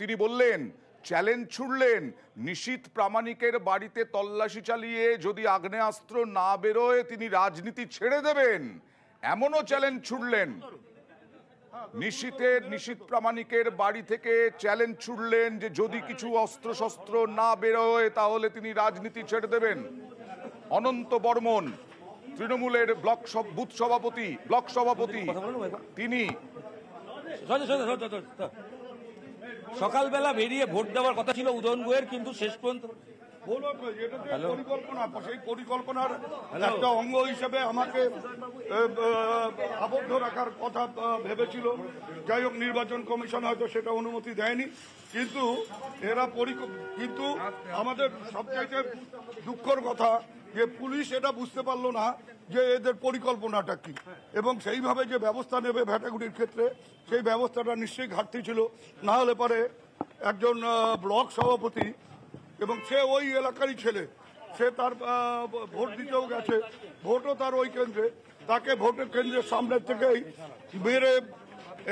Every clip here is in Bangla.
তিনি বললেন চ্যালেঞ্জ ছুড়লেন নিশীত প্রামাণিকের বাড়িতে তল্লাশি চালিয়ে যদি আগ্নেয়াস্ত্র না বেরোয় তিনি রাজনীতি ছেড়ে দেবেন এমনও চ্যালেঞ্জ ছুড়লেন নিশীতের নিশীত প্রামাণিকের বাড়ি থেকে চ্যালেঞ্জ ছুড়লেন যে যদি কিছু অস্ত্রশস্ত্র না বেরোয় তাহলে তিনি রাজনীতি ছেড়ে দেবেন অনন্ত বর্মন তৃণমূলের ব্লক বুথ সভাপতি ব্লক সভাপতি তিনি সকালবেলা বেরিয়ে ভোট দেওয়ার কথা ছিল উদয়ন গোয়ের কিন্তু শেষ পর্যন্ত সেই পরিকল্পনার একটা অঙ্গ হিসেবে আমাকে আবদ্ধ রাখার কথা ভেবেছিল যাই হোক নির্বাচন কমিশন হয়তো সেটা অনুমতি দেয়নি কিন্তু এরা কিন্তু আমাদের সবচাইতে দুঃখর কথা যে পুলিশ এটা বুঝতে পারলো না যে এদের পরিকল্পনাটা কি এবং সেইভাবে যে ব্যবস্থা নেবে ভ্যাটাগুড়ির ক্ষেত্রে সেই ব্যবস্থাটা নিশ্চয়ই ঘাটতি ছিল না হলে পরে একজন ব্লক সভাপতি এবং সে ওই এলাকারই ছেলে সে তার ভোট দিতেও গেছে ভোটও তার ওই কেন্দ্রে তাকে ভোটের কেন্দ্রের সামনে থেকেই মেরে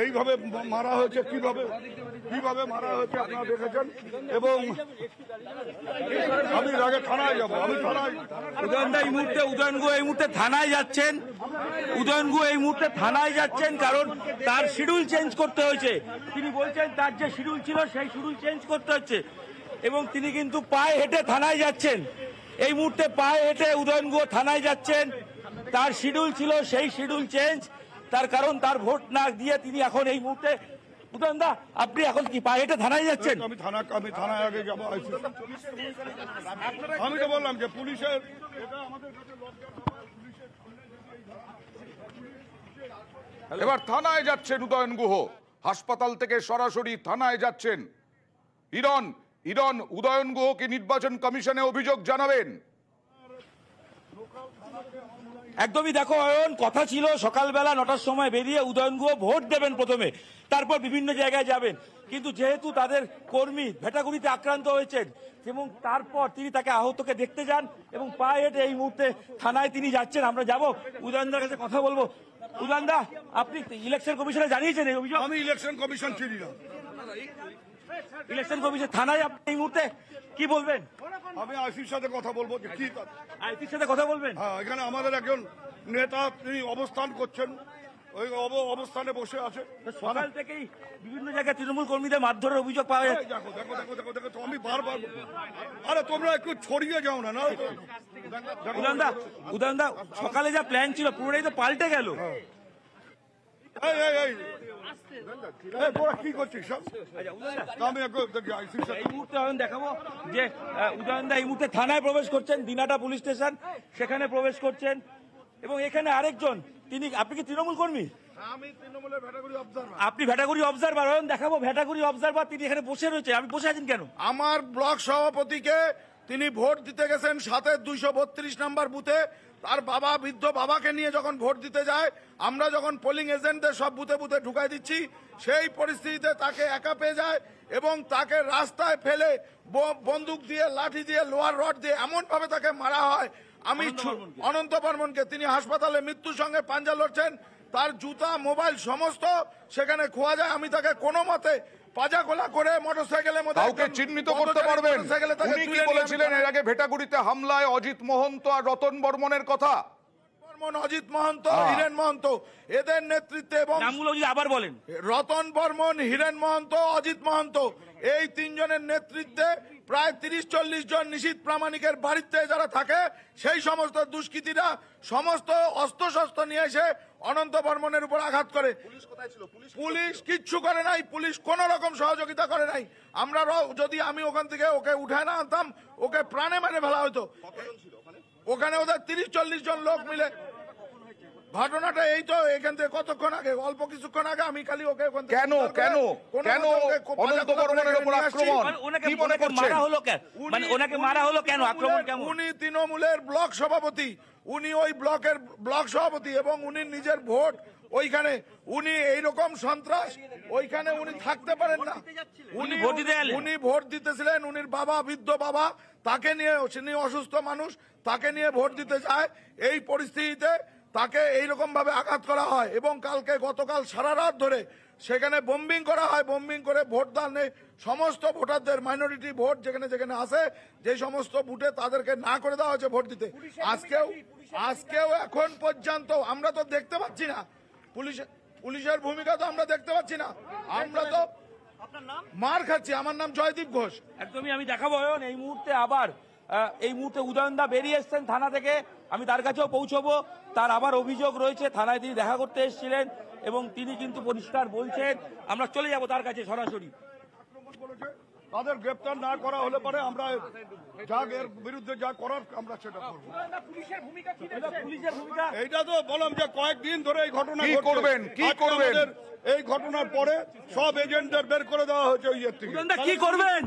এইভাবে মারা হয়েছে কিভাবে কিভাবে মারা হয়েছে আপনারা দেখেছেন এবং আমি আগে থানায় যাবো আমি থানায় এই মুহূর্তে উদয়নগু এই মুহূর্তে থানায় যাচ্ছেন উদয়নগু এই মুহূর্তে থানায় যাচ্ছেন কারণ তার শিডিউল চেঞ্জ করতে হয়েছে তিনি বলছেন তার যে শিডিউল ছিল সেই শিডিউল চেঞ্জ করতে হচ্ছে এবং তিনি কিন্তু পায়ে হেঁটে থানায় যাচ্ছেন এই মুহূর্তে পায়ে হেঁটে উদয়নগু থানায় যাচ্ছেন তার শিডিউল ছিল সেই শিডিউল চেঞ্জ তার কারণ তার ভোট না দিয়ে তিনি এখন এই মুহূর্তে আপনি এখন কি পায়ে এটা থানায় যাচ্ছেন আমি থানা আমি থানায় আগে যাব আমি তো বললাম যে পুলিশের এবার থানায় যাচ্ছেন উদয়ন গুহ হাসপাতাল থেকে সরাসরি থানায় যাচ্ছেন ইরন ইরন উদয়ন গুহকে নির্বাচন কমিশনে অভিযোগ জানাবেন একদমই দেখো অয়ন কথা ছিল সকালবেলা নটার সময় বেরিয়ে উদয়ন গুহ ভোট দেবেন প্রথমে তারপর বিভিন্ন জায়গায় যাবেন কিন্তু যেহেতু তাদের কর্মী ভেটাগুড়িতে আক্রান্ত হয়েছেন এবং তারপর তিনি তাকে আহতকে দেখতে যান এবং পায়ে হেঁটে এই মুহূর্তে থানায় তিনি যাচ্ছেন আমরা যাব উদয়নদার কাছে কথা বলবো উদয়নদা আপনি ইলেকশন কমিশনে জানিয়েছেন এই অভিযোগ আমি ইলেকশন কমিশন চিনি না ইলেকশন কমিশন থানায় আপনি এই মুহূর্তে কি বলবেন আমি আইসির সাথে কথা বলবো যে কি আইসির সাথে কথা বলবেন হ্যাঁ এখানে আমাদের একজন নেতা তিনি অবস্থান করছেন ওই অব- অবস্থানে বসে আছে সকাল থেকেই বিভিন্ন জায়গায় তৃণমূল কর্মীদের মারধরের অভিযোগ পাওয়া যায় দেখো দেখো দেখো দেখো দেখো আমি বারবার আরে তোমরা একটু ছড়িয়ে যাও না না দেখো, উদয়নদা সকালে যা প্ল্যান ছিল পুরোটাই তো পাল্টে গেল হ্যাঁ। এই, এই, এই, হ্যাঁ, স্টেশন সেখানে প্রবেশ করছেন এবং এখানে আরেকজন তিনি আপনি কি তৃণমূল কর্মী আপনি ভেটাগুড়ি অবজারভার দেখাবো ভেটাগুড়ি অবজারভার তিনি এখানে বসে রয়েছে আপনি বসে আছেন কেন আমার ব্লক সভাপতিকে তিনি ভোট দিতে গেছেন সাথে দুইশো বত্রিশ নাম্বার বুথে তার বাবা বৃদ্ধ বাবাকে নিয়ে যখন ভোট দিতে যায় আমরা যখন পোলিং এজেন্টদের সব বুথে বুথে ঢুকাই দিচ্ছি সেই পরিস্থিতিতে তাকে একা পেয়ে যায় এবং তাকে রাস্তায় ফেলে বন্দুক দিয়ে লাঠি দিয়ে লোহার রড দিয়ে এমনভাবে তাকে মারা হয় আমি অনন্ত বর্মনকে তিনি হাসপাতালে মৃত্যুর সঙ্গে পাঞ্জা লড়ছেন তার জুতা মোবাইল সমস্ত সেখানে খোয়া যায় আমি তাকে কোনো মতে পাজাগোলা করে মধ্যে চিহ্নিত করতে পারবেন বলেছিলেন ভেটাগুড়িতে হামলায় অজিত মহন্ত আর রতন বর্মনের কথা বর্মন অজিত হিরেন হ্যাঁ। এদের নেতৃত্বে আবার বলেন রতন বর্মন হিরেন মহন্ত অজিত মহন্ত এই তিনজনের নেতৃত্বে প্রায় তিরিশ চল্লিশ জন নিষিদ্ধ প্রামাণিকের বাড়িতে যারা থাকে সেই সমস্ত দুষ্কৃতীরা সমস্ত অস্ত্রশস্ত্র নিয়ে এসে অনন্ত বর্মনের উপর আঘাত করে পুলিশ কিচ্ছু করে নাই পুলিশ কোন রকম সহযোগিতা করে নাই আমরা যদি আমি ওখান থেকে ওকে উঠায় না আনতাম ওকে প্রাণে মানে ফেলা হতো ওখানে ওদের তিরিশ চল্লিশ জন লোক মিলে ঘটনাটা এই তো এখান থেকে কতক্ষণ আগে অল্প কিছুক্ষণ আগে আমি খালি ওকে কেন কেন কেন অনন্ত বর্মনের উপর আক্রমণ মানে কি মনে করছেন মারা হলো কেন মানে ওনাকে মারা হলো কেন আক্রমণ কেমন উনি তৃণমূলের ব্লক সভাপতি উনি ওই ব্লকের ব্লক সভাপতি এবং উনি নিজের ভোট ওইখানে উনি এইরকম সন্ত্রাস ওইখানে উনি থাকতে পারেন না উনি ভোট দিতে উনি ভোট দিতেছিলেন উনির বাবা বৃদ্ধ বাবা তাকে নিয়ে অসুস্থ মানুষ তাকে নিয়ে ভোট দিতে যায় এই পরিস্থিতিতে তাকে এইরকমভাবে আঘাত করা হয় এবং কালকে গতকাল সারা রাত ধরে সেখানে বোম্বিং করা হয় বোম্বিং করে ভোট নেই সমস্ত ভোটারদের মাইনরিটি ভোট যেখানে যেখানে আসে যে সমস্ত বুটে তাদেরকে না করে দেওয়া হয়েছে ভোট দিতে আজকেও আজকেও এখন পর্যন্ত আমরা তো দেখতে পাচ্ছি না পুলিশ পুলিশের ভূমিকা তো আমরা দেখতে পাচ্ছি না আমরা তো মার খাচ্ছি আমার নাম জয়দীপ ঘোষ একদমই আমি দেখাবো এই মুহূর্তে আবার এই মুহূর্তে উদয়ন দা বেরিয়ে এসছেন থানা থেকে আমি তার কাছেও পৌঁছবো তার আবার অভিযোগ রয়েছে থানায় তিনি দেখা করতে এসেছিলেন এবং তিনি কিন্তু পরিষ্কার বলছেন আমরা চলে যাব তার কাছে সরাসরি তাদের গ্রেপ্তার না করা হলে পরে আমরা যা এর বিরুদ্ধে যা করার আমরা সেটা করবো এইটা তো বললাম যে কয়েকদিন ধরে এই ঘটনা করবেন কি করবেন এই ঘটনার পরে সব এজেন্টদের বের করে দেওয়া হয়েছে ওই ইয়ের থেকে কি করবেন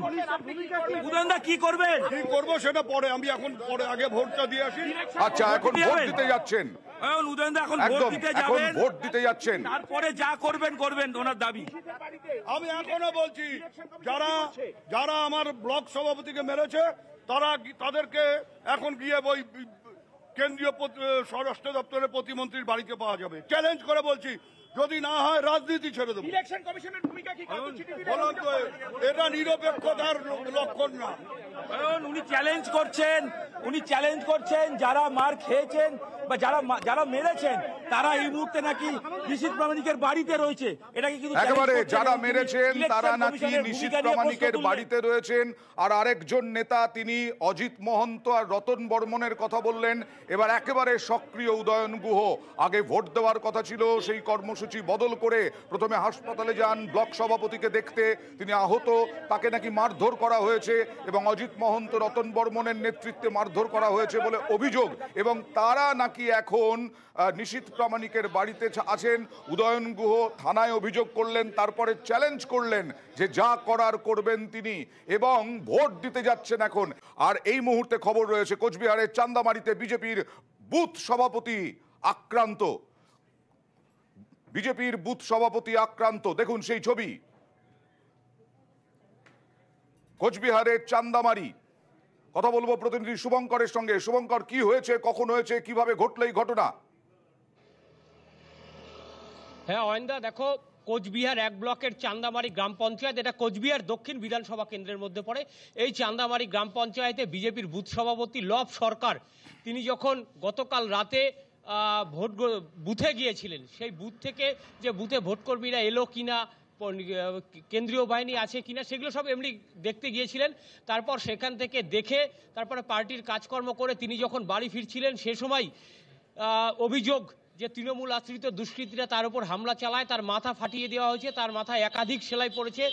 উদয়নদা কি করবেন কি করবো সেটা পরে আমি এখন পরে আগে ভোটটা দিয়ে আসি আচ্ছা এখন ভোট দিতে যাচ্ছেন এখন উদয়নদা এখন ভোট দিতে যাবেন ভোট দিতে যাচ্ছেন তারপরে যা করবেন করবেন ওনার দাবি আমি এখনো বলছি যারা যারা আমার ব্লক সভাপতিকে মেরেছে তারা তাদেরকে এখন গিয়ে ওই কেন্দ্রীয় স্বরাষ্ট্র দপ্তরের প্রতিমন্ত্রীর বাড়িতে পাওয়া যাবে চ্যালেঞ্জ করে বলছি যদি না হয় রাজনীতি ছেড়ে দেবো ইলেকশন কমিশনের ভূমিকা কি এটা নিরপেক্ষতার লক্ষণ না কারণ উনি চ্যালেঞ্জ করছেন উনি চ্যালেঞ্জ করছেন যারা মার খেয়েছেন বা যারা যারা মেরেছেন তারা এই মুহূর্তে নাকি নিশীত প্রামাণিকের বাড়িতে রয়েছে এটা কি একেবারে যারা মেরেছেন তারা নাকি নিশীত প্রামাণিকের বাড়িতে রয়েছেন আর আরেকজন নেতা তিনি অজিত মহন্ত আর রতন বর্মনের কথা বললেন এবার একেবারে সক্রিয় উদয়ন গুহ আগে ভোট দেওয়ার কথা ছিল সেই কর্মসূচি বদল করে প্রথমে হাসপাতালে যান ব্লক সভাপতিকে দেখতে তিনি আহত তাকে নাকি মারধর করা হয়েছে এবং অজিত অজিত মহন্ত রতন বর্মনের নেতৃত্বে মারধর করা হয়েছে বলে অভিযোগ এবং তারা নাকি এখন নিশীত প্রামাণিকের বাড়িতে আছেন উদয়ন গুহ থানায় অভিযোগ করলেন তারপরে চ্যালেঞ্জ করলেন যে যা করার করবেন তিনি এবং ভোট দিতে যাচ্ছেন এখন আর এই মুহূর্তে খবর রয়েছে কোচবিহারের চান্দামারিতে বিজেপির বুথ সভাপতি আক্রান্ত বিজেপির বুথ সভাপতি আক্রান্ত দেখুন সেই ছবি কোচবিহারের চান্দামারি কথা বলবো প্রতিনিধি শুভঙ্করের সঙ্গে শুভঙ্কর কি হয়েছে কখন হয়েছে কিভাবে ঘটল এই ঘটনা হ্যাঁ অয়েন্দা দেখো কোচবিহার এক ব্লকের চান্দামারি গ্রাম পঞ্চায়েত এটা কোচবিহার দক্ষিণ বিধানসভা কেন্দ্রের মধ্যে পড়ে এই চান্দামারি গ্রাম পঞ্চায়েতে বিজেপির বুথ সভাপতি লব সরকার তিনি যখন গতকাল রাতে ভোট বুথে গিয়েছিলেন সেই বুথ থেকে যে বুথে ভোটকর্মীরা এলো কিনা কেন্দ্রীয় বাহিনী আছে কিনা সেগুলো সব এমনি দেখতে গিয়েছিলেন তারপর সেখান থেকে দেখে তারপরে পার্টির কাজকর্ম করে তিনি যখন বাড়ি ফিরছিলেন সে সময় অভিযোগ যে তৃণমূল আশ্রিত দুষ্কৃতীরা তার উপর হামলা চালায় তার মাথা ফাটিয়ে দেওয়া হয়েছে তার মাথায় একাধিক সেলাই পড়েছে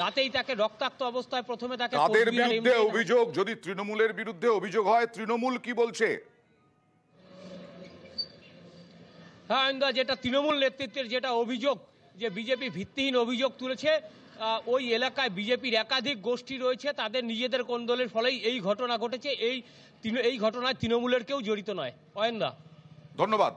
রাতেই তাকে রক্তাক্ত অবস্থায় প্রথমে তাকে তাদের বিরুদ্ধে অভিযোগ যদি তৃণমূলের বিরুদ্ধে অভিযোগ হয় তৃণমূল কি বলছে হ্যাঁ যেটা তৃণমূল নেতৃত্বের যেটা অভিযোগ যে বিজেপি ভিত্তিহীন অভিযোগ তুলেছে ওই এলাকায় বিজেপির একাধিক গোষ্ঠী রয়েছে তাদের নিজেদের কোন্দলের ফলেই এই ঘটনা ঘটেছে এই এই ঘটনায় তৃণমূলের কেউ জড়িত নয় অয়েন্দা ধন্যবাদ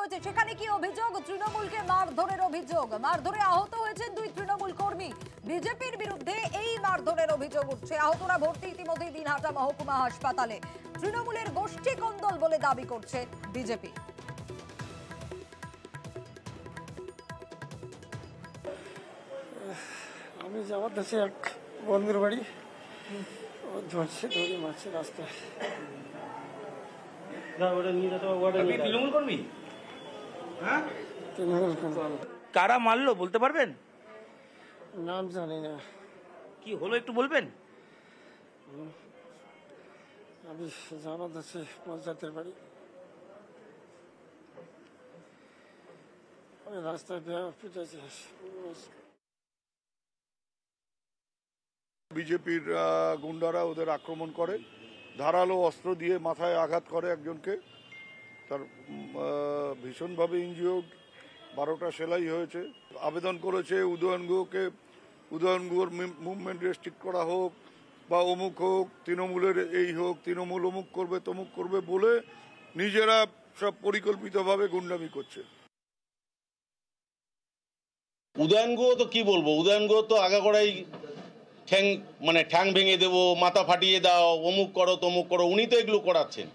হয়েছে সেখানে কি অভিযোগ তৃণমূলকে মারধরের অভিযোগ মারধরে আহত হয়েছেন দুই তৃণমূল কর্মী বিজেপির বিরুদ্ধে এই মারধরের অভিযোগ উঠছে আহতরা ভর্তি ইতিমধ্যেই দিনহাটা মহকুমা হাসপাতালে তৃণমূলের গোষ্ঠী কন্দল বলে দাবি করছে বিজেপি আমি যাওয়ার দেশে এক বন্ধুর বাড়ি ও ধরছে ধরে মারছে রাস্তায় তৃণমূল কর্মী হ্যাঁ তৃণমূল কর্মী কারা মারলো বলতে পারবেন নাম জানি না কি হলো একটু বলবেন আমি জানাত আছি পঞ্চায়েতের বাড়ি আমি রাস্তায় পিঠেছি বিজেপির গুন্ডারা ওদের আক্রমণ করে ধারালো অস্ত্র দিয়ে মাথায় আঘাত করে একজনকে তার ভীষণভাবে ইঞ্জিওর্ড বারোটা সেলাই হয়েছে আবেদন করেছে উদয়ন গুহকে উদয়ন গুহর মুভমেন্ট রেস্ট্রিক্ট করা হোক বা অমুক হোক তৃণমূলের এই হোক তৃণমূল অমুক করবে তমুক করবে বলে নিজেরা সব পরিকল্পিতভাবে গুন্ডামি করছে উদয়ন গুহ তো কি বলবো উদয়ন গুহ তো আগাগোড়াই ঠ্যাং মানে ঠ্যাং ভেঙে দেবো মাথা ফাটিয়ে দাও অমুক করো তমুক করো উনি তো এগুলো করাচ্ছেন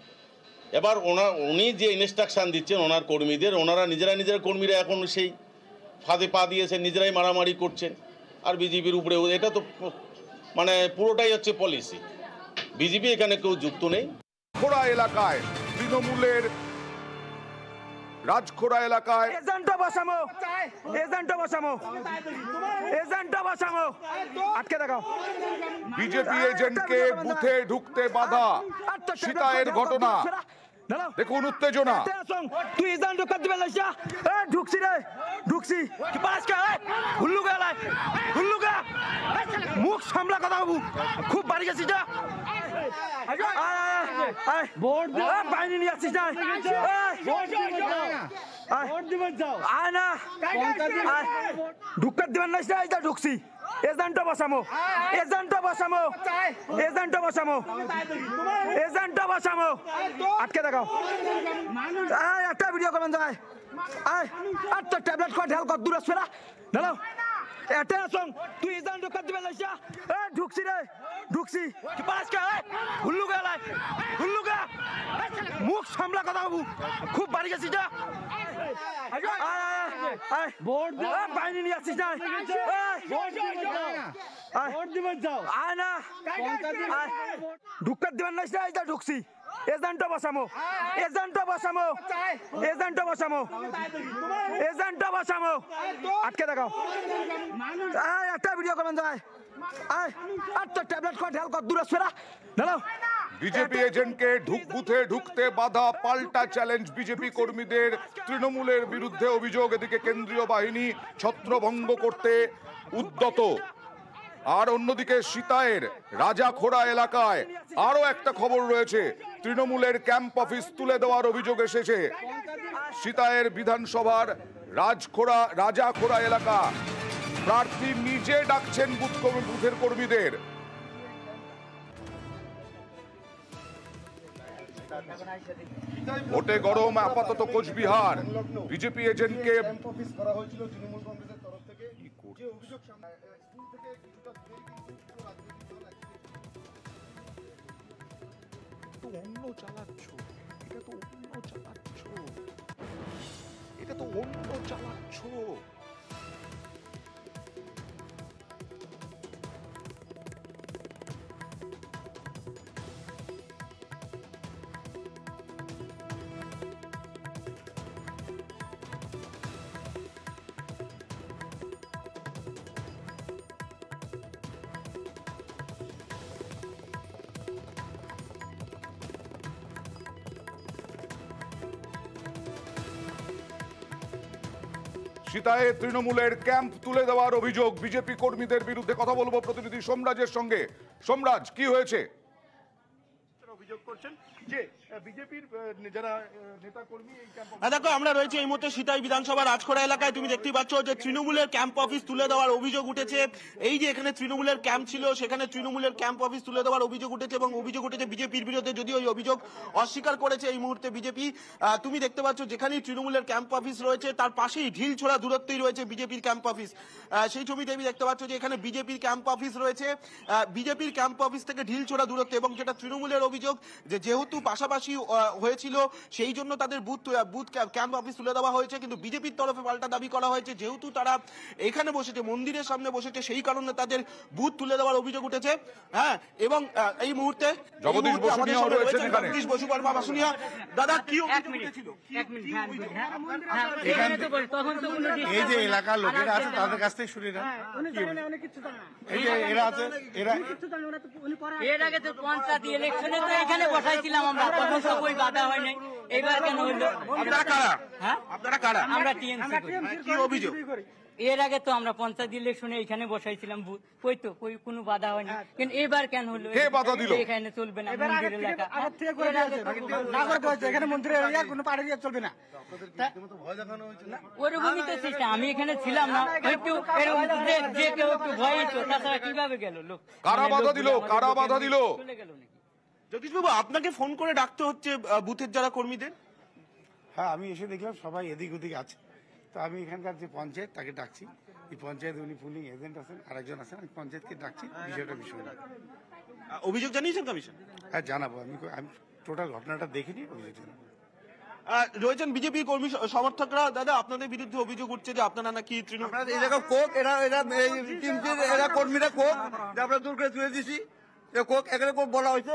এবার ওনার উনি যে ইনস্ট্রাকশান দিচ্ছেন ওনার কর্মীদের ওনারা নিজেরা নিজের কর্মীরা এখন সেই ফাঁদে পা দিয়েছে নিজেরাই মারামারি করছেন আর বিজেপির উপরে এটা তো মানে পুরোটাই হচ্ছে পলিসি বিজেপি এখানে কেউ যুক্ত নেই খোড়া এলাকায় তৃণমূলের রাজখোড়া এলাকায় এজেন্টও বসামো এজেন্টও বসামো এজেন্টও বসামো আটকে দেখাও বিজেপি এজেন্টকে বুথে ঢুকতে বাধা সীতায়ের ঘটনা দেখুন উত্তেজনা তুই ইজান ঢুকার দিবে লাইসা এ ঢুকছি রে ঢুকছি কি পাস কে হুল্লু লাই হুল্লু মুখ সামলা কথা বাবু খুব বাড়ি গেছিস যা ভোট দিবা বাইরে নিয়ে আসছিস না ঢুকার দিবেন না ঢুকছি এজেন্টও বসামো এজেন্টও বসামো এজেন্টও বসামো এজেন্টও বসামো আটকে দেখাও আয় একটা ভিডিও করবেন যায় আয় আর তো ট্যাবলেট কট হেল কত দূর আসবে না দাঁড়াও এটা আসং তুই এজেন্ট কত দিবে এ ঢুকছি রে ঢুকছি হুল্লুকা লাই হুল্লুকা মুখ সামলা কথা বাবু খুব বাড়ি গেছিস না বাইনি নিয়ে আসিস না আয় না ঢুকার দিবেন না এটা ঢুকছি এজেন্ট বসামো এজেন্ট বসামো এজেন্ট বসামো এজেন্ট বসামো আটকে দেখাও একটা ভিডিও করবেন যায় আর তো আচ্ছা, ট্যাবলেট ঢুকতে বাধা পাল্টা চ্যালেঞ্জ বিজেপি কর্মীদের তৃণমূলের বিরুদ্ধে অভিযোগ এদিকে কেন্দ্রীয় বাহিনী ছত্রভঙ্গ করতে উদ্যত আর অন্যদিকে রাজাখোড়া এলাকায় আরো একটা খবর রয়েছে তৃণমূলের ক্যাম্প অফিস তুলে দেওয়ার অভিযোগ এসেছে সীতায়ের বিধানসভার রাজখোড়া রাজাখোড়া এলাকা প্রার্থী নিজে ডাকছেন বুথ বুথের কর্মীদের ভোটে গরম আপাতত কোচবিহার বিজেপি এজেন্টকে অন্য এটা তো অন্য চালাচ্ছ এটা তো অন্য চালাচ্ছ সহযোগিতায় তৃণমূলের ক্যাম্প তুলে দেওয়ার অভিযোগ বিজেপি কর্মীদের বিরুদ্ধে কথা বলবো প্রতিনিধি সোমরাজের সঙ্গে সোমরাজ কি হয়েছে হ্যাঁ, দেখো আমরা রয়েছে এই মুহূর্তে সিতাই বিধানসভার রাজখোড়া এলাকায় তুমি দেখতেই পাচ্ছ যে তৃণমূলের ক্যাম্প অফিস তুলে দেওয়ার অভিযোগ উঠেছে এই যে এখানে তৃণমূলের ক্যাম্প ছিল সেখানে তৃণমূলের ক্যাম্প অফিস তুলে দেওয়ার অভিযোগ উঠেছে এবং অভিযোগ উঠেছে বিজেপির বিরুদ্ধে যদিও ওই অভিযোগ অস্বীকার করেছে এই মুহূর্তে বিজেপি তুমি দেখতে পাচ্ছ যেখানেই তৃণমূলের ক্যাম্প অফিস রয়েছে তার পাশেই ঢিল ছোড়া দূরত্বেই রয়েছে বিজেপির ক্যাম্প অফিস সেই ছবিতে আমি দেখতে পাচ্ছ যে এখানে বিজেপির ক্যাম্প অফিস রয়েছে বিজেপির ক্যাম্প অফিস থেকে ঢিল ছোড়া দূরত্ব এবং যেটা তৃণমূলের অভিযোগ যে যেহেতু পাশাপাশি হয়েছিল সেই জন্য তাদের বুথ বুথ ক্যাম্প অফিস তুলে দেওয়া হয়েছে কিন্তু বিজেপির তরফে পাল্টা দাবি করা হয়েছে যেহেতু তারা এখানে বসেছে মন্দিরের সামনে বসেছে সেই কারণে তাদের বুথ তুলে দেওয়ার অভিযোগ উঠেছে হ্যাঁ এবং এই মুহূর্তে এরা আছে এরা এর আগে তো পঞ্চায়েত ইলেকশনে তো এখানে বসাইছিলাম আমরা তখন তো কই বাধা হয় নাই এইবার কেন হইলো আপনারা কারা হ্যাঁ আপনারা কারা আমরা টিএমসি কি অভিযোগ এর আগে তো আমরা পঞ্চায়েত ইলেকশনে এখানে বসাইছিলাম কই তো কই কোনো বাধা হয়নি আচ্ছা। কিন্তু এবার কেন হলো কে বাধা দিল এখানে চলবে না মন্দির এলাকা আগের থেকে করে দিয়েছে নাগর কইছে এখানে মন্দিরে এরিয়া কোনো পাড়ে দিয়ে চলবে না ওরকমই তো সিস্টেম আমি এখানে ছিলাম না একটু এরকম যে কেউ একটু ভয় হইতো তাছাড়া কিভাবে গেল লোক কারা মানে বাধা দিল মানে কারা বাধা দিল চলে গেল জগদীশবাবু আপনাকে ফোন করে ডাকতে হচ্ছে বুথের যারা কর্মীদের হ্যাঁ আমি এসে দেখলাম সবাই এদিক ওদিক আছে তো আমি এখানকার যে পঞ্চায়েত তাকে ডাকছি এই পঞ্চায়েত উনি পুলিং এজেন্ট আছেন আরেকজন আছেন আমি পঞ্চায়েতকে ডাকছি বিষয়টা বিষয় অভিযোগ জানিয়েছেন কমিশন হ্যাঁ জানাবো আমি আমি টোটাল ঘটনাটা দেখিনি অভিযোগ জানাবো রয়েছেন বিজেপি কর্মী সমর্থকরা দাদা আপনাদের বিরুদ্ধে অভিযোগ উঠছে যে আপনারা নাকি তৃণমূল কোক এরা এরা এরা কর্মীরা কোক যে আমরা দূর করে তুলে দিছি কোক এখানে কোক বলা হয়েছে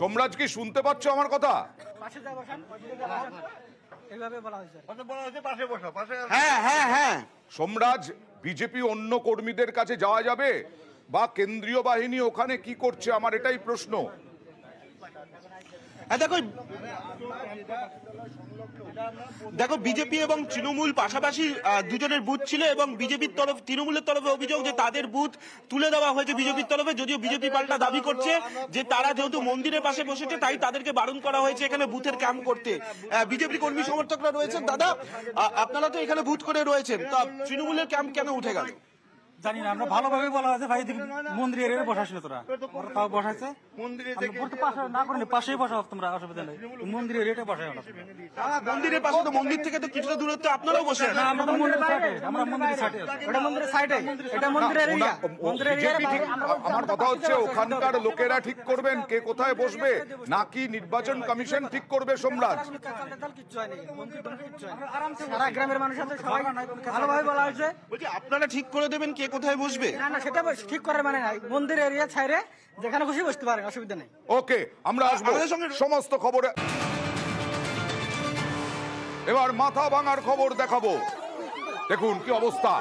সোমরাজ কি শুনতে পাচ্ছ আমার কথা হ্যাঁ হ্যাঁ হ্যাঁ সোমরাজ বিজেপি অন্য কর্মীদের কাছে যাওয়া যাবে বা কেন্দ্রীয় বাহিনী ওখানে কি করছে আমার এটাই প্রশ্ন দেখো দেখো বিজেপি এবং তৃণমূল পাশাপাশি দুজনের বুথ ছিল এবং বিজেপির তরফ তৃণমূলের তরফে অভিযোগ যে তাদের বুথ তুলে দেওয়া হয়েছে বিজেপির তরফে যদিও বিজেপি পাল্টা দাবি করছে যে তারা যেহেতু মন্দিরের পাশে বসেছে তাই তাদেরকে বারণ করা হয়েছে এখানে বুথের ক্যাম্প করতে বিজেপি কর্মী সমর্থকরা রয়েছেন দাদা আপনারা তো এখানে বুথ করে রয়েছেন তৃণমূলের ক্যাম্প কেন উঠে গেল জানি না আমরা ভালোভাবে বলা আছে ভাই মন্দিরে বসাইছিল তোরা তাও বসাইছে না করলে পাশেই বসাও তোমরা অসুবিধা নেই মন্দিরে রেটে মন্দিরের পাশে তো মন্দির থেকে তো কিছুটা দূরত্ব আপনারাও বসে আমরা সাইডে আমরা সাইডে এটা সাইডে এটা এরিয়া এরিয়া আমার কথা হচ্ছে ওখানকার লোকেরা ঠিক করবেন কে কোথায় বসবে নাকি নির্বাচন কমিশন ঠিক করবে সোমরাজ সারা গ্রামের মানুষের সবাই ভালোভাবে বলা হয়েছে আপনারা ঠিক করে দেবেন কে কোথায় বসবে না না সেটা ঠিক করার মানে নাই মন্দির এরিয়া ছাইরে যেখানে খুশি বসতে পারেন অসুবিধা নেই ওকে আমরা আসবো সমস্ত খবরে এবার মাথা ভাঙার খবর দেখাবো দেখুন কি অবস্থা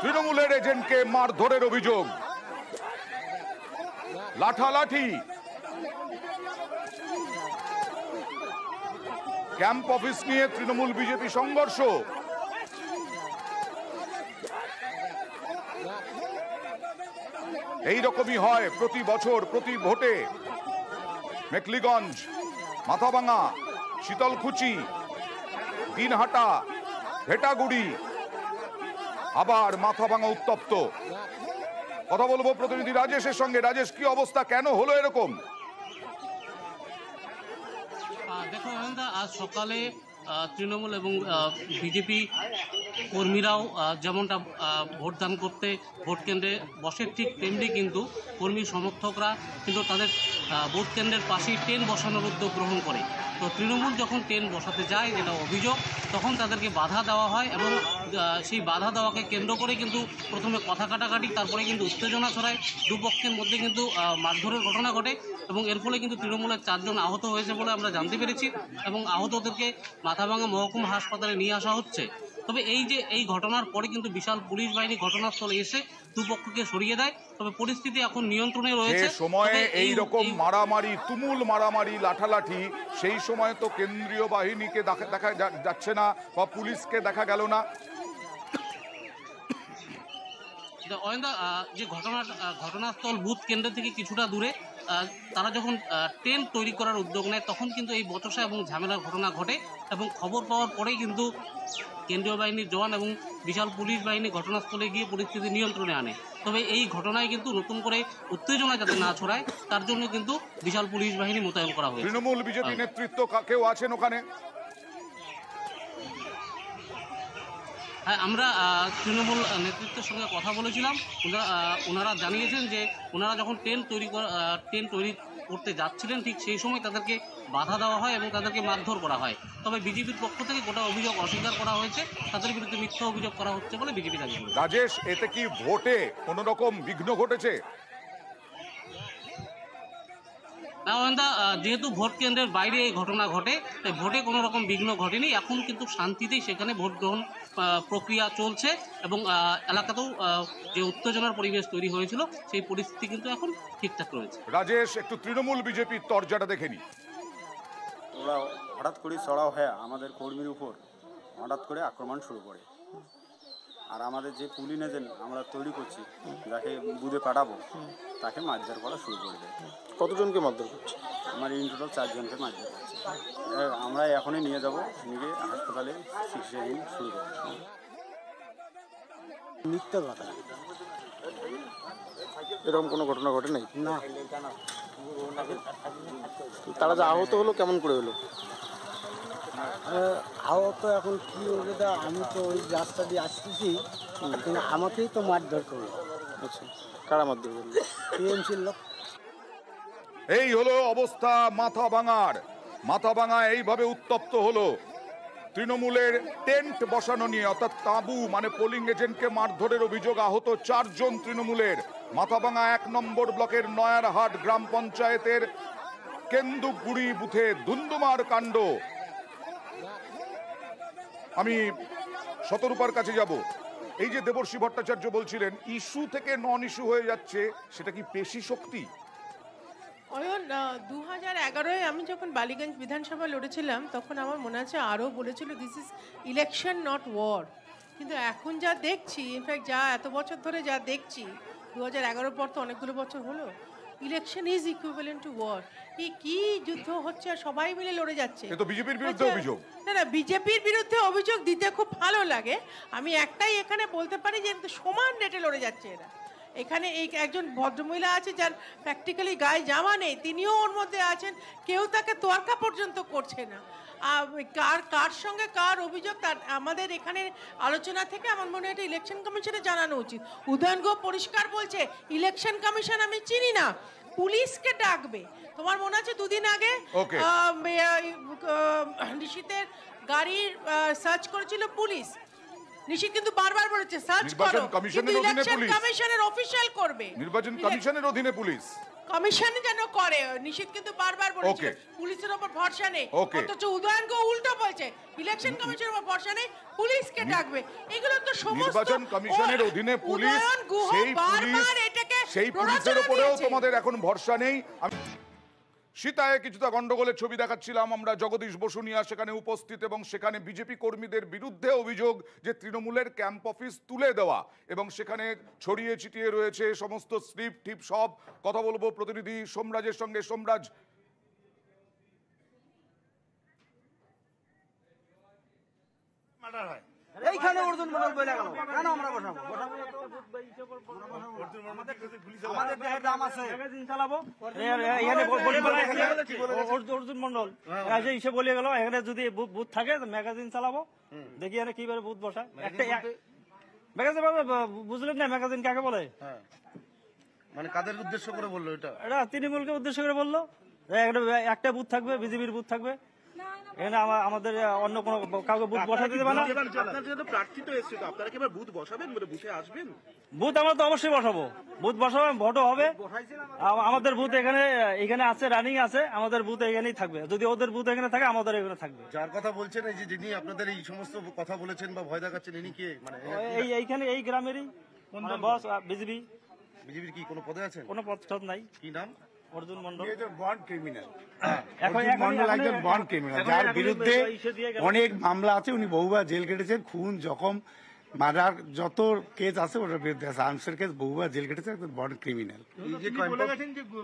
তৃণমূলের এজেন্টকে মারধরের অভিযোগ লাঠালাঠি ক্যাম্প অফিস নিয়ে তৃণমূল বিজেপি সংঘর্ষ এই রকমই হয় প্রতি বছর প্রতি ভোটে মেকলিগঞ্জ মাথাভাঙা শীতলকুচি দিনহাটা ভেটাগুড়ি আবার মাথাভাঙা উত্তপ্ত কথা বলবো প্রতিনিধি রাজেশের সঙ্গে রাজেশ কি অবস্থা কেন হলো এরকম দেখো সকালে তৃণমূল এবং বিজেপি কর্মীরাও যেমনটা ভোটদান করতে ভোট কেন্দ্রে বসে ঠিক তেমনি কিন্তু কর্মী সমর্থকরা কিন্তু তাদের ভোট কেন্দ্রের পাশেই টেন বসানোর উদ্যোগ গ্রহণ করে তো তৃণমূল যখন টেন বসাতে যায় যেটা অভিযোগ তখন তাদেরকে বাধা দেওয়া হয় এবং সেই বাধা দেওয়াকে কেন্দ্র করে কিন্তু প্রথমে কথা কাটাকাটি তারপরে কিন্তু উত্তেজনা ছড়ায় দুপক্ষের মধ্যে কিন্তু মারধরের ঘটনা ঘটে এবং এর ফলে কিন্তু তৃণমূলের চারজন আহত হয়েছে বলে আমরা জানতে পেরেছি এবং আহতদেরকে মাথাভাঙা মহকুমা হাসপাতালে নিয়ে আসা হচ্ছে তবে এই যে এই ঘটনার পরে কিন্তু বিশাল পুলিশ বাহিনী ঘটনাস্থলে এসে দুপক্ষকে সরিয়ে দেয় তবে পরিস্থিতি এখন নিয়ন্ত্রণে রয়েছে সময়ে এই রকম মারামারি তুমুল মারামারি লাঠালাঠি সেই সময় তো কেন্দ্রীয় বাহিনীকে দেখা যাচ্ছে না বা পুলিশকে দেখা গেল না অয়েন্দা যে ঘটনা ঘটনাস্থল বুথ কেন্দ্র থেকে কিছুটা দূরে তারা যখন টেন্ট তৈরি করার উদ্যোগ নেয় তখন কিন্তু এই বচসা এবং ঝামেলার ঘটনা ঘটে এবং খবর পাওয়ার পরেই কিন্তু কেন্দ্রীয় বাহিনীর জওয়ান এবং বিশাল পুলিশ বাহিনী ঘটনাস্থলে গিয়ে পরিস্থিতি নিয়ন্ত্রণে আনে তবে এই ঘটনায় কিন্তু নতুন করে উত্তেজনা যাতে না ছড়ায় তার জন্য কিন্তু বিশাল পুলিশ বাহিনী মোতায়েন করা হয়েছে তৃণমূল বিজেপি নেতৃত্ব কেউ আছেন ওখানে হ্যাঁ আমরা তৃণমূল নেতৃত্বের সঙ্গে কথা বলেছিলাম ওনারা ওনারা জানিয়েছেন যে ওনারা যখন ট্রেন তৈরি করা তৈরি করতে যাচ্ছিলেন ঠিক সেই সময় তাদেরকে বাধা দেওয়া হয় এবং তাদেরকে মারধর করা হয় তবে বিজেপির পক্ষ থেকে গোটা অভিযোগ অস্বীকার করা হয়েছে তাদের বিরুদ্ধে মিথ্যা অভিযোগ করা হচ্ছে বলে বিজেপি দাবি করে রাজেশ এতে কি ভোটে কোনো রকম বিঘ্ন ঘটেছে যেহেতু ভোট কেন্দ্রের বাইরে এই ঘটনা ঘটে তাই ভোটে কোনো রকম বিঘ্ন ঘটেনি এখন কিন্তু শান্তিতেই সেখানে ভোট গ্রহণ প্রক্রিয়া চলছে এবং এলাকাতেও যে উত্তেজনার পরিবেশ তৈরি হয়েছিল সেই পরিস্থিতি কিন্তু এখন ঠিকঠাক রয়েছে রাজেশ একটু তৃণমূল বিজেপির তরজাটা দেখে নি ওরা হঠাৎ করে চড়াও হয়ে আমাদের কর্মীর উপর হঠাৎ করে আক্রমণ শুরু করে আর আমাদের যে পুলিং এজেন্ট আমরা তৈরি করছি যাকে বুধে পাঠাবো তাকে মারধর করা শুরু করে দেয় কতজনকে মারধর করছে আমার ইন টোটাল চারজনকে মারধর করছে আমরা এখনই নিয়ে যাব নিয়ে হাসপাতালে চিকিৎসাহীন শুরু করব মিথ্যা কথা এরকম কোনো ঘটনা ঘটে নাই না তারা যে আহত হলো কেমন করে হলো আহত এখন কি হবে তা আমি তো ওই রাস্তা দিয়ে আসতেছি কিন্তু আমাকেই তো মারধর করলো আচ্ছা কারা মারধর করলো এই হলো অবস্থা মাথা ভাঙার মাথাভাঙা এইভাবে উত্তপ্ত হলো তৃণমূলের টেন্ট বসানো নিয়ে অর্থাৎ তাঁবু মানে পোলিং এজেন্টকে মারধরের অভিযোগ আহত চারজন তৃণমূলের মাথাভাঙা এক নম্বর ব্লকের নয়ারহাট গ্রাম পঞ্চায়েতের কেন্দুগুড়ি বুথে দুন্দুমার কাণ্ড আমি শতরূপার কাছে যাব এই যে দেবর্ষী ভট্টাচার্য বলছিলেন ইস্যু থেকে নন ইস্যু হয়ে যাচ্ছে সেটা কি পেশি শক্তি অয়ন দু হাজার এগারোয় আমি যখন বালিগঞ্জ বিধানসভা লড়েছিলাম তখন আমার মনে আছে আরও বলেছিল this is election not war কিন্তু এখন যা দেখছি ইনফ্যাক্ট যা এত বছর ধরে যা দেখছি দু হাজার এগারোর পর তো অনেকগুলো বছর হলো election is equivalent to war কি কি যুদ্ধ হচ্ছে আর সবাই মিলে লড়ে যাচ্ছে বিজেপির বিরুদ্ধে আচ্ছা, অভিযোগ না না বিজেপির বিরুদ্ধে অভিযোগ দিতে খুব ভালো লাগে আমি একটাই এখানে বলতে পারি যে সমান রেটে লড়ে যাচ্ছে এরা এখানে এই একজন ভদ্রমহিলা আছে যার প্র্যাকটিক্যালি গায়ে জামা নেই তিনিও ওর মধ্যে আছেন কেউ তাকে তোয়ার্কা পর্যন্ত করছে না কার কার সঙ্গে কার অভিযোগ তার আমাদের এখানে আলোচনা থেকে আমার মনে হয় ইলেকশন কমিশনে জানানো উচিত উদয়ন পরিষ্কার বলছে ইলেকশন কমিশন আমি চিনি না পুলিশকে ডাকবে তোমার মনে আছে দুদিন আগে নিশীতের গাড়ির সার্চ করেছিল পুলিশ নিশিত কিন্তু বারবার বলেছে সার্চ করো কমিশনের অধীনে পুলিশ কমিশনের অফিশিয়াল করবে নির্বাচন কমিশনের অধীনে পুলিশ কমিশন যেন করে কিন্তু বারবার বলেছে পুলিশের উপর ভরসা নেই অথচ উদয়ন উল্টো বলছে ইলেকশন কমিশনের উপর ভরসা নেই পুলিশকে ডাকবে এগুলো তো সমস্ত নির্বাচন কমিশনের অধীনে পুলিশ সেই পুলিশ সেই পুলিশের উপরেও তোমাদের এখন ভরসা নেই আমি সীতায় কিছুটা গণ্ডগোলের ছবি দেখাচ্ছিলাম আমরা জগদীশ বসুনিয়া সেখানে উপস্থিত এবং সেখানে বিজেপি কর্মীদের বিরুদ্ধে অভিযোগ যে তৃণমূলের ক্যাম্প অফিস তুলে দেওয়া এবং সেখানে ছড়িয়ে ছিটিয়ে রয়েছে সমস্ত স্লিপ টিপ সব কথা বলবো প্রতিনিধি সোমরাজের সঙ্গে সোমরাজ হয় এইখানে অর্জুন মন্ডল বলে গেল কেন আমরা বসাবো আমাদের দেহের দাম আছে অর্জুন মন্ডল হ্যাঁ। যে বলে গেল এখানে যদি বুথ থাকে ম্যাগাজিন চালাবো দেখি এখানে কিভাবে বুথ বসা একটা ম্যাগাজিন বুঝলেন না ম্যাগাজিন কাকে বলে হ্যাঁ। মানে কাদের উদ্দেশ্য করে বললো এটা এটা তৃণমূলকে উদ্দেশ্য করে বললো একটা বুথ থাকবে বিজেপির বুথ থাকবে আমাদের অন্য কাউকে বুথ বসাতে দেবে না প্রার্থী তো আপনারা কি এবার বুথ বসাবেন বুথে আসবেন বুথ আমরা তো অবশ্যই বসাবো বুথ বসাবো ভোটও হবে আমাদের বুথ এখানে এখানে আছে রানিং আছে আমাদের বুথ এখানেই থাকবে যদি ওদের বুথ এখানে থাকে আমাদের এখানে থাকবে যার কথা বলছেন এই যে যিনি আপনাদের এই সমস্ত কথা বলেছেন বা ভয় দেখাচ্ছেন ইনি কে মানে এই এইখানে এই গ্রামেরই বস বিজেপি বিজেপির কি কোনো পদে আছে কোনো পদ নাই কি নাম অর্জুন মন্ডল বন্ড ক্রিমিনাল অর্জুন মন্ডল একজন বন্ড ক্রিমিনাল যার বিরুদ্ধে অনেক মামলা আছে উনি বহুবার জেল কেটেছেন খুন জখম মার্ডার যত কেস আছে ওটার বিরুদ্ধে আছে আনসার কেস বহুবার জেল কেটেছে একজন বন্ড ক্রিমিনাল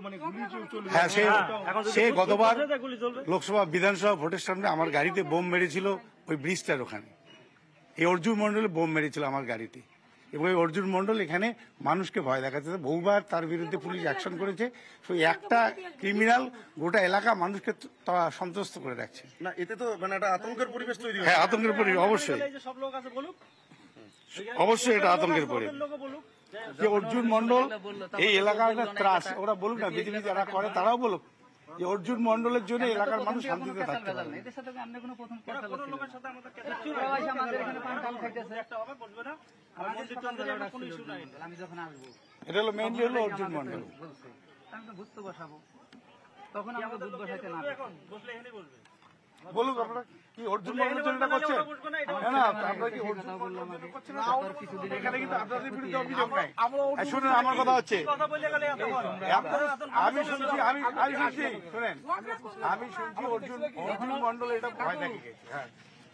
মানে হ্যাঁ, হ্যাঁ সে হ্যাঁ, সে গতবার লোকসভা বিধানসভা ভোটের সামনে আমার গাড়িতে বোম মেরেছিল ওই ব্রিজটার ওখানে এই অর্জুন মন্ডলে বোম মেরেছিল আমার গাড়িতে এবং অর্জুন মন্ডল এখানে মানুষকে ভয় দেখাচ্ছে বহুবার তার বিরুদ্ধে পুলিশ অ্যাকশন করেছে একটা ক্রিমিনাল গোটা এলাকা মানুষকে সন্তুষ্ট করে রাখছে না এতে তো মানে একটা আতঙ্কের পরিবেশ তৈরি হ্যাঁ আতঙ্কের পরিবেশ হ্যাঁ, অবশ্যই বলুক অবশ্যই এটা আতঙ্কের পরিবেশ যে অর্জুন মন্ডল এই এলাকার ত্রাস ওরা বলুক না বিজেপি যারা করে তারাও বলুক যে অর্জুন মন্ডলের জন্য এলাকার মানুষ শান্তিতে থাকতে পারে এদের সাথে কোনো প্রথম কথা এটা হলো মেইনলি হলো অর্জুন মন্ডল তখন দুধ বসাইতে না বলুক আপনারা কি অর্জুন মন্ডলের জন্য এটা করছেন কি এখানে আমার কথা হচ্ছে আমি শুনছি আমি শুনছি শুনেন আমি শুনছি অর্জুন অর্জুন মন্ডল এটা ভয় দেখে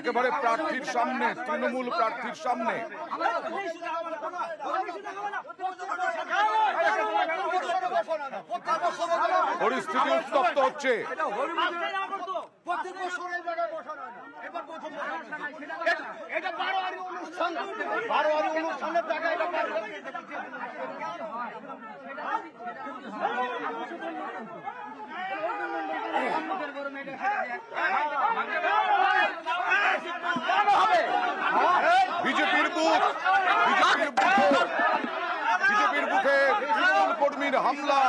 একেবারে প্রার্থীর সামনে তৃণমূল প্রার্থীর সামনে পরিস্থিতি উত্তপ্ত হচ্ছে বিজেপির বুথ বিজেপির বুথে বিজেপির বুথে তৃণমূল কর্মীর হামলা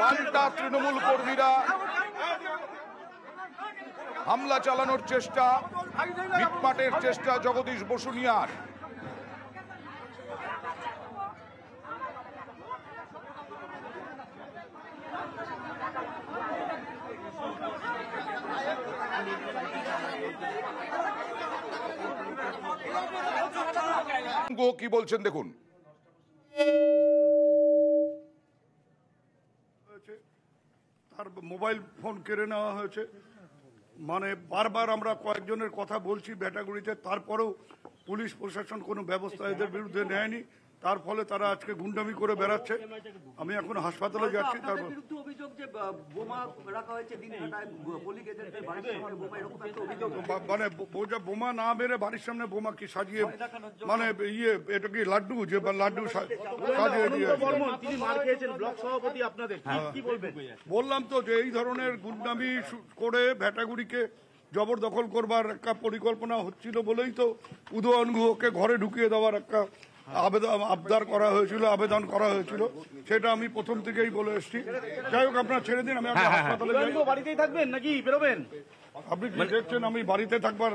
পাল্টা তৃণমূল কর্মীরা হামলা চালানোর চেষ্টা মিটমাটের চেষ্টা জগদীশ বসুনিয়ার গুহ কি বলছেন দেখুন তার মোবাইল ফোন কেড়ে নেওয়া হয়েছে মানে বারবার আমরা কয়েকজনের কথা বলছি ব্যাটাগুড়িতে তারপরেও পুলিশ প্রশাসন কোনো ব্যবস্থা এদের বিরুদ্ধে নেয়নি তার ফলে তারা আজকে গুন্ডামি করে বেড়াচ্ছে আমি এখন হাসপাতালে যাচ্ছি তারপর মানে বোমা না মেরে বাড়ির সামনে বোমা কি সাজিয়ে মানে ইয়ে এটা কি লাড্ডু যে লাড্ডু সাজিয়ে হ্যাঁ। বললাম তো যে এই ধরনের গুন্ডামি করে ভ্যাটাগুড়িকে জবরদখল করবার একটা পরিকল্পনা হচ্ছিল বলেই তো উদয়ন ঘরে ঢুকিয়ে দেওয়ার একটা আবেদন আবদার করা হয়েছিল আবেদন করা হয়েছিল সেটা আমি প্রথম থেকেই বলে এসছি যাই হোক আপনার ছেড়ে দিন আমি হ্যাঁ, হ্যাঁ, হ্যাঁ। হাসপাতালে বাড়িতেই থাকবেন নাকি বেরোবেন আপনি কি আমি বাড়িতে থাকবার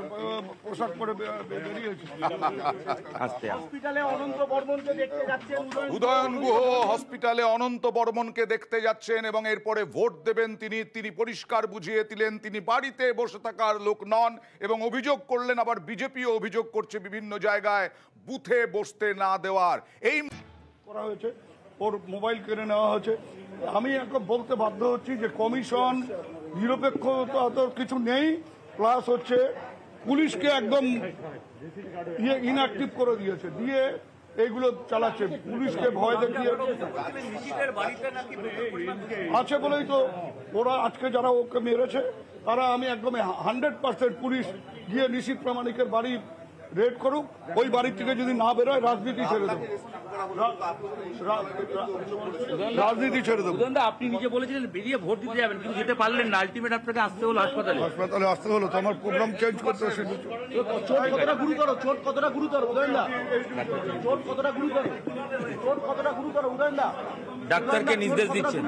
পোশাক হসপিটালে অনন্ত বর্মনকে দেখতে যাচ্ছেন উদয়ন গুহ হসপিটালে অনন্ত বর্মনকে দেখতে যাচ্ছেন এবং এরপরে ভোট দেবেন তিনি তিনি পরিষ্কার বুঝিয়ে দিলেন তিনি বাড়িতে বসে থাকার লোক নন এবং অভিযোগ করলেন আবার বিজেপিও অভিযোগ করছে বিভিন্ন জায়গায় বুথে বসতে না দেওয়ার এই করা হয়েছে ওর মোবাইল কেড়ে নেওয়া হয়েছে আমি এখন বলতে বাধ্য হচ্ছি যে কমিশন নিরপেক্ষতা তো কিছু নেই প্লাস হচ্ছে পুলিশকে একদম ইয়ে ইনঅ্যাক্টিভ করে দিয়েছে দিয়ে এইগুলো চালাচ্ছে পুলিশকে ভয় দেখিয়ে আছে বলেই তো ওরা আজকে যারা ওকে মেরেছে তারা আমি একদম হান্ড্রেড পার্সেন্ট পুলিশ গিয়ে নিশীত প্রামাণিকের বাড়ি রেড করুক ওই বাড়ির থেকে যদি না বেরোয় রাজনীতি ছেড়ে দেবো রাজনীতি ছেড়ে দেবো আপনি নিজে বলেছিলেন বেরিয়ে ভোট দিতে যাবেন কিন্তু যেতে পারলেন না আলটিমেট আপনাকে আসতে হলো হাসপাতালে হাসপাতালে আসতে হলো তো আমার প্রোগ্রাম চেঞ্জ করতে হবে চোট কতটা গুরুতর চোট কতটা গুরুতর উদয়নদা চোট কতটা গুরুতর চোট কতটা গুরুতর উদয়নদা ডাক্তারকে নির্দেশ দিচ্ছেন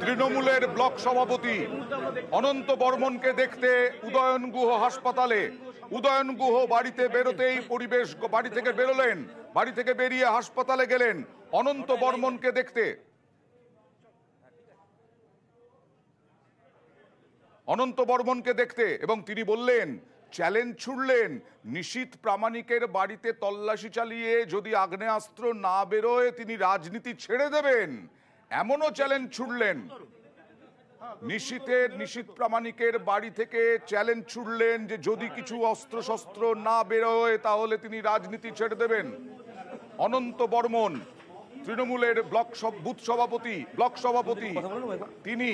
তৃণমূলের ব্লক সভাপতি অনন্ত বর্মনকে দেখতে উদয়ন গুহ হাসপাতালে উদয়ন গুহ বাড়িতে বেরোতেই পরিবেশ বাড়ি থেকে বেরোলেন বাড়ি থেকে বেরিয়ে হাসপাতালে গেলেন অনন্ত বর্মনকে দেখতে অনন্ত বর্মনকে দেখতে এবং তিনি বললেন চ্যালেঞ্জ ছুড়লেন নিশীত প্রামাণিকের বাড়িতে তল্লাশি চালিয়ে যদি আগ্নেয়াস্ত্র না বেরোয় তিনি রাজনীতি ছেড়ে দেবেন এমনও চ্যালেঞ্জ ছুড়লেন নিশীতের নিশীত প্রামাণিকের বাড়ি থেকে চ্যালেঞ্জ ছুড়লেন যে যদি কিছু অস্ত্রশস্ত্র না বেরোয় তাহলে তিনি রাজনীতি ছেড়ে দেবেন অনন্ত বর্মন তৃণমূলের ব্লক বুথ সভাপতি ব্লক সভাপতি তিনি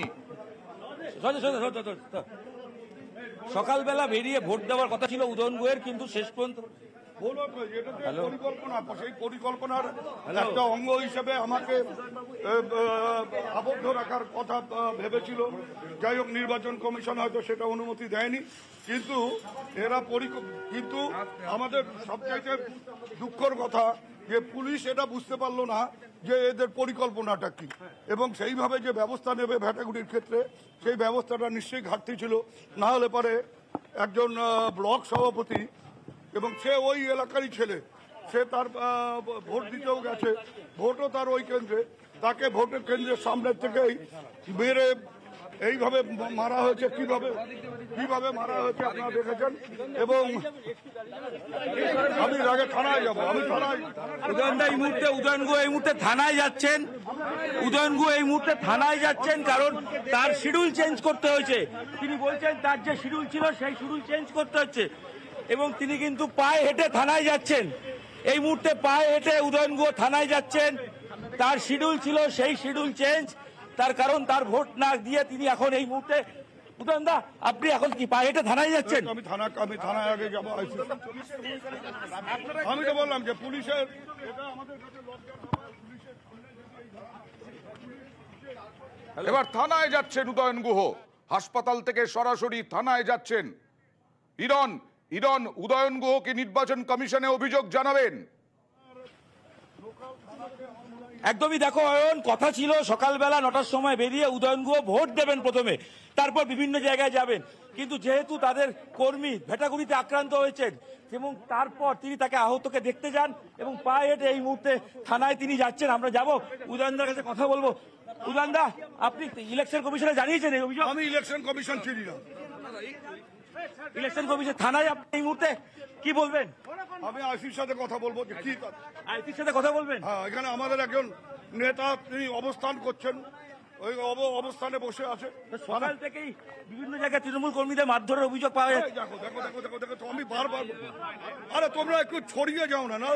সকালবেলা বেরিয়ে ভোট দেওয়ার কথা ছিল উদয়ন গোয়ের কিন্তু শেষ পর্যন্ত সেই পরিকল্পনার একটা অঙ্গ হিসেবে আমাকে আবদ্ধ রাখার কথা ভেবেছিল যাই হোক নির্বাচন কমিশন হয়তো সেটা অনুমতি দেয়নি কিন্তু এরা কিন্তু আমাদের সবচাইতে দুঃখর কথা যে পুলিশ এটা বুঝতে পারলো না যে এদের পরিকল্পনাটা কি এবং সেইভাবে যে ব্যবস্থা নেবে ভ্যাটাগুড়ির ক্ষেত্রে সেই ব্যবস্থাটা নিশ্চয়ই ঘাটতি ছিল না হলে পরে একজন ব্লক সভাপতি এবং সে ওই এলাকারই ছেলে সে তার ভোট দিতেও গেছে ভোটও তার ওই কেন্দ্রে তাকে ভোটের কেন্দ্রের সামনের থেকেই বেড়ে এইভাবে মারা হয়েছে কিভাবে কিভাবে মারা হয়েছে আপনারা দেখেছেন এবং আমি আগে থানায় যাবো আমি থানায় এই মুহূর্তে উদয়ন এই মুহূর্তে থানায় যাচ্ছেন উদয়ন এই মুহূর্তে থানায় যাচ্ছেন কারণ তার শিডিউল চেঞ্জ করতে হয়েছে তিনি বলছেন তার যে শিডিউল ছিল সেই শিডিউল চেঞ্জ করতে হচ্ছে এবং তিনি কিন্তু পায়ে হেঁটে থানায় যাচ্ছেন এই মুহূর্তে পায়ে হেঁটে উদয়নগু থানায় যাচ্ছেন তার শিডিউল ছিল সেই শিডিউল চেঞ্জ তার কারণ তার ভোট না দিয়ে তিনি এখন এই মুহূর্তে দা আপনি এখন কি পা এটা থানায় যাচ্ছেন আমি থানা আমি থানায় আগে যাবো আমি তো বললাম যে পুলিশের এবার থানায় যাচ্ছেন উদয়ন গুহ হাসপাতাল থেকে সরাসরি থানায় যাচ্ছেন ইরন ইরন উদয়ন গুহকে নির্বাচন কমিশনে অভিযোগ জানাবেন একদমই দেখো অয়ন কথা ছিল সকালবেলা নটার সময় বেরিয়ে উদয়ন গুহ ভোট দেবেন প্রথমে তারপর বিভিন্ন জায়গায় যাবেন কিন্তু যেহেতু তাদের কর্মী ভেটাগুড়িতে আক্রান্ত হয়েছেন এবং তারপর তিনি তাকে আহতকে দেখতে যান এবং পায়ে হেঁটে এই মুহূর্তে থানায় তিনি যাচ্ছেন আমরা যাব উদয়নদার কাছে কথা বলবো উদয়নদা আপনি ইলেকশন কমিশনে জানিয়েছেন এই অভিযোগ আমি ইলেকশন কমিশন ছিল ইলেকশন কমিশন থানায় আপনি এই মুহূর্তে কি বলবেন আমি আইসির সাথে কথা বলবো যে কি আইসির সাথে কথা বলবেন হ্যাঁ এখানে আমাদের একজন নেতা তিনি অবস্থান করছেন ওই অবস্থানে বসে আছে সকাল থেকেই বিভিন্ন জায়গায় তৃণমূল কর্মীদের মারধরের অভিযোগ পাওয়া যায় দেখো দেখো দেখো দেখো দেখো আমি বারবার আরে তোমরা একটু ছড়িয়ে যাও না না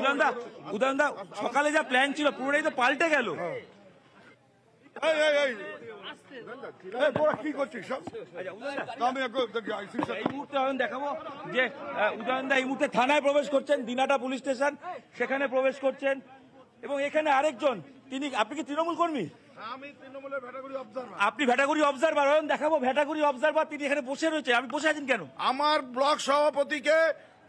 উদানদা উদানদা সকালে যা প্ল্যান ছিল পুরোটাই তো পাল্টে গেল হ্যাঁ। এই এই আচ্ছা, মুহূর্তে থানায় প্রবেশ করছেন দিনাটা পুলিশ স্টেশন সেখানে প্রবেশ করছেন এবং এখানে আরেকজন তিনি আপনি কি তৃণমূল কর্মী আপনি ভেটাগুড়ি অবজারভার দেখাবো ভেটাগুড়ি অবজার্ভার তিনি এখানে বসে রয়েছে আমি বসে আছেন কেন আমার ব্লক সভাপতিকে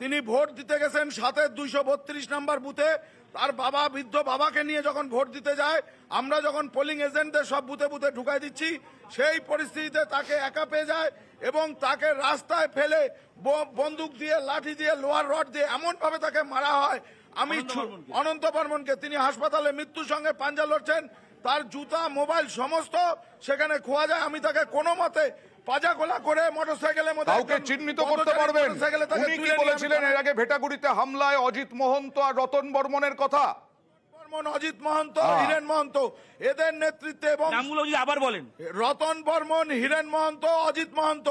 তিনি ভোট দিতে গেছেন সাথে দুইশো বত্রিশ নাম্বার বুথে তার বাবা বৃদ্ধ বাবাকে নিয়ে যখন ভোট দিতে যায় আমরা যখন পোলিং এজেন্টদের সব বুথে বুথে ঢুকাই দিচ্ছি সেই পরিস্থিতিতে তাকে একা পেয়ে যায় এবং তাকে রাস্তায় ফেলে বন্দুক দিয়ে লাঠি দিয়ে লোহার রড দিয়ে এমনভাবে তাকে মারা হয় আমি অনন্ত বর্মনকে তিনি হাসপাতালে মৃত্যুর সঙ্গে পাঞ্জা লড়ছেন তার জুতা মোবাইল সমস্ত সেখানে খোয়া যায় আমি তাকে কোনো মতে পাজাগোলা করে মোটরসাইকেলের মধ্যে কাউকে চিহ্নিত করতে পারবেন উনি কি বলেছিলেন এর আগে ভেটাগুড়িতে হামলায় অজিত মহন্ত আর রতন বর্মনের কথা বর্মন অজিত মহন্ত হিরেন হ্যাঁ। মহন্ত এদের নেতৃত্বে এবং আবার বলেন রতন বর্মন হিরেন মহন্ত অজিত মহন্ত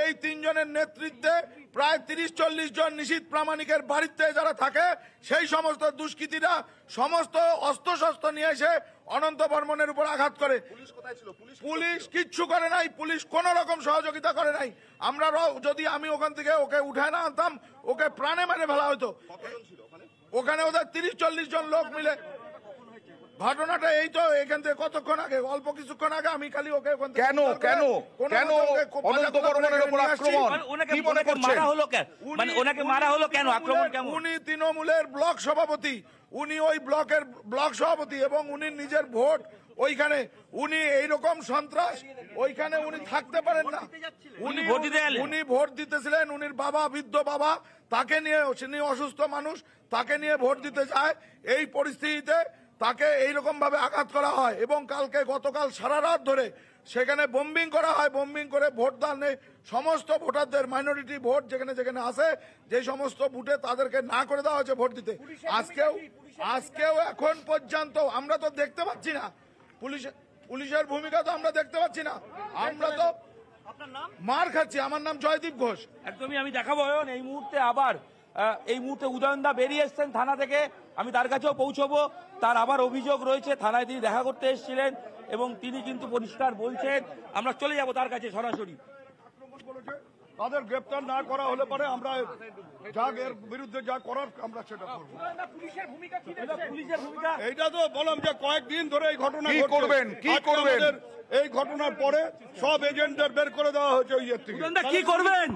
এই তিনজনের নেতৃত্বে প্রায় তিরিশ চল্লিশ জন নিশীত প্রামাণিকের বাড়িতে যারা থাকে সেই সমস্ত দুষ্কৃতীরা সমস্ত অস্ত্রশস্ত্র নিয়ে এসে অনন্ত বর্মনের উপর আঘাত করে পুলিশ কিচ্ছু করে নাই পুলিশ কোন রকম সহযোগিতা করে নাই আমরা যদি আমি ওখান থেকে ওকে উঠায় না আনতাম ওকে প্রাণে মেরে ফেলা হতো ওখানে ওদের তিরিশ চল্লিশ জন লোক মিলে ঘটনাটা এই তো এখান থেকে কতক্ষণ আগে অল্প কিছুক্ষণ আগে আমি খালি ওকে কেন কেন কেন অনন্ত বর্মনের উপর আক্রমণ মানে কি মনে করছেন মারা হলো কেন মানে ওনাকে মারা হলো কেন আক্রমণ কেন উনি তৃণমূলের ব্লক সভাপতি উনি ওই ব্লকের ব্লক সভাপতি এবং উনি নিজের ভোট ওইখানে উনি এই রকম সন্ত্রাস ওইখানে উনি থাকতে পারেন না উনি ভোট উনি ভোট দিতেছিলেন উনির বাবা বৃদ্ধ বাবা তাকে নিয়ে উনি অসুস্থ মানুষ তাকে নিয়ে ভোট দিতে যায় এই পরিস্থিতিতে তাকে ভাবে আঘাত করা হয় এবং কালকে গতকাল সারা রাত ধরে সেখানে বোম্বিং করা হয় বোম্বিং করে নেই সমস্ত ভোটারদের মাইনরিটি ভোট যেখানে যেখানে আসে যে সমস্ত বুটে তাদেরকে না করে দেওয়া হয়েছে ভোট দিতে আজকেও আজকেও এখন পর্যন্ত আমরা তো দেখতে পাচ্ছি না পুলিশের পুলিশের ভূমিকা তো আমরা দেখতে পাচ্ছি না আমরা তো মার খাচ্ছি আমার নাম জয়দীপ ঘোষ একদমই আমি দেখাবো এই মুহূর্তে আবার এই মুহূর্তে উদয়নদা বেরিয়ে এসছেন থানা থেকে আমি তার কাছেও পৌঁছবো তার আবার অভিযোগ রয়েছে থানায় তিনি দেখা করতে এসেছিলেন এবং তিনি কিন্তু পরিষ্কার বলছেন আমরা চলে যাব তার কাছে সরাসরি তাদের গ্রেপ্তার না করা হলে পরে আমরা যা এর বিরুদ্ধে যা করার আমরা সেটা এইটা তো বললাম যে কয়েকদিন ধরে এই ঘটনা করবেন কি করবেন এই ঘটনার পরে সব এজেন্টদের বের করে দেওয়া হয়েছে ওই থেকে কি করবেন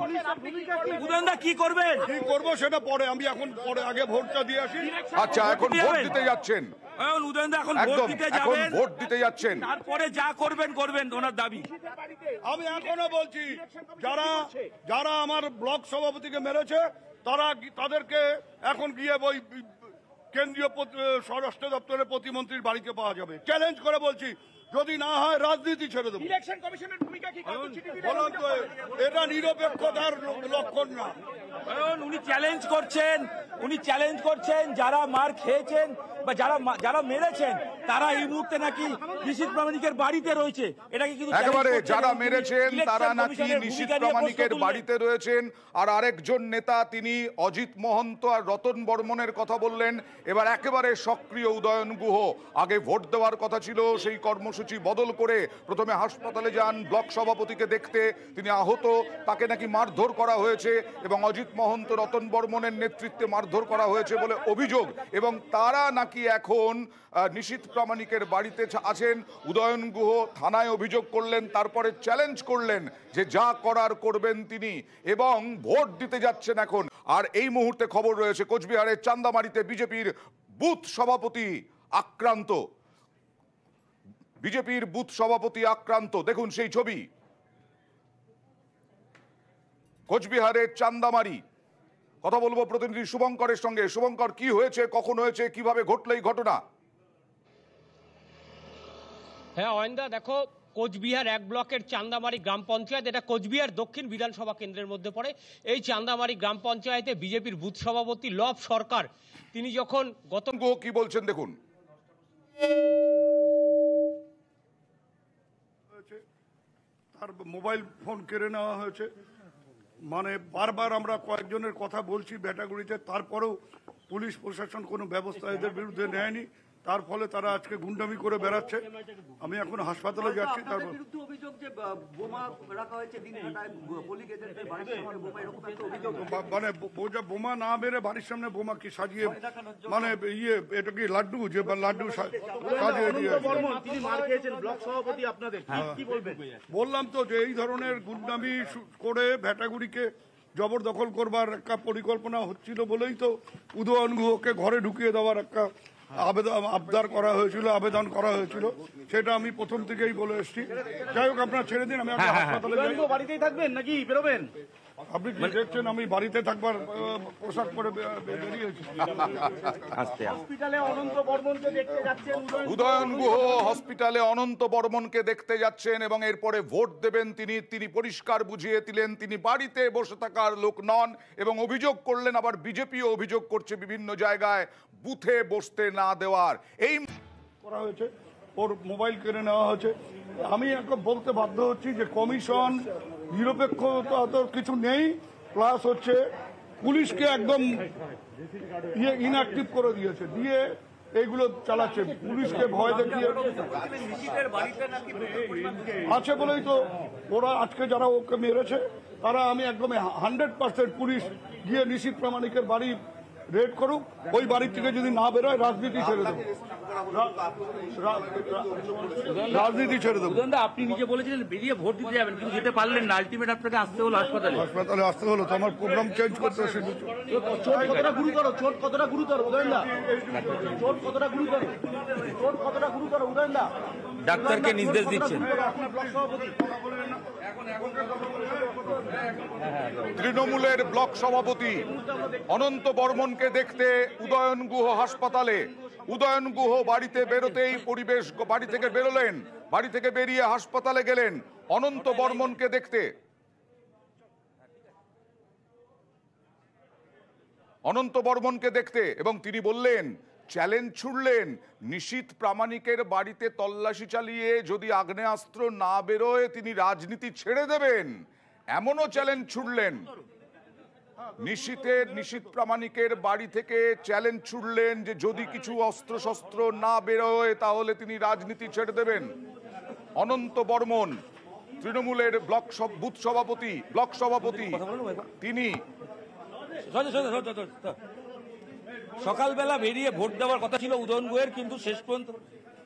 কি করবেন কি করবো সেটা পরে আমি এখন পরে আগে ভোটটা দিয়ে আসি আচ্ছা এখন ভোট দিতে যাচ্ছেন এখন উদয়ন এখন ভোট দিতে যাবেন ভোট দিতে যাচ্ছেন তারপরে যা করবেন করবেন ওনার দাবি আমি এখনো বলছি যারা যারা আমার ব্লক সভাপতিকে মেরেছে তারা তাদেরকে এখন গিয়ে ওই কেন্দ্রীয় স্বরাষ্ট্র দপ্তরের প্রতিমন্ত্রীর বাড়িতে পাওয়া যাবে চ্যালেঞ্জ করে বলছি যদি না হয় রাজনীতি ছেড়ে দেবো ইলেকশন কমিশনের ভূমিকা কি এটা নিরপেক্ষতার লক্ষণ না কারণ উনি চ্যালেঞ্জ করছেন উনি চ্যালেঞ্জ করছেন যারা মার খেয়েছেন বা যারা যারা মেরেছেন তারা এই মুহূর্তে নাকি নিশীত প্রামাণিকের বাড়িতে রয়েছে এটাকে কিন্তু একেবারে যারা মেরেছেন তারা নাকি নিশীত প্রামাণিকের বাড়িতে রয়েছেন আর আরেকজন নেতা তিনি অজিত মহন্ত আর রতন বর্মনের কথা বললেন এবার একেবারে সক্রিয় উদয়ন গুহ আগে ভোট দেওয়ার কথা ছিল সেই কর্মসূচি বদল করে প্রথমে হাসপাতালে যান ব্লক সভাপতিকে দেখতে তিনি আহত তাকে নাকি মারধর করা হয়েছে এবং অজিত অমিত মহন্ত রতন বর্মনের নেতৃত্বে মারধর করা হয়েছে বলে অভিযোগ এবং তারা নাকি এখন নিশীত প্রামাণিকের বাড়িতে আছেন উদয়ন গুহ থানায় অভিযোগ করলেন তারপরে চ্যালেঞ্জ করলেন যে যা করার করবেন তিনি এবং ভোট দিতে যাচ্ছেন এখন আর এই মুহূর্তে খবর রয়েছে কোচবিহারের চান্দামারিতে বিজেপির বুথ সভাপতি আক্রান্ত বিজেপির বুথ সভাপতি আক্রান্ত দেখুন সেই ছবি কোচবিহারের চান্দামারি কথা বলবো প্রতিনিধি শুভঙ্করের সঙ্গে শুভঙ্কর কি হয়েছে কখন হয়েছে কিভাবে ঘটল এই ঘটনা হ্যাঁ অয়েন্দা দেখো কোচবিহার এক ব্লকের চান্দামারি গ্রাম পঞ্চায়েত এটা কোচবিহার দক্ষিণ বিধানসভা কেন্দ্রের মধ্যে পড়ে এই চান্দামারি গ্রাম পঞ্চায়েতে বিজেপির বুথ সভাপতি লব সরকার তিনি যখন গত কি বলছেন দেখুন তার মোবাইল ফোন কেড়ে নেওয়া হয়েছে মানে বারবার আমরা কয়েকজনের কথা বলছি ব্যাটাগুড়িতে তারপরেও পুলিশ প্রশাসন কোনো ব্যবস্থা এদের বিরুদ্ধে নেয়নি তার ফলে তারা আজকে গুন্ডামি করে বেড়াচ্ছে আমি এখন হাসপাতালে যাচ্ছি তার মানে বোমা না মেরে বাড়ির সামনে বোমা কি সাজিয়ে মানে ইয়ে এটা কি লাড্ডু যে লাড্ডু সাজিয়ে দিয়ে হ্যাঁ। বললাম তো যে এই ধরনের গুন্ডামি করে ভ্যাটাগুড়িকে জবরদখল করবার একটা পরিকল্পনা হচ্ছিল বলেই তো উদয়ন গুহকে ঘরে ঢুকিয়ে দেওয়ার একটা আবেদন আবদার করা হয়েছিল আবেদন করা হয়েছিল সেটা আমি প্রথম থেকেই বলে এসেছি যাই হোক আপনার ছেড়ে দিন আমি হ্যাঁ, হ্যাঁ, হ্যাঁ। হাসপাতালে বাড়িতেই থাকবেন নাকি বেরোবেন আপনি দেখছেন আমি বাড়িতে থাকবার উদয়ন গুহ হসপিটালে অনন্ত বর্মনকে দেখতে যাচ্ছেন এবং এরপরে ভোট দেবেন তিনি তিনি পরিষ্কার বুঝিয়ে দিলেন তিনি বাড়িতে বসে থাকার লোক নন এবং অভিযোগ করলেন আবার বিজেপিও অভিযোগ করছে বিভিন্ন জায়গায় বুথে বসতে না দেওয়ার এই করা হয়েছে ওর মোবাইল কেড়ে নেওয়া হয়েছে আমি এখন বলতে বাধ্য হচ্ছি যে কমিশন নিরপেক্ষতা তো কিছু নেই প্লাস হচ্ছে পুলিশকে একদম ইয়ে ইনঅ্যাক্টিভ করে দিয়েছে দিয়ে এইগুলো চালাচ্ছে পুলিশকে ভয় দেখিয়ে আছে বলেই তো ওরা আজকে যারা ওকে মেরেছে তারা আমি একদম হান্ড্রেড পার্সেন্ট পুলিশ গিয়ে নিশিত প্রামাণিকের বাড়ি রেড করুক ওই বাড়ির থেকে যদি না বেরোয় রাজনীতি ছেড়ে দেবো রাজনীতি ছেড়ে দেবো আপনি নিজে বলেছিলেন বেরিয়ে ভোট দিতে যাবেন কিন্তু যেতে পারলেন না আলটিমেট আপনাকে আসতে হলো হাসপাতালে হাসপাতালে আসতে হলো তো আমার প্রোগ্রাম চেঞ্জ করতে চোট কতটা গুরুতর চোট কতটা গুরুতর উদয়ন চোট কতটা গুরুতর চোট কতটা গুরুতর উদয়ন ডাক্তারকে নির্দেশ দিচ্ছেন তৃণমূলের ব্লক সভাপতি অনন্ত বর্মন উদয়নকে দেখতে উদয়ন গুহ হাসপাতালে উদয়ন গুহ বাড়িতে বেরোতেই পরিবেশ বাড়ি থেকে বেরোলেন বাড়ি থেকে বেরিয়ে হাসপাতালে গেলেন অনন্ত বর্মনকে দেখতে অনন্ত বর্মনকে দেখতে এবং তিনি বললেন চ্যালেঞ্জ ছুড়লেন নিশীত প্রামাণিকের বাড়িতে তল্লাশি চালিয়ে যদি আগ্নেয়াস্ত্র না বেরোয় তিনি রাজনীতি ছেড়ে দেবেন এমনও চ্যালেঞ্জ ছুড়লেন নিশীতের নিশীত প্রামাণিকের বাড়ি থেকে চ্যালেঞ্জ ছুড়লেন যে যদি কিছু অস্ত্রশস্ত্র না বেরোয় তাহলে তিনি রাজনীতি ছেড়ে দেবেন অনন্ত বর্মন তৃণমূলের ব্লক বুথ সভাপতি ব্লক সভাপতি তিনি সকালবেলা বেরিয়ে ভোট দেওয়ার কথা ছিল উদয়ন গোয়ের কিন্তু শেষ পর্যন্ত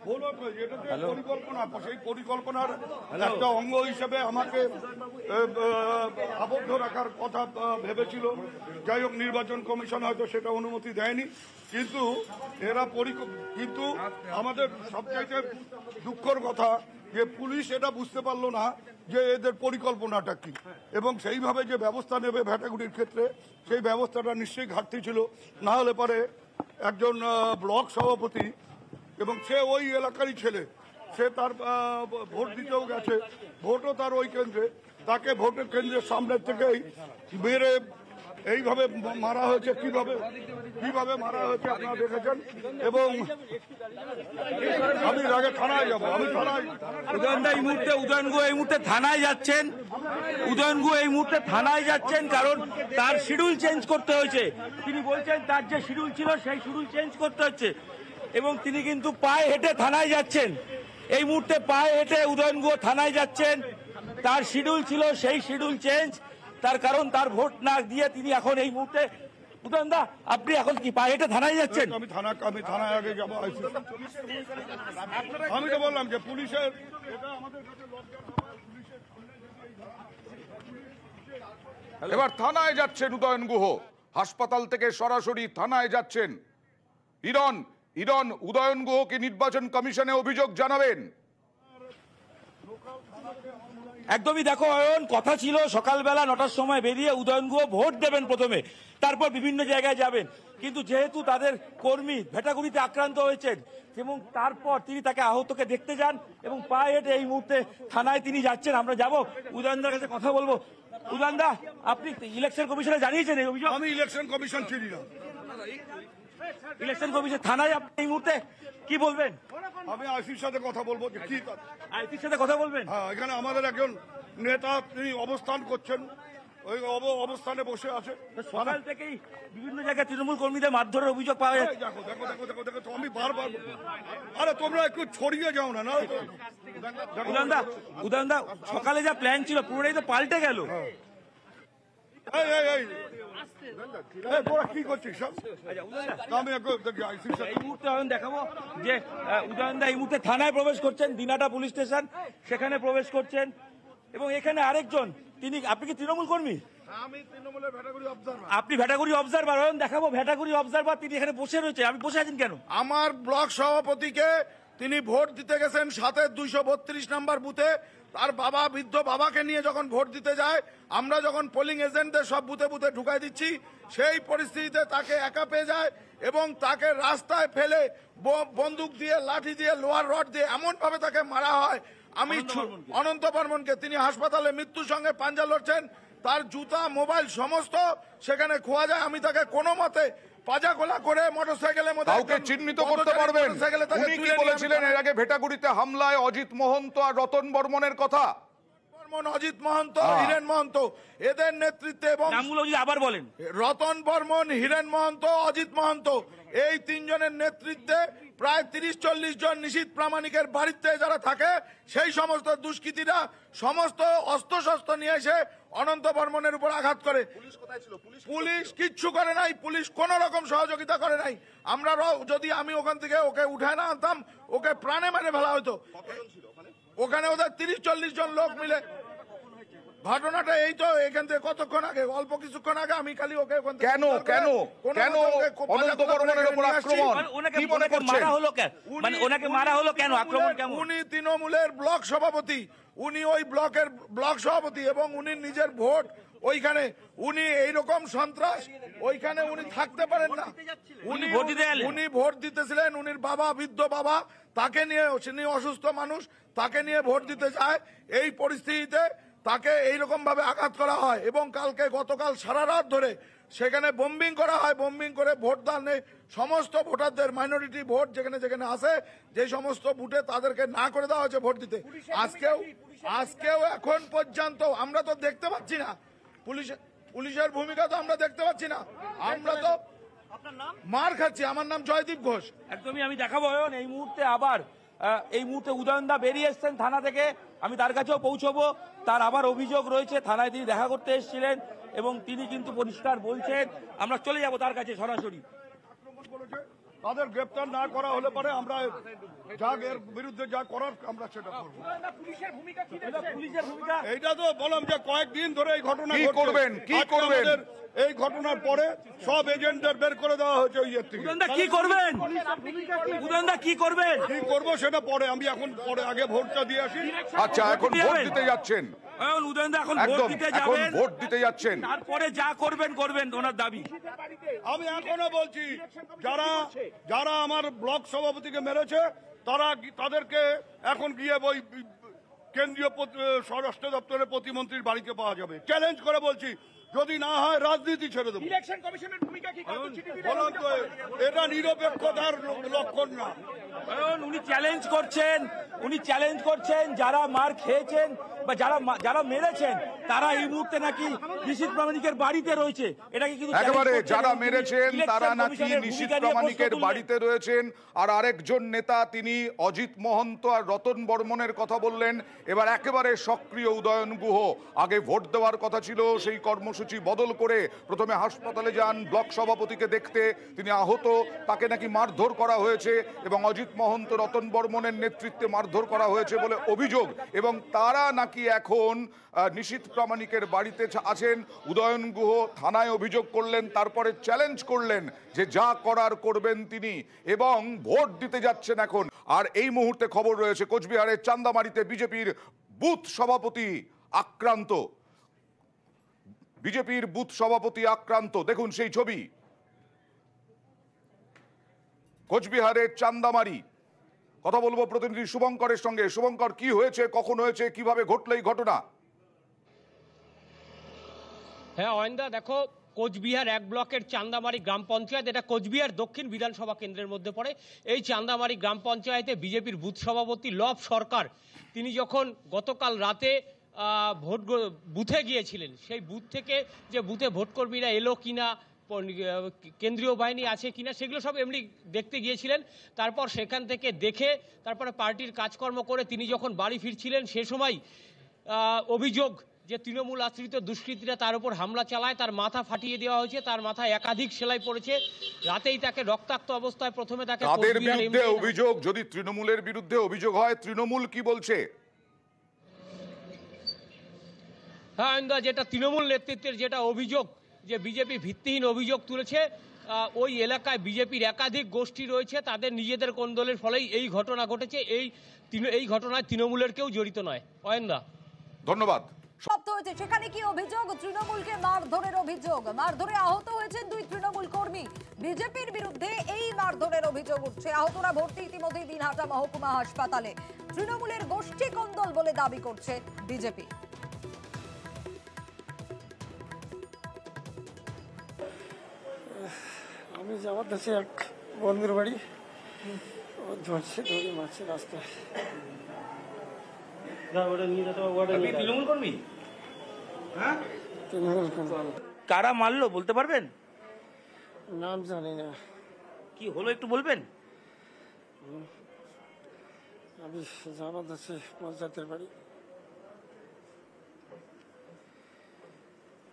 পরিকল্পনা সেই পরিকল্পনার একটা অঙ্গ হিসেবে আমাকে আবদ্ধ রাখার কথা ভেবেছিল যাই হোক নির্বাচন কমিশন হয়তো সেটা অনুমতি দেয়নি কিন্তু এরা কিন্তু আমাদের সবচাইতে দুঃখর কথা যে পুলিশ এটা বুঝতে পারলো না যে এদের পরিকল্পনাটা কি এবং সেইভাবে যে ব্যবস্থা নেবে ভ্যাটাগুড়ির ক্ষেত্রে সেই ব্যবস্থাটা নিশ্চয়ই ঘাটতি ছিল না হলে পরে একজন ব্লক সভাপতি এবং সে ওই এলাকারই ছেলে সে তার ভোট দিতেও গেছে ভোটও তার ওই কেন্দ্রে তাকে ভোটের কেন্দ্রের সামনে থেকেই বেড়ে এইভাবে মারা হয়েছে কিভাবে কিভাবে মারা হয়েছে আপনারা দেখেছেন এবং আমি আগে থানায় যাবো আমি থানায় এই মুহূর্তে উদয়ন এই মুহূর্তে থানায় যাচ্ছেন উদয়ন এই মুহূর্তে থানায় যাচ্ছেন কারণ তার শিডিউল চেঞ্জ করতে হয়েছে তিনি বলছেন তার যে শিডিউল ছিল সেই শিডিউল চেঞ্জ করতে হচ্ছে এবং তিনি কিন্তু পায়ে হেঁটে থানায় যাচ্ছেন এই মুহূর্তে পায়ে হেঁটে উদয়নগুহ থানায় যাচ্ছেন তার শিডিউল ছিল সেই শিডিউল চেঞ্জ তার কারণ তার ভোট না দিয়ে তিনি এখন এই মুহূর্তে উদয়নদা আপনি এখন কি পায়ে হেঁটে থানায় যাচ্ছেন আমি থানা আমি থানায় আগে আমি তো বললাম যে পুলিশের এবার থানায় যাচ্ছেন উদয়ন গুহ হাসপাতাল থেকে সরাসরি থানায় যাচ্ছেন ইরন ইরন উদয়ন গুহকে নির্বাচন কমিশনে অভিযোগ জানাবেন একদমই দেখো অয়ন কথা ছিল সকালবেলা নটার সময় বেরিয়ে উদয়ন গুহ ভোট দেবেন প্রথমে তারপর বিভিন্ন জায়গায় যাবেন কিন্তু যেহেতু তাদের কর্মী ভেটাগুড়িতে আক্রান্ত হয়েছেন এবং তারপর তিনি তাকে আহতকে দেখতে যান এবং পায়ে হেঁটে এই মুহূর্তে থানায় তিনি যাচ্ছেন আমরা যাব উদয়নদার কাছে কথা বলবো উদয়নদা আপনি ইলেকশন কমিশনে জানিয়েছেন এই অভিযোগ আমি ইলেকশন কমিশন চিনি না ইলেকশন কমিশন থানায় আপনি এই মুহূর্তে কি বলবেন আমি আইসির সাথে কথা বলবো যে কি আইসির সাথে কথা বলবেন হ্যাঁ এখানে আমাদের একজন নেতা তিনি অবস্থান করছেন ওই অবস্থানে বসে আছে সকাল থেকেই বিভিন্ন জায়গায় তৃণমূল কর্মীদের মারধরের অভিযোগ পাওয়া যাচ্ছে বারবার আরে তোমরা একটু ছড়িয়ে যাও না না উদাহরণ দা দা সকালে যা প্ল্যান ছিল পুরোটাই তো পাল্টে গেল হ্যাঁ। আচ্ছা, স্টেশন সেখানে প্রবেশ করছেন এবং এখানে আরেকজন তিনি আপনি কি তৃণমূল কর্মী আপনি ভেটাগুড়ি অবজার্ভার অয়ন দেখাবো ভেটাগুড়ি অবজার্ভার তিনি এখানে বসে রয়েছে আমি বসে আছেন কেন আমার ব্লক সভাপতিকে তিনি ভোট দিতে গেছেন সাথে দুইশো বত্রিশ নাম্বার বুথে তার বাবা বৃদ্ধ বাবাকে নিয়ে যখন ভোট দিতে যায় আমরা যখন পোলিং এজেন্টদের সব বুথে বুথে ঢুকাই দিচ্ছি সেই পরিস্থিতিতে তাকে একা পেয়ে যায় এবং তাকে রাস্তায় ফেলে বন্দুক দিয়ে লাঠি দিয়ে লোহার রড দিয়ে এমনভাবে তাকে মারা হয় আমি অনন্ত বর্মনকে তিনি হাসপাতালে মৃত্যুর সঙ্গে পাঞ্জা লড়ছেন তার জুতা মোবাইল সমস্ত সেখানে খোয়া যায় আমি তাকে কোনো মতে রতন বর্মন হিরেন মহন্ত অজিত মহন্ত এই তিনজনের নেতৃত্বে প্রায় তিরিশ চল্লিশ জন নিশীত প্রামাণিকের বাড়িতে যারা থাকে সেই সমস্ত দুষ্কৃতীরা সমস্ত অস্ত্রশস্ত্র নিয়ে এসে অনন্ত বর্মনের উপর আঘাত করে পুলিশ কিচ্ছু করে নাই পুলিশ কোন রকম সহযোগিতা করে নাই আমরা যদি আমি ওখান থেকে ওকে উঠায় না আনতাম ওকে প্রাণে মেরে ফেলা হতো ওখানে ওদের তিরিশ চল্লিশ জন লোক মিলে ঘটনাটা এই তো এখান থেকে কতক্ষণ আগে অল্প কিছুক্ষণ আগে আমি খালি ওকে কেন কেন কেন অনন্ত বর্মনের উপর আক্রমণ মানে কি মনে করছেন মারা হলো কেন মানে ওনাকে মারা হলো কেন আক্রমণ কেন উনি তৃণমূলের ব্লক সভাপতি উনি ওই ব্লকের ব্লক সভাপতি এবং উনি নিজের ভোট ওইখানে উনি এইরকম সন্ত্রাস ওইখানে উনি থাকতে পারেন না উনি উনি ভোট দিতেছিলেন উনির বাবা বৃদ্ধ বাবা তাকে নিয়ে উনি অসুস্থ মানুষ তাকে নিয়ে ভোট দিতে যায় এই পরিস্থিতিতে তাকে এইরকমভাবে আঘাত করা হয় এবং কালকে গতকাল সারা রাত ধরে সেখানে বোম্বিং করা হয় বোম্বিং করে ভোট নেই সমস্ত ভোটারদের মাইনরিটি ভোট যেখানে যেখানে আসে যে সমস্ত বুটে তাদেরকে না করে দেওয়া হয়েছে ভোট দিতে আজকেও আজকেও এখন পর্যন্ত আমরা তো দেখতে পাচ্ছি না পুলিশ পুলিশের ভূমিকা তো আমরা দেখতে পাচ্ছি না আমরা তো মার খাচ্ছি আমার নাম জয়দীপ ঘোষ একদমই আমি দেখাবো এই মুহূর্তে আবার এই মুহূর্তে উদয়নদা বেরিয়ে এসছেন থানা থেকে আমি তার কাছেও পৌঁছবো তার আবার অভিযোগ রয়েছে থানায় তিনি দেখা করতে এসেছিলেন এবং তিনি কিন্তু পরিষ্কার বলছেন আমরা চলে যাব তার কাছে সরাসরি তাদের গ্রেপ্তার না করা হলে পরে আমরা যা এর বিরুদ্ধে যা করার আমরা সেটা করবো এইটা তো বললাম যে কয়েকদিন ধরে এই ঘটনা করবেন কি করবেন এই ঘটনার পরে সব এজেন্টদের বের করে দেওয়া হয়েছে ওই ইয়ের থেকে কি করবেন উদয়নদা কি করবেন কি করব সেটা পরে আমি এখন পরে আগে ভোটটা দিয়ে আসি আচ্ছা এখন ভোট দিতে যাচ্ছেন স্বরাষ্ট্র দপ্তরের প্রতিমন্ত্রীর বাড়িতে পাওয়া যাবে চ্যালেঞ্জ করে বলছি যদি না হয় রাজনীতি ছেড়ে দেবো ইলেকশন এটা নিরপেক্ষতার লক্ষণ না উনি চ্যালেঞ্জ করছেন উনি চ্যালেঞ্জ করছেন যারা মার খেয়েছেন বা যারা যারা মেরেছেন তারা এই মুহূর্তে নাকি নিশীত প্রামাণিকের বাড়িতে রয়েছে এটাকে কিন্তু একেবারে যারা মেরেছেন তারা নাকি নিশীত প্রামাণিকের বাড়িতে রয়েছেন আর আরেকজন নেতা তিনি অজিত মহন্ত আর রতন বর্মনের কথা বললেন এবার একেবারে সক্রিয় উদয়ন গুহ আগে ভোট দেওয়ার কথা ছিল সেই কর্মসূচি কর্মসূচি বদল করে প্রথমে হাসপাতালে যান ব্লক সভাপতিকে দেখতে তিনি আহত তাকে নাকি মারধর করা হয়েছে এবং অজিত মহন্ত রতন বর্মনের নেতৃত্বে মারধর করা হয়েছে বলে অভিযোগ এবং তারা নাকি এখন নিশীত প্রামাণিকের বাড়িতে আছেন উদয়ন গুহ থানায় অভিযোগ করলেন তারপরে চ্যালেঞ্জ করলেন যে যা করার করবেন তিনি এবং ভোট দিতে যাচ্ছেন এখন আর এই মুহূর্তে খবর রয়েছে কোচবিহারের চান্দামারিতে বিজেপির বুথ সভাপতি আক্রান্ত বিজেপির বুথ সভাপতি আক্রান্ত দেখুন সেই ছবি কোচবিহারের চান্দামারি কথা বলবো প্রতিনিধি শুভঙ্করের সঙ্গে শুভঙ্কর কি হয়েছে কখন হয়েছে কিভাবে ঘটল এই ঘটনা হ্যাঁ অয়েন্দা দেখো কোচবিহার এক ব্লকের চান্দামারি গ্রাম পঞ্চায়েত এটা কোচবিহার দক্ষিণ বিধানসভা কেন্দ্রের মধ্যে পড়ে এই চান্দামারি গ্রাম পঞ্চায়েতে বিজেপির বুথ সভাপতি লব সরকার তিনি যখন গতকাল রাতে ভোট বুথে গিয়েছিলেন সেই বুথ থেকে যে বুথে ভোটকর্মীরা এলো কিনা কেন্দ্রীয় বাহিনী আছে কিনা সেগুলো সব এমনি দেখতে গিয়েছিলেন তারপর সেখান থেকে দেখে তারপরে পার্টির কাজকর্ম করে তিনি যখন বাড়ি ফিরছিলেন সে সময় অভিযোগ যে তৃণমূল আশ্রিত দুষ্কৃতীরা তার উপর হামলা চালায় তার মাথা ফাটিয়ে দেওয়া হয়েছে তার মাথায় একাধিক সেলাই পড়েছে রাতেই তাকে রক্তাক্ত অবস্থায় প্রথমে তাকে অভিযোগ যদি তৃণমূলের বিরুদ্ধে অভিযোগ হয় তৃণমূল কি বলছে হ্যাঁ যেটা তৃণমূল নেতৃত্বের যেটা অভিযোগ যে বিজেপি ভিত্তিহীন অভিযোগ তুলেছে ওই এলাকায় বিজেপির একাধিক গোষ্ঠী রয়েছে তাদের নিজেদের কোন্দলের ফলেই এই ঘটনা ঘটেছে এই এই ঘটনায় তৃণমূলের কেউ জড়িত নয় অয়েন্দা ধন্যবাদ সপ্ত হয়েছে সেখানে কি অভিযোগ তৃণমূলকে মারধরের অভিযোগ মারধরে আহত হয়েছেন দুই তৃণমূল কর্মী বিজেপির বিরুদ্ধে এই মারধরের অভিযোগ উঠছে আহতরা ভর্তি ইতিমধ্যেই দিনহাটা মহকুমা হাসপাতালে তৃণমূলের গোষ্ঠী কন্দল বলে দাবি করছে বিজেপি আমি যাওয়ার দেশে এক বন্ধুর বাড়ি ও ধরছে ধরে মারছে রাস্তায় তৃণমূল কর্মী হ্যাঁ তৃণমূল কর্মী কারা মারলো বলতে পারবেন নাম জানি না কি হলো একটু বলবেন আমি জামাত আছি পঞ্চায়েতের বাড়ি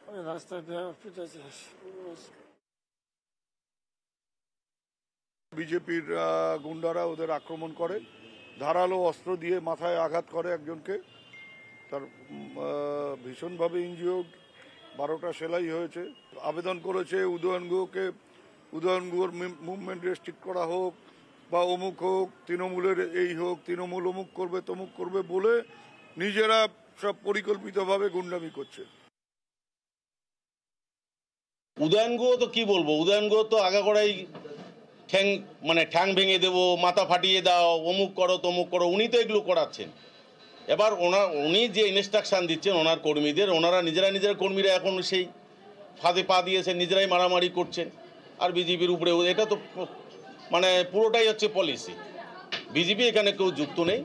ওই রাস্তায় পিঠেছে বিজেপির গুন্ডারা ওদের আক্রমণ করে ধারালো অস্ত্র দিয়ে মাথায় আঘাত করে একজনকে তার ভীষণভাবে ইঞ্জিওর্ড বারোটা সেলাই হয়েছে আবেদন করেছে উদয়ন গুহকে উদয়ন গুহর মুভমেন্ট রেস্ট্রিক্ট করা হোক বা অমুক হোক তৃণমূলের এই হোক তৃণমূল অমুক করবে তমুক করবে বলে নিজেরা সব পরিকল্পিতভাবে গুন্ডামি করছে উদয়ন গুহ তো কি বলবো উদয়ন গুহ তো আগাগোড়াই ঠ্যাং মানে ঠ্যাং ভেঙে দেবো মাথা ফাটিয়ে দাও অমুক করো তমুক করো উনি তো এগুলো করাচ্ছেন এবার ওনার উনি যে ইনস্ট্রাকশান দিচ্ছেন ওনার কর্মীদের ওনারা নিজেরা নিজের কর্মীরা এখন সেই ফাঁদে পা দিয়েছে নিজেরাই মারামারি করছেন আর বিজেপির উপরে এটা তো মানে পুরোটাই হচ্ছে পলিসি বিজেপি এখানে কেউ যুক্ত নেই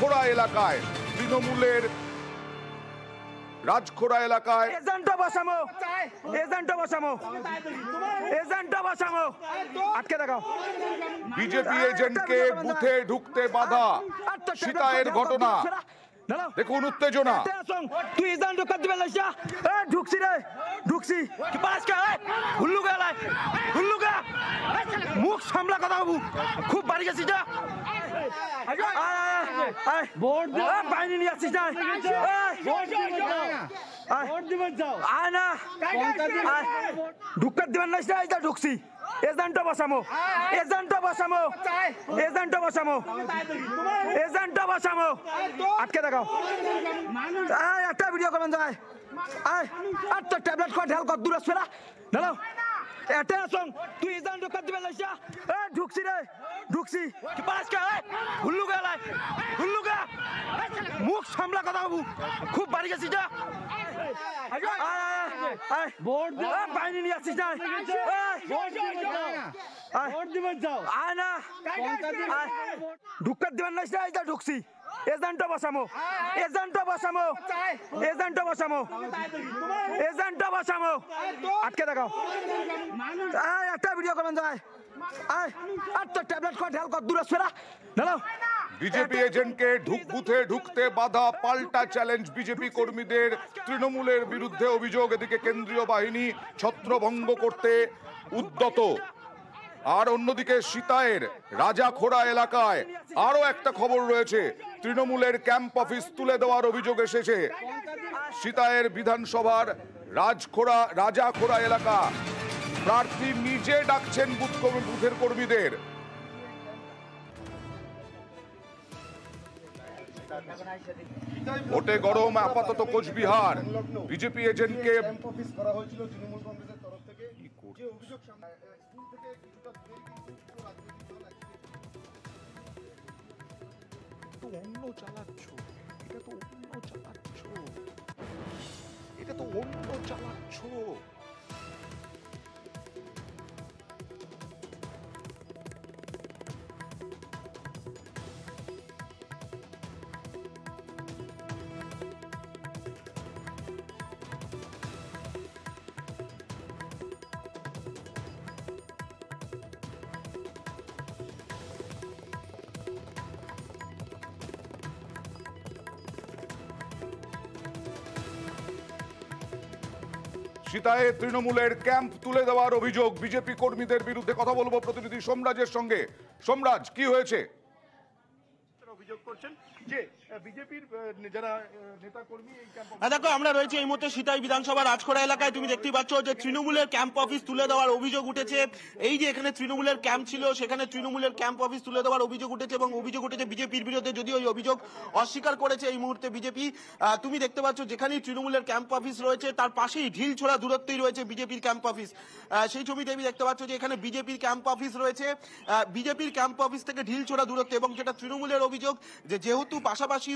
ঘোড়া এলাকায় তৃণমূলের রাজখোড়া এলাকায় এজেন্টটা বসামো এজেন্টটা বসামো এজেন্টটা বসামো আটকে দেখাও বিজেপি এজেন্টকে বুথে ঢুকতে বাধা সীতায়ের ঘটনা দেখুন উত্তেজনা তুই ইজান ঢুকার দিবে লাইসা এ ঢুকছি রে ঢুকছি কি পাস কে হুল্লু গা লাই হুল্লু গা মুখ সামলা কথা বাবু খুব বাড়ি গেছিস না বোর্ড দে বাইরে নিয়ে আসছিস না ঢুকার দিবেন না ঢুকছি এজেন্টও বসামো এজেন্টও বসামো এজেন্টও বসামো এজেন্টও বসামো আটকে দেখাও একটা ভিডিও করবেন যাই আয় আর তোর ট্যাবলেট কর ঢেল কর দূরে ফেরা ঢেলাও Attention, tu izan do kat belasya. Eh dhuksi re, dhuksi. Kipas ka, eh hullu ka lai, hullu ka. मुख सामला कदा बाबू खूब बारी आसी जा आय आय आय बोर्ड दे आ पानी नहीं आसी जा बोर्ड दे मत जाओ बोर्ड दे मत जाओ आ ना ढुक्कत दिवन नसला इधर ढुकसी এজেন্ট বসামো এজেন্ট বসামো এজেন্ট বসামো এজেন্ট বসামো আটকে দেখাও একটা ভিডিও করবেন তো তৃণমূলের বিরুদ্ধে অভিযোগ এদিকে কেন্দ্রীয় বাহিনী ছত্রভঙ্গ করতে উদ্যত আর অন্যদিকে সীতায়ের রাজাখোড়া এলাকায় আরও একটা খবর রয়েছে তৃণমূলের ক্যাম্প অফিস তুলে দেওয়ার অভিযোগ এসেছে সীতায়ের বিধানসভার রাজখোড়া রাজাখোড়া এলাকা প্রার্থী নিজে ডাকছেন বুথের কর্মীদের ভোটে গরম আপাতত কোচবিহার বিজেপি এজেন্টকে 원로 잘랐죠 이래도 원로 잘랐죠 이래도 원로 잘랐죠 সিতায় তৃণমূলের ক্যাম্প তুলে দেওয়ার অভিযোগ বিজেপি কর্মীদের বিরুদ্ধে কথা বলবো প্রতিনিধি সোমরাজের সঙ্গে সোমরাজ কি হয়েছে অভিযোগ করছেন যে বিজেপির যারা নেতা কর্মী হ্যাঁ, দেখো আমরা রয়েছে এই মুহূর্তে সিতাই বিধানসভা রাজখোড়া এলাকায় তুমি দেখতে পাচ্ছ যে তৃণমূলের ক্যাম্প অফিস তুলে দেওয়ার অভিযোগ উঠেছে এই যে এখানে তৃণমূলের ক্যাম্প ছিল সেখানে তৃণমূলের ক্যাম্প অফিস তুলে দেওয়ার অভিযোগ উঠেছে এবং অভিযোগ উঠেছে বিজেপির বিরুদ্ধে যদিও ওই অভিযোগ অস্বীকার করেছে এই মুহূর্তে বিজেপি তুমি দেখতে পাচ্ছ যেখানেই তৃণমূলের ক্যাম্প অফিস রয়েছে তার পাশেই ঢিল ছোড়া দূরত্বেই রয়েছে বিজেপির ক্যাম্প অফিস সেই ছবিতে আমি দেখতে পাচ্ছ যে এখানে বিজেপির ক্যাম্প অফিস রয়েছে বিজেপির ক্যাম্প অফিস থেকে ঢিল ছোড়া দূরত্ব এবং যেটা তৃণমূলের অভিযোগ যে যেহেতু পাশাপাশি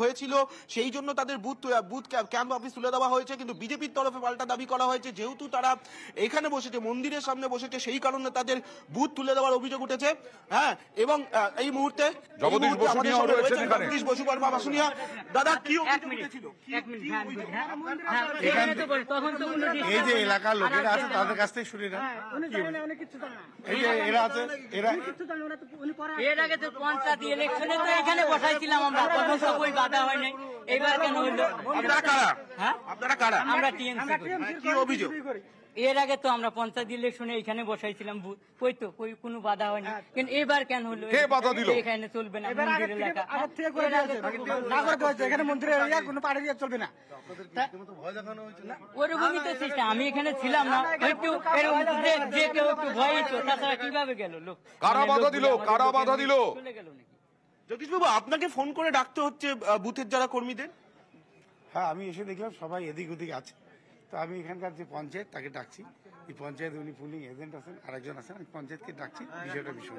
হয়েছিল সেই জন্য তাদের বুথ বুথ ক্যাম্প অফিস তুলে দেওয়া হয়েছে কিন্তু বিজেপির তরফে পাল্টা দাবি করা হয়েছে যেহেতু তারা এখানে বসেছে মন্দিরের সামনে বসেছে সেই কারণে তাদের বুথ তুলে দেওয়ার অভিযোগ উঠেছে হ্যাঁ এবং এই মুহূর্তে হ্যাঁ, এরা আছে এরা এর আগে তো পঞ্চায়েত ইলেকশনে তো যেখানে বসাইছিলাম আমরা প্রথম তো কই বাধা হয় নাই এবার কেন হইলো আপনারা কারা হ্যাঁ আপনারা কারা আমরা টিএমসি হ্যাঁ, কি অভিযোগ এর আগে তো আমরা পঞ্চায়েত ইলেকশনে এখানে বসাইছিলাম কই তো কই কোনো বাধা হয়নি হ্যাঁ। কিন্তু এবার কেন হলো কে বাধা দিল এখানে চলবে না মন্দির এলাকা হ্যাঁ? আগে থেকে করে দিয়েছে না করে দিয়েছে এখানে মন্দির এরিয়া কোনো পাড়ে দিয়ে চলবে না ওরকমই তো সিস্টেম আমি এখানে ছিলাম না একটু এরকম যে কেউ একটু ভয় হতো তাছাড়া কিভাবে গেল লোক কারা বাধা দিল কারা বাধা দিল চলে গেল জগদীশবাবু আপনাকে ফোন করে ডাকতে হচ্ছে বুথের যারা কর্মীদের হ্যাঁ আমি এসে দেখলাম সবাই এদিক ওদিক আছে তো আমি এখানকার যে পঞ্চায়েত তাকে ডাকছি এই পঞ্চায়েত উনি পুলিং এজেন্ট আছেন আরেকজন আছেন আমি পঞ্চায়েতকে ডাকছি বিষয়টা বিষয়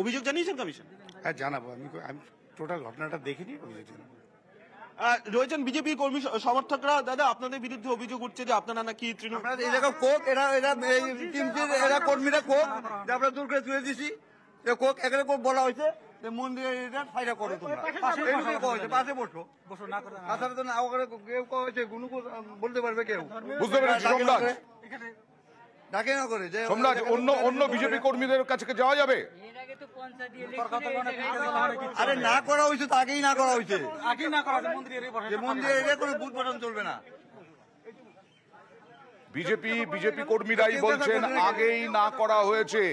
অভিযোগ জানিয়েছেন কমিশন হ্যাঁ জানাবো আমি আমি টোটাল ঘটনাটা দেখিনি অভিযোগ জানাবো রয়েছেন বিজেপি কর্মী সমর্থকরা দাদা আপনাদের বিরুদ্ধে অভিযোগ উঠছে যে আপনারা নাকি তৃণমূল এই জায়গা কোক এরা এরা এরা কর্মীরা কোক যে আমরা দূর করে তুলে দিছি কোক এখানে কোক বলা হয়েছে অন্য অন্য বিজেপি কর্মীদের কাছে যাওয়া যাবে আরে না করা হয়েছে তো আগেই না করা হয়েছে চলবে না বিজেপি বিজেপি কর্মীরাই বলছেন আগেই না করা হয়েছে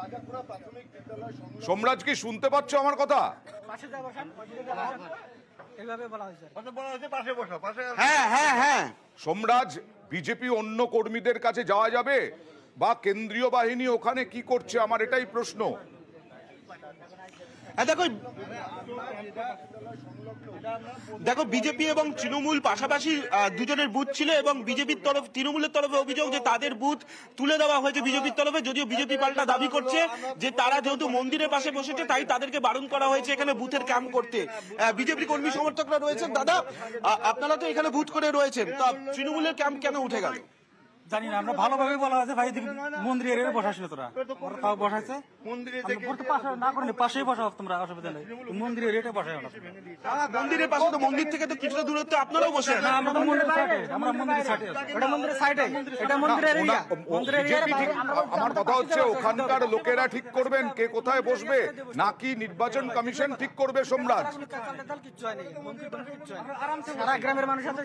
রাজাপুরা প্রাথমিক সোমরাজ কি শুনতে পাচ্ছ আমার কথা সোমরাজ হ্যাঁ, হ্যাঁ, হ্যাঁ। বিজেপি অন্য কর্মীদের কাছে যাওয়া যাবে বা কেন্দ্রীয় বাহিনী ওখানে কি করছে আমার এটাই প্রশ্ন দেখো দেখো বিজেপি এবং তৃণমূল পাশাপাশি দুজনের বুথ ছিল এবং বিজেপির তরফ তৃণমূলের তরফে অভিযোগ যে তাদের বুথ তুলে দেওয়া হয়েছে বিজেপির তরফে যদিও বিজেপি পাল্টা দাবি করছে যে তারা যেহেতু মন্দিরের পাশে বসেছে তাই তাদেরকে বারণ করা হয়েছে এখানে বুথের ক্যাম্প করতে বিজেপি কর্মী সমর্থকরা রয়েছেন দাদা আপনারা তো এখানে বুথ করে রয়েছেন তা তৃণমূলের ক্যাম্প কেন উঠে গেল জানি না আমরা ভালোভাবে বলা আছে ভাই মন্দিরে তোরা তাও বসাইছে আমার কথা হচ্ছে ওখানকার লোকেরা ঠিক করবেন কে কোথায় বসবে নাকি নির্বাচন কমিশন ঠিক করবে সোমরাজ গ্রামের মানুষ আছে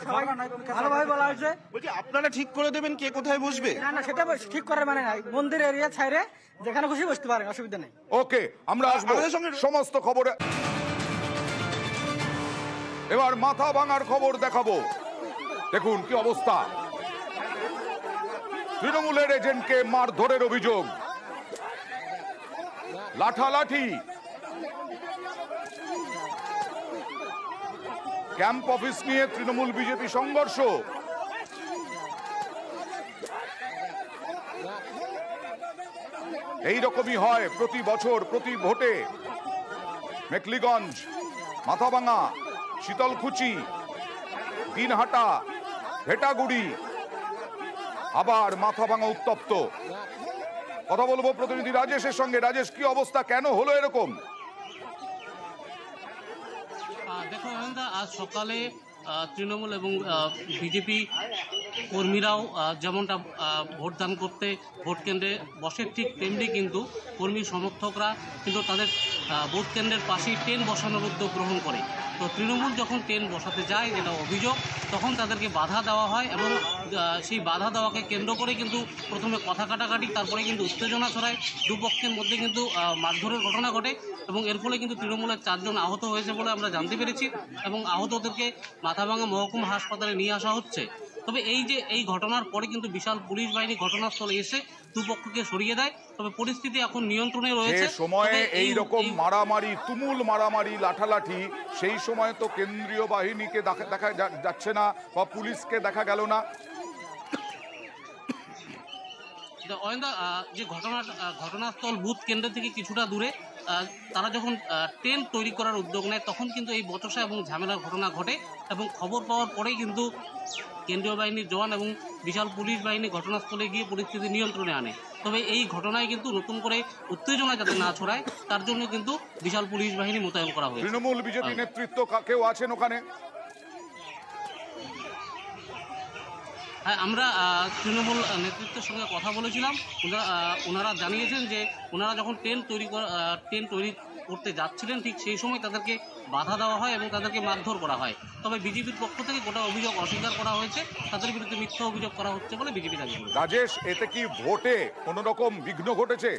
আপনারা ঠিক করে দেবেন কে কোথায় বসবে না না সেটা ঠিক করার মানে নাই মন্দির এরিয়া ছাইরে যেখানে খুশি বসতে পারেন অসুবিধা নেই ওকে আমরা আসবো সমস্ত খবরে এবার মাথা ভাঙার খবর দেখাবো দেখুন কি অবস্থা তৃণমূলের এজেন্টকে মারধরের অভিযোগ লাঠালাঠি ক্যাম্প অফিস নিয়ে তৃণমূল বিজেপি সংঘর্ষ এই রকমই হয় প্রতি বছর প্রতি ভোটে মেকলিগঞ্জ মাথাভাঙা শীতলকুচি দিনহাটা ভেটাগুড়ি আবার মাথাভাঙা উত্তপ্ত কথা বলবো প্রতিনিধি রাজেশের সঙ্গে রাজেশ কি অবস্থা কেন হলো এরকম দেখো আজ সকালে তৃণমূল এবং বিজেপি কর্মীরাও যেমনটা ভোটদান করতে ভোট কেন্দ্রে বসে ঠিক তেমনি কিন্তু কর্মী সমর্থকরা কিন্তু তাদের ভোট কেন্দ্রের পাশেই ট্রেন বসানোর উদ্যোগ গ্রহণ করে তো তৃণমূল যখন ট্রেন বসাতে যায় এটা অভিযোগ তখন তাদেরকে বাধা দেওয়া হয় এবং সেই বাধা দেওয়াকে কেন্দ্র করে কিন্তু প্রথমে কথা কাটাকাটি তারপরে কিন্তু উত্তেজনা ছড়ায় দুপক্ষের মধ্যে কিন্তু মারধরের ঘটনা ঘটে এবং এর ফলে কিন্তু তৃণমূলের চারজন আহত হয়েছে বলে আমরা জানতে পেরেছি এবং আহতদেরকে মাথাভাঙা মহকুমা হাসপাতালে নিয়ে আসা হচ্ছে তবে এই যে এই ঘটনার পরে কিন্তু বিশাল পুলিশ বাহিনী ঘটনাস্থলে এসে দুপক্ষকে সরিয়ে দেয় তবে পরিস্থিতি এখন নিয়ন্ত্রণে রয়েছে সময়ে এই রকম মারামারি তুমুল মারামারি লাঠালাঠি সেই সময় তো কেন্দ্রীয় বাহিনীকে দেখা যাচ্ছে না বা পুলিশকে দেখা গেল না অয়েন্দা যে ঘটনা ঘটনাস্থল বুথ কেন্দ্র থেকে কিছুটা দূরে তারা যখন ট্রেন তৈরি করার উদ্যোগ নেয় তখন কিন্তু এই বচসা এবং ঝামেলার ঘটনা ঘটে এবং খবর পাওয়ার পরেই কিন্তু কেন্দ্রীয় বাহিনীর জওয়ান এবং বিশাল পুলিশ বাহিনী ঘটনাস্থলে গিয়ে পরিস্থিতি নিয়ন্ত্রণে আনে তবে এই ঘটনায় কিন্তু নতুন করে উত্তেজনা যাতে না ছড়ায় তার জন্য কিন্তু বিশাল পুলিশ বাহিনী মোতায়েন করা হয়েছে তৃণমূল বিজেপি নেতৃত্ব কেউ আছেন ওখানে হ্যাঁ আমরা তৃণমূল নেতৃত্বের সঙ্গে কথা বলেছিলাম ওনারা ওনারা জানিয়েছেন যে ওনারা যখন ট্রেন তৈরি করা ট্রেন তৈরি করতে যাচ্ছিলেন ঠিক সেই সময় তাদেরকে বাধা দেওয়া হয় এবং তাদেরকে মারধর করা হয় তবে বিজেপির পক্ষ থেকে গোটা অভিযোগ অস্বীকার করা হয়েছে তাদের বিরুদ্ধে মিথ্যা অভিযোগ করা হচ্ছে বলে বিজেপি দাবি রাজেশ এতে কি ভোটে কোনোরকম বিঘ্ন ঘটেছে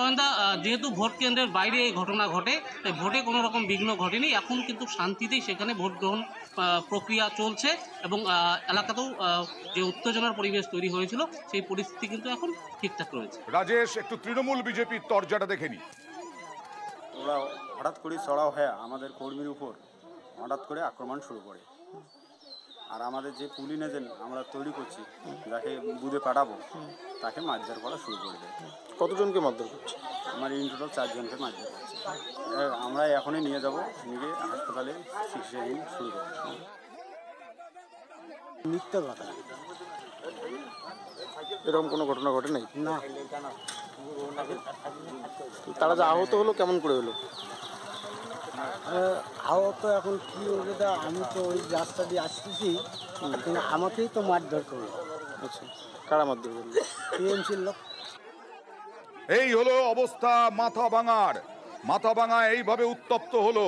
অয়নদা যেহেতু ভোট কেন্দ্রের বাইরে এই ঘটনা ঘটে তাই ভোটে কোনো রকম বিঘ্ন ঘটেনি এখন কিন্তু শান্তিতেই সেখানে ভোট গ্রহণ প্রক্রিয়া চলছে এবং এলাকাতেও যে উত্তেজনার পরিবেশ তৈরি হয়েছিল সেই পরিস্থিতি কিন্তু এখন ঠিকঠাক রয়েছে রাজেশ একটু তৃণমূল বিজেপির তরজাটা দেখেনি ওরা হঠাৎ করে চড়াও হয়ে হ্যাঁ, আমাদের কর্মীর উপর হঠাৎ করে আক্রমণ শুরু করে আর আমাদের যে পুলি নেজেন আমরা তৈরি করছি যাকে বুধে পাঠাবো তাকে মারধার করা শুরু করে দেয় কতজনকে মারধর করছে আমার ইন টোটাল চারজনকে মারধর করছে আমরা এখনই নিয়ে যাব নিয়ে হাসপাতালে চিকিৎসাহীন শুরু করব মিথ্যা কথা এরকম কোনো ঘটনা ঘটে নাই না তারা যে আহত হলো কেমন করে হলো আহত এখন কি হবে তা আমি তো ওই রাস্তা দিয়ে আসতেছি কিন্তু আমাকেই তো মারধর করলো আচ্ছা কারা মারধর করলো টিএমসির লোক এই হলো অবস্থা মাথা ভাঙার মাথা ভাঙা এইভাবে উত্তপ্ত হলো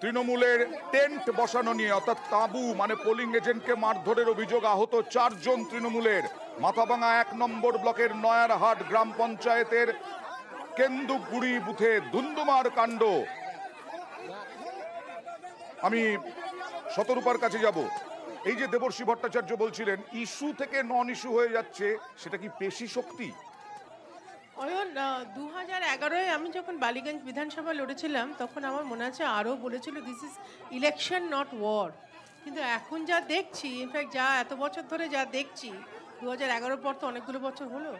তৃণমূলের টেন্ট বসানো নিয়ে অর্থাৎ তাঁবু মানে পোলিং এজেন্টকে মারধরের অভিযোগ আহত চারজন তৃণমূলের মাথাভাঙা এক নম্বর ব্লকের নয়ারহাট গ্রাম পঞ্চায়েতের কেন্দুগুড়ি বুথে ধুন্দুমার কাণ্ড আমি শতরূপার কাছে যাব এই যে দেবর্ষী ভট্টাচার্য বলছিলেন ইস্যু থেকে নন ইস্যু হয়ে যাচ্ছে সেটা কি পেশি শক্তি অয়ন দু হাজার এগারোয় আমি যখন বালিগঞ্জ বিধানসভা লড়েছিলাম তখন আমার মনে আছে আরও বলেছিল this is election not war কিন্তু এখন যা দেখছি ইনফ্যাক্ট যা এত বছর ধরে যা দেখছি দু হাজার এগারোর পর তো অনেকগুলো বছর হলো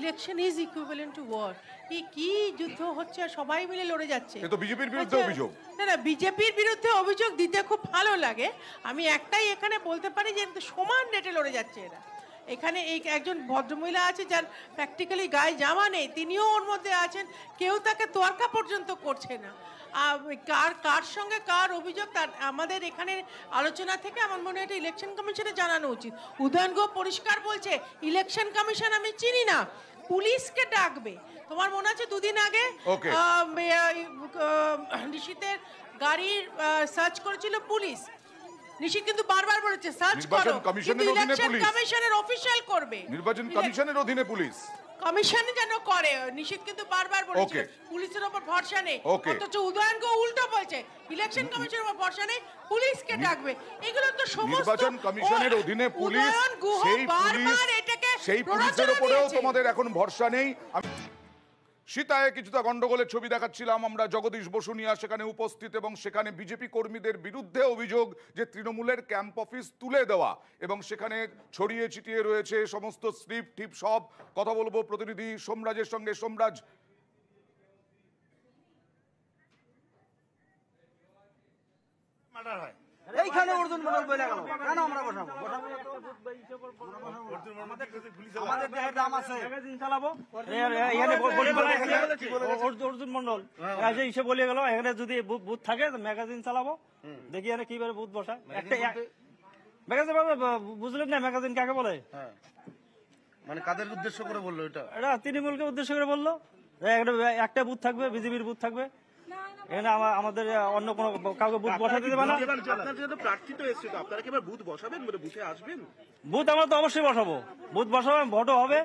election is equivalent to war কি কি যুদ্ধ হচ্ছে আর সবাই মিলে লড়ে যাচ্ছে তো বিজেপির বিরুদ্ধে আচ্ছা, অভিযোগ না না বিজেপির বিরুদ্ধে অভিযোগ দিতে খুব ভালো লাগে আমি একটাই এখানে বলতে পারি যে সমান রেটে লড়ে যাচ্ছে এরা এখানে এই একজন ভদ্রমহিলা আছে যার প্র্যাকটিক্যালি গায়ে জামা নেই তিনিও ওর মধ্যে আছেন কেউ তাকে তোয়ারকা পর্যন্ত করছে না কার কার সঙ্গে কার অভিযোগ তার আমাদের এখানে আলোচনা থেকে আমার মনে হয় এটা ইলেকশন কমিশনে জানানো উচিত উদয়ন গো পরিষ্কার বলছে ইলেকশন কমিশন আমি চিনি না পুলিশকে ডাকবে তোমার মনে আছে দুদিন আগে নিশীতের গাড়ির সার্চ করেছিল পুলিশ নিশি কিন্তু বারবার বলেছে সার্চ করো কিন্তু ইলেকশন কমিশনের অফিশিয়াল করবে নির্বাচন কমিশনের অধীনে পুলিশ কমিশন যেন করে কিন্তু বারবার বলেছে পুলিশের উপর ভরসা নেই অথচ উদয়নকে উল্টো বলছে ইলেকশন কমিশনের উপর ভরসা নেই পুলিশকে ডাকবে এগুলো তো সমস্ত নির্বাচন কমিশনের অধীনে পুলিশ সেই পুলিশ সেই পুলিশের উপরেও তোমাদের এখন ভরসা নেই সীতায় কিছুটা গণ্ডগোলের ছবি দেখাচ্ছিলাম আমরা জগদীশ বসুনিয়া সেখানে উপস্থিত এবং সেখানে বিজেপি কর্মীদের বিরুদ্ধে অভিযোগ যে তৃণমূলের ক্যাম্প অফিস তুলে দেওয়া এবং সেখানে ছড়িয়ে ছিটিয়ে রয়েছে সমস্ত স্লিপ টিপ সব কথা বলবো প্রতিনিধি সোমরাজের সঙ্গে সোমরাজ হয় এইখানে অর্জুন মন্ডল বলে গেল কেন আমরা বসাবো অর্জুন মন্ডল ইসে হ্যাঁ। বলে গেল এখানে যদি বুথ থাকে ম্যাগাজিন চালাবো দেখি এখানে কিভাবে বুথ বসায় একটা ম্যাগাজিন বুঝলেন না ম্যাগাজিন কাকে বলে হ্যাঁ। মানে কাদের উদ্দেশ্য করে বললো এটা এটা তৃণমূলকে উদ্দেশ্য করে বললো একটা বুথ থাকবে বিজেপির বুথ থাকবে এখানে আমাদের অন্য কাউকে বুথ বসাতে দেবে না প্রার্থী তো এসেছে আপনারা কি বুথ বসাবেন আসবেন বুথ আমরা তো অবশ্যই বসাবো বুথ ভোটও হবে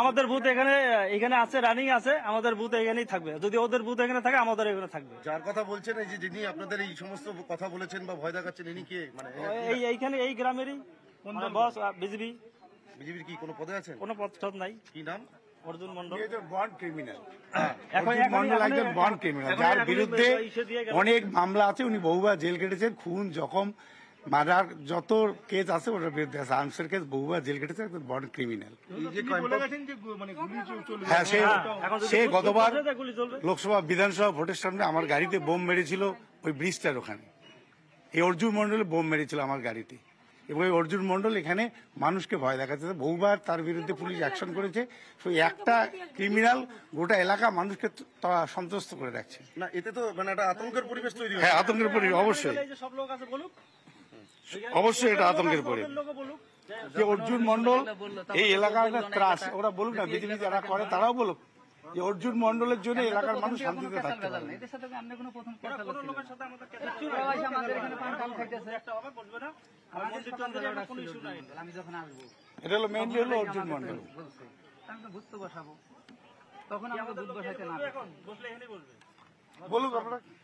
আমাদের বুথ এখানে এখানে আছে রানিং আছে আমাদের বুথ এখানেই থাকবে যদি ওদের বুথ এখানে থাকে আমাদের এখানে থাকবে যার কথা বলছেন এই যে যিনি আপনাদের এই সমস্ত কথা বলেছেন বা ভয় দেখাচ্ছেন ইনি কে মানে এই এইখানে এই গ্রামেরই বস বিজেপি বিজেপির কি কোনো পদে আছেন কোনো পদ নাই কি নাম অর্জুন মন্ডল বন্ড ক্রিমিনাল যার বিরুদ্ধে অনেক মামলা আছে উনি বহুবার জেল কেটেছেন খুন জখম মারার যত কেস আছে ওটার বিরুদ্ধে আছে আর্মসের কেস বহুবার জেল কেটেছে একজন বন্ড ক্রিমিনাল মানে হ্যাঁ সে হ্যাঁ, হ্যাঁ। সে গতবার লোকসভা বিধানসভা ভোটের সামনে আমার গাড়িতে বোম মেরেছিল ওই ব্রিজটার ওখানে এই অর্জুন মন্ডলে বোম মেরেছিল আমার গাড়িতে এবং অর্জুন মন্ডল এখানে মানুষকে ভয় দেখাচ্ছে বহুবার তার বিরুদ্ধে পুলিশ অ্যাকশন করেছে একটা ক্রিমিনাল গোটা এলাকা মানুষকে সন্ত্রস্ত করে রাখছে না এতে তো মানে একটা আতঙ্কের পরিবেশ তৈরি হ্যাঁ আতঙ্কের হ্যাঁ, পরিবেশ হ্যাঁ, অবশ্যই হ্যাঁ, অবশ্যই এটা আতঙ্কের পরে যে অর্জুন মন্ডল এই এলাকার ত্রাস ওরা বলুক না বিজেপি যারা করে তারাও বলুক যে অর্জুন মন্ডলের জন্য এলাকার মানুষ শান্তিতে থাকতে পারে এটা হলো মেইনলি হলো অর্জুন মন্ডল আমি বসাবো তখন আমাকে ভূত বসাইতে না বসলে বলুক আপনারা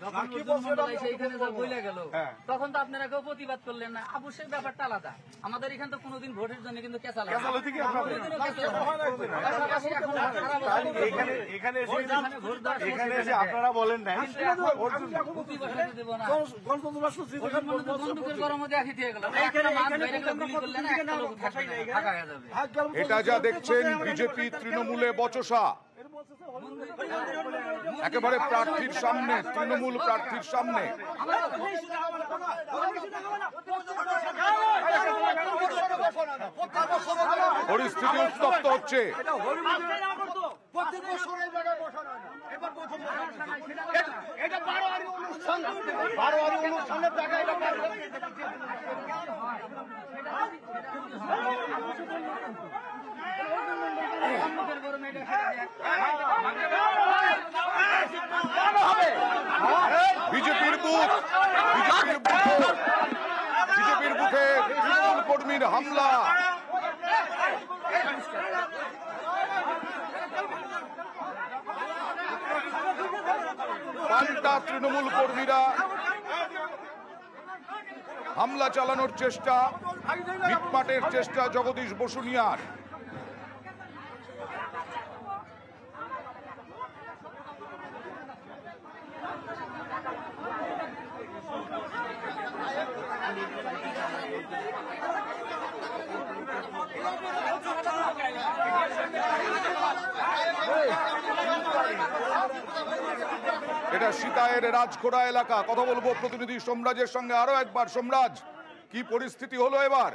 হ্যাঁ। তখন তো আপনারা কেউ প্রতিবাদ করলেন না ব্যাপারটা আলাদা আমাদের এখানে তো কোনোদিন ভোটের জন্য কিন্তু আপনারা বলেন হ্যাঁ, এটা যা দেখছেন বিজেপি তৃণমূলে বচসা একেবারে প্রার্থীর সামনে তৃণমূল প্রার্থীর সামনে পরিস্থিতি উত্তপ্ত হচ্ছে বিজেপির বুকে তৃণমূল কর্মীর হামলা পাল্টা তৃণমূল কর্মীরা হামলা চালানোর চেষ্টা মিটমাটের চেষ্টা জগদীশ বসুনিয়ার আজকে রাজখোড়া এলাকা কথা বলবো প্রতিনিধি সোমরাজের সঙ্গে আরো একবার সোমরাজ কি পরিস্থিতি হলো এবার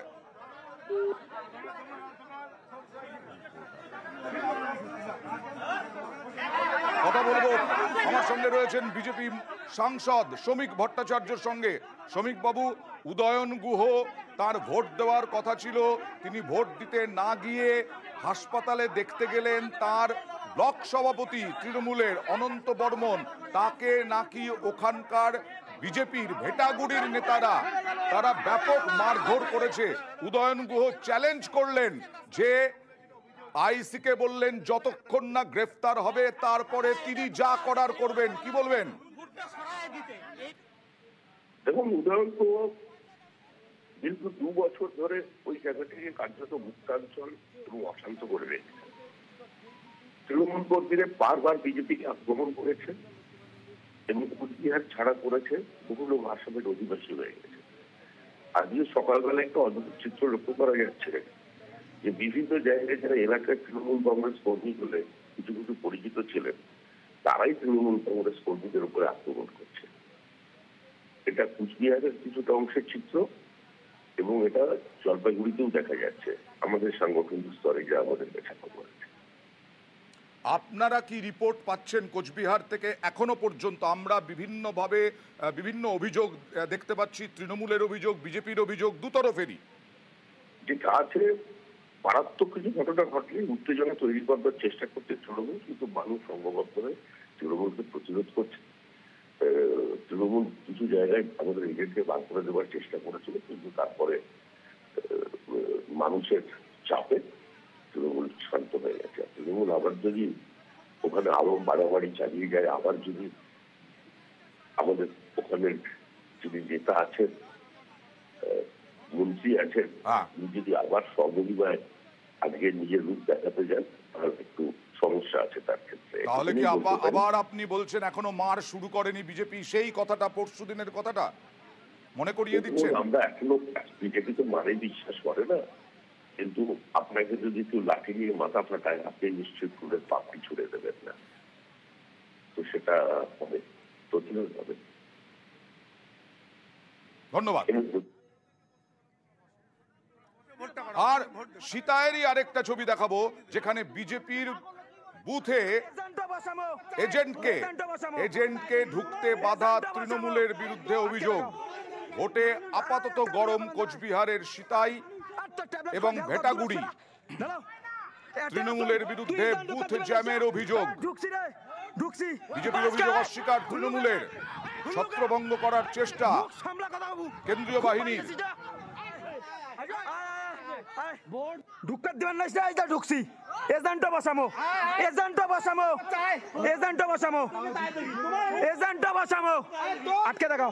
কথা বলবো আমার সঙ্গে রয়েছেন বিজেপি সাংসদ শ্রমিক ভট্টাচার্যর সঙ্গে শ্রমিক বাবু উদয়ন গুহ তার ভোট দেওয়ার কথা ছিল তিনি ভোট দিতে না গিয়ে হাসপাতালে দেখতে গেলেন তার ব্লক সভাপতি তৃণমূলের অনন্ত বর্মন তাকে নাকি ওখানকার বিজেপির ভেটাগুড়ির নেতারা তারা ব্যাপক মারধর করেছে উদয়ন গুহ চ্যালেঞ্জ করলেন যে আইসিকে বললেন যতক্ষণ না গ্রেফতার হবে তারপরে তিনি যা করার করবেন কি বলবেন দেখুন উদয়ন গুহ দীর্ঘ দু বছর ধরে ওই জায়গাটিকে কার্যত মুক্তাঞ্চল অশান্ত করে রেখেছে তৃণমূল কর্মীরা বারবার বিজেপিকে আক্রমণ করেছে এবং কুচবিহার ছাড়া করেছে বহু লোক আসামের অধিবাসী হয়ে গেছে আজকে সকালবেলা একটা অদ্ভুত চিত্র লক্ষ্য করা যাচ্ছে যে বিভিন্ন জায়গায় যারা এলাকার তৃণমূল কংগ্রেস কর্মী হলে কিছু কিছু পরিচিত ছিলেন তারাই তৃণমূল কংগ্রেস কর্মীদের উপরে আক্রমণ করছে এটা কুচবিহারের কিছুটা অংশের চিত্র এবং এটা জলপাইগুড়িতেও দেখা যাচ্ছে আমাদের সাংগঠনিক স্তরে যা আমাদের দেখা খবর আছে আপনারা কি রিপোর্ট পাচ্ছেন কোচবিহার থেকে এখনো পর্যন্ত আমরা বিভিন্নভাবে বিভিন্ন অভিযোগ দেখতে পাচ্ছি তৃণমূলের অভিযোগ বিজেপির অভিযোগ দুতরফেরই যেটা আছে মারাত্মক কিছু ঘটনা ঘটলে উত্তেজনা তৈরি করবার চেষ্টা করছে তৃণমূল কিন্তু মানুষ সংঘবদ্ধ হয়ে তৃণমূলকে প্রতিরোধ করছে তৃণমূল কিছু জায়গায় আমাদের এজেন্টকে বার করে দেওয়ার চেষ্টা করেছিল কিন্তু তারপরে মানুষের চাপে তৃণমূল শান্ত হয়ে গেছে তৃণমূল আবার যদি ওখানে আরো বাড়াবাড়ি চালিয়ে যায় আবার যদি আমাদের ওখানে যদি নেতা আছেন মন্ত্রী আছেন হ্যাঁ। উনি যদি আবার সর্বনিমায় আজকে নিজের রূপ দেখাতে যান তাহলে একটু সমস্যা আছে তার ক্ষেত্রে তাহলে কি আবার আপনি বলছেন এখনো মার শুরু করেনি বিজেপি সেই কথাটা পরশু দিনের কথাটা মনে করিয়ে দিচ্ছেন আমরা এখনো বিজেপি তো মানে বিশ্বাস করে না কিন্তু আপনাকে যদি কেউ লাঠি নিয়ে মাথা ফাটায় আপনি নিশ্চিত করে পাপটি ছুড়ে দেবেন না তো সেটা হবে প্রতিরোধ হবে ধন্যবাদ আর সীতায়েরই আরেকটা ছবি দেখাবো যেখানে বিজেপির বুথে এজেন্টকে এজেন্টকে ঢুকতে বাধা তৃণমূলের বিরুদ্ধে অভিযোগ ভোটে আপাতত গরম কোচবিহারের সীতাই এবং ভেটাগুড়ি তৃণমূলের বিরুদ্ধে বুথ জ্যামের অভিযোগ বিজেপির অভিযোগ অস্বীকার তৃণমূলের ছত্রভঙ্গ করার চেষ্টা কেন্দ্রীয় বাহিনী বসামো বসামো আচ্ছা, বসামো বসামো আটকে দেখাও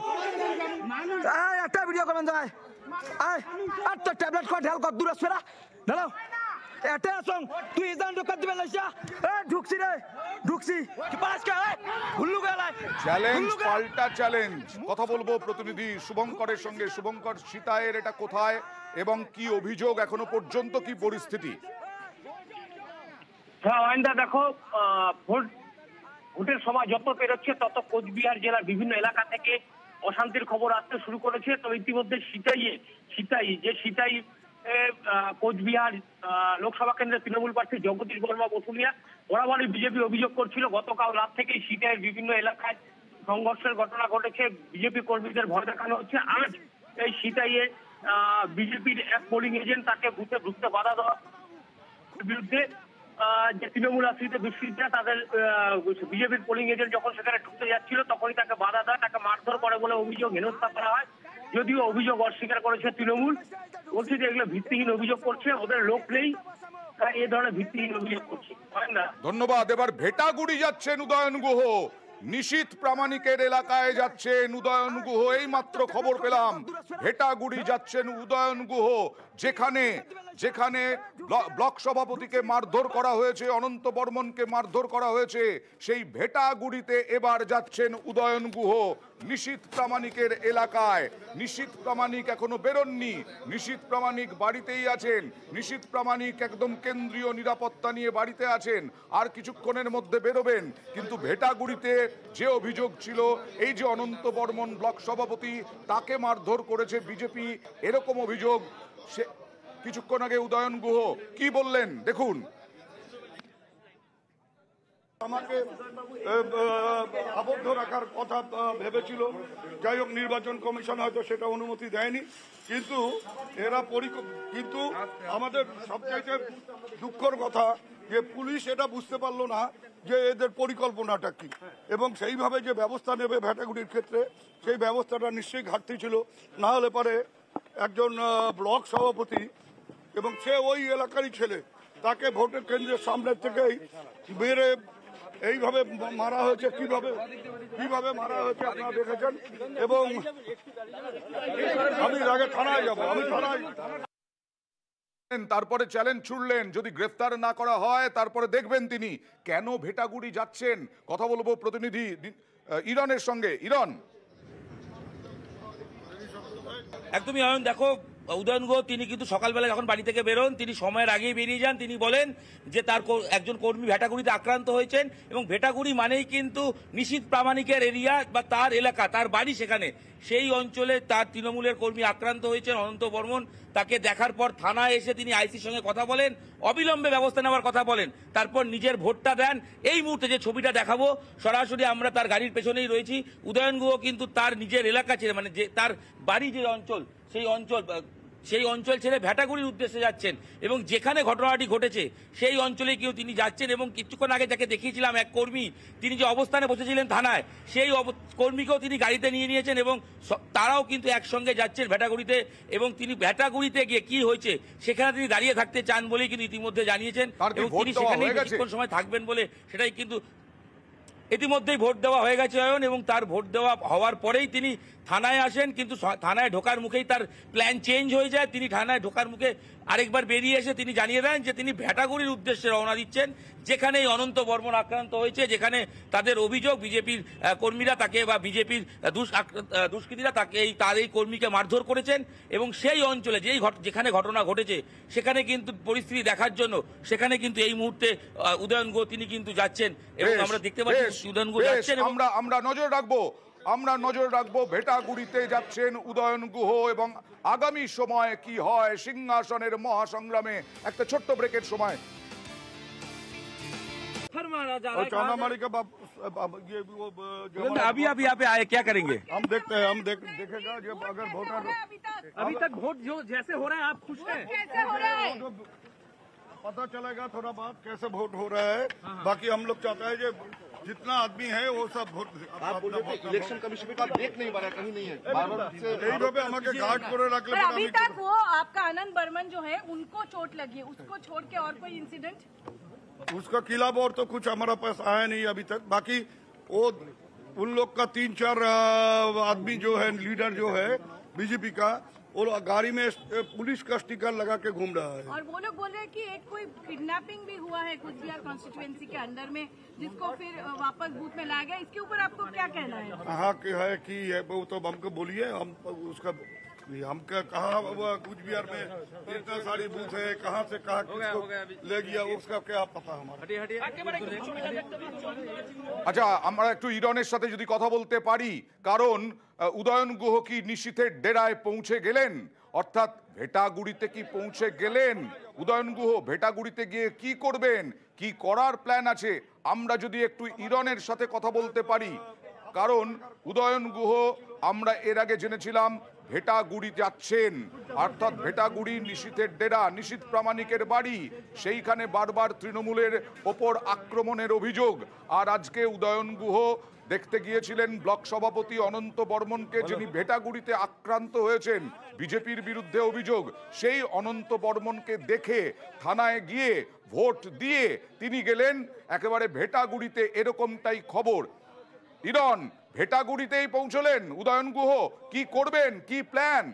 একটা ভিডিও করেন যায় আয় আর ট্যাবলেট কর ঢেল কর দূরে দাঁড়াও আসং তুই ইজান দিবে লাইসা এ ঢুকছি রে ঢুকছি কি পাস কে হুল্লু গেলাই চ্যালেঞ্জ পাল্টা চ্যালেঞ্জ কথা বলবো প্রতিনিধি শুভঙ্করের সঙ্গে শুভঙ্কর এটা কোথায় এবং কি অভিযোগ এখনো পর্যন্ত কি পরিস্থিতি হ্যাঁ দেখো ভোট ভোটের সময় যত পেরোচ্ছে তত কোচবিহার জেলার বিভিন্ন এলাকা থেকে অশান্তির খবর আসতে শুরু করেছে তো ইতিমধ্যে সিতাইয়ে সিতাই যে সিতাই কোচবিহার লোকসভা কেন্দ্রের তৃণমূল প্রার্থী জগদীশ বর্মা বসুলিয়া বরাবরই বিজেপি অভিযোগ করছিল গতকাল রাত থেকে সিটাইয়ের বিভিন্ন এলাকায় সংঘর্ষের ঘটনা ঘটেছে বিজেপি কর্মীদের ভয় দেখানো হচ্ছে আজ এই সিটাইয়ে বিজেপির এক পোলিং এজেন্ট তাকে বুথে ঢুকতে বাধা দেওয়া বিরুদ্ধে যে তৃণমূল আশ্রিত দুষ্কৃতীরা তাদের বিজেপির পোলিং এজেন্ট যখন সেখানে ঢুকতে যাচ্ছিল তখনই তাকে বাধা দেয় তাকে মারধর করে বলে অভিযোগ হেনস্থা করা হয় যদিও অভিযোগ অস্বীকার করেছে তৃণমূল বলছে যে এগুলো ভিত্তিহীন অভিযোগ করছে ওদের লোক নেই এ ধরনের ভিত্তিহীন অভিযোগ করছে ধন্যবাদ এবার ভেটাগুড়ি যাচ্ছেন উদয়ন গুহ নিশীত প্রামাণিকের এলাকায় যাচ্ছেন উদয়ন গুহ এই মাত্র খবর পেলাম হেটাগুড়ি যাচ্ছেন উদয়ন গুহ যেখানে যেখানে ব্লক সভাপতিকে মারধর করা হয়েছে অনন্ত বর্মনকে মারধর করা হয়েছে সেই ভেটাগুড়িতে এবার যাচ্ছেন উদয়ন গুহ নিশীত প্রামাণিকের এলাকায় নিশীত প্রামাণিক এখনো বেরোননি নিশীত প্রামাণিক বাড়িতেই আছেন নিশীত প্রামাণিক একদম কেন্দ্রীয় নিরাপত্তা নিয়ে বাড়িতে আছেন আর কিছুক্ষণের মধ্যে বেরোবেন কিন্তু ভেটাগুড়িতে যে অভিযোগ ছিল এই যে অনন্ত বর্মন ব্লক সভাপতি তাকে মারধর করেছে বিজেপি এরকম অভিযোগ সে কিছুক্ষণ আগে উদয়ন গুহ কি বললেন দেখুন আমাকে আবদ্ধ রাখার কথা ভেবেছিল যাই হোক নির্বাচন কমিশন হয়তো সেটা অনুমতি দেয়নি কিন্তু এরা কিন্তু আমাদের সবচেয়ে দুঃখর কথা যে পুলিশ এটা বুঝতে পারলো না যে এদের পরিকল্পনাটা কি এবং সেইভাবে যে ব্যবস্থা নেবে ভ্যাটাগুড়ির ক্ষেত্রে সেই ব্যবস্থাটা নিশ্চয়ই ঘাটতি ছিল না হলে পরে একজন ব্লক সভাপতি এবং সে ওই এলাকারই ছেলে তাকে ভোটের কেন্দ্রের সামনে থেকেই বেড়ে এইভাবে মারা হয়েছে কিভাবে কিভাবে মারা হয়েছে আপনারা দেখেছেন এবং আমি আগে থানায় যাব আমি থানায় তারপরে চ্যালেঞ্জ ছুড়লেন যদি গ্রেফতার না করা হয় তারপরে দেখবেন তিনি কেন ভেটাগুড়ি যাচ্ছেন কথা বলবো প্রতিনিধি ইরানের সঙ্গে ইরান একদমই আয়ন দেখো উদয়ন গো তিনি কিন্তু সকালবেলা যখন বাড়ি থেকে বেরোন তিনি সময়ের আগেই বেরিয়ে যান তিনি বলেন যে তার একজন কর্মী ভেটাগুড়িতে আক্রান্ত হয়েছেন এবং ভেটাগুড়ি মানেই কিন্তু নিশীত প্রামাণিকের এরিয়া বা তার এলাকা তার বাড়ি সেখানে সেই অঞ্চলে তার তৃণমূলের কর্মী আক্রান্ত হয়েছেন অনন্ত বর্মন তাকে দেখার পর থানায় এসে তিনি আইসির সঙ্গে কথা বলেন অবিলম্বে ব্যবস্থা নেওয়ার কথা বলেন তারপর নিজের ভোটটা দেন এই মুহূর্তে যে ছবিটা দেখাবো সরাসরি আমরা তার গাড়ির পেছনেই রয়েছি উদয়ন গুহ কিন্তু তার নিজের এলাকা ছেড়ে মানে যে তার বাড়ি যে অঞ্চল সেই অঞ্চল সেই অঞ্চল ছেড়ে ভ্যাটাগুড়ির উদ্দেশ্যে যাচ্ছেন এবং যেখানে ঘটনাটি ঘটেছে সেই অঞ্চলে কেউ তিনি যাচ্ছেন এবং কিছুক্ষণ আগে যাকে দেখিয়েছিলাম এক কর্মী তিনি যে অবস্থানে বসেছিলেন থানায় সেই কর্মীকেও তিনি গাড়িতে নিয়ে নিয়েছেন এবং তারাও কিন্তু একসঙ্গে যাচ্ছেন ভ্যাটাগুড়িতে এবং তিনি ভ্যাটাগুড়িতে গিয়ে কি হয়েছে সেখানে তিনি দাঁড়িয়ে থাকতে চান বলেই কিন্তু ইতিমধ্যে জানিয়েছেন এবং তিনি সেখানে কিছুক্ষণ সময় থাকবেন বলে সেটাই কিন্তু ইতিমধ্যেই ভোট দেওয়া হয়ে গেছে অয়ন এবং তার ভোট দেওয়া হওয়ার পরেই তিনি থানায় আসেন কিন্তু থানায় ঢোকার মুখেই তার প্ল্যান চেঞ্জ হয়ে যায় তিনি থানায় ঢোকার মুখে আরেকবার বেরিয়ে এসে তিনি জানিয়ে দেন যে তিনি ভেটাগুড়ির উদ্দেশ্যে রওনা দিচ্ছেন যেখানে এই অনন্ত বর্মন আক্রান্ত হয়েছে যেখানে তাদের অভিযোগ বিজেপির কর্মীরা তাকে বা বিজেপির দুষ্কৃতীরা তাকে এই তার এই কর্মীকে মারধর করেছেন এবং সেই অঞ্চলে যেই যেখানে ঘটনা ঘটেছে সেখানে কিন্তু পরিস্থিতি দেখার জন্য সেখানে কিন্তু এই মুহূর্তে উদয়ন গো তিনি কিন্তু যাচ্ছেন এবং আমরা দেখতে পাচ্ছি উদয়ন গো যাচ্ছেন আমরা আমরা নজর রাখবো আমরা নজর রাখবো ভেটাগুড়িতে যাচ্ছেন উদয়ন গুহ এবং আগামী সময়ে কি হয় সিংহাসনের মহাসংগ্রামে একটা ছোট্ট ব্রেকের সময় अभी अभी यहाँ पे आए क्या करेंगे हम देखते हैं हम देख, देखेगा जब अगर वोटर अभी तक वोट जो जैसे हो रहा है आप खुश हैं पता चलेगा थोड़ा बहुत कैसे वोट हो रहा है बाकी हम लोग चाहते हैं जितना आदमी है वो सब वोट इलेक्शन कमीशन देख नहीं पा कहीं नहीं है रख ले अभी तक वो आपका आनंद बर्मन जो है उनको चोट लगी है उसको छोड़ के और कोई इंसिडेंट उसका किला बोर तो कुछ हमारा पास आया नहीं अभी तक बाकी वो उन लोग का तीन चार आदमी जो है लीडर जो है बीजेपी का और गाड़ी में पुलिस का स्टिकर लगा के घूम रहा है और वो लोग बोल रहे हैं कि एक कोई किडनैपिंग भी हुआ है कुछ बिहार कॉन्स्टिट्यूएंसी के अंदर में जिसको फिर वापस बूथ में लाया गया इसके ऊपर आपको क्या कहना है हाँ है कि है वो तो हमको बोलिए हम उसका हमका कहाँ कुछ बिहार में इतना सारी बूथ है कहाँ से कहाँ किसको ले गया उसका क्या पता हमारा আচ্ছা আমরা একটু ইরনের সাথে যদি কথা বলতে পারি কারণ উদয়ন গুহ কি নিশীথের ডেরায় পৌঁছে গেলেন অর্থাৎ ভেটাগুড়িতে কি পৌঁছে গেলেন উদয়ন গুহ ভেটাগুড়িতে গিয়ে কি করবেন কি করার প্ল্যান আছে আমরা যদি একটু ইরনের সাথে কথা বলতে পারি কারণ উদয়ন গুহ আমরা এর আগে জেনেছিলাম ভেটাগুড়ি যাচ্ছেন অর্থাৎ ভেটাগুড়ি নিশীথের ডেরা নিশীথ প্রামাণিকের বাড়ি সেইখানে বারবার তৃণমূলের ওপর আক্রমণের অভিযোগ আর আজকে উদয়ন গুহ দেখতে গিয়েছিলেন ব্লক সভাপতি অনন্ত বর্মনকে যিনি ভেটাগুড়িতে আক্রান্ত হয়েছেন বিজেপির বিরুদ্ধে অভিযোগ সেই অনন্ত বর্মনকে দেখে থানায় গিয়ে ভোট দিয়ে তিনি গেলেন একেবারে ভেটাগুড়িতে এরকমটাই খবর ইরন ভেটাগুড়িতেই পৌঁছলেন উদয়ন গুহ কি করবেন কি প্ল্যান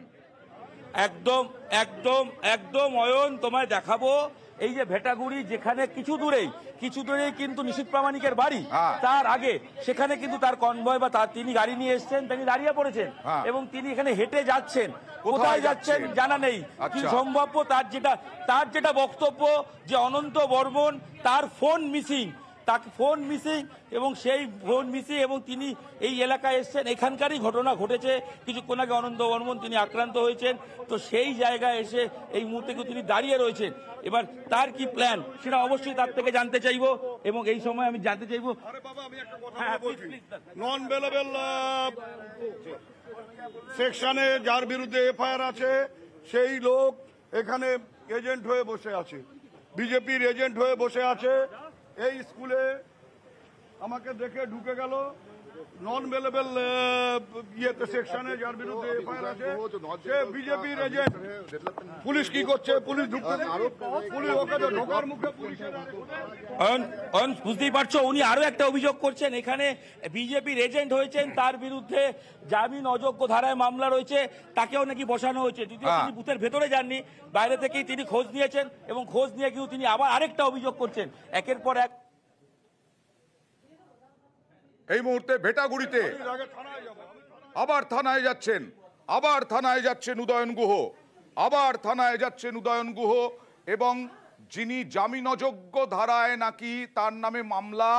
একদম একদম একদম অয়ন তোমায় দেখাবো এই যে ভেটাগুড়ি যেখানে কিছু দূরেই কিছু দূরেই কিন্তু নিশীত প্রামাণিকের বাড়ি হ্যাঁ। তার আগে সেখানে কিন্তু তার কনভয় বা তার তিনি গাড়ি নিয়ে এসছেন তিনি দাঁড়িয়ে পড়েছেন হ্যাঁ। এবং তিনি এখানে হেঁটে যাচ্ছেন কোথায় যাচ্ছেন জানা নেই আচ্ছা। কি সম্ভাব্য তার যেটা তার যেটা বক্তব্য যে অনন্ত বর্মন তার ফোন মিসিং তাকে ফোন মিসিং এবং সেই ফোন মিসিং এবং তিনি এই এলাকায় এসছেন এখানকারই ঘটনা ঘটেছে কিছুক্ষণ আগে অনন্ত বর্মন তিনি আক্রান্ত হয়েছেন তো সেই জায়গায় এসে এই মুহূর্তে কিন্তু তিনি দাঁড়িয়ে রয়েছেন এবার তার কি প্ল্যান সেটা অবশ্যই তার থেকে জানতে চাইব এবং এই সময় আমি জানতে চাইব নন সেকশনে যার বিরুদ্ধে এফআইআর আছে সেই লোক এখানে এজেন্ট হয়ে বসে আছে বিজেপির এজেন্ট হয়ে বসে আছে এই স্কুলে আমাকে দেখে ঢুকে গেল নন uh, ইয়েতে সেকশনে যার বিরুদ্ধে এফআইআর আছে সে বিজেপির এজেন্ট পুলিশ কি করছে পুলিশ ঢুকতে পুলিশ ওকে ঢোকার মুখে পুলিশের বুঝতেই পারছো উনি আরো একটা অভিযোগ করছেন এখানে বিজেপির এজেন্ট হয়েছেন তার বিরুদ্ধে জামিন অযোগ্য ধারায় মামলা রয়েছে তাকেও নাকি বসানো হয়েছে যদি হ্যাঁ। তিনি বুথের ভেতরে যাননি বাইরে থেকেই তিনি খোঁজ নিয়েছেন এবং খোঁজ নিয়ে কিন্তু তিনি আবার আরেকটা অভিযোগ করছেন একের পর এক এই মুহূর্তে ভেটাগুড়িতে আবার থানায় যাচ্ছেন আবার থানায় যাচ্ছেন উদয়ন গুহ আবার থানায় যাচ্ছেন উদয়ন গুহ এবং যিনি জামিন অযোগ্য ধারায় নাকি তার নামে মামলা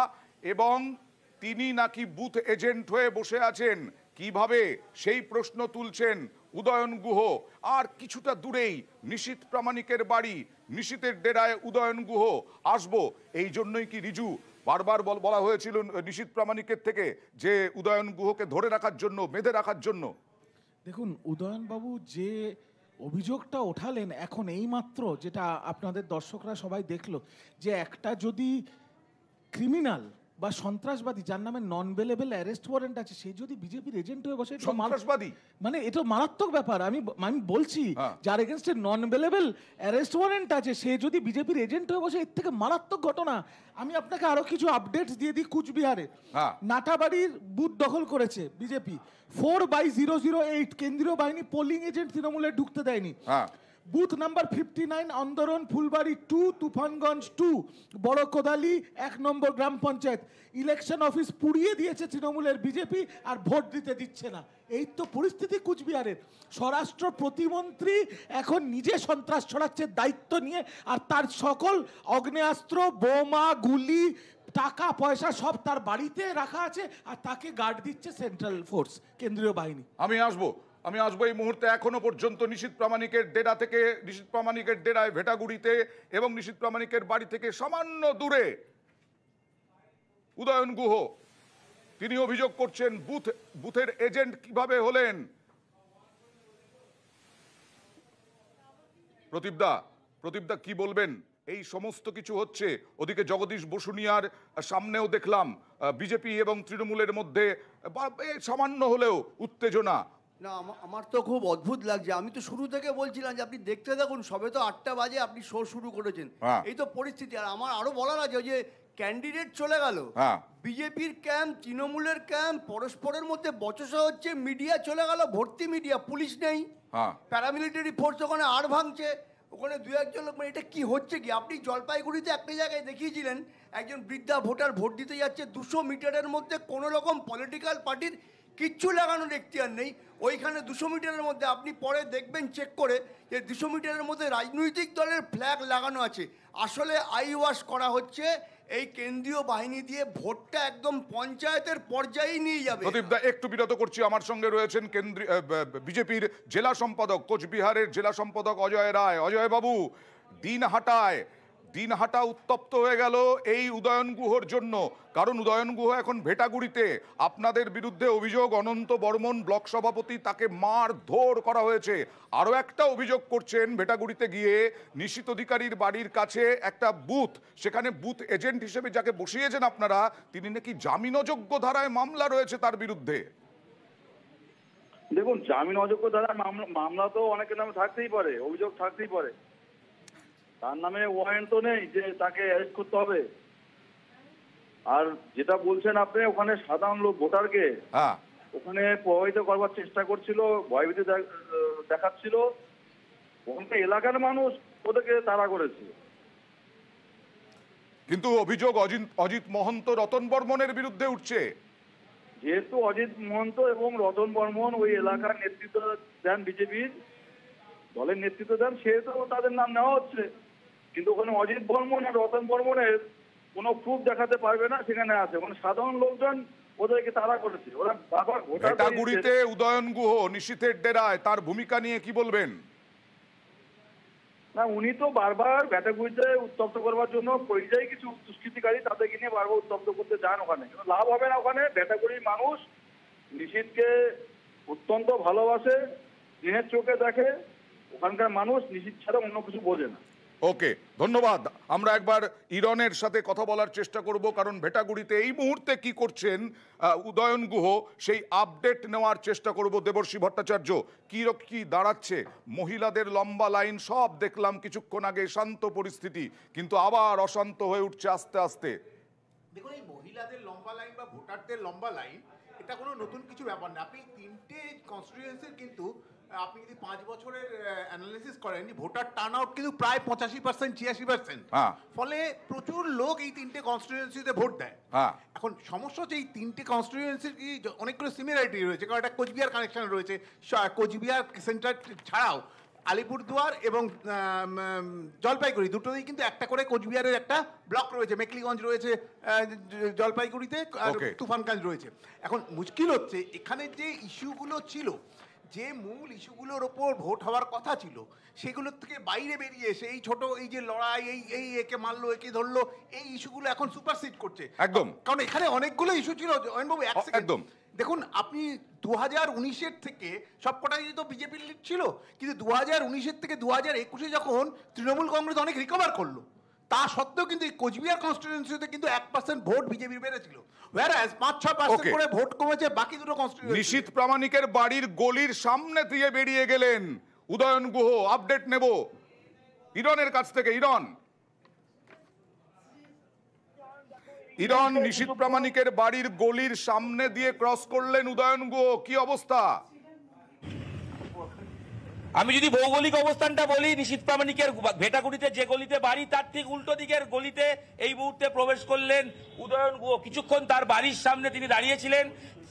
এবং তিনি নাকি বুথ এজেন্ট হয়ে বসে আছেন কিভাবে সেই প্রশ্ন তুলছেন উদয়ন গুহ আর কিছুটা দূরেই নিশীত প্রামাণিকের বাড়ি নিশীতের ডেরায় উদয়ন গুহ আসব এই জন্যই কি রিজু বারবার বলা হয়েছিল নিশীত প্রামাণিকের থেকে যে উদয়ন গুহকে ধরে রাখার জন্য বেঁধে রাখার জন্য দেখুন উদয়নবাবু যে অভিযোগটা ওঠালেন এখন এই মাত্র যেটা আপনাদের দর্শকরা সবাই দেখলো যে একটা যদি ক্রিমিনাল বা সন্ত্রাসবাদী যার নামে নন বেলেবেল অ্যারেস্ট ওয়ারেন্ট আছে সে যদি বিজেপির এজেন্ট হয়ে বসে সন্ত্রাসবাদী মানে এটা মারাত্মক ব্যাপার আমি আমি বলছি হ্যাঁ। যার এগেনস্টে নন বেলেবেল অ্যারেস্ট ওয়ারেন্ট আছে সে যদি বিজেপির এজেন্ট হয়ে বসে এর থেকে মারাত্মক ঘটনা আমি আপনাকে আরো কিছু আপডেট দিয়ে দিই কুচবিহারে হ্যাঁ। নাটাবাড়ির বুথ দখল করেছে BJP four by zero zero eight কেন্দ্রীয় বাহিনী পোলিং এজেন্ট তৃণমূলে ঢুকতে দেয়নি হ্যাঁ। বুথ নাম্বার ফিফটি নাইন আন্দোলন ফুলবাড়ি টু তুফানগঞ্জ টু বড় কোদালি এক নম্বর গ্রাম পঞ্চায়েত ইলেকশন অফিস পুড়িয়ে দিয়েছে তৃণমূলের বিজেপি আর ভোট দিতে দিচ্ছে না এই তো পরিস্থিতি কুচবিহারের স্বরাষ্ট্র প্রতিমন্ত্রী এখন নিজে সন্ত্রাস ছড়াচ্ছে দায়িত্ব নিয়ে আর তার সকল অগ্নেয়াস্ত্র বোমা গুলি টাকা পয়সা সব তার বাড়িতে রাখা আছে আর তাকে গার্ড দিচ্ছে সেন্ট্রাল ফোর্স কেন্দ্রীয় বাহিনী আমি আসবো আমি আসবো এই মুহূর্তে এখনো পর্যন্ত নিশীত প্রামাণিকের ডেরা থেকে নিশীত প্রামাণিকের ডেরায় ভেটাগুড়িতে এবং নিশীত প্রামাণিকের বাড়ি থেকে সামান্য দূরে উদয়ন গুহ তিনি অভিযোগ করছেন বুথ বুথের এজেন্ট কিভাবে হলেন প্রতীপদা প্রদীপদা কি বলবেন এই সমস্ত কিছু হচ্ছে ওদিকে জগদীশ বসুনিয়ার সামনেও দেখলাম বিজেপি এবং তৃণমূলের মধ্যে সামান্য হলেও উত্তেজনা না আমার তো খুব অদ্ভুত লাগছে আমি তো শুরু থেকে বলছিলাম যে আপনি দেখতে দেখুন সবে তো আটটা বাজে আপনি শো শুরু করেছেন হ্যাঁ। এই তো পরিস্থিতি আর আমার আরো বলার আছে যে ক্যান্ডিডেট চলে গেল হ্যাঁ। বিজেপির ক্যাম্প তৃণমূলের ক্যাম্প পরস্পরের মধ্যে বচসা হচ্ছে মিডিয়া চলে গেল ভর্তি মিডিয়া পুলিশ নেই প্যারামিলিটারি ফোর্স ওখানে আর ভাঙছে ওখানে দু একজন লোক মানে এটা কি হচ্ছে কি আপনি জলপাইগুড়িতে একটা জায়গায় দেখিয়েছিলেন একজন বৃদ্ধা ভোটার ভোট দিতে যাচ্ছে দুশো মিটারের মধ্যে কোনো রকম পলিটিক্যাল পার্টির কিচ্ছু লাগানোর এখতিয়ার নেই ওইখানে দুশো মিটারের মধ্যে আপনি পরে দেখবেন চেক করে যে দুশো মিটারের মধ্যে রাজনৈতিক দলের ফ্ল্যাগ লাগানো আছে আসলে আই ওয়াশ করা হচ্ছে এই কেন্দ্রীয় বাহিনী দিয়ে ভোটটা একদম পঞ্চায়েতের পর্যায়ে নিয়ে যাবে দা একটু বিরত করছি আমার সঙ্গে রয়েছেন কেন্দ্রীয় বিজেপির জেলা সম্পাদক কোচবিহারের জেলা সম্পাদক অজয় রায় অজয় বাবু দিন হাটায় দিনহাটা উত্তপ্ত হয়ে গেল এই উদয়ন গুহর জন্য কারণ উদয়ন গুহ এখন ভেটাগুড়িতে আপনাদের বিরুদ্ধে অভিযোগ অনন্ত বর্মন ব্লক সভাপতি তাকে মার ধোর করা হয়েছে আরও একটা অভিযোগ করছেন ভেটাগুড়িতে গিয়ে নিশ্চিত অধিকারীর বাড়ির কাছে একটা বুথ সেখানে বুথ এজেন্ট হিসেবে যাকে বসিয়েছেন আপনারা তিনি নাকি জামিনযোগ্য ধারায় মামলা রয়েছে তার বিরুদ্ধে দেখুন জামিন অযোগ্য ধারায় মামলা তো অনেকের নামে থাকতেই পারে অভিযোগ থাকতেই পারে তার নামে ওয়ারেন্ট তো নেই যে তাকে অ্যারেস্ট করতে হবে আর যেটা বলছেন আপনি ওখানে সাধারণ লোক ভোটারকে হ্যাঁ। ওখানে প্রভাবিত করবার চেষ্টা করছিল ভয়ভীতি দেখাচ্ছিল ওখানকার এলাকার মানুষ ওদেরকে তারা করেছে কিন্তু অভিযোগ অজিত অজিত মহন্ত রতন বর্মনের বিরুদ্ধে উঠছে যেহেতু অজিত মহন্ত এবং রতন বর্মন ওই এলাকার নেতৃত্ব দেন বিজেপির দলের নেতৃত্ব দেন সেহেতু তাদের নাম নেওয়া হচ্ছে কিন্তু ওখানে অজিত বর্মন আর রতন বর্মনের কোনো প্রুফ দেখাতে পারবে না সেখানে আছে মানে সাধারণ লোকজন ওদেরকে তারা করেছে ওরা বাবা উদয়ন গুহ নিশীথের ডেরায় তার ভূমিকা নিয়ে কি বলবেন না উনি তো বারবার উত্তপ্ত করবার জন্য পরিযায়ী কিছু দুষ্কৃতিকারী তাদেরকে নিয়ে বারবার উত্তপ্ত করতে যান ওখানে কিন্তু লাভ হবে না ওখানে ব্যাটাগুড়ির মানুষ নিশীথকে অত্যন্ত ভালোবাসে দিনের চোখে দেখে ওখানকার মানুষ নিশীথ ছাড়া অন্য কিছু বোঝে না ওকে ধন্যবাদ আমরা একবার ইরনের সাথে কথা বলার চেষ্টা করব কারণ ভেটাগুড়িতে এই মুহূর্তে কি করছেন উদয়ন গুহ সেই আপডেট নেওয়ার চেষ্টা করব দেবর্ষী ভট্টাচার্য কী কি দাঁড়াচ্ছে মহিলাদের লম্বা লাইন সব দেখলাম কিছুক্ষণ আগে শান্ত পরিস্থিতি কিন্তু আবার অশান্ত হয়ে উঠছে আস্তে আস্তে দেখুন এই মহিলাদের লম্বা লাইন বা ভোটারদের লম্বা লাইন এটা কোনো নতুন কিছু ব্যাপার না আপনি তিনটে কনস্টিটিউয়েন্সির কিন্তু আপনি যদি পাঁচ বছরের অ্যানালিসিস করেন ভোটার টার্ন আউট কিন্তু প্রায় পঁচাশি পার্সেন্ট ছিয়াশি পার্সেন্ট হ্যাঁ। ফলে প্রচুর লোক এই তিনটে কনস্টিটিউয়েন্সিতে ভোট দেয় হ্যাঁ। এখন সমস্যা হচ্ছে এই তিনটে কনস্টিটিউয়েন্সির কি অনেকগুলো সিমিলারিটি রয়েছে কারণ একটা কোচবিহার কানেকশন রয়েছে কোচবিহার সেন্টার ছাড়াও আলিপুরদুয়ার এবং জলপাইগুড়ি দুটোতেই কিন্তু একটা করে কোচবিহারের একটা ব্লক রয়েছে মেকলিগঞ্জ রয়েছে জলপাইগুড়িতে তুফানগঞ্জ রয়েছে এখন মুশকিল হচ্ছে এখানে যে ইস্যুগুলো ছিল যে মূল ইস্যুগুলোর ওপর ভোট হওয়ার কথা ছিল সেগুলোর থেকে বাইরে বেরিয়ে এসে এই ছোট এই যে লড়াই এই এই একে মারলো একে ধরলো এই ইস্যুগুলো এখন সুপারসিড করছে একদম কারণ এখানে অনেকগুলো ইস্যু ছিল জয়নবাবু একদম দেখুন আপনি দু হাজার উনিশের থেকে সবকটাই তো বিজেপির লিড ছিল কিন্তু দু হাজার উনিশের থেকে দু হাজার একুশে যখন তৃণমূল কংগ্রেস অনেক রিকভার করলো তা সত্ত্বেও কিন্তু এই কোচবিহার কনস্টিটিউয়েন্সিতে কিন্তু এক পার্সেন্ট ভোট বিজেপির বেড়েছিল ওয়ার পাঁচ ছয় পার্সেন্ট করে ভোট কমেছে বাকি দুটো কনস্টিটিউয়েন্সি নিশীত প্রামাণিকের বাড়ির গলির সামনে দিয়ে বেরিয়ে গেলেন উদয়ন গুহ আপডেট নেব ইরনের কাছ থেকে ইরন ইরন নিশীত প্রামাণিকের বাড়ির গলির সামনে দিয়ে ক্রস করলেন উদয়ন গুহ কি অবস্থা আমি যদি ভৌগোলিক অবস্থানটা বলি নিশীত প্রামাণিকের ভেটাগুড়িতে যে গলিতে বাড়ি তার ঠিক উল্টো দিকের গলিতে এই মুহূর্তে প্রবেশ করলেন উদয়ন গুহ কিছুক্ষণ তার বাড়ির সামনে তিনি দাঁড়িয়েছিলেন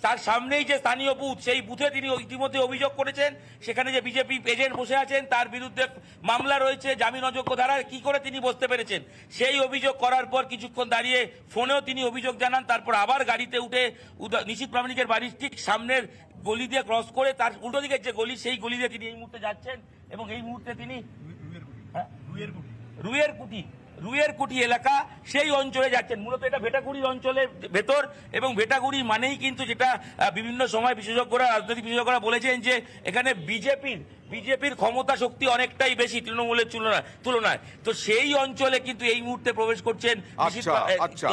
তার সামনেই যে স্থানীয় বুথ সেই বুথে তিনি ইতিমধ্যে অভিযোগ করেছেন সেখানে যে বিজেপি এজেন্ট বসে আছেন তার বিরুদ্ধে মামলা রয়েছে জামিন অযোগ্য ধারায় কি করে তিনি বসতে পেরেছেন সেই অভিযোগ করার পর কিছুক্ষণ দাঁড়িয়ে ফোনেও তিনি অভিযোগ জানান তারপর আবার গাড়িতে উঠে নিশীত প্রামাণিকের বাড়ির ঠিক সামনের গলি দিয়ে ক্রস করে তার উল্টো দিকে যে গলি সেই গলি দিয়ে তিনি এই মুহূর্তে যাচ্ছেন এবং এই মুহূর্তে তিনি রুয়ের কুটি হ্যাঁ? রুয়ের কুটি এলাকা সেই অঞ্চলে যাচ্ছেন মূলত এটা ভেটাগুড়ির অঞ্চলের ভেতর এবং ভেটাগুড়ি মানেই কিন্তু যেটা বিভিন্ন সময় বিশেষজ্ঞরা রাজনৈতিক বিশেষজ্ঞরা বলেছেন যে এখানে বিজেপির বিজেপির ক্ষমতা শক্তি অনেকটাই বেশি তৃণমূলের তুলনায় তো সেই অঞ্চলে কিন্তু এই মুহূর্তে প্রবেশ করছেন আচ্ছা, আচ্ছা।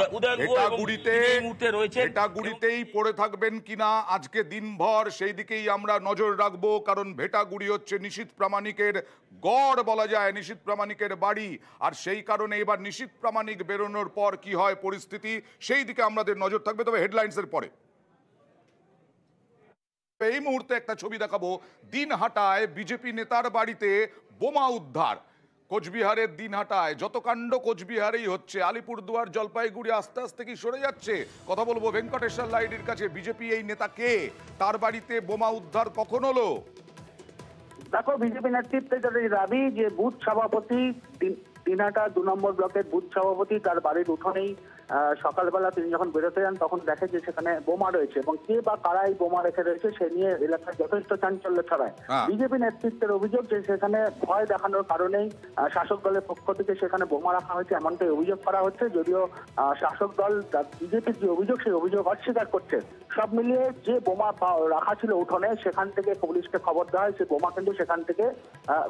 মুহূর্তে ভেটাগুড়িতেই পড়ে থাকবেন কিনা আজকে দিনভর সেই দিকেই আমরা নজর রাখবো কারণ ভেটাগুড়ি হচ্ছে নিশীত প্রামাণিকের গড় বলা যায় নিশীত প্রামাণিকের বাড়ি আর সেই কারণে এবার নিশীত প্রামাণিক বেরোনোর পর কি হয় পরিস্থিতি সেই দিকে আমাদের নজর থাকবে তবে হেডলাইন্সের পরে এই মুহূর্তে একটা ছবি দেখাবো দিনহাটায় বিজেপি নেতার বাড়িতে বোমা উদ্ধার কোচবিহারের দিনহাটায় যত কাণ্ড কোচবিহারেই হচ্ছে আলিপুরদুয়ার জলপাইগুড়ি আস্তে আস্তে কি সরে যাচ্ছে কথা বলবো ভেঙ্কটেশ্বর লাইডির কাছে বিজেপি এই নেতা কে তার বাড়িতে বোমা উদ্ধার কখন হলো দেখো বিজেপি নেতৃত্বে যাদের দাবি যে বুথ সভাপতি টিনাটা দু নম্বর ব্লকের বুথ সভাপতি তার বাড়ির উঠোনেই সকালবেলা তিনি যখন বেরোতে যান তখন দেখে যে সেখানে বোমা রয়েছে এবং কে বা কারা এই বোমা রেখে রয়েছে সে নিয়ে এলাকায় যথেষ্ট চাঞ্চল্য ছড়ায় হ্যাঁ। বিজেপি নেতৃত্বের অভিযোগ যে সেখানে ভয় দেখানোর কারণেই শাসক দলের পক্ষ থেকে সেখানে বোমা রাখা হয়েছে এমনটাই অভিযোগ করা হচ্ছে যদিও শাসক দল বিজেপির যে অভিযোগ সেই অভিযোগ অস্বীকার করছে সব মিলিয়ে যে বোমা রাখা ছিল উঠোনে সেখান থেকে পুলিশকে খবর দেওয়া হয় বোমা কিন্তু সেখান থেকে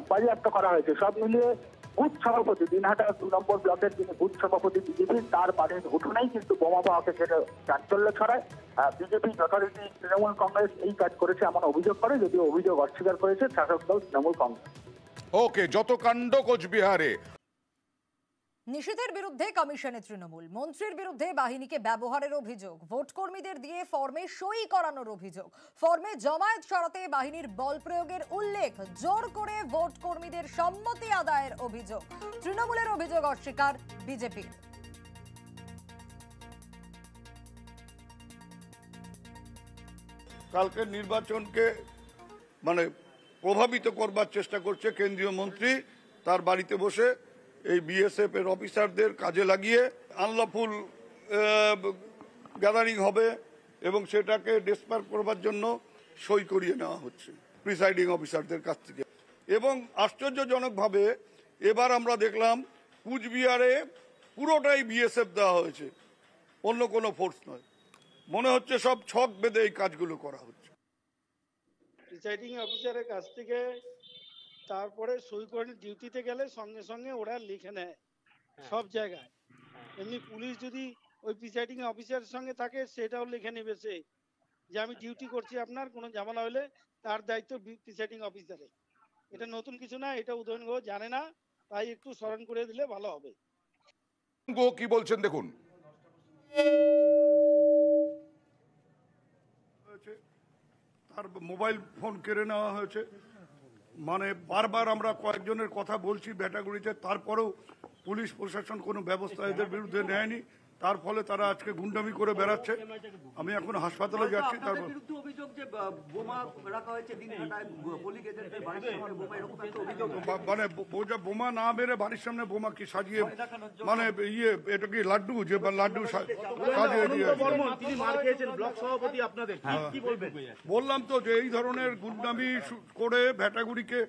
বাজেয়াপ্ত করা হয়েছে সব মিলিয়ে বুথ সভাপতি দিনহাটা দু নম্বর ব্লকের যিনি বুথ সভাপতি বিজেপির তার বাড়ির ঘটনাই কিন্তু বোমা পাওয়াকে সেটা চাঞ্চল্য ছড়ায় বিজেপি যথারীতি তৃণমূল কংগ্রেস এই কাজ করেছে এমন অভিযোগ করে যদিও অভিযোগ অস্বীকার করেছে শাসক দল তৃণমূল কংগ্রেস ওকে যত কাণ্ড কোচবিহারে নিষেধের বিরুদ্ধে কমিশনে তৃণমূল মন্ত্রীর বিরুদ্ধে বাহিনীকে ব্যবহারের অভিযোগ ভোট কর্মীদের দিয়ে ফর্মে সই করানোর অভিযোগ ফর্মে জমায়েত সরাতে বাহিনীর বল প্রয়োগের উল্লেখ জোর করে ভোট কর্মীদের সম্মতি আদায়ের অভিযোগ তৃণমূলের অভিযোগ অস্বীকার বিজেপির কালকের নির্বাচনকে মানে প্রভাবিত করবার চেষ্টা করছে কেন্দ্রীয় মন্ত্রী তার বাড়িতে বসে এই বিএসএফ এর অফিসারদের কাজে লাগিয়ে আনলফুল গ্যাদারিং হবে এবং সেটাকে ডেসপার করবার জন্য সই করিয়ে নেওয়া হচ্ছে প্রিসাইডিং অফিসারদের কাছ থেকে এবং আশ্চর্যজনকভাবে এবার আমরা দেখলাম কুচবিহারে পুরোটাই বিএসএফ দেওয়া হয়েছে অন্য কোনো ফোর্স নয় মনে হচ্ছে সব ছক বেঁধে এই কাজগুলো করা হচ্ছে প্রিসাইডিং অফিসারের কাছ থেকে তারপরে সই করে ডিউটিতে গেলে সঙ্গে সঙ্গে ওরা লিখে নেয় হ্যাঁ। সব জায়গায় হ্যাঁ। এমনি পুলিশ যদি ওই প্রিসাইডিং অফিসারের সঙ্গে থাকে সেটাও লিখে নেবে সে যে আমি ডিউটি করছি আপনার কোনো ঝামেলা হলে তার দায়িত্ব প্রিসাইডিং অফিসারে এটা নতুন কিছু না এটা উদয়ন গো জানে না তাই একটু স্মরণ করে দিলে ভালো হবে গো কি বলছেন দেখুন হয়েছে তার মোবাইল ফোন কেড়ে নেওয়া হয়েছে মানে বারবার আমরা কয়েকজনের কথা বলছি ব্যাটাগুড়িতে তারপরেও পুলিশ প্রশাসন কোনো ব্যবস্থা এদের বিরুদ্ধে নেয়নি তার ফলে তারা আজকে গুন্ডামি করে বেড়াচ্ছে আমি এখন হাসপাতালে যাচ্ছি তারপর মানে বোমা না মেরে বাড়ির সামনে বোমা কি সাজিয়ে মানে ইয়ে এটা কি লাড্ডু যে লাড্ডু সাজিয়ে দিয়ে হ্যাঁ। হ্যাঁ। বললাম তো যে এই ধরনের গুন্ডামি করে ভ্যাটাগুড়িকে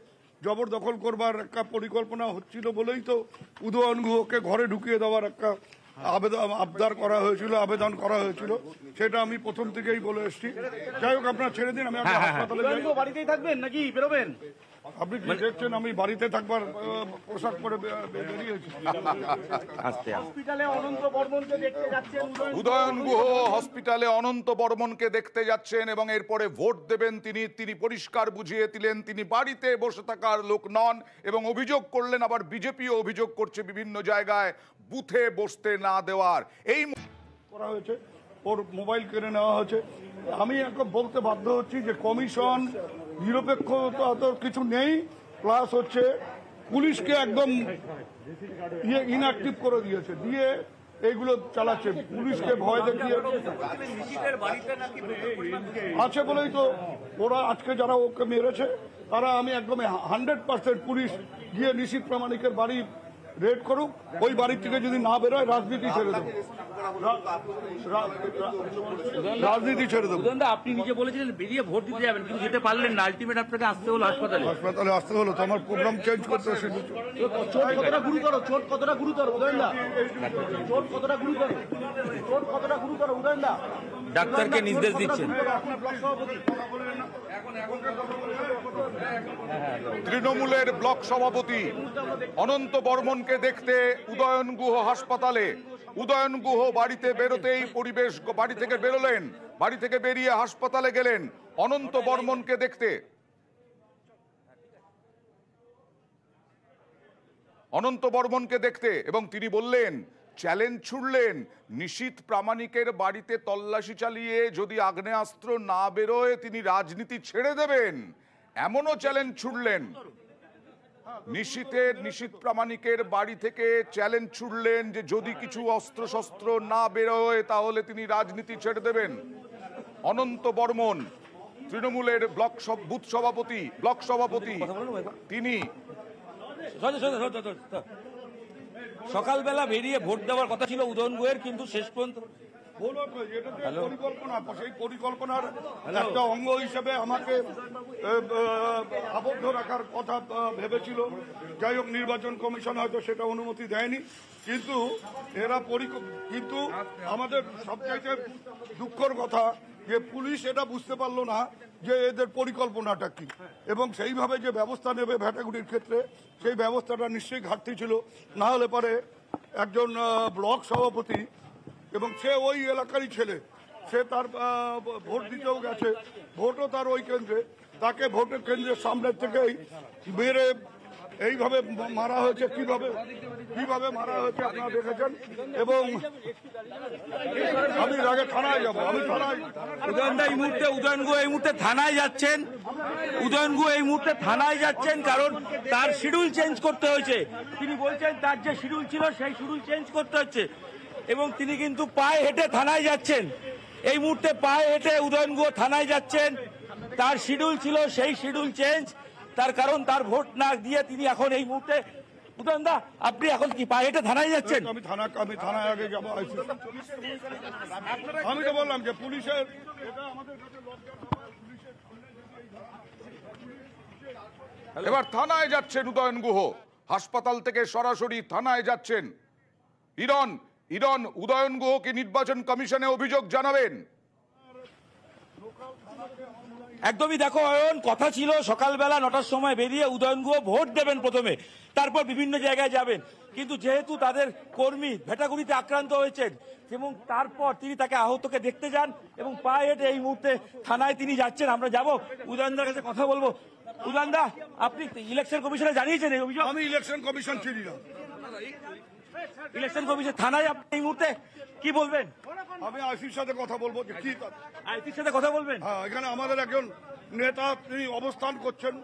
জবরদখল করবার একটা পরিকল্পনা হচ্ছিল বলেই তো উদয়ন গুহকে ঘরে ঢুকিয়ে দেওয়ার একটা আবেদন আবদার করা হয়েছিল আবেদন করা হয়েছিল সেটা আমি প্রথম থেকেই বলে এসছি যাই হোক আপনার ছেড়ে দিন আমি হ্যাঁ, হ্যাঁ, হ্যাঁ। হাসপাতালে বাড়িতেই থাকবেন নাকি বেরোবেন আপনি কি দেখছেন আমি বাড়িতে থাকবার পোশাক পরে বেরিয়েছি হসপিটালে অনন্ত বর্মনকে দেখতে যাচ্ছেন উদয়ন গুহ হসপিটালে অনন্ত বর্মনকে দেখতে যাচ্ছেন এবং এরপরে ভোট দেবেন তিনি তিনি পরিষ্কার বুঝিয়ে দিলেন তিনি বাড়িতে বসে থাকার লোক নন এবং অভিযোগ করলেন আবার বিজেপিও অভিযোগ করছে বিভিন্ন জায়গায় বুথে বসতে না দেওয়ার এই করা হয়েছে ওর মোবাইল কেড়ে নেওয়া হয়েছে আমি এখন বলতে বাধ্য হচ্ছি যে কমিশন নিরপেক্ষতা তো কিছু নেই প্লাস হচ্ছে পুলিশকে একদম ইয়ে ইনঅ্যাক্টিভ করে দিয়েছে দিয়ে এইগুলো চালাচ্ছে পুলিশকে ভয় দেখিয়ে আছে বলেই তো ওরা আজকে যারা ওকে মেরেছে তারা আমি একদম হান্ড্রেড পার্সেন্ট পুলিশ গিয়ে নিশিত প্রামাণিকের বাড়ি রেড করুক ওই বাড়ির থেকে যদি না বেরোয় রাজনীতি ছেড়ে দেবো রাজনীতি ছেড়ে দেবো আপনি নিজে বলেছিলেন বেরিয়ে ভোট দিতে যাবেন কিন্তু যেতে পারলেন না আলটিমেট আপনাকে আসতে হলো হাসপাতালে হাসপাতালে আসতে হলো তো আমার প্রোগ্রাম চেঞ্জ করতে চোট কতটা গুরুতর চোট কতটা গুরুতর উদয়ন চোট কতটা গুরুতর চোট কতটা গুরুতর উদয়ন ডাক্তারকে নির্দেশ দিচ্ছেন এখন এখন তৃণমূলের ব্লক সভাপতি অনন্ত বর্মনকে দেখতে উদয়ন গুহ হাসপাতালে উদয়ন গুহ বাড়িতে বেরোতেই পরিবেশ বাড়ি থেকে বেরোলেন বাড়ি থেকে বেরিয়ে হাসপাতালে গেলেন অনন্ত বর্মনকে দেখতে অনন্ত বর্মনকে দেখতে এবং তিনি বললেন চ্যালেঞ্জ ছুড়লেন নিশীত প্রামাণিকের বাড়িতে তল্লাশি চালিয়ে যদি আগ্নেয়াস্ত্র না বেরোয় তিনি রাজনীতি ছেড়ে দেবেন এমনও চ্যালেঞ্জ ছুড়লেন নিশীতের নিশীত প্রামাণিকের বাড়ি থেকে চ্যালেঞ্জ ছুড়লেন যে যদি কিছু অস্ত্র শস্ত্র না বেরোয় তাহলে তিনি রাজনীতি ছেড়ে দেবেন অনন্ত বর্মন তৃণমূলের ব্লক বুথ সভাপতি ব্লক সভাপতি তিনি সকালবেলা বেরিয়ে ভোট দেওয়ার কথা ছিল উদয়ন গোয়ের কিন্তু শেষ পর্যন্ত পরিকল্পনা সেই পরিকল্পনার একটা অঙ্গ হিসেবে আমাকে আবদ্ধ রাখার কথা ভেবেছিল যাই হোক নির্বাচন কমিশন হয়তো সেটা অনুমতি দেয়নি কিন্তু এরা কিন্তু আমাদের সবচাইতে দুঃখর কথা যে পুলিশ এটা বুঝতে পারলো না যে এদের পরিকল্পনাটা কি এবং সেইভাবে যে ব্যবস্থা নেবে ভ্যাটাগুড়ির ক্ষেত্রে সেই ব্যবস্থাটা নিশ্চয়ই ঘাটতি ছিল না হলে পরে একজন ব্লক সভাপতি এবং সে ওই এলাকারই ছেলে সে তার ভোট দিতেও গেছে ভোটও তার ওই কেন্দ্রে তাকে ভোটের কেন্দ্রের সামনে থেকেই বেড়ে এইভাবে মারা হয়েছে কিভাবে কিভাবে মারা হয়েছে আপনারা দেখেছেন এবং আমি আগে থানায় যাবো আমি থানায় এই মুহূর্তে উদয়ন গো এই মুহূর্তে থানায় যাচ্ছেন উদয়ন এই মুহূর্তে থানায় যাচ্ছেন কারণ তার শিডিউল চেঞ্জ করতে হয়েছে তিনি বলছেন তার যে শিডিউল ছিল সেই শিডিউল চেঞ্জ করতে হচ্ছে এবং তিনি কিন্তু পায়ে হেঁটে থানায় যাচ্ছেন এই মুহূর্তে পায়ে হেঁটে উদয়ন গুহ থানায় যাচ্ছেন তার শিডিউল ছিল সেই শিডিউল চেঞ্জ তার কারণ তার ভোট না দিয়ে তিনি এখন এই মুহূর্তে উদয়নদা আপনি এখন কি পায়ে হেঁটে থানায় যাচ্ছেন আমি থানা আমি থানায় আগে যাব আমি তো বললাম যে পুলিশের এবার থানায় যাচ্ছেন উদয়ন গুহ হাসপাতাল থেকে সরাসরি থানায় যাচ্ছেন ইরন ইরন উদয়ন গুহকে নির্বাচন কমিশনে অভিযোগ জানাবেন একদমই দেখো অয়ন কথা ছিল সকালবেলা নটার সময় বেরিয়ে উদয়ন গুহ ভোট দেবেন প্রথমে তারপর বিভিন্ন জায়গায় যাবেন কিন্তু যেহেতু তাদের কর্মী ভেটাগুড়িতে আক্রান্ত হয়েছেন এবং তারপর তিনি তাকে আহতকে দেখতে যান এবং পায়ে হেঁটে এই মুহূর্তে থানায় তিনি যাচ্ছেন আমরা যাব উদয়নদার কাছে কথা বলবো উদয়নদা আপনি ইলেকশন কমিশনে জানিয়েছেন এই অভিযোগ আমি ইলেকশন কমিশন না ইলেকশন কমিশন থানায় আপনি এই মুহূর্তে কি বলবেন আমি আইসির সাথে কথা বলবো যে কি আইসির সাথে কথা বলবেন হ্যাঁ এখানে আমাদের একজন নেতা তিনি অবস্থান করছেন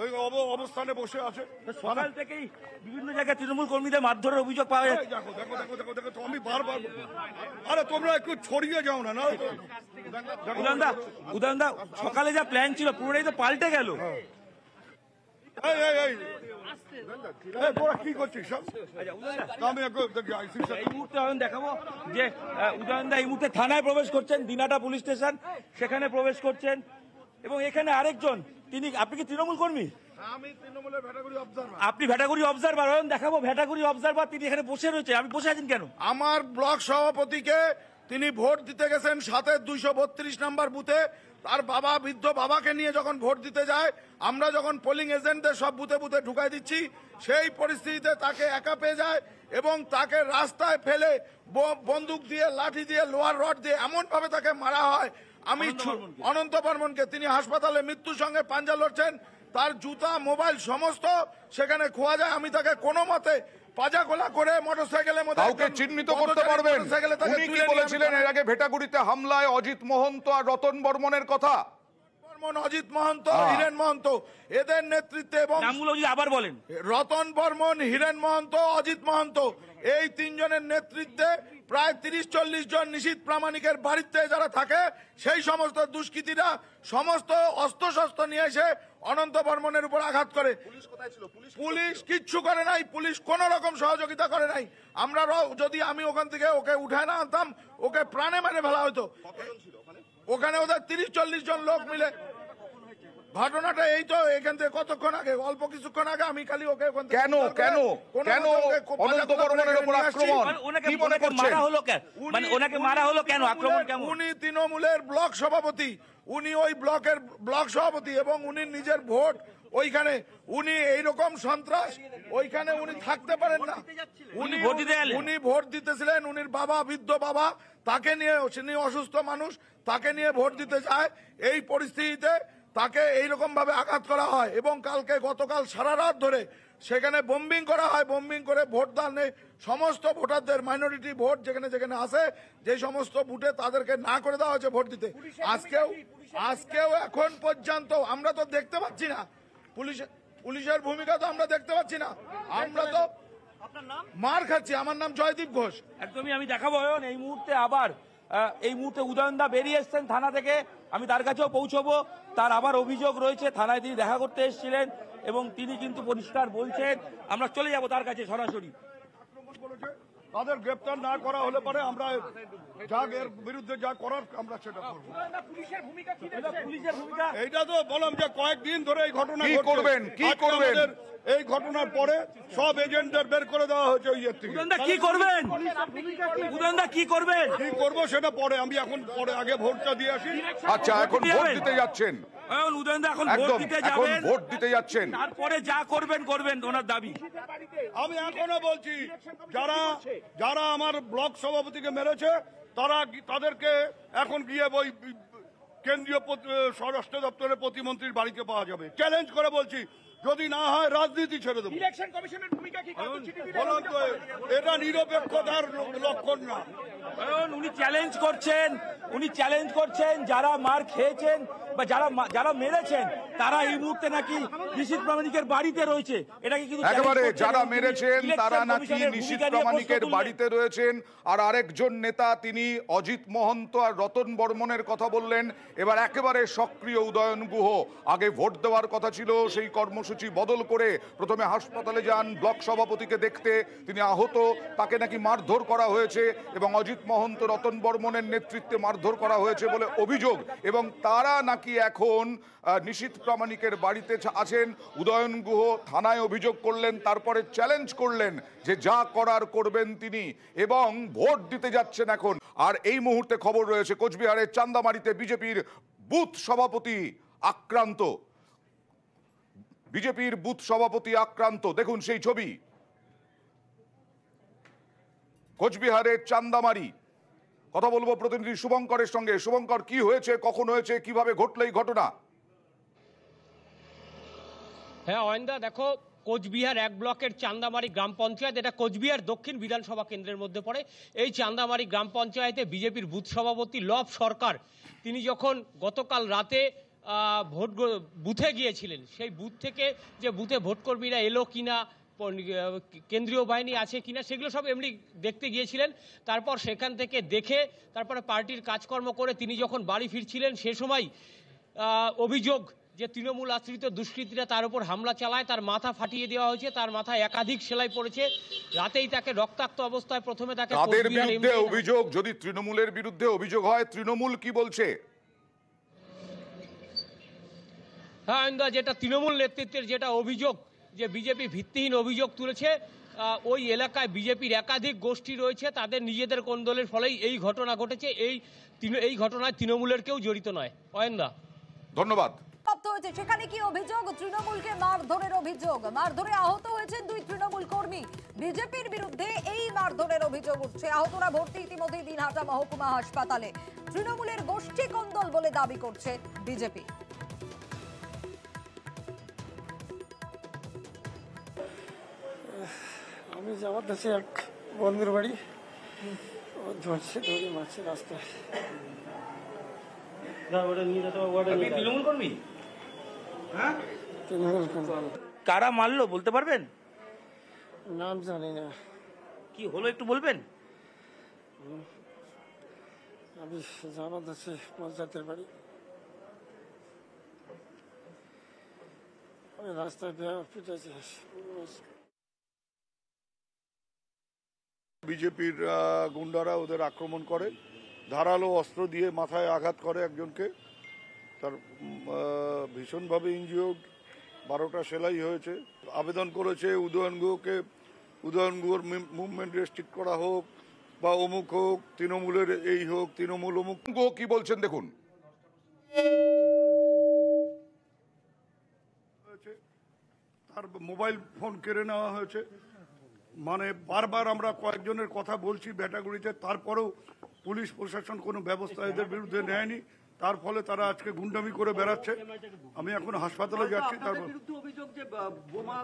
ওই অবস্থানে বসে আছে সকাল থেকেই বিভিন্ন জায়গায় তৃণমূল কর্মীদের মারধরের অভিযোগ পাওয়া যাচ্ছে বারবার আরে তোমরা একটু ছড়িয়ে যাও না না উদানদা উদানদা সকালে যা প্ল্যান ছিল পুরোটাই তো পাল্টে গেল হ্যাঁ। এই এই আচ্ছা, থানায় প্রবেশ করছেন দিনাটা পুলিশ স্টেশন সেখানে প্রবেশ করছেন এবং এখানে আরেকজন তিনি আপনি কি তৃণমূল কর্মী আপনি ভেটাগুড়ি অবজার্ভার অয়ন দেখাবো ভেটাগুড়ি অবজার্ভার তিনি এখানে বসে রয়েছে আমি বসে আছেন কেন আমার ব্লক সভাপতিকে তিনি ভোট দিতে গেছেন সাথে দুইশো বত্রিশ নাম্বার বুথে তার বাবা বৃদ্ধ বাবাকে নিয়ে যখন ভোট দিতে যায় আমরা যখন পোলিং এজেন্টদের সব বুথে বুথে ঢুকাই দিচ্ছি সেই পরিস্থিতিতে তাকে একা পেয়ে যায় এবং তাকে রাস্তায় ফেলে বন্দুক দিয়ে লাঠি দিয়ে লোহার রড দিয়ে এমনভাবে তাকে মারা হয় আমি অনন্ত বর্মনকে তিনি হাসপাতালে মৃত্যুর সঙ্গে পাঞ্জা লড়ছেন তার জুতা মোবাইল সমস্ত সেখানে খোয়া যায় আমি তাকে কোনো মতে পাজাগোলা করে মধ্যে ভেটাগুড়িতে হামলায় অজিত মহন্ত আর রতন বর্মনের কথা বর্মন অজিত মহন্ত হিরেন মহন্ত এদের নেতৃত্বে এবং আবার বলেন রতন বর্মন হিরেন মহন্ত অজিত মহন্ত এই তিনজনের নেতৃত্বে প্রায় তিরিশ চল্লিশ জন নিশীত প্রামাণিকের বাড়িতে যারা থাকে সেই সমস্ত দুষ্কৃতীরা সমস্ত অস্ত্রশস্ত্র নিয়ে এসে অনন্ত বর্মনের উপর আঘাত করে পুলিশ কিচ্ছু করে নাই পুলিশ কোন রকম সহযোগিতা করে নাই আমরা যদি আমি ওখান থেকে ওকে উঠায় না আনতাম ওকে প্রাণে মেরে ফেলা হতো ওখানে ওদের তিরিশ চল্লিশ জন লোক মিলে ঘটনাটা এই তো এখান থেকে কতক্ষণ আগে অল্প কিছুক্ষণ আগে আমি খালি ওকে কেন কেন কেন অনন্ত বর্মনের উপর আক্রমণ মানে কি মনে করছেন মারা হলো কেন মানে ওনাকে মারা হলো কেন আক্রমণ কেন উনি তৃণমূলের ব্লক সভাপতি উনি ওই ব্লকের ব্লক সভাপতি এবং উনি নিজের ভোট ওইখানে উনি এইরকম সন্ত্রাস ওইখানে উনি থাকতে পারেন না উনি ভোট উনি ভোট দিতেছিলেন উনির বাবা বৃদ্ধ বাবা তাকে নিয়ে অসুস্থ মানুষ তাকে নিয়ে ভোট দিতে যায় এই পরিস্থিতিতে তাকে এইরকমভাবে আঘাত করা হয় এবং কালকে গতকাল সারা রাত ধরে সেখানে বোম্বিং করা হয় বোম্বিং করে ভোট নেই সমস্ত ভোটারদের মাইনরিটি ভোট যেখানে যেখানে আসে যে সমস্ত বুটে তাদেরকে না করে দেওয়া হয়েছে ভোট দিতে আজকেও আজকেও এখন পর্যন্ত আমরা তো দেখতে পাচ্ছি না পুলিশ পুলিশের ভূমিকা তো আমরা দেখতে পাচ্ছি না আমরা তো মার খাচ্ছি আমার নাম জয়দীপ ঘোষ একদমই আমি দেখাবো এই মুহূর্তে আবার এই মুহূর্তে উদয়ন দা বেরিয়ে এসছেন থানা থেকে আমি তার কাছেও পৌঁছবো তার আবার অভিযোগ রয়েছে থানায় তিনি দেখা করতে এসেছিলেন এবং তিনি কিন্তু পরিষ্কার বলছেন আমরা চলে যাব তার কাছে সরাসরি তাদের গ্রেপ্তার না করা হলে পরে আমরা যা এর বিরুদ্ধে যা করার আমরা সেটা করবো এইটা তো বললাম যে কয়েকদিন ধরে এই ঘটনা করবেন কি করবেন এই ঘটনার পরে সব এজেন্টদের বের করে দেওয়া হয়েছে ওই ইয়ের থেকে কি করবেন উদয়নদা কি করবেন কি করব সেটা পরে আমি এখন পরে আগে ভোটটা দিয়ে আসি আচ্ছা এখন ভোট দিতে যাচ্ছেন স্বরাষ্ট্র দপ্তরের প্রতিমন্ত্রীর বাড়িতে পাওয়া যাবে চ্যালেঞ্জ করে বলছি যদি না হয় রাজনীতি ছেড়ে দেবো ইলেকশন কমিশনের ভূমিকা কি এটা নিরপেক্ষতার লক্ষণ না কারণ উনি চ্যালেঞ্জ করছেন উনি চ্যালেঞ্জ করছেন যারা মার খেয়েছেন বা যারা যারা মেরেছেন তারা এই মুহূর্তে নাকি নিশীত প্রামাণিকের বাড়িতে রয়েছে এটাকে কিন্তু একেবারে যারা মেরেছেন তারা নাকি নিশীত প্রামাণিকের বাড়িতে রয়েছেন আর আরেকজন নেতা তিনি অজিত মহন্ত আর রতন বর্মনের কথা বললেন এবার একেবারে সক্রিয় উদয়ন গুহ আগে ভোট দেওয়ার কথা ছিল সেই কর্মসূচি বদল করে প্রথমে হাসপাতালে যান ব্লক সভাপতিকে দেখতে তিনি আহত তাকে নাকি মারধর করা হয়েছে এবং অজিত অজিত মহন্ত রতন বর্মনের নেতৃত্বে মারধর করা হয়েছে বলে অভিযোগ এবং তারা নাকি এখন নিশীত প্রামাণিকের বাড়িতে আছেন উদয়ন গুহ থানায় অভিযোগ করলেন তারপরে চ্যালেঞ্জ করলেন যে যা করার করবেন তিনি এবং ভোট দিতে যাচ্ছেন এখন আর এই মুহূর্তে খবর রয়েছে কোচবিহারের চান্দামারিতে বিজেপির বুথ সভাপতি আক্রান্ত বিজেপির বুথ সভাপতি আক্রান্ত দেখুন সেই ছবি কোচবিহারের চান্দামারি কথা বলবো প্রতিনিধি শুভঙ্করের সঙ্গে শুভঙ্কর কি হয়েছে কখন হয়েছে কিভাবে ঘটলো এই ঘটনা হ্যাঁ অয়েন্দা দেখো কোচবিহার এক ব্লকের চান্দামারি গ্রাম পঞ্চায়েত এটা কোচবিহার দক্ষিণ বিধানসভা কেন্দ্রের মধ্যে পড়ে এই চান্দামারি গ্রাম পঞ্চায়েতে বিজেপির বুথ সভাপতি লব সরকার তিনি যখন গতকাল রাতে ভোট বুথে গিয়েছিলেন সেই বুথ থেকে যে বুথে ভোটকর্মীরা এলো কিনা কেন্দ্রীয় বাহিনী আছে কিনা সেগুলো সব এমনি দেখতে গিয়েছিলেন তারপর সেখান থেকে দেখে তারপরে পার্টির কাজকর্ম করে তিনি যখন বাড়ি ফিরছিলেন সে সময় অভিযোগ যে তৃণমূল আশ্রিত দুষ্কৃতীরা তার উপর হামলা চালায় তার মাথা ফাটিয়ে দেওয়া হয়েছে তার মাথায় একাধিক সেলাই পড়েছে রাতেই তাকে রক্তাক্ত অবস্থায় প্রথমে তাকে তাদের বিরুদ্ধে অভিযোগ যদি তৃণমূলের বিরুদ্ধে অভিযোগ হয় তৃণমূল কি বলছে হ্যাঁ যেটা তৃণমূল নেতৃত্বের যেটা অভিযোগ যে বিজেপি ভিত্তিহীন অভিযোগ তুলেছে ওই এলাকায় বিজেপির একাধিক গোষ্ঠী রয়েছে তাদের নিজেদের কোন্দলের ফলেই এই ঘটনা ঘটেছে এই এই ঘটনায় তৃণমূলের কেউ জড়িত নয় অয়েন্দা ধন্যবাদ সেখানে কি অভিযোগ তৃণমূলকে মারধরের অভিযোগ মারধরে আহত হয়েছেন দুই তৃণমূল কর্মী বিজেপির বিরুদ্ধে এই মারধরের অভিযোগ উঠছে আহতরা ভর্তি ইতিমধ্যেই দিনহাটা মহকুমা হাসপাতালে তৃণমূলের গোষ্ঠী কন্দল বলে দাবি করছে বিজেপি আমি যাওয়ার দেশে এক বন্ধুর বাড়ি ও ধরছে ধরে মারছে রাস্তায় হ্যাঁ? কারা মারলো বলতে পারবেন নাম জানি না কি হলো একটু বলবেন আমি জানাত আছে পঞ্চায়েতের বাড়ি আমি রাস্তায় পিঠেছি বিজেপির গুন্ডারা ওদের আক্রমণ করে ধারালো অস্ত্র দিয়ে মাথায় আঘাত করে একজনকে তার ভীষণভাবে ইঞ্জিওর্ড বারোটা সেলাই হয়েছে আবেদন করেছে উদয়ন গুহকে উদয়ন গুহর মুভমেন্ট রেস্ট্রিক্ট করা হোক বা অমুক হোক তৃণমূলের এই হোক তৃণমূল অমুক গুহ কি বলছেন দেখুন তার মোবাইল ফোন কেড়ে নেওয়া হয়েছে মানে বারবার আমরা কয়েকজনের কথা বলছি ব্যাটাগুড়িতে তারপরেও পুলিশ প্রশাসন কোনো ব্যবস্থা এদের বিরুদ্ধে নেয়নি তার ফলে তারা আজকে গুন্ডামি করে বেড়াচ্ছে আমি এখন হাসপাতালে যাচ্ছি তার বোমা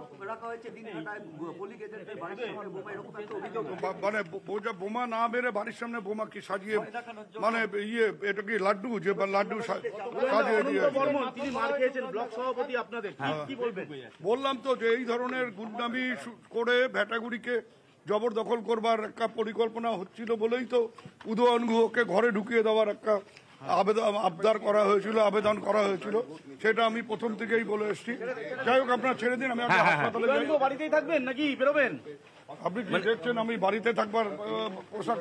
মানে বোমা না মেরে বাড়ির সামনে বোমা কি সাজিয়ে মানে ইয়ে এটা কি লাড্ডু যে লাড্ডু সাজিয়ে হ্যাঁ। বললাম তো যে এই ধরনের গুন্ডামি করে ভ্যাটাগুড়িকে জবরদখল করবার একটা পরিকল্পনা হচ্ছিল বলেই তো উদয়নগুহকে ঘরে ঢুকিয়ে দেওয়ার একটা আবেদন আবদার করা হয়েছিল আবেদন করা হয়েছিল সেটা আমি প্রথম থেকেই বলে এসেছি যাই হোক আপনার ছেড়ে দিন আমি হ্যাঁ, হ্যাঁ, হ্যাঁ। হাসপাতালে বাড়িতেই থাকবেন নাকি বেরোবেন আপনি বাড়িতে থাকবার পোশাক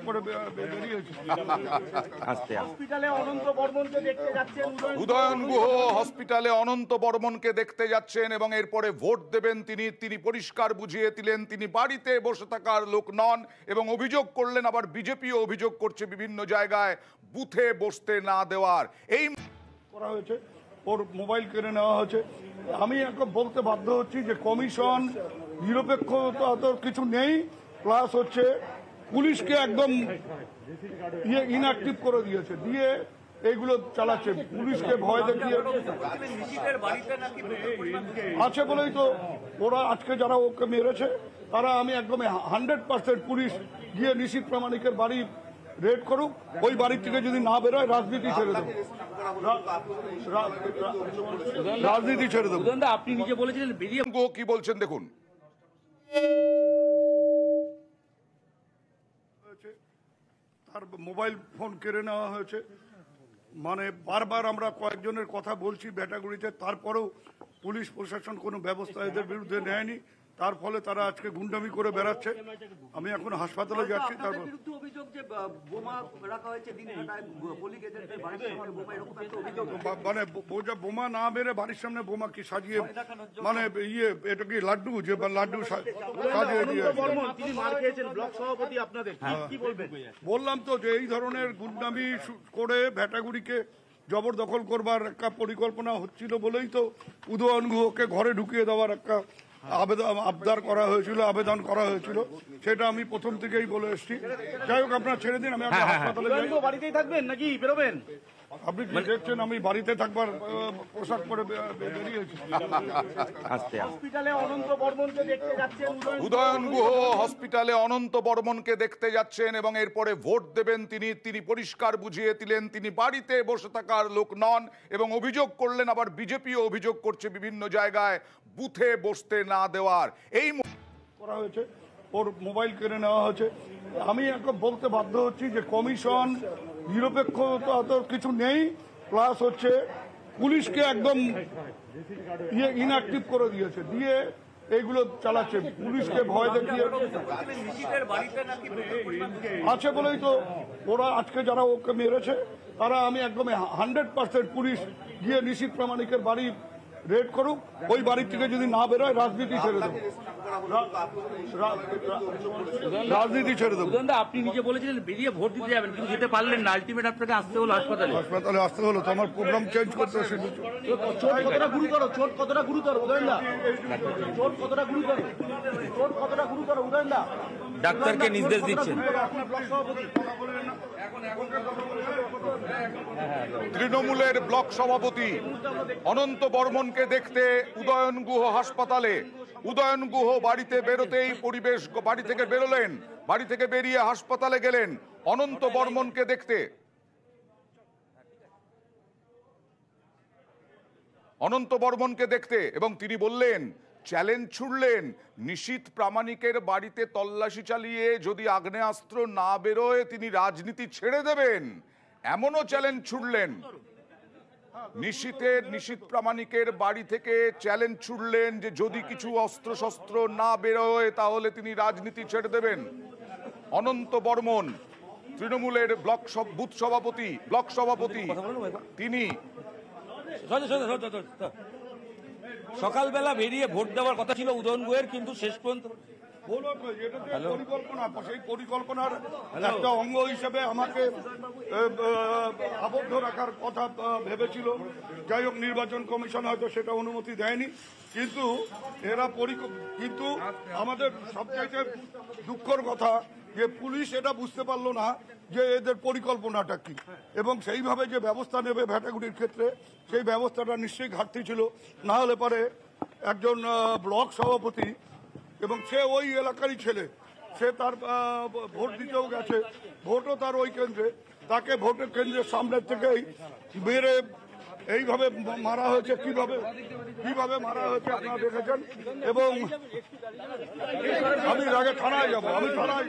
হসপিটালে অনন্ত বর্মনকে দেখতে যাচ্ছেন উদয়ন গুহ হসপিটালে অনন্ত বর্মনকে দেখতে যাচ্ছেন এবং এরপরে ভোট দেবেন তিনি তিনি পরিষ্কার বুঝিয়ে দিলেন তিনি বাড়িতে বসে থাকার লোক নন এবং অভিযোগ করলেন আবার বিজেপিও অভিযোগ করছে বিভিন্ন জায়গায় বুথে বসতে না দেওয়ার এই করা হয়েছে ওর মোবাইল কেড়ে নেওয়া হয়েছে আমি এখন বলতে বাধ্য হচ্ছি যে কমিশন নিরপেক্ষতা তো কিছু নেই প্লাস হচ্ছে পুলিশকে একদম ইয়ে ইনঅ্যাক্টিভ করে দিয়েছে দিয়ে এইগুলো চালাচ্ছে পুলিশকে ভয় দেখিয়ে আছে বলেই তো ওরা আজকে যারা ওকে মেরেছে তারা আমি একদম হান্ড্রেড পার্সেন্ট পুলিশ গিয়ে নিশ্চিত প্রামাণিকের বাড়ি রেড করুক ওই বাড়ির থেকে যদি না বেরোয় রাজনীতি ছেড়ে দেবো রাজনীতি ছেড়ে দেবো আপনি নিজে বলেছিলেন কি বলছেন দেখুন তার মোবাইল ফোন কেড়ে নেওয়া হয়েছে মানে বারবার আমরা কয়েকজনের কথা বলছি ব্যাটাগুড়িতে তারপরেও পুলিশ প্রশাসন কোনো ব্যবস্থা এদের বিরুদ্ধে নেয়নি তার ফলে তারা আজকে গুন্ডামি করে বেড়াচ্ছে আমি এখন হাসপাতালে যাচ্ছি মানে বোমা না মেরে বাড়ির সামনে বোমা কি সাজিয়ে মানে ইয়ে এটা কি লাড্ডু যে লাড্ডু সাজিয়ে হ্যাঁ। বললাম তো যে এই ধরনের গুন্ডামি করে ভ্যাটাগুড়িকে জবরদখল করবার একটা পরিকল্পনা হচ্ছিল বলেই তো উদয়ন গুহকে ঘরে ঢুকিয়ে দেওয়ার একটা আবেদন আবদার করা হয়েছিল আবেদন করা হয়েছিল সেটা আমি প্রথম থেকেই বলে এসেছি যাই হোক আপনার ছেড়ে দিন আমি হ্যাঁ, হ্যাঁ, হ্যাঁ। হাসপাতালে বাড়িতেই থাকবেন নাকি বেরোবেন আপনি কি আমি বাড়িতে থাকবার পোশাক পরে বেরিয়েছি হসপিটালে অনন্ত দেখতে যাচ্ছেন উদয়ন গুহ হসপিটালে অনন্ত বর্মনকে দেখতে যাচ্ছেন এবং এরপরে ভোট দেবেন তিনি তিনি পরিষ্কার বুঝিয়ে দিলেন তিনি বাড়িতে বসে থাকার লোক নন এবং অভিযোগ করলেন আবার বিজেপিও অভিযোগ করছে বিভিন্ন জায়গায় বুথে বসতে না দেওয়ার এই করা হয়েছে ওর মোবাইল কিনে নেওয়া হয়েছে আমি এখন বলতে বাধ্য হচ্ছি যে কমিশন নিরপেক্ষতা তো কিছু নেই প্লাস হচ্ছে পুলিশকে একদম ইয়ে ইনঅ্যাক্টিভ করে দিয়েছে দিয়ে এইগুলো চালাচ্ছে পুলিশকে ভয় দেখিয়ে আছে বলেই তো ওরা আজকে যারা ওকে মেরেছে তারা আমি একদম হান্ড্রেড পার্সেন্ট পুলিশ গিয়ে নিশীত প্রামাণিকের বাড়ি রেড করুক ওই বাড়ির থেকে যদি না বেরোয় রাজনীতি ছেড়ে দেবো রাজনীতি ছেড়ে দেবো আপনি নিজে বলেছিলেন বেরিয়ে ভোট দিতে যাবেন কিন্তু যেতে পারলেন না আলটিমেট আপনাকে আসতে হলো হাসপাতালে হাসপাতালে আসতে হলো তো আমার প্রোগ্রাম চেঞ্জ করতে চোট কতটা গুরুতর চোট কতটা গুরুতর উদয়নদা চোট কতটা গুরুতর চোট কতটা গুরুতর উদয়নদা ডাক্তারকে নির্দেশ দিচ্ছেন তৃণমূলের ব্লক সভাপতি অনন্ত বর্মনকে দেখতে উদয়ন গুহ হাসপাতালে উদয়ন গুহ বাড়িতে বেরোতেই পরিবেশ বাড়ি থেকে বেরোলেন বাড়ি থেকে বেরিয়ে হাসপাতালে গেলেন অনন্ত বর্মনকে দেখতে অনন্ত বর্মনকে দেখতে এবং তিনি বললেন চ্যালেঞ্জ ছুড়লেন নিশীত প্রামাণিকের বাড়িতে তল্লাশি চালিয়ে যদি আগ্নেয়াস্ত্র না বেরোয় তিনি রাজনীতি ছেড়ে দেবেন এমনও চ্যালেঞ্জ ছুড়লেন নিশীতের নিশীত প্রামাণিকের বাড়ি থেকে চ্যালেঞ্জ ছুড়লেন যে যদি কিছু অস্ত্রশস্ত্র না বেরোয় তাহলে তিনি রাজনীতি ছেড়ে দেবেন অনন্ত বর্মন তৃণমূলের ব্লক বুথ সভাপতি ব্লক সভাপতি তিনি সকালবেলা বেরিয়ে ভোট দেওয়ার কথা ছিল উদয়ন গোয়ের কিন্তু শেষ পর্যন্ত সেই পরিকল্পনার একটা অঙ্গ হিসেবে আমাকে আবদ্ধ রাখার কথা ভেবেছিল যাই হোক নির্বাচন কমিশন হয়তো সেটা অনুমতি দেয়নি কিন্তু এরা কিন্তু আমাদের সবচাইতে দুঃখর কথা যে পুলিশ এটা বুঝতে পারলো না যে এদের পরিকল্পনাটা কি এবং সেইভাবে যে ব্যবস্থা নেবে ভ্যাটাগুড়ির ক্ষেত্রে সেই ব্যবস্থাটা নিশ্চয়ই ঘাটতি ছিল না হলে পরে একজন ব্লক সভাপতি এবং সে ওই এলাকারই ছেলে সে তার ভোট দিতেও গেছে ভোটও তার ওই কেন্দ্রে তাকে ভোটের কেন্দ্রের সামনের থেকেই মেরে এইভাবে মারা হয়েছে কিভাবে কিভাবে মারা হয়েছে আপনারা দেখেছেন এবং আমি আগে থানায় যাবো আমি থানায়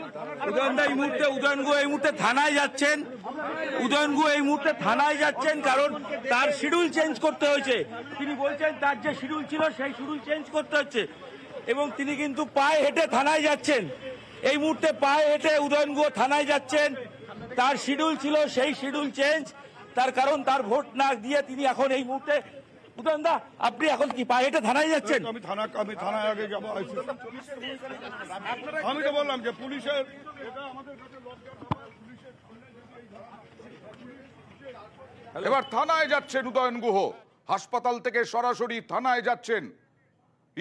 এই মুহূর্তে উদয়নগু এই মুহূর্তে থানায় যাচ্ছেন উদয়নগু এই মুহূর্তে থানায় যাচ্ছেন কারণ তার শিডিউল চেঞ্জ করতে হয়েছে তিনি বলছেন তার যে শিডিউল ছিল সেই শিডিউল চেঞ্জ করতে হচ্ছে এবং তিনি কিন্তু পায়ে হেঁটে থানায় যাচ্ছেন এই মুহূর্তে পায়ে হেঁটে উদয়নগু থানায় যাচ্ছেন তার শিডিউল ছিল সেই শিডিউল চেঞ্জ তার কারণ তার ভোট না দিয়ে তিনি এখন এই মুহূর্তে উদয়নদা আপনি এখন কি পায়ে এটা থানায় যাচ্ছেন আমি থানা আমি থানায় আগে যাব আমি তো বললাম যে পুলিশের এবার থানায় যাচ্ছেন উদয়ন গুহ হাসপাতাল থেকে সরাসরি থানায় যাচ্ছেন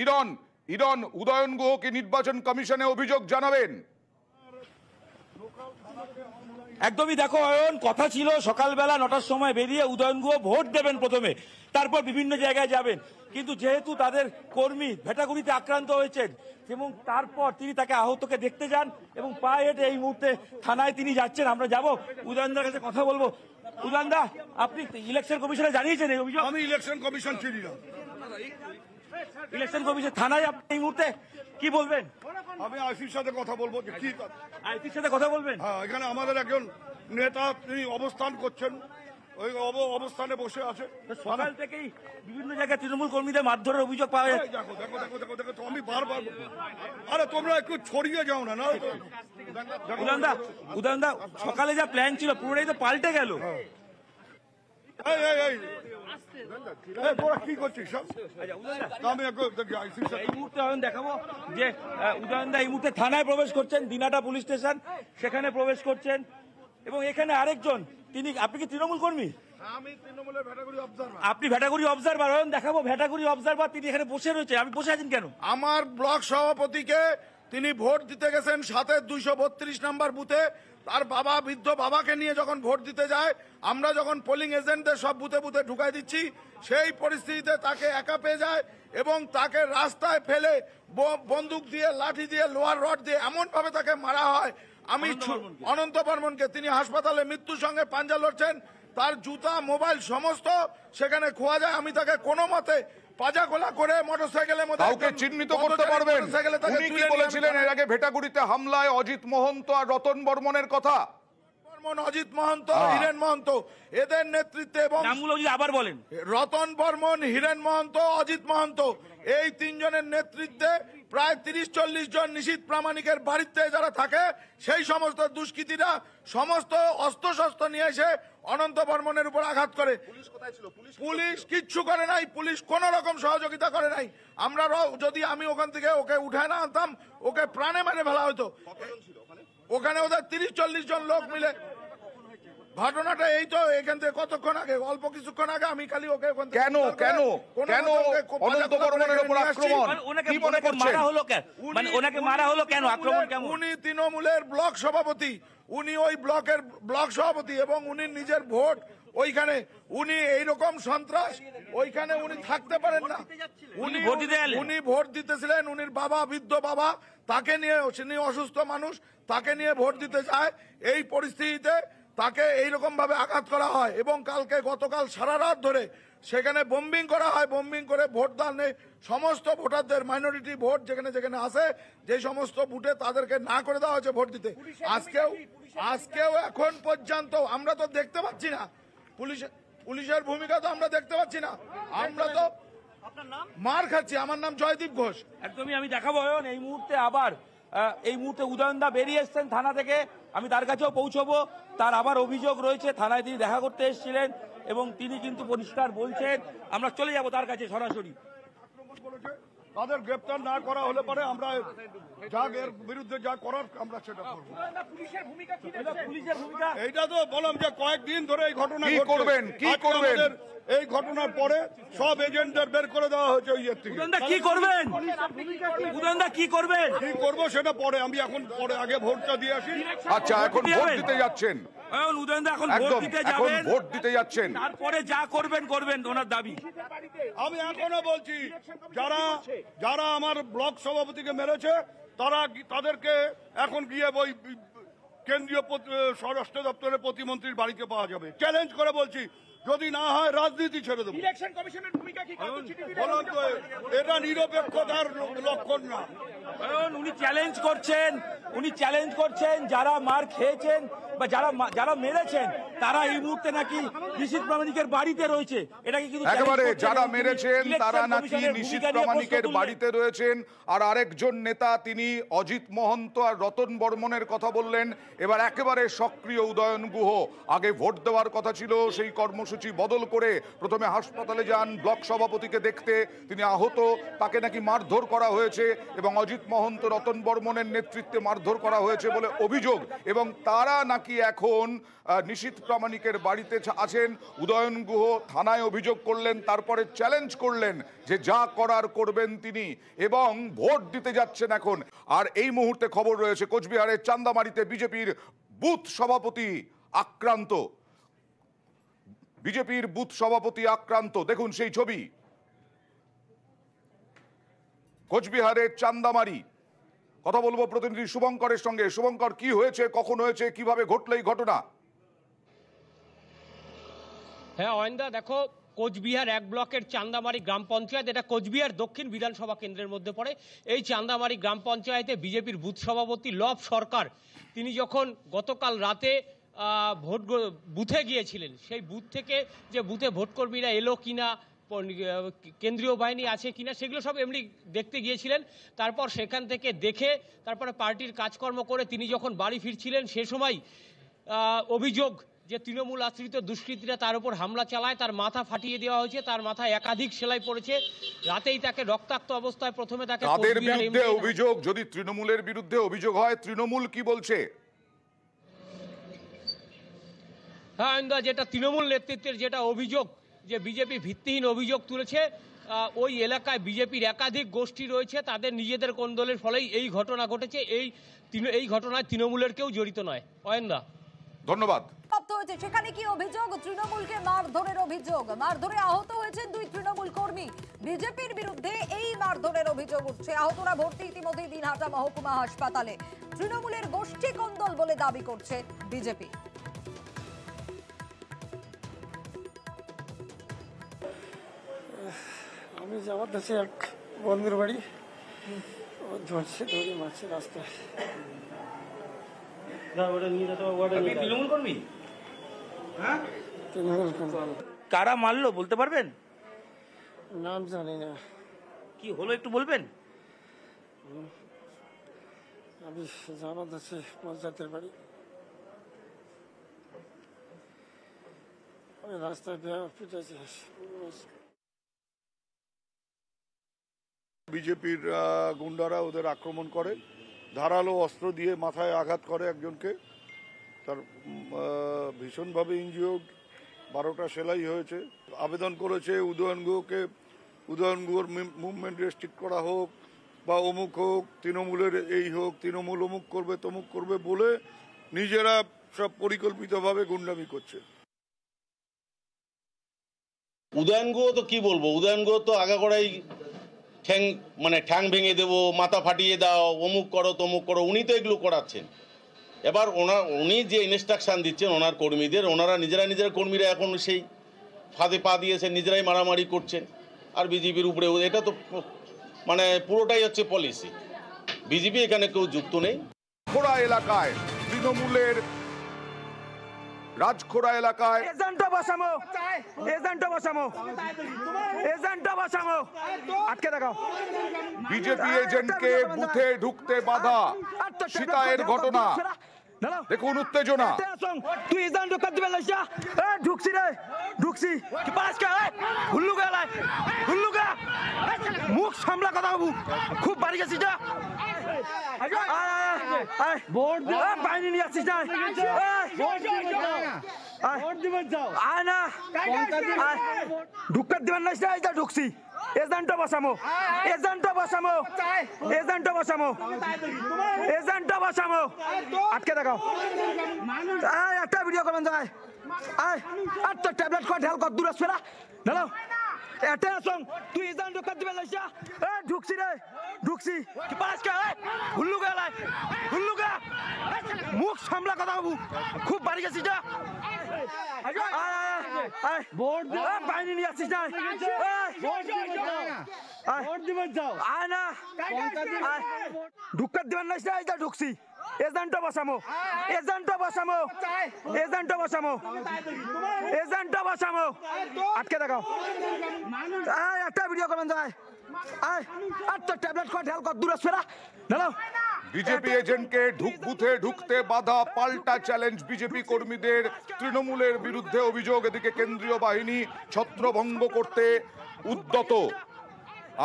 ইরন ইরন উদয়ন গুহকে নির্বাচন কমিশনে অভিযোগ জানাবেন একদমই দেখো অয়ন কথা ছিল সকালবেলা নটার সময় বেরিয়ে উদয়ন গুহ ভোট দেবেন প্রথমে তারপর বিভিন্ন জায়গায় যাবেন কিন্তু যেহেতু তাদের কর্মী ভেটাগুড়িতে আক্রান্ত হয়েছেন এবং তারপর তিনি তাকে আহতকে দেখতে যান এবং পায়ে হেঁটে এই মুহূর্তে থানায় তিনি যাচ্ছেন আমরা যাব উদয়নদার কাছে কথা বলবো উদয়নদা আপনি ইলেকশন কমিশনে জানিয়েছেন এই অভিযোগ আমি ইলেকশন কমিশন চিনি না ইলেকশন কমিশন থানায় আপনি এই মুহূর্তে কি বলবেন আমি আইসির সাথে কথা বলবো যে কি আইসির সাথে কথা বলবেন হ্যাঁ এখানে আমাদের একজন নেতা তিনি অবস্থান করছেন ওই অবস্থানে বসে আছে সকাল থেকেই বিভিন্ন জায়গায় তৃণমূল কর্মীদের মারধরের অভিযোগ পাওয়া যায় দেখো দেখো দেখো দেখো দেখো আমি বারবার আরে তোমরা একটু ছড়িয়ে যাও না না উদানদা উদানদা সকালে যা প্ল্যান ছিল পুরোটাই তো পাল্টে গেল হ্যাঁ। এই এই আচ্ছা, আচ্ছা, সেখানে প্রবেশ করছেন এবং এখানে আরেকজন তিনি আপনি কি তৃণমূল কর্মী আপনি ভেটাগুড়ি অবজারভার দেখাবো ভেটাগুড়ি অবজারভার তিনি এখানে বসে রয়েছে আমি বসে আছেন কেন আমার ব্লক সভাপতিকে তিনি ভোট দিতে গেছেন সাতের দুইশো বত্রিশ নাম্বার বুথে তার বাবা বৃদ্ধ বাবাকে নিয়ে যখন ভোট দিতে যায় আমরা যখন পোলিং এজেন্টদের সব বুথে বুথে ঢুকাই দিচ্ছি সেই পরিস্থিতিতে তাকে একা পেয়ে যায় এবং তাকে রাস্তায় ফেলে বন্দুক দিয়ে লাঠি দিয়ে লোহার রড দিয়ে এমনভাবে তাকে মারা হয় আমি অনন্ত বর্মনকে তিনি হাসপাতালে মৃত্যুর সঙ্গে পাঞ্জা লড়ছেন তার জুতা মোবাইল সমস্ত সেখানে খোয়া যায় আমি তাকে কোনো মতে পাজাগোলা করে ভেটাগুড়িতে রতন বর্মন হিরেন হ্যাঁ। মহন্ত এদের নেতৃত্বে আবার বলেন রতন বর্মন হিরেন মহন্ত অজিত মহন্ত এই তিনজনের নেতৃত্বে প্রায় তিরিশ চল্লিশ জন নিশীত প্রামাণিকের বাড়িতে যারা থাকে সেই সমস্ত দুষ্কৃতীরা সমস্ত অস্ত্রশস্ত্র নিয়ে এসে অনন্ত বর্মনের উপর আঘাত করে পুলিশ কিচ্ছু করে নাই পুলিশ কোন রকম সহযোগিতা করে নাই আমরা যদি আমি ওখান থেকে ওকে উঠায় না আনতাম ওকে প্রাণে মানে ফেলা হতো ওখানে ওদের তিরিশ চল্লিশ জন লোক মিলে ঘটনাটা এই তো এখান থেকে কতক্ষণ আগে অল্প কিছুক্ষণ আগে আমি খালি ওকে কেন কেন কেন অনন্ত বর্মনের উপর আক্রমণ মানে মানে ওনাকে মারা হলো কেন মানে ওনাকে মারা হলো কেন আক্রমণ কেন উনি তৃণমূলের ব্লক সভাপতি উনি ওই ব্লকের ব্লক সভাপতি এবং উনি নিজের ভোট ওইখানে উনি এইরকম সন্ত্রাস ওইখানে উনি থাকতে পারেন না উনি ভোট উনি ভোট দিতেছিলেন উনির বাবা বৃদ্ধ বাবা তাকে নিয়ে অসুস্থ মানুষ তাকে নিয়ে ভোট দিতে যায় এই পরিস্থিতিতে তাকে এইরকম ভাবে আঘাত করা হয় এবং কালকে গতকাল সারা রাত ধরে সেখানে বোম্বিং করা হয় বোম্বিং করে ভোট নেই সমস্ত ভোটারদের মাইনরিটি ভোট যেখানে যেখানে আসে যে সমস্ত বুটে তাদেরকে না করে দেওয়া হয়েছে ভোট দিতে আজকেও আজকেও এখন পর্যন্ত আমরা তো দেখতে পাচ্ছি না পুলিশ পুলিশের ভূমিকা তো আমরা দেখতে পাচ্ছি না আমরা তো মার খাচ্ছি আমার নাম জয়দীপ ঘোষ একদমই আমি দেখাবো এই মুহূর্তে আবার এই মুহূর্তে উদয়নদা বেরিয়ে এসছেন থানা থেকে আমি তার কাছেও পৌঁছবো তার আবার অভিযোগ রয়েছে থানায় তিনি দেখা করতে এসেছিলেন এবং তিনি কিন্তু পরিষ্কার বলছেন আমরা চলে যাব তার কাছে সরাসরি তাদের গ্রেপ্তার না করা হলে পরে আমরা যা এর বিরুদ্ধে যা করার আমরা সেটা করবো পুলিশের ভূমিকা এইটা তো বললাম যে কয়েকদিন ধরে এই ঘটনা করবেন কি করবেন এই ঘটনার পরে সব এজেন্টদের বের করে দেওয়া হয়েছে ওই ইয়ের থেকে কি করবেন উদয়নদা কি করবেন কি করবো সেটা পরে আমি এখন পরে আগে ভোটটা দিয়ে আসি আচ্ছা এখন ভোট দিতে যাচ্ছেন ভোট দিতে ভোট দিতে যাচ্ছেন তারপরে যা করবেন করবেন ওনার দাবি আমি এখনো বলছি যারা যারা আমার ব্লক সভাপতিকে মেরেছে তারা তাদেরকে এখন গিয়ে ওই কেন্দ্রীয় স্বরাষ্ট্র দপ্তরের প্রতিমন্ত্রীর বাড়িতে পাওয়া যাবে চ্যালেঞ্জ করে বলছি যদি না হয় রাজনীতি ছেড়ে দেবো ইলেকশন এটা নিরপেক্ষতার লক্ষণ না কারণ উনি চ্যালেঞ্জ করছেন উনি চ্যালেঞ্জ করছেন যারা মার খেয়েছেন বা যারা যারা মেরেছেন তারা এই মুহূর্তে নাকি নিশীত প্রামাণিকের বাড়িতে রয়েছে এটা কি একেবারে যারা মেরেছেন তারা নাকি নিশীত প্রামাণিকের বাড়িতে রয়েছেন আর আরেকজন নেতা তিনি অজিত মহন্ত আর রতন বর্মনের কথা বললেন এবার একেবারে সক্রিয় উদয়ন গুহ আগে ভোট দেওয়ার কথা ছিল সেই কর্মসূচি কর্মসূচি বদল করে প্রথমে হাসপাতালে যান ব্লক সভাপতিকে দেখতে তিনি আহত তাকে নাকি মারধর করা হয়েছে এবং অজিত মহন্ত রতন বর্মনের নেতৃত্বে মারধর করা হয়েছে বলে অভিযোগ এবং তারা নাকি এখন নিশীত প্রামাণিকের বাড়িতে আছেন উদয়ন গুহ থানায় অভিযোগ করলেন তারপরে চ্যালেঞ্জ করলেন যে যা করার করবেন তিনি এবং ভোট দিতে যাচ্ছেন এখন আর এই মুহূর্তে খবর রয়েছে কোচবিহারের চান্দামারিতে বিজেপির বুথ সভাপতি আক্রান্ত বিজেপির বুথ সভাপতি আক্রান্ত দেখুন সেই ছবি কোচবিহারের চান্দামারি কথা বলবো প্রতিনিধি শুভঙ্করের সঙ্গে শুভঙ্কর কি হয়েছে কখন হয়েছে কিভাবে ঘটল এই ঘটনা হ্যাঁ অয়েন্দা দেখো কোচবিহার এক ব্লকের চান্দামারি গ্রাম পঞ্চায়েত এটা কোচবিহার দক্ষিণ বিধানসভা কেন্দ্রের মধ্যে পড়ে এই চান্দামারি গ্রাম পঞ্চায়েতে বিজেপির বুথ সভাপতি লব সরকার তিনি যখন গতকাল রাতে ভোট বুথে গিয়েছিলেন সেই বুথ থেকে যে বুথে ভোটকর্মীরা এলো কিনা কেন্দ্রীয় বাহিনী আছে কিনা সেগুলো সব এমনি দেখতে গিয়েছিলেন তারপর সেখান থেকে দেখে তারপরে পার্টির কাজকর্ম করে তিনি যখন বাড়ি ফিরছিলেন সে সময় অভিযোগ যে তৃণমূল আশ্রিত দুষ্কৃতীরা তার উপর হামলা চালায় তার মাথা ফাটিয়ে দেওয়া হয়েছে তার মাথায় একাধিক সেলাই পড়েছে রাতেই তাকে রক্তাক্ত অবস্থায় প্রথমে তাকে অভিযোগ যদি তৃণমূলের বিরুদ্ধে অভিযোগ হয় তৃণমূল কি বলছে নারায়ণদা যেটা তৃণমূল নেতৃত্বের যেটা অভিযোগ যে বিজেপি ভিত্তিহীন অভিযোগ তুলেছে ওই এলাকায় বিজেপির একাধিক গোষ্ঠী রয়েছে তাদের নিজেদের কোন্দলের ফলেই এই ঘটনা ঘটেছে এই এই ঘটনায় তৃণমূলের কেউ জড়িত নয় অয়েন্দা ধন্যবাদ হয়েছে সেখানে কি অভিযোগ তৃণমূলকে মারধরের অভিযোগ মারধরে আহত হয়েছেন দুই তৃণমূল কর্মী বিজেপির বিরুদ্ধে এই মারধরের অভিযোগ উঠছে আহতরা ভর্তি ইতিমধ্যেই দিনহাটা মহকুমা হাসপাতালে তৃণমূলের গোষ্ঠী কন্দল বলে দাবি করছে বিজেপি আমি যাওয়ার দেশে এক বন্ধুর বাড়ি ও ধরছে ধরে মারছে রাস্তায় হ্যাঁ? কারা মারলো বলতে পারবেন নাম জানি না কি হলো একটু বলবেন আমি জানাত দেশে পঞ্চায়েতের বাড়ি রাস্তায় পিঠেছি বিজেপির গুন্ডারা ওদের আক্রমণ করে ধারালো অস্ত্র দিয়ে মাথায় আঘাত করে একজনকে তার ভীষণভাবে এনজিও বারোটা সেলাই হয়েছে আবেদন করেছে উদয়ন গুহকে উদয়ন গুহর মুভমেন্ট রেস্ট্রিক্ট করা হোক বা অমুক হোক তৃণমূলের এই হোক তৃণমূল অমুক করবে তমুক করবে বলে নিজেরা সব পরিকল্পিতভাবে গুন্ডামি করছে উদয়ন গুহ তো কি বলবো উদয়ন গুহ তো আগাগোড়াই ঠ্যাং মানে ঠ্যাং ভেঙে দেবো মাথা ফাটিয়ে দাও অমুক করো তমুক করো উনি তো এগুলো করাচ্ছেন এবার ওনার উনি যে ইনস্ট্রাকশান দিচ্ছেন ওনার কর্মীদের ওনারা নিজেরা নিজেরা কর্মীরা এখন সেই ফাঁদে পা দিয়েছে নিজেরাই মারামারি করছেন আর বিজেপির উপরে এটা তো মানে পুরোটাই হচ্ছে পলিসি বিজেপি এখানে কেউ যুক্ত নেই এলাকায় তৃণমূলের রাজখোড়া এলাকায় এজেন্টটা বসামো এজেন্টটা বসামো এজেন্টটা বসামো আটকে দেখাও বিজেপি এজেন্টকে বুথে ঢুকতে বাধা সীতায়ের ঘটনা দেখুন উত্তেজনা তুই ইজান ঢুকাত দিবে লাইসা এ ঢুকছি রে ঢুকছি কি পাস কা হুল্লু গা হুল্লু গা মুখ সামলা কথা বাবু খুব বাড়ি গেছিস যা ভোট বাইরে নিয়ে আসিস না ঢুকাত দিবেন না ঢুকছি এজেন্ট বসামো এজেন্ট বসামো এজেন্ট বসামো এজেন্ট বসামো আটকে দেখাও একটা ভিডিও করবেন আয় আয় আর তোর ট্যাবলেট কট হেল কত দূর আসবে না দাঁড়াও এটা আসং তুই ইজান ঢোকার দিবে লাইসা এ ঢুকছি রে ঢুকছি কি পালাস কে হুল্লু গা লাই হুল্লু গা মুখ সামলা কথা বাবু খুব বাড়ি গেছিস যা ভোট দিবা বাইরে নিয়ে আসছিস না ভোট দিবেন যাও আয় না ঢুকার দিবেন না ঢুকছি বসামো বসামো বসামো বসামো আটকে দেখাও আয় একটা ভিডিও করেন যায় আয় আর তো ট্যাবলেট দূরে দাঁড়াও বিজেপি এজেন্টকে ঢুক বুথে ঢুকতে বাধা পাল্টা চ্যালেঞ্জ বিজেপি কর্মীদের তৃণমূলের বিরুদ্ধে অভিযোগ এদিকে কেন্দ্রীয় বাহিনী ছত্রভঙ্গ করতে উদ্যত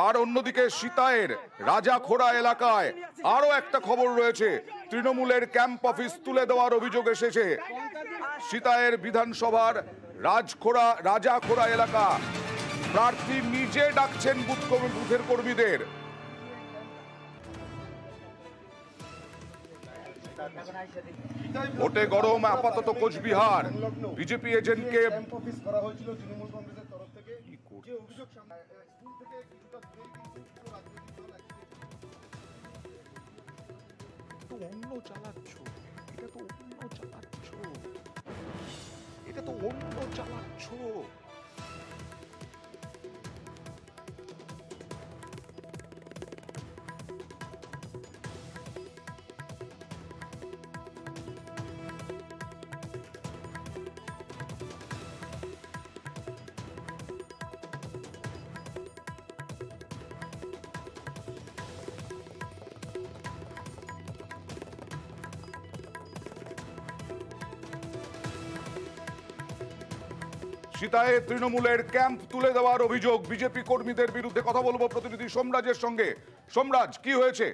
আর অন্যদিকে সীতায়ের রাজাখোড়া এলাকায় আরও একটা খবর রয়েছে তৃণমূলের ক্যাম্প অফিস তুলে দেওয়ার অভিযোগ এসেছে সীতায়ের বিধানসভার রাজখোড়া রাজাখোড়া এলাকা প্রার্থী নিজে ডাকছেন বুথ বুথের কর্মীদের ভোটে গরম আপাতত কোচবিহার বিজেপি এজেন্টকে 온로 잘랐죠. 이래도 온로 잘랐죠. 이래도 온로 잘랐죠. সীতায় তৃণমূলের ক্যাম্প তুলে দেওয়ার অভিযোগ বিজেপি কর্মীদের বিরুদ্ধে কথা বলবো প্রতিনিধি সোমরাজের সঙ্গে সোমরাজ কি হয়েছে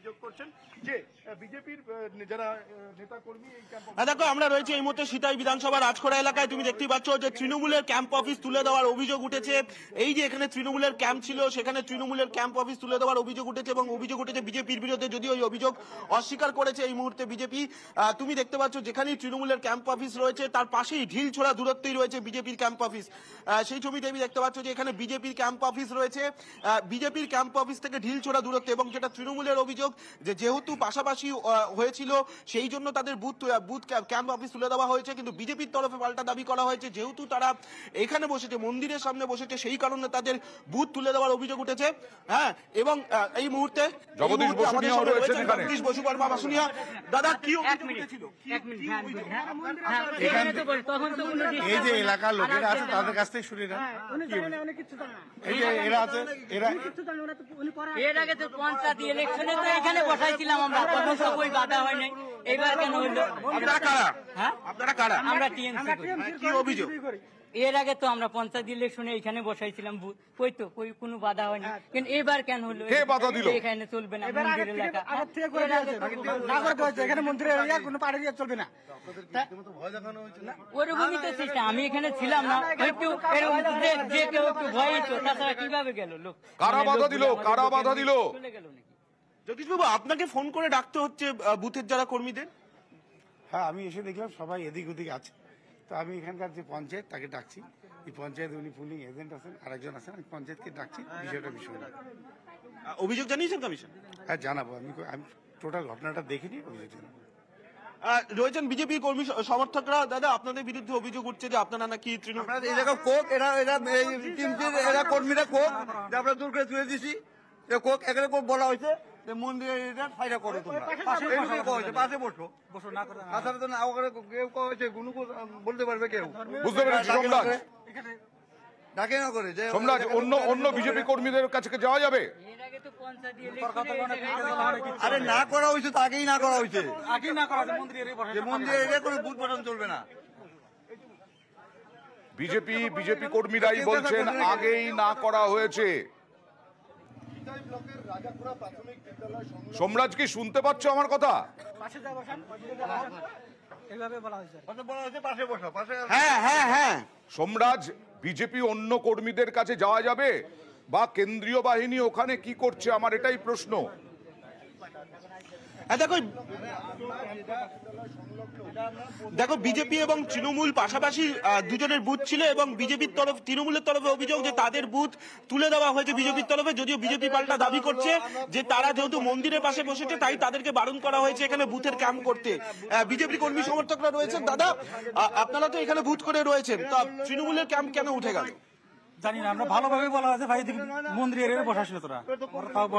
অভিযোগ করছেন যে বিজেপির যারা নেতা হ্যাঁ, দেখো আমরা রয়েছে এই মুহূর্তে সিতাই বিধানসভা রাজখোড়া এলাকায় তুমি দেখতেই পাচ্ছ যে তৃণমূলের ক্যাম্প অফিস তুলে দেওয়ার অভিযোগ উঠেছে এই যে এখানে তৃণমূলের ক্যাম্প ছিল সেখানে তৃণমূলের ক্যাম্প অফিস তুলে দেওয়ার অভিযোগ উঠেছে এবং অভিযোগ উঠেছে বিজেপির বিরুদ্ধে যদিও ওই অভিযোগ অস্বীকার করেছে এই মুহূর্তে বিজেপি তুমি দেখতে পাচ্ছ যেখানেই তৃণমূলের ক্যাম্প অফিস রয়েছে তার পাশেই ঢিল ছোড়া দূরত্বেই রয়েছে বিজেপির ক্যাম্প অফিস সেই ছবিতে আমি দেখতে পাচ্ছ যে এখানে বিজেপির ক্যাম্প অফিস রয়েছে বিজেপির ক্যাম্প অফিস থেকে ঢিল ছোড়া দূরত্ব এবং যেটা তৃণমূলের অভিযোগ দর্শক যে যেহেতু পাশাপাশি হয়েছিল সেই জন্য তাদের বুথ বুথ ক্যাম্প অফিস তুলে দেওয়া হয়েছে কিন্তু বিজেপির তরফে পাল্টা দাবি করা হয়েছে যেহেতু তারা এখানে বসেছে মন্দিরের সামনে বসেছে সেই কারণে তাদের বুথ তুলে দেওয়ার অভিযোগ উঠেছে হ্যাঁ এবং এই মুহূর্তে এরা আছে এরা এর আগে তো পঞ্চায়েত ইলেকশনে তো এখানে বসাইছিলাম আমরা তখন কই বাধা হয় নাই এইবার কেন হইলো হ্যাঁ? আমরা অভিযোগ এর আগে তো আমরা পঞ্চায়েত ইলেকশনে এখানে বসাইছিলাম কই তো কই কোনো বাধা হয়নি হ্যাঁ। কিন্তু এবার কেন হলো বাধা দিল এখানে চলবে না মন্দির এলাকা এখানে কোনো দিয়ে চলবে না ওরকমই তো সিস্টেম আমি এখানে ছিলাম না একটু যে কেউ একটু ভয় তো তাছাড়া কিভাবে গেল লোক কারা মানে বাধা দিল কারা বাধা দিল চলে গেল না বাবু আপনাকে ফোন করে ডাকতে হচ্ছে বুথের যারা কর্মীদের হ্যাঁ আমি এসে দেখলাম সবাই এদিক ওদিক আছে তো আমি এখানকার যে পঞ্চায়েত তাকে ডাকছি এই পঞ্চায়েত উনি পুলিং এজেন্ট আছেন আরেকজন আছেন আমি পঞ্চায়েতকে ডাকছি বিষয়টা বিষয় অভিযোগ জানিয়েছেন কমিশন হ্যাঁ জানাবো আমি আমি টোটাল ঘটনাটা দেখিনি অভিযোগ রয়েছেন বিজেপি কর্মী সমর্থকরা দাদা আপনাদের বিরুদ্ধে অভিযোগ উঠছে যে আপনারা নাকি তৃণমূল কোক এরা এরা এরা কর্মীরা কোক যে আমরা দূর করে তুলে দিছি কোক এখানে কোক বলা হয়েছে অন্য অন্য বিজেপি কর্মীদের কাছে যাওয়া যাবে আরে না করা হয়েছে তো আগেই না করা হয়েছে মন্দিরে বটন চলবে না বিজেপি বিজেপি কর্মীরাই বলছেন আগেই না করা হয়েছে সোমরাজ কি শুনতে পাচ্ছ আমার কথা হ্যাঁ হ্যাঁ হ্যাঁ সোমরাজ বিজেপি অন্য কর্মীদের কাছে যাওয়া যাবে বা কেন্দ্রীয় বাহিনী ওখানে কি করছে আমার এটাই প্রশ্ন দেখো দেখো বিজেপি এবং তৃণমূল পাশাপাশি দুজনের বুথ ছিল এবং বিজেপির তরফ তৃণমূলের তরফে অভিযোগ যে তাদের বুথ তুলে দেওয়া হয়েছে বিজেপির তরফে যদিও বিজেপি পাল্টা দাবি করছে যে তারা যেহেতু মন্দিরের পাশে বসেছে তাই তাদেরকে বারণ করা হয়েছে এখানে বুথের ক্যাম্প করতে বিজেপি কর্মী সমর্থকরা রয়েছেন দাদা আপনারা তো এখানে বুথ করে রয়েছেন তা তৃণমূলের ক্যাম্প কেন উঠে গেল ভালোভাবে বলা ভাই মন্দিরে আমার কথা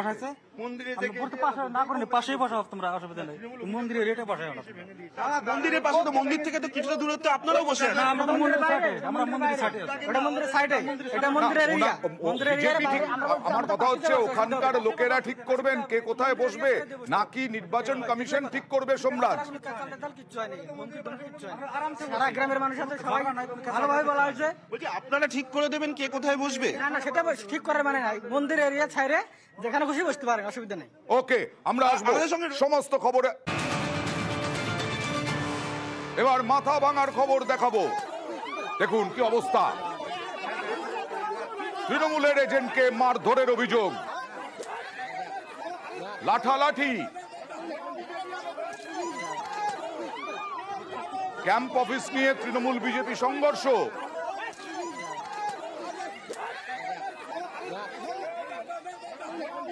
হচ্ছে ওখানকার লোকেরা ঠিক করবেন কে কোথায় বসবে নাকি নির্বাচন কমিশন ঠিক করবে সম্রাট গ্রামের আপনারা ঠিক করে দেবেন কে কোথায় বসবে না না সেটা ঠিক করার মানে নাই মন্দির এরিয়া ছাইরে যেখানে খুশি বসতে পারেন অসুবিধা নেই ওকে আমরা আসবো সমস্ত খবর এবার মাথা ভাঙার খবর দেখাবো দেখুন কি অবস্থা তৃণমূলের এজেন্টকে মারধরের অভিযোগ লাঠালাঠি ক্যাম্প অফিস নিয়ে তৃণমূল বিজেপি সংঘর্ষ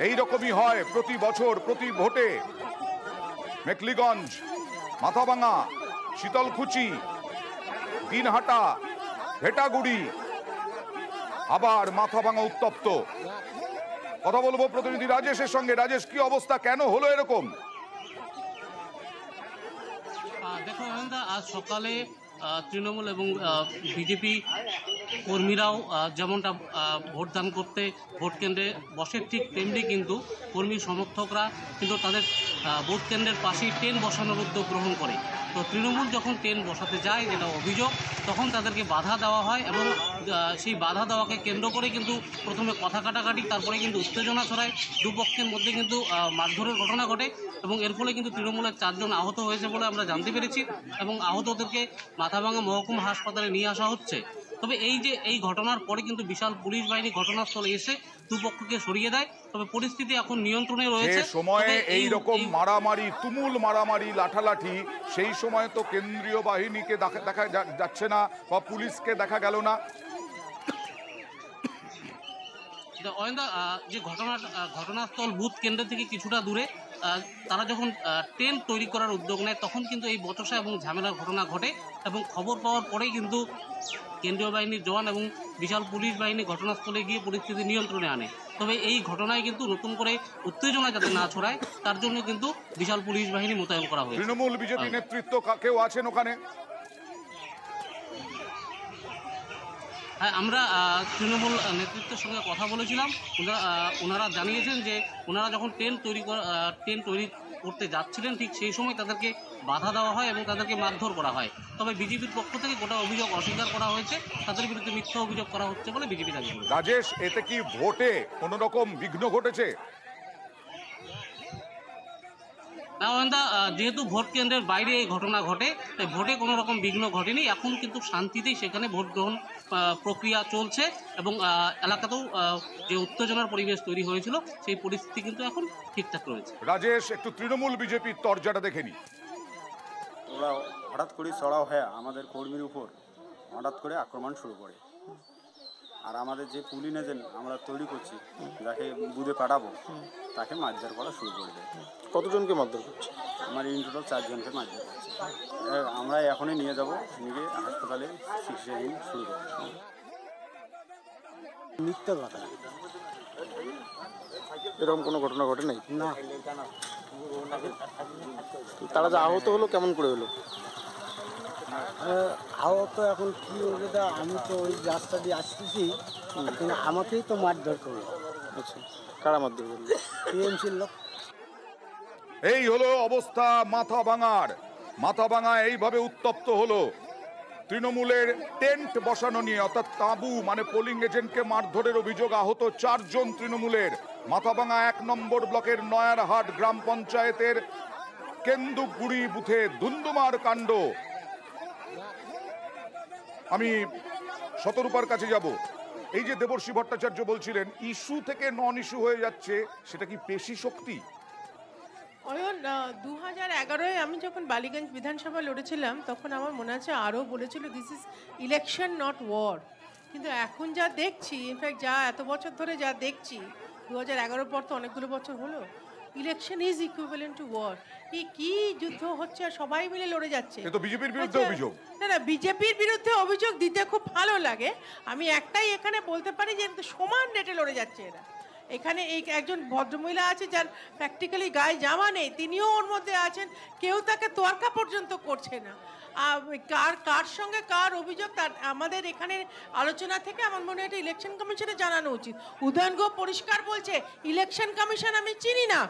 এই রকমই হয় প্রতি বছর প্রতি ভোটে মেকলিগঞ্জ মাথাভাঙা শীতলকুচি দিনহাটা ভেটাগুড়ি আবার মাথাভাঙা উত্তপ্ত কথা বলবো প্রতিনিধি রাজেশের সঙ্গে রাজেশ কি অবস্থা কেন হলো এরকম দেখো আজ সকালে তৃণমূল এবং বিজেপি কর্মীরাও যেমনটা ভোটদান করতে ভোট কেন্দ্রে বসে ঠিক তেমনি কিন্তু কর্মী সমর্থকরা কিন্তু তাদের ভোট কেন্দ্রের পাশেই ট্রেন বসানোর উদ্যোগ গ্রহণ করে তো তৃণমূল যখন ট্রেন বসাতে যায় যেটা অভিযোগ তখন তাদেরকে বাধা দেওয়া হয় এবং সেই বাধা দেওয়াকে কেন্দ্র করে কিন্তু প্রথমে কথা কাটাকাটি তারপরে কিন্তু উত্তেজনা ছড়ায় দুপক্ষের মধ্যে কিন্তু মারধরের ঘটনা ঘটে এবং এর ফলে কিন্তু তৃণমূলের চারজন আহত হয়েছে বলে আমরা জানতে পেরেছি এবং আহতদেরকে মাথাভাঙা মহকুমা হাসপাতালে নিয়ে আসা হচ্ছে তবে এই যে এই ঘটনার পরে কিন্তু বিশাল পুলিশ বাহিনী ঘটনাস্থলে এসে দুপক্ষকে সরিয়ে দেয় তবে পরিস্থিতি এখন নিয়ন্ত্রণে রয়েছে সময়ে এই রকম মারামারি তুমুল মারামারি লাঠালাঠি সেই সময় তো কেন্দ্রীয় বাহিনীকে দেখা যাচ্ছে না বা পুলিশকে দেখা গেল না অয়েন্দা যে ঘটনা ঘটনাস্থল বুথ কেন্দ্র থেকে কিছুটা দূরে তারা যখন ট্রেন তৈরি করার উদ্যোগ নেয় তখন কিন্তু এই বচসা এবং ঝামেলার ঘটনা ঘটে এবং খবর পাওয়ার পরেই কিন্তু কেন্দ্রীয় বাহিনীর জওয়ান এবং বিশাল পুলিশ বাহিনী ঘটনাস্থলে গিয়ে পরিস্থিতি নিয়ন্ত্রণে আনে তবে এই ঘটনায় কিন্তু নতুন করে উত্তেজনা যাতে না ছড়ায় তার জন্য কিন্তু বিশাল পুলিশ বাহিনী মোতায়েন করা হয়েছে তৃণমূল বিজেপি নেতৃত্ব কেউ আছেন ওখানে হ্যাঁ, আমরা তৃণমূল নেতৃত্বের সঙ্গে কথা বলেছিলাম ওনারা ওনারা জানিয়েছেন যে ওনারা যখন ট্রেন তৈরি করা ট্রেন তৈরি করতে যাচ্ছিলেন ঠিক সেই সময় তাদেরকে বাধা দেওয়া হয় এবং তাদেরকে মারধর করা হয় তবে বিজেপির পক্ষ থেকে গোটা অভিযোগ অস্বীকার করা হয়েছে তাদের বিরুদ্ধে মিথ্যা অভিযোগ করা হচ্ছে বলে বিজেপি দাবি করে রাজেশ এতে কি ভোটে কোনো রকম বিঘ্ন ঘটেছে নাওয়েন্দা যেহেতু ভোট কেন্দ্রের বাইরে এই ঘটনা ঘটে তাই ভোটে কোনো রকম বিঘ্ন ঘটেনি এখন কিন্তু শান্তিতেই সেখানে ভোট গ্রহণ প্রক্রিয়া চলছে এবং এলাকাতেও যে উত্তেজনার পরিবেশ তৈরি হয়েছিল সেই পরিস্থিতি কিন্তু এখন ঠিকঠাক রয়েছে রাজেশ একটু তৃণমূল বিজেপির তরজাটা দেখেনি ওরা হঠাৎ করে চড়াও হয়ে আমাদের কর্মীর উপর হঠাৎ করে আক্রমণ শুরু করে আর আমাদের যে পুলিং এজেন্ট আমরা তৈরি করছি যাকে বুধে পাঠাবো তাকে মারধার করা শুরু করে দেয় কতজনকে মারধর করছে আমার ইন টোটাল চারজনকে মারধর আমরা এখনই নিয়ে যাব নিয়ে হাসপাতালে চিকিৎসাহীন শুরু করব মিথ্যা কথা এরকম কোনো ঘটনা ঘটে নাই না তারা যে আহত হলো কেমন করে হলো আহত এখন কি হবে তা আমি তো ওই রাস্তা দিয়ে আসতেছি কিন্তু আমাকেই তো মারধর করলো আচ্ছা কারা মারধর করলো এই হলো অবস্থা মাথা ভাঙার মাথাভাঙা এইভাবে উত্তপ্ত হলো তৃণমূলের টেন্ট বসানো নিয়ে অর্থাৎ তাঁবু মানে পোলিং এজেন্টকে মারধরের অভিযোগ আহত চারজন তৃণমূলের মাথাভাঙা এক নম্বর ব্লকের নয়ারহাট গ্রাম পঞ্চায়েতের কেন্দুগুড়ি বুথে ধুন্দুমার কাণ্ড আমি শতরূপার কাছে যাব এই যে দেবর্ষী ভট্টাচার্য বলছিলেন ইস্যু থেকে নন ইস্যু হয়ে যাচ্ছে সেটা কি পেশি শক্তি অয়ন দু হাজার এগারোয় আমি যখন বালিগঞ্জ বিধানসভা লড়েছিলাম তখন আমার মনে আছে আরও বলেছিল this is election not war কিন্তু এখন যা দেখছি ইনফ্যাক্ট যা এত বছর ধরে যা দেখছি দু হাজার এগারোর পর তো অনেকগুলো বছর হলো election is equivalent to war এই কি যুদ্ধ হচ্ছে আর সবাই মিলে লড়ে যাচ্ছে তো বিজেপির বিরুদ্ধে অভিযোগ না না বিজেপির বিরুদ্ধে অভিযোগ দিতে খুব ভালো লাগে আমি একটাই এখানে বলতে পারি যে সমান রেটে লড়ে যাচ্ছে এরা এখানে এই একজন ভদ্রমহিলা আছে যার প্র্যাকটিক্যালি গায়ে জামা নেই তিনিও ওর মধ্যে আছেন কেউ তাকে তোয়ার্কা পর্যন্ত করছে না কার কার সঙ্গে কার অভিযোগ তার আমাদের এখানে আলোচনা থেকে আমার মনে হয় ইলেকশন কমিশনে জানানো উচিত উদয়ন গো পরিষ্কার বলছে ইলেকশন কমিশন আমি চিনি না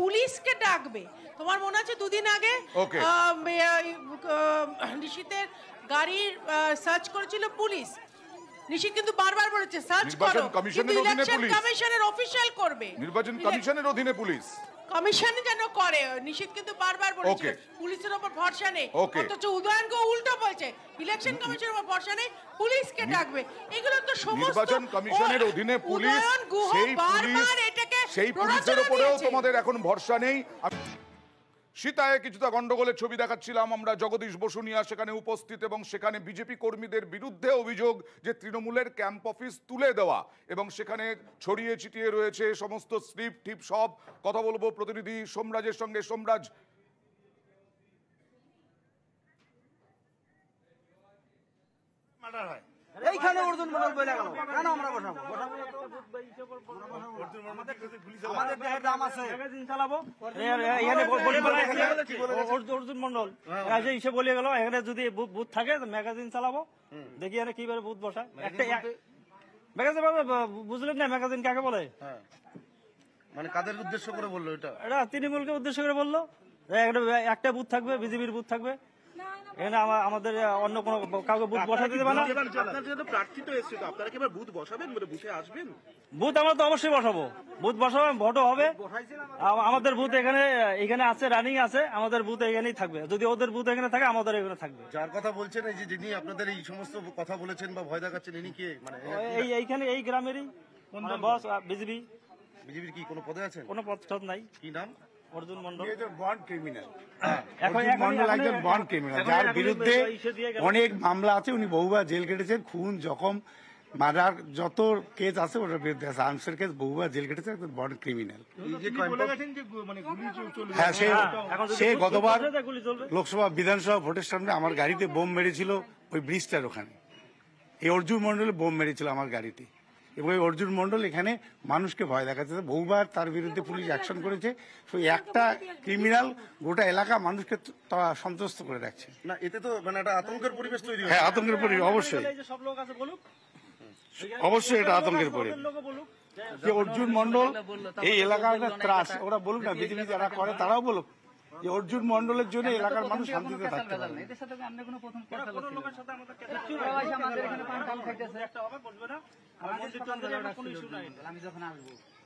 পুলিশকে ডাকবে তোমার মনে আছে দুদিন আগে ঋষিতের গাড়ির সার্চ করেছিল পুলিশ নিশি কিন্তু বারবার বলেছে সার্চ করো কমিশনের অধীনে পুলিশ কমিশনের অফিশিয়াল করবে নির্বাচন কমিশনের অধীনে পুলিশ কমিশন যেন করে নিশিত কিন্তু বারবার বলেছে পুলিশের উপর ভরসা নেই অথচ উদয়নকে উল্টো বলছে ইলেকশন কমিশনের উপর ভরসা নেই পুলিশকে ডাকবে এগুলো তো সমস্ত নির্বাচন কমিশনের অধীনে পুলিশ সেই পুলিশ সেই পুলিশের উপরেও তোমাদের এখন ভরসা নেই সীতায় কিছুটা গণ্ডগোলের ছবি দেখাচ্ছিলাম আমরা জগদীশ বসুনিয়া সেখানে উপস্থিত এবং সেখানে বিজেপি কর্মীদের বিরুদ্ধে অভিযোগ যে তৃণমূলের ক্যাম্প অফিস তুলে দেওয়া এবং সেখানে ছড়িয়ে ছিটিয়ে রয়েছে সমস্ত স্লিপ টিপ সব কথা বলবো প্রতিনিধি সোমরাজের সঙ্গে সোমরাজ মার্ডার হয় এইখানে অর্জুন মন্ডল বলে গেল কেন আমরা বসাবো অর্জুন মন্ডল ইসে বলে গেল এখানে যদি বুথ থাকে ম্যাগাজিন চালাবো দেখি এখানে কিভাবে বুথ বসা একটা ম্যাগাজিন বুঝলেন না ম্যাগাজিন কাকে বলে হ্যাঁ। মানে কাদের উদ্দেশ্য করে বললো এটা তৃণমূলকে উদ্দেশ্য করে বললো একটা বুথ থাকবে বিজেপির বুথ থাকবে আমাদের অন্য কাউকে বুথ বসাতে দেবে না মানে বুথ আমরা তো অবশ্যই বসাবো বুথ বসাবো ভোটও হবে আমাদের বুথ এখানে এখানে আছে রানিং আছে আমাদের বুথ এখানেই থাকবে যদি ওদের বুথ এখানে থাকে আমাদের এখানে থাকবে যার কথা বলছেন এই যে যিনি আপনাদের এই সমস্ত কথা বলেছেন বা ভয় দেখাচ্ছেন ইনি কে মানে এই এইখানে এই গ্রামেরই মানে বস বিজেপি বিজেপির কি কোনো পদে আছেন কোনো পদ নাই কি নাম অর্জুন মন্ডল বন্ড ক্রিমিনাল অনেক মামলা আছে উনি বহুবার জেল কেটেছেন খুন জখম মাদার যত কেস আছে ওটার বিরুদ্ধে আছে কেস বহুবার জেল কেটেছে একজন বন্ড ক্রিমিনাল মানে হ্যাঁ সে হ্যাঁ, সে গতবার লোকসভা বিধানসভা ভোটের সামনে আমার গাড়িতে বোম মেরেছিল ওই ব্রিজটার ওখানে এই অর্জুন মন্ডলে বোম মেরেছিল আমার গাড়িতে এবং অর্জুন মন্ডল এখানে মানুষকে ভয় দেখাচ্ছে বহুবার তার বিরুদ্ধে পুলিশ অ্যাকশন করেছে তো একটা ক্রিমিনাল গোটা এলাকা মানুষকে সন্তুষ্ট করে রাখছে না এতে তো মানে একটা আতঙ্কের পরিবেশ তৈরি হ্যাঁ আতঙ্কের পরিবেশ অবশ্যই অবশ্যই এটা আতঙ্কের পরিবেশ যে অর্জুন মন্ডল এই এলাকার ত্রাস ওরা বলুক না বিজেপি যারা করে তারাও বলুক যে অর্জুন মন্ডলের জন্য এলাকার মানুষ শান্তিতে থাকতে পারে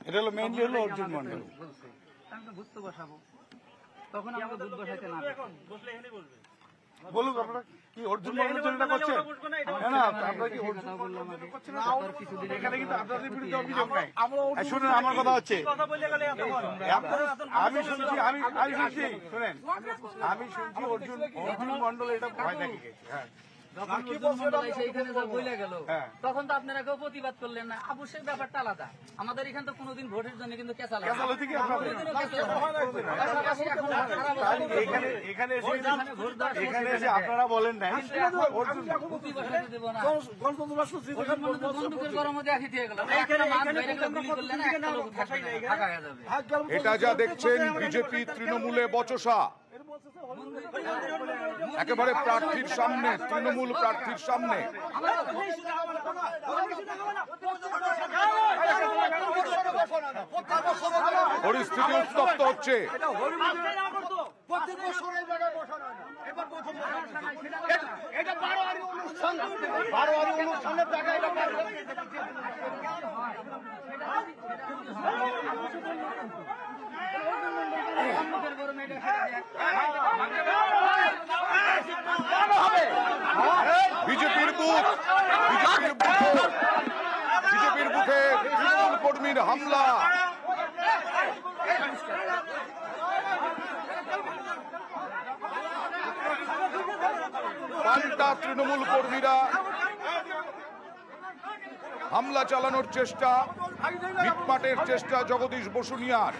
এটা হলো মেইনলি হলো অর্জুন মন্ডল তখন আমাকে দুধ বসাইতে না বসলে এখানে বলবে বলুন আপনারা কি অর্জুন মর্মচন্দ্রা করছেন না আপনারা কি অর্জুন মর্মচন্দ্রা এখানে কিন্তু আপনাদের বিরুদ্ধে অভিযোগ নাই শুনুন আমার কথা হচ্ছে আমি শুনছি আমি আমি শুনছি শুনেন আমি শুনছি অর্জুন অর্জুন মন্ডল এটা ভয় দেখে হ্যাঁ হ্যাঁ। তখন তো আপনারা কেউ প্রতিবাদ করলেন না ব্যাপারটা আলাদা আমাদের এখানে তো কোনোদিন ভোটের জন্য কিন্তু আপনারা বলেন না এটা যা দেখছেন বিজেপি তৃণমূলে বচসা একেবারে প্রার্থীর সামনে তৃণমূল প্রার্থীর সামনে পরিস্থিতি উত্তপ্ত হচ্ছে বিজেপির বুকে তৃণমূল কর্মীর হামলা পাল্টা তৃণমূল কর্মীরা হামলা চালানোর চেষ্টা মিটমাটের চেষ্টা জগদীশ বসুনিয়ার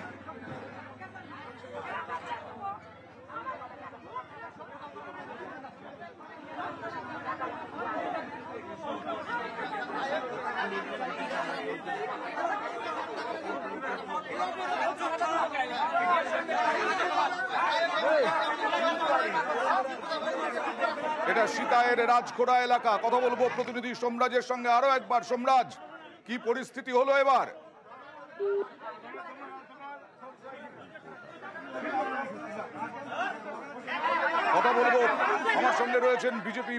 এটা সীতায়ের রাজখোড়া এলাকা কথা বলবো প্রতিনিধি সোমরাজের সঙ্গে আরো একবার সোমরাজ কি পরিস্থিতি হলো এবার কথা বলবো আমার সঙ্গে রয়েছেন বিজেপি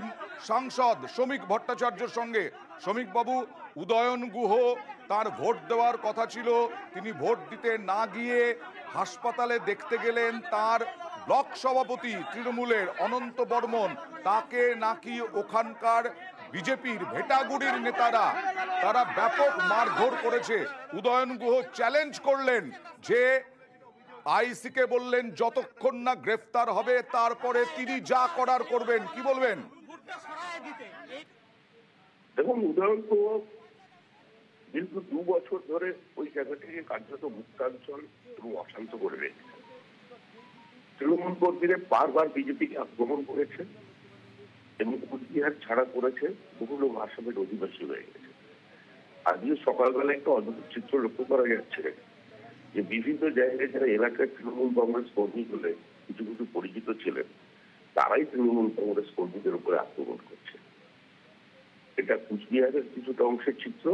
সাংসদ শ্রমিক ভট্টাচার্যর সঙ্গে শ্রমিক বাবু উদয়ন গুহ তার ভোট দেওয়ার কথা ছিল তিনি ভোট দিতে না গিয়ে হাসপাতালে দেখতে গেলেন তার ব্লক সভাপতি তৃণমূলের অনন্ত বর্মন তাকে নাকি ওখানকার বিজেপির ভেটাগুড়ির নেতারা তারা ব্যাপক মারধর করেছে উদয়ন গুহ চ্যালেঞ্জ করলেন যে আইসিকে বললেন যতক্ষণ না গ্রেফতার হবে তারপরে তিনি যা করার করবেন কি বলবেন দেখুন উদয়ন গুহ দীর্ঘ দু বছর ধরে ওই জায়গা থেকে কার্যত মুক্তাঞ্চল অশান্ত করবে তৃণমূল কর্মীরা বারবার বিজেপিকে আক্রমণ করেছে এবং কুচবিহার ছাড়া করেছে বহু লোক আসামের অধিবাসী হয়ে গেছে আজকে সকালবেলা একটা অদ্ভুত চিত্র লক্ষ্য করা যাচ্ছে যে বিভিন্ন জায়গায় যারা এলাকার তৃণমূল কংগ্রেস কর্মী হলে কিছু কিছু পরিচিত ছিলেন তারাই তৃণমূল কংগ্রেস কর্মীদের উপরে আক্রমণ করছে এটা কুচবিহারের কিছুটা অংশের চিত্র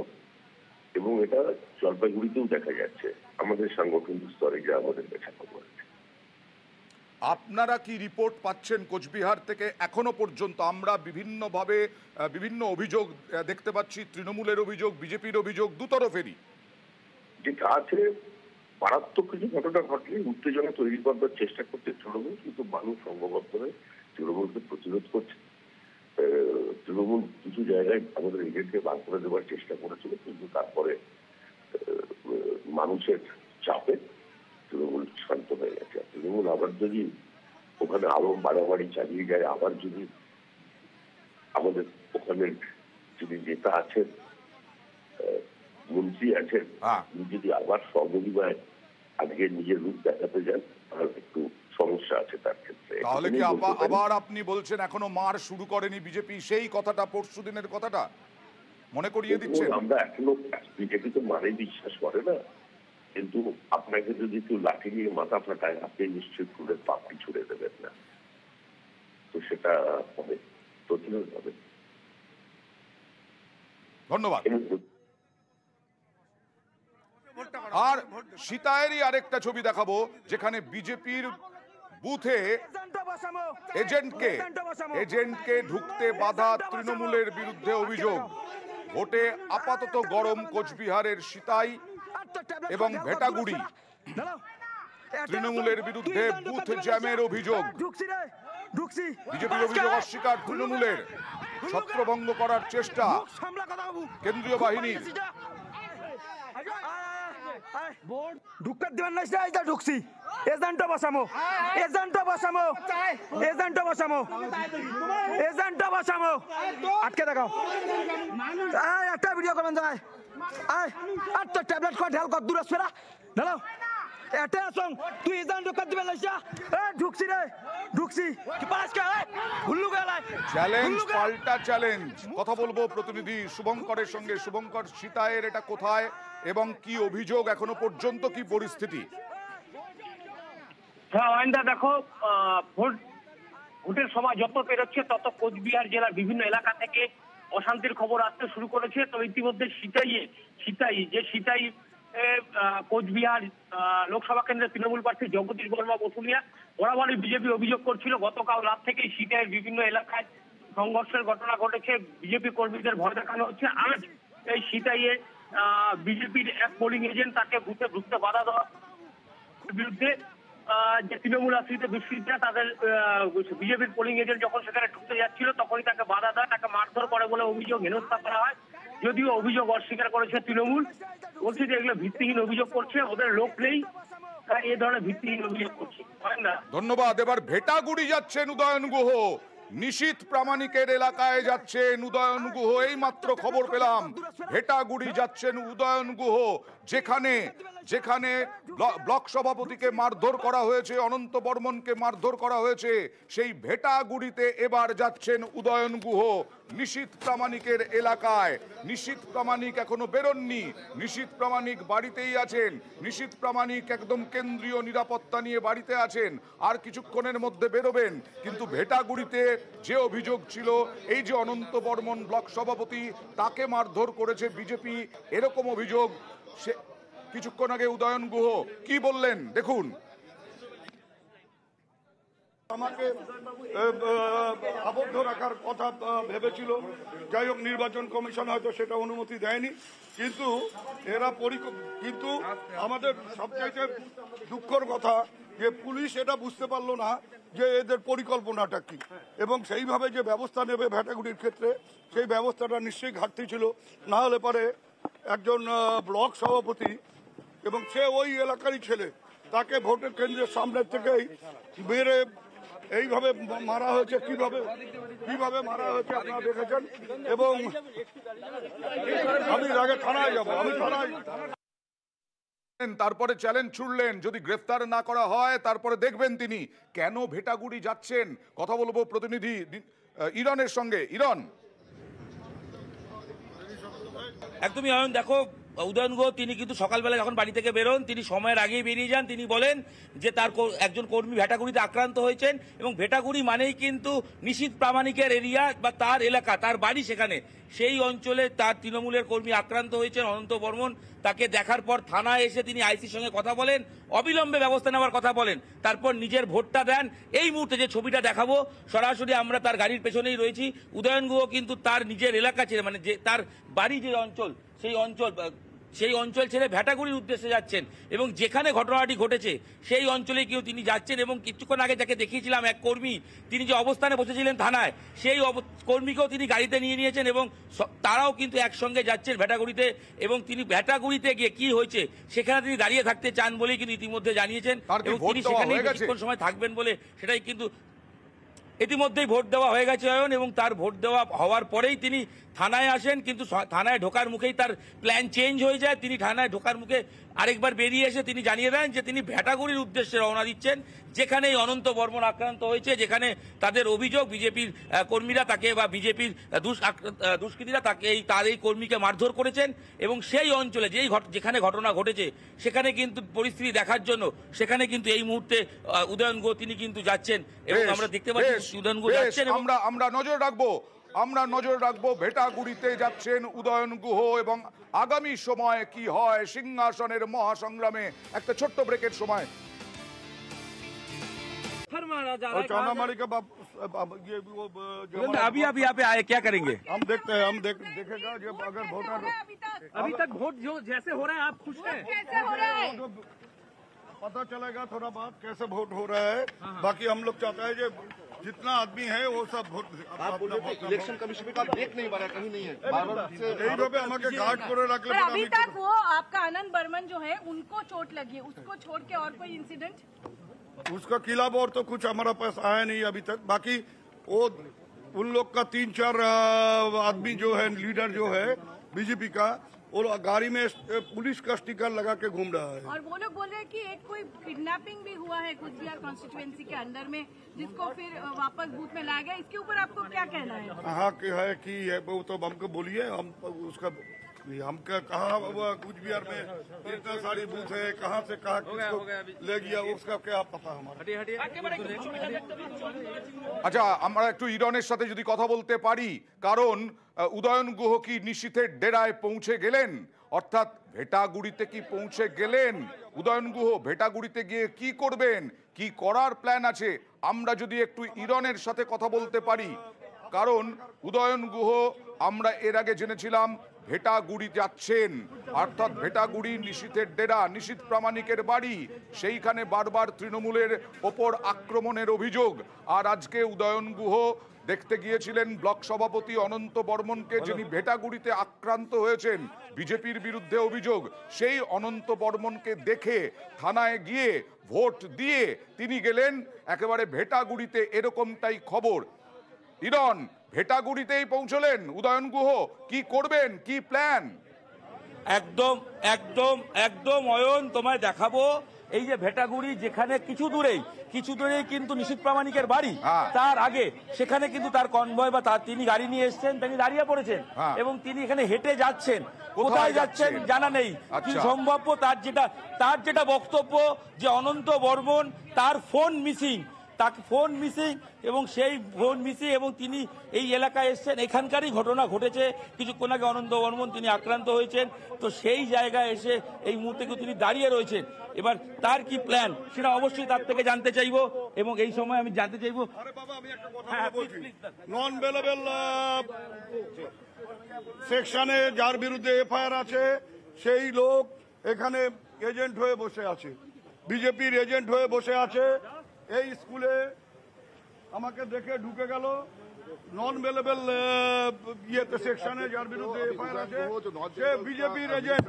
এবং এটা জলপাইগুড়িতেও দেখা যাচ্ছে আমাদের সাংগঠনিক স্তরে যা আমাদের দেখা খবর আপনারা কি রিপোর্ট পাচ্ছেন কোচবিহার থেকে এখনো পর্যন্ত আমরা বিভিন্নভাবে বিভিন্ন অভিযোগ দেখতে পাচ্ছি তৃণমূলের অভিযোগ বিজেপির অভিযোগ দুতরফেরই যেটা আছে মারাত্মক কিছু ঘটনা ঘটলে উত্তেজনা তৈরি করবার চেষ্টা করতে তৃণমূল কিন্তু মানুষ সংঘবদ্ধ তৃণমূলকে প্রতিরোধ করছে তৃণমূল কিছু জায়গায় আমাদের এজেন্টকে বার করে দেওয়ার চেষ্টা করেছিল কিন্তু তারপরে মানুষের চাপে তৃণমূল শান্ত হয়ে গেছে আর তৃণমূল আবার যদি ওখানে আরো বাড়াবাড়ি চালিয়ে যায় আবার যদি আমাদের ওখানে যদি নেতা আছেন মন্ত্রী আছেন যদি আবার সর্বনিমায় আজকে নিজের রূপ দেখাতে যান তাহলে একটু সমস্যা আছে তার ক্ষেত্রে তাহলে কি আবার আপনি বলছেন এখনো মার শুরু করেনি বিজেপি সেই কথাটা পরশু দিনের কথাটা মনে করিয়ে দিচ্ছে আমরা এখনো বিজেপি তো মানে বিশ্বাস করে না কিন্তু আপনাকে যদি কেউ লাঠি নিয়ে মাথা ফাটায় আপনি নিশ্চয়ই ফুলের পাপড়ি ছুড়ে দেবেন না তো সেটা হবে প্রতিরোধ হবে ধন্যবাদ আর সীতায়েরই আরেকটা ছবি দেখাবো যেখানে বিজেপির বুথে এজেন্টকে এজেন্টকে ঢুকতে বাধা তৃণমূলের বিরুদ্ধে অভিযোগ ভোটে আপাতত গরম কোচবিহারের সীতাই এবং ভেটাগুড়ি তৃণমূলের বিরুদ্ধে বুথ জ্যামের অভিযোগ বিজেপির অভিযোগ আচ্ছা। অস্বীকার তৃণমূলের ছত্রভঙ্গ করার চেষ্টা কেন্দ্রীয় বাহিনী বসামো বসামো আটকে দেখাও একটা ভিডিও করবেন যায় আটটা ট্যাবলেট কয় দূর আসবে না দাঁড়াও এটা আসং তুই ইজান লাইসা এ ঢুকছি রে ঢুকছি কি পাস কে হুল্লু চ্যালেঞ্জ পাল্টা চ্যালেঞ্জ কথা বলবো প্রতিনিধি শুভঙ্করের সঙ্গে শুভঙ্কর সীতায়ের এটা কোথায় এবং কি অভিযোগ এখনো পর্যন্ত কি পরিস্থিতি হ্যাঁ দেখো ভোট ভোটের সময় যত পেরোচ্ছে তত কোচবিহার জেলার বিভিন্ন এলাকা থেকে অশান্তির খবর আসতে শুরু করেছে তো ইতিমধ্যে সিতাইয়ে সিতাই যে সিতাই কোচবিহার লোকসভা কেন্দ্রের তৃণমূল প্রার্থী জগদীশ বর্মা বসুলিয়া বরাবরই বিজেপি অভিযোগ করছিল গতকাল রাত থেকে সিটাইয়ের বিভিন্ন এলাকায় সংঘর্ষের ঘটনা ঘটেছে বিজেপি কর্মীদের ভয় দেখানো হচ্ছে আজ এই সিটাইয়ে বিজেপির এক পোলিং এজেন্ট তাকে বুথে ঢুকতে বাধা দেওয়া বিরুদ্ধে যে তৃণমূল আশ্রিত দুষ্কৃতীরা তাদের বিজেপির পোলিং এজেন্ট যখন সেখানে ঢুকতে যাচ্ছিল তখনই তাকে বাধা দেয় তাকে মারধর করে বলে অভিযোগ হেনস্থা করা হয় যদিও অভিযোগ অস্বীকার করেছে তৃণমূল বলছে যে এগুলো ভিত্তিহীন অভিযোগ করছে ওদের লোক নেই এ ধরনের ভিত্তিহীন অভিযোগ করছে ধন্যবাদ এবার ভেটাগুড়ি যাচ্ছেন উদয়ন গুহ নিশীত প্রামাণিকের এলাকায় যাচ্ছেন উদয়ন গুহ এই মাত্র খবর পেলাম ভেটাগুড়ি যাচ্ছেন উদয়ন গুহ যেখানে যেখানে ব্লক সভাপতিকে মারধর করা হয়েছে অনন্ত বর্মনকে মারধর করা হয়েছে সেই ভেটাগুড়িতে এবার যাচ্ছেন উদয়ন গুহ নিশীত প্রামাণিকের এলাকায় নিশীত প্রামাণিক এখনো বেরোননি নিশীত প্রামাণিক বাড়িতেই আছেন নিশীত প্রামাণিক একদম কেন্দ্রীয় নিরাপত্তা নিয়ে বাড়িতে আছেন আর কিছুক্ষণের মধ্যে বেরোবেন কিন্তু ভেটাগুড়িতে যে অভিযোগ ছিল এই যে অনন্ত বর্মন ব্লক সভাপতি তাকে মারধর করেছে বিজেপি এরকম অভিযোগ সে কিছুক্ষণ আগে উদয়ন গুহ কি বললেন দেখুন আমাকে আবদ্ধ রাখার কথা ভেবেছিল যাই হোক নির্বাচন কমিশন হয়তো সেটা অনুমতি দেয়নি কিন্তু এরা কিন্তু আমাদের সবচাইতে দুঃখর কথা যে পুলিশ এটা বুঝতে পারলো না যে এদের পরিকল্পনাটা কি এবং সেইভাবে যে ব্যবস্থা নেবে ভ্যাটাগুড়ির ক্ষেত্রে সেই ব্যবস্থাটা নিশ্চয়ই ঘাটতি ছিল না হলে পরে একজন ব্লক সভাপতি এবং সে ওই এলাকারই ছেলে তাকে ভোটের কেন্দ্রের সামনে থেকেই বেড়ে এইভাবে মারা হয়েছে কিভাবে কিভাবে মারা হয়েছে আপনারা দেখেছেন এবং আমি আগে থানায় যাব আমি থানায় তারপরে চ্যালেঞ্জ ছুড়লেন যদি গ্রেফতার না করা হয় তারপরে দেখবেন তিনি কেন ভেটাগুড়ি যাচ্ছেন কথা বলবো প্রতিনিধি ইরানের সঙ্গে ইরান একদমই দেখো উদয়ন গুহ তিনি কিন্তু সকালবেলা যখন বাড়ি থেকে বেরোন তিনি সময়ের আগেই বেরিয়ে যান তিনি বলেন যে তার একজন কর্মী ভেটাগুড়িতে আক্রান্ত হয়েছেন এবং ভেটাগুড়ি মানেই কিন্তু নিশীত প্রামাণিকের এরিয়া বা তার এলাকা তার বাড়ি সেখানে সেই অঞ্চলে তার তৃণমূলের কর্মী আক্রান্ত হয়েছেন অনন্ত বর্মন তাকে দেখার পর থানায় এসে তিনি আইসির সঙ্গে কথা বলেন অবিলম্বে ব্যবস্থা নেওয়ার কথা বলেন তারপর নিজের ভোটটা দেন এই মুহূর্তে যে ছবিটা দেখাবো সরাসরি আমরা তার গাড়ির পেছনেই রয়েছি উদয়ন গুহ কিন্তু তার নিজের এলাকা ছেড়ে মানে যে তার বাড়ি যে অঞ্চল সেই অঞ্চল সেই অঞ্চল ছেড়ে ভ্যাটাগুড়ির উদ্দেশ্যে যাচ্ছেন এবং যেখানে ঘটনাটি ঘটেছে সেই অঞ্চলে কেউ তিনি যাচ্ছেন এবং কিছুক্ষণ আগে যাকে দেখিয়েছিলাম এক কর্মী তিনি যে অবস্থানে বসেছিলেন থানায় সেই কর্মীকেও তিনি গাড়িতে নিয়ে নিয়েছেন এবং তারাও কিন্তু একসঙ্গে যাচ্ছেন ভ্যাটাগুড়িতে এবং তিনি ভ্যাটাগুড়িতে গিয়ে কি হয়েছে সেখানে তিনি দাঁড়িয়ে থাকতে চান বলেই কিন্তু ইতিমধ্যে জানিয়েছেন এবং তিনি সেখানে কিছুক্ষণ সময় থাকবেন বলে সেটাই কিন্তু ইতিমধ্যেই ভোট দেওয়া হয়ে গেছে অয়ন এবং তার ভোট দেওয়া হওয়ার পরেই তিনি থানায় আসেন কিন্তু থানায় ঢোকার মুখেই তার প্ল্যান চেঞ্জ হয়ে যায় তিনি থানায় ঢোকার মুখে আরেকবার বেরিয়ে এসে তিনি জানিয়ে দেন যে তিনি ভেটাগুড়ির উদ্দেশ্যে রওনা দিচ্ছেন যেখানেই অনন্ত বর্মন আক্রান্ত হয়েছে যেখানে তাদের অভিযোগ বিজেপির কর্মীরা তাকে বা বিজেপির দুষ্কৃতীরা তাকে এই তার এই কর্মীকে মারধর করেছেন এবং সেই অঞ্চলে যেই যেখানে ঘটনা ঘটেছে সেখানে কিন্তু পরিস্থিতি দেখার জন্য সেখানে কিন্তু এই মুহূর্তে উদয়ন গো তিনি কিন্তু যাচ্ছেন এবং আমরা দেখতে পাচ্ছি উদয়ন গো যাচ্ছেন আমরা আমরা নজর রাখবো আমরা নজর রাখবো ভেটাগুড়িতে যাচ্ছেন উদয়ন গুহ এবং আগামী সময়ে কি হয় সিংহাসনের মহাসংগ্রামে একটা ছোট্ট ব্রেকের সময় अभी अभी यहाँ पे आए क्या करेंगे हम देखते हैं हम देख, देखेगा जब अगर वोटर अभी तक वोट जो जैसे हो रहा है आप खुश हैं पता चलेगा थोड़ा बहुत कैसे वोट हो रहा है बाकी हम लोग चाहते हैं जितना आदमी है वो सब वोट आप बोल रहे इलेक्शन कमीशन तो देख नहीं पा रहा कहीं नहीं है अभी तो- तक वो आपका आनंद बर्मन जो है उनको चोट लगी उसको छोड़ के और कोई इंसिडेंट उसका किला बोर तो कुछ हमारा पास आया नहीं अभी तक बाकी वो उन लोग का तीन चार आदमी जो है लीडर जो है बीजेपी का और गाड़ी में पुलिस का स्टिकर लगा के घूम रहा है और वो लोग बोल रहे हैं कि एक कोई किडनैपिंग भी हुआ है कुछ बिहार कॉन्स्टिट्यूएंसी के अंदर में जिसको फिर वापस बूथ में लाया गया इसके ऊपर आपको क्या कहना है हाँ है कि है वो तो हमको बोलिए हम उसका नहीं हमका कहाँ कुछ बिहार में इतना सारी बूथ है कहाँ से कहाँ किसको ले गया उसका क्या पता हमारा আচ্ছা আমরা একটু ইরনের সাথে যদি কথা বলতে পারি কারণ উদয়ন গুহ কি নিশীথের ডেরায় পৌঁছে গেলেন অর্থাৎ ভেটাগুড়িতে কি পৌঁছে গেলেন উদয়ন গুহ ভেটাগুড়িতে গিয়ে কি করবেন কি করার প্ল্যান আছে আমরা যদি একটু ইরনের সাথে কথা বলতে পারি কারণ উদয়ন গুহ আমরা এর আগে জেনেছিলাম ভেটাগুড়ি যাচ্ছেন অর্থাৎ ভেটাগুড়ি নিশীথের ডেরা নিশীথ প্রামাণিকের বাড়ি সেইখানে বারবার তৃণমূলের ওপর আক্রমণের অভিযোগ আর আজকে উদয়ন গুহ দেখতে গিয়েছিলেন ব্লক সভাপতি অনন্ত বর্মনকে যিনি ভেটাগুড়িতে আক্রান্ত হয়েছেন বিজেপির বিরুদ্ধে অভিযোগ সেই অনন্ত বর্মনকে দেখে থানায় গিয়ে ভোট দিয়ে তিনি গেলেন একেবারে ভেটাগুড়িতে এরকমটাই খবর ইরন ভেটাগুড়িতেই পৌঁছলেন উদয়ন গুহ কি করবেন কি প্ল্যান একদম একদম একদম অয়ন তোমায় দেখাবো এই যে ভেটাগুড়ি যেখানে কিছু দূরেই কিছু দূরেই কিন্তু নিশীত প্রামাণিকের বাড়ি হ্যাঁ। তার আগে সেখানে কিন্তু তার কনভয় বা তার তিনি গাড়ি নিয়ে এসছেন তিনি দাঁড়িয়ে পড়েছেন হ্যাঁ। এবং তিনি এখানে হেঁটে যাচ্ছেন কোথায় যাচ্ছেন জানা নেই আচ্ছা। কি সম্ভাব্য তার যেটা তার যেটা বক্তব্য যে অনন্ত বর্মন তার ফোন মিসিং তাকে ফোন মিসিং এবং সেই ফোন মিসিং এবং তিনি এই এলাকায় এসছেন এখানকারই ঘটনা ঘটেছে কিছুক্ষণ আগে অনন্ত বর্মন তিনি আক্রান্ত হয়েছেন তো সেই জায়গায় এসে এই মুহূর্তে কিন্তু তিনি দাঁড়িয়ে রয়েছেন এবার তার কি প্ল্যান সেটা অবশ্যই তার থেকে জানতে চাইব এবং এই সময় আমি জানতে চাইব নন সেকশনে যার বিরুদ্ধে এফআইআর আছে সেই লোক এখানে এজেন্ট হয়ে বসে আছে বিজেপির এজেন্ট হয়ে বসে আছে এই স্কুলে আমাকে দেখে ঢুকে গেল নন বেলেবেল ইয়েতে সেকশনে যার বিরুদ্ধে এফআইআর আছে সে বিজেপির এজেন্ট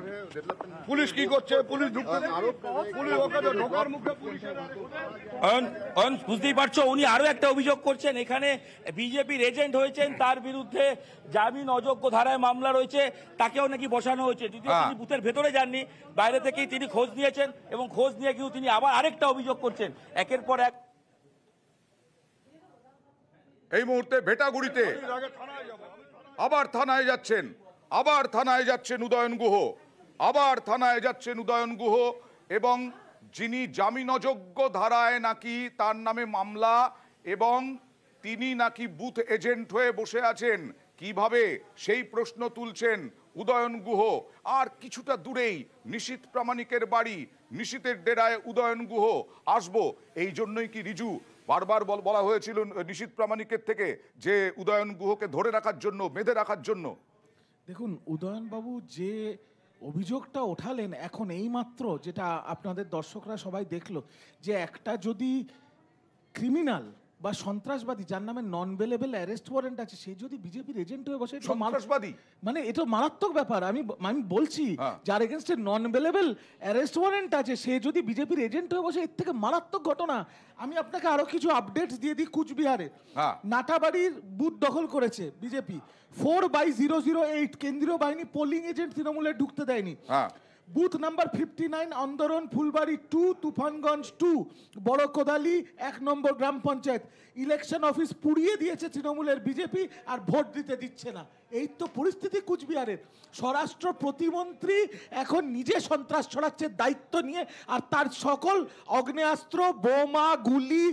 পুলিশ কি করছে পুলিশ ঢুকতে পুলিশ ওকে তো ঢোকার মুখে পুলিশের বুঝতেই পারছো উনি আরো একটা অভিযোগ করছেন এখানে বিজেপির এজেন্ট হয়েছেন তার বিরুদ্ধে জামিন অযোগ্য ধারায় মামলা রয়েছে তাকেও নাকি বসানো হয়েছে যদিও হ্যাঁ। তিনি বুথের ভেতরে যাননি বাইরে থেকেই তিনি খোঁজ নিয়েছেন এবং খোঁজ নিয়ে কিন্তু তিনি আবার আরেকটা অভিযোগ করছেন একের পর এক এই মুহূর্তে ভেটাগুড়িতে আবার থানায় যাচ্ছেন আবার থানায় যাচ্ছেন উদয়ন গুহ আবার থানায় যাচ্ছেন উদয়ন গুহ এবং যিনি জামিন অযোগ্য ধারায় নাকি তার নামে মামলা এবং তিনি নাকি বুথ এজেন্ট হয়ে বসে আছেন কিভাবে সেই প্রশ্ন তুলছেন উদয়ন গুহ আর কিছুটা দূরেই নিশীত প্রামাণিকের বাড়ি নিশীতের ডেরায় উদয়ন গুহ আসবো এই জন্যই কি রিজু বারবার বলা হয়েছিল নিশীত প্রামাণিকের থেকে যে উদয়ন গুহকে ধরে রাখার জন্য বেঁধে রাখার জন্য দেখুন উদয়নবাবু যে অভিযোগটা ওঠালেন এখন এই মাত্র যেটা আপনাদের দর্শকরা সবাই দেখলো যে একটা যদি ক্রিমিনাল বা সন্ত্রাসবাদী যার নামে নন বেলেবেল অ্যারেস্ট ওয়ারেন্ট আছে সে যদি বিজেপির এজেন্ট হয়ে বসে সন্ত্রাসবাদী মানে এটা মারাত্মক ব্যাপার আমি আমি বলছি হ্যাঁ। যার এগেনস্টে নন বেলেবেল অ্যারেস্ট ওয়ারেন্ট আছে সে যদি বিজেপির এজেন্ট হয়ে বসে এর থেকে মারাত্মক ঘটনা আমি আপনাকে আরো কিছু আপডেট দিয়ে দিই কুচবিহারে হ্যাঁ। নাটাবাড়ির বুথ দখল করেছে BJP four by zero zero eight কেন্দ্রীয় বাহিনী পোলিং এজেন্ট তৃণমূলে ঢুকতে দেয়নি হ্যাঁ। বুথ নাম্বার ফিফটি নাইন আন্দোলন ফুলবাড়ি টু তুফানগঞ্জ টু বড় কোদালি এক নম্বর গ্রাম পঞ্চায়েত ইলেকশন অফিস পুড়িয়ে দিয়েছে তৃণমূলের বিজেপি আর ভোট দিতে দিচ্ছে না এই তো পরিস্থিতি কুচবিহারের স্বরাষ্ট্র প্রতিমন্ত্রী এখন নিজে সন্ত্রাস ছড়াচ্ছে দায়িত্ব নিয়ে আর তার সকল অগ্নেয়াস্ত্র বোমা গুলি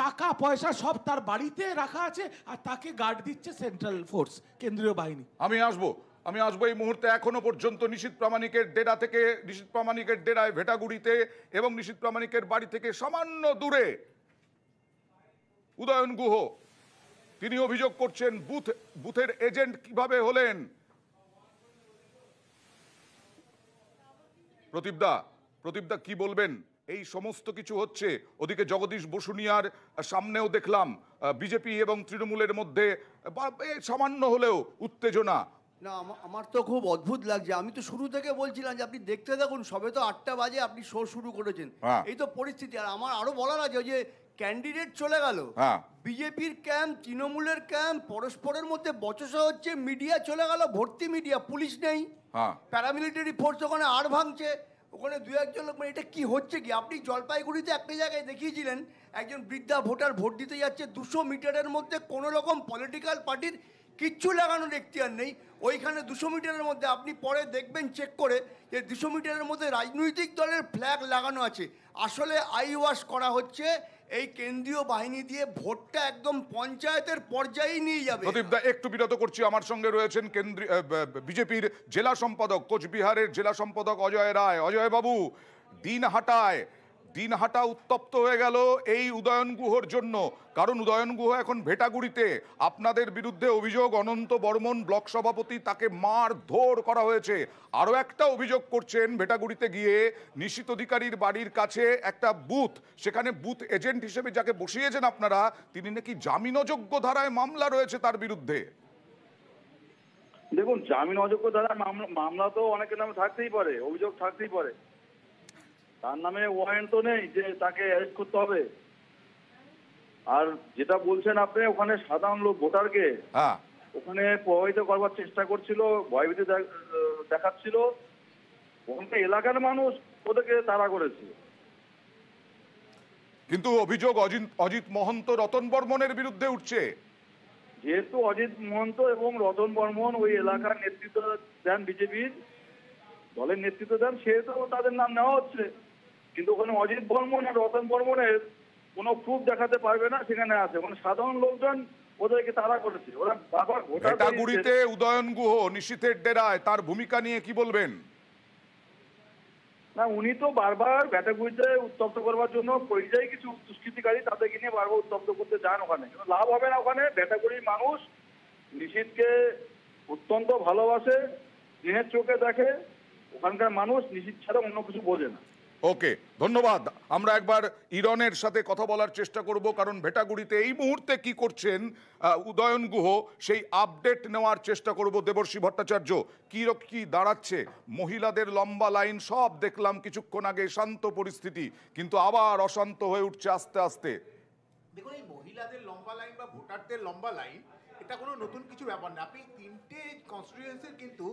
টাকা পয়সা সব তার বাড়িতে রাখা আছে আর তাকে গার্ড দিচ্ছে সেন্ট্রাল ফোর্স কেন্দ্রীয় বাহিনী আমি আসবো আমি আসবো এই মুহূর্তে এখনও পর্যন্ত নিশীত প্রামাণিকের ডেরা থেকে নিশীত প্রামাণিকের ডেরায় ভেটাগুড়িতে এবং নিশীত প্রামাণিকের বাড়ি থেকে সামান্য দূরে উদয়ন গুহ তিনি অভিযোগ করছেন বুথ বুথের এজেন্ট কিভাবে হলেন প্রতীপদা প্রতীপদা কি বলবেন এই সমস্ত কিছু হচ্ছে ওদিকে জগদীশ বসুনিয়ার সামনেও দেখলাম বিজেপি এবং তৃণমূলের মধ্যে সামান্য হলেও উত্তেজনা না আমার তো খুব অদ্ভুত লাগছে আমি তো শুরু থেকে বলছিলাম যে আপনি দেখতে দেখুন সবে তো আটটা বাজে আপনি শো শুরু করেছেন হ্যাঁ। এই তো পরিস্থিতি আর আমার আরো বলার আছে যে ক্যান্ডিডেট চলে গেল হ্যাঁ। বিজেপির ক্যাম্প তৃণমূলের ক্যাম্প পরস্পরের মধ্যে বচসা হচ্ছে মিডিয়া চলে গেল ভর্তি মিডিয়া পুলিশ নেই প্যারামিলিটারি ফোর্স ওখানে আর ভাঙছে ওখানে দু একজন লোক মানে এটা কি হচ্ছে কি আপনি জলপাইগুড়িতে একটা জায়গায় দেখিয়েছিলেন একজন বৃদ্ধা ভোটার ভোট দিতে যাচ্ছে দুশো মিটারের মধ্যে কোনো রকম পলিটিক্যাল পার্টির কিচ্ছু লাগানোর এখতিয়ার নেই ওইখানে দুশো মিটারের মধ্যে আপনি পরে দেখবেন চেক করে যে দুশো মিটারের মধ্যে রাজনৈতিক দলের ফ্ল্যাগ লাগানো আছে আসলে আই ওয়াশ করা হচ্ছে এই কেন্দ্রীয় বাহিনী দিয়ে ভোটটা একদম পঞ্চায়েতের পর্যায়ে নিয়ে যাবে দা একটু বিরত করছি আমার সঙ্গে রয়েছেন কেন্দ্রীয় বিজেপির জেলা সম্পাদক কোচবিহারের জেলা সম্পাদক অজয় রায় অজয় বাবু দিন হাটায় দিনহাটা উত্তপ্ত হয়ে গেল এই উদয়ন গুহর জন্য কারণ উদয়ন গুহ এখন ভেটাগুড়িতে আপনাদের বিরুদ্ধে অভিযোগ অনন্ত বর্মন ব্লক সভাপতি তাকে মার ধোর করা হয়েছে আরও একটা অভিযোগ করছেন ভেটাগুড়িতে গিয়ে নিশ্চিত অধিকারীর বাড়ির কাছে একটা বুথ সেখানে বুথ এজেন্ট হিসেবে যাকে বসিয়েছেন আপনারা তিনি নাকি জামিনযোগ্য ধারায় মামলা রয়েছে তার বিরুদ্ধে দেখুন জামিন অযোগ্য ধারায় মামলা তো অনেকের নামে থাকতেই পারে অভিযোগ থাকতেই পারে তার নামে ওয়ারেন্ট তো নেই যে তাকে অ্যারেস্ট করতে হবে আর যেটা বলছেন আপনি ওখানে সাধারণ লোক ভোটারকে হ্যাঁ। ওখানে প্রভাবিত করবার চেষ্টা করছিল ভয়ভীতি দেখাচ্ছিল ওখানকার এলাকার মানুষ ওদেরকে তারা করেছে কিন্তু অভিযোগ অজিত অজিত মহন্ত রতন বর্মনের বিরুদ্ধে উঠছে যেহেতু অজিত মহন্ত এবং রতন বর্মন ওই এলাকার নেতৃত্ব দেন বিজেপির দলের নেতৃত্ব দেন সেহেতু তাদের নাম নেওয়া হচ্ছে কিন্তু ওখানে অজিত বর্মন আর রতন বর্মনের কোনো প্রুফ দেখাতে পারবে না সেখানে আছে মানে সাধারণ লোকজন ওদেরকে তারা করেছে ওরা বাবা উদয়ন গুহ নিশীথের ডেরায় তার ভূমিকা নিয়ে কি বলবেন না উনি তো বারবার উত্তপ্ত করবার জন্য পরিযায়ী কিছু দুষ্কৃতিকারী তাদেরকে নিয়ে বারবার উত্তপ্ত করতে যান ওখানে লাভ হবে না ওখানে ব্যাটাগুড়ির মানুষ নিশীথকে অত্যন্ত ভালোবাসে দিনের চোখে দেখে ওখানকার মানুষ নিশীথ ছাড়া অন্য কিছু বোঝে না ওকে ধন্যবাদ আমরা একবার ইরনের সাথে কথা বলার চেষ্টা করব কারণ ভেটাগুড়িতে এই মুহূর্তে কি করছেন উদয়ন গুহ সেই আপডেট নেওয়ার চেষ্টা করব দেবর্ষী ভট্টাচার্য কী কি দাঁড়াচ্ছে মহিলাদের লম্বা লাইন সব দেখলাম কিছুক্ষণ আগে শান্ত পরিস্থিতি কিন্তু আবার অশান্ত হয়ে উঠছে আস্তে আস্তে দেখুন এই মহিলাদের লম্বা লাইন বা ভোটারদের লম্বা লাইন এটা কোনো নতুন কিছু ব্যাপার না আপনি তিনটে কনস্টিটিউয়েন্সির কিন্তু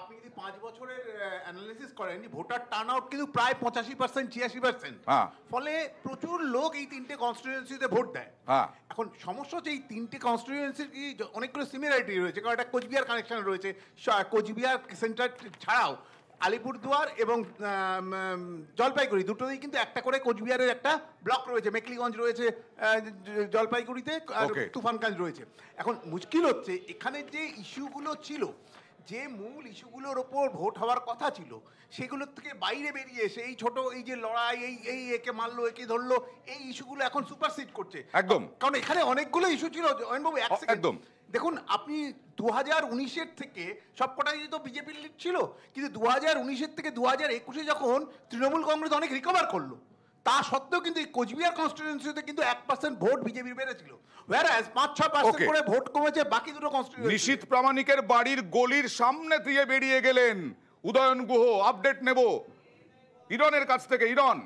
আপনি যদি পাঁচ বছরের অ্যানালিসিস করেন ভোটার টার্ন আউট কিন্তু প্রায় পঁচাশি পার্সেন্ট ছিয়াশি পার্সেন্ট হ্যাঁ। ফলে প্রচুর লোক এই তিনটে কনস্টিটিউয়েন্সিতে ভোট দেয় হ্যাঁ। এখন সমস্যা হচ্ছে এই তিনটে কনস্টিটিউয়েন্সির কি অনেকগুলো সিমিলারিটি রয়েছে কারণ একটা কোচবিহার কানেকশন রয়েছে কোচবিহার সেন্টার ছাড়াও আলিপুরদুয়ার এবং জলপাইগুড়ি দুটোতেই কিন্তু একটা করে কোচবিহারের একটা ব্লক রয়েছে মেকলিগঞ্জ রয়েছে জলপাইগুড়িতে তুফানগঞ্জ রয়েছে এখন মুশকিল হচ্ছে এখানে যে ইস্যুগুলো ছিল যে মূল ইস্যুগুলোর ওপর ভোট হওয়ার কথা ছিল সেগুলোর থেকে বাইরে বেরিয়ে এসে এই ছোট এই যে লড়াই এই এই একে মারলো একে ধরলো এই ইস্যুগুলো এখন সুপারসিড করছে একদম কারণ এখানে অনেকগুলো ইস্যু ছিল জয়নবাবু একদম দেখুন আপনি দু হাজার উনিশের থেকে সবকটাই তো বিজেপির লিড ছিল কিন্তু দু হাজার উনিশের থেকে দু হাজার একুশে যখন তৃণমূল কংগ্রেস অনেক রিকভার করলো তা সত্ত্বেও কিন্তু এই কোচবিহার কনস্টিটিউয়েন্সিতে কিন্তু এক পার্সেন্ট ভোট বিজেপির বেড়েছিল ওয়ারাজ পাঁচ পার্সেন্ট করে ভোট কমেছে বাকি দুটো কনস্টিটিউয়েন্সি প্রামাণিকের বাড়ির গলির সামনে দিয়ে বেরিয়ে গেলেন উদয়ন গুহ আপডেট নেব ইরনের কাছ থেকে ইরন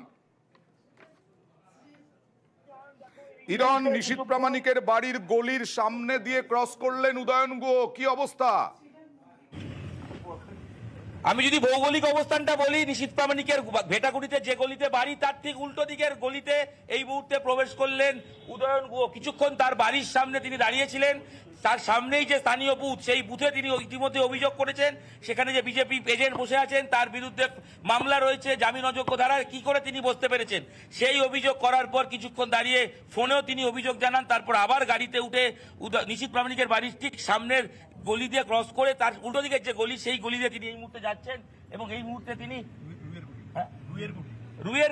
ইরন নিশীত প্রামাণিকের বাড়ির গলির সামনে দিয়ে ক্রস করলেন উদয়ন গুহ কি অবস্থা আমি যদি ভৌগোলিক অবস্থানটা বলি নিশীত প্রামাণিকের ভেটাগুড়িতে যে গলিতে বাড়ি তার ঠিক উল্টো দিকের গলিতে এই মুহূর্তে প্রবেশ করলেন উদয়ন গুহ কিছুক্ষণ তার বাড়ির সামনে তিনি দাঁড়িয়েছিলেন তার সামনেই যে স্থানীয় বুথ সেই বুথে তিনি ইতিমধ্যে অভিযোগ করেছেন সেখানে যে বিজেপি এজেন্ট বসে আছেন তার বিরুদ্ধে মামলা রয়েছে জামিন অযোগ্য ধারায় কি করে তিনি বসতে পেরেছেন সেই অভিযোগ করার পর কিছুক্ষণ দাঁড়িয়ে ফোনেও তিনি অভিযোগ জানান তারপর আবার গাড়িতে উঠে নিশীত প্রামাণিকের বাড়ির ঠিক সামনের গলি দিয়ে ক্রস করে তার উল্টো দিকে যে গলি সেই গলি দিয়ে তিনি এই মুহূর্তে যাচ্ছেন এবং এই মুহূর্তে তিনি রুয়ের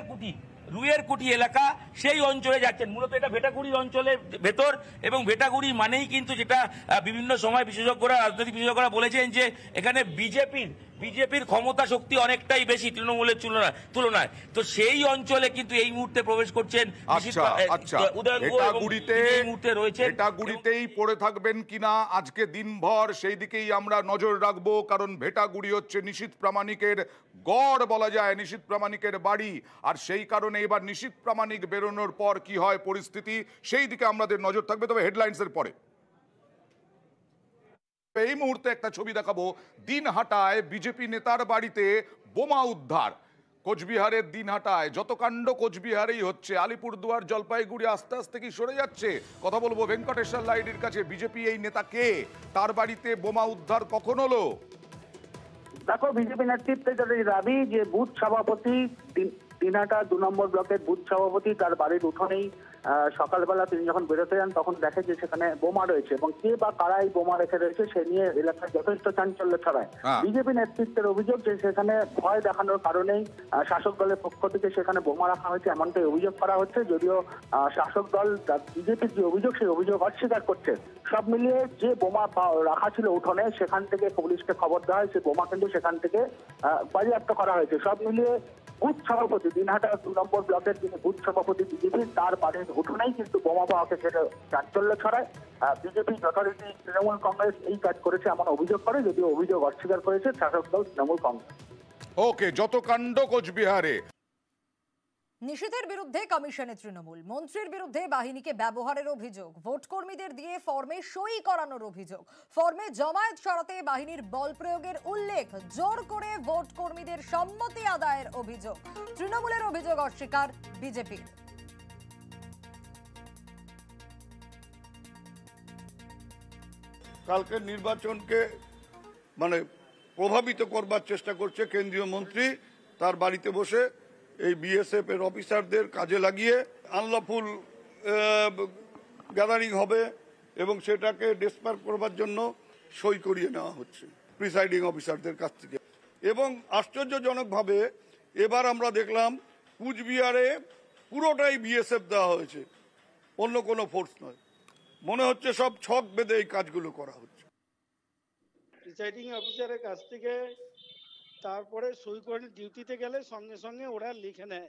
কুটি হ্যাঁ? রুয়ের কুটি এলাকা সেই অঞ্চলে যাচ্ছেন মূলত এটা ভেটাগুড়ির অঞ্চলের ভেতর এবং ভেটাগুড়ি মানেই কিন্তু যেটা বিভিন্ন সময় বিশেষজ্ঞরা রাজনৈতিক বিশেষজ্ঞরা বলেছেন যে এখানে বিজেপির বিজেপির ক্ষমতা শক্তি অনেকটাই বেশি তৃণমূলের তুলনায় তুলনায় তো সেই অঞ্চলে কিন্তু এই মুহূর্তে প্রবেশ করছেন ভেটাগুড়িতেই আচ্ছা, আচ্ছা। পড়ে থাকবেন কিনা আজকে দিনভর সেই দিকেই আমরা নজর রাখবো কারণ ভেটাগুড়ি হচ্ছে নিশীত প্রামাণিকের গড় বলা যায় নিশীত প্রামাণিকের বাড়ি আর সেই কারণে এবার নিশীত প্রামাণিক বেরোনোর পর কি হয় পরিস্থিতি সেই দিকে আমাদের নজর থাকবে তবে এর পরে এই মুহূর্তে একটা ছবি দেখাবো দিনহাটায় বিজেপি নেতার বাড়িতে বোমা উদ্ধার কোচবিহারের দিনহাটায় যত কাণ্ড কোচবিহারেই হচ্ছে আলিপুরদুয়ার জলপাইগুড়ি আস্তে আস্তে কি সরে যাচ্ছে কথা বলবো ভেঙ্কটেশ্বর লাইডির কাছে বিজেপি এই নেতা কে তার বাড়িতে বোমা উদ্ধার কখন হলো দেখো বিজেপি নেতৃত্বে তাদের দাবি যে বুথ সভাপতি দিনহাটা দু নম্বর ব্লকের বুথ সভাপতি তার বাড়ির উঠোনেই সকালবেলা তিনি যখন বেরোতে যান তখন দেখে যে সেখানে বোমা রয়েছে এবং কে বা কারা এই বোমা রেখে রয়েছে সে নিয়ে এলাকায় যথেষ্ট চাঞ্চল্য ছড়ায় বিজেপি নেতৃত্বের অভিযোগ যে সেখানে ভয় দেখানোর কারণেই শাসক দলের পক্ষ থেকে সেখানে বোমা রাখা হয়েছে এমনটাই অভিযোগ করা হচ্ছে যদিও শাসক দল বিজেপির যে অভিযোগ সেই অভিযোগ অস্বীকার করছে সব মিলিয়ে যে বোমা রাখা ছিল উঠোনে সেখান থেকে পুলিশকে খবর দেওয়া হয় বোমা কিন্তু সেখান থেকে পর্যাপ্ত করা হয়েছে সব মিলিয়ে বুথ সভাপতি দিনহাটা দু নম্বর ব্লকের যিনি বুথ সভাপতি বিজেপি তার বাড়ির উঠোনেই কিন্তু বোমা পাওয়া সেটা চাঞ্চল্য ছড়ায় বিজেপি যথারীতি তৃণমূল কংগ্রেস এই কাজ করেছে এমন অভিযোগ করে যদিও অভিযোগ অস্বীকার করেছে শাসক দল তৃণমূল কংগ্রেস ওকে যত কাণ্ড কোচবিহারে নিষেধের বিরুদ্ধে কমিশনে তৃণমূল মন্ত্রীর বিরুদ্ধে বাহিনীকে ব্যবহারের অভিযোগ ভোট কর্মীদের দিয়ে ফর্মে সই করানোর অভিযোগ ফর্মে জমায়েত সরাতে বাহিনীর বল প্রয়োগের উল্লেখ জোর করে ভোট কর্মীদের সম্মতি আদায়ের অভিযোগ তৃণমূলের অভিযোগ অস্বীকার বিজেপির কালকের নির্বাচনকে মানে প্রভাবিত করবার চেষ্টা করছে কেন্দ্রীয় মন্ত্রী তার বাড়িতে বসে এই বিএসএফ এর অফিসারদের কাজে লাগিয়ে আনলফুল গ্যাদারিং হবে এবং সেটাকে ডেসপার করবার জন্য সই করিয়ে নেওয়া হচ্ছে প্রিসাইডিং অফিসারদের কাছ থেকে এবং আশ্চর্যজনকভাবে এবার আমরা দেখলাম কুচবিহারে পুরোটাই বিএসএফ দেওয়া হয়েছে অন্য কোনো ফোর্স নয় মনে হচ্ছে সব ছক বেঁধে এই কাজগুলো করা হচ্ছে প্রিসাইডিং অফিসারের কাছ থেকে তারপরে সই করে ডিউটিতে গেলে সঙ্গে সঙ্গে ওরা লিখে নেয়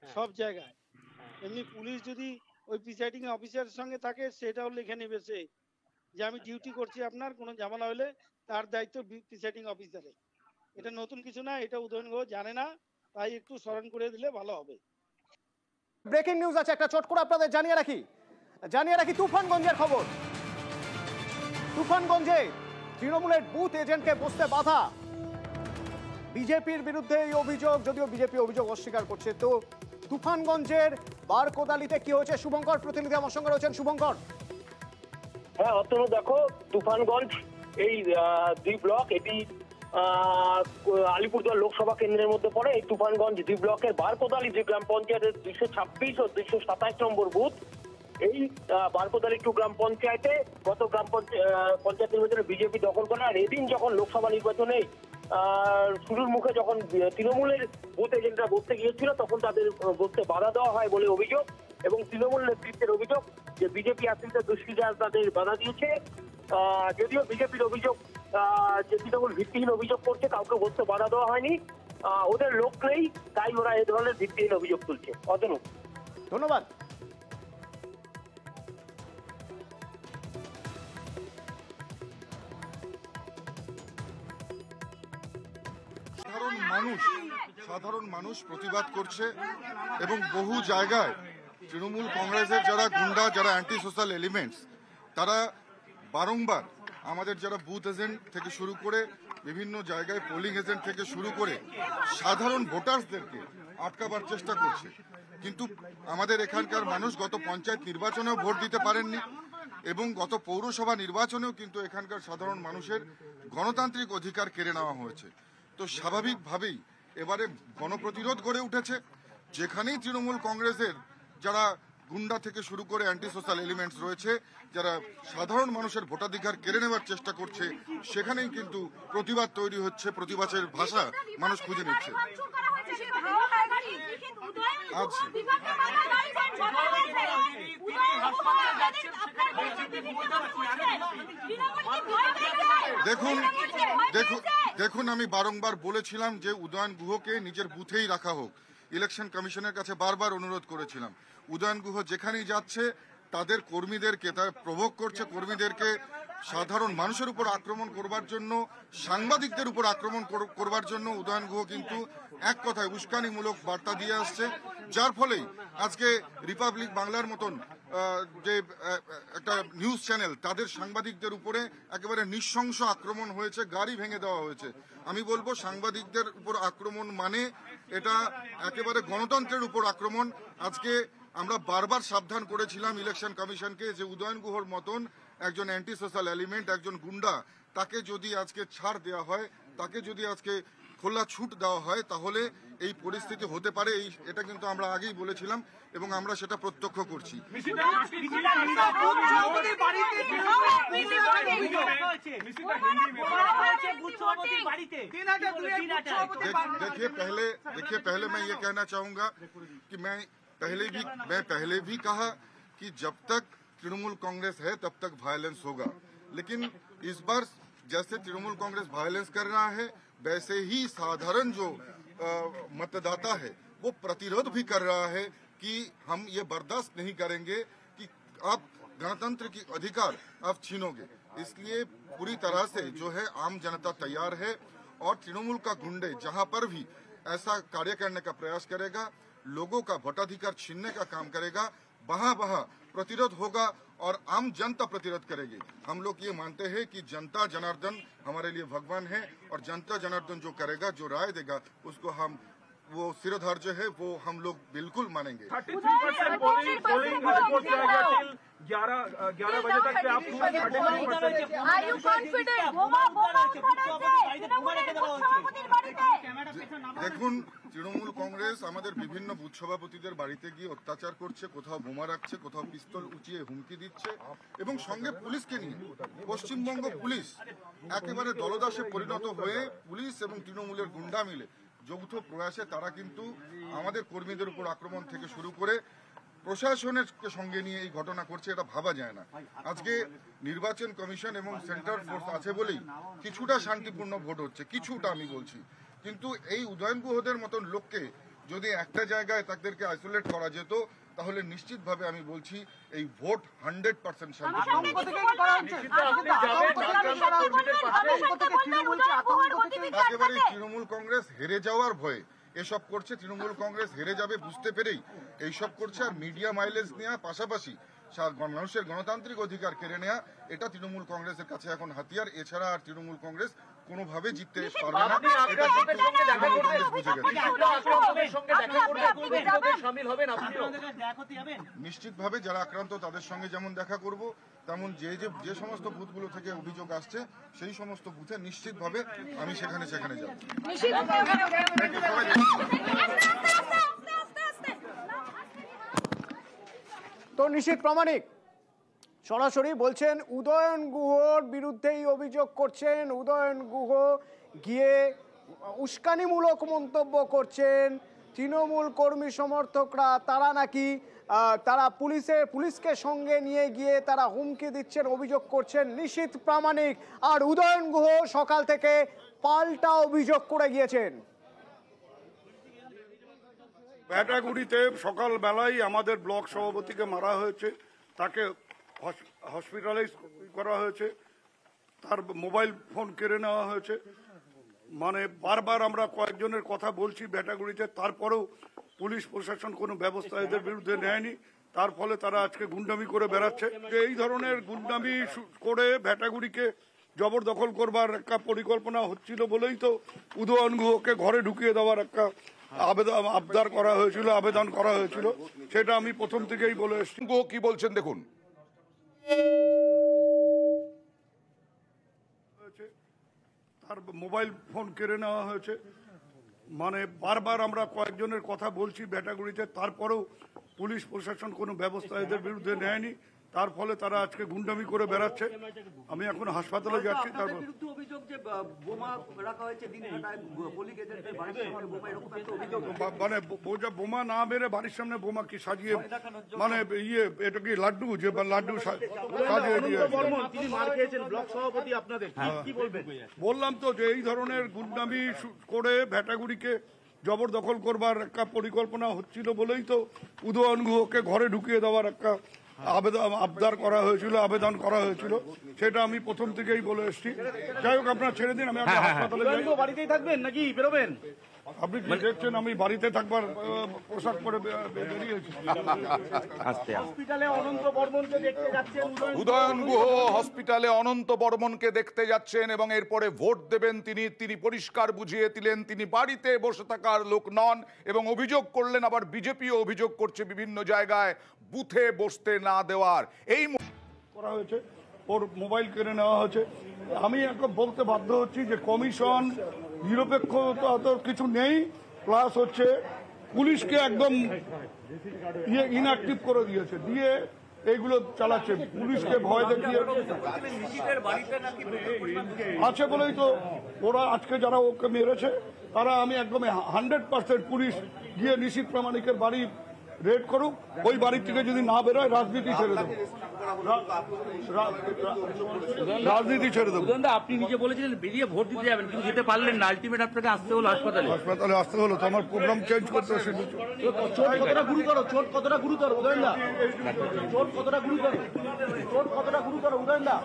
হ্যাঁ। সব জায়গায় হ্যাঁ। এমনি পুলিশ যদি ওই প্রিসাইডিং অফিসারের সঙ্গে থাকে সেটাও লিখে নেবে সে যে আমি ডিউটি করছি আপনার কোনো ঝামেলা হলে তার দায়িত্ব প্রিসাইডিং অফিসারে এটা নতুন কিছু না এটা উদয়ন ঘোষ জানে না তাই একটু স্মরণ করে দিলে ভালো হবে ব্রেকিং নিউজ আছে একটা চট করে আপনাদের জানিয়ে রাখি জানিয়ে রাখি তুফানগঞ্জের খবর তুফানগঞ্জে তৃণমূলের বুথ এজেন্টকে বসতে বাধা বিজেপির বিরুদ্ধে এই অভিযোগ যদিও বিজেপি অভিযোগ অস্বীকার করছে তো তুফানগঞ্জের বার কোদালিতে কি হয়েছে শুভঙ্কর প্রতিনিধি আমার সঙ্গে রয়েছেন শুভঙ্কর হ্যাঁ অর্থ দেখো তুফানগঞ্জ এই দুই ব্লক এটি আলিপুরদুয়ার লোকসভা কেন্দ্রের মধ্যে পড়ে এই তুফানগঞ্জ দুই ব্লকের বারকোদালি যে গ্রাম পঞ্চায়েতের দুইশো ছাব্বিশ ও দুইশো সাতাশ নম্বর বুথ এই বারপদালি টু গ্রাম পঞ্চায়েতে গত গ্রাম পঞ্চায়েত নির্বাচনে বিজেপি দখল করে আর এদিন যখন লোকসভা নির্বাচনে শুরুর মুখে যখন তৃণমূলের বুথ এজেন্টরা বসতে গিয়েছিল তখন তাদের বসতে বাধা দেওয়া হয় বলে অভিযোগ এবং তৃণমূল নেতৃত্বের অভিযোগ যে বিজেপি আশ্রিত দুষ্কৃতার তাদের বাধা দিয়েছে যদিও বিজেপির অভিযোগ যে তৃণমূল ভিত্তিহীন অভিযোগ করছে কাউকে বসতে বাধা দেওয়া হয়নি ওদের লোক নেই তাই ওরা এ ধরনের ভিত্তিহীন অভিযোগ তুলছে অজন ধন্যবাদ মানুষ সাধারণ মানুষ প্রতিবাদ করছে এবং বহু জায়গায় তৃণমূল কংগ্রেসের যারা গুন্ডা যারা অ্যান্টি সোশ্যাল এলিমেন্টস তারা বারংবার আমাদের যারা বুথ এজেন্ট থেকে শুরু করে বিভিন্ন জায়গায় পোলিং এজেন্ট থেকে শুরু করে সাধারণ ভোটার্সদেরকে আটকাবার চেষ্টা করছে কিন্তু আমাদের এখানকার মানুষ গত পঞ্চায়েত নির্বাচনেও ভোট দিতে পারেননি এবং গত পৌরসভা নির্বাচনেও কিন্তু এখানকার সাধারণ মানুষের গণতান্ত্রিক অধিকার কেড়ে নেওয়া হয়েছে তো স্বাভাবিকভাবেই এবারে গণপ্রতিরোধ গড়ে উঠেছে যেখানেই তৃণমূল কংগ্রেসের যারা গুন্ডা থেকে শুরু করে অ্যান্টি সোশ্যাল এলিমেন্টস রয়েছে যারা সাধারণ মানুষের ভোটাধিকার কেড়ে নেওয়ার চেষ্টা করছে সেখানেই কিন্তু প্রতিবাদ তৈরি হচ্ছে প্রতিবাদের ভাষা মানুষ খুঁজে নিচ্ছে আচ্ছা। আচ্ছা। দেখুন দেখুন দেখুন আমি বারংবার বলেছিলাম যে উদয়ন গুহকে নিজের বুথেই রাখা হোক ইলেকশন কমিশনের কাছে বারবার অনুরোধ করেছিলাম উদয়ন গুহ যেখানেই যাচ্ছে তাদের কর্মীদেরকে তার প্রভোগ করছে কর্মীদেরকে সাধারণ মানুষের উপর আক্রমণ করবার জন্য সাংবাদিকদের উপর আক্রমণ করবার জন্য উদয়ন গুহ কিন্তু এক কথায় উস্কানিমূলক বার্তা দিয়ে আসছে যার ফলেই আজকে রিপাবলিক বাংলার মতন যে একটা নিউজ চ্যানেল তাদের সাংবাদিকদের উপরে একেবারে নিঃশংস আক্রমণ হয়েছে গাড়ি ভেঙে দেওয়া হয়েছে আমি বলবো সাংবাদিকদের উপর আক্রমণ মানে এটা একেবারে গণতন্ত্রের উপর আক্রমণ আজকে আমরা বারবার সাবধান করেছিলাম ইলেকশন কমিশনকে যে উদয়ন গুহর মতন একজন অ্যান্টি সোশ্যাল এলিমেন্ট একজন গুন্ডা তাকে যদি আজকে ছাড় দেওয়া হয় তাকে যদি আজকে খোলা ছুট দেওয়া হয় তাহলে এই পরিস্থিতি হতে পারে এই এটা কিন্তু আমরা আগেই বলেছিলাম এবং আমরা সেটা প্রত্যক্ষ করছি ইয়ে কি জব তক तृणमूल कांग्रेस है तब तक वायलेंस होगा लेकिन इस बार जैसे तृणमूल कांग्रेस वायलेंस कर रहा है वैसे ही साधारण जो आ, मतदाता है वो प्रतिरोध भी कर रहा है कि हम ये बर्दाश्त नहीं करेंगे कि आप गणतंत्र की अधिकार आप छीनोगे इसलिए पूरी तरह से जो है आम जनता तैयार है और तृणमूल का गुंडे जहां पर भी ऐसा कार्य करने का प्रयास करेगा लोगों का वोटाधिकार छीनने का काम करेगा वहां वहां प्रतिरोध होगा और आम जनता प्रतिरोध करेगी हम लोग ये मानते हैं कि जनता जनार्दन हमारे लिए भगवान है और जनता जनार्दन जो करेगा जो राय देगा उसको हम वो जो है वो हम लोग बिल्कुल मानेंगे দেখুন তৃণমূল কংগ্রেস আমাদের বিভিন্ন বুথ সভাপতিদের বাড়িতে গিয়ে অত্যাচার করছে কোথাও বোমা রাখছে কোথাও পিস্তল উঁচিয়ে হুমকি দিচ্ছে এবং সঙ্গে পুলিশকে নিয়ে পশ্চিমবঙ্গ পুলিশ একেবারে দলদাসে পরিণত হয়ে পুলিশ এবং তৃণমূলের গুন্ডা মিলে যৌথ প্রয়াসে তারা কিন্তু আমাদের কর্মীদের উপর আক্রমণ থেকে শুরু করে প্রশাসনের সঙ্গে নিয়ে এই ঘটনা করছে এটা ভাবা যায় না আজকে নির্বাচন কমিশন এবং সেন্ট্রাল ফোর্স আছে বলেই কিছুটা শান্তিপূর্ণ ভোট হচ্ছে কিছুটা আমি বলছি কিন্তু এই উদয়ন গুহদের মতন লোককে যদি একটা জায়গায় তাদেরকে আইসোলেট করা যেত তাহলে নিশ্চিতভাবে আমি বলছি এই ভোট হান্ড্রেড পার্সেন্ট একেবারে মানে তৃণমূল কংগ্রেস হেরে যাওয়ার ভয়ে এসব করছে তৃণমূল কংগ্রেস হেরে যাবে বুঝতে পেরেই এইসব করছে আর মিডিয়া মাইলেজ নেওয়া পাশাপাশি মানুষের গণতান্ত্রিক অধিকার কেড়ে নেওয়া এটা তৃণমূল কংগ্রেসের কাছে এখন হাতিয়ার এছাড়া আর তৃণমূল কংগ্রেস কোনোভাবে জিততে পারবে না নিশ্চিতভাবে যারা আক্রান্ত তাদের সঙ্গে যেমন দেখা করব তেমন যে যে যে সমস্ত বুথগুলো থেকে অভিযোগ আসছে সেই সমস্ত বুথে নিশ্চিতভাবে আমি সেখানে সেখানে যাব তো নিশ্চিত প্রামাণিক সরাসরি বলছেন উদয়ন গুহর বিরুদ্ধেই অভিযোগ করছেন উদয়ন গুহ গিয়ে উস্কানিমূলক মন্তব্য করছেন তৃণমূল কর্মী সমর্থকরা তারা নাকি তারা পুলিশে পুলিশকে সঙ্গে নিয়ে গিয়ে তারা হুমকি দিচ্ছেন অভিযোগ করছেন নিশীত প্রামাণিক আর উদয়ন গুহ সকাল থেকে পাল্টা অভিযোগ করে গিয়েছেন সকাল বেলায় আমাদের ব্লক সভাপতিকে মারা হয়েছে তাকে হসপিটালাইজ করা হয়েছে তার মোবাইল ফোন কেড়ে নেওয়া হয়েছে মানে বারবার আমরা কয়েকজনের কথা বলছি ব্যাটাগুড়িতে তারপরেও পুলিশ প্রশাসন কোনো ব্যবস্থা এদের হ্যাঁ। বিরুদ্ধে নেয়নি তার ফলে তারা আজকে গুন্ডামি করে বেড়াচ্ছে হ্যাঁ। এই ধরনের গুন্ডামি করে ভ্যাটাগুড়িকে জবরদখল করবার একটা পরিকল্পনা হচ্ছিল বলেই তো উদয়ন গুহকে ঘরে ঢুকিয়ে দেওয়ার একটা আবেদন আবদার করা হয়েছিল আবেদন করা হয়েছিল সেটা আমি প্রথম থেকেই বলে এসেছি গুহ কি বলছেন দেখুন তার মোবাইল ফোন কেড়ে নেওয়া হয়েছে মানে বারবার আমরা কয়েকজনের কথা বলছি ব্যাটাগুড়িতে তারপরেও পুলিশ প্রশাসন কোনো ব্যবস্থা এদের বিরুদ্ধে নেয়নি তার ফলে তারা আজকে গুন্ডামি করে বেড়াচ্ছে আমি এখন হাসপাতালে যাচ্ছি তার মানে বোমা না মেরে বাড়ির সামনে বোমা কি সাজিয়ে মানে ইয়ে এটা কি লাড্ডু যে লাড্ডু হ্যাঁ, সাজিয়ে হ্যাঁ। বললাম তো যে এই ধরনের গুন্ডামি করে ভেটাগুড়িকে জবরদখল করবার একটা পরিকল্পনা হচ্ছিল বলেই তো উদয়নগুহকে ঘরে ঢুকিয়ে দেওয়ার একটা আবেদন আবদার করা হয়েছিল আবেদন করা হয়েছিল সেটা আমি প্রথম থেকেই বলে এসেছি যাই হোক আপনার ছেড়ে দিন আমি হ্যাঁ, হ্যাঁ, হ্যাঁ। হাসপাতালে বাড়িতেই থাকবেন নাকি বেরোবেন আপনি কি দেখছেন আমি বাড়িতে থাকবার পোশাক পরে বেরিয়েছি হসপিটালে অনন্ত বর্মনকে দেখতে যাচ্ছেন উদয়ন গুহ হসপিটালে অনন্ত বর্মনকে দেখতে যাচ্ছেন এবং এরপরে ভোট দেবেন তিনি তিনি পরিষ্কার বুঝিয়ে দিলেন তিনি বাড়িতে বসে থাকার লোক নন এবং অভিযোগ করলেন আবার বিজেপিও অভিযোগ করছে বিভিন্ন জায়গায় বুথে বসতে না দেওয়ার এই করা হয়েছে ওর মোবাইল কেড়ে নেওয়া হয়েছে আমি এখন বলতে বাধ্য হচ্ছি যে কমিশন নিরপেক্ষতা তো কিছু নেই প্লাস হচ্ছে পুলিশকে একদম ইয়ে ইনঅ্যাক্টিভ করে দিয়েছে দিয়ে এইগুলো চালাচ্ছে পুলিশকে ভয় দেখিয়ে আছে বলেই তো ওরা আজকে যারা ওকে মেরেছে তারা আমি একদম হান্ড্রেড পার্সেন্ট পুলিশ গিয়ে নিশীত প্রামাণিকের বাড়ি রেড করুক ওই বাড়ির থেকে যদি না বেরোয় রাজনীতি ছেড়ে দেবো রাজনীতি ছেড়ে দেবো আপনি নিজে বলেছিলেন বেরিয়ে ভোট দিতে যাবেন কিন্তু যেতে পারলেন না আলটিমেট আপনাকে আসতে হলো হাসপাতালে হাসপাতালে আসতে হলো তো আমার প্রোগ্রাম চেঞ্জ করতে হবে চোট কতটা গুরুতর চোট কতটা গুরুতর উদয়ন দা চোট কতটা গুরুতর চোট কতটা গুরুতর উদয়ন দা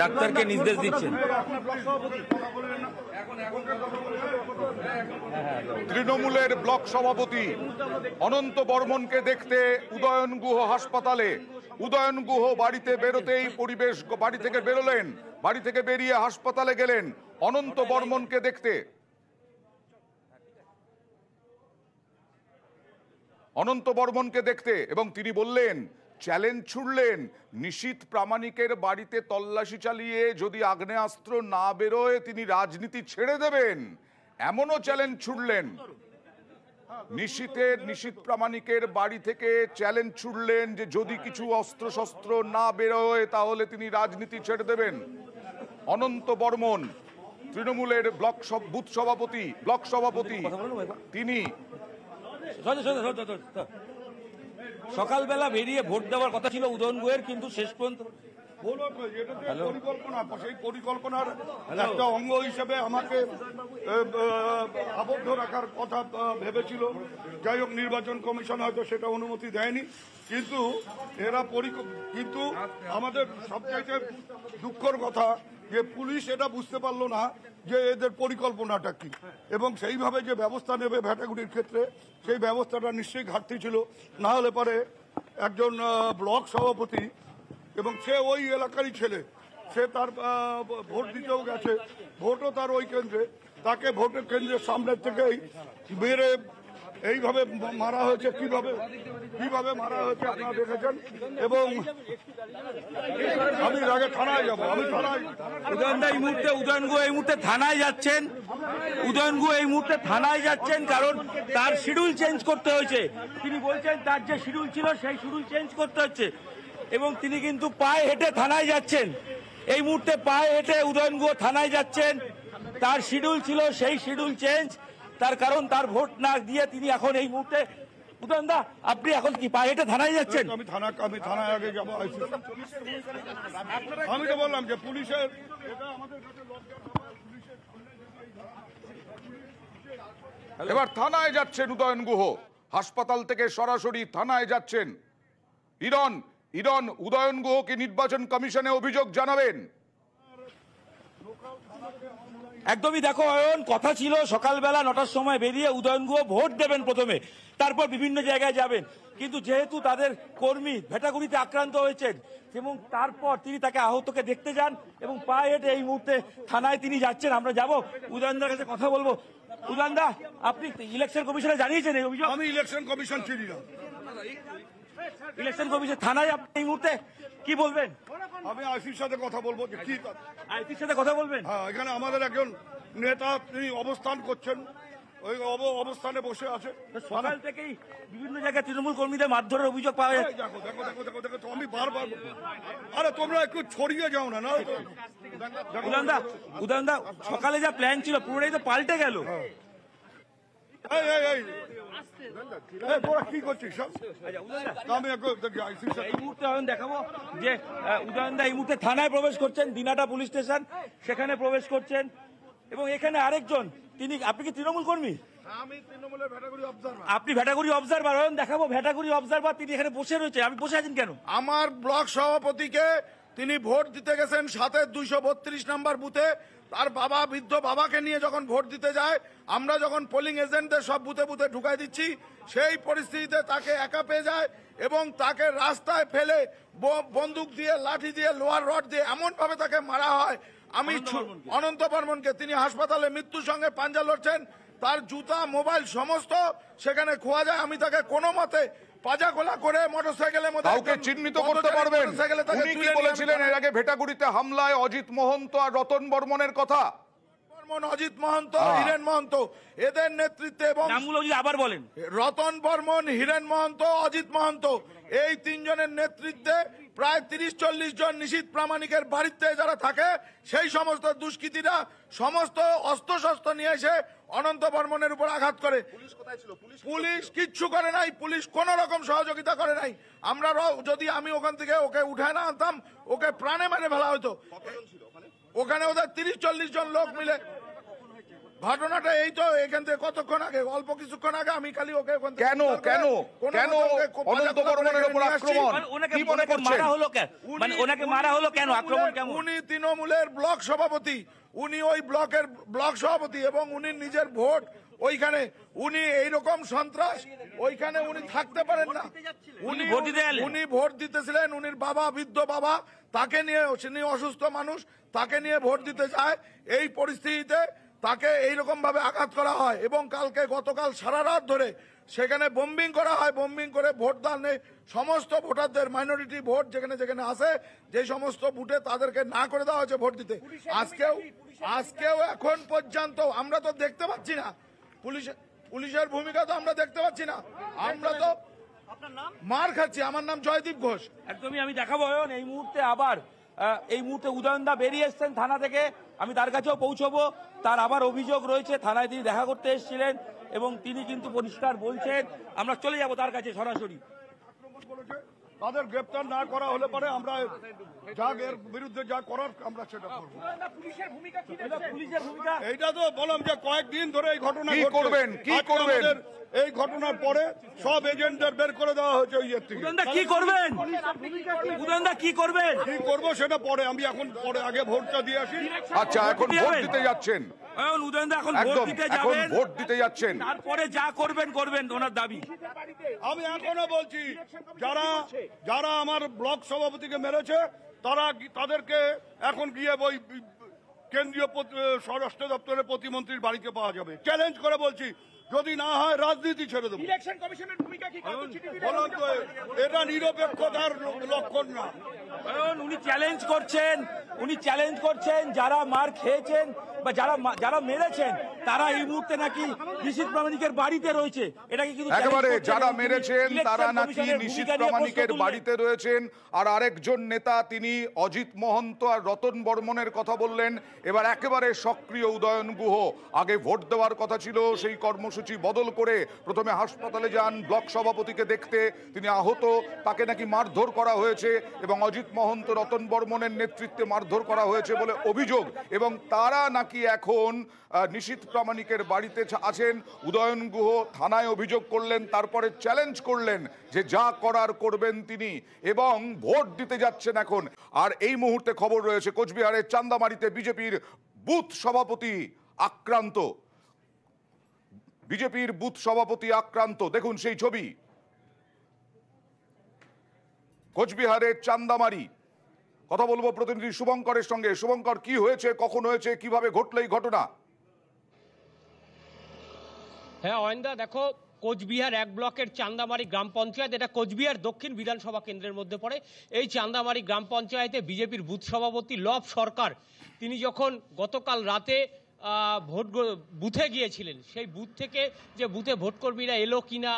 ডাক্তারকে নির্দেশ দিচ্ছেন এখন এখন তৃণমূলের ব্লক সভাপতি অনন্ত বর্মনকে দেখতে উদয়ন গুহ হাসপাতালে উদয়ন গুহ বাড়িতে বেরোতেই পরিবেশ বাড়ি থেকে বেরোলেন বাড়ি থেকে বেরিয়ে হাসপাতালে গেলেন অনন্ত বর্মনকে দেখতে অনন্ত বর্মনকে দেখতে এবং তিনি বললেন চ্যালেঞ্জ ছুড়লেন নিশীত প্রামাণিকের বাড়িতে তল্লাশি চালিয়ে যদি আগ্নেয়াস্ত্র না বেরোয় তিনি রাজনীতি ছেড়ে দেবেন এমনও চ্যালেঞ্জ ছুড়লেন নিশীতের নিশীত প্রামাণিকের বাড়ি থেকে চ্যালেঞ্জ ছুড়লেন যে যদি কিছু অস্ত্রশস্ত্র না বেরোয় তাহলে তিনি রাজনীতি ছেড়ে দেবেন অনন্ত বর্মন তৃণমূলের ব্লক বুথ সভাপতি ব্লক সভাপতি তিনি সকালবেলা বেরিয়ে ভোট দেওয়ার কথা ছিল উদয়ন গোয়ের কিন্তু শেষ পর্যন্ত সেই পরিকল্পনার একটা অঙ্গ হিসেবে আমাকে আবদ্ধ রাখার কথা ভেবেছিল যাই হোক নির্বাচন কমিশন হয়তো সেটা অনুমতি দেয়নি কিন্তু এরা কিন্তু আমাদের সবচাইতে দুঃখর কথা যে পুলিশ এটা বুঝতে পারলো না যে এদের পরিকল্পনাটা কি এবং সেইভাবে যে ব্যবস্থা নেবে ভ্যাটাগুড়ির ক্ষেত্রে সেই ব্যবস্থাটা নিশ্চয়ই ঘাটতি ছিল না হলে পরে একজন ব্লক সভাপতি এবং সে ওই এলাকারই ছেলে সে তার ভোট দিতেও গেছে ভোটও তার ওই কেন্দ্রে তাকে ভোটের কেন্দ্রের সামনে থেকেই বেড়ে এইভাবে মারা হয়েছে কিভাবে কিভাবে মারা হয়েছে আপনারা দেখেছেন এবং আমি আগে থানায় যাবো আমি থানায় উদয়নদা এই মুহূর্তে উদয়ন এই মুহূর্তে থানায় যাচ্ছেন উদয়নগু এই মুহূর্তে থানায় যাচ্ছেন কারণ তার শিডিউল চেঞ্জ করতে হয়েছে তিনি বলছেন তার যে শিডিউল ছিল সেই শিডিউল চেঞ্জ করতে হচ্ছে এবং তিনি কিন্তু পায়ে হেঁটে থানায় যাচ্ছেন এই মুহূর্তে পায়ে হেঁটে গুহ থানায় যাচ্ছেন তার শিডিউল ছিল সেই শিডিউল চেঞ্জ তার কারণ তার ভোট না দিয়ে তিনি এখন এই মুহূর্তে উদয়নদা আপনি এখন কি পায়ে হেঁটে থানায় যাচ্ছেন আমি থানা আমি থানায় আগে যাবো আমি তো বললাম যে পুলিশের এবার থানায় যাচ্ছেন উদয়ন গুহ হাসপাতাল থেকে সরাসরি থানায় যাচ্ছেন ইরন ইরন উদয়ন গুহকে নির্বাচন কমিশনে অভিযোগ জানাবেন একদমই দেখো অয়ন কথা ছিল সকালবেলা নটার সময় বেরিয়ে উদয়ন গুহ ভোট দেবেন প্রথমে তারপর বিভিন্ন জায়গায় যাবেন কিন্তু যেহেতু তাদের কর্মী ভেটাগুড়িতে আক্রান্ত হয়েছেন এবং তারপর তিনি তাকে আহতকে দেখতে যান এবং পায়ে হেঁটে এই মুহূর্তে থানায় তিনি যাচ্ছেন আমরা যাব উদয়নদার কাছে কথা বলবো উদয়নদা আপনি ইলেকশন কমিশনে জানিয়েছেন এই অভিযোগ আমি ইলেকশন কমিশন চিনি না ইলেকশন কমিশন থানায় আপনি এই মুহূর্তে কি বলবেন আমি আইসির সাথে কথা বলবো যে কি আইসির সাথে কথা বলবেন হ্যাঁ এখানে আমাদের একজন নেতা তিনি অবস্থান করছেন ওই অবস্থানে বসে আছে সকাল থেকেই বিভিন্ন জায়গায় তৃণমূল কর্মীদের মারধরের অভিযোগ পাওয়া যায় দেখো দেখো দেখো দেখো দেখো আমি বারবার আরে তোমরা একটু ছড়িয়ে যাও না না উদানদা উদানদা সকালে যা প্ল্যান ছিল পুরোটাই তো পাল্টে গেল এই এই হ্যাঁ, আচ্ছা, মুহূর্তে থানায় প্রবেশ করছেন দিনাটা পুলিশ স্টেশন সেখানে প্রবেশ করছেন এবং এখানে আরেকজন তিনি আপনি কি তৃণমূল কর্মী আপনি ভেটাগুড়ি অবজারভার দেখাবো ভেটাগুড়ি অবজারভার তিনি এখানে বসে রয়েছে আমি বসে আছেন কেন আমার ব্লক সভাপতিকে তিনি ভোট দিতে গেছেন সাথে দুইশো বত্রিশ নাম্বার বুথে তার বাবা বৃদ্ধ বাবাকে নিয়ে যখন ভোট দিতে যায় আমরা যখন পোলিং এজেন্টদের সব বুথে বুথে ঢুকাই দিচ্ছি সেই পরিস্থিতিতে তাকে একা পেয়ে যায় এবং তাকে রাস্তায় ফেলে বন্দুক দিয়ে লাঠি দিয়ে লোহার রড দিয়ে এমনভাবে তাকে মারা হয় আমি অনন্ত বর্মনকে তিনি হাসপাতালে মৃত্যুর সঙ্গে পাঞ্জা লড়ছেন তার জুতা মোবাইল সমস্ত সেখানে খোয়া যায় আমি তাকে কোনো মতে পাজা গোলা করে মোটরসাইকেলের মধ্যে কাউকে চিহ্নিত করতে পারবেন উনি কি বলেছিলেন এর আগে ভেটাগুড়িতে হামলায় অজিত মহন্ত আর রতন বর্মনের কথা বর্মন অজিত মহন্ত হিরেন হ্যাঁ। মহন্ত এদের নেতৃত্বে এবং আবার বলেন রতন বর্মন হিরেন মহন্ত অজিত মহন্ত এই তিনজনের নেতৃত্বে প্রায় তিরিশ চল্লিশ জন নিশীত প্রামাণিকের বাড়িতে যারা থাকে সেই সমস্ত দুষ্কৃতীরা সমস্ত অস্ত্রশস্ত্র নিয়ে এসে অনন্ত বর্মনের উপর আঘাত করে পুলিশ কিচ্ছু করে নাই পুলিশ কোন রকম সহযোগিতা করে নাই আমরা যদি আমি ওখান থেকে ওকে উঠায় না আনতাম ওকে প্রাণে মেরে ফেলা হতো ওখানে ওদের তিরিশ চল্লিশ জন লোক মিলে ঘটনাটা এই তো এখান থেকে কতক্ষণ আগে অল্প কিছুক্ষণ আগে আমি খালি ওকে কেন কেন কেন অনন্ত বর্মনের উপর আক্রমণ মানে কি মনে করছেন মারা হলো কেন মানে ওনাকে মারা হলো কেন আক্রমণ কেন উনি তৃণমূলের ব্লক সভাপতি উনি ওই ব্লকের ব্লক সভাপতি এবং উনি নিজের ভোট ওইখানে উনি এই রকম সন্ত্রাস ওইখানে উনি থাকতে পারেন না উনি ভোট দিলেন উনি ভোট দিতেছিলেন উনির বাবা বৃদ্ধ বাবা তাকে নিয়ে উনি অসুস্থ মানুষ তাকে নিয়ে ভোট দিতে যায় এই পরিস্থিতিতে তাকে এইরকমভাবে আঘাত করা হয় এবং কালকে গতকাল সারা রাত ধরে সেখানে বোম্বিং করা হয় বোম্বিং করে ভোট নেই সমস্ত ভোটারদের মাইনরিটি ভোট যেখানে যেখানে আসে যে সমস্ত বুটে তাদেরকে না করে দেওয়া হয়েছে ভোট দিতে আজকেও আজকেও এখন পর্যন্ত আমরা তো দেখতে পাচ্ছি না পুলিশের পুলিশের ভূমিকা তো আমরা দেখতে পাচ্ছি না আমরা তো মার খাচ্ছি আমার নাম জয়দীপ ঘোষ একদমই আমি দেখাবো এই মুহূর্তে আবার এই মুহূর্তে উদয়নদা বেরিয়ে এসছেন থানা থেকে আমি তার কাছেও পৌঁছবো তার আবার অভিযোগ রয়েছে থানায় তিনি দেখা করতে এসেছিলেন এবং তিনি কিন্তু পরিষ্কার বলছেন আমরা চলে যাব তার কাছে সরাসরি তাদের গ্রেপ্তার না করা হলে পরে আমরা যা এর বিরুদ্ধে যা করার আমরা সেটা করবো এইটা তো বললাম যে কয়েকদিন ধরে এই ঘটনা করবেন কি করবেন এই ঘটনার পরে সব এজেন্টদের বের করে দেওয়া হয়েছে ওই থেকে কি করবেন উদয়নদা কি করবেন কি করবো সেটা পরে আমি এখন পরে আগে ভোটটা দিয়ে আসি আচ্ছা এখন ভোট দিতে যাচ্ছেন উদয়ন এখন ভোট দিতে ভোট দিতে যাচ্ছেন তারপরে যা করবেন করবেন ওনার দাবি আমি বলছি যারা যারা আমার ব্লক সভাপতিকে মেরেছে তারা তাদেরকে এখন গিয়ে ওই কেন্দ্রীয় স্বরাষ্ট্র দপ্তরের প্রতিমন্ত্রীর বাড়িতে পাওয়া যাবে চ্যালেঞ্জ করে বলছি যদি না হয় রাজনীতি ছেড়ে দেবো এটা নিরপেক্ষতার লক্ষণ না কারণ উনি চ্যালেঞ্জ করছেন উনি চ্যালেঞ্জ করছেন যারা মার খেয়েছেন বা যারা যারা মেরেছেন তারা এই মুহূর্তে নাকি নিশীত প্রামাণিকের বাড়িতে রয়েছে এটা কি কিন্তু একেবারে যারা মেরেছেন তারা নাকি নিশীত প্রামাণিকের বাড়িতে রয়েছেন আর আরেকজন নেতা তিনি অজিত মহন্ত আর রতন বর্মনের কথা বললেন এবার একেবারে সক্রিয় উদয়ন গুহ আগে ভোট দেওয়ার কথা ছিল সেই কর্মসূচি কর্মসূচি বদল করে প্রথমে হাসপাতালে যান ব্লক সভাপতিকে দেখতে তিনি আহত তাকে নাকি মারধর করা হয়েছে এবং অজিত মহন্ত রতন বর্মনের নেতৃত্বে মারধর করা হয়েছে বলে অভিযোগ এবং তারা নাকি এখন নিশীত প্রামাণিকের বাড়িতে আছেন উদয়ন গুহ থানায় অভিযোগ করলেন তারপরে চ্যালেঞ্জ করলেন যে যা করার করবেন তিনি এবং ভোট দিতে যাচ্ছেন এখন আর এই মুহূর্তে খবর রয়েছে কোচবিহারের চান্দামারিতে বিজেপির বুথ সভাপতি আক্রান্ত বিজেপির বুথ সভাপতি আক্রান্ত দেখুন সেই ছবি কোচবিহারের চান্দামারি কথা বলবো প্রতিনিধি শুভঙ্করের সঙ্গে শুভঙ্কর কি হয়েছে কখন হয়েছে কিভাবে ঘটল এই ঘটনা হ্যাঁ অয়েন্দা দেখো কোচবিহার এক ব্লকের চান্দামারি গ্রাম পঞ্চায়েত এটা কোচবিহার দক্ষিণ বিধানসভা কেন্দ্রের মধ্যে পড়ে এই চান্দামারি গ্রাম পঞ্চায়েতে বিজেপির বুথ সভাপতি লব সরকার তিনি যখন গতকাল রাতে ভোট বুথে গিয়েছিলেন সেই বুথ থেকে যে বুথে ভোটকর্মীরা এলো কিনা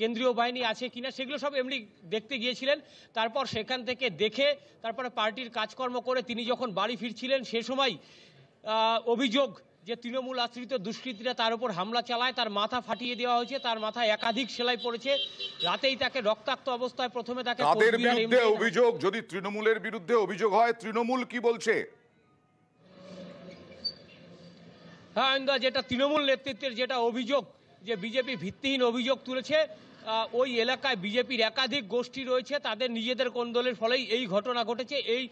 কেন্দ্রীয় বাহিনী আছে কিনা সেগুলো সব এমনি দেখতে গিয়েছিলেন তারপর সেখান থেকে দেখে তারপরে পার্টির কাজকর্ম করে তিনি যখন বাড়ি ফিরছিলেন সে সময় অভিযোগ যে তৃণমূল আশ্রিত দুষ্কৃতীরা তার উপর হামলা চালায় তার মাথা ফাটিয়ে দেওয়া হয়েছে তার মাথায় একাধিক সেলাই পড়েছে রাতেই তাকে রক্তাক্ত অবস্থায় প্রথমে তাকে অভিযোগ যদি তৃণমূলের বিরুদ্ধে অভিযোগ হয় তৃণমূল কি বলছে সায়নদা যেটা তৃণমূল নেতৃত্বের যেটা অভিযোগ যে বিজেপি ভিত্তিহীন অভিযোগ তুলেছে ওই এলাকায় বিজেপির একাধিক গোষ্ঠী রয়েছে তাদের নিজেদের কোন্দলের ফলেই এই ঘটনা ঘটেছে এই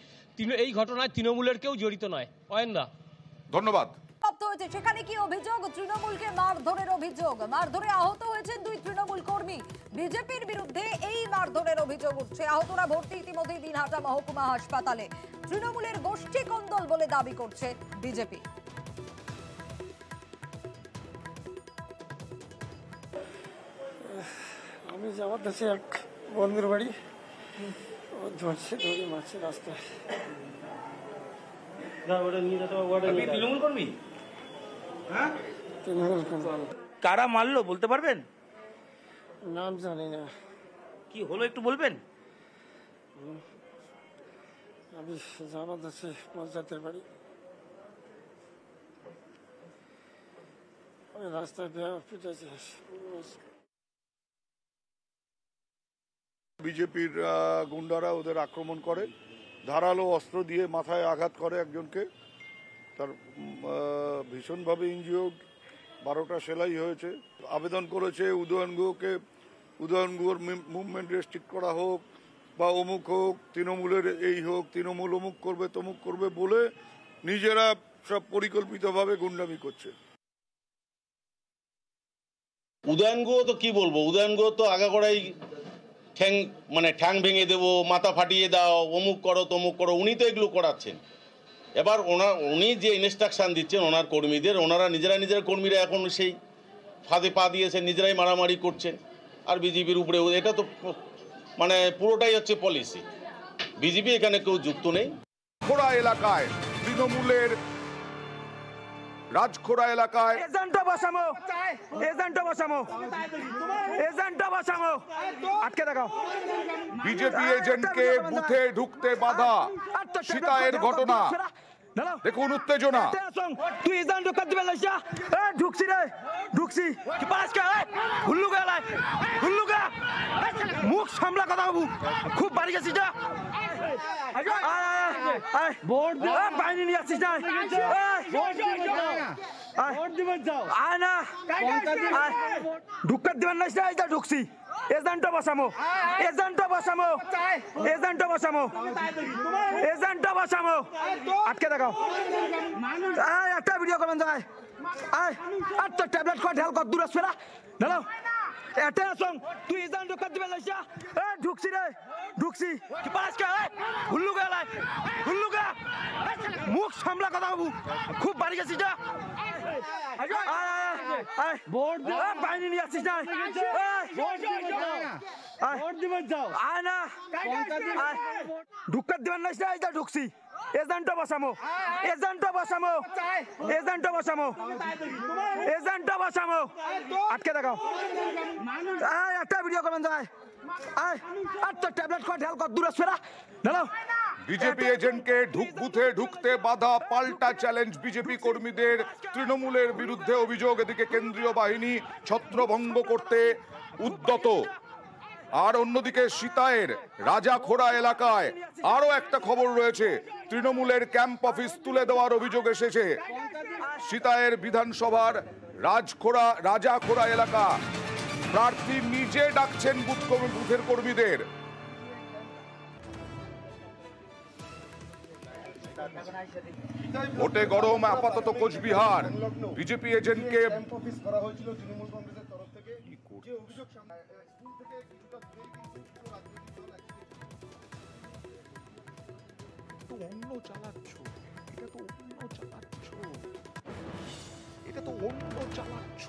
এই ঘটনায় তৃণমূলের কেউ জড়িত নয় অয়েন্দা ধন্যবাদ হয়েছে সেখানে কি অভিযোগ তৃণমূলকে মারধরের অভিযোগ মারধরে আহত হয়েছেন দুই তৃণমূল কর্মী বিজেপির বিরুদ্ধে এই মারধরের অভিযোগ উঠছে আহতরা ভর্তি ইতিমধ্যেই দিনহাটা মহকুমা হাসপাতালে তৃণমূলের গোষ্ঠী কন্দল বলে দাবি করছে বিজেপি আমি যাওয়ার দেশে এক বন্ধুর বাড়ি ও ধরছে ধরে মারছে রাস্তায় তৃণমূল কর্মী হ্যাঁ তৃণমূল কর্মী কারা মারলো বলতে পারবেন নাম জানি না কি হলো একটু বলবেন আমি জামাত আছি পঞ্চায়েতের বাড়ি ওই রাস্তায় পিঠেছে বিজেপির গুন্ডারা ওদের আক্রমণ করে ধারালো অস্ত্র দিয়ে মাথায় আঘাত করে একজনকে তার ভীষণভাবে ইঞ্জিওর্ড বারোটা সেলাই হয়েছে আবেদন করেছে উদয়ন গুহকে উদয়ন গুহর মুভমেন্ট রেস্ট্রিক্ট করা হোক বা অমুক হোক তৃণমূলের এই হোক তৃণমূল অমুক করবে তমুক করবে বলে নিজেরা সব পরিকল্পিতভাবে গুন্ডামি করছে উদয়ন গুহ তো কি বলবো উদয়ন গুহ তো আগাগোড়াই ঠ্যাং মানে ঠ্যাং ভেঙে দেবো মাথা ফাটিয়ে দাও অমুক করো তমুক করো উনি তো এগুলো করাচ্ছেন এবার ওনার উনি যে ইনস্ট্রাকশান দিচ্ছেন ওনার কর্মীদের ওনারা নিজেরা নিজের কর্মীরা এখন সেই ফাঁদে পা দিয়েছে নিজেরাই মারামারি করছেন আর বিজেপির উপরে এটা তো মানে পুরোটাই হচ্ছে পলিসি বিজেপি এখানে কেউ যুক্ত নেই খোড়া এলাকায় তৃণমূলের রাজখোড়া এলাকায় এজেন্টটা বসামো এজেন্টটা বসামো এজেন্টটা বসামো আটকে দেখাও বিজেপি এজেন্টকে বুথে ঢুকতে বাধা সীতায়ের ঘটনা দেখুন উত্তেজনা তুই ইজান ঢুকাত দিবে লাইসা এ ঢুকছি রে ঢুকছি কি পাস কে হুল্লু গা লাই হুল্লু গা মুখ সামলা কথা বাবু খুব বাড়ি গেছিস না আয় আয় আয় বোর্ড দে বাইনি নিয়ে আসছিস না আয় না ঢুকার দিবেন না সেটা ঢুকছি এজেন্টটা বসামো এজেন্টটা বসামো এজেন্টটা বসামো এজেন্টটা বসামো আটকে দেখাও আয় একটা ভিডিও করবেন যায় আয় আটটা আচ্ছা, ট্যাবলেট কয় ঢেল কত দূর আসবে না দাঁড়াও এতে আসং তুই ইজান ঢুকাত দিবে লাইছা এ ঢুকছি রে ঢুকছি কি পাস কা হুল্লু গা লাই হুল্লু গা মুখ সামলা কথা বাবু খুব বাড়ি গেছিস যা ভোট বাইরে নিয়ে আসিস ভোট দিবেন যাও আয় না ঢুকাত দিবেন লাইছ না এটা ঢুকছি এজেন্ট বসামো এজেন্ট বসামো এজেন্ট বসামো এজেন্ট বসামো আটকে দেখাও একটা ভিডিও করবেন যাই বিজেপি এজেন্টকে ঢুক বুথে ঢুকতে বাধা পাল্টা চ্যালেঞ্জ বিজেপি কর্মীদের তৃণমূলের বিরুদ্ধে অভিযোগ এদিকে কেন্দ্রীয় বাহিনী ছত্রভঙ্গ করতে উদ্যত আর অন্যদিকে সীতায়ের রাজাখোড়া এলাকায় আরও একটা খবর রয়েছে তৃণমূলের ক্যাম্প অফিস তুলে দেওয়ার অভিযোগ এসেছে সীতায়ের বিধানসভার রাজখোড়া রাজাখোড়া এলাকা প্রার্থী নিজে ডাকছেন বুথ বুথের কর্মীদের ভোটে গরম আপাতত কোচবিহার বিজেপি এজেন্টকে অন্য চালাচ্ছ এটা তো অন্য চালাচ্ছ এটা তো অন্য চালাচ্ছ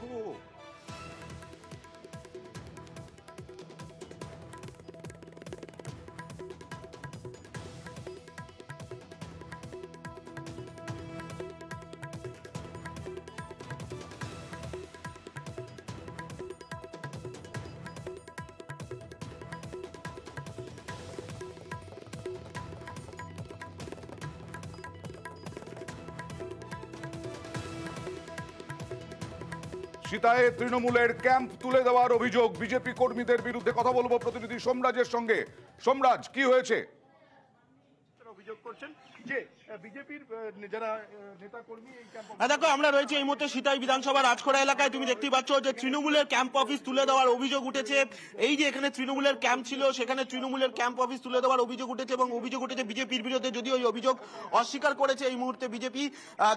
সিতায় তৃণমূলের ক্যাম্প তুলে দেওয়ার অভিযোগ বিজেপি কর্মীদের বিরুদ্ধে কথা বলবো প্রতিনিধি সোমরাজের সঙ্গে সোমরাজ কি হয়েছে অভিযোগ করছেন যে বিজেপির যারা নেতা কর্মী হ্যাঁ, দেখো আমরা রয়েছে এই মুহূর্তে সীতাই বিধানসভার আজকোড়া এলাকায় তুমি দেখতেই পাচ্ছ যে তৃণমূলের ক্যাম্প অফিস তুলে দেওয়ার অভিযোগ উঠেছে এই যে এখানে তৃণমূলের ক্যাম্প ছিল সেখানে তৃণমূলের ক্যাম্প অফিস তুলে দেওয়ার অভিযোগ উঠেছে এবং অভিযোগ উঠেছে বিজেপির বিরুদ্ধে যদি ওই অভিযোগ অস্বীকার করেছে এই মুহূর্তে বিজেপি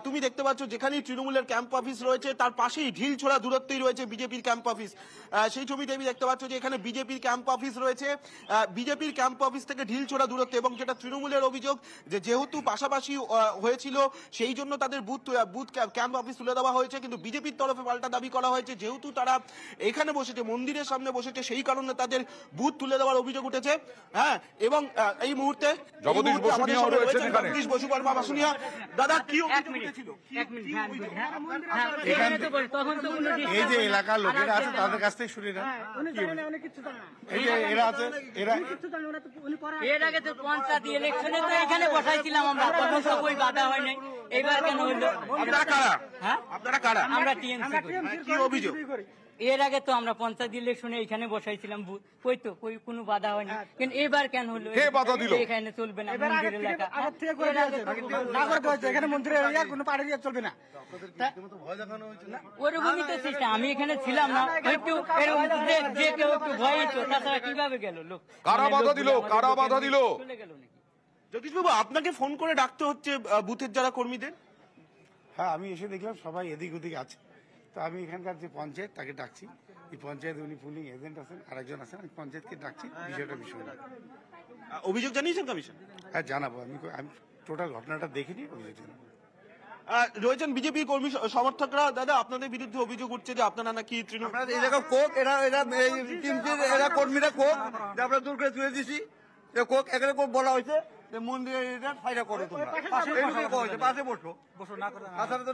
তুমি দেখতে পাচ্ছ যেখানেই তৃণমূলের ক্যাম্প অফিস রয়েছে তার পাশেই ঢিল ছোড়া দূরত্বেই রয়েছে বিজেপির ক্যাম্প অফিস সেই ছবিতে আমি দেখতে পাচ্ছ যে এখানে বিজেপির ক্যাম্প অফিস রয়েছে বিজেপির ক্যাম্প অফিস থেকে ঢিল ছোড়া দূরত্ব এবং যেটা তৃণমূলের অভিযোগ যে যেহেতু পাশাপাশি হয়েছিল সেই জন্য তাদের বুথ বুথ ক্যাম্প অফিস তুলে দেওয়া হয়েছে কিন্তু বিজেপির তরফে পাল্টা দাবি করা হয়েছে যেহেতু তারা এখানে বসেছে মন্দিরের সামনে বসেছে সেই কারণে তাদের বুথ তুলে দেওয়ার অভিযোগ উঠেছে হ্যাঁ এবং এই মুহূর্তে বসু বর্মা বাসুনিয়া দাদা কি এই যে এলাকার লোকেরা আছে তাদের কাছ থেকে শুনি হ্যাঁ, না এরা আছে এরা এর আগে তো পঞ্চায়েত ইলেকশনে তো এখানে আমরা তখন তো বাধা হয় নাই কেন হইলো আপনারা কারা হ্যাঁ আপনারা কারা আমরা টিএমসি কি অভিযোগ এর আগে তো আমরা পঞ্চায়েত ইলেকশনে এখানে বসাইছিলাম কই তো কই কোনো বাধা হয়নি আচ্ছা। কিন্তু এবার কেন হলো কে বাধা দিল এখানে চলবে না মন্দির এলাকা হ্যাঁ? এখানে কোনো পাড়ে দিয়ে চলবে না ওরকমই তো সিস্টেম আমি এখানে ছিলাম না একটু এরকম যে কেউ একটু ভয় হইতো তাছাড়া কিভাবে গেল লোক কারা মানে বাধা দিল মানে কারা বাধা দিল চলে গেল জগদীশবাবু আপনাকে ফোন করে ডাকতে হচ্ছে বুথের যারা কর্মীদের হ্যাঁ আমি এসে দেখলাম সবাই এদিক ওদিক আছে তো আমি এখানকার যে পঞ্চায়েত তাকে ডাকছি এই পঞ্চায়েত উনি পুলিং এজেন্ট আছেন আরেকজন আছেন আমি পঞ্চায়েতকে ডাকছি বিষয়টা বিষয় অভিযোগ জানিয়েছেন কমিশন হ্যাঁ জানাবো আমি আমি টোটাল ঘটনাটা দেখিনি অভিযোগ জানাবো রয়েছেন বিজেপি কর্মী সমর্থকরা দাদা আপনাদের বিরুদ্ধে অভিযোগ উঠছে যে আপনারা নাকি তৃণমূল এই জায়গা কোক এরা এরা এরা কর্মীরা কোক যে আমরা দূর করে তুলে দিছি কোক এখানে কোক বলা হয়েছে সিংহাসনের মহাসংগ্রাম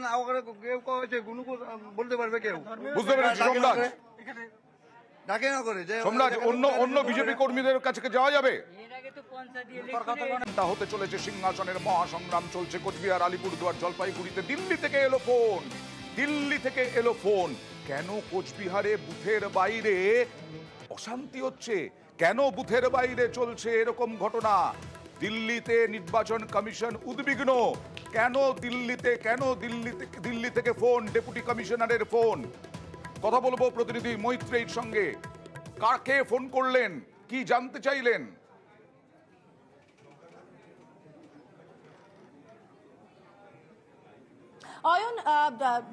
চলছে কোচবিহার আলিপুরদুয়ার জলপাইগুড়িতে দিল্লি থেকে এলো ফোন দিল্লি থেকে এলো ফোন কেন কোচবিহারে বুথের বাইরে অশান্তি হচ্ছে কেন বুথের বাইরে চলছে এরকম ঘটনা দিল্লিতে নির্বাচন কমিশন উদ্বিগ্ন কেন দিল্লিতে কেন দিল্লিতে দিল্লি থেকে ফোন ডেপুটি কমিশনারের ফোন কথা বলবো প্রতিনিধি মৈত্রীর সঙ্গে কাকে ফোন করলেন কি জানতে চাইলেন অয়ন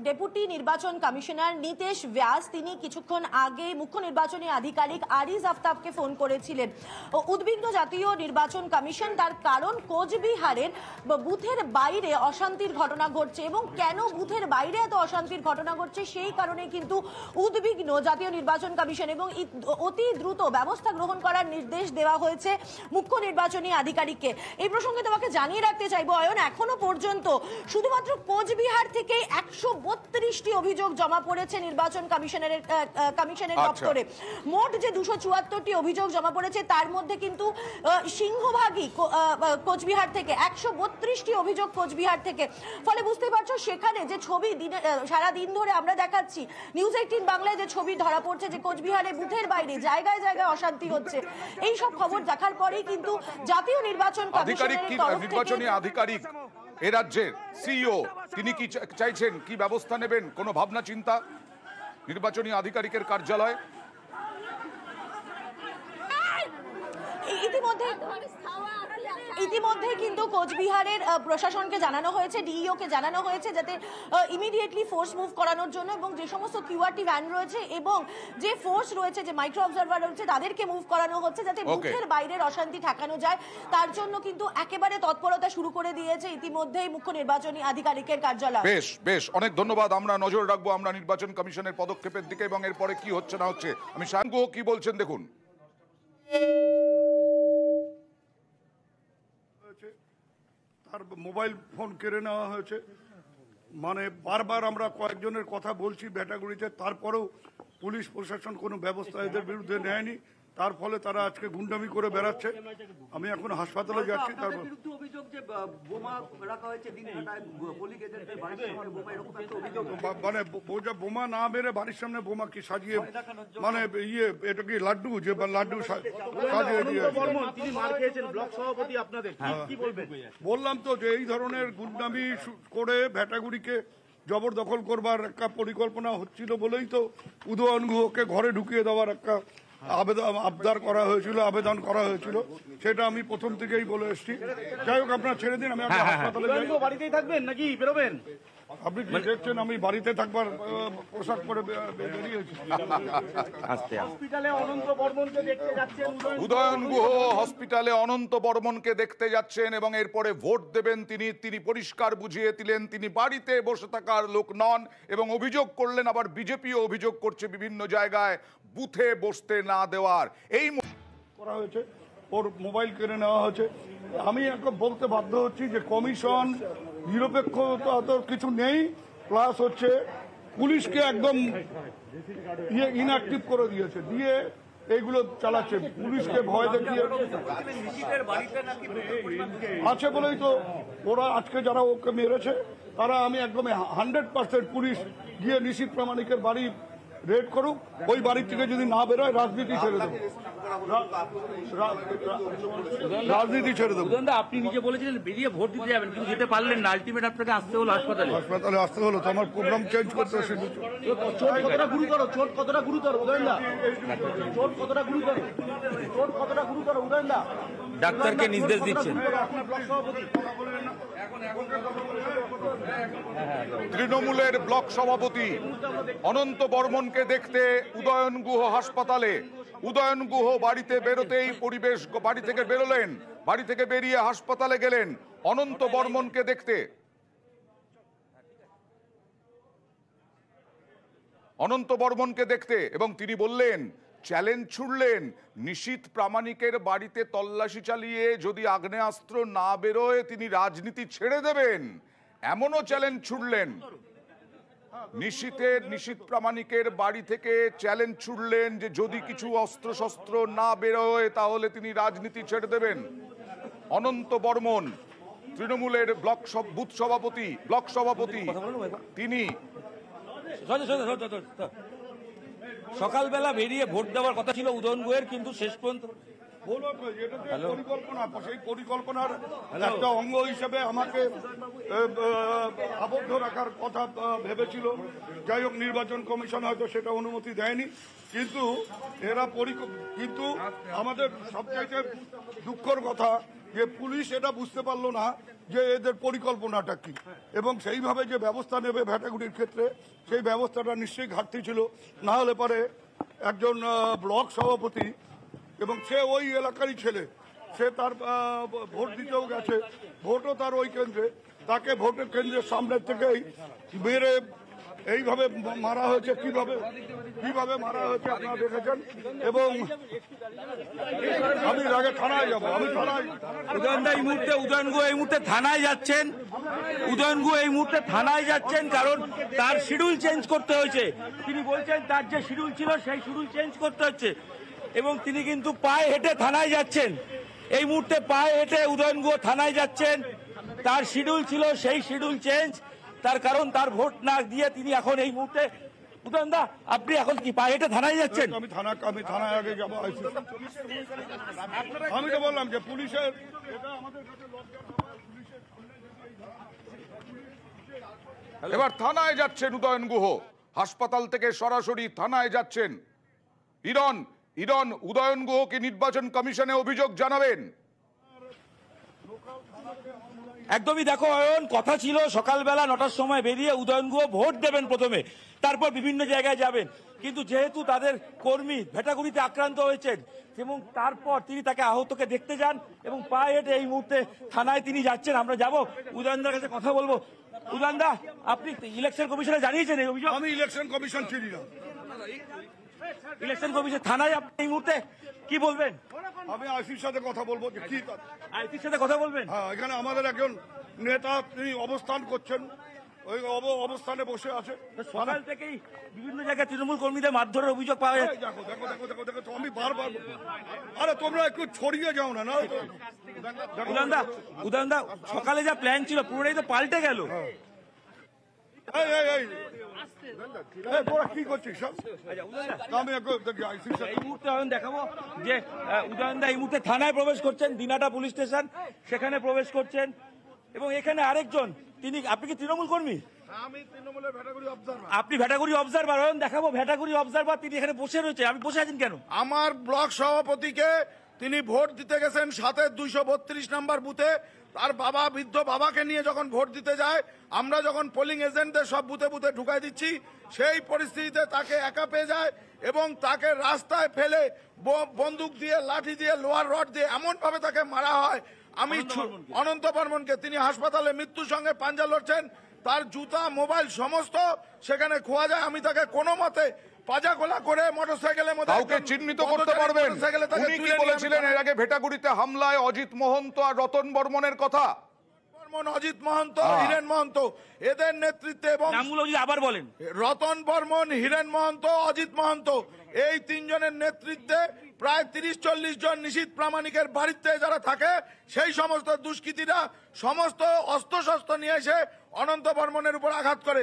ডেপুটি নির্বাচন কমিশনার নিতেশ ব্যাস তিনি কিছুক্ষণ আগে মুখ্য নির্বাচনী আধিকারিক আরিজ আফতাবকে ফোন করেছিলেন উদ্বিগ্ন জাতীয় নির্বাচন কমিশন তার কারণ কোচবিহারের বুথের বাইরে অশান্তির ঘটনা ঘটছে এবং কেন বুথের বাইরে এত অশান্তির ঘটনা ঘটছে সেই কারণে কিন্তু উদ্বিগ্ন জাতীয় নির্বাচন কমিশন এবং অতি দ্রুত ব্যবস্থা গ্রহণ করার নির্দেশ দেওয়া হয়েছে মুখ্য নির্বাচনী আধিকারিককে এই প্রসঙ্গে তোমাকে জানিয়ে রাখতে চাইবো অয়ন এখনো পর্যন্ত শুধুমাত্র কোচবিহার সোমবার থেকে একশো বত্রিশটি অভিযোগ জমা পড়েছে নির্বাচন কমিশনের কমিশনের আচ্ছা। দপ্তরে মোট যে দুশো চুয়াত্তরটি অভিযোগ জমা পড়েছে তার মধ্যে কিন্তু সিংহভাগই কোচবিহার থেকে একশো বত্রিশটি অভিযোগ কোচবিহার থেকে ফলে বুঝতে পারছো সেখানে যে ছবি দিনে সারা দিন ধরে আমরা দেখাচ্ছি নিউজ এইটিন বাংলায় যে ছবি ধরা পড়ছে যে কোচবিহারে বুথের বাইরে জায়গায় জায়গায় অশান্তি হচ্ছে এই সব খবর দেখার পরেই কিন্তু জাতীয় নির্বাচন কমিশনের তরফ থেকে আধিকারিক এ রাজ্যের সিইও e তিনি কি চাইছেন কি ব্যবস্থা নেবেন কোনো ভাবনা চিন্তা নির্বাচনী আধিকারিকের কার্যালয় ইতিমধ্যে ইতিমধ্যে কিন্তু কোচবিহারের প্রশাসনকে জানানো হয়েছে ডিইও কে জানানো হয়েছে যাতে ইমিডিয়েটলি ফোর্স মুভ করানোর জন্য এবং যে সমস্ত কিউআরটি ভ্যান রয়েছে এবং যে ফোর্স রয়েছে যে মাইক্রো অবজারভার রয়েছে তাদেরকে মুভ করানো হচ্ছে যাতে মুখের বাইরের অশান্তি ঠেকানো যায় তার জন্য কিন্তু একেবারে তৎপরতা শুরু করে দিয়েছে ইতিমধ্যেই মুখ্য নির্বাচনী আধিকারিকের কার্যালয় বেশ বেশ অনেক ধন্যবাদ আমরা নজর রাখবো আমরা নির্বাচন কমিশনের পদক্ষেপের দিকে এবং এরপরে কি হচ্ছে না হচ্ছে আমি সাঙ্গু কি বলছেন দেখুন আর মোবাইল ফোন কেড়ে নেওয়া হয়েছে মানে বারবার আমরা কয়েকজনের কথা বলছি ব্যাটাগুড়িতে তারপরেও পুলিশ প্রশাসন কোনো ব্যবস্থা এদের বিরুদ্ধে নেয়নি তার ফলে তারা আজকে গুন্ডামি করে বেড়াচ্ছে আমি এখন হাসপাতালে যাচ্ছি তার হ্যাঁ, মানে বোমা না মেরে বাড়ির সামনে বোমা কি সাজিয়ে মানে ইয়ে এটা কি লাড্ডু যে লাড্ডু হ্যাঁ, সাজিয়ে হ্যাঁ। বললাম তো যে এই ধরনের গুন্ডামি করে ভেটাগুড়িকে জবরদখল করবার একটা পরিকল্পনা হচ্ছিল বলেই তো উদয়ন গুহকে ঘরে ঢুকিয়ে দেওয়ার একটা আবেদন আবদার করা হয়েছিল আবেদন করা হয়েছিল সেটা আমি প্রথম থেকেই বলে এসছি যাই হোক আপনার ছেড়ে দিন আমি হ্যাঁ, হ্যাঁ, হ্যাঁ। হাসপাতালে বাড়িতেই থাকবেন নাকি বেরোবেন আপনি কি দেখছেন আমি বাড়িতে থাকবার পোশাক পরে বেরিয়েছি হসপিটালে অনন্ত বর্মনকে দেখতে যাচ্ছেন উদয়ন গুহ হসপিটালে অনন্ত বর্মনকে দেখতে যাচ্ছেন এবং এরপরে ভোট দেবেন তিনি তিনি পরিষ্কার বুঝিয়ে দিলেন তিনি বাড়িতে বসে থাকার লোক নন এবং অভিযোগ করলেন আবার বিজেপিও অভিযোগ করছে বিভিন্ন জায়গায় বুথে বসতে না দেওয়ার এই করা হয়েছে ওর মোবাইল কেড়ে নেওয়া হয়েছে আমি এখন বলতে বাধ্য হচ্ছি যে কমিশন নিরপেক্ষতা তো কিছু নেই প্লাস হচ্ছে পুলিশকে একদম ইয়ে ইনঅ্যাক্টিভ করে দিয়েছে দিয়ে এইগুলো চালাচ্ছে পুলিশকে ভয় দেখিয়ে আছে বলেই তো ওরা আজকে যারা ওকে মেরেছে তারা আমি একদম হান্ড্রেড পার্সেন্ট পুলিশ গিয়ে নিশিত প্রামাণিকের বাড়ি রেড করুক ওই বাড়ির থেকে যদি না বেরোয় রাজনীতি ছেড়ে দেবো রাজনীতি ছেড়ে দেবো আপনি নিজে বলেছিলেন বেরিয়ে ভোট দিতে যাবেন কিন্তু যেতে পারলেন না আলটিমেট আপনাকে আসতে হলো হাসপাতালে হাসপাতালে আসতে হলো তো আমার প্রোগ্রাম চেঞ্জ করতে চোট কতটা গুরুতর চোট কতটা গুরুতর উদয়ন দা চোট কতটা গুরুতর চোট কতটা গুরুতর উদয়ন দা ডাক্তারকে নির্দেশ দিচ্ছেন তৃণমূলের ব্লক সভাপতি অনন্ত বর্মনকে দেখতে উদয়ন গুহ হাসপাতালে উদয়ন গুহ বাড়িতে বেরোতেই পরিবেশ বাড়ি থেকে বেরোলেন বাড়ি থেকে বেরিয়ে হাসপাতালে গেলেন অনন্ত বর্মনকে দেখতে অনন্ত বর্মনকে দেখতে এবং তিনি বললেন চ্যালেঞ্জ ছুড়লেন নিশীত প্রামাণিকের বাড়িতে তল্লাশি চালিয়ে যদি আগ্নেয়াস্ত্র না বেরোয় তিনি রাজনীতি ছেড়ে দেবেন এমনও চ্যালেঞ্জ ছুড়লেন নিশীতের নিশীত প্রামাণিকের বাড়ি থেকে চ্যালেঞ্জ ছুড়লেন যে যদি কিছু অস্ত্রশস্ত্র না বেরোয় তাহলে তিনি রাজনীতি ছেড়ে দেবেন অনন্ত বর্মন তৃণমূলের ব্লক বুথ সভাপতি ব্লক সভাপতি তিনি সকালবেলা বেরিয়ে ভোট দেওয়ার কথা ছিল উদয়ন গোয়ের কিন্তু শেষ পর্যন্ত পরিকল্পনা সেই পরিকল্পনার একটা অঙ্গ হিসেবে আমাকে আবদ্ধ রাখার কথা ভেবেছিল যাই হোক নির্বাচন কমিশন হয়তো সেটা অনুমতি দেয়নি কিন্তু এরা কিন্তু আমাদের সবচাইতে দুঃখর কথা যে পুলিশ এটা বুঝতে পারলো না যে এদের পরিকল্পনাটা কি এবং সেইভাবে যে ব্যবস্থা নেবে ভ্যাটাগুড়ির ক্ষেত্রে সেই ব্যবস্থাটা নিশ্চয়ই ঘাটতি ছিল না হলে পরে একজন ব্লক সভাপতি এবং সে ওই এলাকারই ছেলে সে তার ভোট দিতেও গেছে ভোটও তার ওই কেন্দ্রে তাকে ভোটের কেন্দ্রের সামনে থেকেই মেরে এইভাবে মারা হয়েছে কিভাবে কিভাবে মারা হয়েছে আপনারা দেখেছেন এবং আমি আগে থানায় যাব আমি থানায় উদয়নদা এই মুহূর্তে উদয়ন এই মুহূর্তে থানায় যাচ্ছেন উদয়ন এই মুহূর্তে থানায় যাচ্ছেন কারণ তার শিডিউল চেঞ্জ করতে হয়েছে তিনি বলছেন তার যে শিডিউল ছিল সেই শিডিউল চেঞ্জ করতে হচ্ছে এবং তিনি কিন্তু পায়ে হেঁটে থানায় যাচ্ছেন এই মুহূর্তে পায়ে হেঁটে গুহ থানায় যাচ্ছেন তার শিডিউল ছিল সেই শিডিউল চেঞ্জ তার কারণ তার ভোট না দিয়ে তিনি এখন এই মুহূর্তে আপনি এখন কি পায়ে হেঁটে থানায় যাচ্ছেন আমি থানা আমি থানায় আগে আমি তো বললাম যে পুলিশের এবার থানায় যাচ্ছেন উদয়ন গুহ হাসপাতাল থেকে সরাসরি থানায় যাচ্ছেন ইরন ইডন উদয়ন গুহকে নির্বাচন কমিশনে অভিযোগ জানাবেন একদমই দেখো অয়ন কথা ছিল সকালবেলা নটার সময় বেরিয়ে উদয়ন গুহ ভোট দেবেন প্রথমে তারপর বিভিন্ন জায়গায় যাবেন কিন্তু যেহেতু তাদের কর্মী ভেটাগুড়িতে আক্রান্ত হয়েছেন এবং তারপর তিনি তাকে আহতকে দেখতে যান এবং পায়ে হেঁটে এই মুহূর্তে থানায় তিনি যাচ্ছেন আমরা যাব উদয়নদার কাছে কথা বলবো উদয়নদা আপনি ইলেকশন কমিশনে জানিয়েছেন এই অভিযোগ আমি ইলেকশন কমিশন চিনি না ইলেকশন কমিশন থানায় আপনি এই মুহূর্তে কি বলবেন আমি আইসির সাথে কথা বলবো যে কি আইসির সাথে কথা বলবেন হ্যাঁ এখানে আমাদের একজন নেতা তিনি অবস্থান করছেন ওই অবস্থানে বসে আছে সকাল থেকেই বিভিন্ন জায়গায় তৃণমূল কর্মীদের মারধরের অভিযোগ পাওয়া যাচ্ছে আমি বারবার আরে তোমরা একটু ছড়িয়ে যাও না না উদানদা উদানদা সকালে যা প্ল্যান ছিল পুরোটাই তো পাল্টে গেল এই এই আচ্ছা, থানায় প্রবেশ করছেন পুলিশ স্টেশন সেখানে প্রবেশ করছেন এবং এখানে আরেকজন তিনি আপনি কি তৃণমূল কর্মী আপনি ভেটাগুড়ি অবজারভার দেখাবো ভেটাগুড়ি অবজারভার তিনি এখানে বসে রয়েছে আপনি বসে আছেন কেন আমার ব্লক সভাপতিকে তিনি ভোট দিতে গেছেন সাথে দুইশো বত্রিশ নাম্বার বুথে তার বাবা বৃদ্ধ বাবাকে নিয়ে যখন ভোট দিতে যায় আমরা যখন পোলিং এজেন্টদের সব বুথে বুথে ঢুকাই দিচ্ছি সেই পরিস্থিতিতে তাকে একা পেয়ে যায় এবং তাকে রাস্তায় ফেলে বন্দুক দিয়ে লাঠি দিয়ে লোহার রড দিয়ে এমনভাবে তাকে মারা হয় আমি অনন্ত বর্মনকে তিনি হাসপাতালে মৃত্যুর সঙ্গে পাঞ্জা লড়ছেন তার জুতা মোবাইল সমস্ত সেখানে খোয়া যায় আমি তাকে কোনো মতে রতন বর্মন হিরেন মহন্ত অজিত মহন্ত এই তিনজনের নেতৃত্বে প্রায় তিরিশ চল্লিশ জন নিশীত প্রামাণিকের বাড়িতে যারা থাকে সেই সমস্ত দুষ্কৃতীরা সমস্ত অস্ত্রশস্ত্র নিয়ে এসে অনন্ত বর্মনের উপর আঘাত করে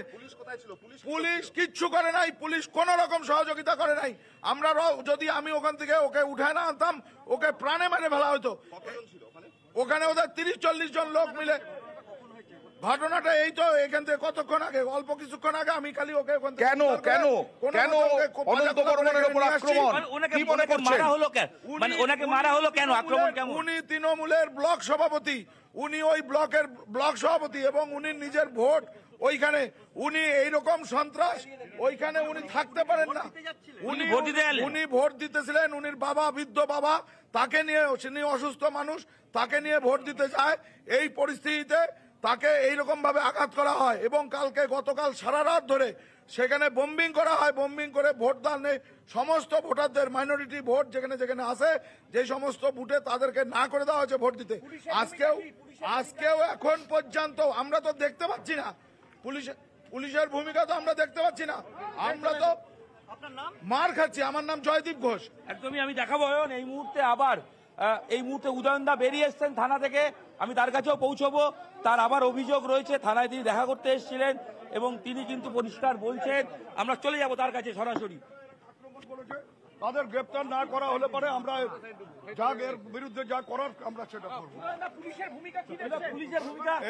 পুলিশ কিচ্ছু করে নাই পুলিশ কোন রকম সহযোগিতা করে নাই আমরা যদি আমি ওখান থেকে ওকে উঠায় না আনতাম ওকে প্রাণে মেরে ফেলা হতো ওখানে ওদের তিরিশ চল্লিশ জন লোক মিলে ঘটনাটা এই তো এখান থেকে কতক্ষণ আগে অল্প কিছুক্ষণ আগে আমি খালি ওকে কেন কেন কেন অনন্ত বর্মনের উপর আক্রমণ মানে কি মনে করছেন মারা হলো কেন মানে ওনাকে মারা হলো কেন আক্রমণ উনি তৃণমূলের ব্লক সভাপতি উনি ওই ব্লকের ব্লক সভাপতি এবং উনি নিজের ভোট ওইখানে উনি এইরকম সন্ত্রাস ওইখানে উনি থাকতে পারেন না উনি উনি ভোট দিতেছিলেন উনির বাবা বৃদ্ধ বাবা তাকে নিয়ে উনি অসুস্থ মানুষ তাকে নিয়ে ভোট দিতে যায় এই পরিস্থিতিতে তাকে এইরকম ভাবে আঘাত করা হয় এবং কালকে গতকাল সারা রাত ধরে সেখানে বোম্বিং করা হয় বোম্বিং করে ভোট দান নেই সমস্ত ভোটারদের মাইনরিটি ভোট যেখানে যেখানে আসে যে সমস্ত বুটে তাদেরকে না করে দেওয়া হয়েছে ভোট দিতে আজকেও আজকেও এখন পর্যন্ত আমরা তো দেখতে পাচ্ছি না পুলিশ পুলিশের ভূমিকা তো আমরা দেখতে পাচ্ছি না আমরা তো মার খাচ্ছি আমার নাম জয়দীপ ঘোষ একদমই আমি দেখাবো এই মুহূর্তে আবার এই মুহূর্তে উদয়নদা বেরিয়ে এসছেন থানা থেকে আমি তার কাছেও পৌঁছবো তার আবার অভিযোগ রয়েছে থানায় তিনি দেখা করতে এসেছিলেন এবং তিনি কিন্তু পরিষ্কার বলছেন আমরা চলে যাব তার কাছে সরাসরি তাদের গ্রেপ্তার না করা হলে পরে আমরা যা এর বিরুদ্ধে যা করার আমরা সেটা করবো পুলিশের ভূমিকা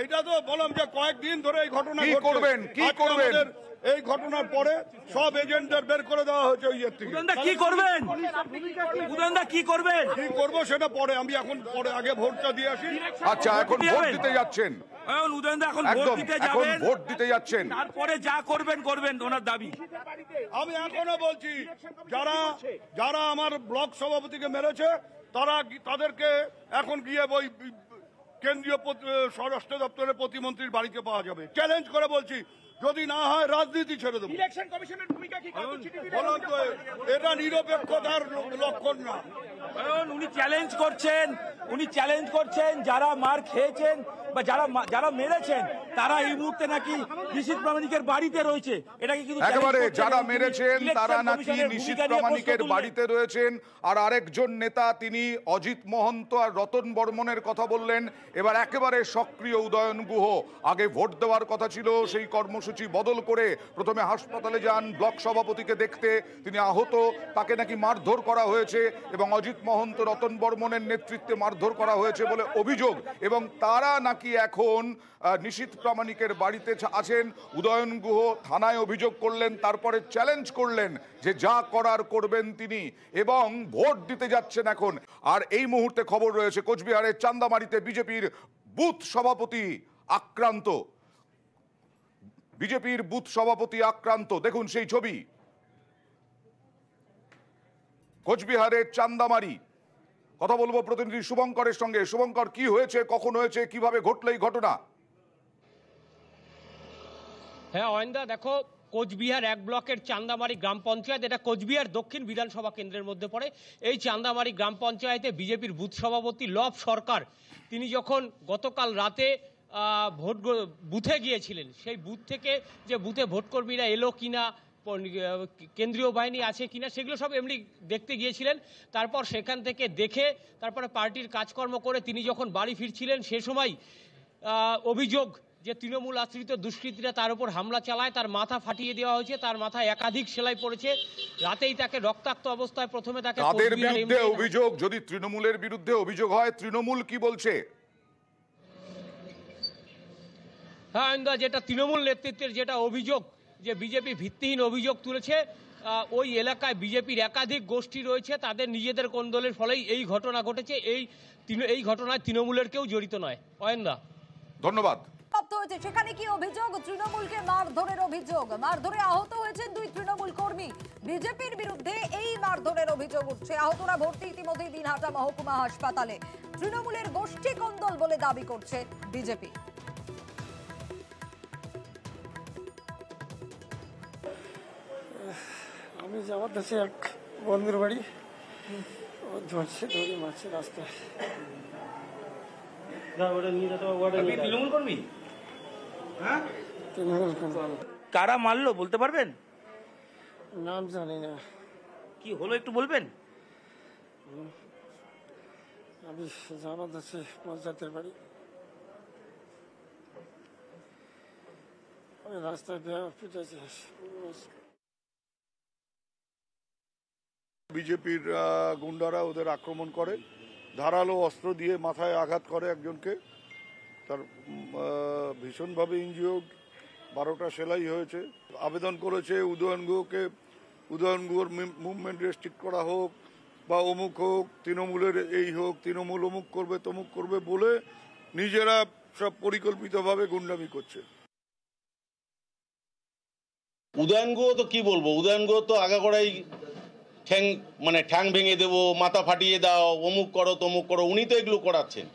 এটা তো বললাম যে কয়েকদিন ধরে এই ঘটনা করবেন কি করবেন এই ঘটনার পরে সব এজেন্টদের বের করে দেওয়া হয়েছে ওই ইয়ের থেকে কি করবেন উদয়নদা কি করবেন কি করবো সেটা পরে আমি এখন পরে আগে ভোটটা দিয়ে আসি আচ্ছা এখন ভোট দিতে যাচ্ছেন স্বরাষ্ট্র দপ্তরের প্রতিমন্ত্রীর বাড়িতে পাওয়া যাবে চ্যালেঞ্জ করে বলছি যদি না হয় রাজনীতি ছেড়ে দেবো ইলেকশন এটা নিরপেক্ষতার লক্ষণ না উনি চ্যালেঞ্জ করছেন উনি চ্যালেঞ্জ করছেন যারা মার খেয়েছেন বা যারা যারা মেরেছেন তারা এই মুহূর্তে নাকি নিশীত প্রামাণিকের বাড়িতে রয়েছে এটাকে কিন্তু একেবারে যারা মেরেছেন তারা নাকি নিশীত প্রামাণিকের বাড়িতে রয়েছেন আর আরেকজন নেতা তিনি অজিত মহন্ত আর রতন বর্মনের কথা বললেন এবার একেবারে সক্রিয় উদয়ন গুহ আগে ভোট দেওয়ার কথা ছিল সেই কর্মসূচি কর্মসূচি বদল করে প্রথমে হাসপাতালে যান ব্লক সভাপতিকে দেখতে তিনি আহত তাকে নাকি মারধর করা হয়েছে এবং অজিত মহন্ত রতন বর্মনের নেতৃত্বে মারধর করা হয়েছে বলে অভিযোগ এবং তারা নাকি এখন নিশীত প্রামাণিকের বাড়িতে আছেন উদয়ন গুহ থানায় অভিযোগ করলেন তারপরে চ্যালেঞ্জ করলেন যে যা করার করবেন তিনি এবং ভোট দিতে যাচ্ছেন এখন আর এই মুহূর্তে খবর রয়েছে কোচবিহারের চান্দামারিতে বিজেপির বুথ সভাপতি আক্রান্ত বিজেপির বুথ সভাপতি আক্রান্ত দেখুন সেই ছবি কোচবিহারের চান্দামারি কথা বলবো প্রতিনিধি শুভঙ্করের সঙ্গে শুভঙ্কর কি হয়েছে কখন হয়েছে কিভাবে ঘটলো এই ঘটনা হ্যাঁ অয়েন্দা দেখো কোচবিহার এক ব্লকের চান্দামারি গ্রাম পঞ্চায়েত এটা কোচবিহার দক্ষিণ বিধানসভা কেন্দ্রের মধ্যে পড়ে এই চান্দামারি গ্রাম পঞ্চায়েতে বিজেপির বুথ সভাপতি লব সরকার তিনি যখন গতকাল রাতে ভোট বুথে গিয়েছিলেন সেই বুথ থেকে যে বুথে ভোটকর্মীরা এলো কিনা কেন্দ্রীয় বাহিনী আছে কিনা সেগুলো সব এমনি দেখতে গিয়েছিলেন তারপর সেখান থেকে দেখে তারপরে পার্টির কাজকর্ম করে তিনি যখন বাড়ি ফিরছিলেন সে সময় অভিযোগ যে তৃণমূল আশ্রিত দুষ্কৃতীরা তার উপর হামলা চালায় তার মাথা ফাটিয়ে দেওয়া হয়েছে তার মাথায় একাধিক সেলাই পড়েছে রাতেই তাকে রক্তাক্ত অবস্থায় প্রথমে তাকে অভিযোগ যদি তৃণমূলের বিরুদ্ধে অভিযোগ হয় তৃণমূল কি বলছে হ্যাঁ যেটা তৃণমূল নেতৃত্বের যেটা অভিযোগ যে বিজেপি ভিত্তিহীন অভিযোগ তুলেছে ওই এলাকায় বিজেপির একাধিক গোষ্ঠী রয়েছে তাদের নিজেদের কোন্দলের ফলেই এই ঘটনা ঘটেছে এই এই ঘটনায় তৃণমূলের কেউ জড়িত নয় অয়েন্দা ধন্যবাদ হয়েছে সেখানে কি অভিযোগ তৃণমূলকে মারধরের অভিযোগ মারধরে আহত হয়েছেন দুই তৃণমূল কর্মী বিজেপির বিরুদ্ধে এই মারধরের অভিযোগ উঠছে আহতরা ভর্তি ইতিমধ্যেই দিনহাটা মহকুমা হাসপাতালে তৃণমূলের গোষ্ঠী কন্দল বলে দাবি করছে বিজেপি আমি যাওয়ার দেশে এক বন্ধুর বাড়ি ও ধরছে ধরে মারছে রাস্তায় হ্যাঁ? কারা মারলো বলতে পারবেন নাম জানি না কি হলো একটু বলবেন আমি জানাত আছি পঞ্চায়েতের বাড়ি আমি রাস্তায় পিঠেছি বিজেপির গুন্ডারা ওদের আক্রমণ করে ধারালো অস্ত্র দিয়ে মাথায় আঘাত করে একজনকে তার ভীষণভাবে ইঞ্জিওর্ড বারোটা সেলাই হয়েছে আবেদন করেছে উদয়ন গুহকে উদয়ন গুহর মুভমেন্ট রেস্ট্রিক্ট করা হোক বা অমুক হোক তৃণমূলের এই হোক তৃণমূল অমুক করবে তমুক করবে বলে নিজেরা সব পরিকল্পিতভাবে গুন্ডামি করছে উদয়ন গুহ তো কি বলবো উদয়ন গুহ তো আগাগোড়াই ঠ্যাং মানে ঠ্যাং ভেঙে দেবো মাথা ফাটিয়ে দাও অমুক করো তমুক করো উনি তো এগুলো করাচ্ছেন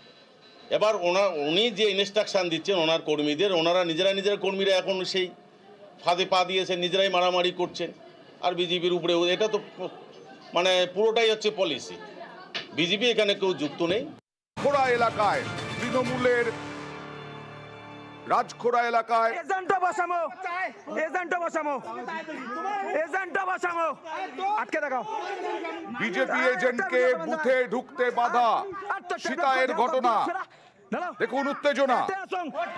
এবার ওনার উনি যে ইনস্ট্রাকশান দিচ্ছেন ওনার কর্মীদের ওনারা নিজেরা নিজের কর্মীরা এখন সেই ফাঁদে পা দিয়েছে নিজেরাই মারামারি করছেন আর বিজেপির উপরে এটা তো মানে পুরোটাই হচ্ছে পলিসি বিজেপি এখানে কেউ যুক্ত নেই পুরা এলাকায় তৃণমূলের রাজখোড়া এলাকায় এজেন্টটা বসামো এজেন্টটা বসামো এজেন্টটা বসামো আটকে দেখাও বিজেপি এজেন্টকে বুথে ঢুকতে বাধা সীতায়ের ঘটনা দেখুন উত্তেজনা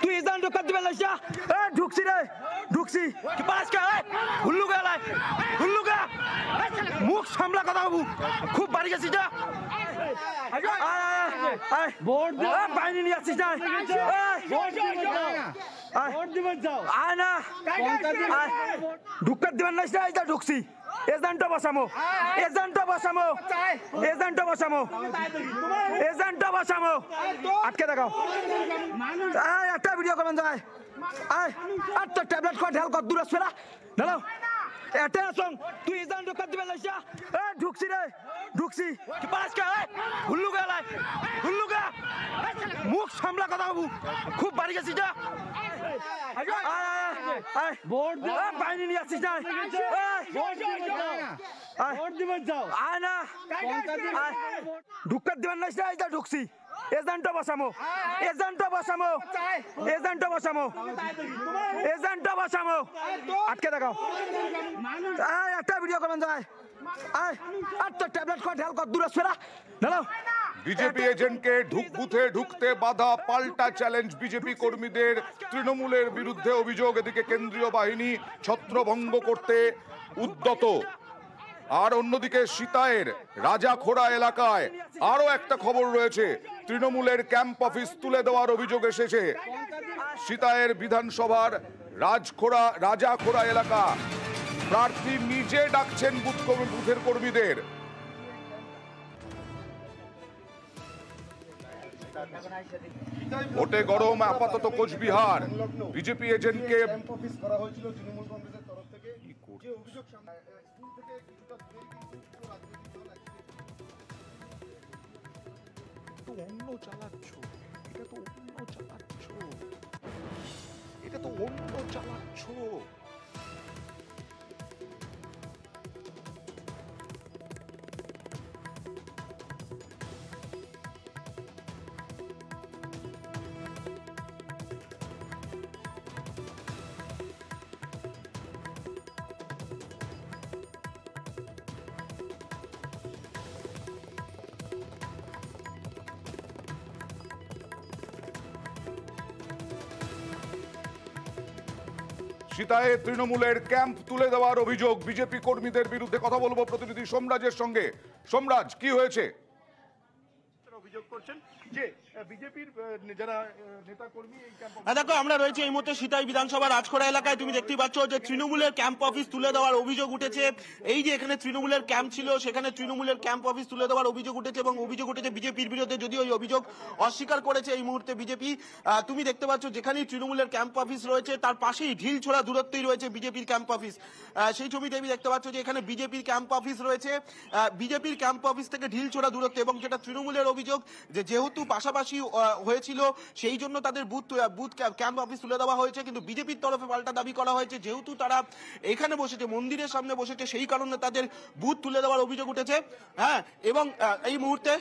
তুই ইজান ঢুকাত দিবে লাইসা এ ঢুকছি রে ঢুকছি কি পাস কা হুল্লু গা হুল্লু গা মুখ সামলা কথা বাবু খুব বাড়ি গেছিস যা ভোট দিবেন না ঢুকছি এজেন্টও বসামো এজেন্টও বসামো এজেন্টও বসামো এজেন্টও বসামো আটকে দেখাও একটা ভিডিও করবেন যায় আয় আটটা ট্যাবলেট কট হেল কত দূর আসবে না দাঁড়াও এটা আসং তুই ইজান ঢুকাত দিবে লাইছা এ ঢুকছি রে ঢুকছি কি পাস কে হুল্লু গা লাই হুল্লু গা মুখ সামলা কথা বাবু খুব বাড়ি গেছিস যা বোর্ড দে বাইনি নিয়ে আসিস না বোর্ড দিবে যাও আয় না ঢুকাত দিবেন না ঢুকছি এজেন্টও বসামো এজেন্ট বসামো এজেন্ট বসামো এজেন্টও বসামো আটকে দেখাও আয় একটা ভিডিও করবেন যাই আয় আর তো ট্যাবলেট কট হেল কর দূরে সরা নাও বিজেপি এজেন্টকে ঢুক বুথে ঢুকতে বাধা পাল্টা চ্যালেঞ্জ বিজেপি কর্মীদের তৃণমূলের বিরুদ্ধে অভিযোগ এদিকে কেন্দ্রীয় বাহিনী ছত্রভঙ্গ করতে উদ্যত আর অন্যদিকে সীতায়ের রাজাখোড়া এলাকায় আরও একটা খবর রয়েছে তৃণমূলের ক্যাম্প অফিস তুলে দেওয়ার অভিযোগ এসেছে সীতায়ের বিধানসভার রাজখোড়া রাজাখোড়া এলাকা প্রার্থী নিজে ডাকছেন বুথ বুথের কর্মীদের ভোটে গরম আপাতত কোচবিহার বিজেপি এজেন্টকে অন্য চালাচ্ছ এটা তো অন্য চালাচ্ছ এটা তো অন্য চালাচ্ছ সীতায় তৃণমূলের ক্যাম্প তুলে দেওয়ার অভিযোগ বিজেপি কর্মীদের বিরুদ্ধে কথা বলবো প্রতিনিধি সোমরাজের সঙ্গে সোমরাজ কি হয়েছে হ্যাঁ, দেখো আমরা রয়েছে এই মুহূর্তে সিতাই বিধানসভার রাজখোড়া এলাকায় তুমি পাচ্ছ যে তৃণমূলের ক্যাম্প অফিস তুলে দেওয়ার অভিযোগ উঠেছে এই যে এখানে তৃণমূলের ক্যাম্প ছিল সেখানে তৃণমূলের ক্যাম্প অফিস তুলে দেওয়ার অভিযোগ উঠেছে এবং অভিযোগ উঠেছে বিজেপির বিরুদ্ধে ওই অভিযোগ অস্বীকার করেছে এই মুহূর্তে বিজেপি তুমি দেখতে পাচ্ছ যেখানেই তৃণমূলের ক্যাম্প অফিস রয়েছে তার পাশেই ঢিল ছোড়া দূরত্বেই রয়েছে বিজেপির ক্যাম্প অফিস সেই ছবিতে আমি দেখতে পাচ্ছ যে এখানে বিজেপির ক্যাম্প অফিস রয়েছে বিজেপির ক্যাম্প অফিস থেকে ঢিল ছোড়া দূরত্ব এবং যেটা তৃণমূলের অভিযোগ যেহেতু কিন্তু পাশাপাশি হয়েছিল সেই জন্য তাদের বুথ বুথ ক্যাম্প অফিস তুলে দেওয়া হয়েছে কিন্তু বিজেপির তরফে পাল্টা দাবি করা হয়েছে যেহেতু তারা এখানে বসেছে মন্দিরের সামনে বসেছে সেই কারণে তাদের বুথ তুলে দেওয়ার অভিযোগ উঠেছে হ্যাঁ এবং এই মুহূর্তে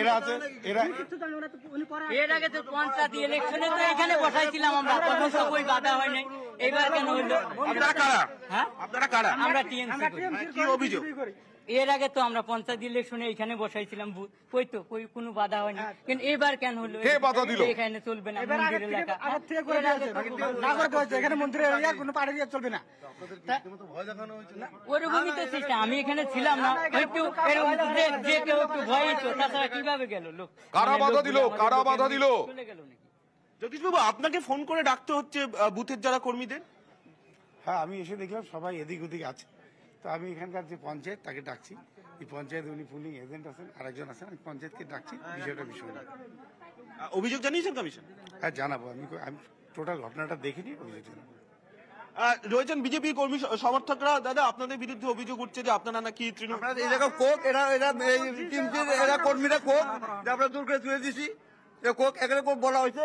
এরা আছে এরা এর আগে তো পঞ্চায়েত ইলেকশনে তো এখানে বসাইছিলাম হয় নাই কেন হইলো আপনারা কারা হ্যাঁ আপনারা কারা আমরা কি অভিযোগ এর আগে তো আমরা পঞ্চায়েত ইলেকশনে এখানে বসাইছিলাম কই তো কই কোনো বাধা হয়নি আচ্ছা। কিন্তু এবার কেন হলো কে বাধা দিল এখানে চলবে না এলাকা থেকে করে দিয়েছে এখানে আচ্ছা। ইয়ে, কোনো পাড়ে দিয়ে চলবে না আমি এখানে ছিলাম না একটু এরকম যে কেউ একটু ভয় তো তাছাড়া কিভাবে গেল লোক কারা বাধা দিল কারা বাধা দিল চলে গেল বাবু আপনাকে ফোন করে ডাকতে হচ্ছে বুথের যারা কর্মীদের হ্যাঁ আমি এসে দেখলাম সবাই এদিক ওদিক আছে তো আমি এখানকার যে পঞ্চায়েত তাকে ডাকছি এই পঞ্চায়েত উনি পুলিং এজেন্ট আছেন আরেকজন আছেন আমি পঞ্চায়েতকে ডাকছি হ্যাঁ, বিষয়টা হ্যাঁ, বিষয় অভিযোগ জানিয়েছেন কমিশন হ্যাঁ জানাবো আমি আমি টোটাল ঘটনাটা দেখিনি অভিযোগ জানাবো রয়েছেন বিজেপি কর্মী সমর্থকরা দাদা আপনাদের বিরুদ্ধে অভিযোগ উঠছে যে আপনারা নাকি তৃণমূল এরকম কোক এরা এরা এরা কর্মীরা কোক যে আমরা দূর করে তুলে দিছি কোক এখানে কোক বলা হয়েছে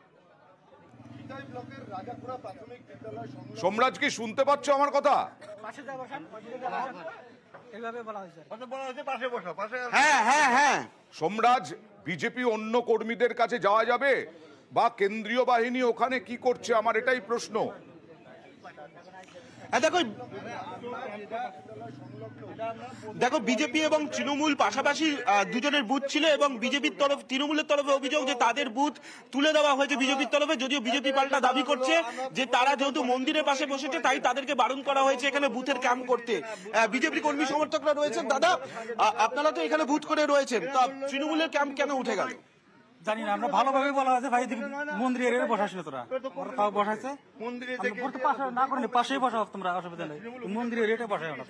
সোমরাজ কি শুনতে পাচ্ছ আমার কথা হ্যাঁ হ্যাঁ হ্যাঁ সোমরাজ বিজেপি অন্য কর্মীদের কাছে যাওয়া যাবে বা কেন্দ্রীয় বাহিনী ওখানে কি করছে আমার এটাই প্রশ্ন হ্যাঁ, দেখো দেখো বিজেপি এবং তৃণমূল পাশাপাশি দুজনের বুথ ছিল এবং বিজেপির তরফ তৃণমূলের তরফে অভিযোগ যে তাদের বুথ তুলে দেওয়া হয়েছে বিজেপির তরফে যদিও বিজেপি পাল্টা দাবি করছে যে তারা যেহেতু মন্দিরের পাশে বসেছে তাই তাদেরকে বারণ করা হয়েছে এখানে বুথের ক্যাম্প করতে বিজেপি কর্মী সমর্থকরা রয়েছেন দাদা আপনারা তো এখানে বুথ করে রয়েছেন তা তৃণমূলের ক্যাম্প কেন উঠে গেল জানি না আমরা ভালোভাবে বলা আছে ভাই মন্দিরে এর বসাছিল তোরা তাও বসাইছে মন্দিরে পাশে না করলে পাশেই বসাও তোমরা অসুবিধা নেই মন্দিরে রেটে বসাও না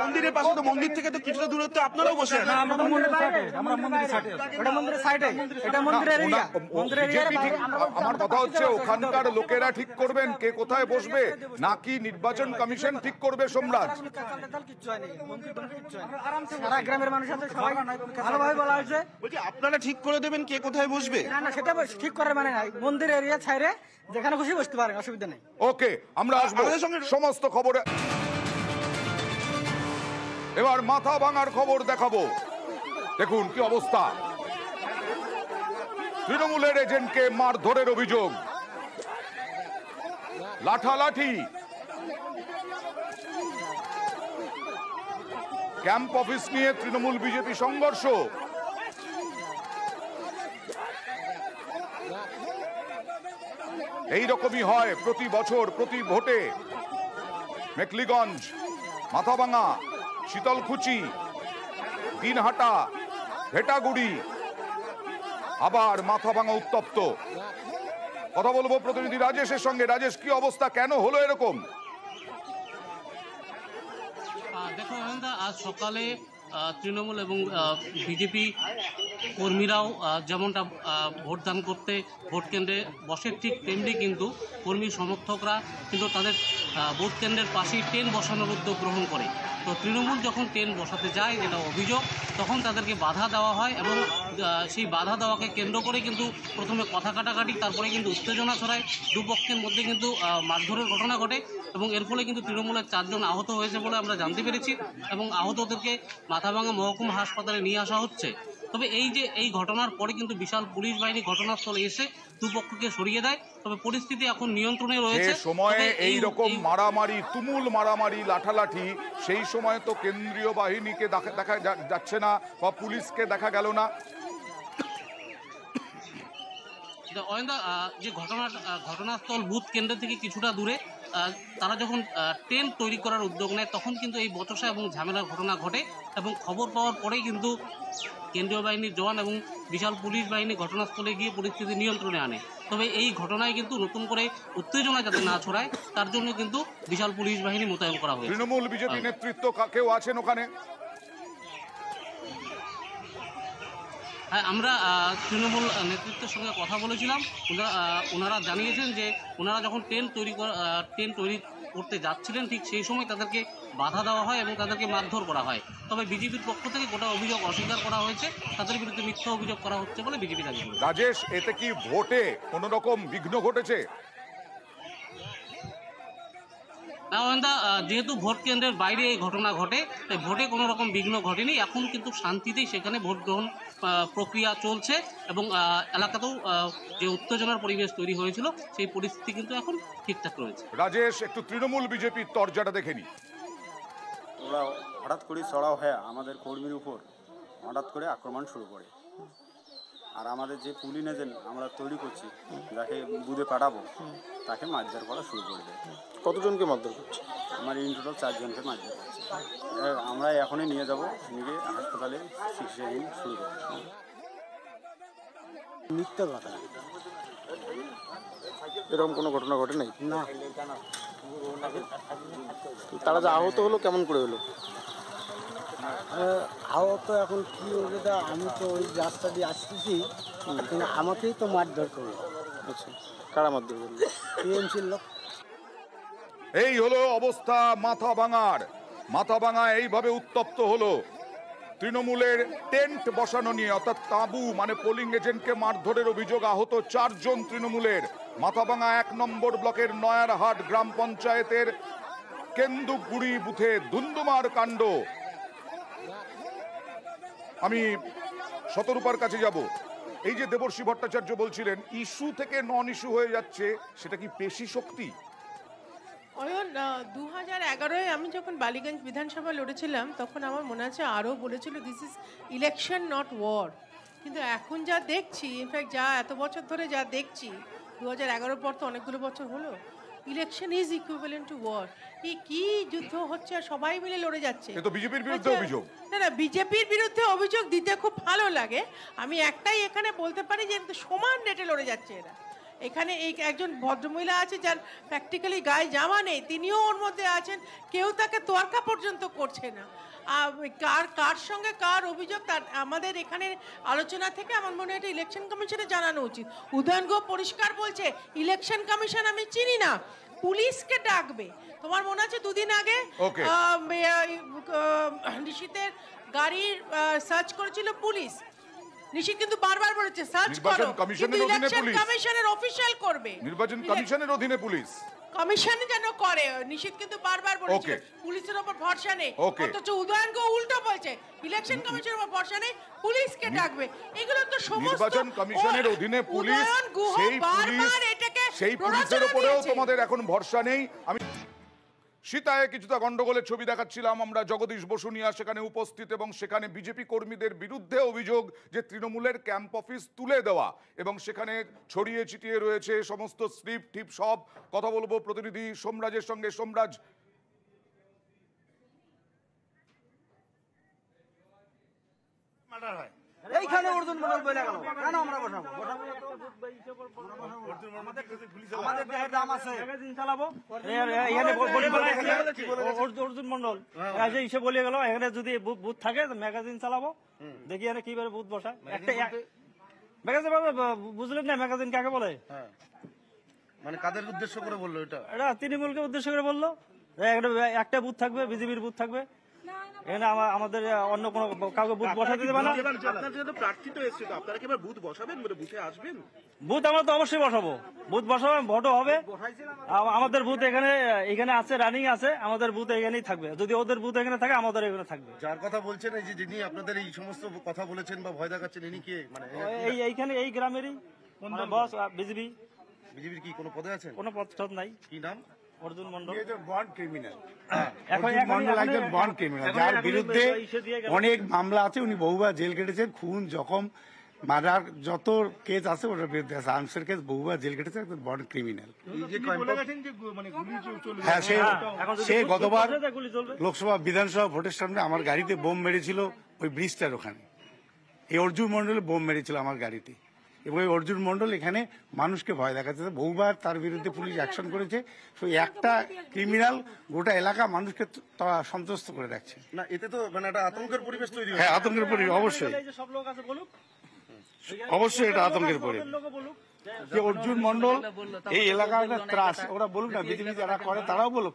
মন্দিরের পাশে তো মন্দির থেকে তো কিছুটা দূরত্ব আপনারাও বসে না আমরা তো মন্দিরে সাইডে আমরা মন্দিরে সাইডে এটা মন্দিরের সাইডে এটা মন্দিরের এরিয়া মন্দিরের এরিয়া আমার কথা হচ্ছে ওখানকার লোকেরা ঠিক করবেন কে কোথায় বসবে নাকি নির্বাচন কমিশন ঠিক করবে সোমরাজ সারা গ্রামের মানুষ সাথে সবাই ভালোভাবে বলা হয়েছে আপনারা ঠিক করে দেবেন কে কোথায় বসবে ঠিক করার মানে মন্দির এরিয়া ছাইরে যেখানে খুশি বসতে পারে অসুবিধা নেই ওকে আমরা আসবো সমস্ত খবর এবার মাথা ভাঙার খবর দেখাবো দেখুন কি অবস্থা তৃণমূলের এজেন্টকে মারধরের অভিযোগ লাঠালাঠি ক্যাম্প অফিস নিয়ে তৃণমূল বিজেপি সংঘর্ষ এই রকমই হয় প্রতি বছর প্রতি ভোটে মেকলিগঞ্জ মাথাভাঙা শীতলকুচি দিনহাটা ভেটাগুড়ি আবার মাথাভাঙা উত্তপ্ত কথা বলবো প্রতিনিধি রাজেশের সঙ্গে রাজেশ কি অবস্থা কেন হলো এরকম দেখো আজ সকালে তৃণমূল এবং বিজেপি কর্মীরাও যেমনটা ভোটদান করতে ভোট কেন্দ্রে বসে ঠিক তেমনি কিন্তু কর্মী সমর্থকরা কিন্তু তাদের ভোট কেন্দ্রের পাশেই ট্রেন বসানোর উদ্যোগ গ্রহণ করে তো তৃণমূল যখন ট্রেন বসাতে যায় যেটা অভিযোগ তখন তাদেরকে বাধা দেওয়া হয় এবং সেই বাধা দেওয়াকে কেন্দ্র করে কিন্তু প্রথমে কথা কাটাকাটি তারপরে কিন্তু উত্তেজনা ছড়ায় দুপক্ষের মধ্যে কিন্তু মারধরের ঘটনা ঘটে এবং এর ফলে কিন্তু তৃণমূলের চারজন আহত হয়েছে বলে আমরা জানতে পেরেছি এবং আহতদেরকে মাথাভাঙা মহকুমা হাসপাতালে নিয়ে আসা হচ্ছে তবে এই যে এই ঘটনার পরে কিন্তু বিশাল পুলিশ বাহিনী ঘটনাস্থলে এসে দুপক্ষকে সরিয়ে দেয় তবে পরিস্থিতি এখন নিয়ন্ত্রণে রয়েছে সময়ে এই রকম মারামারি তুমুল মারামারি লাঠালাঠি সেই সময় তো কেন্দ্রীয় বাহিনীকে দেখা যাচ্ছে না বা পুলিশকে দেখা গেল না অয়েন্দা যে ঘটনা ঘটনাস্থল বুথ কেন্দ্র থেকে কিছুটা দূরে তারা যখন ট্রেন তৈরি করার উদ্যোগ নেয় তখন কিন্তু এই বচসা এবং ঝামেলার ঘটনা ঘটে এবং খবর পাওয়ার পরেই কিন্তু কেন্দ্রীয় বাহিনীর জওয়ান এবং বিশাল পুলিশ বাহিনী ঘটনাস্থলে গিয়ে পরিস্থিতি নিয়ন্ত্রণে আনে তবে এই ঘটনায় কিন্তু নতুন করে উত্তেজনা যাতে না ছড়ায় তার জন্য কিন্তু বিশাল পুলিশ বাহিনী মোতায়েন করা হয়েছে তৃণমূল বিজেপি নেতৃত্ব কেউ আছেন ওখানে হ্যাঁ, আমরা তৃণমূল নেতৃত্বের সঙ্গে কথা বলেছিলাম ওনারা ওনারা জানিয়েছেন যে ওনারা যখন ট্রেন তৈরি করা ট্রেন তৈরি করতে যাচ্ছিলেন ঠিক সেই সময় তাদেরকে বাধা দেওয়া হয় এবং তাদেরকে মারধর করা হয় তবে বিজেপির পক্ষ থেকে গোটা অভিযোগ অস্বীকার করা হয়েছে তাদের বিরুদ্ধে মিথ্যা অভিযোগ করা হচ্ছে বলে বিজেপি দাবি রাজেশ এতে কি ভোটে কোনো রকম বিঘ্ন ঘটেছে নয়নদা যেহেতু ভোট কেন্দ্রের বাইরে এই ঘটনা ঘটে তাই ভোটে কোনো রকম বিঘ্ন ঘটেনি এখন কিন্তু শান্তিতেই সেখানে ভোট গ্রহণ প্রক্রিয়া চলছে এবং এলাকাতেও যে উত্তেজনার পরিবেশ তৈরি হয়েছিল সেই পরিস্থিতি কিন্তু এখন ঠিকঠাক রয়েছে রাজেশ একটু তৃণমূল বিজেপির তরজাটা দেখেনি ওরা হঠাৎ করে চড়াও হয়ে হ্যাঁ, আমাদের কর্মীর উপর হঠাৎ করে আক্রমণ শুরু করে আর আমাদের যে পুলি নেজেন আমরা তৈরি করছি যাকে বুধে পাঠাবো তাকে মারধর করা শুরু করে দেয় কতজনকে মারধর করছে আমার ইন টোটাল চারজনকে মারধর করছে আমরা এখনই নিয়ে যাব নিয়ে হাসপাতালে চিকিৎসাহীন শুরু করব মিথ্যা কথা এরকম কোনো ঘটনা ঘটে নাই না তারা যে আহত হলো কেমন করে হলো হাওয়া তো এখন কী হবে দা আমি তো ওই রাস্তা দিয়ে আসতেছি কিন্তু আমাকেই তো মারধর করবে আচ্ছা কারা মারধর করবে লোক এই হলো অবস্থা মাথা ভাঙার মাথা ভাঙা এইভাবে উত্তপ্ত হলো তৃণমূলের টেন্ট বসানো নিয়ে অর্থাৎ তাঁবু মানে পোলিং এজেন্টকে মারধরের অভিযোগ আহত চারজন তৃণমূলের মাথাভাঙা এক নম্বর ব্লকের নয়ারহাট গ্রাম পঞ্চায়েতের কেন্দুগুড়ি বুথে ধুন্দুমার কাণ্ড আমি শতরূপার কাছে যাব এই যে দেবর্ষী ভট্টাচার্য বলছিলেন ইস্যু থেকে নন ইস্যু হয়ে যাচ্ছে সেটা কি পেশি শক্তি অয়ন দু হাজার এগারোয় আমি যখন বালিগঞ্জ বিধানসভা লড়েছিলাম তখন আমার মনে আছে আরও বলেছিল this is election not war কিন্তু এখন যা দেখছি ইনফ্যাক্ট যা এত বছর ধরে যা দেখছি দু হাজার এগারোর পর তো অনেকগুলো বছর হলো election is equivalent to war এই কি যুদ্ধ হচ্ছে আর সবাই মিলে লড়ে যাচ্ছে এ তো বিজেপির বিরুদ্ধে আচ্ছা, অভিযোগ না না বিজেপির বিরুদ্ধে অভিযোগ দিতে খুব ভালো লাগে আমি একটাই এখানে বলতে পারি যে সমান রেটে লড়ে যাচ্ছে এরা এখানে এই একজন ভদ্রমহিলা আছে যার প্র্যাকটিক্যালি গায়ে জামা নেই তিনিও ওর মধ্যে আছেন কেউ তাকে তোয়ার্কা পর্যন্ত করছে না কার কার সঙ্গে কার অভিযোগ তার আমাদের এখানে আলোচনা থেকে আমার মনে হয় ইলেকশন কমিশনে জানানো উচিত উদয়ন গো পরিষ্কার বলছে ইলেকশন কমিশন আমি চিনি না পুলিশকে ডাকবে তোমার মনে আছে দুদিন আগে নিশীতের গাড়ির সার্চ করেছিল পুলিশ নিশীত কিন্তু বারবার বলেছে সার্চ করো কিন্তু ইলেকশন কমিশনের অফিসিয়াল করবে নির্বাচন কমিশনের অধীনে পুলিশ কমিশন যেন করে নিষিদ্ধ কিন্তু বারবার বলেছে পুলিশের উপর ভরসা নেই অথচ উদয়ন গো উল্টো বলছে ইলেকশন কমিশনের উপর ভরসা নেই পুলিশকে ডাকবে এগুলো তো সমস্ত নির্বাচন কমিশনের অধীনে পুলিশ সেই পুলিশ সেই পুলিশের উপরেও তোমাদের এখন ভরসা নেই আমি সীতায় কিছুটা গণ্ডগোলের ছবি দেখাচ্ছিলাম আমরা জগদীশ বসুনিয়া সেখানে উপস্থিত এবং সেখানে বিজেপি কর্মীদের বিরুদ্ধে অভিযোগ যে তৃণমূলের ক্যাম্প অফিস তুলে দেওয়া এবং সেখানে ছড়িয়ে ছিটিয়ে রয়েছে সমস্ত স্লিপ টিপ সব কথা বলবো প্রতিনিধি সোমরাজের সঙ্গে সোমরাজ হয় এইখানে অর্জুন মন্ডল বলে গেল কেন আমরা বসাবো আমাদের দেহের দাম আছে অর্জুন মন্ডল হ্যাঁ, যে ইসে গেল এখানে যদি বুথ থাকে ম্যাগাজিন চালাবো দেখি এখানে কিভাবে বুথ বসা একটা ম্যাগাজিন বুঝলেন না ম্যাগাজিন কাকে বলে হ্যাঁ। মানে কাদের উদ্দেশ্য করে বললো এটা এটা তৃণমূলকে উদ্দেশ্য করে বললো একটা বুথ থাকবে বিজেপির বুথ থাকবে আমাদের অন্য কাউকে বুথ বসাতে দেবে না প্রার্থী তো আপনারা কি এবার বুথ বসাবেন মানে বুথে আসবেন বুথ আমরা তো অবশ্যই বসাবো বুথ বসাবো ভোটও হবে আমাদের বুথ এখানে এখানে আছে রানিং আছে আমাদের বুথ এখানেই থাকবে যদি ওদের বুথ এখানে থাকে আমাদের এখানে থাকবে যার কথা বলছেন এই যে যিনি আপনাদের এই সমস্ত কথা বলেছেন বা ভয় দেখাচ্ছেন ইনি কে মানে এই এইখানে এই গ্রামেরই মানে বস বিজেপি বিজেপির কি কোনো পদে আছেন কোনো পদ নাই কি নাম বন্ড ক্রিমিনাল হ্যাঁ। যার বিরুদ্ধে অনেক মামলা আছে উনি বহুবার জেল কেটেছেন খুন জখম মার্ডার যত কেস আছে ওটার বিরুদ্ধে আছে আর্মসের কেস বহুবার জেল কেটেছে একজন বন্ড ক্রিমিনাল মানে হ্যাঁ সে হ্যাঁ, হ্যাঁ। সে গতবার লোকসভা বিধানসভা ভোটের সামনে আমার গাড়িতে বোম মেরেছিল ওই ব্রিজটার ওখানে এই অর্জুন মন্ডলে বোম মেরেছিল আমার গাড়িতে এবং অর্জুন মন্ডল এখানে মানুষকে ভয় দেখাচ্ছে বহুবার তার বিরুদ্ধে পুলিশ অ্যাকশন করেছে তো একটা ক্রিমিনাল গোটা এলাকা মানুষকে সন্তুষ্ট করে রাখছে না এতে তো মানে একটা আতঙ্কের পরিবেশ তৈরি হ্যাঁ আতঙ্কের পরিবেশ হ্যাঁ, অবশ্যই বলুক অবশ্যই এটা আতঙ্কের পরিবেশ যে অর্জুন মন্ডল এই এলাকার ত্রাস ওরা বলুক না বিজেপি যারা করে তারাও বলুক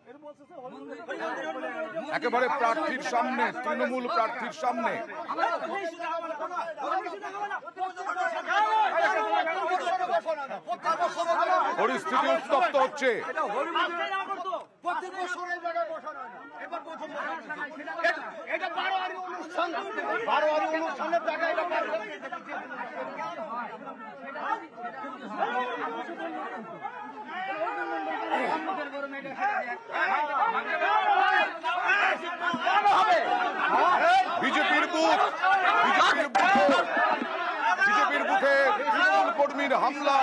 একেবারে প্রার্থীর সামনে তৃণমূল প্রার্থীর সামনে পরিস্থিতি উত্তপ্ত হচ্ছে বিজেপির বুথ বিজেপির বুথে বিজেপির বুথে তৃণমূল কর্মীর হামলা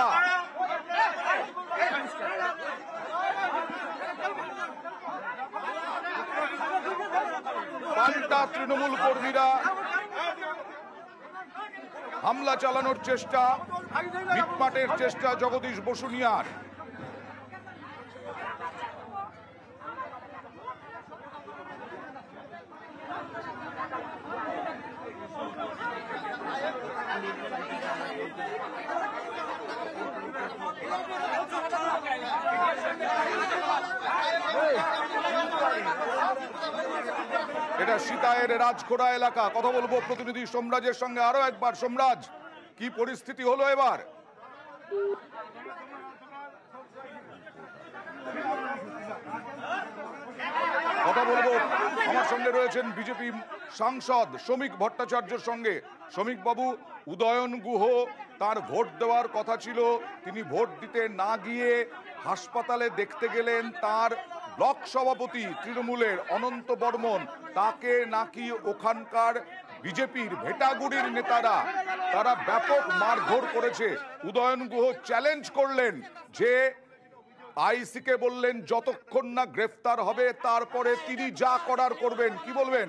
পাল্টা তৃণমূল কর্মীরা হামলা চালানোর চেষ্টা মিটমাটের চেষ্টা জগদীশ বসুনিয়ার সীতায়ের রাজখোড়া এলাকা কথা বলবো প্রতিনিধি সম্রাজের সঙ্গে আরো একবার সম্রাজ কি পরিস্থিতি হলো এবার কথা বলবো আমার সঙ্গে রয়েছেন বিজেপি সাংসদ শ্রমিক ভট্টাচার্যের সঙ্গে শ্রমিক বাবু উদয়ন গুহ তার ভোট দেওয়ার কথা ছিল তিনি ভোট দিতে না গিয়ে হাসপাতালে দেখতে গেলেন তার ব্লক সভাপতি তৃণমূলের অনন্ত বর্মন তাকে নাকি ওখানকার বিজেপির ভেটাগুড়ির নেতারা তারা ব্যাপক মারধর করেছে উদয়ন গুহ চ্যালেঞ্জ করলেন যে আইসিকে বললেন যতক্ষণ না গ্রেফতার হবে তারপরে তিনি যা করার করবেন কি বলবেন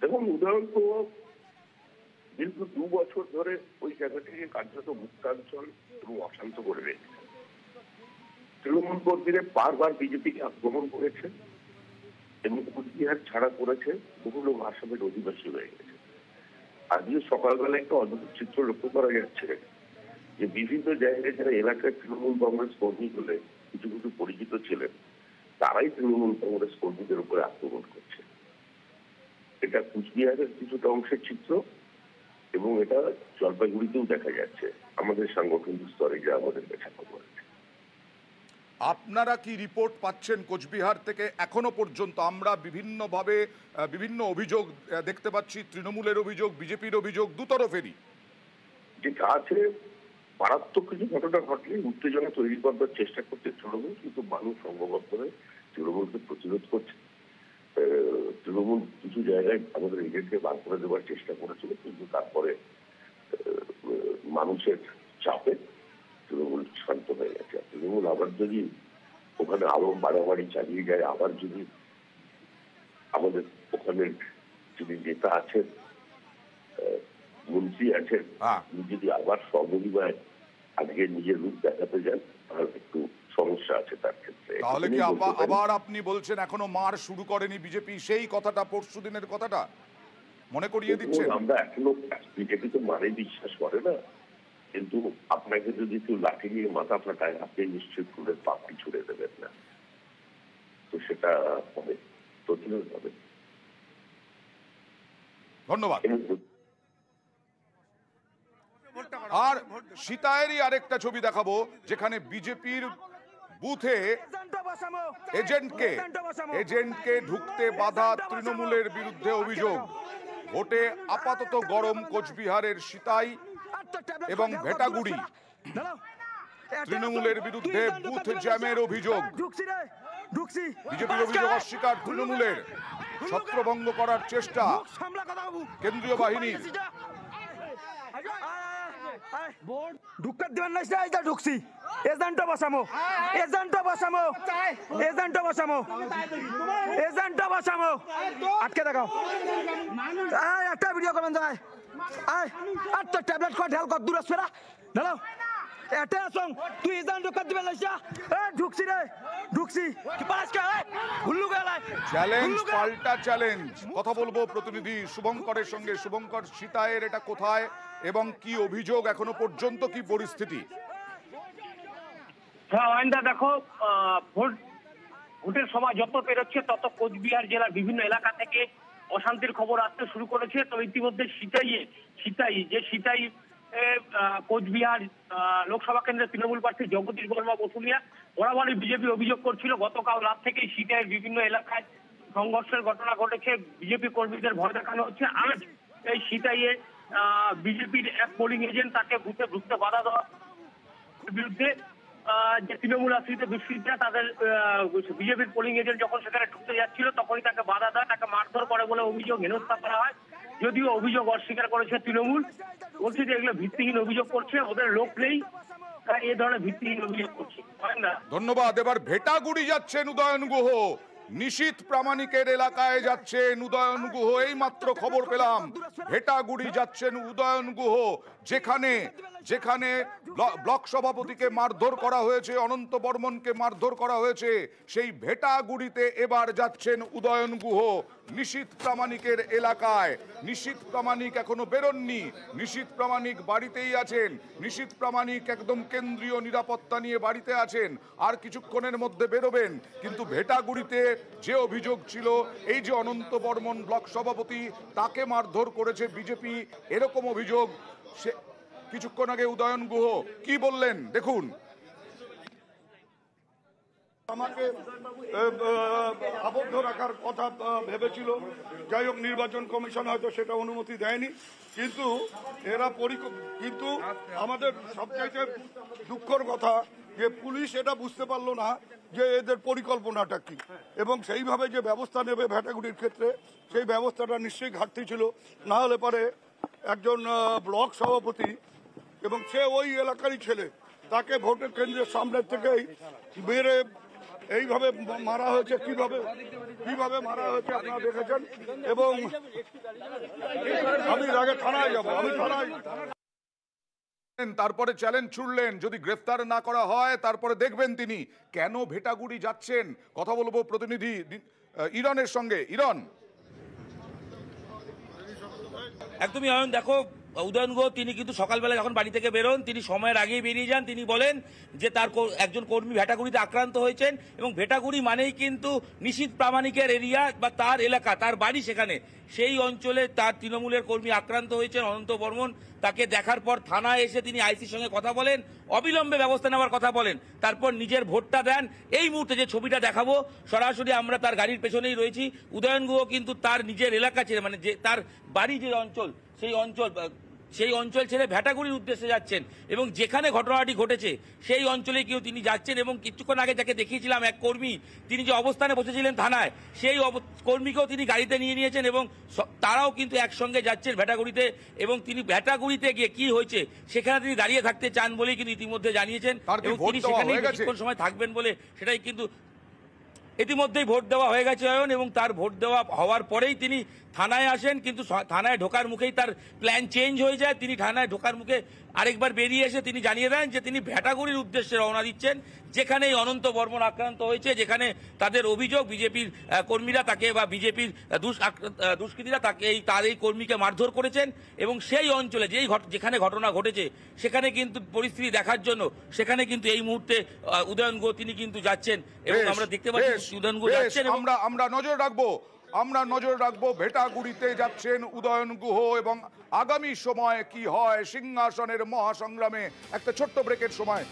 দেখুন উদয়ন গুহ দীর্ঘ দু বছর ধরে ওই থেকে কার্যত মুক্তাঞ্চল এবং অশান্ত করবে তৃণমূল কর্মীরা বারবার বিজেপিকে আক্রমণ করেছে এবং কুচবিহার ছাড়া করেছে বহু লোক আসামের অধিবাসী হয়ে গেছে আজকে সকালবেলা একটা অদ্ভুত চিত্র লক্ষ্য করা যাচ্ছে যে বিভিন্ন জায়গায় যারা এলাকায় তৃণমূল কংগ্রেস কর্মী হলে কিছু কিছু পরিচিত ছিলেন তারাই তৃণমূল কংগ্রেস কর্মীদের উপরে আক্রমণ করছে এটা কুচবিহারের কিছুটা অংশের চিত্র এবং এটা জলপাইগুড়িতেও দেখা যাচ্ছে আমাদের সাংগঠনিক স্তরে যা আমাদের দেখা খবর আপনারা কি রিপোর্ট পাচ্ছেন কোচবিহার থেকে এখনো পর্যন্ত আমরা বিভিন্নভাবে বিভিন্ন অভিযোগ দেখতে পাচ্ছি তৃণমূলের অভিযোগ বিজেপির অভিযোগ দুতরফেরই যেটা আছে মারাত্মক কিছু ঘটনা ঘটলে উত্তেজনা তৈরি করবার চেষ্টা করছে তৃণমূল কিন্তু মানুষ সংঘবদ্ধভাবে তৃণমূলকে প্রতিরোধ করছে তৃণমূল কিছু জায়গায় আমাদের এজেন্টকে বার করে দেওয়ার চেষ্টা করেছিল কিন্তু তারপরে মানুষের চাপে তৃণমূল শান্ত হয়ে গেছে তৃণমূল আবার যদি ওখানে আরো বাড়াবাড়ি চালিয়ে যায় আবার যদি আমাদের ওখানে যিনি নেতা আছেন মন্ত্রী আছেন হ্যাঁ। উনি যদি আবার সপরিবায় আজকে নিজের রূপ দেখাতে যান তাহলে একটু সমস্যা আছে তার ক্ষেত্রে তাহলে কি আবার আপনি বলছেন এখনো মার শুরু করেনি বিজেপি সেই কথাটা পরশু দিনের কথাটা মনে করিয়ে দিচ্ছেন আমরা এখনো বিজেপি তো মারে বিশ্বাস করে না কিন্তু আপনাকে যদি কেউ লাঠি নিয়ে মাথা ফাটায় আপনি নিশ্চিত করে পাপটি ছুড়ে দেবেন না তো সেটা হবে প্রতিরোধ হবে ধন্যবাদ আর সীতায়েরই আরেকটা ছবি দেখাবো যেখানে বিজেপির বুথে এজেন্টকে এজেন্টকে ঢুকতে বাধা তৃণমূলের বিরুদ্ধে অভিযোগ ভোটে আপাতত গরম কোচবিহারের সীতাই এবং ভেটাগুড়ি তৃণমূলের বিরুদ্ধে বুথ জ্যামের অভিযোগ বিজেপির অভিযোগ অস্বীকার তৃণমূলের ছত্রভঙ্গ করার চেষ্টা কেন্দ্রীয় বসামো বসামো আটকে দেখাও একটা ভিডিও করেন যায় কথা বলবো প্রতিনিধি শুভঙ্করের সঙ্গে শুভঙ্কর সীতায়ের এটা কোথায় এবং কি অভিযোগ এখনো পর্যন্ত কি পরিস্থিতি হ্যাঁ দেখো ভোট ভোটের সময় যত পেরোচ্ছে তত কোচবিহার জেলার বিভিন্ন এলাকা থেকে অশান্তির খবর আসতে শুরু করেছে তো ইতিমধ্যে সিতাইয়ে সিটাই যে সিতাই কোচবিহার লোকসভা কেন্দ্রের তৃণমূল প্রার্থী জগদীশ বর্মা বসুনিয়া বরাবরই বিজেপি অভিযোগ করছিল গতকাল রাত থেকেই সিটাইয়ের বিভিন্ন এলাকায় সংঘর্ষের ঘটনা ঘটেছে বিজেপি কর্মীদের ভয় দেখানো হচ্ছে আজ এই সিটাইয়ে বিজেপির এক পোলিং এজেন্ট তাকে ভূতে ঢুকতে বাধা দেওয়া বিরুদ্ধে যে তৃণমূল আশ্রিত দুষ্কৃতীরা তাদের বিজেপির পোলিং এজেন্ট যখন সেখানে ঢুকতে যাচ্ছিল তখনই তাকে বাধা দেয় তাকে মারধর করে বলে অভিযোগ হেনস্থা করা হয় যদিও অভিযোগ অস্বীকার করেছে তৃণমূল বলছে যে এগুলো ভিত্তিহীন অভিযোগ করছে ওদের লোক নেই তাই এ ধরনের ভিত্তিহীন অভিযোগ করছে ধন্যবাদ এবার ভেটাগুড়ি যাচ্ছেন উদয়ন গুহ নিশীত প্রামাণিকের এলাকায় যাচ্ছেন উদয়ন গুহ এই মাত্র খবর পেলাম ভেটাগুড়ি যাচ্ছেন উদয়ন গুহ যেখানে যেখানে ব্লক সভাপতিকে মারধর করা হয়েছে অনন্ত বর্মনকে মারধর করা হয়েছে সেই ভেটাগুড়িতে এবার যাচ্ছেন উদয়ন গুহ নিশীত প্রামাণিকের এলাকায় নিশীত প্রামাণিক এখনো বেরোননি নিশীত প্রামাণিক বাড়িতেই আছেন নিশীত প্রামাণিক একদম কেন্দ্রীয় নিরাপত্তা নিয়ে বাড়িতে আছেন আর কিছুক্ষণের মধ্যে বেরোবেন কিন্তু ভেটাগুড়িতে যে অভিযোগ ছিল এই যে অনন্ত বর্মন ব্লক সভাপতি তাকে মারধর করেছে বিজেপি এরকম অভিযোগ সে কিছুক্ষণ আগে উদয়ন গুহ কি বললেন দেখুন আমাকে আবদ্ধ রাখার কথা ভেবেছিল যাই হোক নির্বাচন কমিশন হয়তো সেটা অনুমতি দেয়নি কিন্তু এরা কিন্তু আমাদের সবচাইতে দুঃখর কথা যে পুলিশ এটা বুঝতে পারলো না যে এদের পরিকল্পনাটা কি এবং সেইভাবে যে ব্যবস্থা নেবে ভ্যাটাগুড়ির ক্ষেত্রে সেই ব্যবস্থাটা নিশ্চয়ই ঘাটতি ছিল না হলে পরে একজন ব্লক সভাপতি এবং সে ওই এলাকারই ছেলে তাকে ভোটের কেন্দ্রের সামনে থেকেই বেড়ে এইভাবে মারা হয়েছে কিভাবে কিভাবে মারা হয়েছে আপনারা দেখেছেন এবং আমি আগে থানায় যাব আমি থানায় তারপরে চ্যালেঞ্জ ছুড়লেন যদি গ্রেফতার না করা হয় তারপরে দেখবেন তিনি কেন ভেটাগুড়ি যাচ্ছেন কথা বলবো প্রতিনিধি ইরানের সঙ্গে ইরান একদমই দেখো উদয়ন তিনি কিন্তু সকালবেলা যখন বাড়ি থেকে বেরোন তিনি সময়ের আগেই বেরিয়ে যান তিনি বলেন যে তার একজন কর্মী ভেটাগুড়িতে আক্রান্ত হয়েছেন এবং ভেটাগুড়ি মানেই কিন্তু নিশীত প্রামাণিকের এরিয়া বা তার এলাকা তার বাড়ি সেখানে সেই অঞ্চলে তার তৃণমূলের কর্মী আক্রান্ত হয়েছেন অনন্ত বর্মন তাকে দেখার পর থানায় এসে তিনি আইসির সঙ্গে কথা বলেন অবিলম্বে ব্যবস্থা নেওয়ার কথা বলেন তারপর নিজের ভোটটা দেন এই মুহূর্তে যে ছবিটা দেখাবো সরাসরি আমরা তার গাড়ির পেছনেই রয়েছি উদয়ন গুহ কিন্তু তার নিজের এলাকা ছিল মানে যে তার বাড়ি যে অঞ্চল সেই অঞ্চল সেই অঞ্চল ছেড়ে ভ্যাটাগুড়ির উদ্দেশ্যে যাচ্ছেন এবং যেখানে ঘটনাটি ঘটেছে সেই অঞ্চলে কেউ তিনি যাচ্ছেন এবং কিছুক্ষণ আগে যাকে দেখিয়েছিলাম এক কর্মী তিনি যে অবস্থানে বসেছিলেন থানায় সেই কর্মীকেও তিনি গাড়িতে নিয়ে নিয়েছেন এবং তারাও কিন্তু একসঙ্গে যাচ্ছেন ভ্যাটাগুড়িতে এবং তিনি ভ্যাটাগুড়িতে গিয়ে কি হয়েছে সেখানে তিনি দাঁড়িয়ে থাকতে চান বলেই কিন্তু ইতিমধ্যে জানিয়েছেন এবং তিনি সেখানে কিছুক্ষণ সময় থাকবেন বলে সেটাই কিন্তু ইতিমধ্যেই ভোট দেওয়া হয়ে গেছে অয়ন এবং তার ভোট দেওয়া হওয়ার পরেই তিনি থানায় আসেন কিন্তু থানায় ঢোকার মুখেই তার প্ল্যান চেঞ্জ হয়ে যায় তিনি থানায় ঢোকার মুখে আরেকবার বেরিয়ে এসে তিনি জানিয়ে দেন যে তিনি ভেটাগুড়ির উদ্দেশ্যে রওনা দিচ্ছেন যেখানে এই অনন্ত বর্মন আক্রান্ত হয়েছে যেখানে তাদের অভিযোগ বিজেপির কর্মীরা তাকে বা বিজেপির দুষ্কৃতীরা তাকে এই তার এই কর্মীকে মারধর করেছেন এবং সেই অঞ্চলে যেই যেখানে ঘটনা ঘটেছে সেখানে কিন্তু পরিস্থিতি দেখার জন্য সেখানে কিন্তু এই মুহূর্তে উদয়ন গো তিনি কিন্তু যাচ্ছেন এবং আমরা দেখতে পাচ্ছি উদয়ন গো যাচ্ছেন আমরা আমরা নজর রাখবো আমরা নজর রাখবো ভেটাগুড়িতে যাচ্ছেন উদয়ন গুহ এবং আগামী সময়ে কি হয় সিংহাসনের মহাসংগ্রামে একটা ছোট্ট ব্রেকের সময়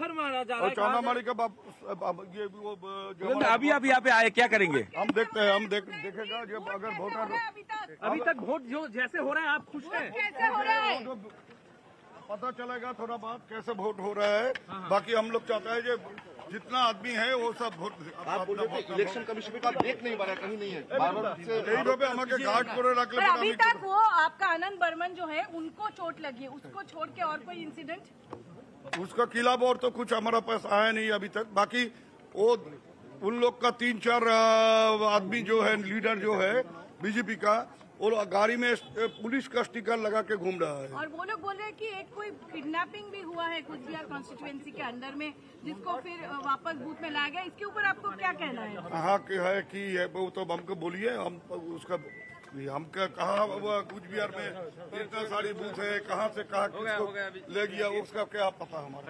পতা চলে গা থাকা বাকি হম লোক जितना आदमी है वो सब इलेक्शन कमीशन का देख नहीं पा कहीं नहीं है तो अभी हाँ, तक वो आपका आनंद बर्मन जो है उनको चोट लगी उसको छोड़ के और कोई इंसिडेंट उसका किला बोर तो कुछ हमारा पास आया नहीं अभी तक बाकी वो उन लोग का तीन चार आदमी जो है लीडर जो है बीजेपी का वो गाड़ी में पुलिस का स्टिकर लगा के घूम रहा है और वो लोग बोल रहे हैं कि एक कोई किडनैपिंग भी हुआ है कुछ बिहार कॉन्स्टिट्युएंसी के अंदर में जिसको फिर वापस बूथ में लाया गया इसके ऊपर आपको क्या कहना है हाँ है कि वो तो हमको बोलिए हम उसका हमका कहा हुआ कुचबिहार में इतना सारी बूथ है कहाँ से कहा किसको ले गया उसका क्या पता हमारा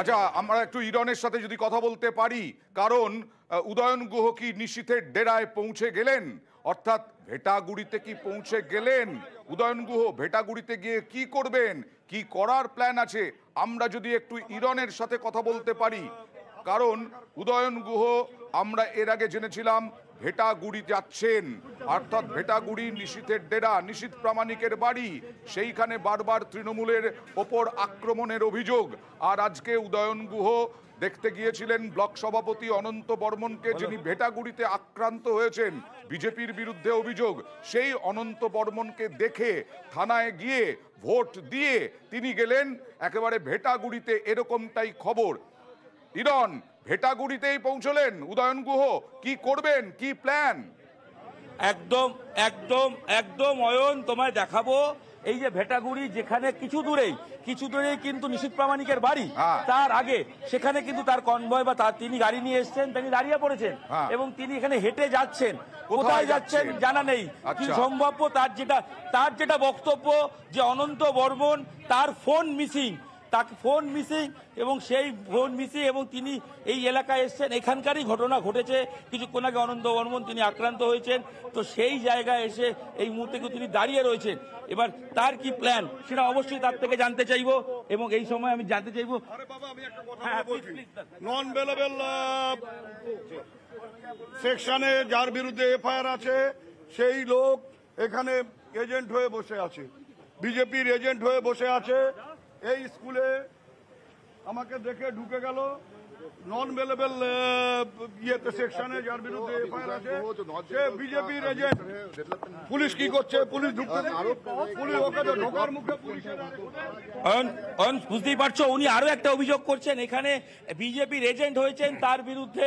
আচ্ছা আমরা একটু ইরনের সাথে যদি কথা বলতে পারি কারণ উদয়ন গুহ কি নিশীথের ডেরায় পৌঁছে গেলেন অর্থাৎ ভেটাগুড়িতে কি পৌঁছে গেলেন উদয়ন গুহ ভেটাগুড়িতে গিয়ে কি করবেন কি করার প্ল্যান আছে আমরা যদি একটু ইরনের সাথে কথা বলতে পারি কারণ উদয়ন গুহ আমরা এর আগে জেনেছিলাম ভেটাগুড়ি যাচ্ছেন অর্থাৎ ভেটাগুড়ি নিশীথের ডেরা নিশীথ প্রামাণিকের বাড়ি সেইখানে বারবার তৃণমূলের ওপর আক্রমণের অভিযোগ আর আজকে উদয়ন গুহ দেখতে গিয়েছিলেন ব্লক সভাপতি অনন্ত বর্মনকে যিনি ভেটাগুড়িতে আক্রান্ত হয়েছেন বিজেপির বিরুদ্ধে অভিযোগ সেই অনন্ত বর্মনকে দেখে থানায় গিয়ে ভোট দিয়ে তিনি গেলেন একেবারে ভেটাগুড়িতে এরকমটাই খবর ইরন ভেটাগুড়িতেই পৌঁছলেন উদয়ন গুহ কি করবেন কি প্ল্যান একদম একদম একদম অয়ন তোমায় দেখাবো এই যে ভেটাগুড়ি যেখানে কিছু দূরেই কিছু দূরেই কিন্তু নিশীত প্রামাণিকের বাড়ি হ্যাঁ। তার আগে সেখানে কিন্তু তার কনভয় বা তার তিনি গাড়ি নিয়ে এসছেন তিনি দাঁড়িয়ে পড়েছেন হ্যাঁ। এবং তিনি এখানে হেঁটে যাচ্ছেন কোথায় যাচ্ছেন জানা নেই কি আচ্ছা। সম্ভাব্য তার যেটা তার যেটা বক্তব্য যে অনন্ত বর্মন তার ফোন মিসিং তাকে ফোন মিসিং এবং সেই ফোন মিসিং এবং তিনি এই এলাকায় এসছেন এখানকারই ঘটনা ঘটেছে কিছুক্ষণ আগে অনন্ত বর্মন তিনি আক্রান্ত হয়েছেন তো সেই জায়গায় এসে এই মুহূর্তে তিনি দাঁড়িয়ে রয়েছেন এবার তার কি প্ল্যান সেটা অবশ্যই তার থেকে জানতে চাইব এবং এই সময় আমি জানতে চাইব নন সেকশনে হ্যাঁ, যার বিরুদ্ধে এফআইআর আছে সেই লোক এখানে এজেন্ট হয়ে বসে আছে বিজেপির এজেন্ট হয়ে বসে আছে এই স্কুলে আমাকে দেখে ঢুকে গেল নন ইয়েতে সেকশনে যার বিরুদ্ধে এফআইআর আছে সে বিজেপির এজেন্ট হ্যাঁ, হ্যাঁ, পুলিশ কি করছে পুলিশ ঢুকতে পুলিশ ঢোকার মুখে পুলিশের বুঝতেই পারছো উনি আরো একটা অভিযোগ করছেন এখানে বিজেপির এজেন্ট হয়েছেন তার বিরুদ্ধে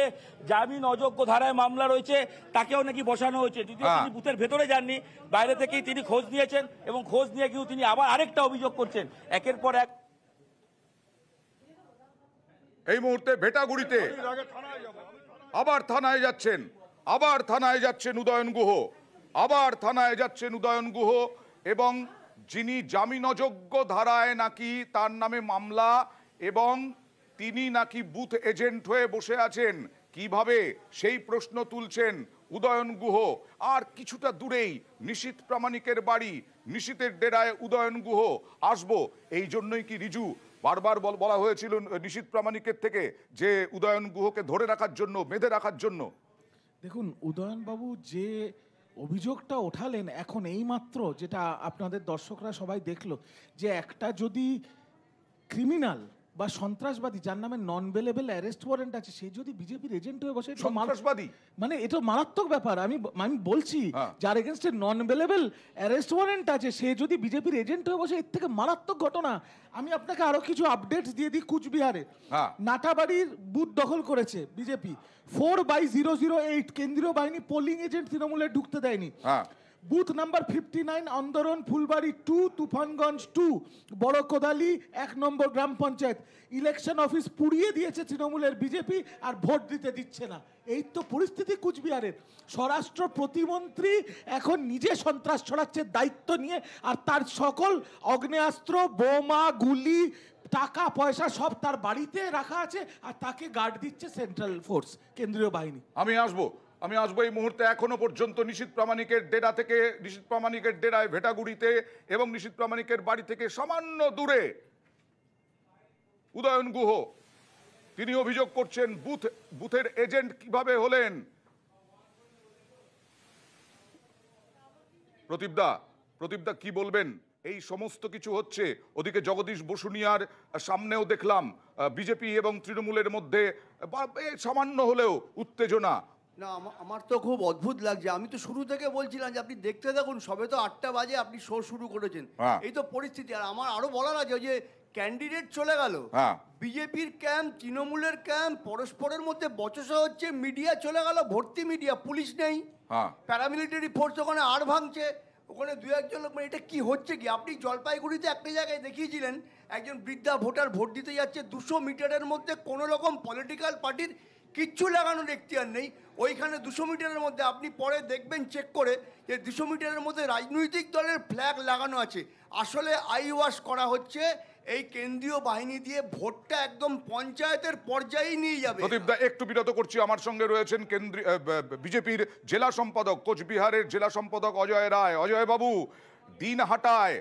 জামিন অযোগ্য ধারায় মামলা রয়েছে তাকেও নাকি বসানো হয়েছে যদি হ্যাঁ। তিনি বুথের ভেতরে যাননি বাইরে থেকেই তিনি খোঁজ নিয়েছেন এবং খোঁজ নিয়ে কিন্তু তিনি আবার আরেকটা অভিযোগ করছেন একের পর এক এই মুহূর্তে ভেটাগুড়িতে আবার থানায় যাচ্ছেন আবার থানায় যাচ্ছেন উদয়ন গুহ আবার থানায় যাচ্ছেন উদয়ন গুহ এবং যিনি জামিন অযোগ্য ধারায় নাকি তার নামে মামলা এবং তিনি নাকি বুথ এজেন্ট হয়ে বসে আছেন কিভাবে সেই প্রশ্ন তুলছেন উদয়ন গুহ আর কিছুটা দূরেই নিশীত প্রামাণিকের বাড়ি নিশীতের ডেরায় উদয়ন গুহ আসবো এই জন্যই কি রিজু বারবার বলা হয়েছিল নিশীত প্রামাণিকের থেকে যে উদয়ন গুহকে ধরে রাখার জন্য বেঁধে রাখার জন্য দেখুন উদয়নবাবু যে অভিযোগটা ওঠালেন এখন এই মাত্র যেটা আপনাদের দর্শকরা সবাই দেখলো যে একটা যদি ক্রিমিনাল বা সন্ত্রাসবাদী যার নামে নন বেলেবেল অ্যারেস্ট ওয়ারেন্ট আছে সে যদি বিজেপির এজেন্ট হয়ে বসে সন্ত্রাসবাদী মানে এটা মারাত্মক ব্যাপার আমি আমি বলছি হ্যাঁ। যার এগেনস্টে নন বেলেবেল অ্যারেস্ট ওয়ারেন্ট আছে সে যদি বিজেপির এজেন্ট হয়ে বসে এর থেকে মারাত্মক ঘটনা আমি আপনাকে আরো কিছু আপডেটস দিয়ে দিই কুচবিহারে হ্যাঁ। নাটাবাড়ির বুথ দখল করেছে BJP four by zero zero eight কেন্দ্রীয় বাহিনী পোলিং এজেন্ট তৃণমূলে ঢুকতে দেয়নি হ্যাঁ। বুথ নাম্বার ফিফটি নাইন আন্দোলন ফুলবাড়ি টু তুফানগঞ্জ টু বড় কোদালি এক নম্বর গ্রাম পঞ্চায়েত ইলেকশন অফিস পুড়িয়ে দিয়েছে তৃণমূলের বিজেপি আর ভোট দিতে দিচ্ছে না এই তো পরিস্থিতি কুচবিহারের স্বরাষ্ট্র প্রতিমন্ত্রী এখন নিজে সন্ত্রাস ছড়াচ্ছে দায়িত্ব নিয়ে আর তার সকল অগ্নেয়াস্ত্র বোমা গুলি টাকা পয়সা সব তার বাড়িতে রাখা আছে আর তাকে গার্ড দিচ্ছে সেন্ট্রাল ফোর্স কেন্দ্রীয় বাহিনী আমি আসবো আমি আসবো এই মুহূর্তে এখনও পর্যন্ত নিশীত প্রামাণিকের ডেরা থেকে নিশীত প্রামাণিকের ডেরায় ভেটাগুড়িতে এবং নিশীত প্রামাণিকের বাড়ি থেকে সামান্য দূরে উদয়ন গুহ তিনি অভিযোগ করছেন বুথ বুথের এজেন্ট কিভাবে হলেন প্রদীপদা প্রদীপদা কি বলবেন এই সমস্ত কিছু হচ্ছে ওদিকে জগদীশ বসুনিয়ার সামনেও দেখলাম বিজেপি এবং তৃণমূলের মধ্যে সামান্য হলেও উত্তেজনা না আমার তো খুব অদ্ভুত লাগছে আমি তো শুরু থেকে বলছিলাম যে আপনি দেখতে দেখুন সবে তো আটটা বাজে আপনি শো শুরু করেছেন হ্যাঁ। এই তো পরিস্থিতি আর আমার আরো বলার আছে যে ক্যান্ডিডেট চলে গেল হ্যাঁ। বিজেপির ক্যাম্প তৃণমূলের ক্যাম্প পরস্পরের মধ্যে বচসা হচ্ছে মিডিয়া চলে গেল ভর্তি মিডিয়া পুলিশ নেই প্যারামিলিটারি ফোর্স ওখানে আর ভাঙছে ওখানে দু একজন লোক মানে এটা কি হচ্ছে কি আপনি জলপাইগুড়িতে একটা জায়গায় দেখিয়েছিলেন একজন বৃদ্ধা ভোটার ভোট দিতে যাচ্ছে দুশো মিটারের মধ্যে কোনো রকম পলিটিক্যাল পার্টির কিচ্ছু লাগানোর এখতিয়ার নেই ওইখানে দুশো মিটারের মধ্যে আপনি পরে দেখবেন চেক করে যে দুশো মিটারের মধ্যে রাজনৈতিক দলের ফ্ল্যাগ লাগানো আছে আসলে আই ওয়াশ করা হচ্ছে এই কেন্দ্রীয় বাহিনী দিয়ে ভোটটা একদম পঞ্চায়েতের পর্যায়ে নিয়ে যাবে প্রদীপদা একটু বিরত করছি আমার সঙ্গে রয়েছেন কেন্দ্রীয় বিজেপির জেলা সম্পাদক কোচবিহারের জেলা সম্পাদক অজয় রায় অজয় বাবু দিন হাটায়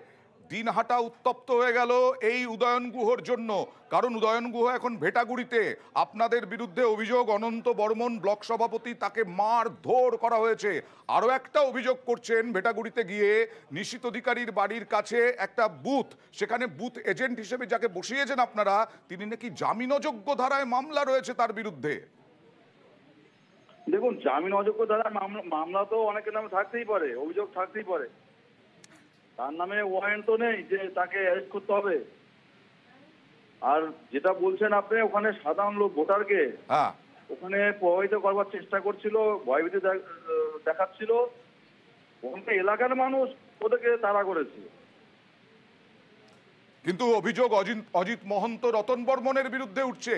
দিনহাটা উত্তপ্ত হয়ে গেল এই উদয়ন গুহর জন্য কারণ উদয়ন গুহ এখন ভেটাগুড়িতে আপনাদের বিরুদ্ধে অভিযোগ অনন্ত বর্মন ব্লক সভাপতি তাকে মার ধোর করা হয়েছে আরও একটা অভিযোগ করছেন ভেটাগুড়িতে গিয়ে নিশ্চিত অধিকারীর বাড়ির কাছে একটা বুথ সেখানে বুথ এজেন্ট হিসেবে যাকে বসিয়েছেন আপনারা তিনি নাকি জামিনযোগ্য ধারায় মামলা রয়েছে তার বিরুদ্ধে দেখুন জামিন অযোগ্য ধারায় মামলা তো অনেকের নামে থাকতেই পারে অভিযোগ থাকতেই পারে তার নামে ওয়ারেন্ট তো নেই যে তাকে অ্যারেস্ট করতে হবে আর যেটা বলছেন আপনি ওখানে সাধারণ লোক ভোটারকে হ্যাঁ। ওখানে প্রভাবিত করবার চেষ্টা করছিল ভয়ভীতি দেখাচ্ছিল ওখানে এলাকার মানুষ ওদেরকে তাড়া করেছে কিন্তু অভিযোগ অজিত অজিত মহন্ত রতন বর্মনের বিরুদ্ধে উঠছে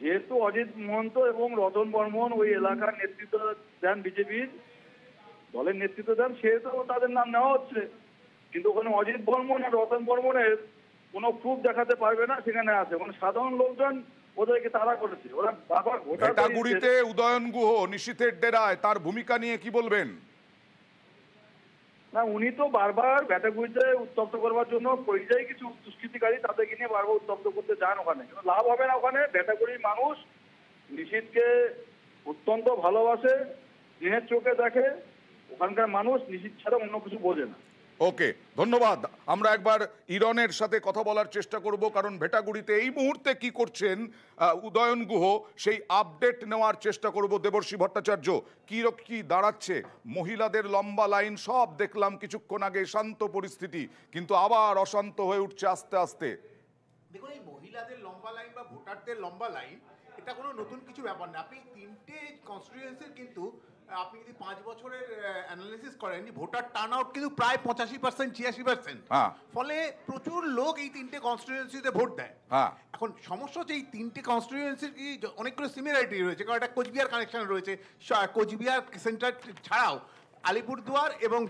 যেহেতু অজিত মহন্ত এবং রতন বর্মন ওই এলাকার নেতৃত্ব দেন বিজেপির দলের নেতৃত্ব দেন সেহেতু তাদের নাম নেওয়া হচ্ছে কিন্তু ওখানে অজিত বর্মন আর রতন বর্মনের কোনো প্রুফ দেখাতে পারবে না সেখানে আছে মানে সাধারণ লোকজন ওদেরকে তারা করেছে ওরা বাবা ঘোটাগুড়িতে উদয়ন গুহ নিশীথের ডেরায় তার ভূমিকা নিয়ে কি বলবেন না উনি তো বারবার ব্যাটাগুড়িতে উত্তপ্ত করবার জন্য পরিযায়ী কিছু দুষ্কৃতিকারী তাদেরকে নিয়ে বারবার উত্তপ্ত করতে যান ওখানে কিন্তু লাভ হবে না ওখানে ব্যাটাগুড়ির মানুষ নিশীথকে অত্যন্ত ভালোবাসে দিনের চোখে দেখে ওখানকার মানুষ নিশীথ ছাড়া অন্য কিছু বোঝে না ওকে ধন্যবাদ আমরা একবার ইরনের সাথে কথা বলার চেষ্টা করব কারণ ভেটাগুড়িতে এই মুহূর্তে কি করছেন উদয়ন গুহ সেই আপডেট নেওয়ার চেষ্টা করব দেবর্ষী ভট্টাচার্য কী দাঁড়াচ্ছে মহিলাদের লম্বা লাইন সব দেখলাম কিছুক্ষণ আগে শান্ত পরিস্থিতি কিন্তু আবার অশান্ত হয়ে উঠছে আস্তে আস্তে দেখুন এই মহিলাদের লম্বা লাইন বা ভোটারদের লম্বা লাইন এটা কোনো নতুন কিছু ব্যাপার না আপনি তিনটে কনস্টিটিউয়েন্সির কিন্তু আপনি যদি পাঁচ বছরের অ্যানালিসিস করেন ভোটার টার্ন আউট কিন্তু প্রায় পঁচাশি পার্সেন্ট ছিয়াশি পার্সেন্ট হ্যাঁ। ফলে প্রচুর লোক এই তিনটে কনস্টিটিউয়েন্সিতে ভোট দেয় হ্যাঁ। এখন সমস্যা হচ্ছে এই তিনটে কনস্টিটিউয়েন্সির অনেকগুলো সিমিলারিটি রয়েছে কারণ একটা কোচবিহার কানেকশন রয়েছে কোচবিহার সেন্টার ছাড়াও আলিপুরদুয়ার এবং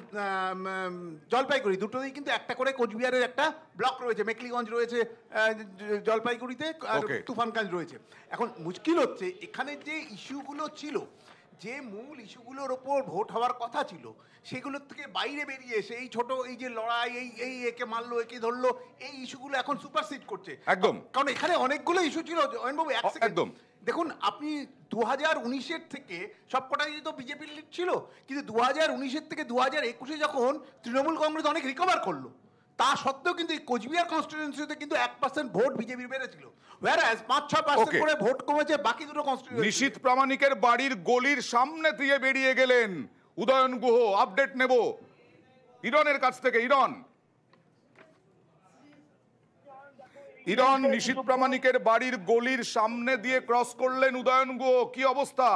জলপাইগুড়ি দুটোতেই কিন্তু একটা করে কোচবিহারের একটা ব্লক রয়েছে মেকলিগঞ্জ রয়েছে জলপাইগুড়িতে আর তুফানগঞ্জ রয়েছে এখন মুশকিল হচ্ছে এখানে যে ইস্যুগুলো ছিল যে মূল ইস্যুগুলোর ওপর ভোট হওয়ার কথা ছিল সেগুলোর থেকে বাইরে বেরিয়ে এসে এই ছোট এই যে লড়াই এই এই একে মারলো একে ধরলো এই ইস্যুগুলো এখন সুপারসিড করছে একদম কারণ এখানে অনেকগুলো ইস্যু ছিল একদম দেখুন আপনি দু হাজার উনিশের থেকে সবকটাই তো বিজেপির লিড ছিল কিন্তু দু হাজার উনিশের থেকে দু হাজার একুশে যখন তৃণমূল কংগ্রেস অনেক রিকভার করলো তা সত্ত্বেও কিন্তু এই কোচবিহার কনস্টিটিউয়েন্সিতে কিন্তু এক পার্সেন্ট ভোট বিজেপি বেড়েছিল পাঁচ ছয় পার্সেন্ট করে ভোট কমেছে বাকি দুটো কনস্টিটিউয়েন্সি প্রামাণিকের বাড়ির গলির সামনে দিয়ে বেরিয়ে গেলেন উদয়ন গুহ আপডেট নেব ইরনের কাছ থেকে ইরন ইরন নিশীত প্রামাণিকের বাড়ির গলির সামনে দিয়ে ক্রস করলেন উদয়ন গুহ কি অবস্থা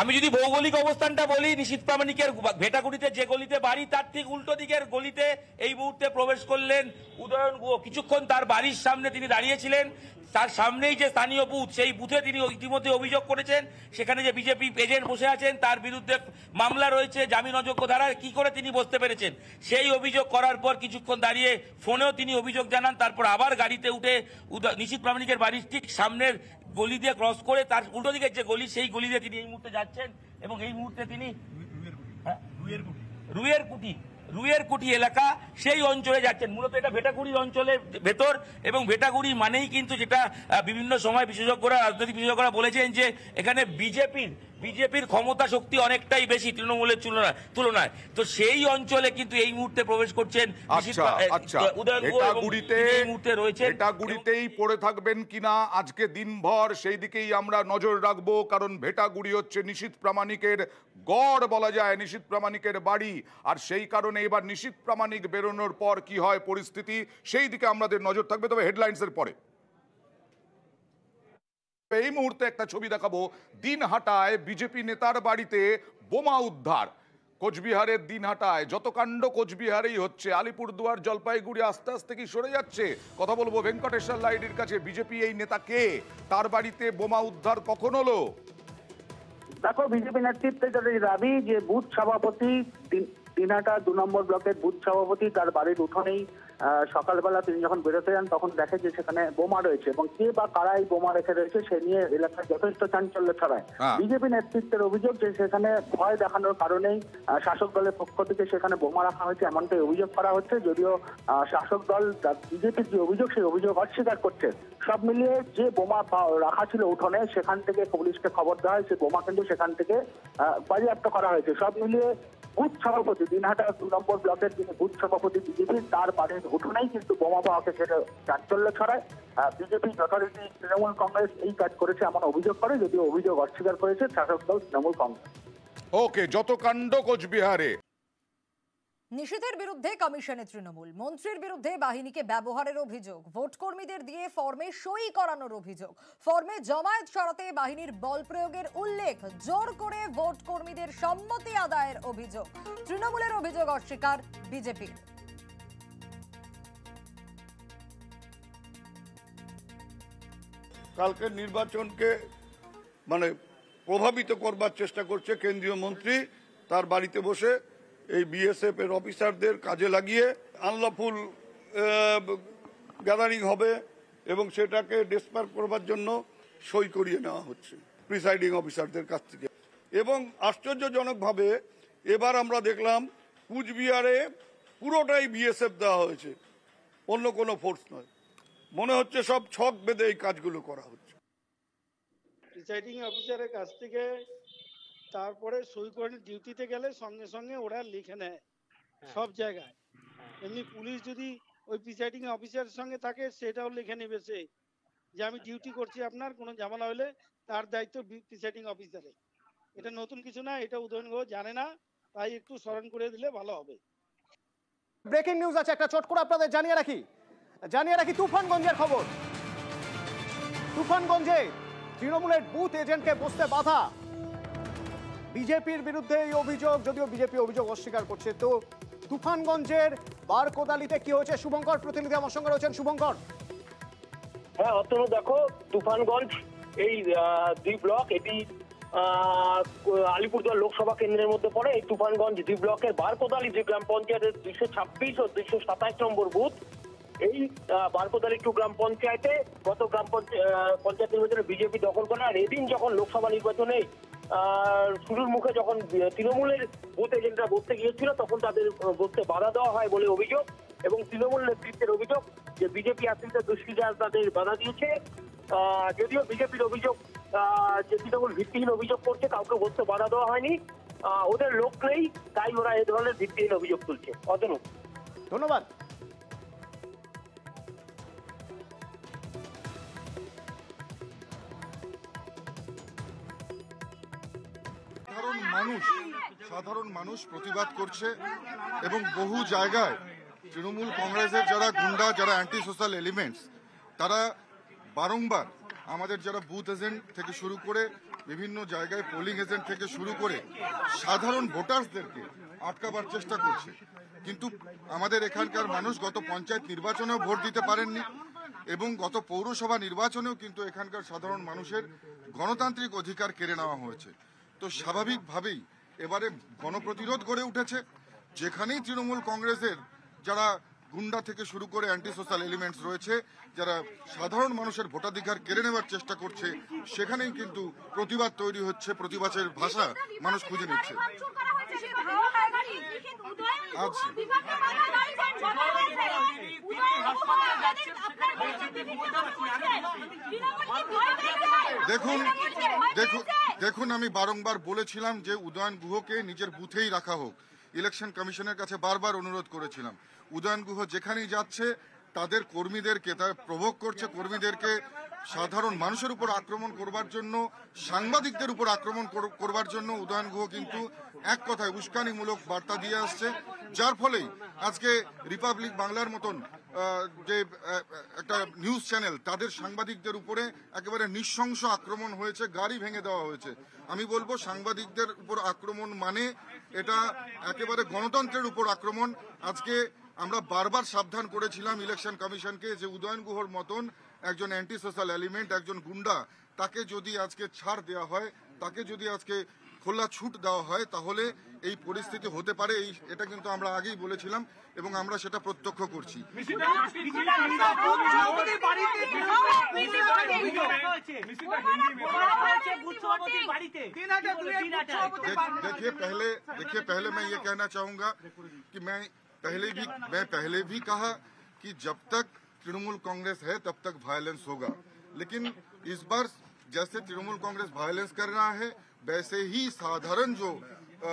আমি যদি ভৌগোলিক অবস্থানটা বলি নিশীত প্রামাণিকের ভেটাগুড়িতে যে গলিতে বাড়ি তার ঠিক উল্টো দিকের গলিতে এই মুহূর্তে প্রবেশ করলেন উদয়ন গুহ কিছুক্ষণ তার বাড়ির সামনে তিনি দাঁড়িয়েছিলেন তার সামনেই যে স্থানীয় বুথ সেই বুথে তিনি ইতিমধ্যে অভিযোগ করেছেন সেখানে যে বিজেপি এজেন্ট বসে আছেন তার বিরুদ্ধে মামলা রয়েছে জামিন অযোগ্য ধারায় কি করে তিনি বসতে পেরেছেন সেই অভিযোগ করার পর কিছুক্ষণ দাঁড়িয়ে ফোনেও তিনি অভিযোগ জানান তারপর আবার গাড়িতে উঠে নিশীত প্রামাণিকের বাড়ির ঠিক সামনের গলি দিয়ে ক্রস করে তার উল্টো দিকে যে গলি সেই গলি দিয়ে তিনি এই মুহূর্তে যাচ্ছেন এবং এই মুহূর্তে তিনি রুয়ের কুটি রুয়ের কুটি এলাকা সেই অঞ্চলে যাচ্ছেন মূলত এটা ভেটাগুড়ি অঞ্চলের ভেতর এবং ভেটাগুড়ি মানেই কিন্তু যেটা বিভিন্ন সময় বিশেষজ্ঞরা রাজনৈতিক বিশেষজ্ঞরা বলেছেন যে এখানে বিজেপির বিজেপির ক্ষমতা শক্তি অনেকটাই বেশি তৃণমূলের তুলনায় তুলনায় তো সেই অঞ্চলে কিন্তু এই মুহূর্তে প্রবেশ করছেন আচ্ছা, আচ্ছা। পড়ে থাকবেন কিনা আজকে দিনভর সেই দিকেই আমরা নজর রাখবো কারণ ভেটাগুড়ি হচ্ছে নিশীত প্রামাণিকের গড় বলা যায় নিশীত প্রামাণিকের বাড়ি আর সেই কারণে এবার নিশীত প্রামাণিক বেরোনোর পর কি হয় পরিস্থিতি সেই দিকে আমাদের নজর থাকবে তবে হেডলাইন্সের পরে এই মুহূর্তে একটা ছবি দেখাবো দিনহাটায় বিজেপি নেতার বাড়িতে বোমা উদ্ধার কোচবিহারের দিনহাটায় যত কাণ্ড কোচবিহারেই হচ্ছে আলিপুরদুয়ার জলপাইগুড়ি আস্তে আস্তে কি সরে যাচ্ছে কথা বলবো ভেঙ্কটেশ্বর লাইডির কাছে বিজেপি এই নেতা কে তার বাড়িতে বোমা উদ্ধার কখন হলো দেখো বিজেপি নেতৃত্বে যাদের দাবি যে বুথ সভাপতি দিনহাটা দু নম্বর ব্লকের বুথ সভাপতি তার বাড়ির উঠোনেই সকালবেলা তিনি যখন বেরোতে যান তখন দেখে যে সেখানে বোমা রয়েছে এবং কে বা কারা এই বোমা রেখে রয়েছে সে নিয়ে এলাকায় যথেষ্ট চাঞ্চল্য ছড়ায় বিজেপি নেতৃত্বের অভিযোগ যে সেখানে ভয় দেখানোর কারণেই শাসক দলের পক্ষ থেকে সেখানে বোমা রাখা হয়েছে এমনটাই অভিযোগ করা হচ্ছে যদিও শাসক দল বিজেপির যে অভিযোগ সেই অভিযোগ অস্বীকার করছে সব মিলিয়ে যে বোমা রাখা ছিল উঠোনে সেখান থেকে পুলিশকে খবর দেওয়া হয় সে বোমা কিন্তু সেখান থেকে বাজেয়াপ্ত করা হয়েছে সব মিলিয়ে বুথ সভাপতি দিনহাটা দু নম্বর ব্লকের যিনি বুথ সভাপতি বিজেপির তার পাশে ঘটনাই কিন্তু বোমা বাহাতে সেটা চাঞ্চল্য ছড়ায় বিজেপি যথারীতি তৃণমূল কংগ্রেস এই কাজ করেছে এমন অভিযোগ করে যদিও অভিযোগ অস্বীকার করেছে শাসক দল তৃণমূল কংগ্রেস ওকে যত কাণ্ড কোচবিহারে নিষেধের বিরুদ্ধে কমিশনে তৃণমূল মন্ত্রীর বিরুদ্ধে বাহিনীকে ব্যবহারের অভিযোগ ভোট কর্মীদের দিয়ে ফর্মে সই করানোর অভিযোগ ফর্মে জমায়েত সরাতে বাহিনীর বল প্রয়োগের উল্লেখ জোর করে ভোট কর্মীদের সম্মতি আদায়ের অভিযোগ তৃণমূলের অভিযোগ অস্বীকার বিজেপির কালকের নির্বাচনকে মানে প্রভাবিত করবার চেষ্টা করছে কেন্দ্রীয় মন্ত্রী তার বাড়িতে বসে এই বিএসএফ এর অফিসারদের কাজে লাগিয়ে আনলফুল গ্যাদারিং হবে এবং সেটাকে ডেসপার করবার জন্য সই করিয়ে নেওয়া হচ্ছে প্রিসাইডিং অফিসারদের কাছ থেকে এবং আশ্চর্যজনকভাবে এবার আমরা দেখলাম কুচবিহারে পুরোটাই বিএসএফ দেওয়া হয়েছে অন্য কোনো ফোর্স নয় মনে হচ্ছে সব ছক বেঁধে এই কাজগুলো করা হচ্ছে প্রিসাইডিং অফিসারের কাছ থেকে তারপরে সই করে ডিউটিতে গেলে সঙ্গে সঙ্গে ওরা লিখে নেয় হ্যাঁ। সব জায়গায় হ্যাঁ। এমনি পুলিশ যদি ওই প্রিসাইডিং অফিসারের সঙ্গে থাকে সেটাও লিখে নেবে সে যে আমি আচ্ছা। ডিউটি করছি আপনার কোনো ঝামেলা হলে তার দায়িত্ব প্রিসাইডিং অফিসারে এটা নতুন কিছু না এটা উদয়ন জানে না তাই একটু স্মরণ করে দিলে ভালো হবে ব্রেকিং নিউজ আছে একটা চট করে আপনাদের জানিয়ে রাখি জানিয়ে রাখি তুফানগঞ্জের খবর তুফানগঞ্জে তৃণমূলের বুথ এজেন্টকে বসতে বাধা বিজেপির বিরুদ্ধে এই অভিযোগ যদিও বিজেপি অভিযোগ অস্বীকার করছে তো তুফানগঞ্জের বার কোদালিতে কি হয়েছে শুভঙ্কর প্রতিনিধি আমার সঙ্গে রয়েছেন শুভঙ্কর হ্যাঁ অতনু দেখো তুফানগঞ্জ এই দুই ব্লক এটি আলিপুরদুয়ার লোকসভা কেন্দ্রের মধ্যে পড়ে এই তুফানগঞ্জ দুই ব্লকের বারকোদালি যে গ্রাম পঞ্চায়েতের দুইশো ছাব্বিশ ও দুইশো সাতাশ নম্বর বুথ এই বারকোদার একটু গ্রাম পঞ্চায়েতে গত গ্রাম পঞ্চায়েত নির্বাচনে বিজেপি দখল করে আর এদিন যখন লোকসভা নির্বাচনে শুরুর মুখে যখন তৃণমূলের বুথ এজেন্টরা বসতে গিয়েছিল তখন তাদের বসতে বাধা দেওয়া হয় বলে অভিযোগ এবং তৃণমূল নেতৃত্বের অভিযোগ যে বিজেপি আশ্রিত দুষ্কৃতার তাদের বাধা দিয়েছে যদিও বিজেপির অভিযোগ যে তৃণমূল ভিত্তিহীন অভিযোগ করছে কাউকে বসতে বাধা দেওয়া হয়নি ওদের লোক নেই তাই ওরা এ ধরনের ভিত্তিহীন অভিযোগ তুলছে অতনু ধন্যবাদ মানুষ সাধারণ মানুষ প্রতিবাদ করছে এবং বহু জায়গায় তৃণমূল কংগ্রেসের যারা গুন্ডা যারা অ্যান্টি সোশ্যাল এলিমেন্টস তারা বারংবার আমাদের যারা বুথ এজেন্ট থেকে শুরু করে বিভিন্ন জায়গায় পোলিং এজেন্ট থেকে শুরু করে সাধারণ ভোটার্সদেরকে আটকাবার চেষ্টা করছে কিন্তু আমাদের এখানকার মানুষ গত পঞ্চায়েত নির্বাচনেও ভোট দিতে পারেননি এবং গত পৌরসভা নির্বাচনেও কিন্তু এখানকার সাধারণ মানুষের গণতান্ত্রিক অধিকার কেড়ে নেওয়া হয়েছে তো স্বাভাবিকভাবেই এবারে গণপ্রতিরোধ গড়ে উঠেছে যেখানেই তৃণমূল কংগ্রেসের যারা গুন্ডা থেকে শুরু করে অ্যান্টি সোশ্যাল এলিমেন্টস রয়েছে যারা সাধারণ মানুষের ভোটাধিকার কেড়ে নেওয়ার চেষ্টা করছে সেখানেই কিন্তু প্রতিবাদ তৈরি হচ্ছে প্রতিবাদের ভাষা মানুষ খুঁজে নিচ্ছে আচ্ছা। আচ্ছা। দেখুন দেখুন দেখুন আমি বারংবার বলেছিলাম যে উদয়ন গুহকে নিজের বুথেই রাখা হোক ইলেকশন কমিশনের কাছে বারবার অনুরোধ করেছিলাম উদয়ন গুহ যেখানেই যাচ্ছে তাদের কর্মীদেরকে তার প্রভোগ করছে কর্মীদেরকে সাধারণ মানুষের উপর আক্রমণ করবার জন্য সাংবাদিকদের উপর আক্রমণ করবার জন্য উদয়ন গুহ কিন্তু এক কথায় উস্কানিমূলক বার্তা দিয়ে আসছে যার ফলেই আজকে রিপাবলিক বাংলার মতন যে একটা নিউজ চ্যানেল তাদের সাংবাদিকদের উপরে একেবারে নিঃশংস আক্রমণ হয়েছে গাড়ি ভেঙে দেওয়া হয়েছে আমি বলবো সাংবাদিকদের উপর আক্রমণ মানে এটা একেবারে গণতন্ত্রের উপর আক্রমণ আজকে আমরা বারবার সাবধান করেছিলাম ইলেকশন কমিশনকে যে উদয়ন গুহর মতন একজন অ্যান্টি সোশ্যাল এলিমেন্ট একজন গুন্ডা তাকে যদি আজকে ছাড় দেওয়া হয় তাকে যদি আজকে খোলা ছুট দেওয়া হয় তাহলে এই পরিস্থিতি হতে পারে এই এটা কিন্তু আমরা আগেই বলেছিলাম এবং আমরা সেটা প্রত্যক্ষ করছি देखिए पहले देखिए पहले मैं ये कहना चाहूंगा कि मैं पहले भी मैं तृणमूल कांग्रेस है तब तक वायलेंस होगा लेकिन इस बार जैसे तृणमूल कांग्रेस वायलेंस कर रहा है वैसे ही साधारण जो आ,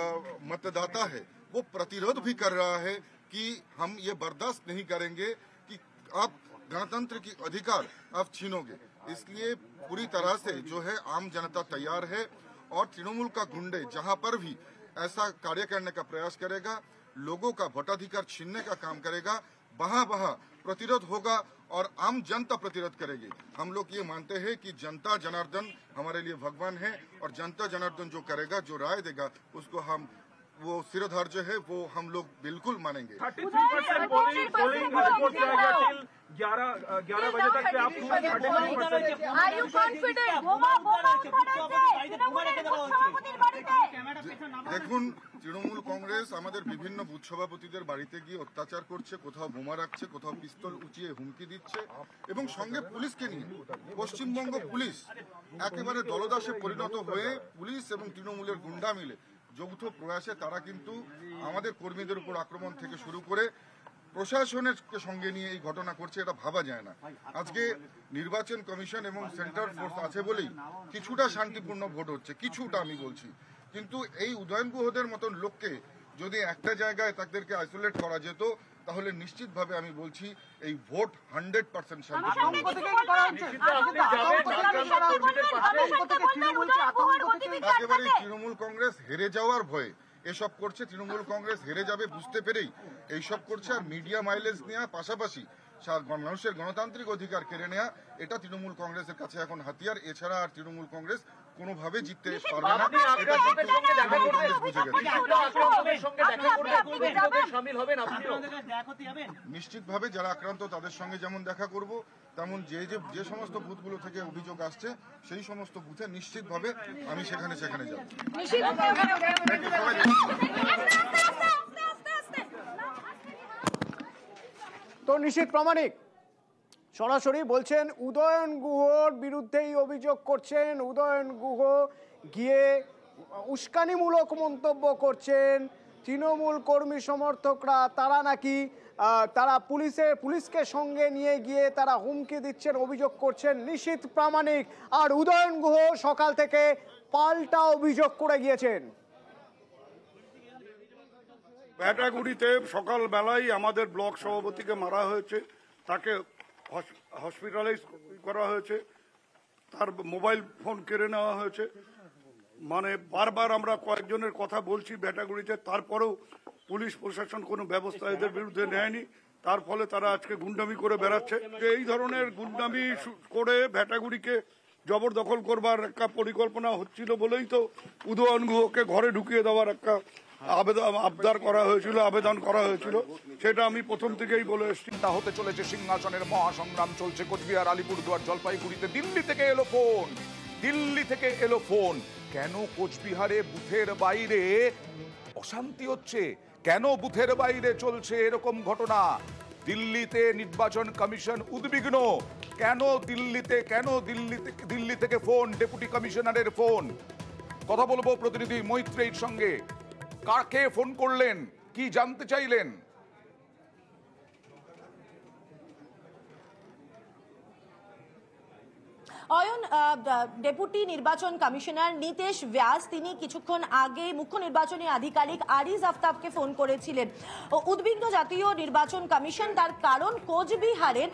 मतदाता है वो प्रतिरोध भी कर रहा है कि हम ये बर्दाश्त नहीं करेंगे कि आप गणतंत्र की अधिकार आप छीनोगे इसलिए पूरी तरह से जो है आम जनता तैयार है और तृणमूल का गुंडे जहां पर भी ऐसा कार्य करने का प्रयास करेगा लोगों का वोटाधिकार छीनने का काम करेगा वहां वहां प्रतिरोध होगा और आम जनता प्रतिरोध करेगी हम लोग ये मानते हैं कि जनता जनार्दन हमारे लिए भगवान है और जनता जनार्दन जो करेगा जो राय देगा उसको हम वो जो है वो हम लोग बिल्कुल मानेंगे ग्यारह बजे तक आप আর ইউ কনফিডেন্ট দেখুন তৃণমূল কংগ্রেস আমাদের বিভিন্ন বুথ সভাপতিদের বাড়িতে গিয়ে অত্যাচার করছে কোথাও বোমা রাখছে কোথাও পিস্তল উঁচিয়ে হুমকি দিচ্ছে এবং সঙ্গে পুলিশকে নিয়ে পশ্চিমবঙ্গ পুলিশ একেবারে দলদাসে পরিণত হয়ে পুলিশ এবং তৃণমূলের গুন্ডা মিলে যৌথ প্রয়াসে তারা কিন্তু আমাদের কর্মীদের উপর আক্রমণ থেকে শুরু করে প্রশাসনের সঙ্গে নিয়ে এই ঘটনা করছে এটা ভাবা যায় না আজকে নির্বাচন কমিশন এবং সেন্ট্রাল ফোর্স আছে বলেই কিছুটা শান্তিপূর্ণ ভোট হচ্ছে কিছুটা আমি বলছি কিন্তু এই উদয়ন গুহদের মতন লোককে যদি একটা জায়গায় তাদেরকে আইসোলেট করা যেত তাহলে ভাবে আমি বলছি এই vote hundred percent Trinamool Congress হেরে যাওয়ার ভয়ে এসব করছে তৃণমূল কংগ্রেস হেরে যাবে বুঝতে পেরেই এইসব করছে আর মিডিয়া মাইলেজ নেওয়া পাশাপাশি মানুষের গণতান্ত্রিক অধিকার কেড়ে নেওয়া এটা তৃণমূল কংগ্রেসের কাছে এখন হাতিয়ার এছাড়া আর তৃণমূল কংগ্রেস কোনোভাবে জিততে পারবে না নিশ্চিতভাবে যারা আক্রান্ত তাদের সঙ্গে যেমন দেখা করব তেমন যে যে যে সমস্ত বুথগুলো থেকে অভিযোগ আসছে সেই সমস্ত বুথে নিশ্চিতভাবে আমি সেখানে সেখানে যাব তো নিশ্চিত প্রামাণিক সরাসরি বলছেন উদয়ন গুহর বিরুদ্ধেই অভিযোগ করছেন উদয়ন গুহ গিয়ে উস্কানিমূলক মন্তব্য করছেন তৃণমূল কর্মী সমর্থকরা তারা নাকি তারা পুলিশে পুলিশকে সঙ্গে নিয়ে গিয়ে তারা হুমকি দিচ্ছেন অভিযোগ করছেন নিশ্চিত প্রামাণিক আর উদয়ন গুহ সকাল থেকে পাল্টা অভিযোগ করে গিয়েছেন ব্যাটাগুড়িতে সকালবেলায় আমাদের ব্লক সভাপতিকে মারা হয়েছে তাকে হসপিটালাইজ করা হয়েছে তার মোবাইল ফোন কেড়ে নেওয়া হয়েছে মানে বারবার আমরা কয়েকজনের কথা বলছি ব্যাটাগুড়িতে তারপরেও পুলিশ প্রশাসন কোনো ব্যবস্থা এদের বিরুদ্ধে নেয়নি তার ফলে তারা আজকে গুন্ডামি করে বেড়াচ্ছে এই ধরনের গুন্ডামি করে ভেটাগুড়িকে জবরদখল করবার একটা পরিকল্পনা হচ্ছিল বলেই তো উদয়নগুহকে ঘরে ঢুকিয়ে দেওয়ার একটা হ্যাঁ। আবেদন আবদার করা হয়েছিল আবেদন করা হয়েছিল সেটা আমি প্রথম থেকেই বলে এসেছি তা হতে চলেছে সিংহাসনের মহাসংগ্রাম চলছে কোচবিহার আলিপুরদুয়ার জলপাইগুড়িতে দিল্লি থেকে এলো ফোন দিল্লি থেকে এলো ফোন কেন কোচবিহারে বুথের বাইরে অশান্তি হচ্ছে কেন বুথের বাইরে চলছে এরকম ঘটনা দিল্লিতে নির্বাচন কমিশন উদ্বিগ্ন কেন দিল্লিতে কেন দিল্লিতে দিল্লি থেকে ফোন ডেপুটি কমিশনারের ফোন কথা বলবো প্রতিনিধি মৈত্রেয়ীর সঙ্গে কাকে ফোন করলেন কি জানতে চাইলেন অয়ন ডেপুটি নির্বাচন কমিশনার নিতেশ ব্যাস তিনি কিছুক্ষণ আগে মুখ্য নির্বাচনী আধিকারিক আরিজ আফতাবকে ফোন করেছিলেন উদ্বিগ্ন জাতীয় নির্বাচন কমিশন তার কারণ কোচবিহারের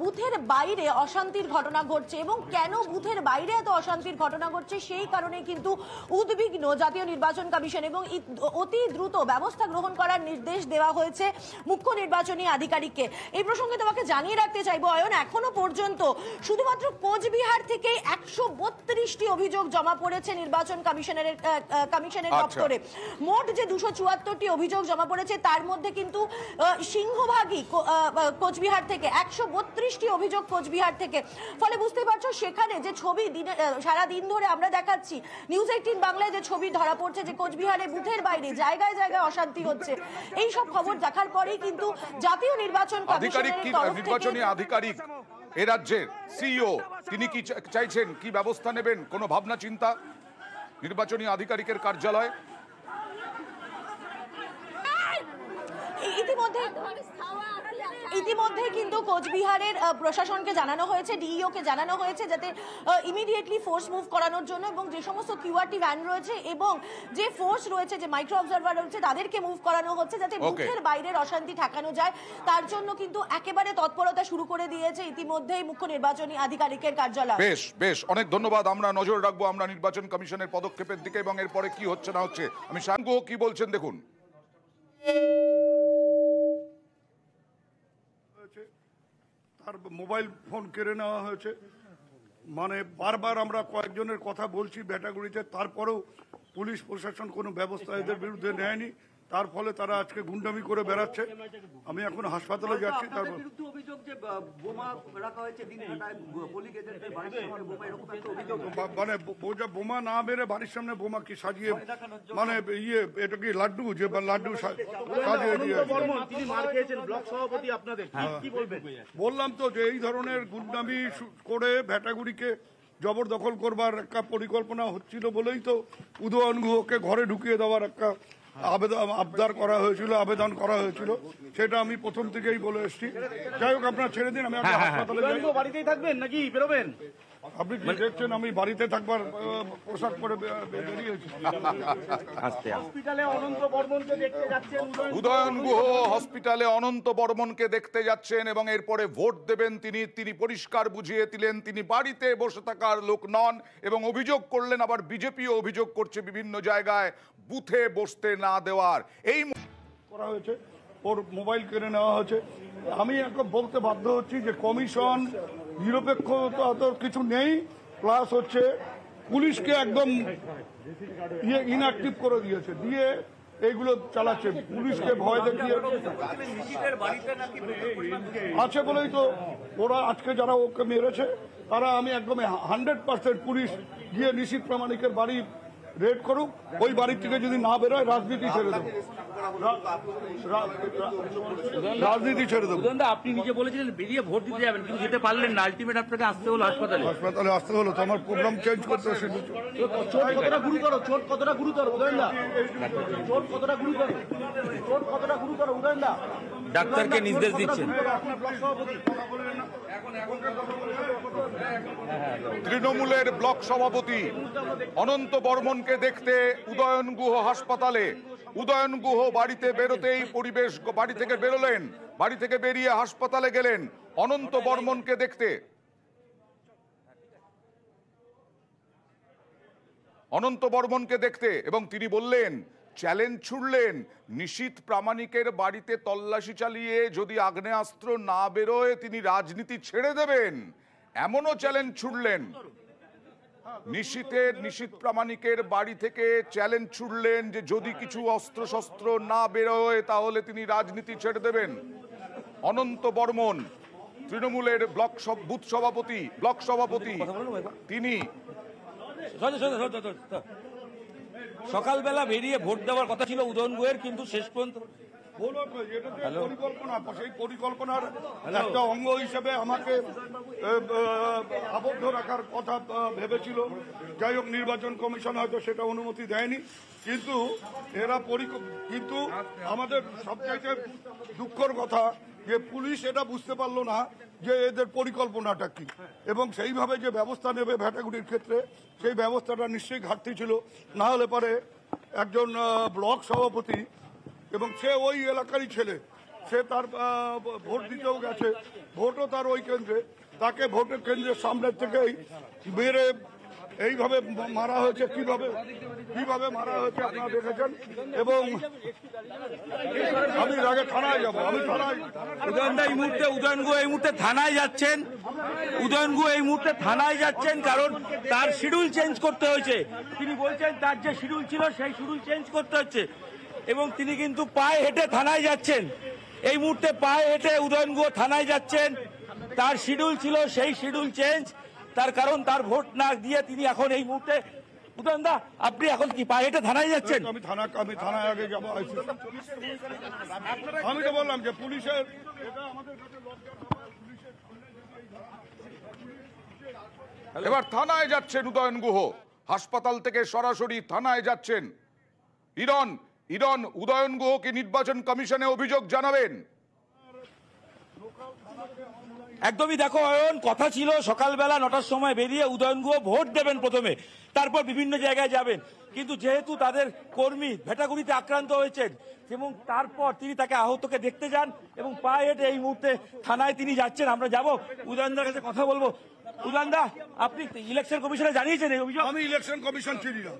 বুথের বাইরে অশান্তির ঘটনা ঘটছে এবং কেন বুথের বাইরে এত অশান্তির ঘটনা ঘটছে সেই কারণে কিন্তু উদ্বিগ্ন জাতীয় নির্বাচন কমিশন এবং অতি দ্রুত ব্যবস্থা গ্রহণ করার নির্দেশ দেওয়া হয়েছে মুখ্য নির্বাচনী আধিকারিককে এই প্রসঙ্গে তোমাকে জানিয়ে রাখতে চাইবো অয়ন এখনো পর্যন্ত শুধুমাত্র কোচবিহার সোমবার থেকে একশো বত্রিশটি অভিযোগ জমা পড়েছে নির্বাচন কমিশনের কমিশনের আচ্ছা। দপ্তরে মোট যে দুশো চুয়াত্তরটি অভিযোগ জমা পড়েছে তার মধ্যে কিন্তু সিংহভাগই কোচবিহার থেকে একশো বত্রিশটি অভিযোগ কোচবিহার থেকে ফলে বুঝতে পারছো সেখানে যে ছবি সারা দিন ধরে আমরা দেখাচ্ছি নিউজ এইটিন বাংলায় যে ছবি ধরা পড়ছে যে কোচবিহারে বুথের বাইরে জায়গায় জায়গায় অশান্তি হচ্ছে এই সব খবর দেখার পরেই কিন্তু জাতীয় নির্বাচন কমিশনের তরফ থেকে আধিকারিক এ রাজ্যের সিইও e তিনি কি চাইছেন কি ব্যবস্থা নেবেন কোনো ভাবনা চিন্তা নির্বাচনী আধিকারিকের কার্যালয় ইতিমধ্যে ইতিমধ্যে কিন্তু কোচবিহারের প্রশাসনকে জানানো হয়েছে ডিইওকে e জানানো হয়েছে যাতে ইমিডিয়েটলি ফোর্স মুভ করানোর জন্য এবং যে সমস্ত কিউআরটি ভ্যান রয়েছে এবং যে ফোর্স রয়েছে যে মাইক্রো অবজারভার রয়েছে তাদেরকে মুভ করানো হচ্ছে যাতে মুখের বাইরের অশান্তি ঠেকানো যায় তার জন্য কিন্তু একেবারে তৎপরতা শুরু করে দিয়েছে ইতিমধ্যেই মুখ্য নির্বাচনী আধিকারিকের কার্যালয় বেশ বেশ অনেক ধন্যবাদ আমরা নজর রাখবো আমরা নির্বাচন কমিশনের পদক্ষেপের দিকে এবং এরপরে কি হচ্ছে না হচ্ছে আমি সাঙ্গু কি বলছেন দেখুন তার মোবাইল ফোন কেড়ে নেওয়া হয়েছে মানে বারবার আমরা কয়েকজনের কথা বলছি ব্যাটাগুড়িতে তারপরেও পুলিশ প্রশাসন কোনো ব্যবস্থা এদের বিরুদ্ধে নেয়নি তার ফলে তারা আজকে গুন্ডামি করে বেড়াচ্ছে আমি এখন হাসপাতালে যাচ্ছি তারপর মানে বোমা না মেরে বাড়ির সামনে বোমা কি সাজিয়ে মানে ইয়ে এটা কি লাড্ডু যে লাড্ডু সাজিয়ে দিয়ে হ্যাঁ। বললাম তো যে এই ধরনের গুন্ডামি করে ভ্যাটাগুড়িকে জবরদখল করবার একটা পরিকল্পনা হচ্ছিল বলেই তো উদয়ন গুহকে ঘরে ঢুকিয়ে দেওয়ার একটা আবেদন আবদার করা হয়েছিল আবেদন করা হয়েছিল সেটা আমি প্রথম থেকেই বলে এসেছি যাই হোক আপনার ছেড়ে দিন আমি হ্যাঁ, হ্যাঁ, হ্যাঁ। হাসপাতালে বাড়িতেই থাকবেন নাকি বেরোবেন আপনি কি দেখছেন আমি বাড়িতে থাকবার পোশাক পরে বেরিয়েছি হসপিটালে অনন্ত বর্মনকে দেখতে যাচ্ছেন উদয়ন গুহ হসপিটালে অনন্ত বর্মনকে দেখতে যাচ্ছেন এবং এরপরে ভোট দেবেন তিনি তিনি পরিষ্কার বুঝিয়ে দিলেন তিনি বাড়িতে বসে থাকার লোক নন এবং অভিযোগ করলেন আবার বিজেপিও অভিযোগ করছে বিভিন্ন জায়গায় বুথে বসতে না দেওয়ার এই করা হয়েছে ওর মোবাইল কেড়ে নেওয়া হয়েছে আমি বলতে বাধ্য হচ্ছি যে কমিশন নিরপেক্ষতা তো কিছু নেই প্লাস হচ্ছে পুলিশকে একদম ইয়ে ইনঅ্যাক্টিভ করে দিয়েছে দিয়ে এইগুলো চালাচ্ছে পুলিশকে ভয় দেখিয়ে আছে বলেই তো ওরা আজকে যারা ওকে মেরেছে তারা আমি একদম হান্ড্রেড পার্সেন্ট পুলিশ গিয়ে নিশীত প্রামাণিকের বাড়ি রেড করুক ওই বাড়ির থেকে যদি না বেরোয় রাজনীতি ছেড়ে দেবো রাজনীতি ছেড়ে দেবো আপনি নিজে বলেছিলেন বেরিয়ে ভোট দিতে যাবেন কিন্তু যেতে পারলেন না আলটিমেট আপনাকে আসতে হলো হাসপাতালে হাসপাতালে আসতে হলো তো আমার প্রোগ্রাম চেঞ্জ করতে চোট কতটা গুরুতর চোট কতটা গুরুতর উদয়ন দা চোট কতটা গুরুতর চোট কতটা গুরুতর উদয়ন দা ডাক্তারকে নির্দেশ দিচ্ছেন এখন এখন তৃণমূলের ব্লক সভাপতি অনন্ত বর্মনকে দেখতে উদয়ন গুহ হাসপাতালে উদয়ন গুহ বাড়িতে বেরোতেই পরিবেশ বাড়ি থেকে বেরোলেন বাড়ি থেকে বেরিয়ে হাসপাতালে গেলেন অনন্ত বর্মনকে দেখতে অনন্ত বর্মনকে দেখতে এবং তিনি বললেন চ্যালেঞ্জ ছুড়লেন নিশীত প্রামাণিকের বাড়িতে তল্লাশি চালিয়ে যদি আগ্নেয়াস্ত্র না বেরোয় তিনি রাজনীতি ছেড়ে দেবেন এমনও চ্যালেঞ্জ ছুড়লেন নিশীতের নিশীত প্রামাণিকের বাড়ি থেকে চ্যালেঞ্জ ছুড়লেন যে যদি কিছু অস্ত্রশস্ত্র না বেরোয় তাহলে তিনি রাজনীতি ছেড়ে দেবেন অনন্ত বর্মন তৃণমূলের ব্লক বুথ সভাপতি ব্লক সভাপতি তিনি সকালবেলা বেরিয়ে ভোট দেওয়ার কথা ছিল উদয়ন গোয়ের কিন্তু শেষ পর্যন্ত পরিকল্পনা সেই পরিকল্পনার একটা অঙ্গ হিসেবে আমাকে আবদ্ধ রাখার কথা ভেবেছিল যাই হোক নির্বাচন কমিশন হয়তো সেটা অনুমতি দেয়নি কিন্তু এরা কিন্তু আমাদের সবচাইতে দুঃখর কথা যে পুলিশ এটা বুঝতে পারলো না যে এদের পরিকল্পনাটা কি এবং সেইভাবে যে ব্যবস্থা নেবে ভ্যাটাগুড়ির ক্ষেত্রে সেই ব্যবস্থাটা নিশ্চয়ই ঘাটতি ছিল না হলে পরে একজন ব্লক সভাপতি এবং সে ওই এলাকারই ছেলে সে তার ভোট দিতেও গেছে ভোটও তার ওই কেন্দ্রে তাকে ভোটের কেন্দ্রের সামনে থেকেই বেড়ে এইভাবে মারা হয়েছে কিভাবে কিভাবে মারা হয়েছে আপনারা দেখেছেন এবং আমি আগে থানায় যাবো আমি থানায় এই মুহূর্তে উদয়ন এই মুহূর্তে থানায় যাচ্ছেন উদয়ন এই মুহূর্তে থানায় যাচ্ছেন কারণ তার শিডিউল চেঞ্জ করতে হয়েছে তিনি বলছেন তার যে শিডিউল ছিল সেই শিডিউল চেঞ্জ করতে হচ্ছে এবং তিনি কিন্তু পায়ে হেঁটে থানায় যাচ্ছেন এই মুহূর্তে পায়ে হেঁটে উদয়ন গুহ থানায় যাচ্ছেন তার শিডিউল ছিল সেই শিডিউল চেঞ্জ তার কারণ তার ভোট না দিয়ে তিনি এখন এই মুহূর্তে উদয়নদা আপনি এখন কি পায়ে হেঁটে থানায় যাচ্ছেন আমি থানা আমি থানায় আগে আমি তো বললাম যে পুলিশের এবার থানায় যাচ্ছেন উদয়ন গুহ হাসপাতাল থেকে সরাসরি থানায় যাচ্ছেন ইরন ইরন উদয়ন গুহকে নির্বাচন কমিশনে অভিযোগ জানাবেন একদমই দেখো অয়ন কথা ছিল সকালবেলা নটার সময় বেরিয়ে উদয়ন গুহ ভোট দেবেন প্রথমে তারপর বিভিন্ন জায়গায় যাবেন কিন্তু যেহেতু তাদের কর্মী ভেটাগুড়িতে আক্রান্ত হয়েছেন এবং তারপর তিনি তাকে আহতকে দেখতে যান এবং পায়ে হেঁটে এই মুহূর্তে থানায় তিনি যাচ্ছেন আমরা যাব উদয়নদার কাছে কথা বলবো উদয়নদা আপনি ইলেকশন কমিশনে জানিয়েছেন এই অভিযোগ আমি ইলেকশন কমিশন চিনি না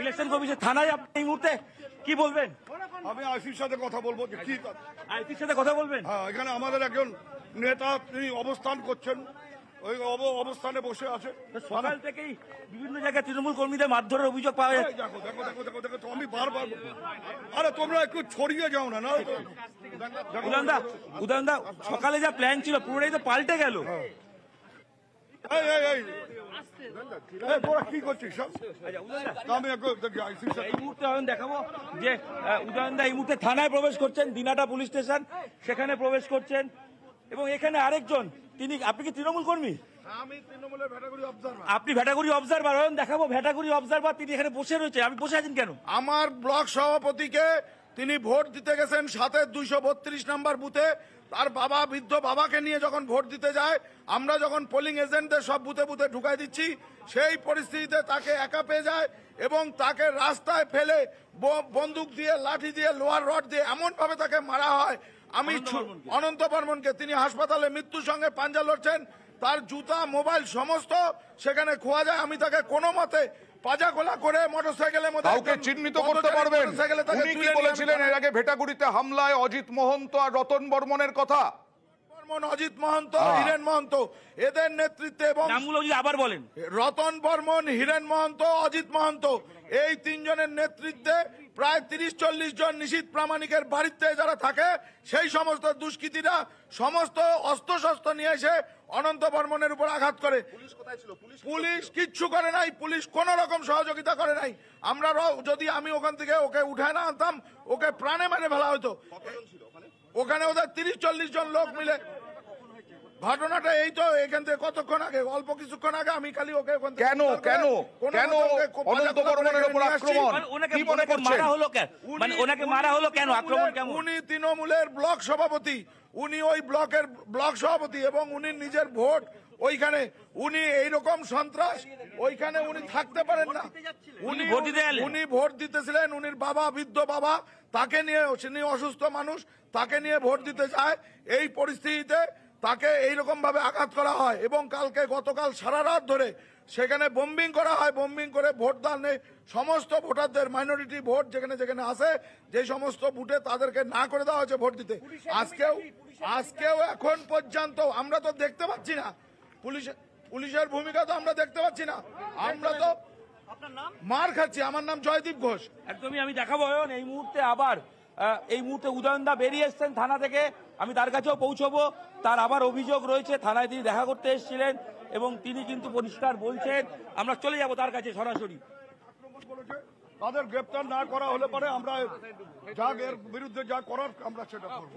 ইলেকশন কমিশন থানায় আপনি এই মুহূর্তে কি বলবেন আমি আইসির সাথে কথা বলবো কি আইসির সাথে কথা বলবেন হ্যাঁ এখানে আমাদের একজন নেতা তিনি অবস্থান করছেন ওই অবস্থানে বসে আছে সকাল থেকেই বিভিন্ন জায়গায় তৃণমূল কর্মীদের মারধরের অভিযোগ পাওয়া যায় দেখো দেখো দেখো দেখো দেখো আমি বারবার আরে তোমরা একটু ছড়িয়ে যাও না না উদানদা উদানদা সকালে যা প্ল্যান ছিল পুরোটাই তো পাল্টে গেল এই এই আচ্ছা, মুহূর্তে থানায় প্রবেশ করছেন পুলিশ স্টেশন সেখানে প্রবেশ করছেন এবং এখানে আরেকজন তিনি আপনি কি তৃণমূল কর্মী ভেটাগুড়ি অবজারভার অয়ন দেখাবো ভেটাগুড়ি অবজারভার তিনি এখানে বসে রয়েছে আমি বসে আছেন কেন আমার ব্লক সভাপতিকে তিনি ভোট দিতে গেছেন সাথে দুইশো বত্রিশ নাম্বার বুথে তার বাবা বৃদ্ধ বাবাকে নিয়ে যখন ভোট দিতে যায় আমরা যখন পোলিং এজেন্টদের সব বুথে বুথে ঢুকাই দিচ্ছি সেই পরিস্থিতিতে তাকে একা পেয়ে যায় এবং তাকে রাস্তায় ফেলে বন্দুক দিয়ে লাঠি দিয়ে লোহার রড দিয়ে এমনভাবে তাকে মারা হয় আমি অনন্ত বর্মনকে তিনি হাসপাতালে মৃত্যুর সঙ্গে পাঞ্জা লড়ছেন তার জুতা মোবাইল সমস্ত সেখানে খোয়া যায় আমি তাকে কোনো মতে রতন বর্মন হিরেন মহন্ত অজিত মহন্ত এই তিনজনের নেতৃত্বে প্রায় তিরিশ চল্লিশ জন নিশীত প্রামাণিকের বাড়িতে যারা থাকে সেই সমস্ত দুষ্কৃতীরা সমস্ত অস্ত্রশস্ত্র নিয়ে এসে অনন্ত বর্মনের উপর আঘাত করে পুলিশ কিচ্ছু করে নাই পুলিশ কোন রকম সহযোগিতা করে নাই আমরা যদি আমি ওখান থেকে ওকে উঠায় না আনতাম ওকে প্রাণে মেরে ফেলা হতো ওখানে ওদের তিরিশ চল্লিশ জন লোক মিলে ঘটনাটা এই তো এখান থেকে কতক্ষণ আগে অল্প কিছুক্ষণ আগে আমি খালি ওকে কেন কেন কেন অনন্ত বর্মনের উপর আক্রমণ মানে কি মনে করছেন মারা হলো কেন মানে ওনাকে মারা হলো কেন আক্রমণ কেন উনি তৃণমূলের ব্লক সভাপতি উনি ওই ব্লকের ব্লক সভাপতি এবং উনি নিজের ভোট ওইখানে উনি এইরকম সন্ত্রাস ওইখানে উনি থাকতে পারেন না উনি উনি ভোট দিতেছিলেন উনির বাবা বৃদ্ধ বাবা তাকে নিয়ে অসুস্থ মানুষ তাকে নিয়ে ভোট দিতে চায় এই পরিস্থিতিতে তাকে এইরকম ভাবে আঘাত করা হয় এবং কালকে গতকাল সারা রাত ধরে সেখানে বোম্বিং করা হয় বোম্বিং করে ভোট দান নেই সমস্ত ভোটারদের মাইনরিটি ভোট যেখানে যেখানে আসে যে সমস্ত বুটে তাদেরকে না করে দেওয়া হয়েছে ভোট দিতে আজকেও আজকেও এখন পর্যন্ত আমরা তো দেখতে পাচ্ছি না পুলিশ পুলিশের ভূমিকা তো আমরা দেখতে পাচ্ছি না আমরা তো মার খাচ্ছি আমার নাম জয়দীপ ঘোষ একদমই আমি দেখাবো এই মুহূর্তে আবার এই মুহূর্তে উদয়নদা বেরিয়ে এসছেন থানা থেকে আমি তার কাছেও পৌঁছবো তার আবার অভিযোগ রয়েছে থানায় তিনি দেখা করতে এসেছিলেন এবং তিনি কিন্তু পরিষ্কার বলছেন আমরা চলে যাব তার কাছে সরাসরি তাদের গ্রেপ্তার না করা হলে পরে আমরা যা এর বিরুদ্ধে যা করার আমরা সেটা করবো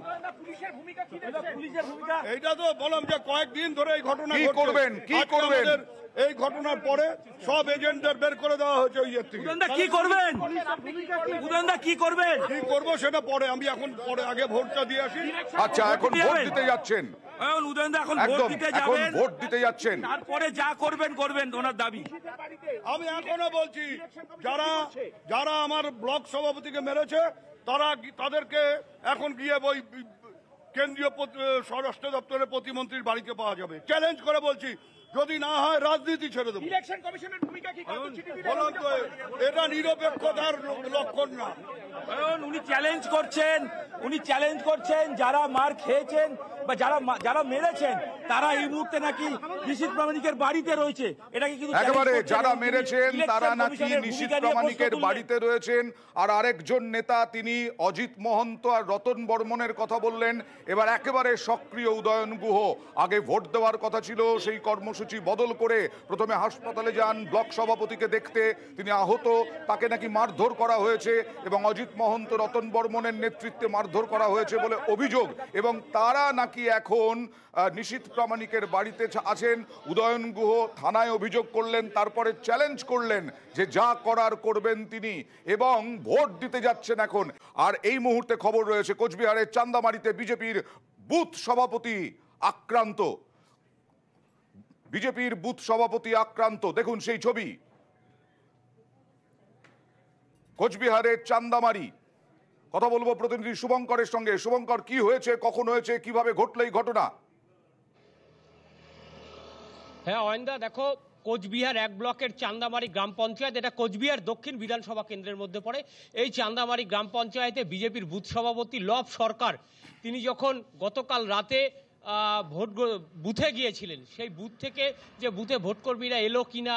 এইটা তো বললাম যে কয়েকদিন ধরে এই ঘটনা করবেন কি করবেন এই ঘটনার পরে সব এজেন্টদের বের করে দেওয়া হয়েছে ওই থেকে কি করবেন কি করবেন কি করবো সেটা পরে আমি এখন পরে আগে ভোটটা দিয়ে আসি আচ্ছা এখন ভোট দিতে যাচ্ছেন স্বরাষ্ট্র দপ্তরের প্রতিমন্ত্রীর বাড়িতে পাওয়া যাবে চ্যালেঞ্জ করে বলছি যদি না হয় রাজনীতি ছেড়ে দেবো এটা নিরপেক্ষতার লক্ষণ না কারণ উনি চ্যালেঞ্জ করছেন উনি চ্যালেঞ্জ করছেন যারা মার খেয়েছেন বা যারা যারা মেরেছেন তারা এই মুহূর্তে নাকি নিশীত প্রামাণিকের বাড়িতে রয়েছে এটাকে কিন্তু একেবারে যারা মেরেছেন তারা নাকি নিশীত প্রামাণিকের বাড়িতে রয়েছেন আর আরেকজন নেতা তিনি অজিত মহন্ত আর রতন বর্মনের কথা বললেন এবার একেবারে সক্রিয় উদয়ন গুহ আগে ভোট দেওয়ার কথা ছিল সেই কর্মসূচি কর্মসূচি বদল করে প্রথমে হাসপাতালে যান ব্লক সভাপতিকে দেখতে তিনি আহত তাকে নাকি মারধর করা হয়েছে এবং অজিত মহন্ত রতন বর্মনের নেতৃত্বে মারধর করা হয়েছে বলে অভিযোগ এবং তারা নাকি এখন নিশীত প্রামাণিকের বাড়িতে আছেন উদয়ন গুহ থানায় অভিযোগ করলেন তারপরে চ্যালেঞ্জ করলেন যে যা করার করবেন তিনি এবং ভোট দিতে যাচ্ছেন এখন আর এই মুহূর্তে খবর রয়েছে কোচবিহারের চান্দামারিতে বিজেপির বুথ সভাপতি আক্রান্ত বিজেপির বুথ সভাপতি আক্রান্ত দেখুন সেই ছবি কোচবিহারের চান্দামারি কথা বলবো প্রতিনিধি শুভঙ্করের সঙ্গে শুভঙ্কর কি হয়েছে কখন হয়েছে কিভাবে ঘটল এই ঘটনা হ্যাঁ অয়েন্দা দেখো কোচবিহার এক ব্লকের চান্দামারি গ্রাম পঞ্চায়েত এটা কোচবিহার দক্ষিণ বিধানসভা কেন্দ্রের মধ্যে পড়ে এই চান্দামারি গ্রাম পঞ্চায়েতে বিজেপির বুথ সভাপতি লব সরকার তিনি যখন গতকাল রাতে ভোট বুথে গিয়েছিলেন সেই বুথ থেকে যে বুথে ভোটকর্মীরা এলো কিনা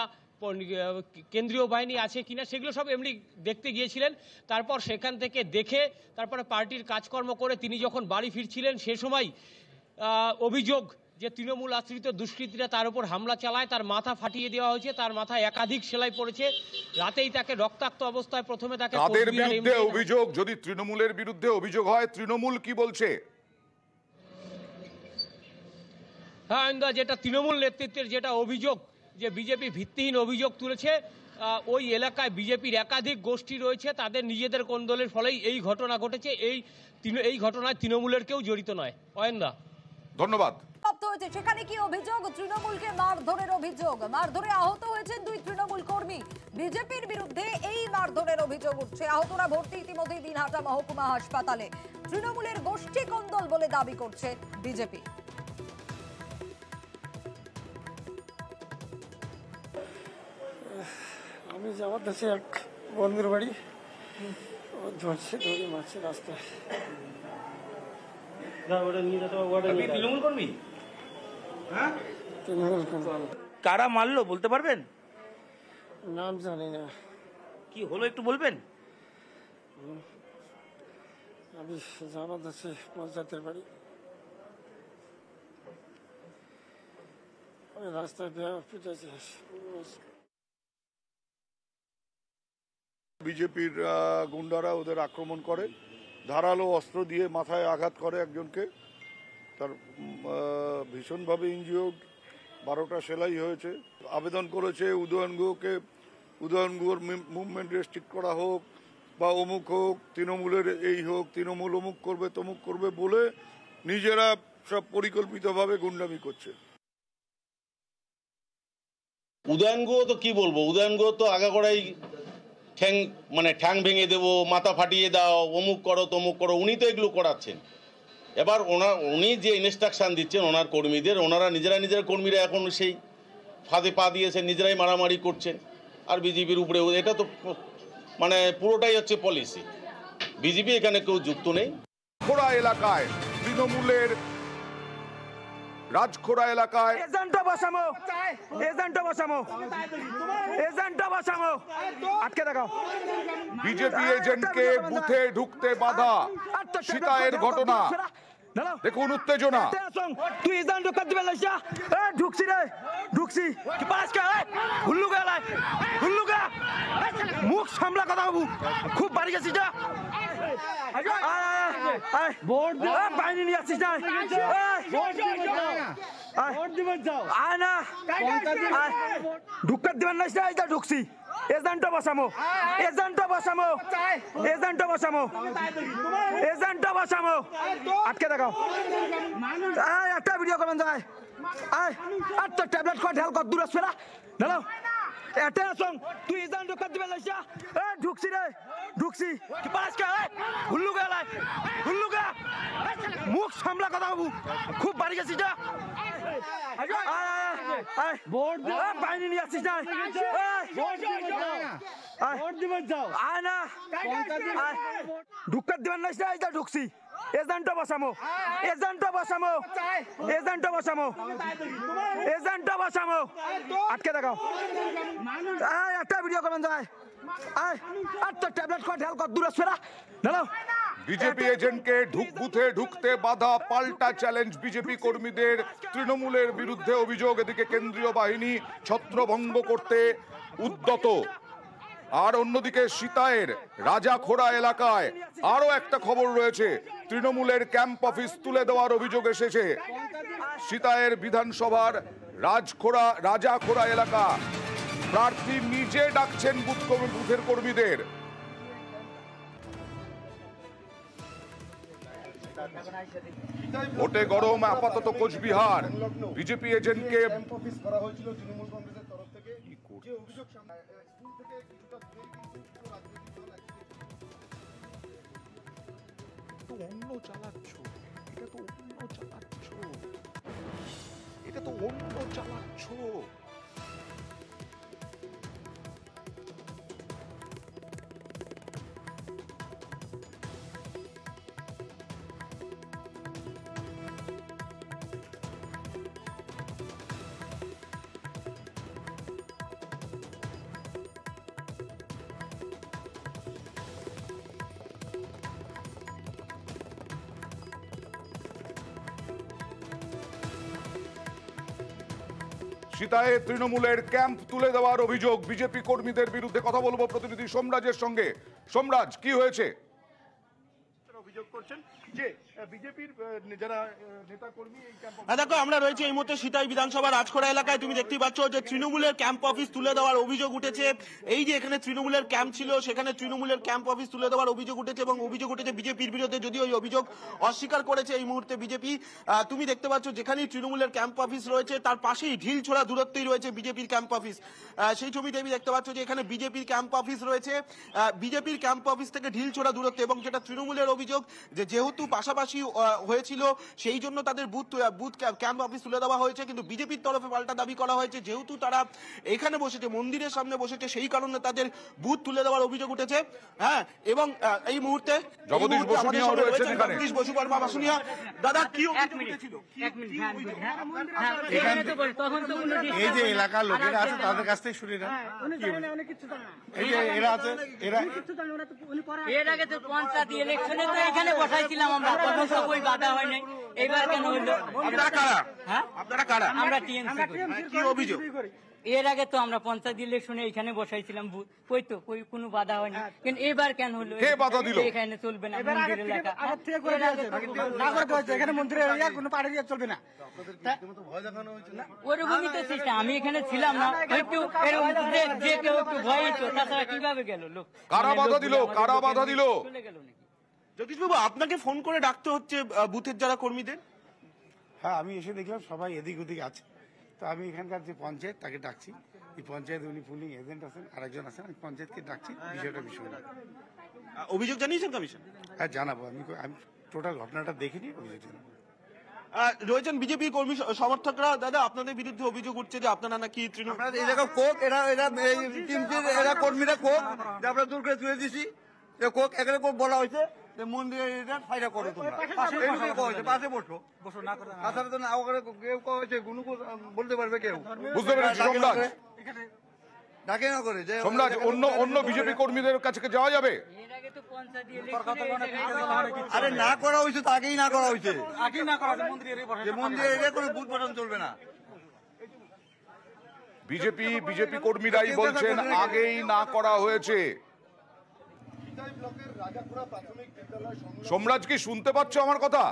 কেন্দ্রীয় বাহিনী আছে কিনা সেগুলো সব এমনি দেখতে গিয়েছিলেন তারপর সেখান থেকে দেখে তারপরে পার্টির কাজকর্ম করে তিনি যখন বাড়ি ফিরছিলেন সে সময় অভিযোগ যে তৃণমূল আশ্রিত দুষ্কৃতীরা তার উপর হামলা চালায় তার মাথা ফাটিয়ে দেওয়া হয়েছে তার মাথায় একাধিক সেলাই পড়েছে রাতেই তাকে রক্তাক্ত অবস্থায় প্রথমে তাকে অভিযোগ যদি তৃণমূলের বিরুদ্ধে অভিযোগ হয় তৃণমূল কি বলছে হ্যাঁ যেটা তৃণমূল নেতৃত্বের যেটা অভিযোগ যে বিজেপি ভিত্তিহীন অভিযোগ তুলেছে ওই এলাকায় বিজেপির একাধিক গোষ্ঠী রয়েছে তাদের নিজেদের কোন্দলের ফলেই এই ঘটনা ঘটেছে এই এই ঘটনায় তৃণমূলের কেউ জড়িত নয় অয়েন্দা ধন্যবাদ হয়েছে সেখানে কি অভিযোগ তৃণমূলকে মারধরের অভিযোগ মারধরে আহত হয়েছেন দুই তৃণমূল কর্মী বিজেপির বিরুদ্ধে এই মারধরের অভিযোগ উঠছে আহতরা ভর্তি ইতিমধ্যেই দিনহাটা মহকুমা হাসপাতালে তৃণমূলের গোষ্ঠী কন্দল বলে দাবি করছে বিজেপি আমি যাওয়ার দেশে এক বন্ধুর বাড়ি ও ধরছে ধরে মারছে রাস্তায় তৃণমূল কর্মী হ্যাঁ তৃণমূল কর্মী কারা মারলো বলতে পারবেন নাম জানি না কি হলো একটু বলবেন আমি জামাত আছি পঞ্চায়েতের বাড়ি ওই রাস্তায় পিঠেছে বিজেপির গুন্ডারা ওদের আক্রমণ করে ধারালো অস্ত্র দিয়ে মাথায় আঘাত করে একজনকে তার ভীষণভাবে ইঞ্জিওর্ড বারোটা সেলাই হয়েছে আবেদন করেছে উদয়ন গুহকে উদয়ন গুহর মুভমেন্ট রেস্ট্রিক্ট করা হোক বা অমুক হোক তৃণমূলের এই হোক তৃণমূল অমুক করবে তমুক করবে বলে নিজেরা সব পরিকল্পিতভাবে গুন্ডামি করছে উদয়ন গুহ তো কি বলবো উদয়ন গুহ তো আগাগোড়াই ঠ্যাং মানে ঠ্যাং ভেঙে দেবো মাথা ফাটিয়ে দাও অমুক করো তমুক করো উনি তো এগুলো করাচ্ছেন এবার ওনার উনি যে ইনস্ট্রাকশান দিচ্ছেন ওনার কর্মীদের ওনারা নিজেরা নিজের কর্মীরা এখন সেই ফাঁদে পা দিয়েছে নিজেরাই মারামারি করছেন আর বিজেপির উপরে এটা তো মানে পুরোটাই হচ্ছে পলিসি বিজেপি এখানে কেউ যুক্ত নেই খোড়া এলাকায় তৃণমূলের রাজখোড়া এলাকায় এজেন্টটা বসামো এজেন্টটা বসামো এজেন্টটা বসামো আটকে দেখাও বিজেপি এজেন্টকে বুথে ঢুকতে বাধা সীতায়ের ঘটনা দেখুন উত্তেজনা তুই ইজান ঢুকাত দিবে লাইসা এ ঢুকছি রে ঢুকছি কি পাস কে হুল্লু গে লাই হুল্লু গে মুখ সামলা কথা বাবু খুব বাড়ি গেছিস যা ভোট দে বাইরে নিয়ে আসছিস না ভোট দিবেন যাও আয় না ঢুকতে দিবেন না ঢুকছি এজেন্টও বসামো এজেন্টও বসামো এজেন্টও বসামো এজেন্টও বসামো আটকে দেখাও একটা ভিডিও করবেন যাই আয় আর তো ট্যাবলেট কর ঢেল কর দূরে ফেরা ঢেলাও Ete song, tu izan do katbe lasha. Eh, duksi re, duksi. Kipas ka, eh, hullu ka lai, hullu ka. मुख हमला करता हूँ खूब बारिश है सीधा बोर्ड पानी नहीं है सीधा बोर्ड दिवस जाओ आना ढुक्कत दिवस नहीं सीधा ढुकसी এজেন্ট বসামো এজেন্ট বসামো এজেন্ট বসামো এজেন্ট বসামো আটকে দেখাও আয় একটা ভিডিও করবেন আয় আর তো ট্যাবলেট দূরে দাঁড়াও বিজেপি এজেন্টকে ঢুকতে বাধা পাল্টা চ্যালেঞ্জ বিজেপি কর্মীদের তৃণমূলের বিরুদ্ধে অভিযোগ এদিকে কেন্দ্রীয় বাহিনী ছত্রভঙ্গ করতে উদ্যত আর অন্যদিকে সীতায়ের রাজাখোড়া এলাকায় আরও একটা খবর রয়েছে তৃণমূলের ক্যাম্প অফিস তুলে দেওয়ার অভিযোগ এসেছে সীতায়ের বিধানসভার রাজখোড়া রাজাখোড়া এলাকা প্রার্থী নিজে ডাকছেন বুথের কর্মীদের ভোটে গরম আপাতত কোচবিহার বিজেপি এজেন্টকে তো অন্য চালাচ্ছ এটা তো অন্য চালাচ্ছ এটা তো অন্য চালাচ্ছ সিতায় তৃণমূলের ক্যাম্প তুলে দেওয়ার অভিযোগ বিজেপি কর্মীদের বিরুদ্ধে কথা বলবো প্রতিনিধি সোমরাজের সঙ্গে সোমরাজ কি হয়েছে অভিযোগ করছেন হ্যাঁ, দেখো আমরা রয়েছে এই মুহূর্তে সিতাই বিধানসভা রাজখোড়া এলাকায় তুমি দেখতে পাচ্ছ যে তৃণমূলের ক্যাম্প অফিস তুলে দেওয়ার অভিযোগ উঠেছে এই যে এখানে তৃণমূলের ক্যাম্প ছিল সেখানে তৃণমূলের ক্যাম্প অফিস তুলে দেওয়ার অভিযোগ উঠেছে এবং অভিযোগ উঠেছে বিজেপির বিরুদ্ধে যদি ওই অভিযোগ অস্বীকার করেছে এই মুহূর্তে বিজেপি তুমি দেখতে পাচ্ছ যেখানেই তৃণমূলের ক্যাম্প অফিস রয়েছে তার পাশেই ঢিল ছোড়া দূরত্বেই রয়েছে বিজেপির ক্যাম্প অফিস সেই ছবিতে আমি দেখতে পাচ্ছ যে এখানে বিজেপির ক্যাম্প অফিস রয়েছে বিজেপির ক্যাম্প অফিস থেকে ঢিল ছোড়া দূরত্ব এবং যেটা তৃণমূলের অভিযোগ যে যেহেতু কিন্তু পাশাপাশি হয়েছিল সেই জন্য তাদের বুথ বুথ ক্যাম্প অফিস তুলে দেওয়া হয়েছে কিন্তু বিজেপির তরফে পাল্টা দাবি করা হয়েছে যেহেতু তারা এখানে বসেছে মন্দিরের সামনে বসেছে সেই কারণে তাদের বুথ তুলে দেওয়ার অভিযোগ উঠেছে হ্যাঁ এবং এই মুহূর্তে এরা এর আগে তো পঞ্চায়েত ইলেকশনে তো এখানে বসাইছিলাম হ্যাঁ? এর আগে তো আমরা পঞ্চায়েত ইলেকশনে এখানে বসাইছিলাম কই তো কোনো বাধা হয়নি হ্যাঁ। কিন্তু এবার কেন হলো বাধা দিল এখানে চলবে না মন্দির ওরকমই হ্যাঁ? তো সিস্টেম আমি এখানে ছিলাম না একটু যে কেউ একটু ভয় কিভাবে গেল লোক কারা মানে বাধা দিল কারা বাধা দিল চলে গেল বাবু আপনাকে ফোন করে ডাকতে হচ্ছে বুথের যারা কর্মীদের হ্যাঁ আমি এসে দেখলাম সবাই এদিক ওদিক আছে তো আমি এখানকার যে পঞ্চায়েত তাকে ডাকছি এই পঞ্চায়েত উনি পুলিং এজেন্ট আছেন আরেকজন আছেন আমি পঞ্চায়েতকে ডাকছি বিষয়টা বিষয় অভিযোগ জানিয়েছেন কমিশন হ্যাঁ জানাবো আমি আমি টোটাল ঘটনাটা দেখিনি অভিযোগ জানাবো রয়েছেন বিজেপি কর্মী সমর্থকরা দাদা আপনাদের বিরুদ্ধে অভিযোগ উঠছে যে আপনারা নাকি তৃণমূল এই জায়গা কোক এরা এরা এরা কর্মীরা কোক যে আমরা দূর করে তুলে দিছি কোক এখানে কোক বলা হয়েছে অন্য অন্য বিজেপি কর্মীদের কাছে যাওয়া যাবে মানে আরে না করা হয়েছে তো আগেই না করা হয়েছে চলবে না বিজেপি বিজেপি কর্মীরাই বলছেন আগেই না করা হয়েছে সোমরাজ কি শুনতে পাচ্ছ আমার কথা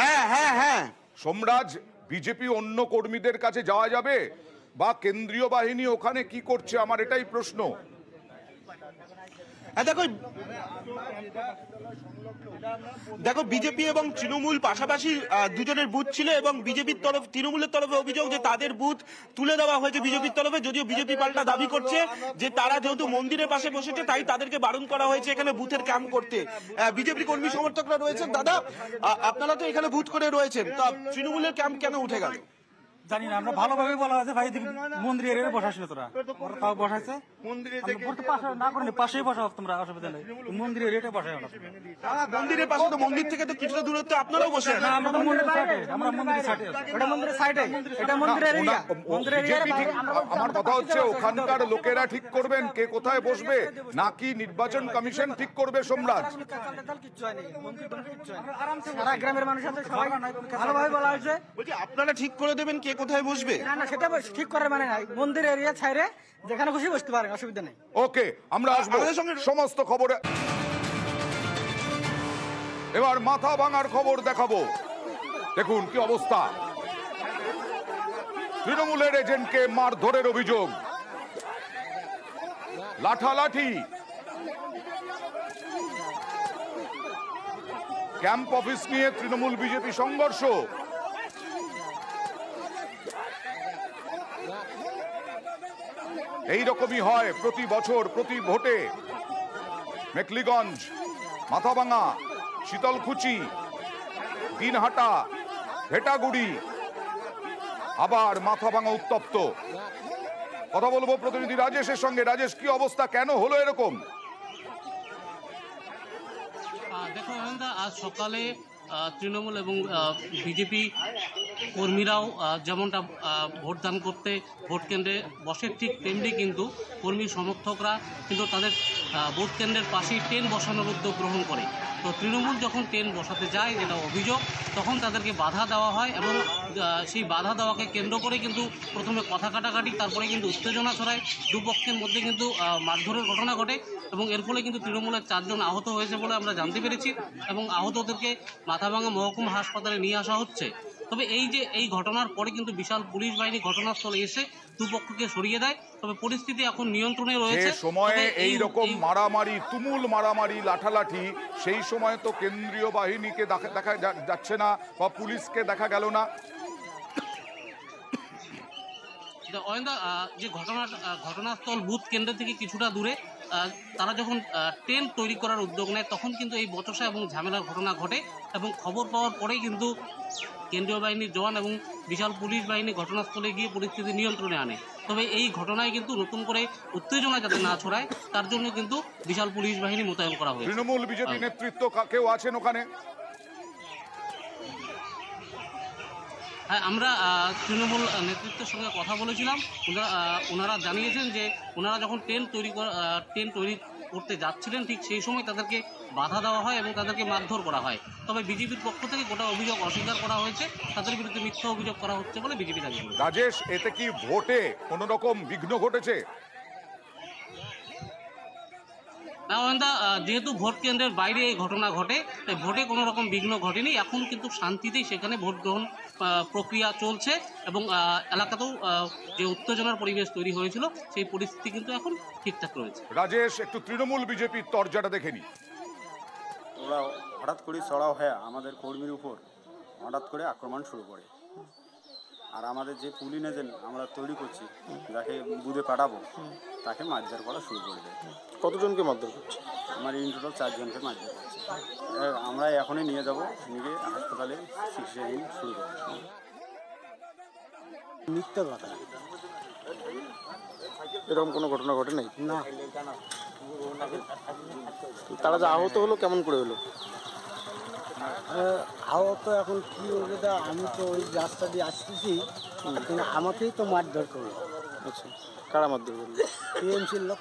হ্যাঁ, হ্যাঁ, হ্যাঁ। সোমরাজ বিজেপি অন্য কর্মীদের কাছে যাওয়া যাবে বা কেন্দ্রীয় বাহিনী ওখানে কি করছে আমার এটাই প্রশ্ন দেখো দেখো বিজেপি এবং তৃণমূল পাশাপাশি দুজনের বুথ ছিল এবং বিজেপির তরফ তৃণমূলের তরফে অভিযোগ যে তাদের বুথ তুলে দেওয়া হয়েছে বিজেপির তরফে যদিও বিজেপি পাল্টা দাবি করছে যে তারা যেহেতু মন্দিরের পাশে বসেছে তাই তাদেরকে বারণ করা হয়েছে এখানে বুথের ক্যাম্প করতে বিজেপি কর্মী সমর্থকরা রয়েছেন দাদা আপনারা তো এখানে বুথ করে রয়েছেন তা তৃণমূলের ক্যাম্প কেন উঠে গেল জানি না আমরা ভালোভাবে বলা ভাই তোরা তাও বসাইছে আমার কথা হচ্ছে ওখানকার লোকেরা ঠিক করবেন কে কোথায় বসবে নাকি নির্বাচন কমিশন ঠিক করবে সম্রাট গ্রামের মানুষ আপনারা ঠিক করে দেবেন কে কোথায় বসবে না না সেটা ঠিক করার মানে নাই মন্দির এরিয়া ছাইরে যেখানে খুশি বসতে পারেন অসুবিধা নেই ওকে আমরা আসবো সমস্ত খবরে এবার মাথা ভাঙার খবর দেখাবো দেখুন কি অবস্থা তৃণমূলের এজেন্টকে মারধরের অভিযোগ লাঠালাঠি ক্যাম্প অফিস নিয়ে তৃণমূল বিজেপি সংঘর্ষ এই রকমই হয় প্রতি বছর প্রতি ভোটে মেকলিগঞ্জ মাথাভাঙা শীতলকুচি দিনহাটা ভেটাগুড়ি আবার মাথাভাঙা উত্তপ্ত কথা বলবো প্রতিনিধি রাজেশের সঙ্গে রাজেশ কি অবস্থা কেন হলো এরকম দেখো আজ সকালে তৃণমূল এবং বিজেপি কর্মীরাও যেমনটা ভোটদান করতে ভোট কেন্দ্রে বসে ঠিক তেমনি কিন্তু কর্মী সমর্থকরা কিন্তু তাদের ভোট কেন্দ্রের পাশেই ট্রেন বসানোর উদ্যোগ গ্রহণ করে তো তৃণমূল যখন ট্রেন বসাতে যায় যেটা অভিযোগ তখন তাদেরকে বাধা দেওয়া হয় এবং সেই বাধা দেওয়াকে কেন্দ্র করে কিন্তু প্রথমে কথা কাটাকাটি তারপরে কিন্তু উত্তেজনা ছড়ায় দুপক্ষের মধ্যে কিন্তু মারধরের ঘটনা ঘটে এবং এর ফলে কিন্তু তৃণমূলের চারজন আহত হয়েছে বলে আমরা জানতে পেরেছি এবং আহতদেরকে মাথাভাঙা মহকুমা হাসপাতালে নিয়ে আসা হচ্ছে তবে এই যে এই ঘটনার পরে কিন্তু বিশাল পুলিশ বাহিনী ঘটনাস্থলে এসে দুপক্ষকে সরিয়ে দেয় তবে পরিস্থিতি এখন নিয়ন্ত্রণে রয়েছে সময়ে এই রকম মারামারি তুমুল মারামারি লাঠালাঠি সেই সময় তো কেন্দ্রীয় বাহিনীকে দেখা যাচ্ছে না বা পুলিশকে দেখা গেল না যে ঘটনা ঘটনাস্থল বুথ কেন্দ্র থেকে কিছুটা দূরে তারা যখন ট্রেন তৈরি করার উদ্যোগ নেয় তখন কিন্তু এই বচসা এবং ঝামেলার ঘটনা ঘটে এবং খবর পাওয়ার পরেই কিন্তু কেন্দ্রীয় বাহিনীর জওয়ান এবং বিশাল পুলিশ বাহিনী ঘটনাস্থলে গিয়ে পরিস্থিতি নিয়ন্ত্রণে আনে তবে এই ঘটনায় কিন্তু নতুন করে উত্তেজনা যাতে না ছড়ায় তার জন্য কিন্তু বিশাল পুলিশ বাহিনী মোতায়েন করা হয়েছে তৃণমূল বিজেপি নেতৃত্ব কেউ আছেন ওখানে হ্যাঁ আমরা তৃণমূল নেতৃত্বের সঙ্গে কথা বলেছিলাম ওনারা ওনারা জানিয়েছেন যে ওনারা যখন ট্রেন তৈরি ট্রেন তৈরি করতে যাচ্ছিলেন ঠিক সেই সময় তাদেরকে বাধা দেওয়া হয় এবং তাদেরকে মারধর করা হয় তবে বিজেপির পক্ষ থেকে গোটা অভিযোগ অস্বীকার করা হয়েছে তাদের বিরুদ্ধে মিথ্যা অভিযোগ করা হচ্ছে বলে বিজেপি জানিয়েছে রাজেশ এতে কি ভোটে কোনোরকম বিঘ্ন ঘটেছে দা যেহেতু ভোট কেন্দ্রের বাইরে এই ঘটনা ঘটে তাই ভোটে কোনো রকম বিঘ্ন ঘটেনি এখন কিন্তু শান্তিতেই সেখানে ভোট গ্রহণ প্রক্রিয়া চলছে এবং এলাকাতেও যে উত্তেজনার পরিবেশ তৈরি হয়েছিল সেই পরিস্থিতি কিন্তু এখন ঠিকঠাক রয়েছে রাজেশ একটু তৃণমূল বিজেপির তরজাটা দেখেনি ওরা হঠাৎ করে চড়াও হয়ে আমাদের কর্মীর উপর হঠাৎ করে আক্রমণ শুরু করে আর আমাদের যে পুলি নেজেন আমরা তৈরি করছি যাকে বুঝে পাঠাবো তাকে মারধার করা শুরু করে দেয় কতজনকে মারধর করছে আমার ইন টোটাল চারজনকে মারধর করছে আমরা এখনই নিয়ে যাব নিয়ে হাসপাতালে চিকিৎসাহীন শুরু করছি মিথ্যা কথা এরকম কোনো ঘটনা ঘটে নাই না তারা যে আহত হলো কেমন করে হলো আহত এখন কি হবে তা আমি তো ওই রাস্তা দিয়ে আসতেছি কিন্তু আমাকেই তো মারধর করলো আচ্ছা কারা মারধর করলো টিএমসির লোক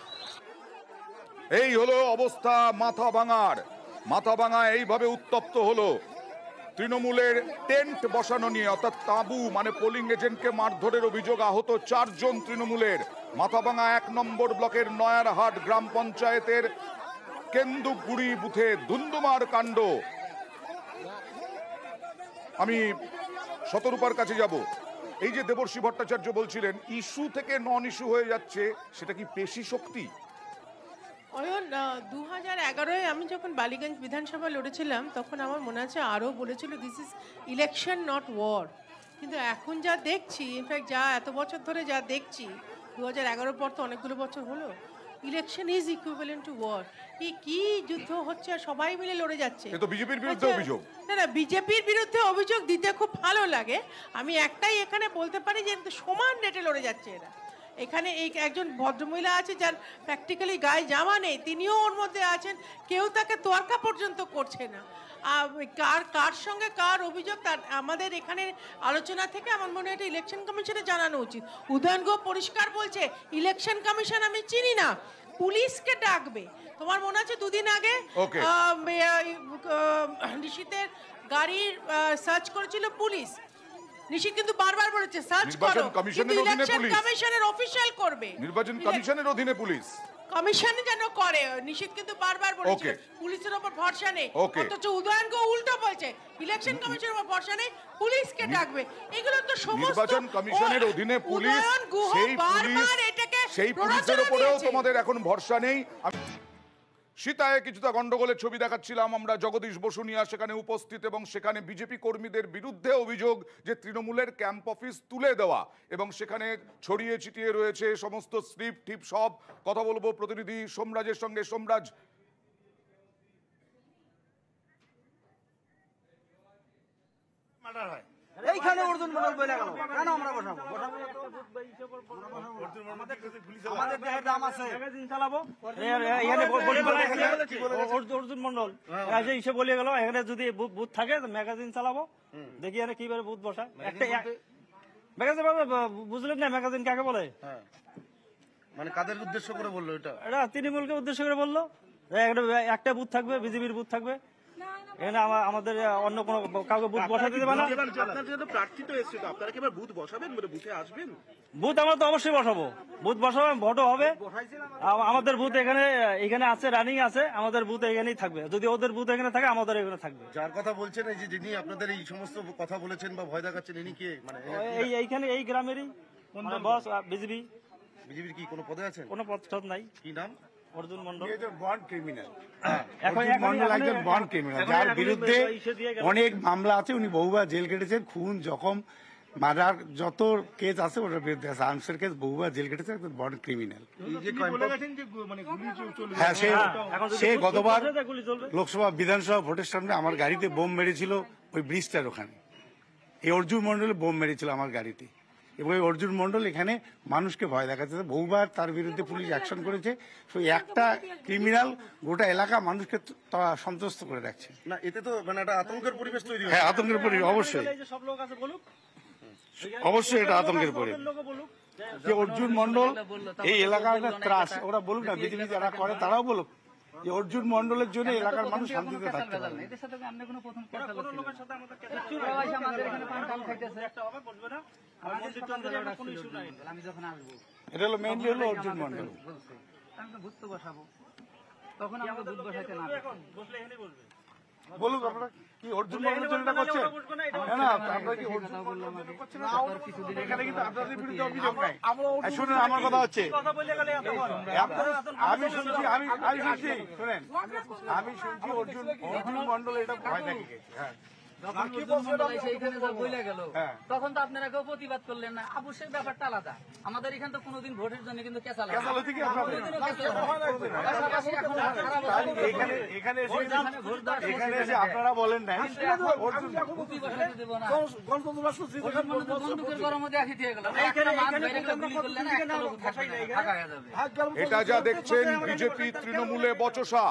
এই হলো অবস্থা মাথা ভাঙার মাথা ভাঙা এইভাবে উত্তপ্ত হলো তৃণমূলের টেন্ট বসানো নিয়ে অর্থাৎ তাঁবু মানে পোলিং এজেন্টকে মারধরের অভিযোগ আহত চারজন তৃণমূলের মাথাভাঙা এক নম্বর ব্লকের নয়ারহাট গ্রাম পঞ্চায়েতের কেন্দুগুড়ি বুথে ধুন্দুমার কাণ্ড আমি শতরূপার কাছে যাব এই যে দেবর্ষী ভট্টাচার্য বলছিলেন ইস্যু থেকে নন ইস্যু হয়ে যাচ্ছে সেটা কি পেশি শক্তি অয়ন দু হাজার এগারোয় আমি যখন বালিগঞ্জ বিধানসভা লড়েছিলাম তখন আমার মনে আছে আরও বলেছিল this is election not war কিন্তু এখন যা দেখছি ইনফ্যাক্ট যা এত বছর ধরে যা দেখছি দু হাজার এগারোর পর তো অনেকগুলো বছর হলো election is equivalent to war কি কি যুদ্ধ হচ্ছে সবাই মিলে লড়ে যাচ্ছে তো বিজেপির বিরুদ্ধে আচ্ছা, অভিযোগ না না বিজেপির বিরুদ্ধে অভিযোগ দিতে খুব ভালো লাগে আমি একটাই এখানে বলতে পারি যে সমান রেটে লড়ে যাচ্ছে এরা এখানে এই একজন ভদ্রমহিলা আছে যার প্র্যাকটিক্যালি গায়ে জামা নেই তিনিও ওর মধ্যে আছেন কেউ তাকে তোয়ার্কা পর্যন্ত করছে না কার কার সঙ্গে কার অভিযোগ তার আমাদের এখানে আলোচনা থেকে আমার মনে হয় ইলেকশন কমিশনে জানানো উচিত উদয়ন গো পরিষ্কার বলছে ইলেকশন কমিশন আমি চিনি না পুলিশকে ডাকবে তোমার মনে আছে দুদিন আগে ঋষিতের গাড়ির সার্চ করেছিল পুলিশ নিশি কিন্তু বারবার বলেছে সার্চ করো কমিশনের করবে নির্বাচন কমিশনের অধীনে পুলিশ কমিশন যেন করে নিশিত কিন্তু বারবার বলেছে পুলিশের উপর ভরসা নেই অথচ উদয়ন উল্টো বলছে ইলেকশন কমিশনের উপর ভরসা নেই পুলিশকে ডাকবে এগুলো তো সমস্ত নির্বাচন কমিশনের অধীনে পুলিশ সেই পুলিশ সেই পুলিশের উপরেও তোমাদের এখন ভরসা নেই সীতায় কিছুটা গণ্ডগোলের ছবি দেখাচ্ছিলাম আমরা জগদীশ বসুনিয়া সেখানে উপস্থিত এবং সেখানে বিজেপি কর্মীদের বিরুদ্ধে অভিযোগ যে তৃণমূলের ক্যাম্প অফিস তুলে দেওয়া এবং সেখানে ছড়িয়ে ছিটিয়ে রয়েছে সমস্ত স্লিপ টিপ সব কথা বলবো প্রতিনিধি সোমরাজের সঙ্গে সোমরাজ হয় এইখানে অর্জুন মন্ডল বলে গেল কেন আমরা বসাবো অর্জুন মন্ডল বলে গেল এখানে যদি বুথ থাকে ম্যাগাজিন চালাবো দেখি এখানে কিভাবে বুথ বসায় একটা ম্যাগাজিন বুঝলেন না ম্যাগাজিন কাকে বলে হ্যাঁ। মানে কাদের উদ্দেশ্য করে বললো এটা এটা তৃণমূলকে উদ্দেশ্য করে বললো একটা বুথ থাকবে বিজেপির বুথ থাকবে এখানে আমাদের অন্য কাউকে বুথ বসাতে দেবে না প্রার্থী তো এসেছে আপনারা কি বুথ বসাবেন মানে বুথে আসবেন বুথ আমরা তো অবশ্যই বসাবো বুথ ভোটও হবে আমাদের বুথ এখানে এখানে আছে রানিং আছে আমাদের বুথ এখানেই থাকবে যদি ওদের বুথ এখানে থাকে আমাদের এখানে থাকবে যার কথা বলছেন এই যে যিনি আপনাদের এই সমস্ত কথা বলেছেন বা ভয় দেখাচ্ছেন ইনি কে মানে এই এইখানে এই গ্রামেরই মানে বস বিজেপি বিজেপির কি কোনো পদে আছেন কোনো পদ নাই কি নাম অর্জুন মন্ডল বন্ড ক্রিমিনাল হ্যাঁ। বিরুদ্ধে অনেক মামলা আছে উনি বহুবার জেল কেটেছেন খুন জখম মাদার যত কেস আছে ওটার বিরুদ্ধে আছে আর্মসের কেস বহুবার জেল কেটেছে একজন বন্ড ক্রিমিনাল মানে হ্যাঁ সে হ্যাঁ, সে গতবার লোকসভা বিধানসভা ভোটের সামনে আমার গাড়িতে বোম মেরেছিল ওই ব্রিজটার ওখানে এই অর্জুন মন্ডলে বোম মেরেছিল আমার গাড়িতে এবং এই অর্জুন মন্ডল এখানে মানুষকে ভয় দেখাচ্ছে বহুবার তার বিরুদ্ধে পুলিশ অ্যাকশন করেছে তো একটা ক্রিমিনাল গোটা এলাকা মানুষকে সন্তুষ্ট করে রাখছে না এতে তো মানে একটা আতঙ্কের পরিবেশ তৈরি হ্যাঁ আতঙ্কের হ্যাঁ, পরিবেশ হ্যাঁ, অবশ্যই হ্যাঁ, অবশ্যই এটা আতঙ্কের পরে যে অর্জুন মন্ডল এই এলাকাটা ত্রাস ওরা বলুক না বিজেপি যারা করে তারাও বলুক যে অর্জুন মন্ডলের জন্য এলাকার মানুষ শান্তিতে থাকতে পারবে এটা হলো মেইনলি হলো অর্জুন মন্ডল তখন আমাকে ভূত বসাতে না বসলে এখানে বসবে বলুন আপনারা কি অর্জুন মনোরঞ্জনটা করছেন না না আপনারা কি অর্জুন মনোরঞ্জন করছেন না এখানে কিন্তু আপনাদের বিরুদ্ধে অভিযোগ নাই শুনুন আমার কথা হচ্ছে আমি শুনছি আমি আমি শুনছি শুনেন আমি শুনছি অর্জুন অর্জুন মন্ডল এটা ভয় দেখে হ্যাঁ হ্যাঁ। তখন তো আপনারা কেউ প্রতিবাদ করলেন না অবশ্যই ব্যাপারটা আলাদা আমাদের এখানে তো কোনোদিন ভোটের জন্য কিন্তু আপনারা বলেন না এটা যা দেখছেন বিজেপি তৃণমূলে বচসা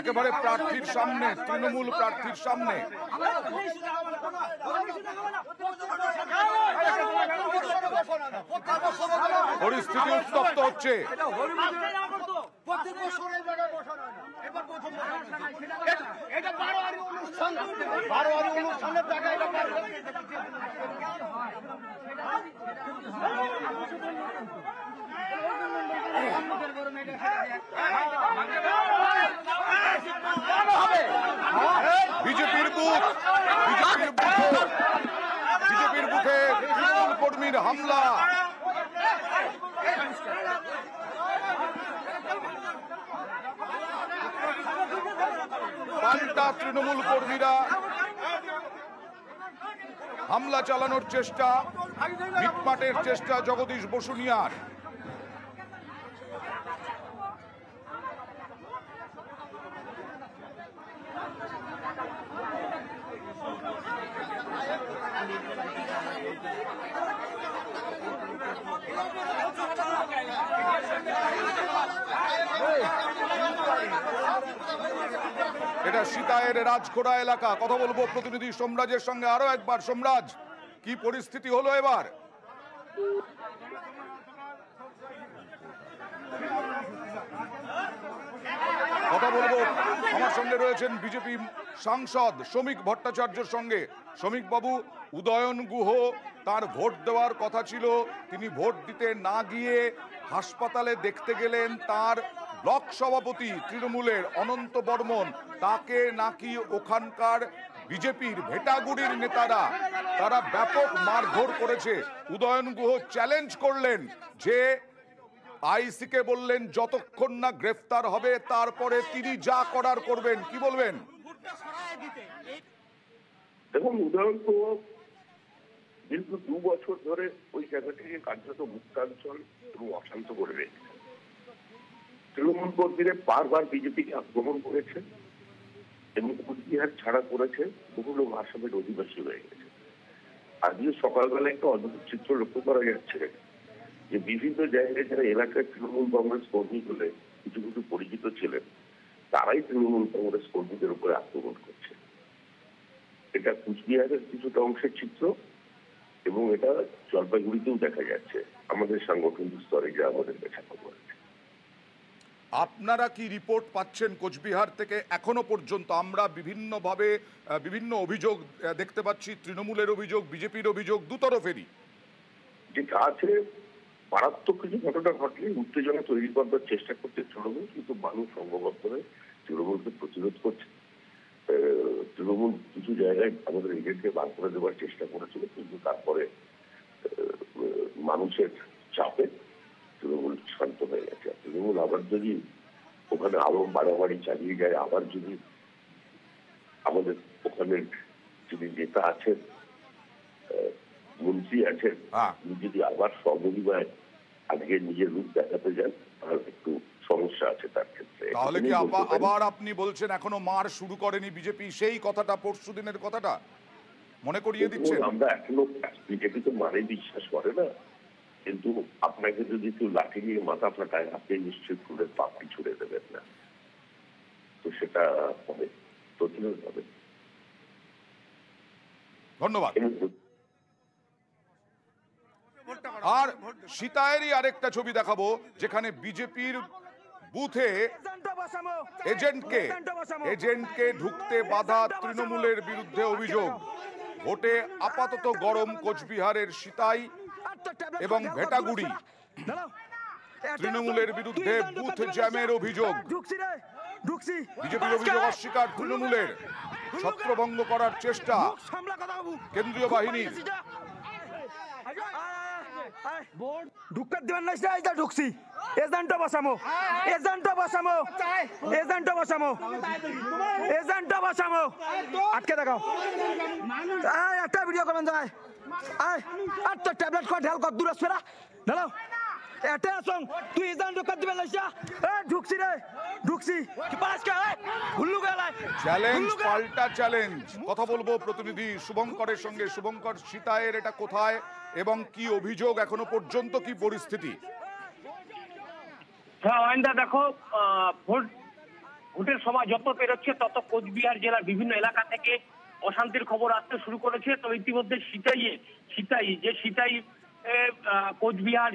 একেবারে প্রার্থীর সামনে তৃণমূল প্রার্থীর সামনে পরিস্থিতি উত্তপ্ত হচ্ছে বিজেপির বিজেপির বিজেপির তৃণমূল কর্মীর হামলা পাল্টা তৃণমূল কর্মীরা হামলা চালানোর চেষ্টা মিটমাটের চেষ্টা জগদীশ বসুনিয়ার এটা সীতায়ের রাজখোড়া এলাকা কথা বলবো প্রতিনিধি সম্রাজের সঙ্গে আরো একবার সম্রাজ কি পরিস্থিতি হলো এবার কথা বলবো আমার সঙ্গে রয়েছেন বিজেপি সাংসদ শ্রমিক ভট্টাচার্যর সঙ্গে শ্রমিক বাবু উদয়ন গুহ তার ভোট দেওয়ার কথা ছিল তিনি ভোট দিতে না গিয়ে হাসপাতালে দেখতে গেলেন তার ব্লক সভাপতি তৃণমূলের অনন্ত বর্মন তাকে নাকি ওখানকার বিজেপির ভেটাগুড়ির নেতারা তারা ব্যাপক মারধর করেছে উদয়ন গুহ চ্যালেঞ্জ করলেন যে আইসিকে বললেন যতক্ষণ না গ্রেফতার হবে তারপরে তিনি যা করার করবেন কি বলবেন দেখুন উদয়ন গুহ দীর্ঘ দু বছর ধরে ওই জায়গা থেকে কার্যত মুক্তাঞ্চল অশান্ত করে রেখেছে তৃণমূল কর্মীরা বারবার বিজেপিকে আক্রমণ করেছে এবং কুচবিহার ছাড়া করেছে বহু লোক আসামের অধিবাসী হয়ে গেছে আজকে সকালবেলা একটা অদ্ভুত চিত্র লক্ষ্য করা যাচ্ছে যে বিভিন্ন জায়গায় যারা এলাকায় তৃণমূল কংগ্রেস কর্মী বলে কিছু কিছু পরিচিত ছিলেন তারাই তৃণমূল কংগ্রেস কর্মীদের উপরে আক্রমণ করছে এটা কুচবিহারের কিছুটা অংশের চিত্র এবং এটা জলপাইগুড়িতেও দেখা যাচ্ছে আমাদের সাংগঠনিক স্তরে যা আমাদের দেখা খবর আপনারা কি রিপোর্ট পাচ্ছেন কোচবিহার থেকে এখনো পর্যন্ত আমরা বিভিন্নভাবে বিভিন্ন অভিযোগ দেখতে পাচ্ছি তৃণমূলের অভিযোগ বিজেপির অভিযোগ দুতরফেরই যে আছে মারাত্মক কিছু ঘটনা ঘটলে উত্তেজনা তৈরি করবার চেষ্টা করছে তৃণমূল কিন্তু মানুষ সংঘবদ্ধ তৃণমূলকে প্রতিরোধ করছে তৃণমূল কিছু জায়গায় আমাদের এজেন্টকে বার করে দেওয়ার চেষ্টা করেছিল কিন্তু তারপরে মানুষের চাপে তৃণমূল শান্ত হয়ে গেছে তৃণমূল আবার যদি ওখানে আরো বাড়াবাড়ি চালিয়ে যায় আবার যদি আমাদের ওখানে যদি নেতা আছেন মন্ত্রী আছেন হ্যাঁ। যদি আবার সপরিবায় আজকে নিজের রূপ দেখাতে যান তাহলে একটু সমস্যা আছে তার ক্ষেত্রে তাহলে কি আবার আপনি বলছেন এখনো মার শুরু করেনি বিজেপি সেই কথাটা পরশু দিনের কথাটা মনে করিয়ে দিচ্ছে আমরা এখনো বিজেপি তো মানে বিশ্বাস করে না কিন্তু আপনাকে যদি কেউ লাঠি নিয়ে মাথা ফাটায় আপনি নিশ্চয়ই ফুলের পাপটি ছুড়ে দেবেন না তো সেটা হবে প্রতিরোধ হবে ধন্যবাদ আর সীতায়েরই আরেকটা ছবি দেখাবো যেখানে বিজেপির বুথে এজেন্টকে এজেন্টকে ঢুকতে বাধা তৃণমূলের বিরুদ্ধে অভিযোগ ভোটে আপাতত গরম কোচবিহারের সীতাই এবং ভেটাগুড়ি তৃণমূলের বিরুদ্ধে বুথ জ্যামের অভিযোগ বিজেপির অভিযোগ অস্বীকার তৃণমূলের ছত্রভঙ্গ করার চেষ্টা কেন্দ্রীয় বাহিনী ঢুকতে না ঢুকছি বসামো বসামো আচ্ছা, বসামো বসামো আটকে দেখাও একটা ভিডিও করবেন যায় আয় আর ট্যাবলেট কর দূরে ফেরা দাঁড়াও এটা আসং তুই ইজান ঢোকার দিবে লাইসা এ ঢুকছি রে ঢুকছি কি কে হুল্লু চ্যালেঞ্জ পাল্টা চ্যালেঞ্জ কথা বলবো প্রতিনিধি শুভঙ্করের সঙ্গে শুভঙ্কর সীতায়ের এটা কোথায় এবং কি অভিযোগ এখনো পর্যন্ত কি পরিস্থিতি হ্যাঁ অয়েন্দা দেখো ভোট ভোটের সময় যত পেরোচ্ছে তত কোচবিহার জেলার বিভিন্ন এলাকা থেকে অশান্তির খবর আসতে শুরু করেছে তো ইতিমধ্যে সিতাইয়ে সিতাই যে সিতাই কোচবিহার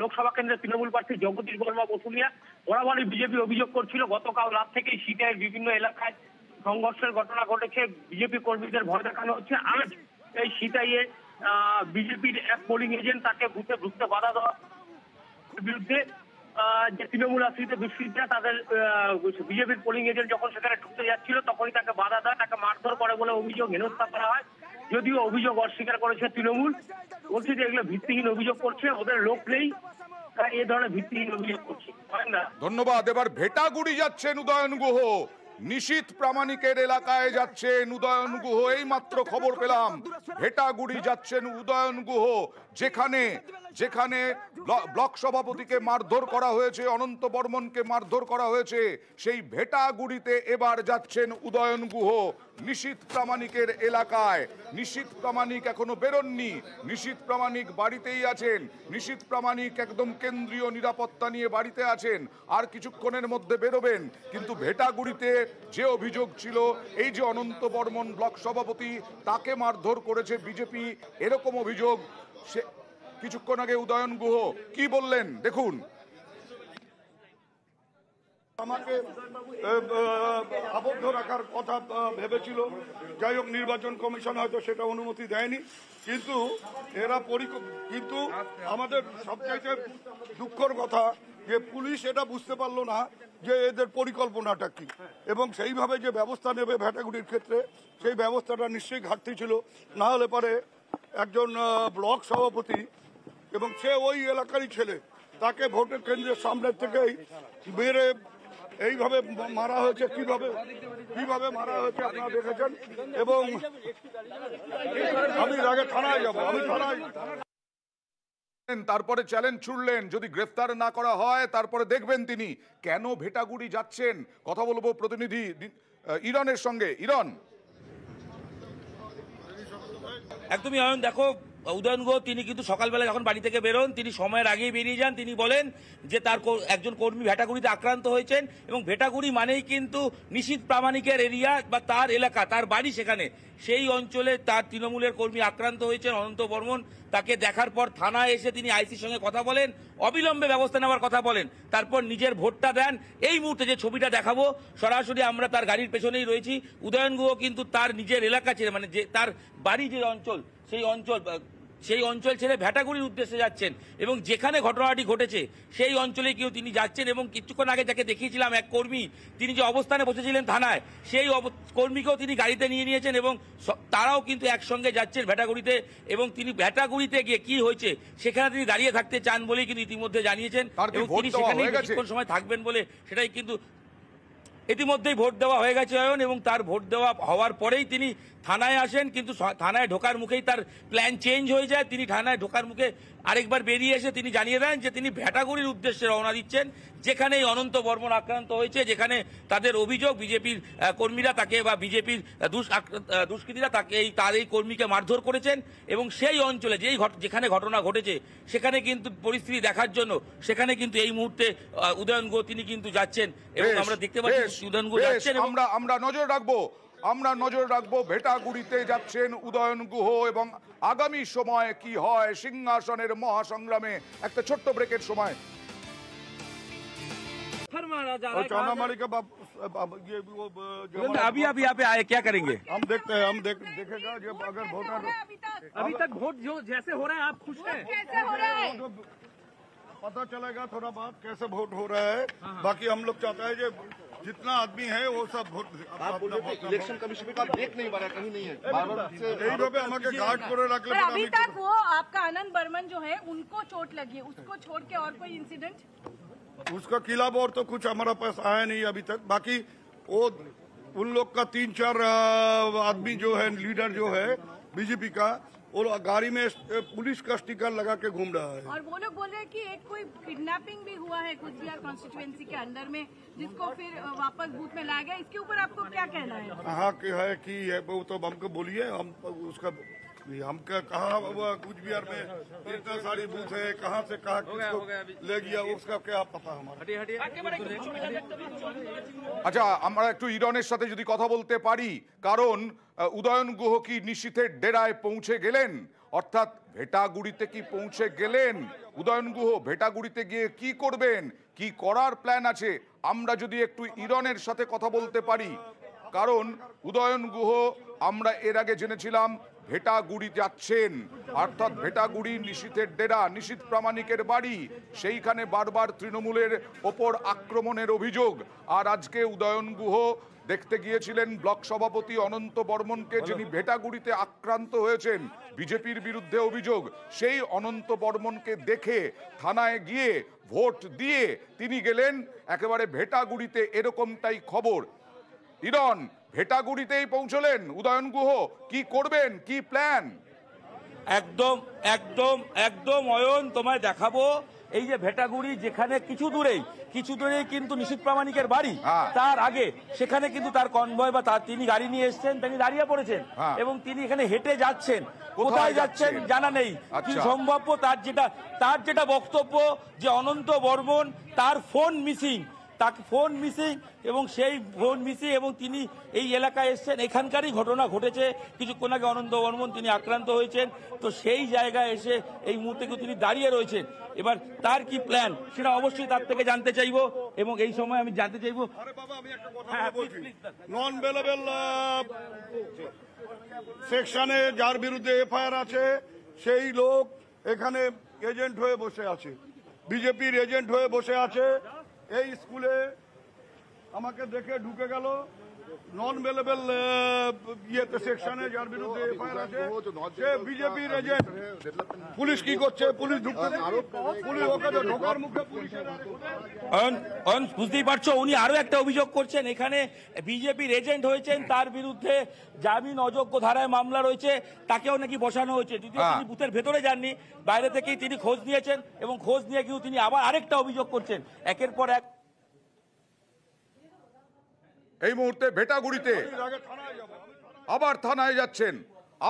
লোকসভা কেন্দ্রের তৃণমূল প্রার্থী জগদীশ বর্মা বসুলিয়া বরাবরই বিজেপি অভিযোগ করছিল গতকাল রাত থেকে সিটাইয়ের বিভিন্ন এলাকায় সংঘর্ষের ঘটনা ঘটেছে বিজেপি কর্মীদের ভয় দেখানো হচ্ছে আজ এই সিটাইয়ে বিজেপির এক পোলিং এজেন্ট তাকে বুথে ঢুকতে বাধা দেওয়া বিরুদ্ধে যে তৃণমূল আশ্রিত দুষ্কৃতীরা তাদের বিজেপির পোলিং এজেন্ট যখন সেখানে ঢুকতে যাচ্ছিল তখনই তাকে বাধা দেয় তাকে মারধর করে বলে অভিযোগ হেনস্থা করা হয় যদিও অভিযোগ অস্বীকার করেছে তৃণমূল বলছে যে এগুলো ভিত্তিহীন অভিযোগ করছে ওদের লোক নেই তারা এ ধরনের ভিত্তিহীন অভিযোগ করছে ধন্যবাদ এবার ভেটাগুড়ি যাচ্ছেন উদয়ন গুহ নিশীত প্রামাণিকের এলাকায় যাচ্ছেন উদয়ন গুহ এই মাত্র খবর পেলাম ভেটাগুড়ি যাচ্ছেন উদয়ন গুহ যেখানে যেখানে ব্লক সভাপতিকে মারধর করা হয়েছে অনন্ত বর্মনকে মারধর করা হয়েছে সেই ভেটাগুড়িতে এবার যাচ্ছেন উদয়ন গুহ নিশীত প্রামাণিকের এলাকায় নিশীত প্রামাণিক এখনো বেরোননি নিশীত প্রামাণিক বাড়িতেই আছেন নিশীত প্রামাণিক একদম কেন্দ্রীয় নিরাপত্তা নিয়ে বাড়িতে আছেন আর কিছুক্ষণের মধ্যে বেরোবেন কিন্তু ভেটাগুড়িতে যে অভিযোগ ছিল এই যে অনন্ত বর্মন ব্লক সভাপতি তাকে মারধর করেছে বিজেপি এরকম অভিযোগ সে কিছুক্ষণ আগে উদয়ন গুহ কি বললেন দেখুন আমাকে আবদ্ধ রাখার কথা ভেবেছিল যাই হোক নির্বাচন কমিশন হয়তো সেটা অনুমতি দেয়নি কিন্তু এরা কিন্তু আমাদের সবচাইতে দুঃখর কথা যে পুলিশ এটা বুঝতে পারলো না যে এদের পরিকল্পনাটা কি এবং সেইভাবে যে ব্যবস্থা নেবে ভ্যাটাগুড়ির ক্ষেত্রে সেই ব্যবস্থাটা নিশ্চয়ই ঘাটতি ছিল না হলে পরে একজন ব্লক সভাপতি এবং সে ওই এলাকারই ছেলে তাকে ভোটের কেন্দ্রের সামনে থেকেই বেড়ে এইভাবে মারা হয়েছে কিভাবে কিভাবে মারা হয়েছে আপনারা দেখেছেন এবং আমি আগে থানায় যাব আমি থানায় তারপরে চ্যালেঞ্জ ছুড়লেন যদি গ্রেফতার না করা হয় তারপরে দেখবেন তিনি কেন ভেটাগুড়ি যাচ্ছেন কথা বলবো প্রতিনিধি ইরনের সঙ্গে ইরন একদমই আয়ন দেখো উদয়ন গো তিনি কিন্তু সকালবেলা যখন বাড়ি থেকে বেরোন তিনি সময়ের আগেই বেরিয়ে যান তিনি বলেন যে তার একজন কর্মী ভেটাগুড়িতে আক্রান্ত হয়েছেন এবং ভেটাগুড়ি মানেই কিন্তু নিশীত প্রামাণিকের এরিয়া বা তার এলাকা তার বাড়ি সেখানে সেই অঞ্চলে তার তৃণমূলের কর্মী আক্রান্ত হয়েছেন অনন্ত বর্মন তাকে দেখার পর থানায় এসে তিনি আইসির সঙ্গে কথা বলেন অবিলম্বে ব্যবস্থা নেওয়ার কথা বলেন তারপর নিজের ভোটটা দেন এই মুহূর্তে যে ছবিটা দেখাবো সরাসরি আমরা তার গাড়ির পেছনেই রয়েছি উদয়ন গুহ কিন্তু তার নিজের এলাকা ছেড়ে মানে যে তার বাড়ি যে অঞ্চল সেই অঞ্চল সেই অঞ্চল ছেড়ে ভ্যাটাগুড়ির উদ্দেশ্যে যাচ্ছেন এবং যেখানে ঘটনাটি ঘটেছে সেই অঞ্চলে কেউ তিনি যাচ্ছেন এবং কিছুক্ষণ আগে যাকে দেখিয়েছিলাম এক কর্মী তিনি যে অবস্থানে বসেছিলেন থানায় সেই কর্মীকেও তিনি গাড়িতে নিয়ে নিয়েছেন এবং তারাও কিন্তু একসঙ্গে যাচ্ছেন ভ্যাটাগুড়িতে এবং তিনি ভ্যাটাগুড়িতে গিয়ে কি হয়েছে সেখানে তিনি দাঁড়িয়ে থাকতে চান বলেই কিন্তু ইতিমধ্যে জানিয়েছেন এবং তিনি সেখানে কোন সময় থাকবেন বলে সেটাই কিন্তু ইতিমধ্যেই ভোট দেওয়া হয়ে গেছে অয়ন এবং তার ভোট দেওয়া হওয়ার পরেই তিনি থানায় আসেন কিন্তু থানায় ঢোকার মুখেই তার প্ল্যান চেঞ্জ হয়ে যায় তিনি থানায় ঢোকার মুখে আরেকবার বেরিয়ে এসে তিনি জানিয়ে দেন যে তিনি ভ্যাটাগুড়ির উদ্দেশ্যে রওনা দিচ্ছেন যেখানে এই অনন্ত বর্মন আক্রান্ত হয়েছে যেখানে তাদের অভিযোগ বিজেপির কর্মীরা তাকে বা বিজেপির দুষ্কৃতীরা তাকে এই তার এই কর্মীকে মারধর করেছেন এবং সেই অঞ্চলে যেই যেখানে ঘটনা ঘটেছে সেখানে কিন্তু পরিস্থিতি দেখার জন্য সেখানে কিন্তু এই মুহূর্তে উদয়ন গো তিনি কিন্তু যাচ্ছেন এবং আমরা দেখতে পাচ্ছি উদয়ন গো যাচ্ছেন আমরা আমরা নজর রাখবো আমরা নজর রাখবো ভেটাগুড়িতে যাচ্ছেন উদয়ন গুহ এবং আগামী সময়ে কি হয় সিংহাসনের মহাসংগ্রামে একটা ছোট্ট ব্রেকের সময় अभी अभी यहाँ पे आए क्या करेंगे हम देखते हैं हम देख, देखेगा जब अगर वोटर अभी तक वोट जो जैसे हो रहा है आप खुश हैं पता चलेगा थोड़ा बहुत कैसे वोट हो रहा है बाकी हम लोग चाहते हैं जो जितना आदमी है वो सब वोट इलेक्शन कमीशन देख नहीं पा रहा कहीं नहीं है तो अभी तो- तक वो आपका आनंद बर्मन जो है उनको चोट लगी उसको छोड़ के और कोई इंसिडेंट उसका किला बोर तो कुछ हमारा पास आया नहीं अभी तक बाकी वो उन लोग का तीन चार आदमी जो है लीडर जो है बीजेपी का और गाड़ी में पुलिस का स्टिकर लगा के घूम रहा है और वो लोग बोल रहे हैं कि एक कोई किडनैपिंग भी हुआ है कुछ बिहार कॉन्स्टिट्यूएंसी के अंदर में जिसको फिर वापस बूथ में लाया गया इसके ऊपर आपको क्या कहना है हाँ है की है वो तो हमको बोलिए हम उसका भी हम कहा कुछ बिहार में इतना सारी बूथ है कहाँ से कहा किसको ले गया उसका क्या पता हमारा আচ্ছা আমরা একটু ইরনের সাথে যদি কথা বলতে পারি কারণ উদয়ন গুহ কি নিশীথের ডেরায় পৌঁছে গেলেন অর্থাৎ ভেটাগুড়িতে কি পৌঁছে গেলেন উদয়ন গুহ ভেটাগুড়িতে গিয়ে কি করবেন কি করার প্ল্যান আছে আমরা যদি একটু ইরনের সাথে কথা বলতে পারি কারণ উদয়ন গুহ আমরা এর আগে জেনেছিলাম ভেটাগুড়ি যাচ্ছেন অর্থাৎ ভেটাগুড়ি নিশীথের ডেরা নিশীথ প্রামাণিকের বাড়ি সেইখানে বারবার তৃণমূলের ওপর আক্রমণের অভিযোগ আর আজকে উদয়ন গুহ দেখতে গিয়েছিলেন ব্লক সভাপতি অনন্ত বর্মনকে যিনি ভেটাগুড়িতে আক্রান্ত হয়েছেন বিজেপির বিরুদ্ধে অভিযোগ সেই অনন্ত বর্মনকে দেখে থানায় গিয়ে ভোট দিয়ে তিনি গেলেন একেবারে ভেটাগুড়িতে এরকমটাই খবর ইরন ভেটাগুড়িতেই পৌঁছলেন উদয়ন গুহ কি করবেন কি প্ল্যান একদম একদম একদম অয়ন তোমায় দেখাবো এই যে ভেটাগুড়ি যেখানে কিছু দূরেই কিছু দূরেই কিন্তু নিশীত প্রামাণিকের বাড়ি হ্যাঁ। তার আগে সেখানে কিন্তু তার কনভয় বা তার তিনি গাড়ি নিয়ে এসছেন তিনি দাঁড়িয়ে পড়েছেন হ্যাঁ। এবং তিনি এখানে হেঁটে যাচ্ছেন কোথায় যাচ্ছেন জানা নেই আচ্ছা। কি সম্ভাব্য তার যেটা তার যেটা বক্তব্য যে অনন্ত বর্মন তার ফোন মিসিং তাকে ফোন মিসিং এবং সেই ফোন মিসিং এবং তিনি এই এলাকায় এসছেন এখানকারই ঘটনা ঘটেছে কিছুক্ষণ আগে অনন্ত বর্মন তিনি আক্রান্ত হয়েছেন তো সেই জায়গায় এসে এই মুহূর্তে তিনি দাঁড়িয়ে রয়েছেন এবার তার কি প্ল্যান সেটা অবশ্যই তার থেকে জানতে চাইব এবং এই সময় আমি জানতে চাইব নন সেকশনে যার বিরুদ্ধে এফআইআর আছে সেই লোক এখানে এজেন্ট হয়ে বসে আছে বিজেপির এজেন্ট হয়ে বসে আছে এই স্কুলে আমাকে দেখে ঢুকে গেল নন ইয়েতে সেকশনে যার বিরুদ্ধে এফআইআর আছে সে বিজেপির এজেন্ট পুলিশ কি করছে পুলিশ ঢুকতে পুলিশ ওকে ঢোকার মুখে পুলিশের বুঝতেই পারছো উনি আরো একটা অভিযোগ করছেন এখানে বিজেপির এজেন্ট হয়েছেন তার বিরুদ্ধে জামিন অযোগ্য ধারায় মামলা রয়েছে তাকেও নাকি বসানো হয়েছে যদিও হ্যাঁ। তিনি বুথের ভেতরে যাননি বাইরে থেকেই তিনি খোঁজ নিয়েছেন এবং খোঁজ নিয়ে কিন্তু তিনি আবার আরেকটা অভিযোগ করছেন একের পর এক এই মুহূর্তে ভেটাগুড়িতে আবার থানায় যাচ্ছেন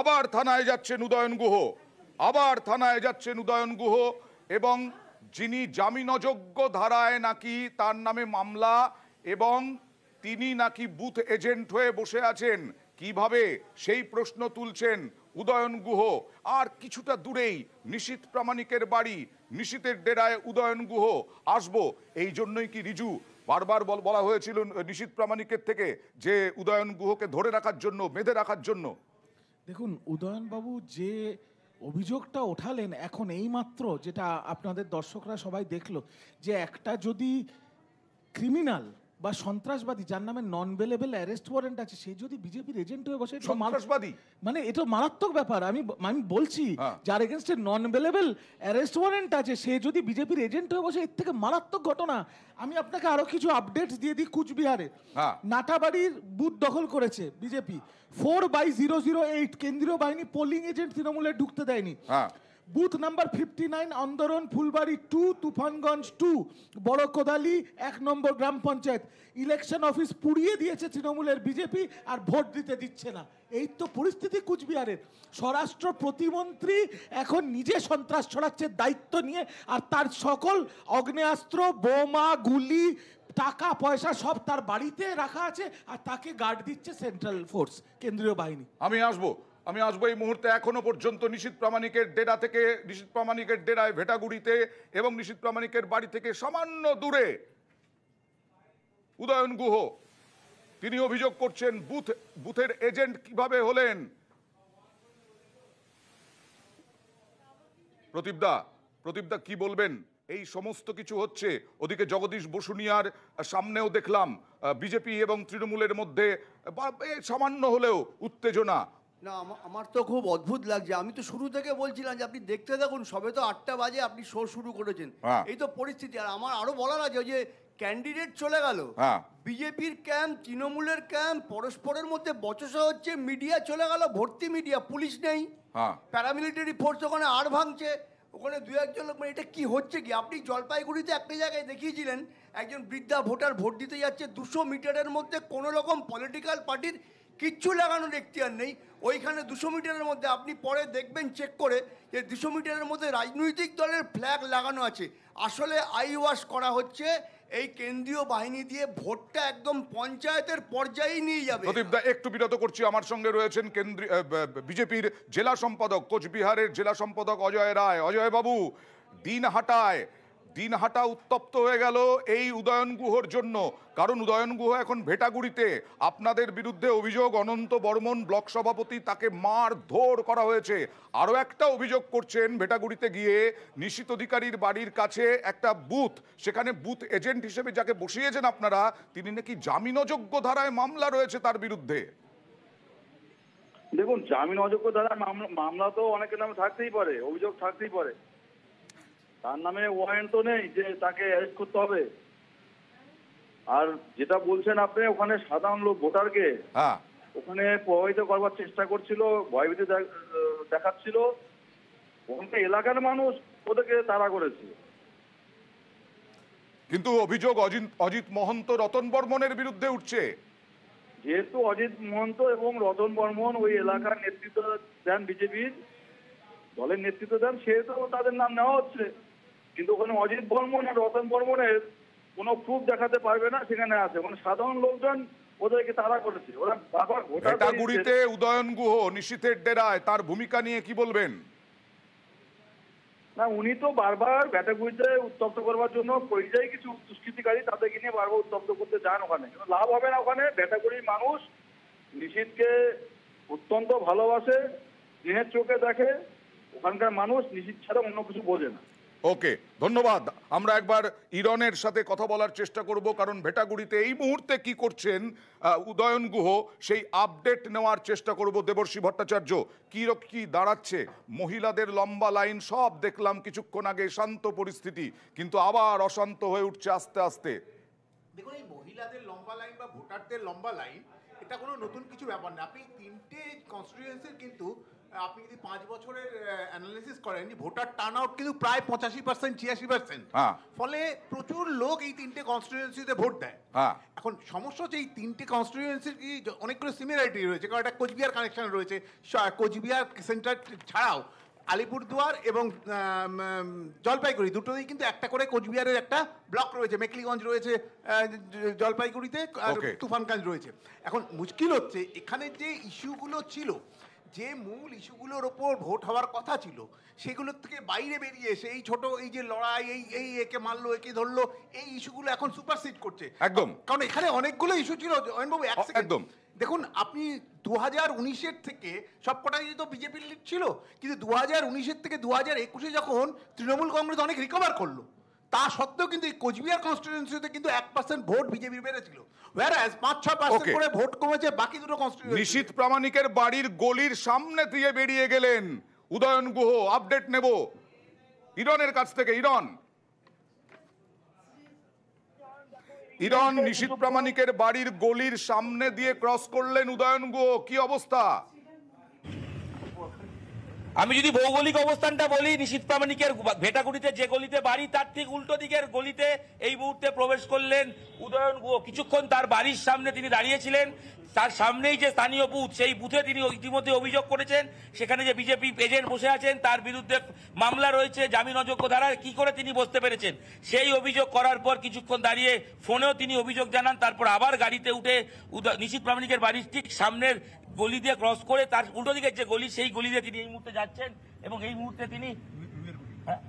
আবার থানায় যাচ্ছেন উদয়ন গুহ আবার থানায় যাচ্ছেন উদয়ন গুহ এবং যিনি জামিন অযোগ্য ধারায় নাকি তার নামে মামলা এবং তিনি নাকি বুথ এজেন্ট হয়ে বসে আছেন কিভাবে সেই প্রশ্ন তুলছেন উদয়ন গুহ আর কিছুটা দূরেই নিশীত প্রামাণিকের বাড়ি নিশীতের ডেরায় উদয়ন গুহ আসবো এই জন্যই কি রিজু বারবার বলা হয়েছিল নিশীত প্রামাণিকের থেকে যে উদয়ন গুহকে ধরে রাখার জন্য বেঁধে রাখার জন্য দেখুন উদয়নবাবু যে অভিযোগটা ওঠালেন এখন এই মাত্র যেটা আপনাদের দর্শকরা সবাই দেখলো যে একটা যদি ক্রিমিনাল বা সন্ত্রাসবাদী যার নামে নন বেলেবেল অ্যারেস্ট ওয়ারেন্ট আছে সে যদি বিজেপির এজেন্ট হয়ে বসে সন্ত্রাসবাদী মানে এটা মারাত্মক ব্যাপার আমি আমি বলছি হ্যাঁ। যার এগেনস্টে নন বেলেবেল অ্যারেস্ট ওয়ারেন্ট আছে সে যদি বিজেপির এজেন্ট হয়ে বসে এর থেকে মারাত্মক ঘটনা আমি আপনাকে আরো কিছু আপডেট দিয়ে দিই কুচবিহারে হ্যাঁ। নাটাবাড়ির বুথ দখল করেছে BJP four by zero zero eight কেন্দ্রীয় বাহিনী পোলিং এজেন্ট তৃণমূলে ঢুকতে দেয়নি হ্যাঁ। বুথ নাম্বার ফিফটি নাইন আন্দোলন ফুলবাড়ি টু তুফানগঞ্জ টু বড় কোদালি এক নম্বর গ্রাম পঞ্চায়েত ইলেকশন অফিস পুড়িয়ে দিয়েছে তৃণমূলের বিজেপি আর ভোট দিতে দিচ্ছে না এই তো পরিস্থিতি কুচবিহারের স্বরাষ্ট্র প্রতিমন্ত্রী এখন নিজে সন্ত্রাস ছড়াচ্ছে দায়িত্ব নিয়ে আর তার সকল অগ্নেয়াস্ত্র বোমা গুলি টাকা পয়সা সব তার বাড়িতে রাখা আছে আর তাকে গার্ড দিচ্ছে সেন্ট্রাল ফোর্স কেন্দ্রীয় বাহিনী আমি আসবো আমি আসবো এই মুহূর্তে এখনও পর্যন্ত নিশীত প্রামাণিকের ডেরা থেকে নিশীত প্রামাণিকের ডেরায় ভেটাগুড়িতে এবং নিশীত প্রামাণিকের বাড়ি থেকে সামান্য দূরে উদয়ন গুহ তিনি অভিযোগ করছেন বুথ বুথের এজেন্ট কিভাবে হলেন প্রতীপদা প্রতীপদা কি বলবেন এই সমস্ত কিছু হচ্ছে ওদিকে জগদীশ বসুনিয়ার সামনেও দেখলাম বিজেপি এবং তৃণমূলের মধ্যে সামান্য হলেও উত্তেজনা না আমার তো খুব অদ্ভুত লাগছে আমি তো শুরু থেকে বলছিলাম যে আপনি দেখতে দেখুন সবে তো আটটা বাজে আপনি শো শুরু করেছেন হ্যাঁ। এই তো পরিস্থিতি আর আমার আরো বলার আছে যে ক্যান্ডিডেট চলে গেল হ্যাঁ। বিজেপির ক্যাম্প তৃণমূলের ক্যাম্প পরস্পরের মধ্যে বচসা হচ্ছে মিডিয়া চলে গেল ভর্তি মিডিয়া পুলিশ নেই প্যারামিলিটারি ফোর্স ওখানে আর ভাঙছে ওখানে দু একজন লোক মানে এটা কি হচ্ছে কি আপনি জলপাইগুড়িতে একটা জায়গায় দেখিয়েছিলেন একজন বৃদ্ধা ভোটার ভোট দিতে যাচ্ছে দুশো মিটারের মধ্যে কোনো রকম পলিটিক্যাল পার্টির কিচ্ছু লাগানোর এখতিয়ার নেই ওইখানে দুশো মিটারের মধ্যে আপনি পরে দেখবেন চেক করে যে দুশো মিটারের মধ্যে রাজনৈতিক দলের ফ্ল্যাগ লাগানো আছে আসলে আই ওয়াশ করা হচ্ছে এই কেন্দ্রীয় বাহিনী দিয়ে ভোটটা একদম পঞ্চায়েতের পর্যায়ে নিয়ে যাবে দা একটু বিরত করছি আমার সঙ্গে রয়েছেন কেন্দ্রীয় বিজেপির জেলা সম্পাদক কোচবিহারের জেলা সম্পাদক অজয় রায় অজয় বাবু দিন হাটায় দিনহাটা উত্তপ্ত হয়ে গেল এই উদয়ন গুহর জন্য কারণ উদয়ন গুহ এখন ভেটাগুড়িতে আপনাদের বিরুদ্ধে অভিযোগ অনন্ত বর্মন ব্লক সভাপতি তাকে মার ধোর করা হয়েছে আরও একটা অভিযোগ করছেন ভেটাগুড়িতে গিয়ে নিশ্চিত অধিকারীর বাড়ির কাছে একটা বুথ সেখানে বুথ এজেন্ট হিসেবে যাকে বসিয়েছেন আপনারা তিনি নাকি জামিনযোগ্য ধারায় মামলা রয়েছে তার বিরুদ্ধে দেখুন জামিন অযোগ্য ধারায় মামলা তো অনেকের নামে থাকতেই পারে অভিযোগ থাকতেই পারে তার নামে ওয়ারেন্ট তো নেই যে তাকে অ্যারেস্ট করতে হবে আর যেটা বলছেন আপনি ওখানে সাধারণ লোক ভোটারকে হ্যাঁ। ওখানে প্রভাবিত করবার চেষ্টা করছিল ভয়ভীতি দেখাচ্ছিল ওখানকার এলাকার মানুষ ওদেরকে তাড়া করেছে কিন্তু অভিযোগ অজিত অজিত মহন্ত রতন বর্মনের বিরুদ্ধে উঠছে যেহেতু অজিত মহন্ত এবং রতন বর্মন ওই এলাকার নেতৃত্ব দেন বিজেপির দলের নেতৃত্ব দেন সেহেতু তাদের নাম নেওয়া হচ্ছে কিন্তু ওখানে অজিত বর্মন আর রতন বর্মনের কোনো প্রুফ দেখাতে পারবে না সেখানে আছে মানে সাধারণ লোকজন ওদেরকে তারা করেছে ওরা বাবা উদয়ন গুহ নিশীথের ডেরায় তার ভূমিকা নিয়ে কি বলবেন না উনি তো বারবার উত্তপ্ত করবার জন্য পরিযায়ী কিছু দুষ্কৃতিকারী তাদেরকে নিয়ে বারবার উত্তপ্ত করতে যান ওখানে কিন্তু লাভ হবে না ওখানে ব্যাটাগুড়ির মানুষ নিশীথকে অত্যন্ত ভালোবাসে দিনের চোখে দেখে ওখানকার মানুষ নিশীথ ছাড়া অন্য কিছু বোঝে না ওকে ধন্যবাদ আমরা একবার ইরনের সাথে কথা বলার চেষ্টা করব কারণ ভেটাগুড়িতে এই মুহূর্তে কি করছেন উদয়ন গুহ সেই আপডেট নেওয়ার চেষ্টা করব দেবর্ষী ভট্টাচার্য কী কি দাঁড়াচ্ছে মহিলাদের লম্বা লাইন সব দেখলাম কিছুক্ষণ আগে শান্ত পরিস্থিতি কিন্তু আবার অশান্ত হয়ে উঠছে আস্তে আস্তে দেখুন এই মহিলাদের লম্বা লাইন বা ভোটারদের লম্বা লাইন এটা কোনো নতুন কিছু ব্যাপার না আপনি তিনটে কনস্টিটিউয়েন্সির কিন্তু আপনি যদি পাঁচ বছরের অ্যানালিসিস করেন ভোটার টার্ন আউট কিন্তু প্রায় পঁচাশি পার্সেন্ট ছিয়াশি পার্সেন্ট হ্যাঁ। ফলে প্রচুর লোক এই তিনটে কনস্টিটিউয়েন্সিতে ভোট দেয় হ্যাঁ। এখন সমস্যা হচ্ছে এই তিনটে কনস্টিটিউয়েন্সির কি অনেকগুলো সিমিলারিটি রয়েছে কারণ একটা কোচবিহার কানেকশন রয়েছে কোচবিহার সেন্টার ছাড়াও আলিপুরদুয়ার এবং জলপাইগুড়ি দুটোতেই কিন্তু একটা করে কোচবিহারের একটা ব্লক রয়েছে মেকলিগঞ্জ রয়েছে জলপাইগুড়িতে তুফানগঞ্জ রয়েছে এখন মুশকিল হচ্ছে এখানে যে ইস্যুগুলো ছিল যে মূল ইস্যুগুলোর ওপর ভোট হওয়ার কথা ছিল সেগুলোর থেকে বাইরে বেরিয়ে এসে এই ছোট এই যে লড়াই এই এই একে মারলো একে ধরলো এই ইস্যুগুলো এখন সুপারসিড করছে একদম কারণ এখানে অনেকগুলো ইস্যু ছিল জয়নবাবু একদম দেখুন আপনি দু হাজার উনিশের থেকে সবকটাই তো বিজেপির লিড ছিল কিন্তু দু হাজার উনিশের থেকে দু হাজার একুশে যখন তৃণমূল কংগ্রেস অনেক রিকভার করলো তা সত্ত্বেও কিন্তু কোচবিহার কনস্টিটিউয়েন্সিতে কিন্তু এক পার্সেন্ট ভোট বিজেপির বেড়েছিল ওয়ারাজ পাঁচ পার্সেন্ট করে ভোট কমেছে বাকি দুটো কনস্টিটিউয়েন্সি প্রামাণিকের বাড়ির গলির সামনে দিয়ে বেরিয়ে গেলেন উদয়ন গুহ আপডেট নেব ইরনের কাছ থেকে ইরন ইরন নিশীত প্রামাণিকের বাড়ির গলির সামনে দিয়ে ক্রস করলেন উদয়ন গুহ কি অবস্থা আমি যদি ভৌগোলিক অবস্থানটা বলি নিশীত প্রামাণিকের ভেটাগুড়িতে যে গলিতে বাড়ি তার ঠিক উল্টো দিকের গলিতে এই মুহূর্তে প্রবেশ করলেন উদয়ন গুহ কিছুক্ষণ তার বাড়ির সামনে তিনি দাঁড়িয়েছিলেন তার সামনেই যে স্থানীয় বুথ সেই বুথে তিনি ইতিমধ্যে অভিযোগ করেছেন সেখানে যে বিজেপি এজেন্ট বসে আছেন তার বিরুদ্ধে মামলা রয়েছে জামিন অযোগ্য ধারা কি করে তিনি বসতে পেরেছেন সেই অভিযোগ করার পর কিছুক্ষণ দাঁড়িয়ে ফোনেও তিনি অভিযোগ জানান তারপর আবার গাড়িতে উঠে নিশীত প্রামাণিকের বাড়ির ঠিক সামনের গলি দিয়ে ক্রস করে তার উল্টো দিকে যে গলি সেই গলি দিয়ে তিনি এই মুহূর্তে যাচ্ছেন এবং এই মুহূর্তে তিনি রুয়ের কুটি হ্যাঁ?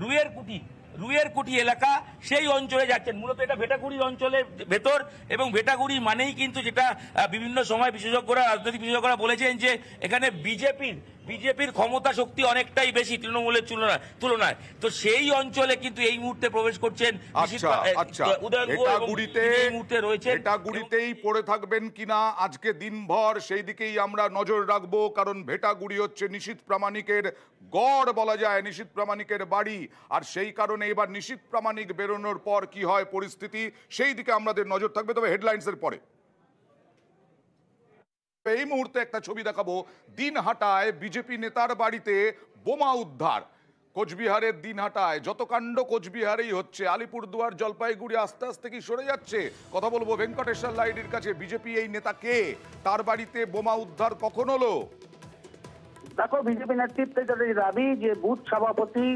রুয়ের কুটি রুয়ের কুটি এলাকা সেই অঞ্চলে যাচ্ছেন মূলত এটা ভেটাগুড়ি অঞ্চলের ভেতর এবং ভেটাগুড়ি মানেই কিন্তু যেটা বিভিন্ন সময় বিশেষজ্ঞরা রাজনৈতিক বিশেষজ্ঞরা বলেছেন যে এখানে বিজেপির বিজেপির ক্ষমতা শক্তি অনেকটাই বেশি তৃণমূলের তুলনায় তো সেই অঞ্চলে কিন্তু এই মুহূর্তে প্রবেশ করছেন আচ্ছা, আচ্ছা। পড়ে থাকবেন কিনা আজকে দিনভর সেই দিকেই আমরা নজর রাখবো কারণ ভেটাগুড়ি হচ্ছে নিশীত প্রামাণিকের গড় বলা যায় নিশীত প্রামাণিকের বাড়ি আর সেই কারণে এবার নিশীত প্রামাণিক বেরোনোর পর কি হয় পরিস্থিতি সেই দিকে আমাদের নজর থাকবে তবে হেডলাইন্সের পরে এই মুহূর্তে একটা ছবি দেখাবো দিনহাটায় বিজেপি নেতার বাড়িতে বোমা উদ্ধার কোচবিহারের দিনহাটায় যত কাণ্ড কোচবিহারেই হচ্ছে আলিপুরদুয়ার জলপাইগুড়ি আস্তে আস্তে কি সরে যাচ্ছে কথা বলবো ভেঙ্কটেশ্বর লাইডির কাছে বিজেপি এই নেতা কে তার বাড়িতে বোমা উদ্ধার কখন হলো দেখো বিজেপি নেতৃত্বে দাবি যে বুথ সভাপতি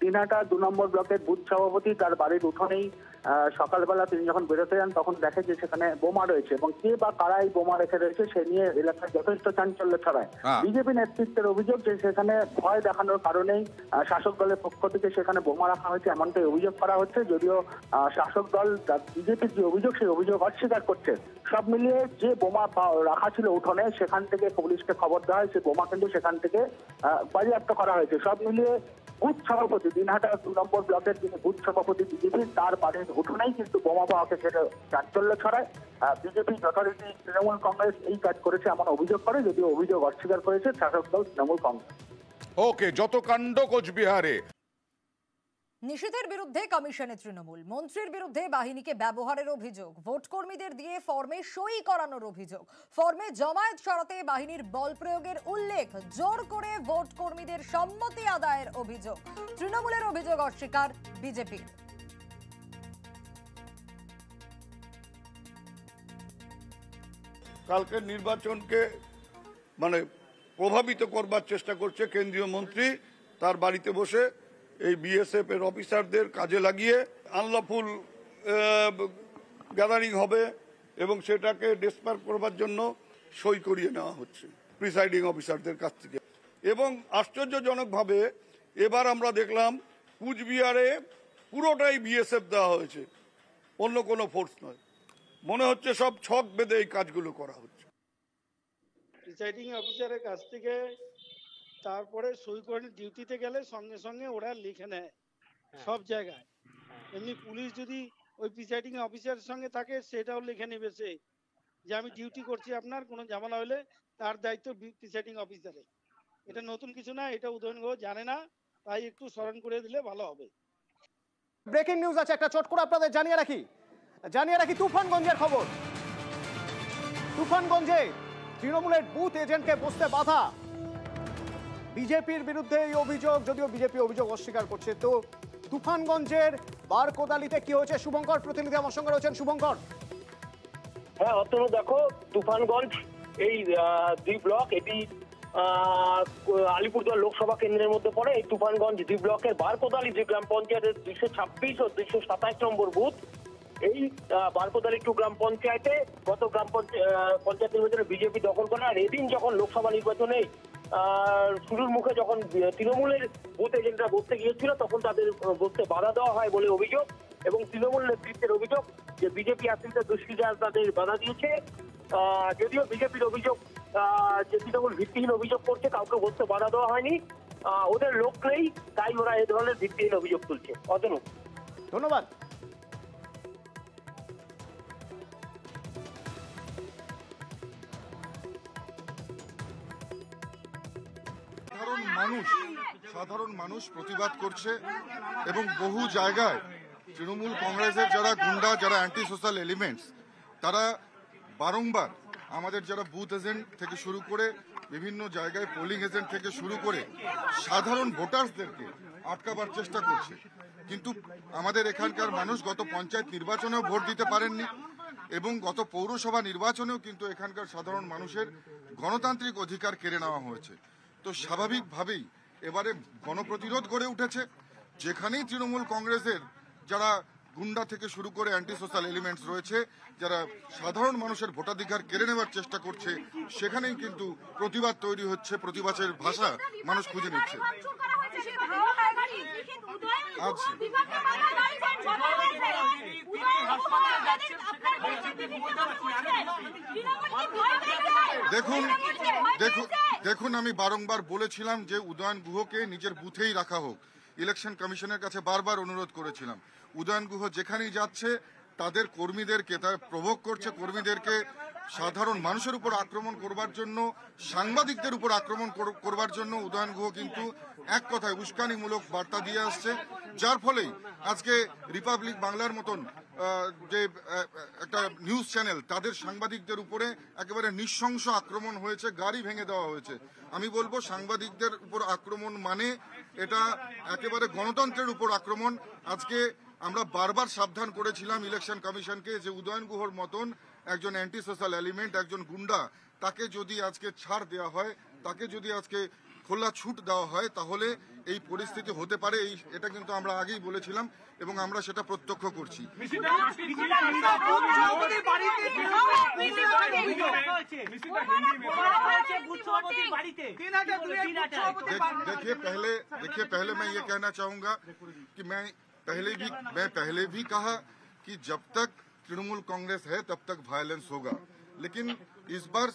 টিনাটা দু নম্বর ব্লকের বুথ সভাপতি তার বাড়ির উঠোনেই সকালবেলা তিনি যখন বেরোতে যান তখন দেখে যে সেখানে বোমা রয়েছে এবং কে বা কারা এই বোমা রেখে রয়েছে সে নিয়ে এলাকায় যথেষ্ট চাঞ্চল্য ছড়ায় হ্যাঁ। বিজেপি নেতৃত্বের অভিযোগ যে সেখানে ভয় দেখানোর কারণেই শাসক দলের পক্ষ থেকে সেখানে বোমা রাখা হয়েছে এমনটাই অভিযোগ করা হচ্ছে যদিও শাসক দল বিজেপির যে অভিযোগ সেই অভিযোগ অস্বীকার করছে সব মিলিয়ে যে বোমা রাখা ছিল উঠোনে সেখান থেকে পুলিশকে খবর দেওয়া হয় সে বোমা কিন্তু সেখান থেকে বাজেয়াপ্ত করা হয়েছে সব মিলিয়ে বুথ সভাপতি দিনহাটা দু নম্বর ব্লকের যিনি বুথ সভাপতি বিজেপির তার বাড়ির ঘটনাই কিন্তু বোমা পাওয়াকে সেটা চাঞ্চল্য ছড়ায় বিজেপি যথারীতি তৃণমূল কংগ্রেস এই কাজ করেছে এমন অভিযোগ করে যদিও অভিযোগ অস্বীকার করেছে শাসক দল তৃণমূল কংগ্রেস ওকে যত কাণ্ড কোচবিহারে নিষেধের বিরুদ্ধে কমিশনে তৃণমূল মন্ত্রীর বিরুদ্ধে বাহিনীকে ব্যবহারের অভিযোগ ভোট কর্মীদের দিয়ে ফর্মে সই করানোর অভিযোগ ফর্মে জমায়েত সরাতে বাহিনীর বল প্রয়োগের উল্লেখ জোর করে ভোট কর্মীদের সম্মতি আদায়ের অভিযোগ তৃণমূলের অভিযোগ অস্বীকার বিজেপির কালকের নির্বাচনকে মানে প্রভাবিত করবার চেষ্টা করছে কেন্দ্রীয় মন্ত্রী তার বাড়িতে বসে এই বিএসএফ এর অফিসারদের কাজে লাগিয়ে আনলফুল গ্যাদারিং হবে এবং সেটাকে ডেসপার করবার জন্য সই করিয়ে নেওয়া হচ্ছে প্রিসাইডিং অফিসারদের কাছ থেকে এবং আশ্চর্যজনকভাবে এবার আমরা দেখলাম কুচবিহারে পুরোটাই বিএসএফ দেওয়া হয়েছে অন্য কোনো ফোর্স নয় মনে হচ্ছে সব ছক বেঁধে এই কাজগুলো করা হচ্ছে প্রিসাইডিং অফিসারের কাছ থেকে তারপরে সই করে ডিউটিতে গেলে সঙ্গে সঙ্গে ওরা লিখে নেয় হ্যাঁ। সব জায়গায় হ্যাঁ। এমনি পুলিশ যদি ওই প্রিসাইডিং অফিসারের সঙ্গে থাকে সেটাও লিখে নেবে সে যে আমি ডিউটি করছি আপনার কোনো ঝামেলা হলে তার দায়িত্ব প্রিসাইডিং অফিসারে এটা নতুন কিছু না এটা উদয়ন জানে না তাই একটু স্মরণ করে দিলে ভালো হবে ব্রেকিং নিউজ আছে একটা চট করে আপনাদের জানিয়ে রাখি জানিয়ে রাখি তুফানগঞ্জের খবর তুফানগঞ্জে তৃণমূলের বুথ এজেন্টকে বসতে বাধা বিজেপির বিরুদ্ধে এই অভিযোগ যদিও বিজেপি অভিযোগ অস্বীকার করছে তো তুফানগঞ্জের বার কোদালিতে কি হয়েছে শুভঙ্কর প্রতিনিধি আমার সঙ্গে রয়েছেন শুভঙ্কর হ্যাঁ অতনু দেখো তুফানগঞ্জ এই দুই ব্লক এটি আলিপুরদুয়ার লোকসভা কেন্দ্রের মধ্যে পড়ে এই তুফানগঞ্জ দুই ব্লকের কোদালি যে গ্রাম পঞ্চায়েতের দুইশো ছাব্বিশ ও দুইশো সাতাশ নম্বর বুথ এই বারকোদাল টু গ্রাম পঞ্চায়েতে গত গ্রাম পঞ্চায়েত নির্বাচনে বিজেপি দখল করে আর এদিন যখন লোকসভা নির্বাচনে শুরুর মুখে যখন তৃণমূলের বুথ এজেন্টরা বসতে গিয়েছিল তখন তাদের বসতে বাধা দেওয়া হয় বলে অভিযোগ এবং তৃণমূল নেতৃত্বের অভিযোগ যে বিজেপি আশ্রিত দুষ্কৃতীরা তাদের বাধা দিয়েছে যদিও বিজেপির অভিযোগ যে তৃণমূল ভিত্তিহীন অভিযোগ করছে কাউকে বসতে বাধা দেওয়া হয়নি ওদের লোক নেই তাই ওরা এ ধরনের ভিত্তিহীন অভিযোগ তুলছে অতনু ধন্যবাদ সাধারণ মানুষ সাধারণ মানুষ প্রতিবাদ করছে এবং বহু জায়গায় তৃণমূল কংগ্রেসের যারা গুন্ডা যারা অ্যান্টি সোশ্যাল এলিমেন্টস তারা বারংবার আমাদের যারা বুথ এজেন্ট থেকে শুরু করে বিভিন্ন জায়গায় পোলিং এজেন্ট থেকে শুরু করে সাধারণ ভোটারসদেরকে আটকাবার চেষ্টা করছে কিন্তু আমাদের এখানকার মানুষ গত পঞ্চায়েত নির্বাচনেও ভোট দিতে পারেননি এবং গত পৌরসভা নির্বাচনেও কিন্তু এখানকার সাধারণ মানুষের গণতান্ত্রিক অধিকার কেড়ে নেওয়া হয়েছে তো স্বাভাবিকভাবেই এবারে গণপ্রতিরোধ গড়ে উঠেছে যেখানেই তৃণমূল কংগ্রেসের যারা গুন্ডা থেকে শুরু করে অ্যান্টি সোশ্যাল এলিমেন্টস রয়েছে যারা সাধারণ মানুষের ভোটাধিকার কেড়ে নেওয়ার চেষ্টা করছে সেখানেই কিন্তু প্রতিবাদ তৈরি হচ্ছে প্রতিবাদের ভাষা মানুষ খুঁজে নিচ্ছে দেখুন দেখুন দেখুন আমি বারংবার বলেছিলাম যে উদয়ন গুহকে নিজের বুথেই রাখা হোক ইলেকশন কমিশনের কাছে বারবার অনুরোধ করেছিলাম উদয়ন গুহ যেখানেই যাচ্ছে তাদের কর্মীদেরকে তারা প্রভোগ করছে কর্মীদেরকে সাধারণ মানুষের উপর আক্রমণ করবার জন্য সাংবাদিকদের উপর আক্রমণ করবার জন্য উদয়ন গুহ কিন্তু এক কথায় উস্কানিমূলক বার্তা দিয়ে আসছে যার ফলেই আজকে রিপাবলিক বাংলার মতন যে একটা নিউজ চ্যানেল তাদের সাংবাদিকদের উপরে একেবারে নিঃশংস আক্রমণ হয়েছে গাড়ি ভেঙে দেওয়া হয়েছে আমি বলবো সাংবাদিকদের উপর আক্রমণ মানে এটা একেবারে গণতন্ত্রের উপর আক্রমণ আজকে আমরা বারবার সাবধান করেছিলাম ইলেকশন কমিশনকে যে উদয়ন গুহর মতন একজন অ্যান্টি সোশ্যাল এলিমেন্ট একজন গুন্ডা তাকে যদি আজকে ছাড় দেওয়া হয় তাকে যদি আজকে খোলা ছুট দেওয়া হয় তাহলে এই পরিস্থিতি হতে পারে এই এটা কিন্তু আমরা আগেই বলেছিলাম এবং আমরা সেটা প্রত্যক্ষ করছি দেখিয়ে পেলে দেখিয়ে পেলে মানে এ कहना चाहूंगा কি मैं पहले भी मैं पहले भी कहा कि जब तक तृणमूल कांग्रेस है तब तक वायलेंस होगा लेकिन इस बार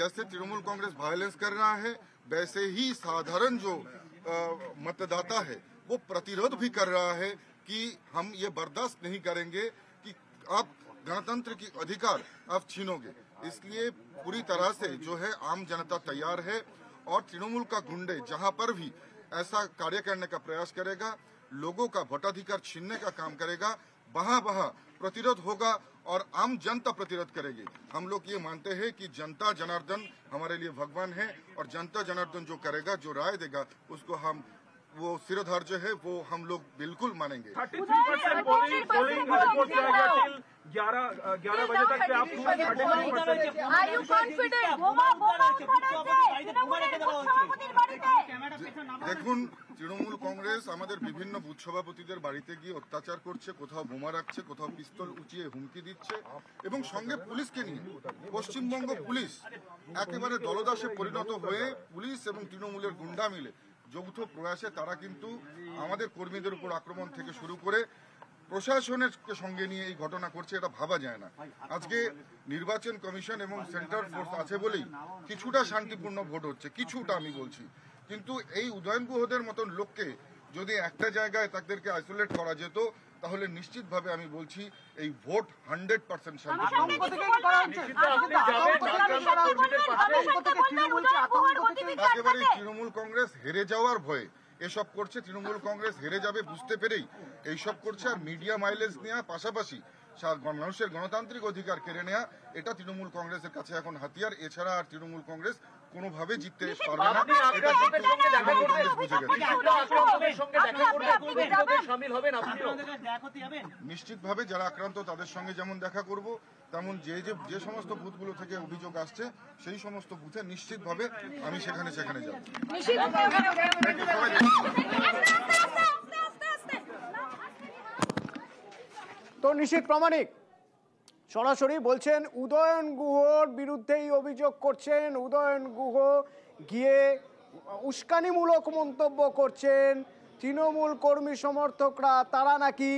जैसे तृणमूल कांग्रेस वायलेंस कर रहा है वैसे ही साधारण जो आ, मतदाता है वो प्रतिरोध भी कर रहा है कि हम ये बर्दाश्त नहीं करेंगे कि आप गणतंत्र की अधिकार आप छीनोगे इसलिए पूरी तरह से जो है आम जनता तैयार है और तृणमूल का गुंडे जहां पर भी ऐसा कार्य करने का प्रयास करेगा लोगों का वोटाधिकार छीनने का काम करेगा बहा बहा प्रतिरोध होगा और आम जनता प्रतिरोध करेगी हम लोग ये मानते हैं कि जनता जनार्दन हमारे लिए भगवान है और जनता जनार्दन जो करेगा जो राय देगा उसको हम वो सिरोधार्य है वो हम लोग बिल्कुल मानेंगे দেখুন তৃণমূল কংগ্রেস আমাদের বিভিন্ন বুথ সভাপতিদের বাড়িতে গিয়ে অত্যাচার করছে কোথাও বোমা রাখছে কোথাও পিস্তল উঁচিয়ে হুমকি দিচ্ছে এবং সঙ্গে পুলিশকে নিয়ে পশ্চিমবঙ্গ পুলিশ একেবারে দলদাসে পরিণত হয়ে পুলিশ এবং তৃণমূলের গুন্ডা মিলে যৌথ প্রয়াসে তারা কিন্তু আমাদের কর্মীদের উপর আক্রমণ থেকে শুরু করে প্রশাসনের সঙ্গে নিয়ে এই ঘটনা করছে এটা ভাবা যায় না আজকে নির্বাচন কমিশন এবং সেন্ট্রাল ফোর্স আছে বলেই কিছুটা শান্তিপূর্ণ ভোট হচ্ছে কিছুটা আমি বলছি কিন্তু এই উদয়ন গুহদের মতন লোককে যদি একটা জায়গায় তাদেরকে আইসোলেট করা যেত তাহলে নিশ্চিত ভাবে আমি বলছি এই ভোট হান্ড্রেড পার্সেন্ট একেবারে তৃণমূল কংগ্রেস হেরে যাওয়ার ভয়ে এসব করছে তৃণমূল কংগ্রেস হেরে যাবে বুঝতে পেরেই এইসব করছে আর মিডিয়া মাইলেজ নেওয়া পাশাপাশি মানুষের গণতান্ত্রিক অধিকার কেড়ে নেওয়া এটা তৃণমূল কংগ্রেসের কাছে এখন হাতিয়ার এছাড়া আর তৃণমূল কংগ্রেস কোনোভাবে জিততে পারবে না এটা নিশ্চিতভাবে যারা আক্রান্ত তাদের সঙ্গে যেমন দেখা করব তেমন যে যে যে সমস্ত বুথগুলো থেকে অভিযোগ আসছে সেই সমস্ত বুথে নিশ্চিতভাবে আমি সেখানে সেখানে যাব তো নিশ্চিত প্রামাণিক সরাসরি বলছেন উদয়ন গুহর বিরুদ্ধেই অভিযোগ করছেন উদয়ন গুহ গিয়ে উস্কানিমূলক মন্তব্য করছেন তৃণমূল কর্মী সমর্থকরা তারা নাকি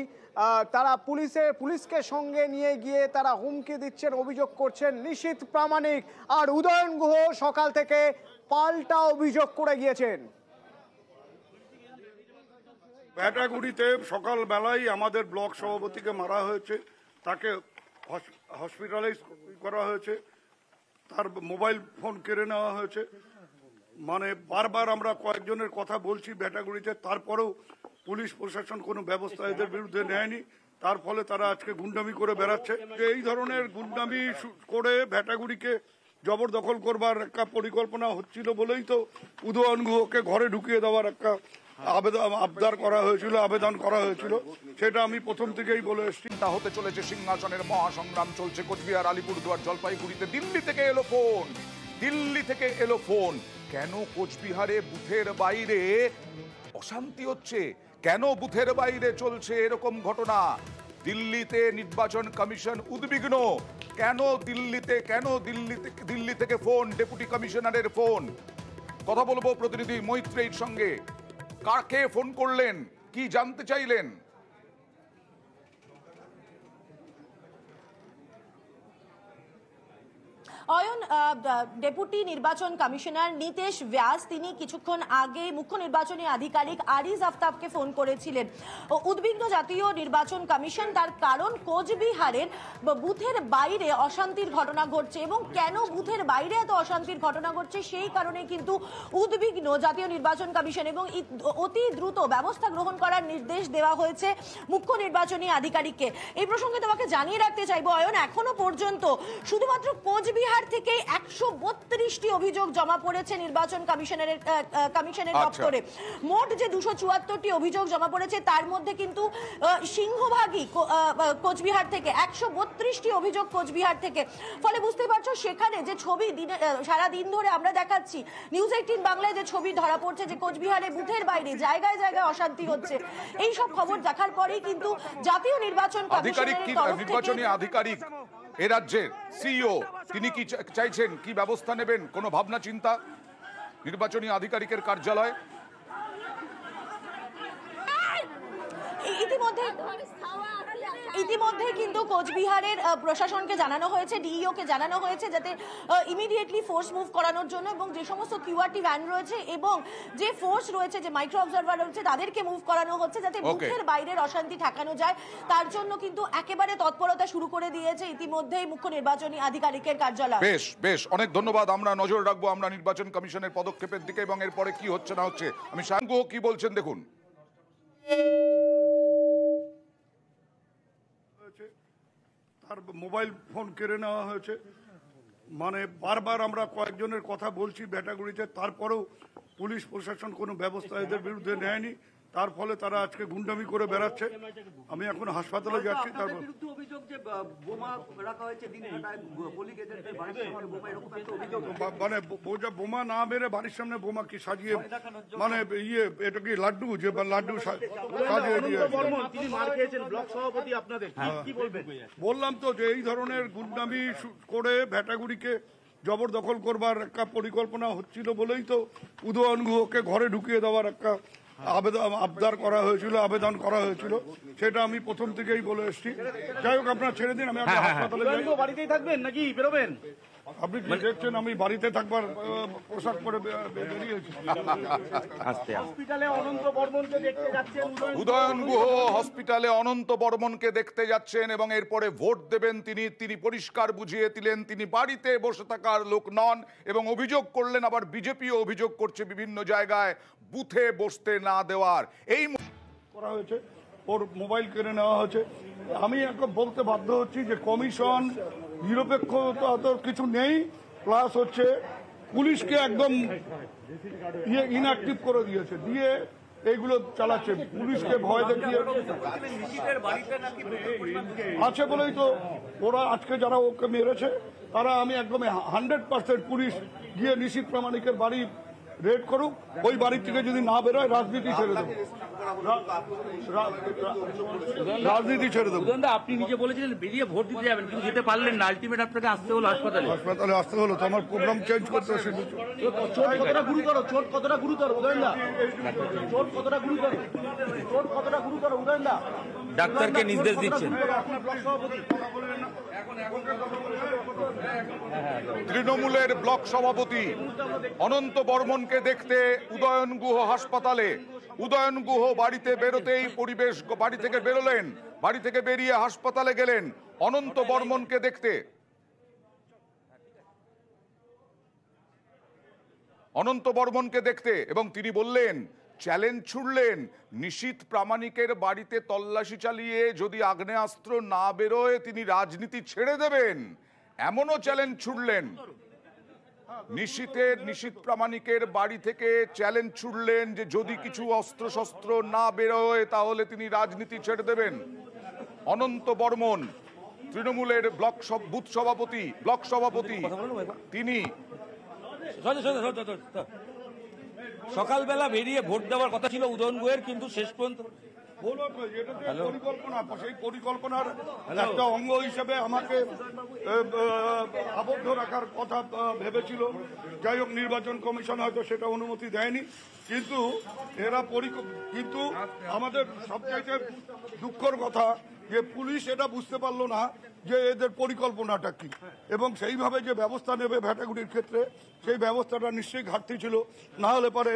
তারা পুলিশে পুলিশকে সঙ্গে নিয়ে গিয়ে তারা হুমকি দিচ্ছেন অভিযোগ করছেন নিশ্চিত প্রামাণিক আর উদয়ন গুহ সকাল থেকে পাল্টা অভিযোগ করে গিয়েছেন ব্যাটাগুড়িতে বেলায় আমাদের ব্লক সভাপতিকে মারা হয়েছে তাকে হসপিটালাইজ করা হয়েছে তার মোবাইল ফোন কেড়ে নেওয়া হয়েছে মানে বারবার আমরা কয়েকজনের কথা বলছি ব্যাটাগুড়িতে তারপরেও পুলিশ প্রশাসন কোনো ব্যবস্থা এদের বিরুদ্ধে নেয়নি তার ফলে তারা আজকে গুন্ডামি করে বেড়াচ্ছে এই ধরনের গুন্ডামি করে ভেটাগুড়িকে জবরদখল করবার একটা পরিকল্পনা হচ্ছিল বলেই তো উদয়নগুহকে ঘরে ঢুকিয়ে দেওয়ার একটা আবেদন আবদার করা হয়েছিল আবেদন করা হয়েছিল সেটা আমি প্রথম থেকেই বলে এসেছি তা হতে চলেছে সিংহাসনের মহাসংগ্রাম চলছে কোচবিহার আলিপুরদুয়ার জলপাইগুড়িতে দিল্লি থেকে এলো ফোন দিল্লি থেকে এলো ফোন কেন কোচবিহারে বুথের বাইরে অশান্তি হচ্ছে কেন বুথের বাইরে চলছে এরকম ঘটনা দিল্লিতে নির্বাচন কমিশন উদ্বিগ্ন কেন দিল্লিতে কেন দিল্লিতে দিল্লি থেকে ফোন ডেপুটি কমিশনারের ফোন কথা বলবো প্রতিনিধি মৈত্রীর সঙ্গে কাকে ফোন করলেন কি জানতে চাইলেন অয়ন ডেপুটি নির্বাচন কমিশনার নিতেশ ব্যাস তিনি কিছুক্ষণ আগে মুখ্য নির্বাচনী আধিকারিক আরিজ আফতাবকে ফোন করেছিলেন উদ্বিগ্ন জাতীয় নির্বাচন কমিশন তার কারণ কোচবিহারের বুথের বাইরে অশান্তির ঘটনা ঘটছে এবং কেন বুথের বাইরে এত অশান্তির ঘটনা ঘটছে সেই কারণে কিন্তু উদ্বিগ্ন জাতীয় নির্বাচন কমিশন এবং অতি দ্রুত ব্যবস্থা গ্রহণ করার নির্দেশ দেওয়া হয়েছে মুখ্য নির্বাচনী আধিকারিককে এই প্রসঙ্গে তোমাকে জানিয়ে রাখতে চাইবো অয়ন এখনো পর্যন্ত শুধুমাত্র কোচবিহার বিহার থেকে একশো বত্রিশটি অভিযোগ জমা পড়েছে নির্বাচন কমিশনের কমিশনের আচ্ছা। দপ্তরে মোট যে দুশো চুয়াত্তরটি অভিযোগ জমা পড়েছে তার মধ্যে কিন্তু সিংহভাগই কোচবিহার থেকে একশো বত্রিশটি অভিযোগ কোচবিহার থেকে ফলে বুঝতে পারছো সেখানে যে ছবি দিনে সারাদিন ধরে আমরা দেখাচ্ছি নিউজ এইটিন বাংলায় যে ছবি ধরা পড়ছে যে কোচবিহারে বুথের বাইরে জায়গায় জায়গায় অশান্তি হচ্ছে এই সব খবর দেখার পরেই কিন্তু জাতীয় নির্বাচন কমিশনের তরফ থেকে আধিকারিক এ রাজ্যের সিইও e তিনি কি চাইছেন কি ব্যবস্থা নেবেন কোনো ভাবনা চিন্তা নির্বাচনী আধিকারিকের কার্যালয় ইতিমধ্যে ইতিমধ্যে কিন্তু কোচবিহারের প্রশাসনকে জানানো হয়েছে ডিইওকে e জানানো হয়েছে যাতে ইমিডিয়েটলি ফোর্স মুভ করানোর জন্য এবং যে সমস্ত কিউআরটি ভ্যান রয়েছে এবং যে ফোর্স রয়েছে যে মাইক্রো অবজারভার রয়েছে তাদেরকে মুভ করানো হচ্ছে যাতে মুখের বাইরের অশান্তি ঠেকানো যায় তার জন্য কিন্তু একেবারে তৎপরতা শুরু করে দিয়েছে ইতিমধ্যেই মুখ্য নির্বাচনী আধিকারিকের কার্যালয় বেশ বেশ অনেক ধন্যবাদ আমরা নজর রাখবো আমরা নির্বাচন কমিশনের পদক্ষেপের দিকে এবং এরপরে কি হচ্ছে না হচ্ছে আমি সাঙ্গু কি বলছেন দেখুন তার মোবাইল ফোন কেড়ে নেওয়া হয়েছে মানে বারবার আমরা কয়েকজনের কথা বলছি ব্যাটাগুড়িতে তারপরেও পুলিশ প্রশাসন কোনো ব্যবস্থা এদের বিরুদ্ধে নেয়নি তার ফলে তারা আজকে গুন্ডামি করে বেড়াচ্ছে আমি এখন হাসপাতালে যাচ্ছি তারপর মানে বোমা না মেরে বাড়ির সামনে বোমা কি সাজিয়ে মানে ইয়ে এটা কি লাড্ডু যে লাড্ডু সাজিয়ে হ্যাঁ। বললাম তো যে এই ধরনের গুন্ডামি করে ভেটাগুড়িকে জবরদখল করবার একটা পরিকল্পনা হচ্ছিল বলেই তো উদয়নগুহকে ঘরে ঢুকিয়ে দেওয়ার একটা আবেদন আবদার করা হয়েছিল আবেদন করা হয়েছিল সেটা আমি প্রথম থেকেই বলে এসেছি যাই হোক আপনার ছেড়ে দিন আমি হ্যাঁ, হ্যাঁ, হ্যাঁ। হাসপাতালে বাড়িতেই থাকবেন নাকি বেরোবেন আপনি কি আমি বাড়িতে থাকবার পোশাক পরে বেরিয়েছি হসপিটালে উদয়ন গুহ হসপিটালে অনন্ত বর্মনকে দেখতে যাচ্ছেন এবং এরপরে ভোট দেবেন তিনি তিনি পরিষ্কার বুঝিয়ে দিলেন তিনি বাড়িতে বসে থাকার লোক নন এবং অভিযোগ করলেন আবার বিজেপিও অভিযোগ করছে বিভিন্ন জায়গায় বুথে বসতে না দেওয়ার এই করা হয়েছে ওর মোবাইল কিনে নেওয়া হয়েছে আমি বলতে বাধ্য হচ্ছি যে কমিশন নিরপেক্ষতা তো কিছু নেই প্লাস হচ্ছে পুলিশকে একদম ইয়ে ইনঅ্যাক্টিভ করে দিয়েছে দিয়ে এইগুলো চালাচ্ছে পুলিশকে ভয় দেখিয়ে আছে বলেই তো ওরা আজকে যারা ওকে মেরেছে তারা আমি একদম হান্ড্রেড পার্সেন্ট পুলিশ গিয়ে নিশীত প্রামাণিকের বাড়ি রেড করুক ওই বাড়ির থেকে যদি না বেরোয় রাজনীতি ছেড়ে দেবো রাজনীতি ছেড়ে দেবো আপনি নিজে বলেছিলেন বেরিয়ে ভোট দিতে যাবেন কিন্তু যেতে পারলেন না আলটিমেট আপনাকে আসতে হলো হাসপাতালে হাসপাতালে আসতে হলো তো আমার প্রোগ্রাম চেঞ্জ করতে হবে চোট কতটা গুরুতর চোট কতটা গুরুতর উদয়ন দা চোট কতটা গুরুতর চোট কতটা গুরুতর উদয়ন দা ডাক্তারকে নির্দেশ দিচ্ছেন তৃণমূলের ব্লক সভাপতি অনন্ত বর্মনকে দেখতে উদয়ন গুহ হাসপাতালে উদয়ন গুহ বাড়িতে বেরোতেই পরিবেশ বাড়ি থেকে বেরোলেন বাড়ি থেকে বেরিয়ে হাসপাতালে গেলেন অনন্ত বর্মনকে দেখতে অনন্ত বর্মনকে দেখতে এবং তিনি বললেন চ্যালেঞ্জ ছুড়লেন নিশীত প্রামাণিকের বাড়িতে তল্লাশি চালিয়ে যদি আগ্নেয়াস্ত্র না বেরোয় তিনি রাজনীতি ছেড়ে দেবেন এমনও চ্যালেঞ্জ ছুড়লেন নিশীতের নিশীত প্রামাণিকের বাড়ি থেকে চ্যালেঞ্জ ছুড়লেন যে যদি কিছু অস্ত্রশস্ত্র না বেরোয় তাহলে তিনি রাজনীতি ছেড়ে দেবেন অনন্ত বর্মন তৃণমূলের ব্লক বুথ সভাপতি ব্লক সভাপতি তিনি সকালবেলা বেরিয়ে ভোট দেওয়ার কথা ছিল উদয়ন গোয়ের কিন্তু শেষ পর্যন্ত পরিকল্পনা সেই পরিকল্পনার একটা অঙ্গ হিসেবে আমাকে আবদ্ধ রাখার কথা ভেবেছিল যাই হোক নির্বাচন কমিশন হয়তো সেটা অনুমতি দেয়নি কিন্তু এরা কিন্তু আমাদের সবচাইতে দুঃখর কথা যে পুলিশ এটা বুঝতে পারলো না যে এদের পরিকল্পনাটা কি এবং সেইভাবে যে ব্যবস্থা নেবে ভ্যাটাগুড়ির ক্ষেত্রে সেই ব্যবস্থাটা নিশ্চয়ই ঘাটতি ছিল না হলে পরে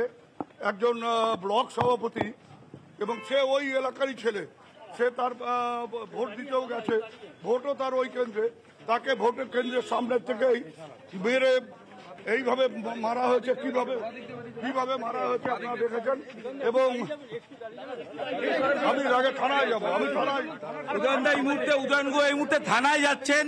একজন ব্লক সভাপতি এবং সে ওই এলাকারই ছেলে সে তার ভোট দিতেও গেছে ভোটও তার ওই কেন্দ্রে তাকে ভোটের কেন্দ্রের সামনের থেকেই বেড়ে এইভাবে মারা হয়েছে কিভাবে কিভাবে মারা হয়েছে আপনারা দেখেছেন এবং আমি আগে থানায় যাব আমি থানায় উদয়নদা এই মুহূর্তে উদয়ন গু এই মুহূর্তে থানায় যাচ্ছেন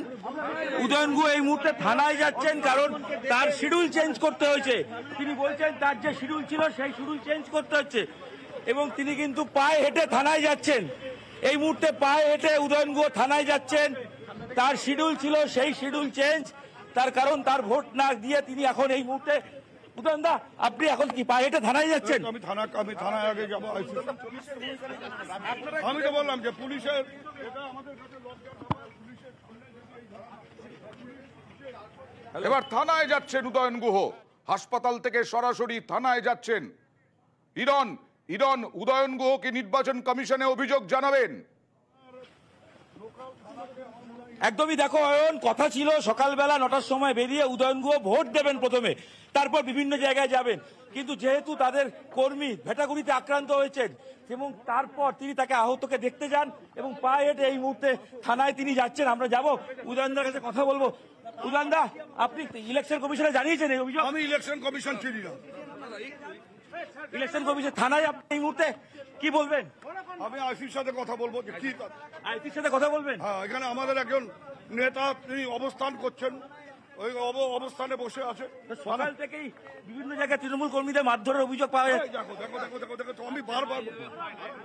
উদয়ন গু এই মুহূর্তে থানায় যাচ্ছেন কারণ তার শিডিউল চেঞ্জ করতে হয়েছে তিনি বলছেন তার যে শিডিউল ছিল সেই শিডিউল চেঞ্জ করতে হচ্ছে এবং তিনি কিন্তু পায়ে হেঁটে থানায় যাচ্ছেন এই মুহূর্তে পায়ে হেঁটে উদয়ন গুহ থানায় যাচ্ছেন তার শিডিউল ছিল সেই শিডিউল চেঞ্জ তার কারণ তার ভোট না দিয়ে তিনি এখন এই মুহূর্তে উদয়নদা আপনি এখন কি পায়ে হেঁটে থানায় যাচ্ছেন আমি থানা আমি থানায় আগে যাবো আমি তো বললাম যে পুলিশের এবার থানায় যাচ্ছেন উদয়ন গুহ হাসপাতাল থেকে সরাসরি থানায় যাচ্ছেন হিরণ ইডন উদয়ন গুহকে নির্বাচন কমিশনে অভিযোগ জানাবেন একদমই দেখো অয়ন কথা ছিল সকালবেলা নটার সময় বেরিয়ে উদয়ন গুহ ভোট দেবেন প্রথমে তারপর বিভিন্ন জায়গায় যাবেন কিন্তু যেহেতু তাদের কর্মী ভেটাগুড়িতে আক্রান্ত হয়েছেন এবং তারপর তিনি তাকে আহতকে দেখতে যান এবং পায়ে হেঁটে এই মুহূর্তে থানায় তিনি যাচ্ছেন আমরা যাব উদয়নদার কাছে কথা বলবো উদয়নদা আপনি ইলেকশন কমিশনে জানিয়েছেন এই অভিযোগ আমি ইলেকশন কমিশন না ইলেকশন কমিশন থানায় আপনি এই মুহূর্তে কি বলবেন আমি আইসির সাথে কথা বলবো যে কি আইসির সাথে কথা বলবেন হ্যাঁ এখানে আমাদের একজন নেতা তিনি অবস্থান করছেন ওই অবস্থানে বসে আছে সকাল থেকেই বিভিন্ন জায়গায় তৃণমূল কর্মীদের মারধরের অভিযোগ পাওয়া যায় দেখো দেখো দেখো দেখো আমি বারবার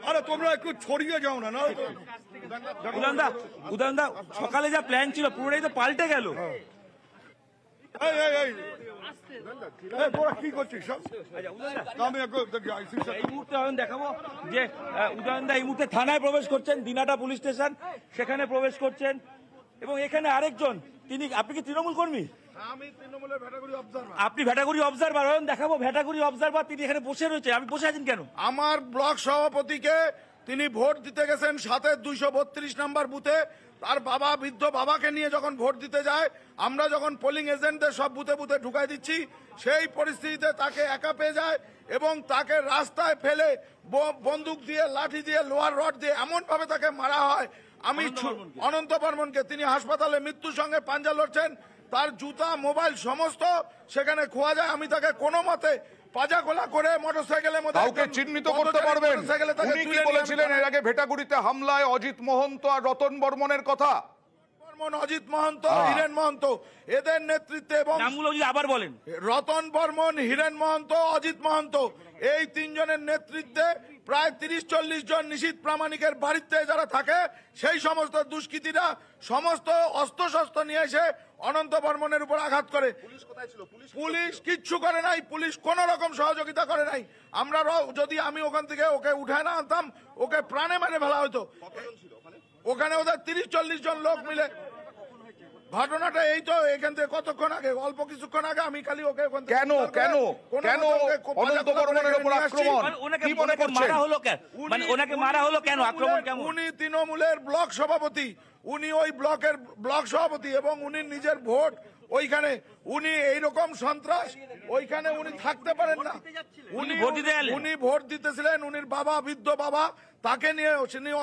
আরে তোমরা একটু ছড়িয়ে যাও না না উদানদা উদানদা সকালে যা প্ল্যান ছিল পুরোটাই তো পাল্টে গেল হ্যাঁ। আচ্ছা, থানায় প্রবেশ করছেন দিনাটা পুলিশ স্টেশন সেখানে প্রবেশ করছেন এবং এখানে আরেকজন তিনি আপনি কি তৃণমূল কর্মী আপনি ভেটাগুড়ি অবজারভার দেখাবো ভেটাগুড়ি অবজারভার তিনি এখানে বসে রয়েছে আমি বসে আছেন কেন আমার ব্লক সভাপতিকে তিনি ভোট দিতে গেছেন সাথে দুইশো বত্রিশ নাম্বার বুথে তার বাবা বৃদ্ধ বাবাকে নিয়ে যখন ভোট দিতে যায় আমরা যখন পোলিং এজেন্টদের সব বুথে বুথে ঢুকাই দিচ্ছি সেই পরিস্থিতিতে তাকে একা পেয়ে যায় এবং তাকে রাস্তায় ফেলে বন্দুক দিয়ে লাঠি দিয়ে লোহার রড দিয়ে এমনভাবে তাকে মারা হয় আমি অনন্ত বর্মনকে তিনি হাসপাতালে মৃত্যুর সঙ্গে পাঞ্জা লড়ছেন তার জুতা মোবাইল সমস্ত সেখানে খোয়া যায় আমি তাকে কোনো মতে করে মোটরসাইকেলের মধ্যে কাউকে চিহ্নিত করতে পারবেন উনি কি বলেছিলেন এর আগে ভেটাগুড়িতে হামলায় অজিত আর রতন বর্মনের কথা বর্মন অজিত মহন্ত হিরেন হ্যাঁ। মহন্ত এদের নেতৃত্বে এবং আবার বলেন রতন বর্মন হিরেন মহন্ত অজিত মহন্ত এই তিনজনের নেতৃত্বে প্রায় তিরিশ চল্লিশ জন নিশীত প্রামাণিকের বাড়িতে যারা থাকে সেই সমস্ত দুষ্কৃতীরা সমস্ত অস্ত্র নিয়ে এসে অনন্ত বর্মনের উপর আঘাত করে পুলিশ কিচ্ছু করে নাই পুলিশ কোন রকম সহযোগিতা করে নাই আমরা যদি আমি ওখান থেকে ওকে উঠে না আনতাম ওকে প্রাণে মেরে ফেলা হইতো ওখানে ওদের তিরিশ চল্লিশ জন লোক মিলে ঘটনাটা এই তো এখান থেকে কতক্ষণ আগে অল্প কিছুক্ষণ আগে আমি খালি ওকে কেন কেন কেন অনন্ত বর্মনের উপর আক্রমণ মানে কি মনে করছেন মারা হলো কেন মানে ওনাকে মারা হলো কেন আক্রমণ কেন উনি তৃণমূলের ব্লক সভাপতি উনি ওই ব্লকের ব্লক সভাপতি এবং উনি নিজের ভোট ওইখানে উনি এইরকম সন্ত্রাস ওইখানে উনি থাকতে পারেন না উনি উনি ভোট দিতেছিলেন উনির বাবা বৃদ্ধ বাবা তাকে নিয়ে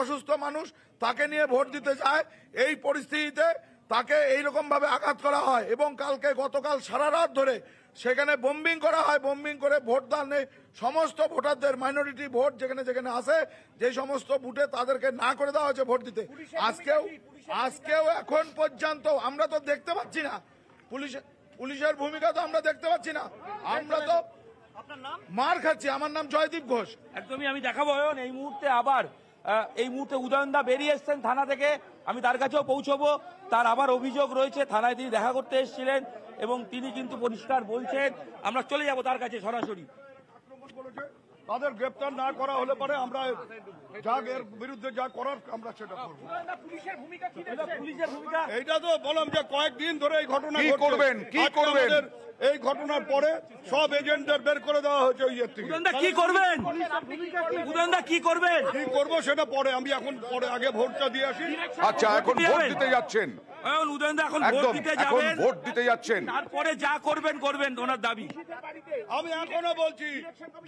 অসুস্থ মানুষ তাকে নিয়ে ভোট দিতে চায় এই পরিস্থিতিতে তাকে এইরকম ভাবে আঘাত করা হয় এবং কালকে গতকাল সারা রাত ধরে সেখানে বোম্বিং করা হয় বোম্বিং করে ভোট নেই সমস্ত ভোটারদের মাইনরিটি ভোট যেখানে যেখানে আসে যে সমস্ত বুটে তাদেরকে না করে দেওয়া হয়েছে ভোট দিতে আজকেও আজকেও এখন পর্যন্ত আমরা তো দেখতে পাচ্ছি না পুলিশ পুলিশের ভূমিকা তো আমরা দেখতে পাচ্ছি না আমরা তো মার খাচ্ছি আমার নাম জয়দীপ ঘোষ একদমই আমি দেখাবো এই মুহূর্তে আবার এই মুহূর্তে উদয়নদা বেরিয়ে এসছেন থানা থেকে আমি তার কাছেও পৌঁছবো তার আবার অভিযোগ রয়েছে থানায় তিনি দেখা করতে এসেছিলেন এবং তিনি কিন্তু পরিষ্কার বলছেন আমরা চলে যাব তার কাছে সরাসরি তাদের গ্রেপ্তার না করা হলে পরে আমরা যা এর বিরুদ্ধে যা করার আমরা সেটা করবো এইটা তো বললাম যে কয়েকদিন ধরে এই ঘটনা করবেন কি করবেন এই ঘটনার পরে সব এজেন্টদের বের করে দেওয়া হয়েছে ওই কি করবেন কি করবেন কি করবো সেটা পরে আমি এখন পরে আগে ভোটটা দিয়ে আসি আচ্ছা এখন ভোট দিতে যাচ্ছেন এখন ভোট দিতে যাচ্ছেন তারপরে যা করবেন করবেন ওনার দাবি আমি এখনো বলছি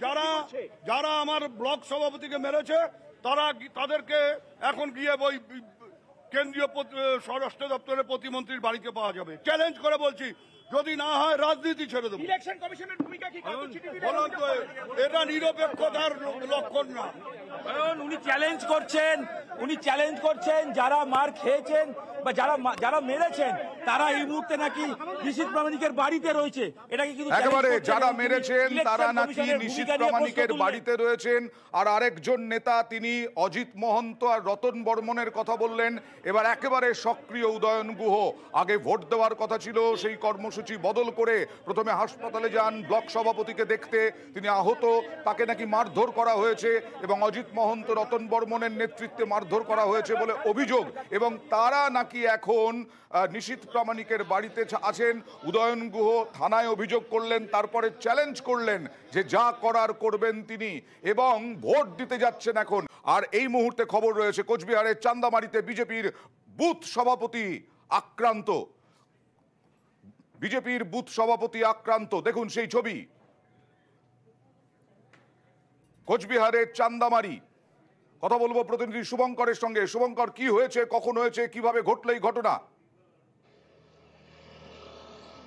যারা যারা আমার ব্লক সভাপতিকে মেরেছে তারা তাদেরকে এখন গিয়ে ওই কেন্দ্রীয় স্বরাষ্ট্র দপ্তরের প্রতিমন্ত্রীর বাড়িতে পাওয়া যাবে চ্যালেঞ্জ করে বলছি যদি না হয় রাজনীতি ছেড়ে দেবো ইলেকশন এটা নিরপেক্ষতার লক্ষণ না কারণ উনি চ্যালেঞ্জ করছেন উনি চ্যালেঞ্জ করছেন যারা মার খেয়েছেন বা যারা যারা মেরেছেন তারা এই মুহূর্তে নাকি নিশীত প্রামাণিকের বাড়িতে রয়েছে এটাকে কিন্তু একেবারে যারা মেরেছেন তারা নাকি নিশীত প্রামাণিকের বাড়িতে রয়েছেন আর আরেকজন নেতা তিনি অজিত মহন্ত আর রতন বর্মনের কথা বললেন এবার একেবারে সক্রিয় উদয়ন গুহ আগে ভোট দেওয়ার কথা ছিল সেই কর্মসূচি কর্মসূচি বদল করে প্রথমে হাসপাতালে যান ব্লক সভাপতিকে দেখতে তিনি আহত তাকে নাকি মারধর করা হয়েছে এবং অজিত মহন্ত রতন বর্মনের নেতৃত্বে মারধর করা হয়েছে বলে অভিযোগ এবং তারা নাকি এখন নিশীত প্রামাণিকের বাড়িতে আছেন উদয়ন গুহ থানায় অভিযোগ করলেন তারপরে চ্যালেঞ্জ করলেন যে যা করার করবেন তিনি এবং ভোট দিতে যাচ্ছেন এখন আর এই মুহূর্তে খবর রয়েছে কোচবিহারের চান্দামারিতে বিজেপির বুথ সভাপতি আক্রান্ত বিজেপির বুথ সভাপতি আক্রান্ত দেখুন সেই ছবি কোচবিহারের চান্দামারি কথা বলবো প্রতিনিধি শুভঙ্করের সঙ্গে শুভঙ্কর কি হয়েছে কখন হয়েছে কিভাবে ঘটল এই ঘটনা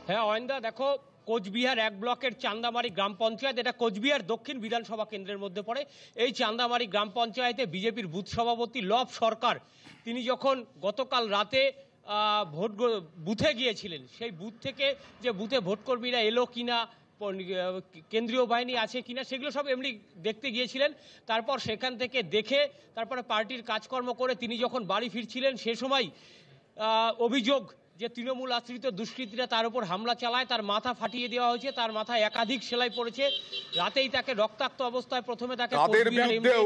হ্যাঁ অয়েন্দা দেখো কোচবিহার এক ব্লকের চান্দামারি গ্রাম পঞ্চায়েত এটা কোচবিহার দক্ষিণ বিধানসভা কেন্দ্রের মধ্যে পড়ে এই চান্দামারি গ্রাম পঞ্চায়েতে বিজেপির বুথ সভাপতি লব সরকার তিনি যখন গতকাল রাতে ভোট বুথে গিয়েছিলেন সেই বুথ থেকে যে বুথে ভোটকর্মীরা এলো কিনা কেন্দ্রীয় বাহিনী আছে কিনা সেগুলো সব এমনি দেখতে গিয়েছিলেন তারপর সেখান থেকে দেখে তারপরে পার্টির কাজকর্ম করে তিনি যখন বাড়ি ফিরছিলেন সে সময় অভিযোগ যে তৃণমূল আশ্রিত দুষ্কৃতীরা তার উপর হামলা চালায় তার মাথা ফাটিয়ে দেওয়া হয়েছে তার মাথায় একাধিক সেলাই পড়েছে রাতেই তাকে রক্তাক্ত অবস্থায় প্রথমে তাকে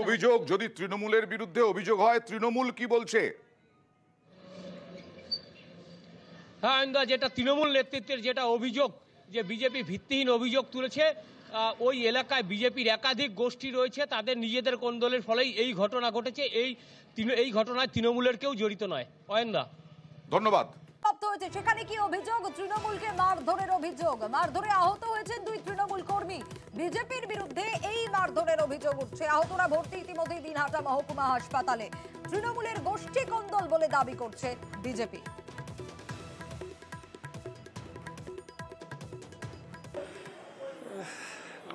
অভিযোগ যদি তৃণমূলের বিরুদ্ধে অভিযোগ হয় তৃণমূল কি বলছে নারায়ণদা যেটা তৃণমূল নেতৃত্বের যেটা অভিযোগ যে বিজেপি ভিত্তিহীন অভিযোগ তুলেছে ওই এলাকায় বিজেপির একাধিক গোষ্ঠী রয়েছে তাদের নিজেদের কোন্দলের ফলেই এই ঘটনা ঘটেছে এই এই ঘটনায় তৃণমূলের কেউ জড়িত নয় অয়েন্দা ধন্যবাদ হয়েছে সেখানে কি অভিযোগ তৃণমূলকে মারধরের অভিযোগ মারধরে আহত হয়েছেন দুই তৃণমূল কর্মী বিজেপির বিরুদ্ধে এই মারধরের অভিযোগ উঠছে আহতরা ভর্তি ইতিমধ্যেই দিনহাটা মহকুমা হাসপাতালে তৃণমূলের গোষ্ঠী কন্দল বলে দাবি করছে বিজেপি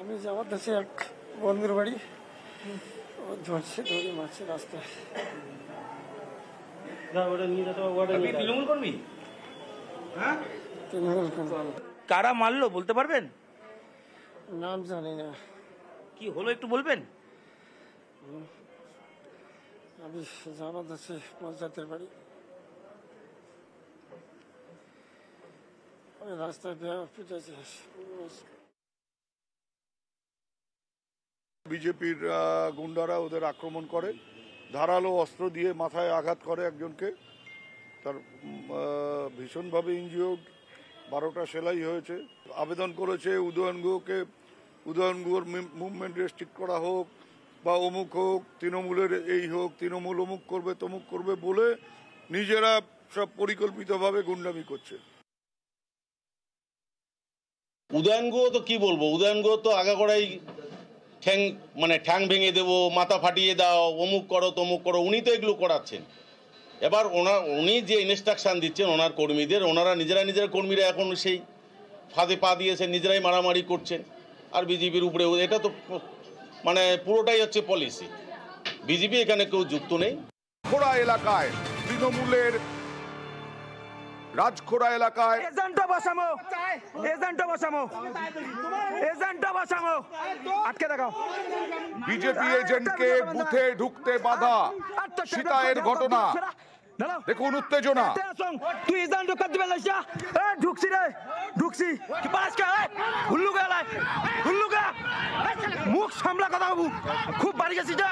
আমি যাওয়ার কাছে এক বন্ধুর বাড়ি ও ধরছে ধরে মারছে রাস্তায় হ্যাঁ? কারা মারলো বলতে পারবেন নাম জানি না কি হলো একটু বলবেন আমি জামাত আছি পঞ্চায়েতের বাড়ি রাস্তায় আছে বিজেপির গুন্ডারা ওদের আক্রমণ করে ধারালো অস্ত্র দিয়ে মাথায় আঘাত করে একজনকে তার ভীষণভাবে ইঞ্জিওর্ড বারোটা সেলাই হয়েছে আবেদন করেছে উদয়ন গুহকে উদয়ন গুহর মুভমেন্ট রেস্ট্রিক্ট করা হোক বা অমুক হোক তৃণমূলের এই হোক তৃণমূল অমুক করবে তমুক করবে বলে নিজেরা সব পরিকল্পিতভাবে গুন্ডামি করছে উদয়ন গুহ তো কি বলবো উদয়ন গুহ তো আগাগোড়াই ঠ্যাং মানে ঠ্যাং ভেঙে দেবো মাথা ফাটিয়ে দাও অমুক করো তমুক করো উনি তো এগুলো করাচ্ছেন এবার ওনার উনি যে ইনস্ট্রাকশান দিচ্ছেন ওনার কর্মীদের ওনারা নিজেরা নিজের কর্মীরা এখন সেই ফাঁদে পা দিয়েছে নিজেরাই মারামারি করছেন আর বিজেপির উপরে এটা তো মানে পুরোটাই হচ্ছে পলিসি বিজেপি এখানে কেউ যুক্ত নেই ঘোড়া এলাকায় তৃণমূলের রাজখোড়া এলাকায় এজেন্টটা বসামো এজেন্টটা বসামো এজেন্টটা বসামো আটকে দেখাও বিজেপি এজেন্টকে বুথে ঢুকতে বাধা সীতায়ের ঘটনা দেখুন উত্তেজনা তুই ইজান ঢুকাত দিবে লাইসা এ ঢুকছি রে ঢুকছি কি পাস কে হুল্লু গা লাই হুল্লু গা মুখ সামলা কথা বাবু খুব বাড়ি গেছিস যা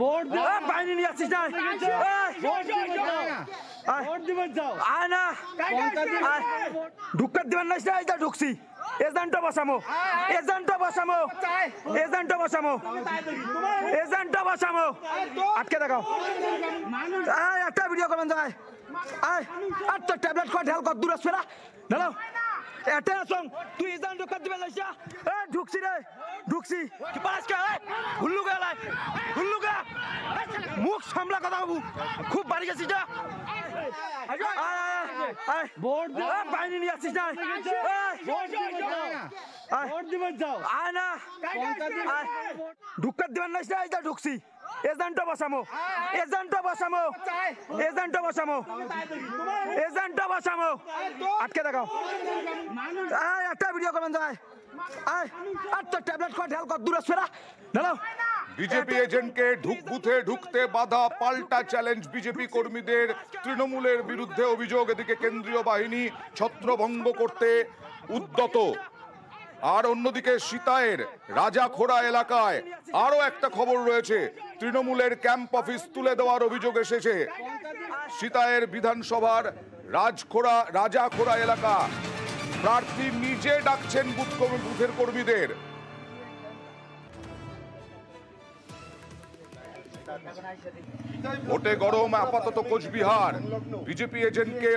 ভোট পাইনি নিয়ে আসছিস না ঢুকার দিবেন না এটা ঢুকছি এজেন্ট বসামো এজেন্ট বসামো এজেন্ট বসামো এজেন্ট বসামো আটকে দেখাও একটা ভিডিও করবেন যায় আয় আর তো আচ্ছা, ট্যাবলেট কর ঢেল কর দূরে ফেরা ঢেলো অ্যাটেনশন তুই ইজান ঢুকার দিবে লাইসা এ ঢুকছি রে ঢুকছি কি পালাস কে হুল্লু গে লাই হুল্লু গে মুখ সামলা কথা বাবু খুব বাড়ি গেছিস যা ভোট দিবে বাইরে নিয়ে আসছিস না ভোট দিবে ভোট দিবে যাও আয় না ঢুকার দিবেন না ঢুকছি এজেন্ট বসামো বসামো বসামো বসামো আটকে দেখাও আয় একটা ভিডিও করবেন আয় আর তো ট্যাবলেট কর কর দূরে সরা দাঁড়াও বিজেপি এজেন্টকে ঢুক বুথে ঢুকতে বাধা পাল্টা চ্যালেঞ্জ বিজেপি কর্মীদের তৃণমূলের বিরুদ্ধে অভিযোগ এদিকে কেন্দ্রীয় বাহিনী ছত্রভঙ্গ করতে উদ্যত আর অন্যদিকে সীতায়ের রাজা খোড়া এলাকায় আরও একটা খবর রয়েছে তৃণমূলের ক্যাম্প অফিস তুলে দেওয়ার অভিযোগ এসেছে সীতায়ের বিধানসভার রাজখোড়া রাজাখোড়া এলাকা প্রার্থী নিজে ডাকছেন বুথ বুথের কর্মীদের ভোটে গরম আপাতত কোচবিহার বিজেপি এজেন্টকে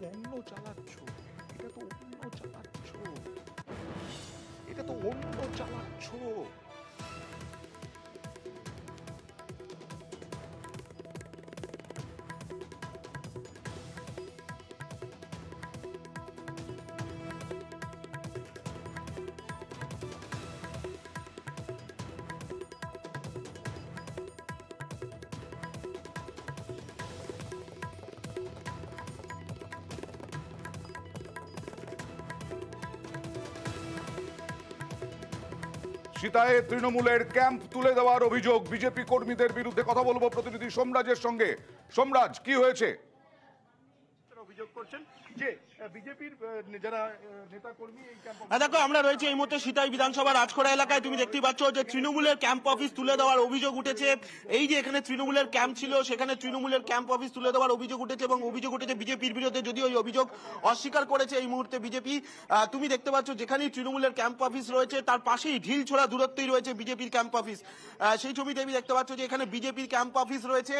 তো অন্য চালাচ্ছ এটা তো অন্য চালাচ্ছ এটা তো অন্য চালাচ্ছ চিতায় তৃণমূলের ক্যাম্প তুলে দেওয়ার অভিযোগ বিজেপি কর্মীদের বিরুদ্ধে কথা বলবো প্রতিনিধি সোমরাজের সঙ্গে সোমরাজ কি হয়েছে অভিযোগ করছেন যে বিজেপির যারা নেতা কর্মী হ্যাঁ, দেখো আমরা রয়েছে এই মুহূর্তে সীতাই বিধানসভা রাজখোড়া এলাকায় তুমি দেখতেই পাচ্ছ যে তৃণমূলের ক্যাম্প অফিস তুলে দেওয়ার অভিযোগ উঠেছে এই যে এখানে তৃণমূলের ক্যাম্প ছিল সেখানে তৃণমূলের ক্যাম্প অফিস তুলে দেওয়ার অভিযোগ উঠেছে এবং অভিযোগ উঠেছে বিজেপির বিরুদ্ধে যদিও এই অভিযোগ অস্বীকার করেছে এই মুহূর্তে বিজেপি তুমি দেখতে পাচ্ছ যেখানেই তৃণমূলের ক্যাম্প অফিস রয়েছে তার পাশেই ঢিল ছোড়া দূরত্বেই রয়েছে বিজেপির ক্যাম্প অফিস সেই ছবিতে আমি দেখতে পাচ্ছ যে এখানে বিজেপির ক্যাম্প অফিস রয়েছে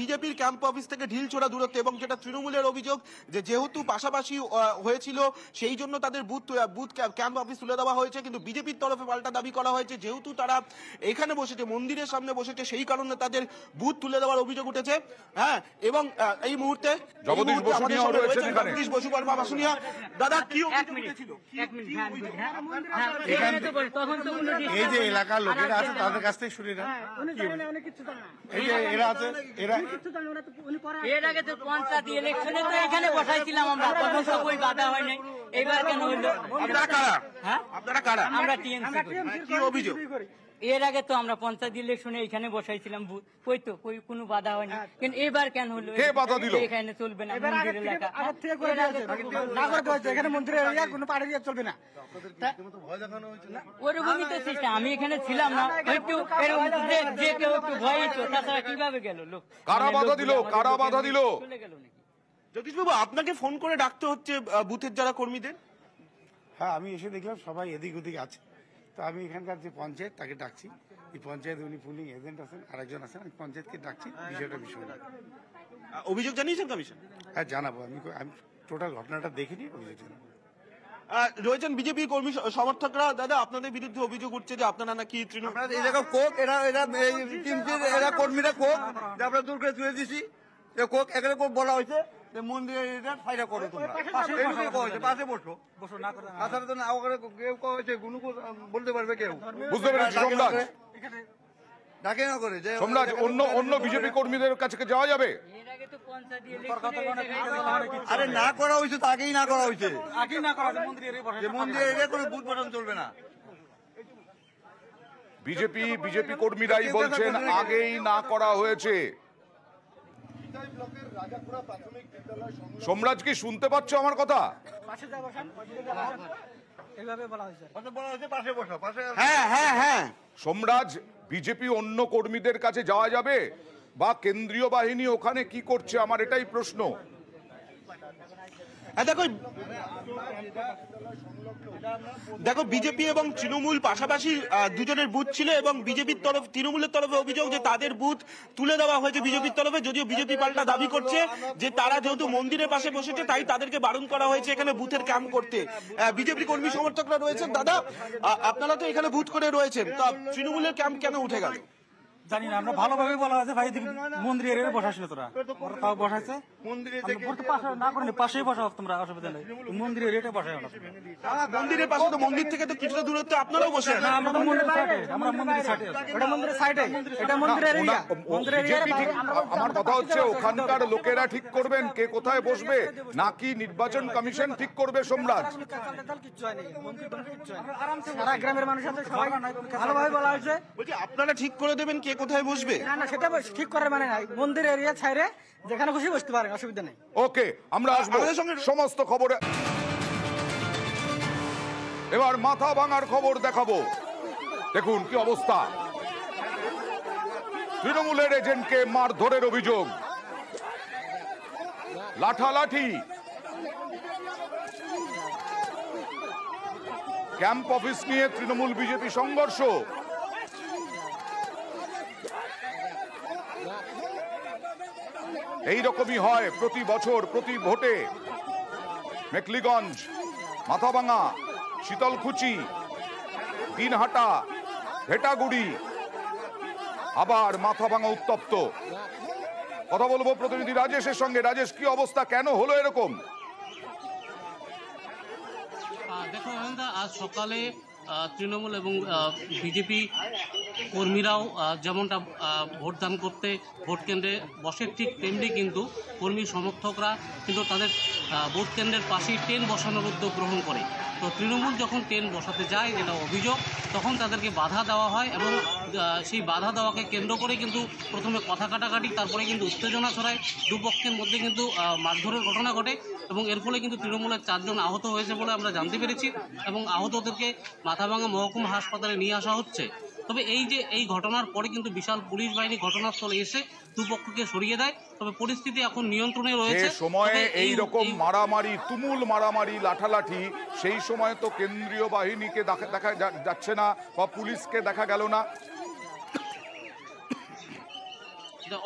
বিজেপির ক্যাম্প অফিস থেকে ঢিল ছোড়া দূরত্ব এবং যেটা তৃণমূলের অভিযোগ যে যেহেতু পাশাপাশি হয়েছিল সেই জন্য তাদের বুথ বুথ ক্যাম্প অফিস তুলে দেওয়া হয়েছে কিন্তু বিজেপির তরফে পাল্টা দাবি করা হয়েছে যেহেতু তারা এখানে বসেছে মন্দিরের সামনে বসেছে সেই কারণে তাদের বুথ তুলে দেওয়ার অভিযোগ উঠেছে হ্যাঁ এবং এই মুহূর্তে জগদীশ বসু বর্মা বাসুনিয়া দাদা কি হ্যাঁ, হ্যাঁ, হ্যাঁ, এই যে এলাকার লোকেরা আছে তাদের কাছ থেকে শুনি না এরা আছে এরা এর আগে তো পঞ্চায়েত ইলেকশনে তো এখানে বসাইছিলাম আমরা পর্যন্ত বই বাধা হয় নাই এইবার কেন হইল আপনারা কারা হ্যাঁ আপনারা কারা আমরা টিএমসি কি অভিযোগ এর আগে তো আমরা পঞ্চায়েত ইলেকশনে এখানে বসাইছিলাম কই তো কই কোনো বাধা হয়নি কিন্তু এবার কেন হলো কে বাধা দিল এখানে চলবে না মন্দির এলাকা আর হ্যাঁ? থেকে করে দিয়েছে না করে দিয়েছে এখানে মন্দির এলাকা কোনো পাড়ে দিয়ে চলবে না ওরকমই তো সিস্টেম আমি এখানে ছিলাম না একটু এরকম যে কেউ একটু ভয় হইতো তাছাড়া কিভাবে গেল লোক কারা মানে বাধা দিল কারা বাধা দিল চলে গেল না জগদীশবাবু আপনাকে ফোন করে ডাকতে হচ্ছে বুথের যারা কর্মীদের হ্যাঁ আমি এসে দেখলাম সবাই এদিক ওদিক আছে তো আমি এখানকার যে পঞ্চায়েত তাকে ডাকছি এই পঞ্চায়েত উনি পুলিং এজেন্ট আছেন আরেকজন আছেন আমি পঞ্চায়েতকে ডাকছি বিষয়টা বিষয় অভিযোগ জানিয়েছেন কমিশন হ্যাঁ জানাবো আমি আমি টোটাল ঘটনাটা দেখিনি অভিযোগ জানাবো রয়েছেন বিজেপি কর্মী সমর্থকরা দাদা আপনাদের বিরুদ্ধে অভিযোগ উঠছে যে আপনারা নাকি তৃণমূল এরকম কোক এরা এরা এরা কর্মীরা কোক আপনারা দূর করে তুলে দিছি কোক এখানে কোক বলা হয়েছে অন্য অন্য বিজেপি কর্মীদের কাছে যাওয়া যাবে আরে না করা হয়েছে তো আগেই না করা হয়েছে মন্দিরে বুথ বটন চলবে না বিজেপি বিজেপি কর্মীরাই বলছেন আগেই না করা হয়েছে সোমরাজ কি শুনতে পাচ্ছ আমার কথা আচ্ছা, সোমরাজ হ্যাঁ, হ্যাঁ, হ্যাঁ। বিজেপি অন্য কর্মীদের কাছে যাওয়া যাবে বা কেন্দ্রীয় বাহিনী ওখানে কি করছে আমার এটাই প্রশ্ন দেখো দেখো বিজেপি এবং তৃণমূল পাশাপাশি দুজনের বুথ ছিল এবং বিজেপির তরফ তৃণমূলের তরফে অভিযোগ যে তাদের বুথ তুলে দেওয়া হয়েছে বিজেপির তরফে যদিও বিজেপি পাল্টা দাবি করছে যে তারা যেহেতু মন্দিরের পাশে বসেছে তাই তাদেরকে বারণ করা হয়েছে এখানে বুথের ক্যাম্প করতে বিজেপি কর্মী সমর্থকরা রয়েছেন দাদা আপনারা তো এখানে বুথ করে রয়েছেন তা তৃণমূলের ক্যাম্প কেন উঠে গেল জানি না আমরা ভালোভাবে বলা ভাই তোরা তাও বসাইছে না পাশেই তোমরা অসুবিধা নেই রেটে বসাই মন্দিরের পাশে তো মন্দির থেকে তো কিছুটা দূরত্ব বসে না আমরা তো মন্দিরের সাইডে আমরা মন্দিরের সাইডে এটা মন্দিরের সাইডে এটা মন্দিরের এরিয়া মন্দিরের এরিয়া আমার কথা হচ্ছে ওখানকার লোকেরা ঠিক করবেন কে কোথায় বসবে নাকি নির্বাচন কমিশন ঠিক করবে সম্রাট সারা গ্রামের মানুষ ভালোভাবে বলা হয়েছে আপনারা ঠিক করে দেবেন কে কোথায় বসবে না না সেটা ঠিক করার মানে নাই মন্দির এরিয়া ছাইরে যেখানে খুশি বসতে পারেন অসুবিধা নেই ওকে আমরা আসবো সমস্ত খবরে এবার মাথা ভাঙার খবর দেখাবো দেখুন কি অবস্থা তৃণমূলের এজেন্টকে মারধরের অভিযোগ লাঠালাঠি ক্যাম্প অফিস নিয়ে তৃণমূল বিজেপি সংঘর্ষ এই রকমই হয় প্রতি বছর প্রতি ভোটে মেকলিগঞ্জ মাথাভাঙা শীতলকুচি দিনহাটা ভেটাগুড়ি আবার মাথাভাঙা উত্তপ্ত কথা বলবো প্রতিনিধি রাজেশের সঙ্গে রাজেশ কি অবস্থা কেন হলো এরকম দেখো আজ সকালে তৃণমূল এবং বিজেপি কর্মীরাও যেমনটা ভোটদান করতে ভোট কেন্দ্রে বসে ঠিক তেমনি কিন্তু কর্মী সমর্থকরা কিন্তু তাদের ভোট কেন্দ্রের পাশেই ট্রেন বসানোর উদ্যোগ গ্রহণ করে তো তৃণমূল যখন ট্রেন বসাতে যায় যেটা অভিযোগ তখন তাদেরকে বাধা দেওয়া হয় এবং সেই বাধা দেওয়াকে কেন্দ্র করে কিন্তু প্রথমে কথা কাটাকাটি তারপরে কিন্তু উত্তেজনা ছড়ায় দুপক্ষের মধ্যে কিন্তু মারধরের ঘটনা ঘটে এবং এর ফলে কিন্তু তৃণমূলের চারজন আহত হয়েছে বলে আমরা জানতে পেরেছি এবং আহতদেরকে মাথাভাঙা মহকুমা হাসপাতালে নিয়ে আসা হচ্ছে তবে এই যে এই ঘটনার পরে কিন্তু বিশাল পুলিশ বাহিনী ঘটনাস্থলে এসে দুপক্ষকে সরিয়ে দেয় তবে পরিস্থিতি এখন নিয়ন্ত্রণে রয়েছে সময়ে এই রকম মারামারি তুমুল মারামারি লাঠালাঠি সেই সময় তো কেন্দ্রীয় বাহিনীকে দেখা যাচ্ছে না বা পুলিশকে দেখা গেল না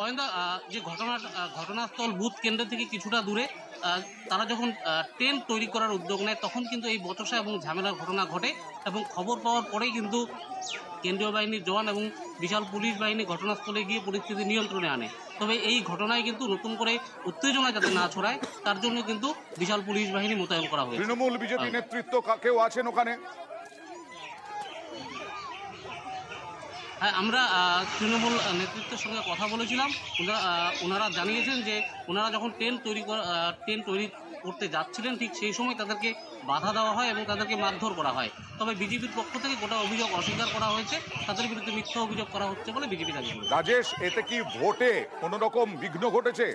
অয়েন্দা যে ঘটনা ঘটনাস্থল বুথ কেন্দ্র থেকে কিছুটা দূরে তারা যখন ট্রেন তৈরি করার উদ্যোগ নেয় তখন কিন্তু এই বচসা এবং ঝামেলার ঘটনা ঘটে এবং খবর পাওয়ার পরেই কিন্তু কেন্দ্রীয় বাহিনীর জওয়ান এবং বিশাল পুলিশ বাহিনী ঘটনাস্থলে গিয়ে পরিস্থিতি নিয়ন্ত্রণে আনে তবে এই ঘটনায় কিন্তু নতুন করে উত্তেজনা যাতে না ছড়ায় তার জন্য কিন্তু বিশাল পুলিশ বাহিনী মোতায়েন করা হয়েছে তৃণমূল বিজেপি হ্যাঁ। নেতৃত্ব কেউ আছেন ওখানে হ্যাঁ আমরা তৃণমূল নেতৃত্বের সঙ্গে কথা বলেছিলাম ওনারা জানিয়েছেন যে ওনারা যখন ট্রেন তৈরি করা ট্রেন তৈরি করতে যাচ্ছিলেন ঠিক সেই সময় তাদেরকে বাধা দেওয়া হয় এবং তাদেরকে মারধর করা হয় তবে বিজেপির পক্ষ থেকে গোটা অভিযোগ অস্বীকার করা হয়েছে তাদের বিরুদ্ধে মিথ্যা অভিযোগ করা হচ্ছে বলে বিজেপি দাবি করে রাজেশ এতে কি ভোটে কোনো রকম বিঘ্ন ঘটেছে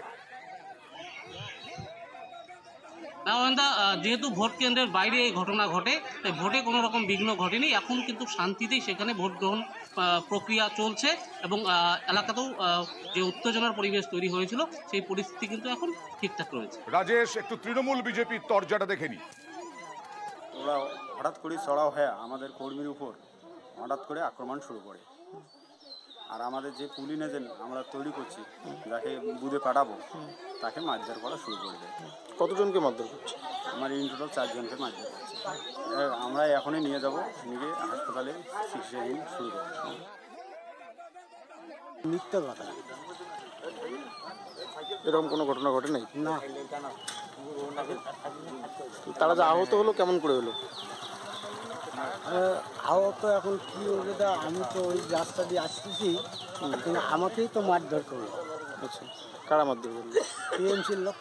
যেহেতু ভোট কেন্দ্রের বাইরে এই ঘটনা ঘটে তাই ভোটে কোনো রকম বিঘ্ন ঘটেনি এখন কিন্তু শান্তিতেই সেখানে ভোট গ্রহণ প্রক্রিয়া চলছে এবং এলাকাতেও যে উত্তেজনার পরিবেশ তৈরি হয়েছিল সেই পরিস্থিতি কিন্তু এখন ঠিকঠাক রয়েছে রাজেশ একটু তৃণমূল বিজেপির তরজাটা দেখেনি ওরা হঠাৎ করে চড়াও হয় আমাদের কর্মীর উপর হঠাৎ করে আক্রমণ শুরু করে আর আমাদের যে পুলি নেজেন আমরা তৈরি করছি যাকে বুধে পাঠাবো তাকে মারধর করা শুরু করে দেয় কতজনকে মারধর করছে আমার ইন টোটাল চারজনকে মারধর করছে আমরা এখনই নিয়ে যাব নিয়ে হাসপাতালে চিকিৎসাহীন শুরু করছি মিথ্যা কথা এরকম কোনো ঘটনা ঘটে নাই না তারা যে আহত হলো কেমন করে হলো আহত এখন কি হবে দা আমি তো ওই রাস্তা দিয়ে আসতেছি কিন্তু আমাকেই তো মারধর করলো আচ্ছা কারা মারধর করলো টিএমসির লোক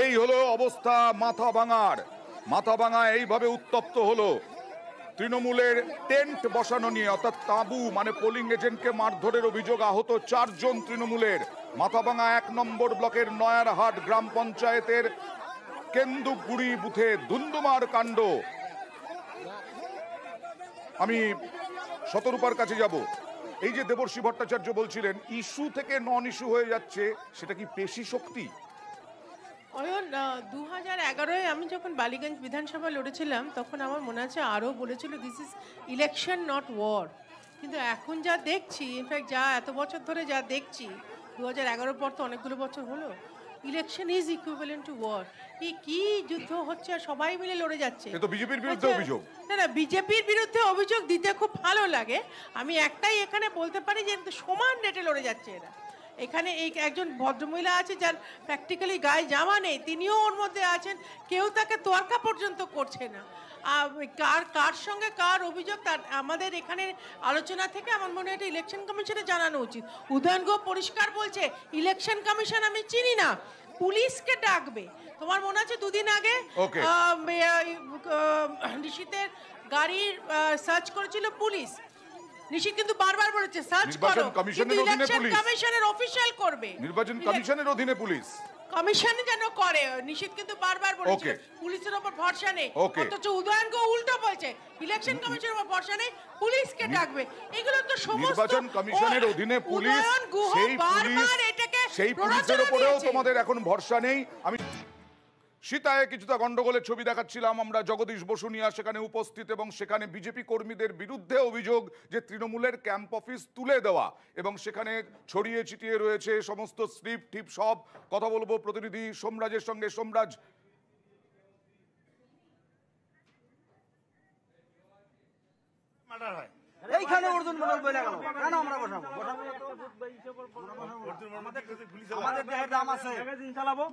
এই হলো অবস্থা মাথা ভাঙার মাথা ভাঙা এইভাবে উত্তপ্ত হলো তৃণমূলের টেন্ট বসানো নিয়ে অর্থাৎ তাঁবু মানে পোলিং এজেন্টকে মারধরের অভিযোগ আহত চারজন তৃণমূলের মাথাভাঙা এক নম্বর ব্লকের নয়ারহাট গ্রাম পঞ্চায়েতের কেন্দুগুড়ি বুথে দুন্দুমার কাণ্ড আমি সতরূপার কাছে যাব এই যে দেবর্ষী ভট্টাচার্য বলছিলেন ইস্যু থেকে নন ইস্যু হয়ে যাচ্ছে সেটা কি পেশি শক্তি অয়ন দু হাজার এগারোয় আমি যখন বালিগঞ্জ বিধানসভা লড়েছিলাম তখন আমার মনে আছে আরও বলেছিল this is election not war কিন্তু এখন যা দেখছি ইনফ্যাক্ট যা এত বছর ধরে যা দেখছি দু হাজার পর তো অনেকগুলো বছর হলো election is equivalent to war কি কি যুদ্ধ হচ্ছে আর সবাই মিলে লড়ে যাচ্ছে তো বিজেপির বিরুদ্ধে আচ্ছা, অভিযোগ না না বিজেপির বিরুদ্ধে অভিযোগ দিতে খুব ভালো লাগে আমি একটাই এখানে বলতে পারি যে সমান রেটে লড়ে যাচ্ছে এরা এখানে এই একজন ভদ্রমহিলা আছে যার প্র্যাকটিক্যালি গায়ে জামা নেই তিনিও ওর মধ্যে আছেন কেউ তাকে তোয়াক্কা পর্যন্ত করছে না কার কার সঙ্গে কার অভিযোগ তার আমাদের এখানে আলোচনা থেকে আমার মনে হয় এটা ইলেকশন কমিশনে জানানো উচিত উদয়ন গো পরিষ্কার বলছে ইলেকশন কমিশন আমি চিনি না পুলিশকে ডাকবে তোমার মনে আছে দুদিন আগে নিশীতের গাড়ির সার্চ করেছিল পুলিশ নিশীত কিন্তু বারবার বলেছে সার্চ করো কিন্তু ইলেকশন কমিশনের অফিসিয়াল করবে নির্বাচন কমিশনের অধীনে পুলিশ কমিশন যেন করে নিষেধ কিন্তু বারবার বলেছে পুলিশের উপর ভরসা নেই অথচ উদয়নকে উল্টো বলছে ইলেকশন কমিশনের উপর ভরসা নেই পুলিশকে ডাকবে এগুলো তো সমস্ত নির্বাচন কমিশনের অধীনে পুলিশ সেই পুলিশ সেই পুলিশের উপরেও তোমাদের এখন ভরসা নেই আমি সীতায় কিছুটা গণ্ডগোলের ছবি দেখাচ্ছিলাম আমরা জগদীশ বসুনিয়া সেখানে উপস্থিত এবং সেখানে বিজেপি কর্মীদের বিরুদ্ধে অভিযোগ যে তৃণমূলের ক্যাম্প অফিস তুলে দেওয়া এবং সেখানে ছড়িয়ে ছিটিয়ে রয়েছে সমস্ত স্লিপ টিপ সব কথা বলবো প্রতিনিধি সোমরাজের সঙ্গে সোমরাজ মার্ডার হয় এইখানে অর্জুন মন্ডল বলে গেল কেন আমরা বসাবো ম্যাগাজিন চালাবো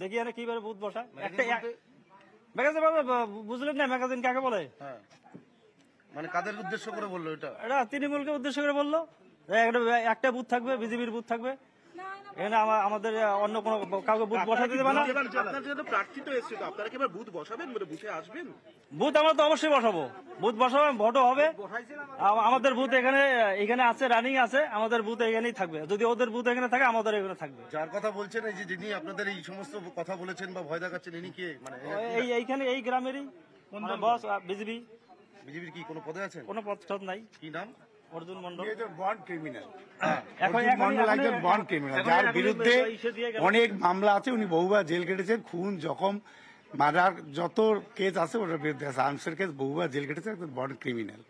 দেখি এখানে বুথ একটা না ম্যাগাজিন বলে হ্যাঁ। মানে উদ্দেশ্য করে বললো এটা তৃণমূলকে উদ্দেশ্য করে বললো একটা বুথ থাকবে বিজেপির বুথ থাকবে এখানে আমাদের অন্য কাউকে বুথ মানে বুথ আমরা তো অবশ্যই বসাবো বুথ বসাবো ভোটও হবে আমাদের বুথ এখানে এখানে আছে রানিং আছে আমাদের বুথ এখানেই থাকবে যদি ওদের বুথ এখানে থাকে আমাদের এখানে থাকবে যার কথা বলছেন এই যে যিনি আপনাদের এই সমস্ত কথা বলেছেন বা ভয় দেখাচ্ছেন ইনি কে মানে এই এইখানে এই গ্রামেরই মানে বস বিজেপি বিজেপির কি কোনো পদে আছেন কোনো পদ নাই কি নাম অর্জুন মন্ডল একজন ক্রিমিনাল অনেক মামলা আছে উনি বহুবার জেল কেটেছেন খুন জখম মার্ডার যত কেস আছে ওটার বিরুদ্ধে আছে কেস বহুবার জেল কেটেছে একজন বন্ড ক্রিমিনাল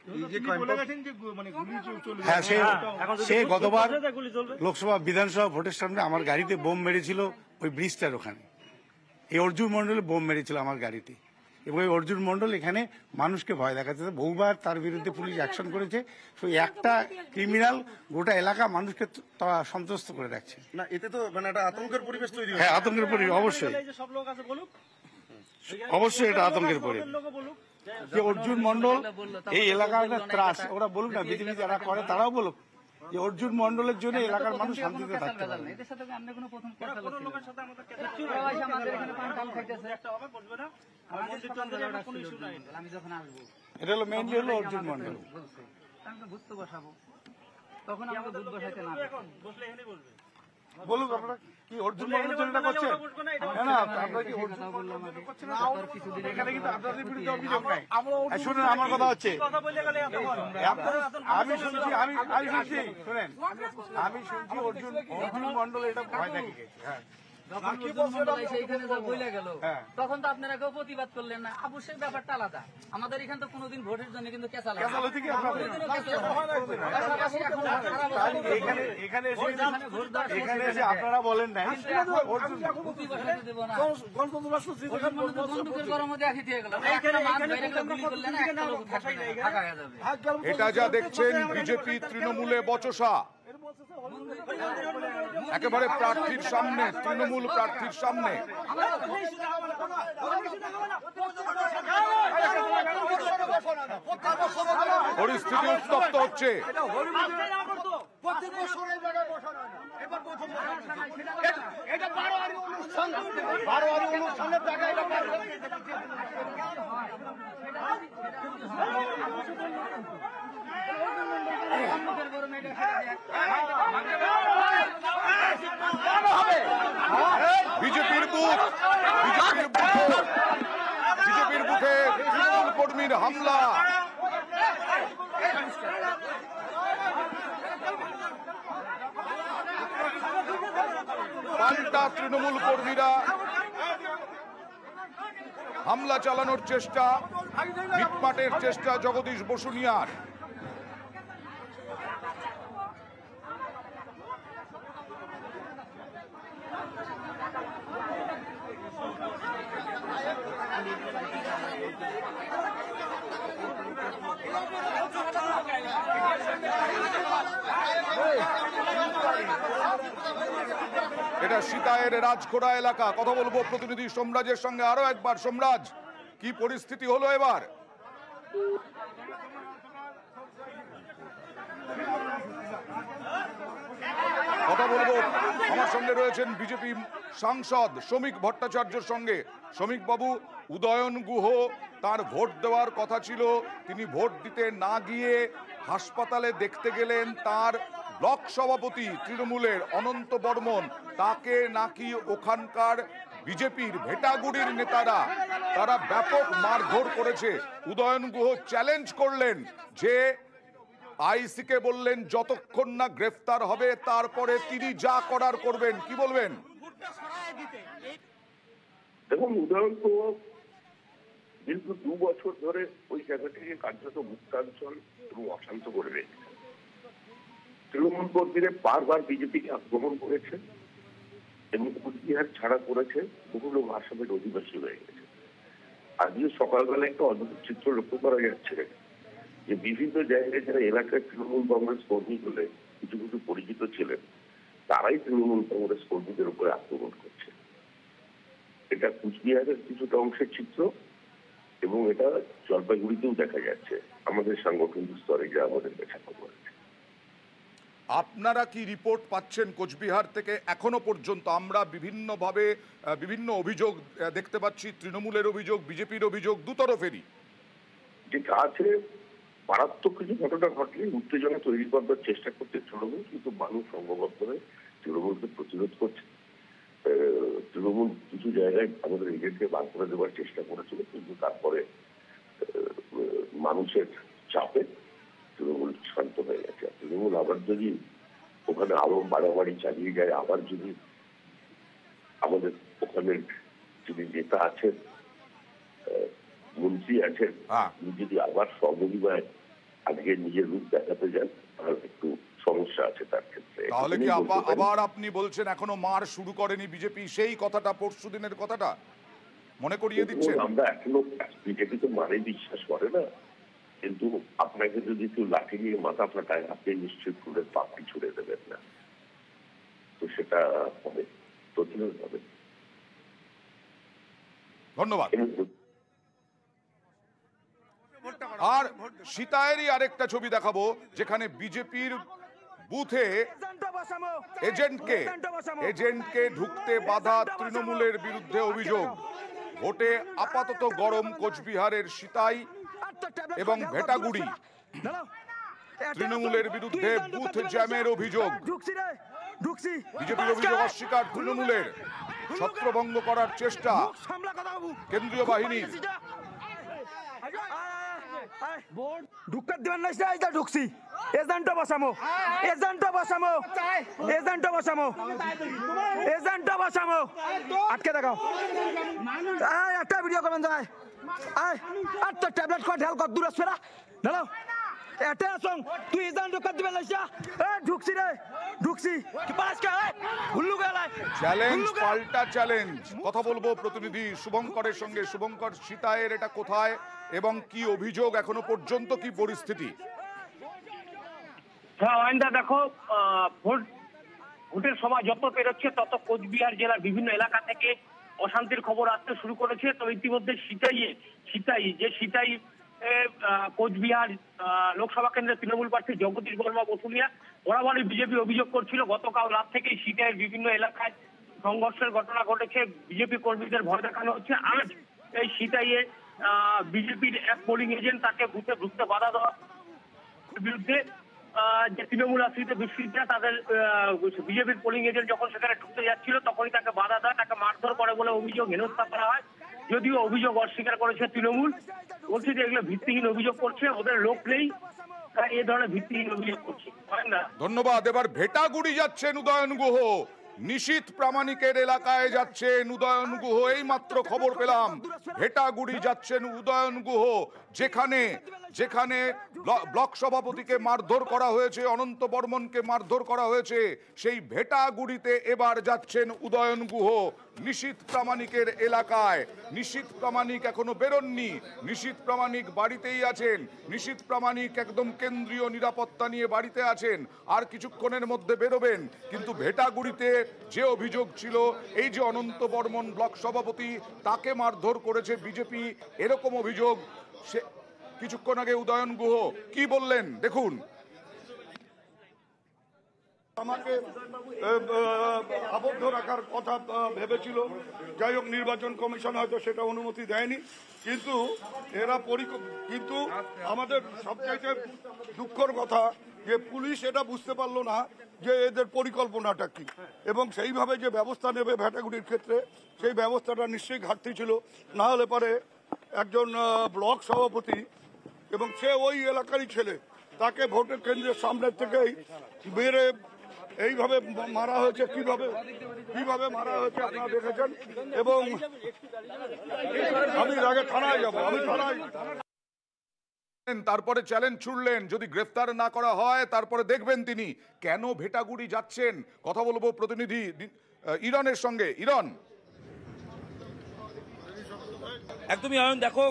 মানে হ্যাঁ সে হ্যাঁ, সে গতবার লোকসভা বিধানসভা ভোটের সামনে আমার গাড়িতে বোম মেরেছিল ওই ব্রিজটার ওখানে এই অর্জুন মন্ডলে বোম মেরেছিল আমার গাড়িতে এবং অর্জুন মণ্ডল এখানে মানুষকে ভয় দেখাচ্ছে বহুবার তার বিরুদ্ধে পুলিশ অ্যাকশন করেছে তো একটা ক্রিমিনাল গোটা এলাকা মানুষকে সন্তুষ্ট করে রাখছে না এতে তো মানে একটা আতঙ্কের পরিবেশ তৈরি হ্যাঁ আতঙ্কের পরিবেশ হ্যাঁ, অবশ্যই অবশ্যই এটা আতঙ্কের পরিবেশ যে অর্জুন মন্ডল এই এলাকার ত্রাস ওরা বলুক না বিধি যারা করে তারাও বলুক যে অর্জুন মন্ডলের জন্য এলাকার মানুষ শান্তিতে থাকতে পারে এদের সাথে আমরা কোনো প্রথম কথা বলছি আমি অর্জুন বলুন কি অর্জুন করছেন আপনারা কি এখানে শুনুন আমার কথা হচ্ছে আমি শুনছি আমি শুনছি শুনেন আমি শুনছি অর্জুন অর্জুন মন্ডল এটা ভয় থাকে হ্যাঁ। তখন তো আপনারা প্রতিবাদ করলেন না ব্যাপারটা আলাদা আমাদের এখানে তো কোনোদিন ভোটের জন্য কিন্তু আপনারা বলেন না এটা যা দেখছেন বিজেপি তৃণমূলে বচসা একেবারে প্রার্থীর সামনে তৃণমূল প্রার্থীর সামনে পরিস্থিতি উত্তপ্ত হচ্ছে বিজেপির বিজেপির বুথে তৃণমূল কর্মীর হামলা পাল্টা তৃণমূল কর্মীরা হামলা চালানোর চেষ্টা মিটমাটের চেষ্টা জগদীশ বসুনিয়ার সীতায়ের রাজখোড়া এলাকা কথা বলবো প্রতিনিধি সম্রাজের সঙ্গে আরো একবার সম্রাজ কি পরিস্থিতি হলো এবার কথা বলবো আমার সঙ্গে রয়েছেন বিজেপি সাংসদ শ্রমিক ভট্টাচার্যের সঙ্গে শ্রমিক বাবু উদয়ন গুহ তার ভোট দেওয়ার কথা ছিল তিনি ভোট দিতে না গিয়ে হাসপাতালে দেখতে গেলেন তার ব্লক সভাপতি তৃণমূলের অনন্ত বর্মন তাকে নাকি ওখানকার বিজেপির ভেটাগুড়ির নেতারা তারা ব্যাপক মারধর করেছে উদয়ন গুহ চ্যালেঞ্জ করলেন যে আইসিকে বললেন যতক্ষণ না গ্রেফতার হবে তারপরে তিনি যা করার করবেন কি বলবেন দেখুন উদয়ন গুহ দীর্ঘ দু বছর ধরে ওই জায়গাটিকে কার্যত মুক্তাঞ্চল অশান্ত করবে তৃণমূল কর্মীরে বারবার বিজেপিকে আক্রমণ করেছে এবং কুচবিহার ছাড়া করেছে বহু লোক আসামের অধিবাসী হয়ে গেছে আজকে সকালবেলা একটা অদ্ভুত চিত্র লক্ষ্য করা যাচ্ছে যে বিভিন্ন জায়গায় যারা এলাকার তৃণমূল কংগ্রেস কর্মী বলে কিছু কিছু পরিচিত ছিলেন তারাই তৃণমূল কংগ্রেস কর্মীদের উপরে আক্রমণ করছে এটা কুচবিহারের কিছুটা অংশের চিত্র এবং এটা জলপাইগুড়িতেও দেখা যাচ্ছে আমাদের সাংগঠনিক স্তরে যা আমাদের দেখা খবর আপনারা কি রিপোর্ট পাচ্ছেন কোচবিহার থেকে এখনো পর্যন্ত আমরা বিভিন্নভাবে বিভিন্ন অভিযোগ দেখতে পাচ্ছি তৃণমূলের অভিযোগ বিজেপির অভিযোগ দুতরফেরই যে আছে মারাত্মক কিছু ঘটনা ঘটলে উত্তেজনা তৈরি করবার চেষ্টা করছে তৃণমূল কিন্তু মানুষ সংঘবদ্ধ হয়ে তৃণমূলকে প্রতিরোধ করছে তৃণমূল কিছু জায়গায় আমাদের এজেন্টকে বাদ করে দেওয়ার চেষ্টা করেছিল কিন্তু তারপরে মানুষের চাপে তৃণমূল শান্ত হয়ে গেছে তৃণমূল আবার যদি ওখানে আরো বাড়াবাড়ি চালিয়ে যায় আবার যদি আমাদের ওখানে যদি নেতা আছেন মন্ত্রী আছেন হ্যাঁ। যদি আবার সর্বনিমায় আজকে নিজের রূপ দেখাতে যান তাহলে একটু সমস্যা আছে তার ক্ষেত্রে তাহলে কি আবার আপনি বলছেন এখনো মার শুরু করেনি বিজেপি সেই কথাটা পরশু দিনের কথাটা মনে করিয়ে দিচ্ছে আমরা এখনো বিজেপি তো মানে বিশ্বাস করে না কিন্তু আপনাকে যদি কেউ লাঠি নিয়ে মাথা ফাটায় আপনি নিশ্চিত করে পাপটি ছুড়ে দেবেন না তো সেটা হবে প্রতিরোধ হবে ধন্যবাদ আর সীতায়েরই আরেকটা ছবি দেখাবো যেখানে বিজেপির বুথে এজেন্টকে এজেন্টকে ঢুকতে বাধা তৃণমূলের বিরুদ্ধে অভিযোগ ভোটে আপাতত গরম কোচবিহারের সীতায় এবং ভেটাগুড়ি তৃণমূলের বিরুদ্ধে বুথ জ্যামের অভিযোগ হ্যাঁ, বিজেপির অভিযোগ অস্বীকার তৃণমূলের ছত্রভঙ্গ করার চেষ্টা কেন্দ্রীয় বাহিনী আটকে দেখাও একটা ভিডিও করবেন যায় ট্যাবলেট কত দূর আসবে না দাঁড়াও আসং তুই ইজান দিবে লাইসা এ ঢুকছি রে ঢুকছি কে হুল্লু চ্যালেঞ্জ পাল্টা চ্যালেঞ্জ কথা বলবো প্রতিনিধি শুভঙ্করের সঙ্গে শুভঙ্কর সীতায়ের এটা কোথায় এবং কি অভিযোগ এখনো পর্যন্ত কি পরিস্থিতি হ্যাঁ দেখো ভোট ভোটের সময় যত পেরোচ্ছে তত কোচবিহার জেলার বিভিন্ন এলাকা থেকে অশান্তির খবর আসতে শুরু করেছে তো ইতিমধ্যে সিটাই সিতাই যে সিতাই কোচবিহার লোকসভা কেন্দ্রের তৃণমূল প্রার্থী জগদীশ বর্মা বসুলিয়া বরাবরই বিজেপি অভিযোগ করছিল গতকাল রাত থেকে সিটাইয়ের বিভিন্ন এলাকায় সংঘর্ষের ঘটনা ঘটেছে বিজেপি কর্মীদের ভয় দেখানো হচ্ছে আজ এই সিটাইয়ে বিজেপির এক পোলিং এজেন্ট তাকে বুথে ঢুকতে বাধা দেওয়া বিরুদ্ধে যে তৃণমূল আশ্রিত দুষ্কৃতীরা তাদের বিজেপির পোলিং এজেন্ট যখন সেখানে ঢুকতে যাচ্ছিল তখনই তাকে বাধা দেয় তাকে মারধর করে বলে অভিযোগ হেনস্থা করা হয় যদিও অভিযোগ অস্বীকার করেছে তৃণমূল বলছে যে এগুলো ভিত্তিহীন অভিযোগ করছে ওদের লোক নেই তাই এ ধরনের ভিত্তিহীন অভিযোগ করছে ধন্যবাদ এবার ভেটাগুড়ি যাচ্ছেন উদয়ন গুহ নিশীত প্রামাণিকের এলাকায় যাচ্ছেন উদয়ন গুহ এই মাত্র খবর পেলাম ভেটাগুড়ি যাচ্ছেন উদয়ন গুহ যেখানে যেখানে ব্লক সভাপতিকে মারধর করা হয়েছে অনন্ত বর্মনকে মারধর করা হয়েছে সেই ভেটাগুড়িতে এবার যাচ্ছেন উদয়ন গুহ নিশীত প্রামাণিকের এলাকায় নিশীত প্রামাণিক এখনো বেরোননি নিশীত প্রামাণিক বাড়িতেই আছেন নিশীত প্রামাণিক একদম কেন্দ্রীয় নিরাপত্তা নিয়ে বাড়িতে আছেন আর কিছুক্ষণের মধ্যে বেরোবেন কিন্তু ভেটাগুড়িতে যে অভিযোগ ছিল এই যে অনন্ত বর্মন ব্লক সভাপতি তাকে মারধর করেছে বিজেপি এরকম অভিযোগ সে কিছুক্ষণ আগে উদয়ন গুহ কি বললেন দেখুন আমাকে আবদ্ধ রাখার কথা ভেবেছিল যাই হোক নির্বাচন কমিশন হয়তো সেটা অনুমতি দেয়নি কিন্তু এরা কিন্তু আমাদের সবচেয়ে দুঃখর কথা যে পুলিশ এটা বুঝতে পারলো না যে এদের পরিকল্পনাটা কি এবং সেইভাবে যে ব্যবস্থা নেবে ভ্যাটাগুড়ির ক্ষেত্রে সেই ব্যবস্থাটা নিশ্চয়ই ঘাটতি ছিল না হলে পরে একজন ব্লক সভাপতি এবং সে ওই এলাকারই ছেলে তাকে ভোটের কেন্দ্রের সামনে থেকেই বেড়ে এইভাবে মারা হয়েছে কিভাবে কিভাবে মারা হয়েছে আপনারা দেখেছেন এবং আমি আগে থানায় যাব আমি থানায় তারপরে চ্যালেঞ্জ ছুড়লেন যদি গ্রেফতার না করা হয় তারপরে দেখবেন তিনি কেন ভেটাগুড়ি যাচ্ছেন কথা বলবো প্রতিনিধি ইরনের সঙ্গে ইরন একদমই আয়ন দেখো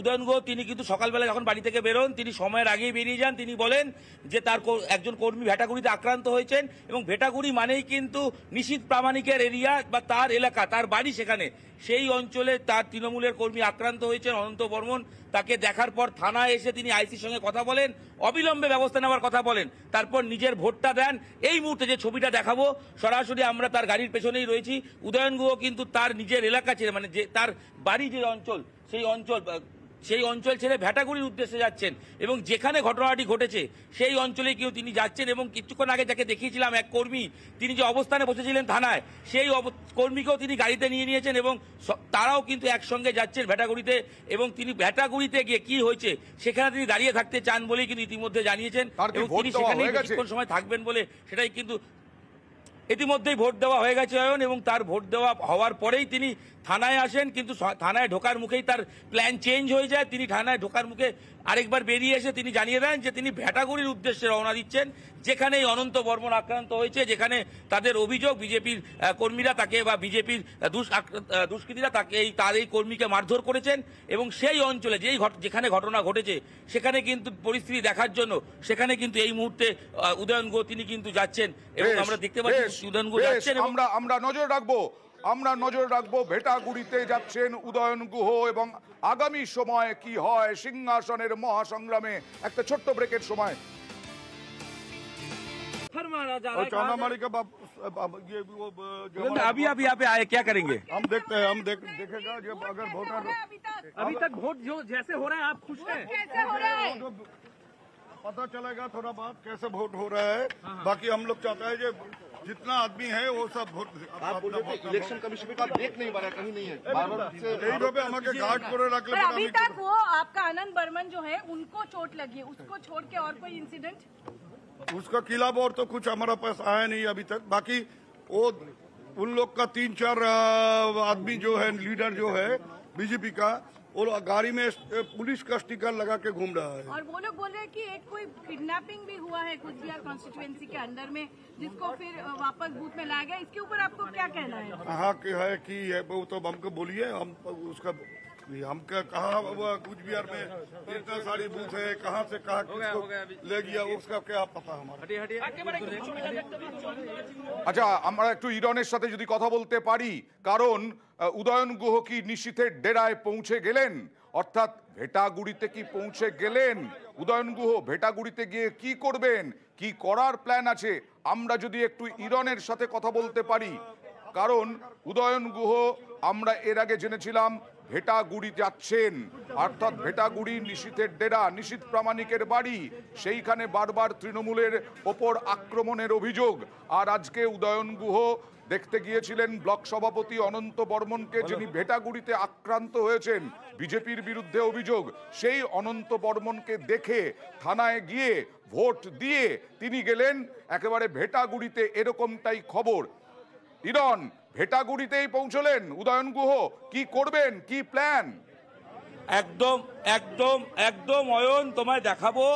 উদয়ন গো তিনি কিন্তু সকালবেলা যখন বাড়ি থেকে বেরোন তিনি সময়ের আগেই বেরিয়ে যান তিনি বলেন যে তার একজন কর্মী ভেটাগুড়িতে আক্রান্ত হয়েছেন এবং ভেটাগুড়ি মানেই কিন্তু নিশীত প্রামাণিকের এরিয়া বা তার এলাকা তার বাড়ি সেখানে সেই অঞ্চলে তার তৃণমূলের কর্মী আক্রান্ত হয়েছেন অনন্ত বর্মন তাকে দেখার পর থানায় এসে তিনি আইসির সঙ্গে কথা বলেন অবিলম্বে ব্যবস্থা নেওয়ার কথা বলেন তারপর নিজের ভোটটা দেন এই মুহূর্তে যে ছবিটা দেখাবো সরাসরি আমরা তার গাড়ির পেছনেই রয়েছি উদয়ন গুহ কিন্তু তার নিজের এলাকা ছেড়ে মানে যে তার বাড়ি যে অঞ্চল সেই অঞ্চল সেই অঞ্চল ছেড়ে ভ্যাটাগুড়ির উদ্দেশ্যে যাচ্ছেন এবং যেখানে ঘটনাটি ঘটেছে সেই অঞ্চলে কেউ তিনি যাচ্ছেন এবং কিছুক্ষণ আগে যাকে দেখিয়েছিলাম এক কর্মী তিনি যে অবস্থানে বসেছিলেন থানায় সেই কর্মীকেও তিনি গাড়িতে নিয়ে নিয়েছেন এবং তারাও কিন্তু একসঙ্গে যাচ্ছেন ভ্যাটাগুড়িতে এবং তিনি ভ্যাটাগুড়িতে গিয়ে কি হয়েছে সেখানে তিনি দাঁড়িয়ে থাকতে চান বলেই কিন্তু ইতিমধ্যে জানিয়েছেন এবং তিনি সেখানে কিছুক্ষণ সময় থাকবেন বলে সেটাই কিন্তু ইতিমধ্যেই ভোট দেওয়া হয়ে গেছে অয়ন এবং তার ভোট দেওয়া হওয়ার পরেই তিনি থানায় আসেন কিন্তু থানায় ঢোকার মুখেই তার প্ল্যান চেঞ্জ হয়ে যায় তিনি থানায় ঢোকার মুখে আরেকবার বেরিয়ে এসে তিনি জানিয়ে দেন যে তিনি ভেটাগুড়ির উদ্দেশ্যে রওনা দিচ্ছেন যেখানে অনন্ত বর্মন আক্রান্ত হয়েছে যেখানে তাদের অভিযোগ বিজেপির কর্মীরা তাকে বা বিজেপির দুষ্কৃতীরা তাকে এই তার এই কর্মীকে মারধর করেছেন এবং সেই অঞ্চলে যেই যেখানে ঘটনা ঘটেছে সেখানে কিন্তু পরিস্থিতি দেখার জন্য সেখানে কিন্তু এই মুহূর্তে উদয়ন গো তিনি কিন্তু যাচ্ছেন এবং আমরা দেখতে পাচ্ছি উদয়ন গো যাচ্ছেন আমরা আমরা নজর রাখবো আমরা নজর রাখবো ভেটাগুড়িতে যাচ্ছেন উদয়ন গুহ এবং আগামী সময়ে কি হয় সিংহাসনের মহাসংগ্রামে একটা ছোট্ট ব্রেকের সময় পতা চলে গা থাকে বাকি হম লোক जितना आदमी है वो सब भोट इलेक्शन कमीशन का तो देख नहीं बना कहीं नहीं है हमारे गार्ड पूरे रख अभी तक वो आपका आनंद बर्मन जो है उनको चोट लगी उसको छोड़ के और कोई इंसिडेंट उसका किला बोर तो कुछ हमारा पास आया नहीं अभी तक बाकी वो उन लोग का तीन चार आदमी जो है लीडर जो है बीजेपी का और गाड़ी में पुलिस का स्टिकर लगा के घूम रहा है और वो लोग बोल रहे हैं कि एक कोई किडनैपिंग भी हुआ है कुछबिहार कॉन्स्टिट्यूएंसी के अंदर में जिसको फिर वापस बूथ में लाया गया इसके ऊपर आपको क्या कहना है कि है कि है वो तो हमको बोलिए हम उसका हम क्या कहा कुछ बिहार में इतना सारी बूथ है कहाँ से कहा किसको ले गया उसका क्या पता हमारा अच्छा আমরা একটু ইরনের সাথে যদি কথা বলতে পারি কারণ উদয়ন গুহ কি নিশীথের ডেরায় পৌঁছে গেলেন অর্থাৎ ভেটাগুড়িতে কি পৌঁছে গেলেন উদয়ন গুহ ভেটাগুড়িতে গিয়ে কি করবেন কি করার প্ল্যান আছে আমরা যদি একটু ইরনের সাথে কথা বলতে পারি কারণ উদয়ন গুহ আমরা এর আগে জেনেছিলাম ভেটাগুড়ি যাচ্ছেন অর্থাৎ ভেটাগুড়ি নিশীথের ডেরা নিশীত প্রামাণিকের বাড়ি সেইখানে বারবার তৃণমূলের ওপর আক্রমণের অভিযোগ আর আজকে উদয়ন গুহ দেখতে গিয়েছিলেন ব্লক সভাপতি অনন্ত বর্মনকে যিনি ভেটাগুড়িতে আক্রান্ত হয়েছেন বিজেপির বিরুদ্ধে অভিযোগ সেই অনন্ত বর্মনকে দেখে থানায় গিয়ে ভোট দিয়ে তিনি গেলেন একেবারে ভেটাগুড়িতে এরকমটাই খবর ইরন ভেটাগুড়িতেই পৌঁছলেন উদয়ন গুহ কি করবেন কি প্ল্যান একদম একদম একদম অয়ন তোমায় দেখাবো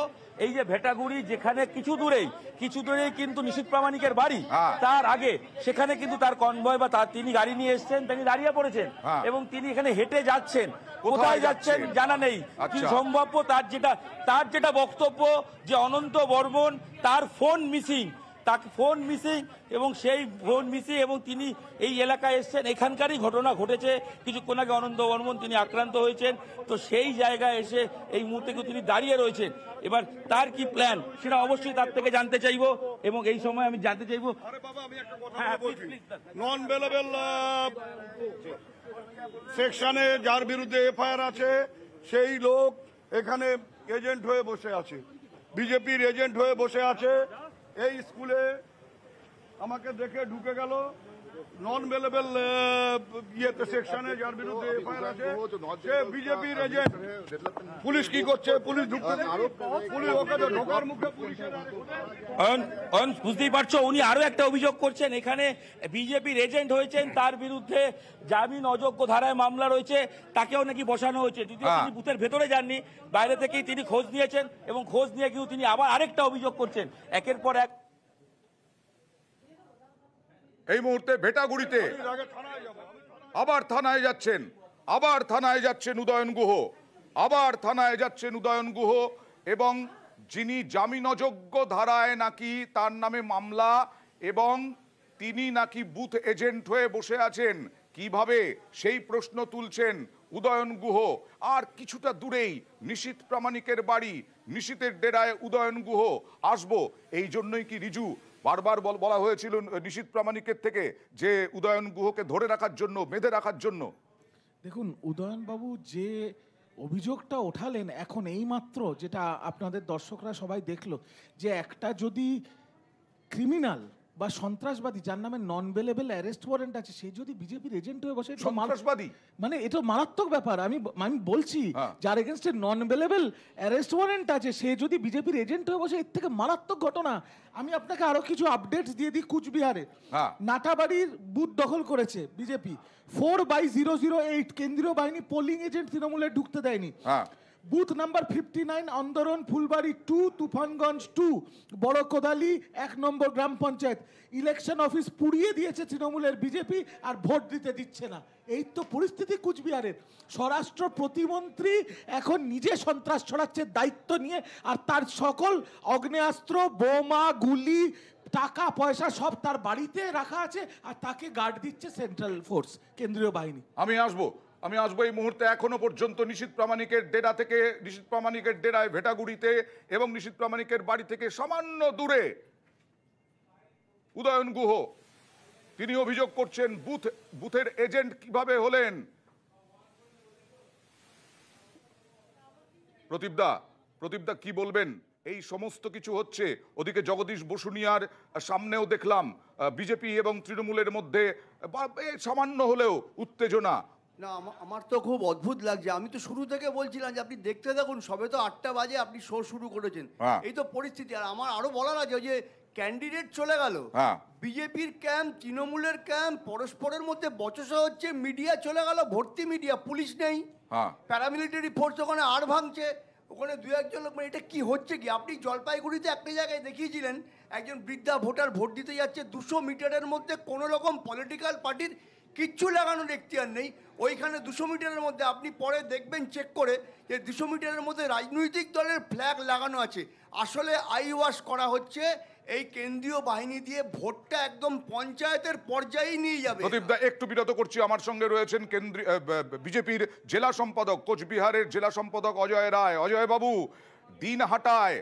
এই যে ভেটাগুড়ি যেখানে কিছু দূরেই কিছু দূরেই কিন্তু নিশীত প্রামাণিকের বাড়ি হ্যাঁ। তার আগে সেখানে কিন্তু তার কনভয় বা তার তিনি গাড়ি নিয়ে এসছেন তিনি দাঁড়িয়ে পড়েছেন হ্যাঁ। এবং তিনি এখানে হেঁটে যাচ্ছেন কোথায় যাচ্ছেন জানা নেই আচ্ছা। কি সম্ভাব্য তার যেটা তার যেটা বক্তব্য যে অনন্ত বর্মন তার ফোন মিসিং তাকে ফোন মিসিং এবং সেই ফোন মিসিং এবং তিনি এই এলাকায় এসছেন এখানকারই ঘটনা ঘটেছে কিছুক্ষণ আগে অনন্ত বর্মন তিনি আক্রান্ত হয়েছেন তো সেই জায়গায় এসে এই মুহূর্তে কেউ তিনি দাঁড়িয়ে রয়েছেন এবার তার কি প্ল্যান সেটা অবশ্যই তার থেকে জানতে চাইবো এবং এই সময় আমি জানতে চাইবো নন সেকশনে হ্যাঁ, যার বিরুদ্ধে এফআইআর আছে সেই লোক এখানে এজেন্ট হয়ে বসে আছে বিজেপির এজেন্ট হয়ে বসে আছে এই স্কুলে আমাকে দেখে ঢুকে গেল নন uh, ইয়েতে সেকশনে যার বিরুদ্ধে এফআইআর আছে সে বিজেপির এজেন্ট পুলিশ কি করছে পুলিশ ঢুকতে পুলিশ ওকে ঢোকার মুখে পুলিশের বুঝতেই পারছো উনি আরো একটা অভিযোগ করছেন এখানে বিজেপির এজেন্ট হয়েছেন তার বিরুদ্ধে জামিন অযোগ্য ধারায় মামলা রয়েছে তাকেও নাকি বসানো হয়েছে যদিও হ্যাঁ। তিনি বুথের ভেতরে যাননি বাইরে থেকেই তিনি খোঁজ নিয়েছেন এবং খোঁজ নিয়ে গিয়েও তিনি আবার আরেকটা অভিযোগ করছেন একের পর এক এই মুহূর্তে ভেটাগুড়িতে আবার থানায় যাচ্ছেন আবার থানায় যাচ্ছেন উদয়ন গুহ আবার থানায় যাচ্ছেন উদয়ন গুহ এবং যিনি জামিন অযোগ্য ধারায় নাকি তার নামে মামলা এবং তিনি নাকি বুথ এজেন্ট হয়ে বসে আছেন কিভাবে সেই প্রশ্ন তুলছেন উদয়ন গুহ আর কিছুটা দূরেই নিশীত প্রামাণিকের বাড়ি নিশীতের ডেরায় উদয়ন গুহ আসবো এই জন্যই কি রিজু বারবার বলা হয়েছিল নিশীত প্রামাণিকের থেকে যে উদয়ন গুহকে ধরে রাখার জন্য বেঁধে রাখার জন্য দেখুন উদয়নবাবু যে অভিযোগটা ওঠালেন এখন এই মাত্র যেটা আপনাদের দর্শকরা সবাই দেখলো যে একটা যদি ক্রিমিনাল বা সন্ত্রাসবাদী যার নামে নন বেলেবেল অ্যারেস্ট ওয়ারেন্ট আছে সে যদি বিজেপির এজেন্ট হয়ে বসে সন্ত্রাসবাদী মানে এটা মারাত্মক ব্যাপার আমি আমি বলছি হ্যাঁ। যার এগেনস্টে নন বেলেবেল অ্যারেস্ট ওয়ারেন্ট আছে সে যদি বিজেপির এজেন্ট হয়ে বসে এর থেকে মারাত্মক ঘটনা আমি আপনাকে আরো কিছু আপডেট দিয়ে দিই কুচবিহারে হ্যাঁ। নাটাবাড়ির বুথ দখল করেছে BJP four by zero zero eight কেন্দ্রীয় বাহিনী পোলিং এজেন্ট তৃণমূলে ঢুকতে দেয়নি হ্যাঁ। Booth number fifty nine অন্দরন Phulbari two Tufanganj two বড় কোদালি এক নম্বর গ্রাম পঞ্চায়েত ইলেকশন অফিস পুড়িয়ে দিয়েছে তৃণমূলের বিজেপি আর ভোট দিতে দিচ্ছে না এই তো পরিস্থিতি কুচবিহারের স্বরাষ্ট্র প্রতিমন্ত্রী এখন নিজে সন্ত্রাস ছড়াচ্ছে দায়িত্ব নিয়ে আর তার সকল অগ্নেয়াস্ত্র বোমা গুলি টাকা পয়সা সব তার বাড়িতে রাখা আছে আর তাকে গার্ড দিচ্ছে সেন্ট্রাল ফোর্স কেন্দ্রীয় বাহিনী আমি আসবো আমি আসবো এই মুহূর্তে এখনও পর্যন্ত নিশীত প্রামাণিকের ডেরা থেকে নিশীত প্রামাণিকের ডেরায় ভেটাগুড়িতে এবং নিশীত প্রামাণিকের বাড়ি থেকে সামান্য দূরে উদয়ন গুহ তিনি অভিযোগ করছেন বুথ বুথের এজেন্ট কিভাবে হলেন প্রতীপদা প্রতীপদা কি বলবেন এই সমস্ত কিছু হচ্ছে ওদিকে জগদীশ বসুনিয়ার সামনেও দেখলাম বিজেপি এবং তৃণমূলের মধ্যে সামান্য হলেও উত্তেজনা না আমার তো খুব অদ্ভুত লাগছে আমি তো শুরু থেকে বলছিলাম যে আপনি দেখতে দেখুন সবে তো আটটা বাজে আপনি শো শুরু করেছেন হ্যাঁ। এই তো পরিস্থিতি আর আমার আরো বলার আছে যে ক্যান্ডিডেট চলে গেল হ্যাঁ। বিজেপির ক্যাম্প তৃণমূলের ক্যাম্প পরস্পরের মধ্যে বচসা হচ্ছে মিডিয়া চলে গেল ভর্তি মিডিয়া পুলিশ নেই হ্যাঁ। প্যারামিলিটারি ফোর্স ওখানে আর ভাঙছে ওখানে দু একজন লোক মানে এটা কি হচ্ছে কি আপনি জলপাইগুড়িতে একটা জায়গায় দেখিয়েছিলেন একজন বৃদ্ধা ভোটার ভোট দিতে যাচ্ছে দুশো মিটারের মধ্যে কোনো রকম পলিটিক্যাল পার্টির কিচ্ছু লাগানোর এখতিয়ার নেই ওইখানে দুশো মিটারের মধ্যে আপনি পরে দেখবেন চেক করে যে দুশো মিটারের মধ্যে রাজনৈতিক দলের ফ্ল্যাগ লাগানো আছে আসলে আই ওয়াশ করা হচ্ছে এই কেন্দ্রীয় বাহিনী দিয়ে ভোটটা একদম পঞ্চায়েতের পর্যায়ে নিয়ে যাবে একটু বিরত করছি আমার সঙ্গে রয়েছেন কেন্দ্রীয় বিজেপির জেলা সম্পাদক কোচবিহারের জেলা সম্পাদক অজয় রায় অজয় বাবু দিন হাটায়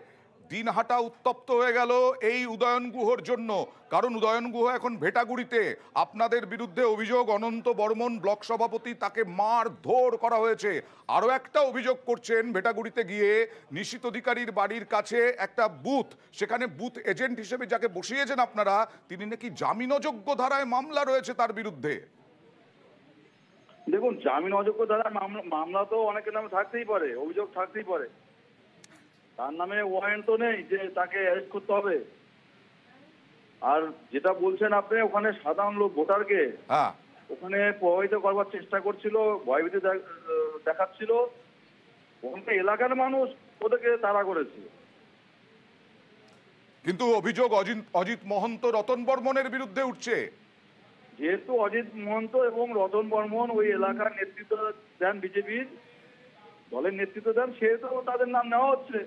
দিনহাটা উত্তপ্ত হয়ে গেল এই উদয়ন গুহর জন্য কারণ উদয়ন গুহ এখন ভেটাগুড়িতে আপনাদের বিরুদ্ধে অভিযোগ অনন্ত বর্মন ব্লক সভাপতি তাকে মার ধোর করা হয়েছে আরও একটা অভিযোগ করছেন ভেটাগুড়িতে গিয়ে নিশ্চিত অধিকারীর বাড়ির কাছে একটা বুথ সেখানে বুথ এজেন্ট হিসেবে যাকে বসিয়েছেন আপনারা তিনি নাকি জামিনযোগ্য ধারায় মামলা রয়েছে তার বিরুদ্ধে দেখুন জামিন অযোগ্য দ্বারা মামলা তো অনেকের নামে থাকতেই পারে অভিযোগ থাকতেই পারে তার নামে ওয়ারেন্ট তো নেই যে তাকে অ্যারেস্ট করতে হবে আর যেটা বলছেন আপনি ওখানে সাধারণ লোক ভোটারকে হ্যাঁ। ওখানে প্রভাবিত করবার চেষ্টা করছিল ভয়ভীতি দেখাচ্ছিল ওখানকার এলাকার মানুষ ওদেরকে তাড়া করেছে কিন্তু অভিযোগ অজিত অজিত মহন্ত রতন বর্মনের বিরুদ্ধে উঠছে যেহেতু অজিত মহন্ত এবং রতন বর্মন ওই এলাকার নেতৃত্ব দেন বিজেপির দলের নেতৃত্ব দেন সেহেতু তাদের নাম নেওয়া হচ্ছে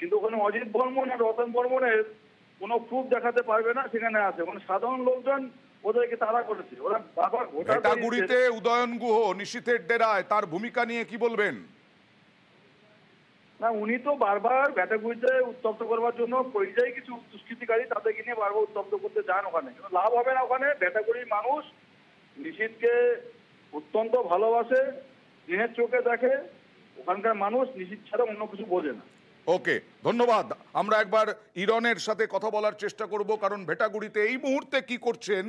কিন্তু ওখানে অজিত বর্মন আর রতন বর্মনের কোনো প্রুফ দেখাতে পারবে না সেখানে আছে মানে সাধারণ লোকজন ওদেরকে তারা করেছে ওরা বাবা উদয়ন গুহ নিশীথের ডেরায় তার ভূমিকা নিয়ে কি বলবেন না উনি তো বারবার উত্তপ্ত করবার জন্য পরিযায়ী কিছু দুষ্কৃতিকারী তাদেরকে নিয়ে বারবার উত্তপ্ত করতে যান ওখানে কিন্তু লাভ হবে না ওখানে ব্যাটাগুড়ির মানুষ নিশীথকে অত্যন্ত ভালোবাসে দিনের চোখে দেখে ওখানকার মানুষ নিশীথ ছাড়া অন্য কিছু বোঝে না ওকে ধন্যবাদ আমরা একবার ইরনের সাথে কথা বলার চেষ্টা করব কারণ ভেটাগুড়িতে এই মুহূর্তে কি করছেন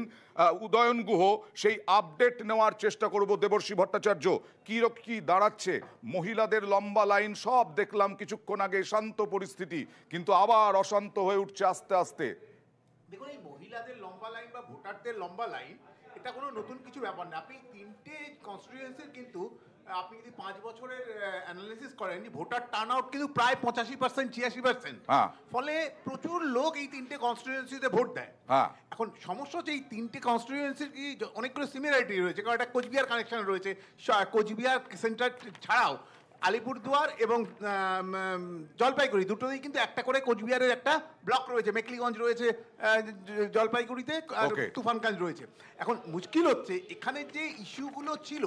উদয়ন গুহ সেই আপডেট নেওয়ার চেষ্টা করব দেবর্ষী ভট্টাচার্য কী কি দাঁড়াচ্ছে মহিলাদের লম্বা লাইন সব দেখলাম কিছুক্ষণ আগে শান্ত পরিস্থিতি কিন্তু আবার অশান্ত হয়ে উঠছে আস্তে আস্তে দেখুন এই মহিলাদের লম্বা লাইন বা ভোটারদের লম্বা লাইন এটা কোনো নতুন কিছু ব্যাপার না আপনি তিনটে কনস্টিটিউয়েন্সির কিন্তু আপনি যদি পাঁচ বছরের অ্যানালিসিস করেন ভোটার টার্ন আউট কিন্তু প্রায় পঁচাশি পার্সেন্ট ছিয়াশি পার্সেন্ট হ্যাঁ। ফলে প্রচুর লোক এই তিনটে কনস্টিটিউয়েন্সিতে ভোট দেয় হ্যাঁ। এখন সমস্যা হচ্ছে এই তিনটে কনস্টিটিউয়েন্সির অনেকগুলো সিমিলারিটি রয়েছে কারণ একটা কোচবিহার কানেকশন রয়েছে কোচবিহার সেন্টার ছাড়াও আলিপুরদুয়ার এবং জলপাইগুড়ি দুটোতেই কিন্তু একটা করে কোচবিহারের একটা ব্লক রয়েছে মেকলিগঞ্জ রয়েছে জলপাইগুড়িতে আর তুফানগঞ্জ রয়েছে এখন মুশকিল হচ্ছে এখানে যে ইস্যুগুলো ছিল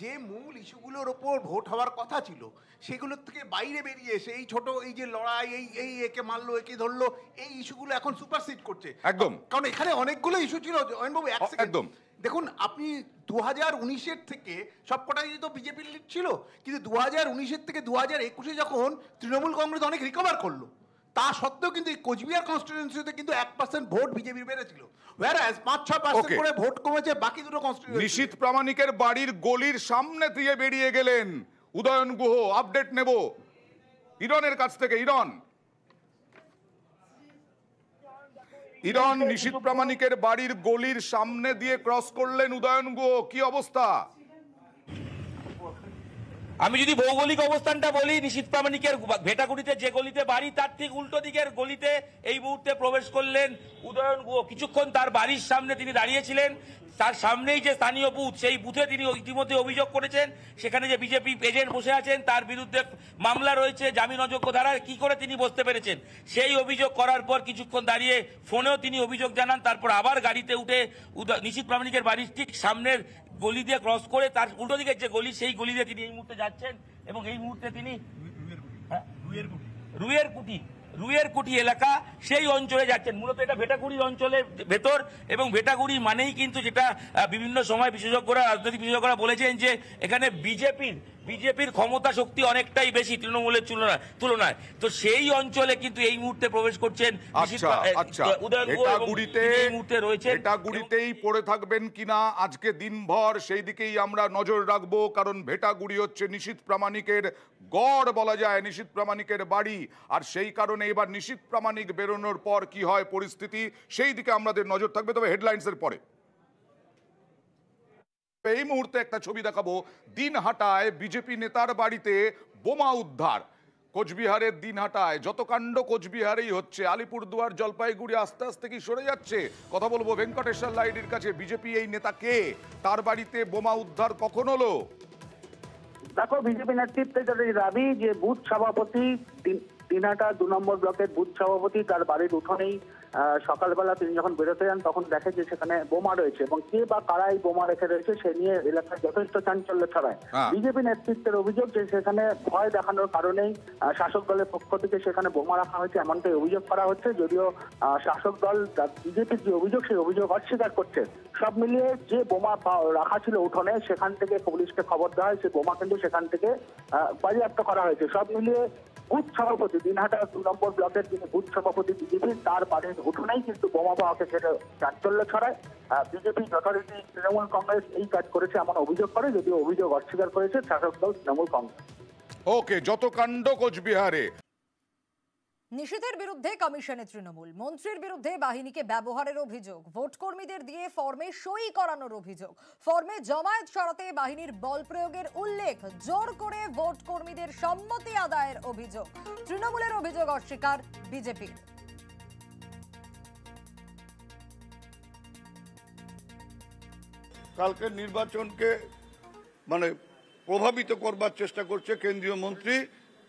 যে মূল ইস্যুগুলোর ওপর ভোট হওয়ার কথা ছিল সেগুলোর থেকে বাইরে বেরিয়ে এসে এই ছোট এই যে লড়াই এই এই একে মারলো একে ধরলো এই ইস্যুগুলো এখন সুপারসিড করছে একদম কারণ এখানে অনেকগুলো ইস্যু ছিল জয়নবাবু একদম দেখুন আপনি দু হাজার উনিশের থেকে সবকটাই তো বিজেপির লিড ছিল কিন্তু দু হাজার উনিশের থেকে দু হাজার একুশে যখন তৃণমূল কংগ্রেস অনেক রিকভার করলো তা সত্ত্বেও কিন্তু কোচবিহার কনস্টিটিউয়েন্সিতে কিন্তু এক পার্সেন্ট ভোট বিজেপির বেড়েছিল ওয়ারাজ পাঁচ ছ পার্সেন্ট করে ভোট কমেছে বাকি দুটো কনস্টিটিউয়েন্সি নিশীত প্রামাণিকের বাড়ির গলির সামনে দিয়ে বেরিয়ে গেলেন উদয়ন গুহ আপডেট নেব ইরনের কাছ থেকে ইরন ইরন নিশীত প্রামাণিকের বাড়ির গলির সামনে দিয়ে ক্রস করলেন উদয়ন গুহ কি অবস্থা আমি যদি ভৌগোলিক অবস্থানটা বলি নিশীত প্রামাণিকের ভেটাগুড়িতে যে গলিতে বাড়ি তার ঠিক উল্টো দিকের গলিতে এই মুহূর্তে প্রবেশ করলেন উদয়ন গুহ কিছুক্ষণ তার বাড়ির সামনে তিনি দাঁড়িয়েছিলেন তার সামনেই যে স্থানীয় বুথ সেই বুথে তিনি ইতিমধ্যে অভিযোগ করেছেন সেখানে যে বিজেপি এজেন্ট বসে আছেন তার বিরুদ্ধে মামলা রয়েছে জামিন অযোগ্য ধারায় কি করে তিনি বসতে পেরেছেন সেই অভিযোগ করার পর কিছুক্ষণ দাঁড়িয়ে ফোনেও তিনি অভিযোগ জানান তারপর আবার গাড়িতে উঠে নিশীত প্রামাণিকের বাড়ির ঠিক সামনের গলি দিয়ে ক্রস করে তার উল্টো দিকে যে গলি সেই গলি দিয়ে তিনি এই মুহূর্তে যাচ্ছেন এবং এই মুহূর্তে তিনি রুয়ের কুটি হ্যাঁ? রুয়ের কুটি এলাকা সেই অঞ্চলে যাচ্ছেন মূলত এটা ভেটাগুড়ি অঞ্চলের ভেতর এবং ভেটাগুড়ি মানেই কিন্তু যেটা বিভিন্ন সময় বিশেষজ্ঞরা রাজনৈতিক বিশেষজ্ঞরা বলেছেন যে এখানে বিজেপির বিজেপির ক্ষমতা শক্তি অনেকটাই বেশি তৃণমূলের তুলনায় তুলনায় তো সেই অঞ্চলে কিন্তু এই মুহূর্তে প্রবেশ করছেন আচ্ছা, আচ্ছা। পড়ে থাকবেন কিনা আজকে দিনভর সেই দিকেই আমরা নজর রাখবো কারণ ভেটাগুড়ি হচ্ছে নিশীত প্রামাণিকের গড় বলা যায় নিশীত প্রামাণিকের বাড়ি আর সেই কারণে এবার নিশীত প্রামাণিক বেরোনোর পর কি হয় পরিস্থিতি সেই দিকে আমাদের নজর থাকবে তবে হেডলাইন্সের পরে এই মুহূর্তে একটা ছবি দেখাবো দিনহাটায় বিজেপি নেতার বাড়িতে বোমা উদ্ধার কোচবিহারের দিনহাটায় যত কাণ্ড কোচবিহারেই হচ্ছে আলিপুরদুয়ার জলপাইগুড়ি আস্তে আস্তে কি সরে যাচ্ছে কথা বলবো ভেঙ্কটেশ্বর লাইডির কাছে বিজেপি এই নেতা কে তার বাড়িতে বোমা উদ্ধার কখন হলো দেখো বিজেপি নেতৃত্বে যাদের দাবি যে বুথ সভাপতি দিনহাটা দু নম্বর ব্লকের বুথ সভাপতি তার বাড়ির উঠোনেই সকালবেলা তিনি যখন বেরোতে যান তখন দেখে যে সেখানে বোমা রয়েছে এবং কে বা কারা এই বোমা রেখে রয়েছে সে নিয়ে এলাকায় যথেষ্ট চাঞ্চল্য ছড়ায় হ্যাঁ। বিজেপি নেতৃত্বের অভিযোগ যে সেখানে ভয় দেখানোর কারণেই শাসক দলের পক্ষ থেকে সেখানে বোমা রাখা হয়েছে এমনটাই অভিযোগ করা হচ্ছে যদিও শাসক দল বিজেপির যে অভিযোগ সেই অভিযোগ অস্বীকার করছে সব মিলিয়ে যে বোমা রাখা ছিল উঠোনে সেখান থেকে পুলিশকে খবর দেওয়া হয় বোমা কিন্তু সেখান থেকে বাজেয়াপ্ত করা হয়েছে সব মিলিয়ে বুথ সভাপতি দিনহাটা দু নম্বর ব্লকের যিনি বুথ সভাপতি বিজেপির তার বাড়ির ঘটনাই কিন্তু বোমা পাওয়াকে সেটা চাঞ্চল্য ছড়ায় বিজেপি যথারীতি তৃণমূল কংগ্রেস এই কাজ করেছে এমন অভিযোগ করে যদিও অভিযোগ অস্বীকার করেছে শাসক দল তৃণমূল কংগ্রেস ওকে যত কাণ্ড কোচবিহারে নিষেধের বিরুদ্ধে কমিশনে তৃণমূল মন্ত্রীর বিরুদ্ধে বাহিনীকে ব্যবহারের অভিযোগ ভোট কর্মীদের দিয়ে ফর্মে সই করানোর অভিযোগ ফর্মে জমায়েত সরাতে বাহিনীর বল প্রয়োগের উল্লেখ জোর করে ভোট কর্মীদের সম্মতি আদায়ের অভিযোগ তৃণমূলের অভিযোগ অস্বীকার বিজেপির কালকের নির্বাচনকে মানে প্রভাবিত করবার চেষ্টা করছে কেন্দ্রীয় মন্ত্রী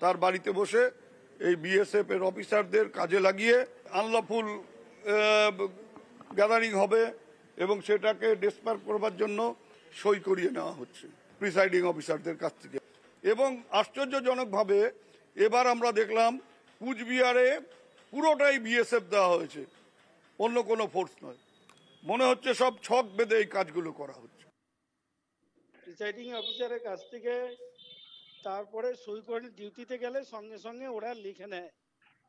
তার বাড়িতে বসে এই বিএসএফ এর অফিসারদের কাজে লাগিয়ে আনলফুল গ্যাদারিং হবে এবং সেটাকে ডেসপার করবার জন্য সই করিয়ে নেওয়া হচ্ছে প্রিসাইডিং অফিসারদের কাছ থেকে এবং আশ্চর্যজনকভাবে এবার আমরা দেখলাম কুচবিহারে পুরোটাই বিএসএফ দেওয়া হয়েছে অন্য কোনো ফোর্স নয় মনে হচ্ছে সব ছক বেঁধে এই কাজগুলো করা হচ্ছে প্রিসাইডিং অফিসারের কাছ থেকে তারপরে সই করে ডিউটিতে গেলে সঙ্গে সঙ্গে ওরা লিখে নেয়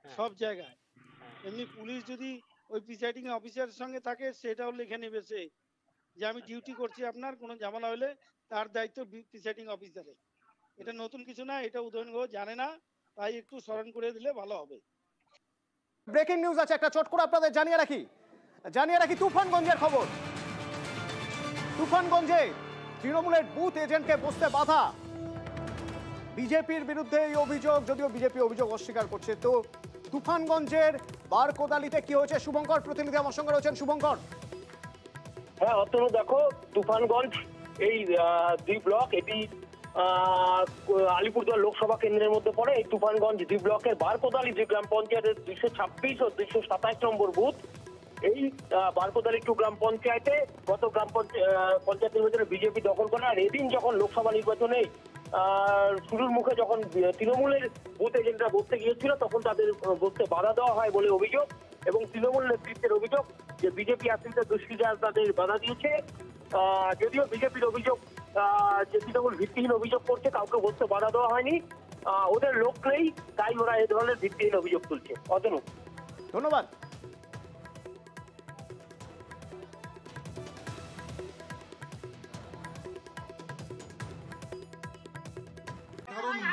হ্যাঁ। সব জায়গায় হ্যাঁ। এমনি পুলিশ যদি ওই প্রিসাইডিং অফিসারের সঙ্গে থাকে সেটাও লিখে নেবে সে যে আমি ডিউটি করছি আপনার কোনো ঝামেলা হলে তার দায়িত্ব প্রিসাইডিং অফিসারে এটা নতুন কিছু না এটা উদয়ন জানে না তাই একটু স্মরণ করে দিলে ভালো হবে ব্রেকিং নিউজ আছে একটা চট করে আপনাদের জানিয়ে রাখি জানিয়ে রাখি তুফানগঞ্জের খবর তুফানগঞ্জে তৃণমূলের বুথ এজেন্টকে বসতে বাধা বিজেপির বিরুদ্ধে এই অভিযোগ যদিও বিজেপি অভিযোগ অস্বীকার করছে তো তুফানগঞ্জের বারকোদালিতে কি হয়েছে শুভঙ্কর প্রতিনিধি আমার সঙ্গে রয়েছেন শুভঙ্কর হ্যাঁ অতনু দেখো তুফানগঞ্জ এই দুই ব্লক এটি আলিপুরদুয়ার লোকসভা কেন্দ্রের মধ্যে পড়ে এই তুফানগঞ্জ দুই ব্লকের বারকোদালি যে গ্রাম পঞ্চায়েতের দুইশো ছাব্বিশ ও দুইশো সাতাশ নম্বর বুথ এই বারকোদাল টু গ্রাম পঞ্চায়েতে গত গ্রাম পঞ্চায়েত নির্বাচনে বিজেপি দখল করে আর এদিন যখন লোকসভা নির্বাচনে শুরুর মুখে যখন তৃণমূলের বুথ এজেন্টরা বসতে গিয়েছিল তখন তাদের বসতে বাধা দেওয়া হয় বলে অভিযোগ এবং তৃণমূল নেতৃত্বের অভিযোগ যে বিজেপি আসলে দুষ্কৃতার তাদের বাধা দিয়েছে যদিও বিজেপির অভিযোগ যে তৃণমূল ভিত্তিহীন অভিযোগ করছে কাউকে বসতে বাধা দেওয়া হয়নি ওদের লোক নেই তাই ওরা এ ধরনের ভিত্তিহীন অভিযোগ তুলছে অতনু ধন্যবাদ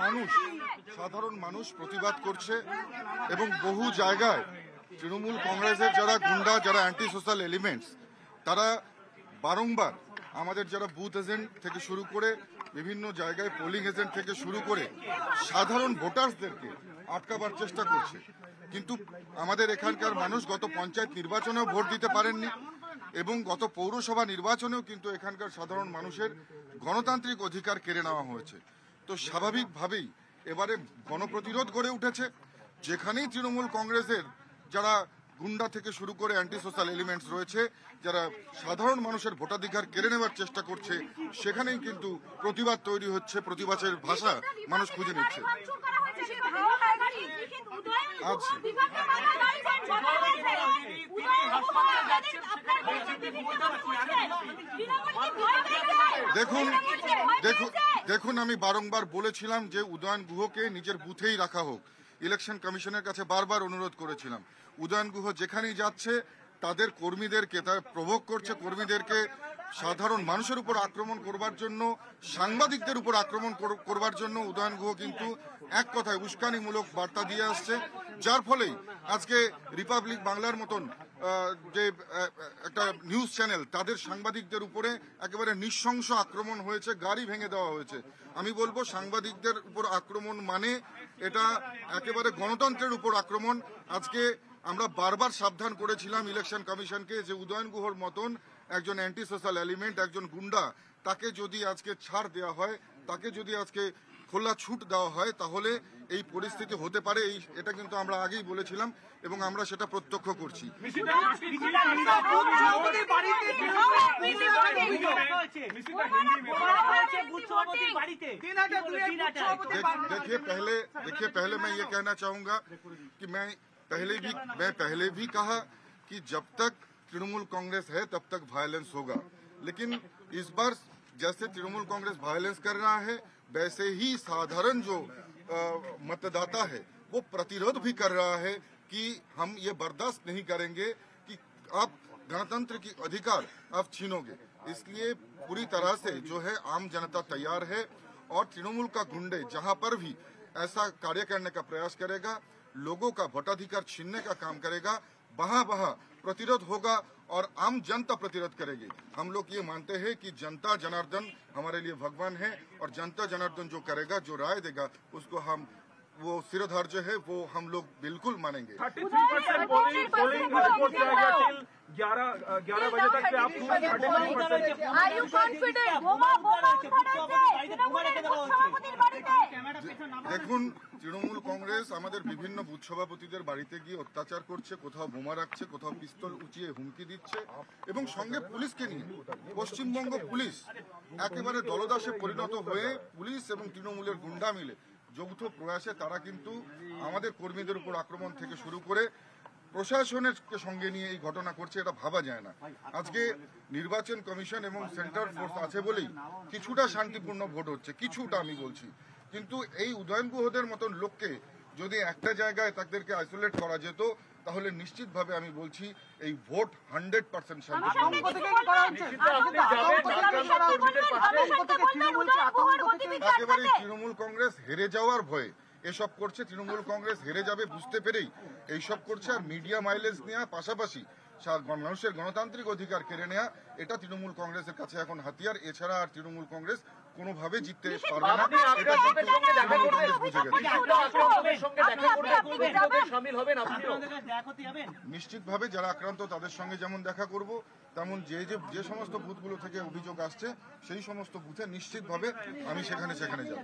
মানুষ সাধারণ মানুষ প্রতিবাদ করছে এবং বহু জায়গায় তৃণমূল কংগ্রেসের যারা গুন্ডা যারা অ্যান্টি সোশ্যাল এলিমেন্টস তারা বারংবার আমাদের যারা বুথ এজেন্ট থেকে শুরু করে বিভিন্ন জায়গায় পোলিং এজেন্ট থেকে শুরু করে সাধারণ ভোটার্সদেরকে আটকাবার চেষ্টা করছে কিন্তু আমাদের এখানকার মানুষ গত পঞ্চায়েত নির্বাচনেও ভোট দিতে পারেননি এবং গত পৌরসভা নির্বাচনেও কিন্তু এখানকার সাধারণ মানুষের গণতান্ত্রিক অধিকার কেড়ে নেওয়া হয়েছে তো স্বাভাবিকভাবেই এবারে গণপ্রতিরোধ গড়ে উঠেছে যেখানেই তৃণমূল কংগ্রেসের যারা গুন্ডা থেকে শুরু করে অ্যান্টি সোশ্যাল এলিমেন্টস রয়েছে যারা সাধারণ মানুষের ভোটাধিকার কেড়ে নেওয়ার চেষ্টা করছে সেখানেই কিন্তু প্রতিবাদ তৈরি হচ্ছে প্রতিবাদের ভাষা মানুষ খুঁজে নিচ্ছে দেখুন দেখুন দেখুন আমি বারংবার বলেছিলাম যে উদয়ন গুহকে নিজের বুথেই রাখা হোক ইলেকশন কমিশনের কাছে বারবার অনুরোধ করেছিলাম উদয়ন গুহ যেখানেই যাচ্ছে তাদের কর্মীদেরকে তার প্রভোগ করছে কর্মীদেরকে সাধারণ মানুষের উপর আক্রমণ করবার জন্য সাংবাদিকদের উপর আক্রমণ করবার জন্য উদয়ন গুহ কিন্তু এক কথায় উস্কানিমূলক বার্তা দিয়ে আসছে যার ফলেই আজকে রিপাবলিক বাংলার মতন যে একটা নিউজ চ্যানেল তাদের সাংবাদিকদের উপরে একেবারে নিঃশংস আক্রমণ হয়েছে গাড়ি ভেঙে দেওয়া হয়েছে আমি বলবো সাংবাদিকদের উপর আক্রমণ মানে এটা একেবারে গণতন্ত্রের উপর আক্রমণ আজকে আমরা বারবার সাবধান করেছিলাম ইলেকশন কমিশনকে যে উদয়ন গুহর মতন একজন অ্যান্টি সোশ্যাল এলিমেন্ট একজন গুন্ডা তাকে যদি আজকে ছাড় দেওয়া হয় তাকে যদি আজকে খোলা ছুট দেওয়া হয় তাহলে এই পরিস্থিতি হতে পারে এই এটা কিন্তু আমরা আগেই বলেছিলাম এবং আমরা সেটা প্রত্যক্ষ করছি देखिए পহলে देखिए पहले मैं ये कहना चाहूंगा कि मैं पहले भी मैं पहले तृणमूल कांग्रेस है तब तक वायलेंस होगा लेकिन इस बार जैसे तृणमूल कांग्रेस वायलेंस कर रहा है वैसे ही साधारण जो आ, मतदाता है वो प्रतिरोध भी कर रहा है कि हम ये बर्दाश्त नहीं करेंगे कि आप गणतंत्र की अधिकार आप छीनोगे इसलिए पूरी तरह से जो है आम जनता तैयार है और तृणमूल का गुंडे जहां पर भी ऐसा कार्य करने का प्रयास करेगा लोगों का वोटाधिकार छीनने का काम करेगा वहां वहां प्रतिरोध होगा और आम जनता प्रतिरोध करेगी हम लोग ये मानते हैं कि जनता जनार्दन हमारे लिए भगवान है और जनता जनार्दन जो करेगा जो राय देगा उसको हम वो सिरोधार्य है वो हम लोग बिल्कुल मानेंगे ग्यारह ग्यारह बजे तक आप দেখুন তৃণমূল কংগ্রেস আমাদের বিভিন্ন বুথ সভাপতিদের বাড়িতে গিয়ে অত্যাচার করছে কোথাও বোমা রাখছে কোথাও পিস্তল উঁচিয়ে হুমকি দিচ্ছে এবং সঙ্গে পুলিশকে নিয়ে পশ্চিমবঙ্গ পুলিশ একেবারে দলদাসে পরিণত হয়ে পুলিশ এবং তৃণমূলের গুন্ডা মিলে যৌথ প্রয়াসে তারা কিন্তু আমাদের কর্মীদের উপর আক্রমণ থেকে শুরু করে প্রশাসনের সঙ্গে নিয়ে এই ঘটনা করছে এটা ভাবা যায় না আচ্ছা, আজকে নির্বাচন কমিশন এবং সেন্ট্রাল ফোর্স আছে বলেই কিছুটা শান্তিপূর্ণ ভোট হচ্ছে কিছুটা আমি বলছি কিন্তু এই উদয়ন গুহদের মতন লোককে যদি একটা জায়গায় তাদেরকে আইসোলেট করা যেত তাহলে নিশ্চিতভাবে আমি বলছি এই ভোট হান্ড্রেড পার্সেন্ট একেবারে তৃণমূল কংগ্রেস হেরে যাওয়ার ভয়ে এসব করছে তৃণমূল কংগ্রেস হেরে যাবে বুঝতে পেরেই এইসব করছে আর মিডিয়া মাইলেজ নেওয়া পাশাপাশি মানুষের গণতান্ত্রিক অধিকার কেড়ে নেওয়া এটা তৃণমূল কংগ্রেসের কাছে এখন হাতিয়ার এছাড়া আর তৃণমূল কংগ্রেস কোনোভাবে জিততে পারবে না এটা নিশ্চিতভাবে যারা আক্রান্ত তাদের সঙ্গে যেমন দেখা করব তেমন যে যে যে সমস্ত বুথগুলো থেকে অভিযোগ আসছে সেই সমস্ত বুথে নিশ্চিতভাবে আমি সেখানে সেখানে যাব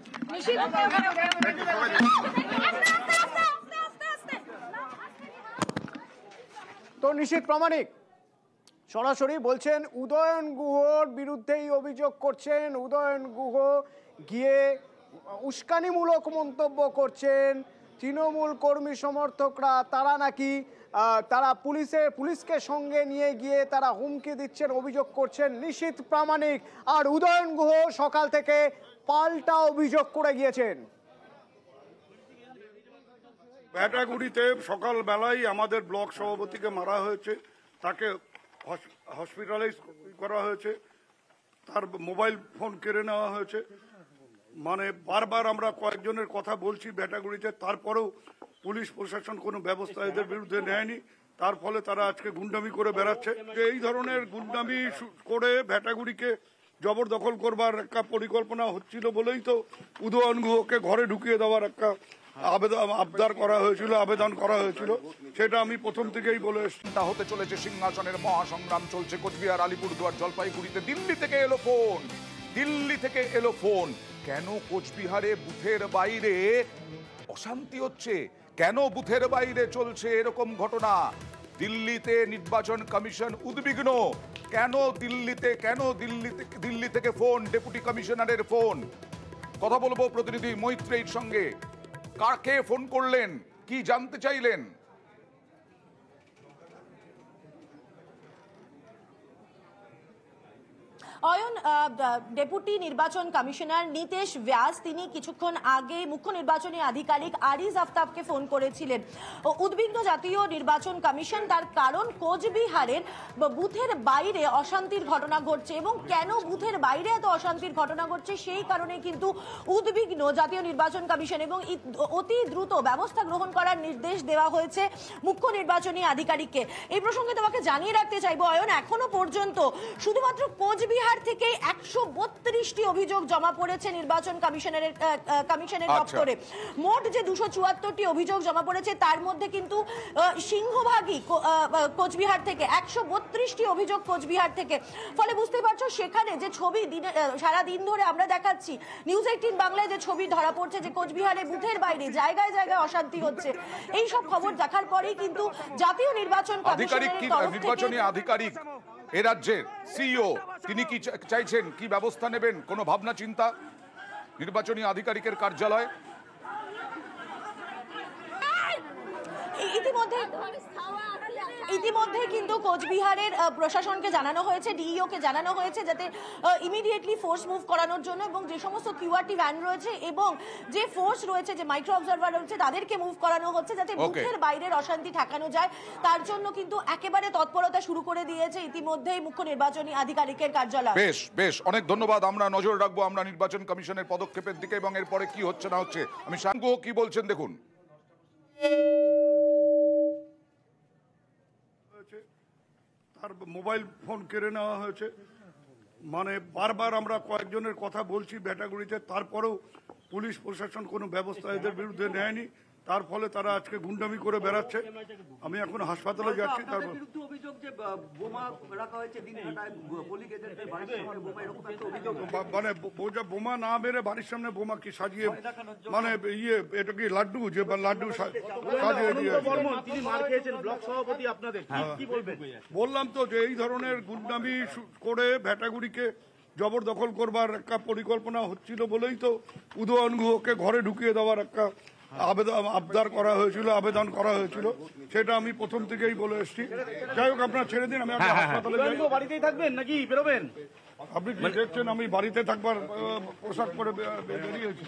তো নিশ্চিত প্রামাণিক সরাসরি বলছেন উদয়ন গুহর বিরুদ্ধেই অভিযোগ করছেন উদয়ন গুহ গিয়ে উস্কানিমূলক মন্তব্য করছেন তৃণমূল কর্মী সমর্থকরা তারা নাকি তারা পুলিশে পুলিশকে সঙ্গে নিয়ে গিয়ে তারা হুমকি দিচ্ছেন অভিযোগ করছেন নিশ্চিত প্রামাণিক আর উদয়ন গুহ সকাল থেকে পাল্টা অভিযোগ করে গিয়েছেন ব্যাটাগুড়িতে সকালবেলায় আমাদের ব্লক সভাপতিকে মারা হয়েছে তাকে হসপিটালাইজ করা হয়েছে তার মোবাইল ফোন কেড়ে নেওয়া হয়েছে মানে বারবার আমরা কয়েকজনের কথা বলছি ব্যাটাগুড়িতে তারপরেও পুলিশ প্রশাসন কোনো ব্যবস্থা এদের বিরুদ্ধে নেয়নি তার ফলে তারা আজকে গুন্ডামি করে বেড়াচ্ছে এই ধরনের গুন্ডামি করে ভেটাগুড়িকে জবরদখল করবার একটা পরিকল্পনা হচ্ছিল বলেই তো উদয়নগুহকে ঘরে ঢুকিয়ে দেওয়ার একটা হ্যাঁ। আবেদন আবদার করা হয়েছিল আবেদন করা হয়েছিল সেটা আমি প্রথম থেকেই বলে চিন্তা হতে চলেছে সিংহাসনের মহাসংগ্রাম চলছে কোচবিহার আলিপুরদুয়ার জলপাইগুড়িতে দিল্লি থেকে এলো ফোন দিল্লি থেকে এলো ফোন কেন কোচবিহারে বুথের বাইরে অশান্তি হচ্ছে কেন বুথের বাইরে চলছে এরকম ঘটনা দিল্লিতে নির্বাচন কমিশন উদ্বিগ্ন কেন দিল্লিতে কেন দিল্লিতে দিল্লি থেকে ফোন ডেপুটি কমিশনারের ফোন কথা বলবো প্রতিনিধি মৈত্রীর সঙ্গে কাকে ফোন করলেন কি জানতে চাইলেন অয়ন ডেপুটি নির্বাচন কমিশনার নিতেশ ব্যাস তিনি কিছুক্ষণ আগে মুখ্য নির্বাচনী আধিকারিক আরিজ আফতাবকে ফোন করেছিলেন উদ্বিগ্ন জাতীয় নির্বাচন কমিশন তার কারণ কোচবিহারের বুথের বাইরে অশান্তির ঘটনা ঘটছে এবং কেন বুথের বাইরে এত অশান্তির ঘটনা ঘটছে সেই কারণে কিন্তু উদ্বিগ্ন জাতীয় নির্বাচন কমিশন এবং অতি দ্রুত ব্যবস্থা গ্রহণ করার নির্দেশ দেওয়া হয়েছে মুখ্য নির্বাচনী আধিকারিককে এই প্রসঙ্গে তোমাকে জানিয়ে রাখতে চাইবো অয়ন এখনো পর্যন্ত শুধুমাত্র কোচবিহার সোমবার থেকে একশো বত্রিশটি অভিযোগ জমা পড়েছে নির্বাচন কমিশনের কমিশনের আচ্ছা। দপ্তরে মোট যে দুশো চুয়াত্তরটি অভিযোগ জমা পড়েছে তার মধ্যে কিন্তু সিংহভাগই কোচবিহার থেকে একশো বত্রিশটি অভিযোগ কোচবিহার থেকে ফলে বুঝতে পারছো সেখানে যে ছবি দিনে দিন ধরে আমরা দেখাচ্ছি নিউজ এইটিন বাংলায় যে ছবি ধরা পড়ছে যে কোচবিহারে বুথের বাইরে জায়গায় জায়গায় অশান্তি হচ্ছে এই সব খবর দেখার পরেই কিন্তু জাতীয় নির্বাচন কমিশনের তরফ থেকে আধিকারিক এ রাজ্যের সিইও e তিনি কি চাইছেন কি ব্যবস্থা নেবেন কোনো ভাবনা চিন্তা নির্বাচনী আধিকারিকের কার্যালয় ইতিমধ্যে ইতিমধ্যে কিন্তু কোচবিহারের প্রশাসনকে জানানো হয়েছে ডিইওকে জানানো হয়েছে যাতে ইমিডিয়েটলি ফোর্স মুভ করানোর জন্য এবং যে সমস্ত কিউআরটি ভ্যান রয়েছে এবং যে ফোর্স রয়েছে যে মাইক্রো অবজারভার রয়েছে তাদেরকে মুভ করানো হচ্ছে যাতে মুখের বাইরের অশান্তি ঠেকানো যায় তার জন্য কিন্তু একেবারে তৎপরতা শুরু করে দিয়েছে ইতিমধ্যেই মুখ্য নির্বাচনী আধিকারিকের কার্যালয় বেশ বেশ অনেক ধন্যবাদ আমরা নজর রাখবো আমরা নির্বাচন কমিশনের পদক্ষেপের দিকে এবং এরপরে কি হচ্ছে না হচ্ছে আমি সাংঘ কি বলছেন দেখুন তার মোবাইল ফোন কেড়ে নেওয়া হয়েছে মানে বারবার আমরা কয়েকজনের কথা বলছি ব্যাটাগুড়িতে তারপরেও পুলিশ প্রশাসন কোনো ব্যবস্থা এদের বিরুদ্ধে নেয়নি তার ফলে তারা আজকে গুন্ডামি করে বেড়াচ্ছে আমি এখন হাসপাতালে যাচ্ছি তারপর মানে বোঝা বোমা না মেরে বাড়ির সামনে বোমা কি সাজিয়ে মানে ইয়ে এটা কি লাড্ডু যে লাড্ডু সাজিয়ে হ্যাঁ। বললাম তো যে এই ধরনের গুন্ডামি করে ভেটাগুড়িকে জবরদখল করবার একটা পরিকল্পনা হচ্ছিল বলেই তো উদয়ন গুহকে ঘরে ঢুকিয়ে দেওয়ার একটা হ্যাঁ। আবেদন আবদার করা হয়েছিল আবেদন করা হয়েছিল সেটা আমি প্রথম থেকেই বলে এসেছি যাই হোক আপনার ছেড়ে দিন আমি হ্যাঁ, হ্যাঁ, হাসপাতালে বাড়িতেই থাকবেন নাকি বেরোবেন আপনি কি দেখছেন আমি বাড়িতে থাকবার পোশাক পরে বেরিয়েছি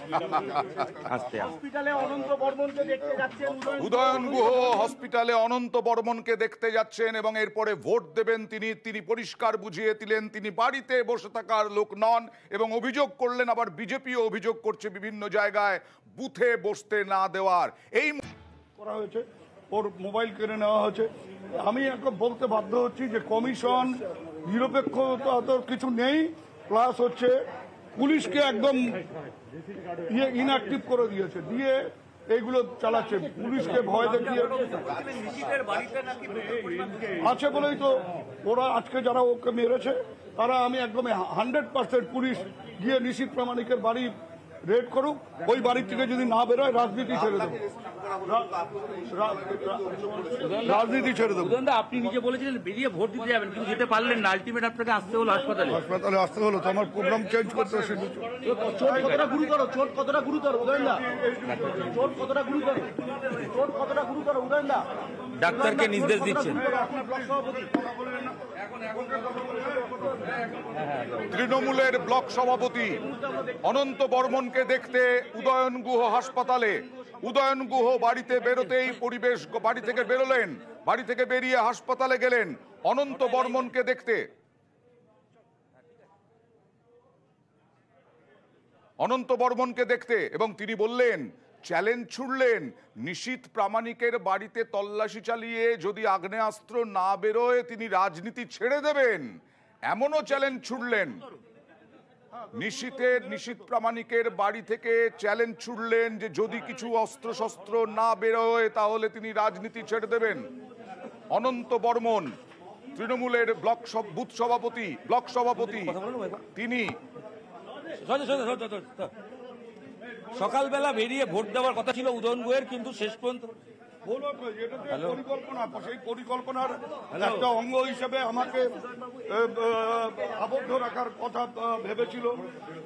হসপিটালে অনন্ত বর্মনকে দেখতে যাচ্ছেন উদয়ন গুহ হসপিটালে অনন্ত বর্মনকে দেখতে যাচ্ছেন এবং এরপরে ভোট দেবেন তিনি তিনি পরিষ্কার বুঝিয়ে দিলেন তিনি বাড়িতে বসে থাকার লোক নন এবং অভিযোগ করলেন আবার বিজেপিও অভিযোগ করছে বিভিন্ন জায়গায় বুথে বসতে না দেওয়ার এই করা হয়েছে ওর মোবাইল কিনে নেওয়া হয়েছে আমি এখন বলতে বাধ্য হচ্ছি যে কমিশন নিরপেক্ষতা তো কিছু নেই প্লাস হচ্ছে পুলিশকে একদম ইয়ে ইনঅ্যাক্টিভ করে দিয়েছে দিয়ে এইগুলো চালাচ্ছে পুলিশকে ভয় দেখিয়ে আছে বলেই তো ওরা আজকে যারা ওকে মেরেছে তারা আমি একদম হান্ড্রেড পার্সেন্ট পুলিশ গিয়ে নিশীত প্রামাণিকের বাড়ি রেড করুক ওই বাড়ির থেকে যদি না বেরোয় রাজনীতি ছেড়ে দেবো রাজনীতি ছেড়ে দেবো আপনি নিজে বলেছিলেন বেরিয়ে ভোট দিতে যাবেন কিন্তু যেতে পারলেন না আলটিমেট আপনাকে আসতে হলো হাসপাতালে হাসপাতালে আসতে হলো তো আমার প্রোগ্রাম চেঞ্জ করতে হচ্ছে চোট কতটা গুরুতর চোট কতটা গুরুতর চোট কতটা গুরুতর চোট কতটা গুরুতর ডাক্তারকে নির্দেশ দিচ্ছেন তৃণমূলের ব্লক সভাপতি অনন্ত বর্মনকে দেখতে উদয়ন গুহ হাসপাতালে উদয়ন গুহ বাড়িতে বেরোতেই পরিবেশ বাড়ি থেকে বেরোলেন বাড়ি থেকে বেরিয়ে হাসপাতালে গেলেন অনন্ত বর্মনকে দেখতে অনন্ত বর্মনকে দেখতে এবং তিনি বললেন চ্যালেঞ্জ ছুড়লেন নিশীত প্রামাণিকের বাড়িতে তল্লাশি চালিয়ে যদি আগ্নেয়াস্ত্র না বেরোয় তিনি রাজনীতি ছেড়ে দেবেন এমনও চ্যালেঞ্জ ছুড়লেন নিশীতের নিশীত প্রামাণিকের বাড়ি থেকে চ্যালেঞ্জ ছুড়লেন যে যদি কিছু অস্ত্র শস্ত্র না বেরোয় তাহলে তিনি রাজনীতি ছেড়ে দেবেন অনন্ত বর্মন তৃণমূলের ব্লক বুথ সভাপতি ব্লক সভাপতি তিনি সকালবেলা বেরিয়ে ভোট দেওয়ার কথা ছিল উদয়ন গোয়ের কিন্তু শেষ পর্যন্ত পরিকল্পনা সেই পরিকল্পনার একটা অঙ্গ হিসেবে আমাকে আবদ্ধ রাখার কথা ভেবেছিল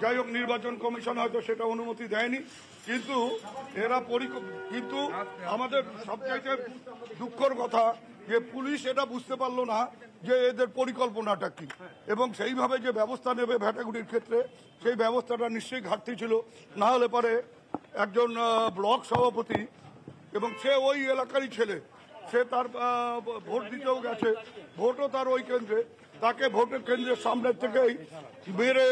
যাই হোক নির্বাচন কমিশন হয়তো সেটা অনুমতি দেয়নি কিন্তু এরা কিন্তু আমাদের সবচাইতে দুঃখর কথা যে পুলিশ এটা বুঝতে পারলো না যে এদের পরিকল্পনাটা কি এবং সেইভাবে যে ব্যবস্থা নেবে ভ্যাটাগুড়ির ক্ষেত্রে সেই ব্যবস্থাটা নিশ্চয়ই ঘাটতি ছিল না হলে পরে একজন ব্লক সভাপতি এবং সে ওই এলাকারই ছেলে সে তার ভোট দিতেও গেছে ভোটও তার ওই কেন্দ্রে তাকে ভোটের কেন্দ্রের সামনের থেকেই মেরে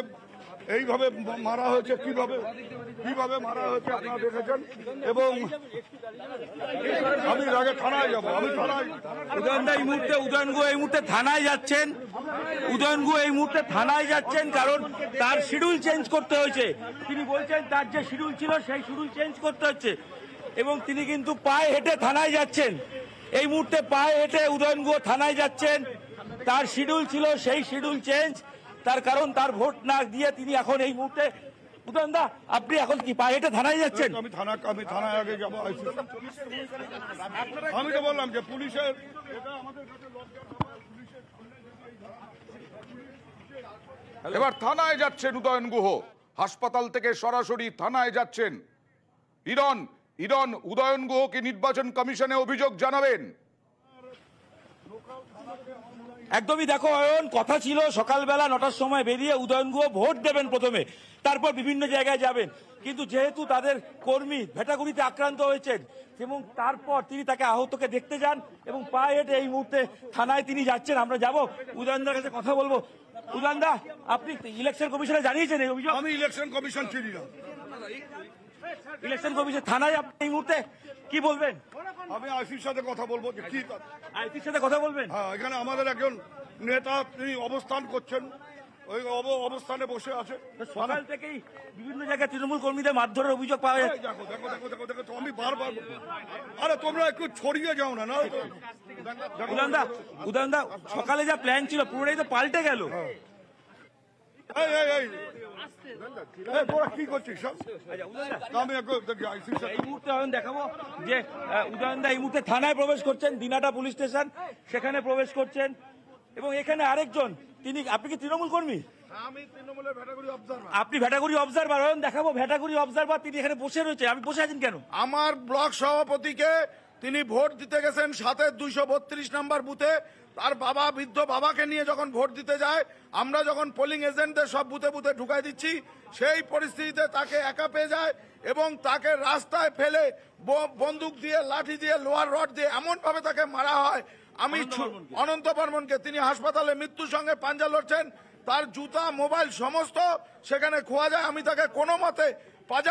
এইভাবে মারা হয়েছে কিভাবে কিভাবে মারা হয়েছে আপনারা দেখেছেন এবং আমি আগে থানায় যাবো আমি থানায় এই মুহূর্তে উদয়ন এই মুহূর্তে থানায় যাচ্ছেন উদয়ন এই মুহূর্তে থানায় যাচ্ছেন কারণ তার শিডিউল চেঞ্জ করতে হয়েছে তিনি বলছেন তার যে শিডিউল ছিল সেই শিডিউল চেঞ্জ করতে হচ্ছে এবং তিনি কিন্তু পায়ে হেঁটে থানায় যাচ্ছেন এই মুহূর্তে পায়ে হেঁটে উদয়ন থানায় যাচ্ছেন তার শিডিউল ছিল সেই শিডিউল চেঞ্জ তার কারণ তার ভোট না দিয়ে তিনি এখন এই মুহূর্তে উদয়নদা আপনি এখন কি পায়ে এটা থানায় যাচ্ছেন আমি থানা আমি থানায় আগে যাবো আমি তো বললাম যে পুলিশের এবার থানায় যাচ্ছেন উদয়ন গুহ হাসপাতাল থেকে সরাসরি থানায় যাচ্ছেন ইরন ইরন উদয়ন গুহকে নির্বাচন কমিশনে অভিযোগ জানাবেন একদমই দেখো অয়ন কথা ছিল সকালবেলা নটার সময় বেরিয়ে উদয়ন গুহ ভোট দেবেন প্রথমে তারপর বিভিন্ন জায়গায় যাবেন কিন্তু যেহেতু তাদের কর্মী ভেটাগুড়িতে আক্রান্ত হয়েছেন এবং তারপর তিনি তাকে আহতকে দেখতে যান এবং পায়ে হেঁটে এই মুহূর্তে থানায় তিনি যাচ্ছেন আমরা যাব উদয়নদার কাছে কথা বলবো উদয়নদা আপনি ইলেকশন কমিশনে জানিয়েছেন এই অভিযোগ আমি ইলেকশন কমিশন চিনি না ইলেকশন কমিশন থানায় আপনি এই মুহূর্তে কি বলবেন আমি আইসির সাথে কথা বলবো কি আইসির সাথে কথা বলবেন হ্যাঁ এখানে আমাদের একজন নেতা তিনি অবস্থান করছেন ওই অবস্থানে বসে আছে সকাল থেকেই বিভিন্ন জায়গায় তৃণমূল কর্মীদের মারধরের অভিযোগ পাওয়া যাচ্ছে দেখো দেখো দেখো দেখো দেখো আমি বারবার আরে তোমরা একটু ছড়িয়ে যাও না না সকালে যা প্ল্যান ছিল পুরোটাই তো পাল্টে গেল হ্যাঁ। যে উদয়নদা এই মুহূর্তে থানায় প্রবেশ করছেন দিনাটা পুলিশ স্টেশন সেখানে প্রবেশ করছেন এবং এখানে আরেকজন তিনি আপনি কি তৃণমূল কর্মী আমি আপনি ভেটাগুড়ি অবজারভার দেখাবো ভেটাগুড়ি অবজারভার তিনি এখানে বসে রয়েছে আমি বসে আছেন কেন আমার ব্লক সভাপতিকে তিনি ভোট দিতে গেছেন সাথে দুইশো বত্রিশ নাম্বার বুথে তার বাবা বৃদ্ধ বাবাকে নিয়ে যখন ভোট দিতে যায় আমরা যখন পোলিং এজেন্টদের সব বুথে বুথে ঢুকাই দিচ্ছি সেই পরিস্থিতিতে তাকে একা পেয়ে যায় এবং তাকে রাস্তায় ফেলে বন্দুক দিয়ে লাঠি দিয়ে লোহার রড দিয়ে এমনভাবে তাকে মারা হয় আমি অনন্ত বর্মনকে তিনি হাসপাতালে মৃত্যুর সঙ্গে পাঞ্জা লড়ছেন তার জুতা মোবাইল সমস্ত সেখানে খোয়া যায় আমি তাকে কোনো মতে হ্যাঁ।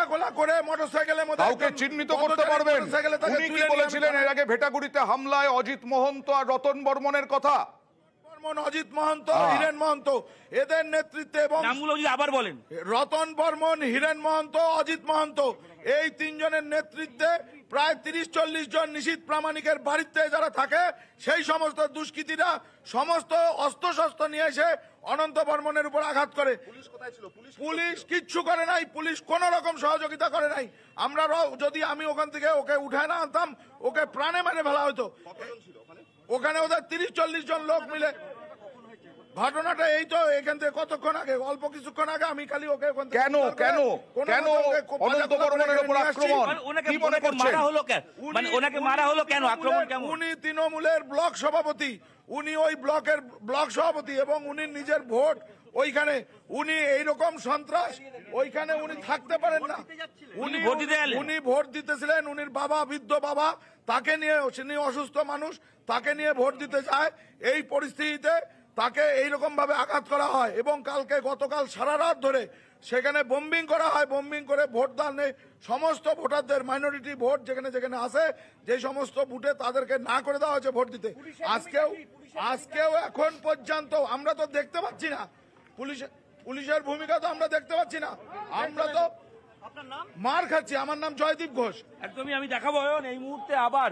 রতন বর্মন হিরেন মহন্ত নেতৃত্বে অজিত মহন্ত এই তিনজনের নেতৃত্বে প্রায় তিরিশ চল্লিশ জন নিশীত প্রামাণিকের বাড়িতে যারা থাকে সেই সমস্ত দুষ্কৃতীরা সমস্ত অস্ত্র নিয়ে এসে অনন্ত বর্মনের উপর আঘাত করে পুলিশ কিচ্ছু করে নাই পুলিশ কোন রকম সহযোগিতা করে নাই আমরা যদি আমি ওখান থেকে ওকে উঠায় না আনতাম ওকে প্রাণে মেরে ফেলা হতো ওখানে ওদের তিরিশ চল্লিশ জন লোক মিলে ঘটনাটা এই তো এখান থেকে কতক্ষণ আগে অল্প কিছুক্ষণ আগে আমি খালি ওকে কেন কেন কেন অনন্ত বর্মনের উপর আক্রমণ মানে কি মনে করছেন মারা হলো কেন মানে ওনাকে মারা হলো কেন আক্রমণ কেন উনি তৃণমূলের ব্লক সভাপতি উনি ওই ব্লকের ব্লক সভাপতি এবং উনি নিজের ভোট ওইখানে উনি এইরকম সন্ত্রাস ওইখানে উনি থাকতে পারেন না উনি ভোট উনি ভোট দিতেছিলেন উনির বাবা বৃদ্ধ বাবা তাকে নিয়ে অসুস্থ মানুষ তাকে নিয়ে ভোট দিতে যায় এই পরিস্থিতিতে তাকে এইরকম ভাবে আঘাত করা হয় এবং কালকে গতকাল সারা রাত ধরে সেখানে বোম্বিং করা হয় বোম্বিং করে ভোট দান নেই সমস্ত ভোটারদের মাইনরিটি ভোট যেখানে যেখানে আছে যে সমস্ত বুটে তাদেরকে না করে দেওয়া হয়েছে ভোট দিতে আজকেও আজকেও এখন পর্যন্ত আমরা তো দেখতে পাচ্ছি না পুলিশ পুলিশের ভূমিকা তো আমরা দেখতে পাচ্ছি না আমরা তো মার খাচ্ছি আমার নাম জয়দীপ ঘোষ একদমই আমি দেখাবো এই মুহূর্তে আবার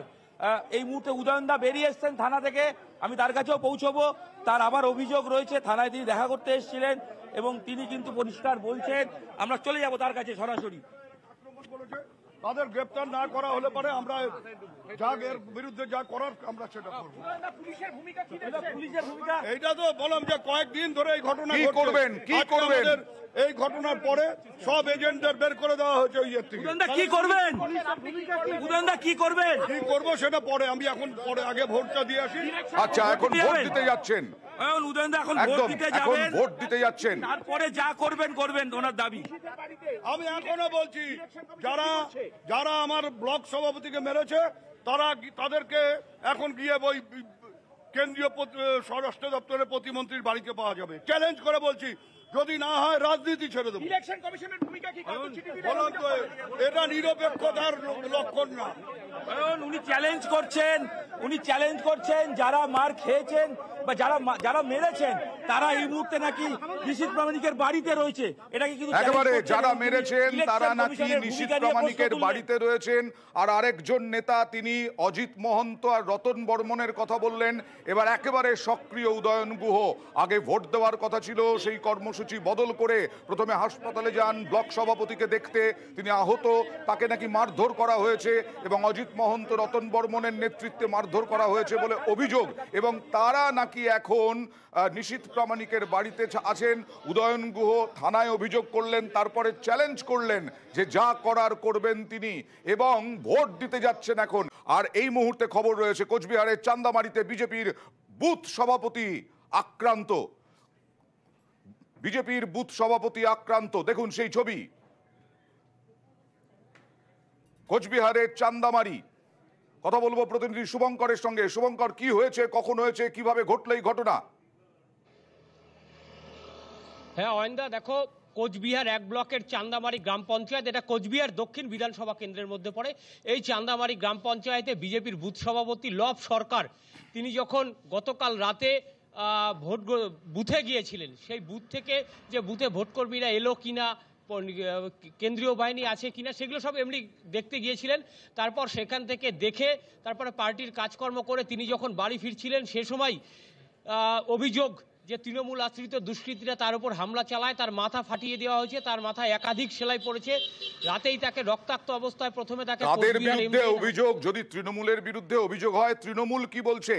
এই মুহূর্তে উদয়নদা বেরিয়ে এসছেন থানা থেকে আমি তার কাছেও পৌঁছবো তার আবার অভিযোগ রয়েছে থানায় তিনি দেখা করতে এসেছিলেন এবং তিনি কিন্তু পরিষ্কার বলছেন আমরা চলে যাব তার কাছে সরাসরি তাদের গ্রেপ্তার না করা হলে পরে আমরা যা এর বিরুদ্ধে যা করার আমরা সেটা করবো এইটা তো বললাম যে কয়েকদিন ধরে এই ঘটনা করবেন কি করবেন এই ঘটনার পরে সব এজেন্টদের বের করে দেওয়া হয়েছে ওই ইয়ের থেকে কি করবেন উদয়নদা কি করবেন কি করবো সেটা পরে আমি এখন পরে আগে ভোটটা দিয়ে আসি আচ্ছা এখন যাচ্ছেন এখন উদয়নদা এখন ভোট দিতে যাবেন ভোট দিতে যাচ্ছেন তারপরে যা করবেন করবেন ওনার দাবি আমি এখনো বলছি যারা যারা আমার ব্লক সভাপতিকে মেরেছে তারা তাদেরকে এখন গিয়ে ওই কেন্দ্রীয় স্বরাষ্ট্র দপ্তরের প্রতিমন্ত্রীর বাড়িতে পাওয়া যাবে চ্যালেঞ্জ করে বলছি যদি না হয় রাজনীতি ছেড়ে দেবো এটা নিরপেক্ষতার লক্ষণ না উনি চ্যালেঞ্জ করছেন উনি চ্যালেঞ্জ করছেন যারা মার খেয়েছেন বা যারা যারা মেরেছেন তারা এই মুহূর্তে নাকি নিশিত প্রামাণিকের বাড়িতে রয়েছে এটাকে কিন্তু একেবারে যারা মেরেছেন তারা নাকি প্রামাণিকের বাড়িতে রয়েছেন আর আরেকজন নেতা তিনি অজিত মহন্ত আর রতন বর্মনের কথা বললেন এবার একেবারে সক্রিয় উদয়ন গুহ আগে ভোট দেওয়ার কথা ছিল সেই কর্মসূচি বদল করে প্রথমে হাসপাতালে যান ব্লক সভাপতিকে দেখতে তিনি আহত তাকে নাকি মারধর করা হয়েছে এবং অজিত অজিত মহন্ত রতন বর্মনের নেতৃত্বে মারধর করা হয়েছে বলে অভিযোগ এবং তারা নাকি এখন নিশীত প্রামাণিকের বাড়িতে আছেন উদয়ন গুহ থানায় অভিযোগ করলেন তারপরে চ্যালেঞ্জ করলেন যে যা করার করবেন তিনি এবং ভোট দিতে যাচ্ছেন এখন আর এই মুহূর্তে খবর রয়েছে কোচবিহারের চান্দামারিতে বিজেপির বুথ সভাপতি আক্রান্ত বিজেপির বুথ সভাপতি আক্রান্ত দেখুন সেই ছবি কোচবিহারের চান্দামারি কথা বলবো প্রতিনিধি শুভঙ্করের সঙ্গে শুভঙ্কর কি হয়েছে কখন হয়েছে কিভাবে ঘটল এই ঘটনা হ্যাঁ অয়েন্দা দেখো কোচবিহার এক ব্লকের চান্দামারি গ্রাম পঞ্চায়েত এটা কোচবিহার দক্ষিণ বিধানসভা কেন্দ্রের মধ্যে পড়ে এই চান্দামারি গ্রাম পঞ্চায়েতে বিজেপির বুথ সভাপতি লব সরকার তিনি যখন গতকাল রাতে ভোট বুথে গিয়েছিলেন সেই বুথ থেকে যে বুথে ভোটকর্মীরা এলো কিনা কেন্দ্রীয় বাহিনী আছে কিনা সেগুলো সব এমনি দেখতে গিয়েছিলেন তারপর সেখান থেকে দেখে তারপরে পার্টির কাজকর্ম করে তিনি যখন বাড়ি ফিরছিলেন সে সময় অভিযোগ যে তৃণমূল আশ্রিত দুষ্কৃতীরা তার উপর হামলা চালায় তার মাথা ফাটিয়ে দেওয়া হয়েছে তার মাথায় একাধিক সেলাই পড়েছে রাতেই তাকে রক্তাক্ত অবস্থায় প্রথমে তাকে তাদের বিরুদ্ধে অভিযোগ যদি তৃণমূলের বিরুদ্ধে অভিযোগ হয় তৃণমূল কি বলছে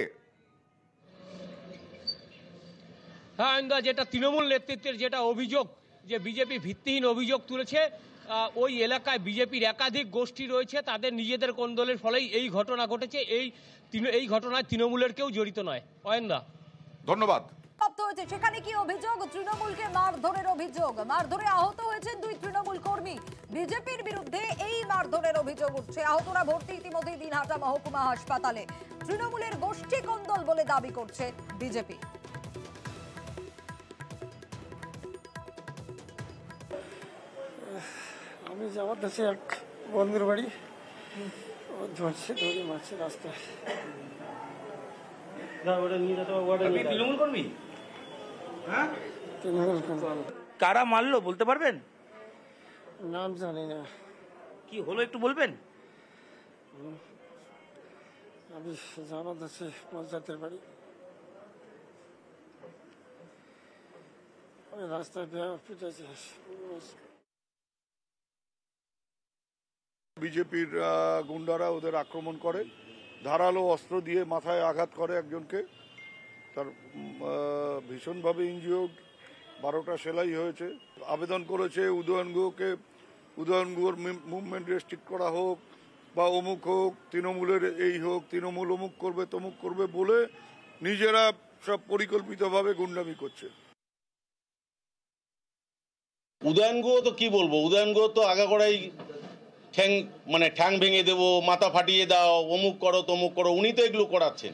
হ্যাঁ যেটা তৃণমূল নেতৃত্বের যেটা অভিযোগ যে বিজেপি ভিত্তিহীন অভিযোগ তুলেছে ওই এলাকায় বিজেপির একাধিক গোষ্ঠী রয়েছে তাদের নিজেদের কোন্দলের ফলেই এই ঘটনা ঘটেছে এই এই ঘটনায় তৃণমূলের কেউ জড়িত নয় অয়েন্দা ধন্যবাদ হয়েছে সেখানে কি অভিযোগ তৃণমূলকে মারধরের অভিযোগ মারধরে আহত হয়েছেন দুই তৃণমূল কর্মী বিজেপির বিরুদ্ধে এই মারধরের অভিযোগ উঠছে আহতরা ভর্তি ইতিমধ্যে দিনহাটা মহকুমা হাসপাতালে তৃণমূলের গোষ্ঠী কন্দল বলে দাবি করছে বিজেপি আমি যাওয়ার দেশে এক বন্ধুর বাড়ি ও ধরছে ধরে মারছে রাস্তায় হ্যাঁ? কারা মারলো বলতে পারবেন নাম জানি না কি হলো একটু বলবেন আমি জানাত আছে পঞ্চায়েতের বাড়ি রাস্তায় পিটাইছি বিজেপির গুন্ডারা ওদের আক্রমণ করে ধারালো অস্ত্র দিয়ে মাথায় আঘাত করে একজনকে তার ভীষণভাবে ইঞ্জিওর্ড বারোটা সেলাই হয়েছে আবেদন করেছে উদয়ন গুহকে উদয়ন গুহর মুভমেন্ট রেস্ট্রিক্ট করা হোক বা অমুক হোক তৃণমূলের এই হোক তৃণমূল অমুক করবে তমুক করবে বলে নিজেরা সব পরিকল্পিতভাবে গুন্ডামি করছে উদয়ন গুহ তো কি বলবো উদয়ন গুহ তো আগাগোড়াই ঠ্যাং মানে ঠ্যাং ভেঙে দেবো মাথা ফাটিয়ে দাও অমুক করো তমুক করো উনি তো এগুলো করাচ্ছেন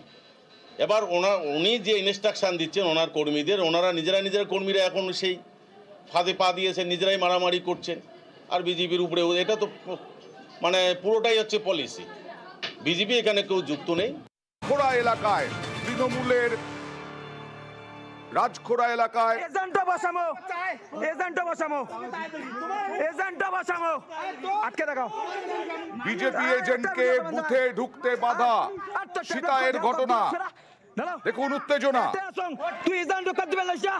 এবার ওনার উনি যে ইনস্ট্রাকশান দিচ্ছেন ওনার কর্মীদের ওনারা নিজেরা নিজেরা কর্মীরা এখন সেই ফাঁদে পা দিয়েছে নিজেরাই মারামারি করছেন আর বিজেপির উপরে এটা তো মানে পুরোটাই হচ্ছে পলিসি বিজেপি এখানে কেউ যুক্ত নেই খোড়া এলাকায় তৃণমূলের রাজখোড়া এলাকায় এজেন্টও বসামো এজেন্টও বসামো এজেন্টও বসামো আটকে দেখাও বিজেপি এজেন্টকে বুথে ঢুকতে বাধা সীতায়ের ঘটনা দেখুন উত্তেজনা তুই ইজান ঢুকার দিবে লাইসা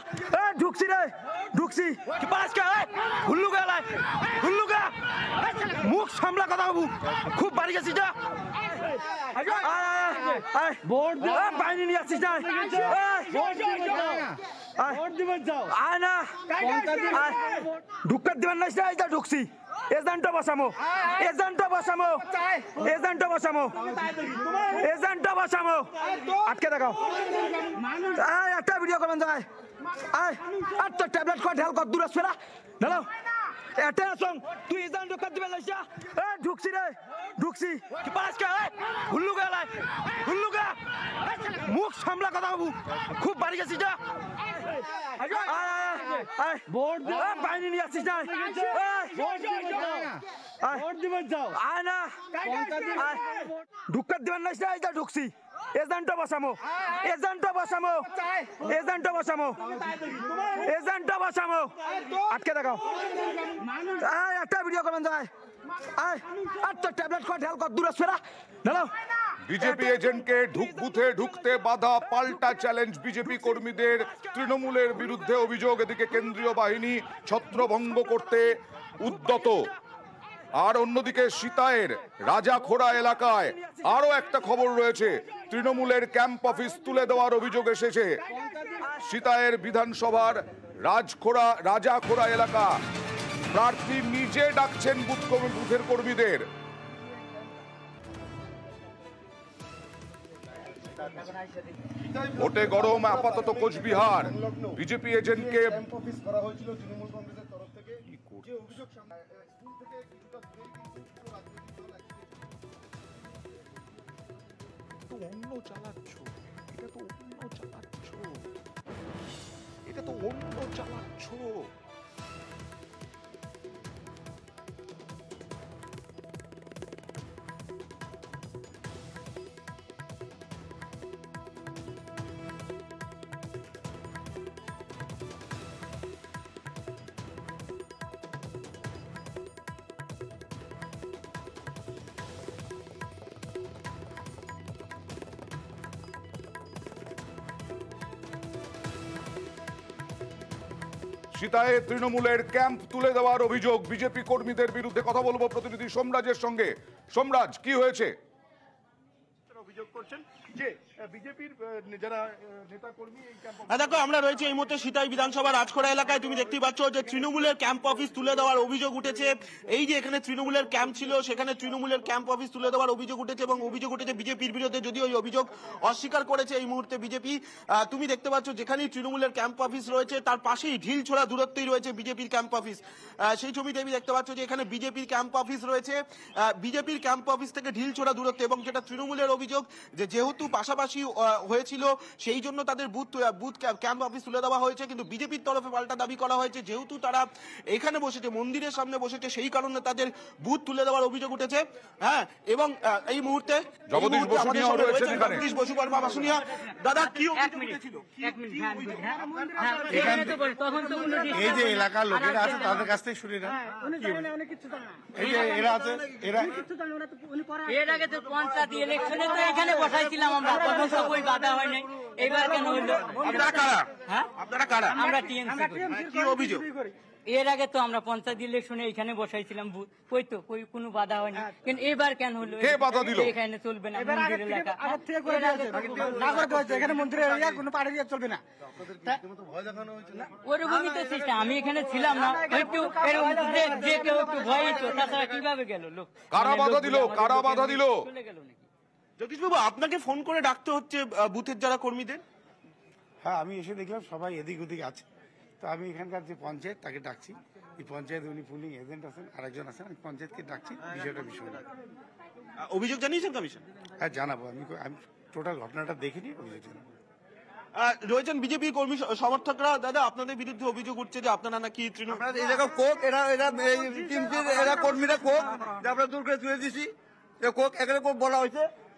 এ ঢুকছি রে ঢুকছি কি পাস কা হুল্লু গা হুল্লু গা মুখ সামলা কথা বাবু খুব বাড়ি গেছিস যা ভোট দিবা বাইরে নিয়ে আসছিস না ভোট দিবা যাও আয় না ঢুকার দিবেন না ঢুকছি এজেন্ট বসামো এজেন্ট বসামো এজেন্ট বসামো এজেন্ট বসামো আটকে দেখাও একটা ভিডিও করবেন যাই আয় আটটা আচ্ছা, ট্যাবলেট কর ঢেল কর দূরে ফেরা দাঁড়াও Até song, tu izan do kat bela sha. Eh duksi re, duksi. Ke pass ka hai? Hullu ga lai. Hullu ga. मुख हमला कदा बाबू खूब बारी का सीधा बोर्ड दे पानी नहीं आसी ना बोर्ड दिवस जाओ आ ना ढुक्कत दिवस नष्ट आहे ढुकसी এজেন্টও বসামো বসামো বসামো বসামো আটকে দেখাও আয় একটা ভিডিও যায় আয় ট্যাবলেট ঢেল কর দূরে দাঁড়াও বিজেপি এজেন্টকে ঢুক বুথে ঢুকতে বাধা পাল্টা চ্যালেঞ্জ বিজেপি কর্মীদের তৃণমূলের বিরুদ্ধে অভিযোগ এদিকে কেন্দ্রীয় বাহিনী ছত্রভঙ্গ করতে উদ্যত আর অন্যদিকে সীতায়ের রাজাখোড়া এলাকায় আরও একটা খবর রয়েছে তৃণমূলের ক্যাম্প অফিস তুলে দেওয়ার অভিযোগ এসেছে সীতায়ের বিধানসভার রাজখোড়া রাজাখোড়া এলাকা প্রার্থী নিজে ডাকছেন বুথ বুথের কর্মীদের ভোটে গরম আপাতত কোচবিহার বিজেপি এজেন্টকে অন্য চালাচ্ছ এটা তো অন্য চালাচ্ছ এটা তো অন্য চালাচ্ছ সীতায় তৃণমূলের ক্যাম্প তুলে দেওয়ার অভিযোগ বিজেপি কর্মীদের বিরুদ্ধে কথা বলবো প্রতিনিধি সোমরাজের সঙ্গে সোমরাজ কি হয়েছে অভিযোগ করছেন যে বিজেপির যারা হ্যাঁ, দেখো আমরা এই মুহূর্তে সিতাই বিধানসভার রাজখোড়া এলাকায় তুমি পাচ্ছ যে তৃণমূলের ক্যাম্প অফিস তুলে দেওয়ার অভিযোগ উঠেছে এই যে এখানে তৃণমূলের ক্যাম্প ছিল সেখানে তৃণমূলের ক্যাম্প অফিস তুলে দেওয়ার অভিযোগ উঠেছে এবং অভিযোগ উঠেছে বিজেপির বিরুদ্ধে অভিযোগ অস্বীকার করেছে এই মুহূর্তে বিজেপি তুমি দেখতে পাচ্ছ যেখানেই তৃণমূলের ক্যাম্প অফিস রয়েছে তার পাশেই ঢিল ছোড়া দূরত্বেই রয়েছে বিজেপির ক্যাম্প অফিস সেই ছবিতে আমি দেখতে পাচ্ছ যে এখানে বিজেপির ক্যাম্প অফিস রয়েছে বিজেপির ক্যাম্প অফিস থেকে ঢিল ছোড়া দূরত্ব এবং যেটা তৃণমূলের অভিযোগ যে যেহেতু পাশাপাশি হয়েছিল সেই জন্য তাদের বুথ বুথ ক্যাম্প অফিস তুলে দেওয়া হয়েছে কিন্তু বিজেপির তরফে পাল্টা দাবি করা হয়েছে যেহেতু তারা এখানে বসেছে মন্দিরের সামনে বসেছে সেই কারণে তাদের বুথ তুলে দেওয়ার অভিযোগ উঠেছে হ্যাঁ এবং এই মুহূর্তে এখানে বসাইছিলাম আমরা হয় নাই কেন কারা হ্যাঁ আপনারা কারা আমরা টিএমসি কি অভিযোগ এর আগে তো আমরা পঞ্চায়েত ইলেকশনে এখানে বসাইছিলাম কই তো কই কোনো বাধা হয়নি হ্যাঁ। কিন্তু এবার কেন হলো কে বাধা দিল এখানে চলবে না এলাকা থেকে এখানে কোনো পাড়ে দিয়ে চলবে না ওরকমই তো আমি এখানে ছিলাম না একটু যে কেউ একটু ভয় তো তাছাড়া কিভাবে গেল লোক কারা মানে বাধা দিল কারা বাধা দিল চলে গেল জগদীশবাবু আপনাকে ফোন করে ডাকতে হচ্ছে বুথের যারা কর্মীদের হ্যাঁ আমি এসে দেখলাম সবাই এদিক ওদিক আছে তো আমি এখানকার যে পঞ্চায়েত তাকে ডাকছি এই পঞ্চায়েত উনি পুলিং এজেন্ট আছেন আরেকজন আছেন আমি পঞ্চায়েতকে ডাকছি বিষয়টা বিষয় অভিযোগ জানিয়েছেন কমিশন হ্যাঁ জানাবো আমি আমি টোটাল ঘটনাটা দেখিনি অভিযোগ রয়েছেন বিজেপি কর্মী সমর্থকরা দাদা আপনাদের বিরুদ্ধে অভিযোগ উঠছে যে আপনারা নাকি তৃণমূল এরকম কোক এরা এরা এরা কর্মীরা কোক যে আমরা দূর করে তুলে দিছি কোক এখানে কোক বলা হয়েছে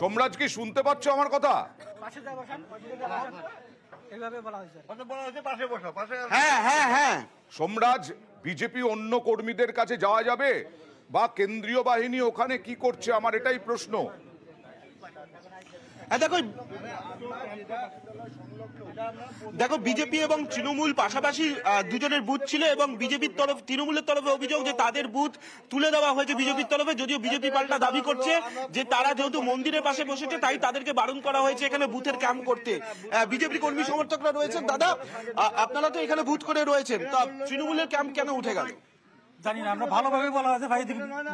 সোমরাজ কি শুনতে পাচ্ছ আমার কথা হ্যাঁ হ্যাঁ হ্যাঁ সোমরাজ বিজেপি অন্য কর্মীদের কাছে যাওয়া যাবে বা কেন্দ্রীয় বাহিনী ওখানে কি করছে আমার এটাই প্রশ্ন দেখো দেখো বিজেপি এবং তৃণমূল পাশাপাশি দুজনের বুথ ছিল এবং বিজেপির তরফ তৃণমূলের তরফে অভিযোগ যে তাদের বুথ তুলে দেওয়া হয়েছে বিজেপির তরফে যদিও বিজেপি পাল্টা দাবি করছে যে তারা যেহেতু মন্দিরের পাশে বসেছে তাই তাদেরকে বারণ করা হয়েছে এখানে বুথের ক্যাম্প করতে বিজেপি কর্মী সমর্থকরা রয়েছেন দাদা আপনারা তো এখানে বুথ করে রয়েছেন তা তৃণমূলের ক্যাম্প কেন উঠে গেল জানি না আমরা ভালোভাবে বলা আছে ভাই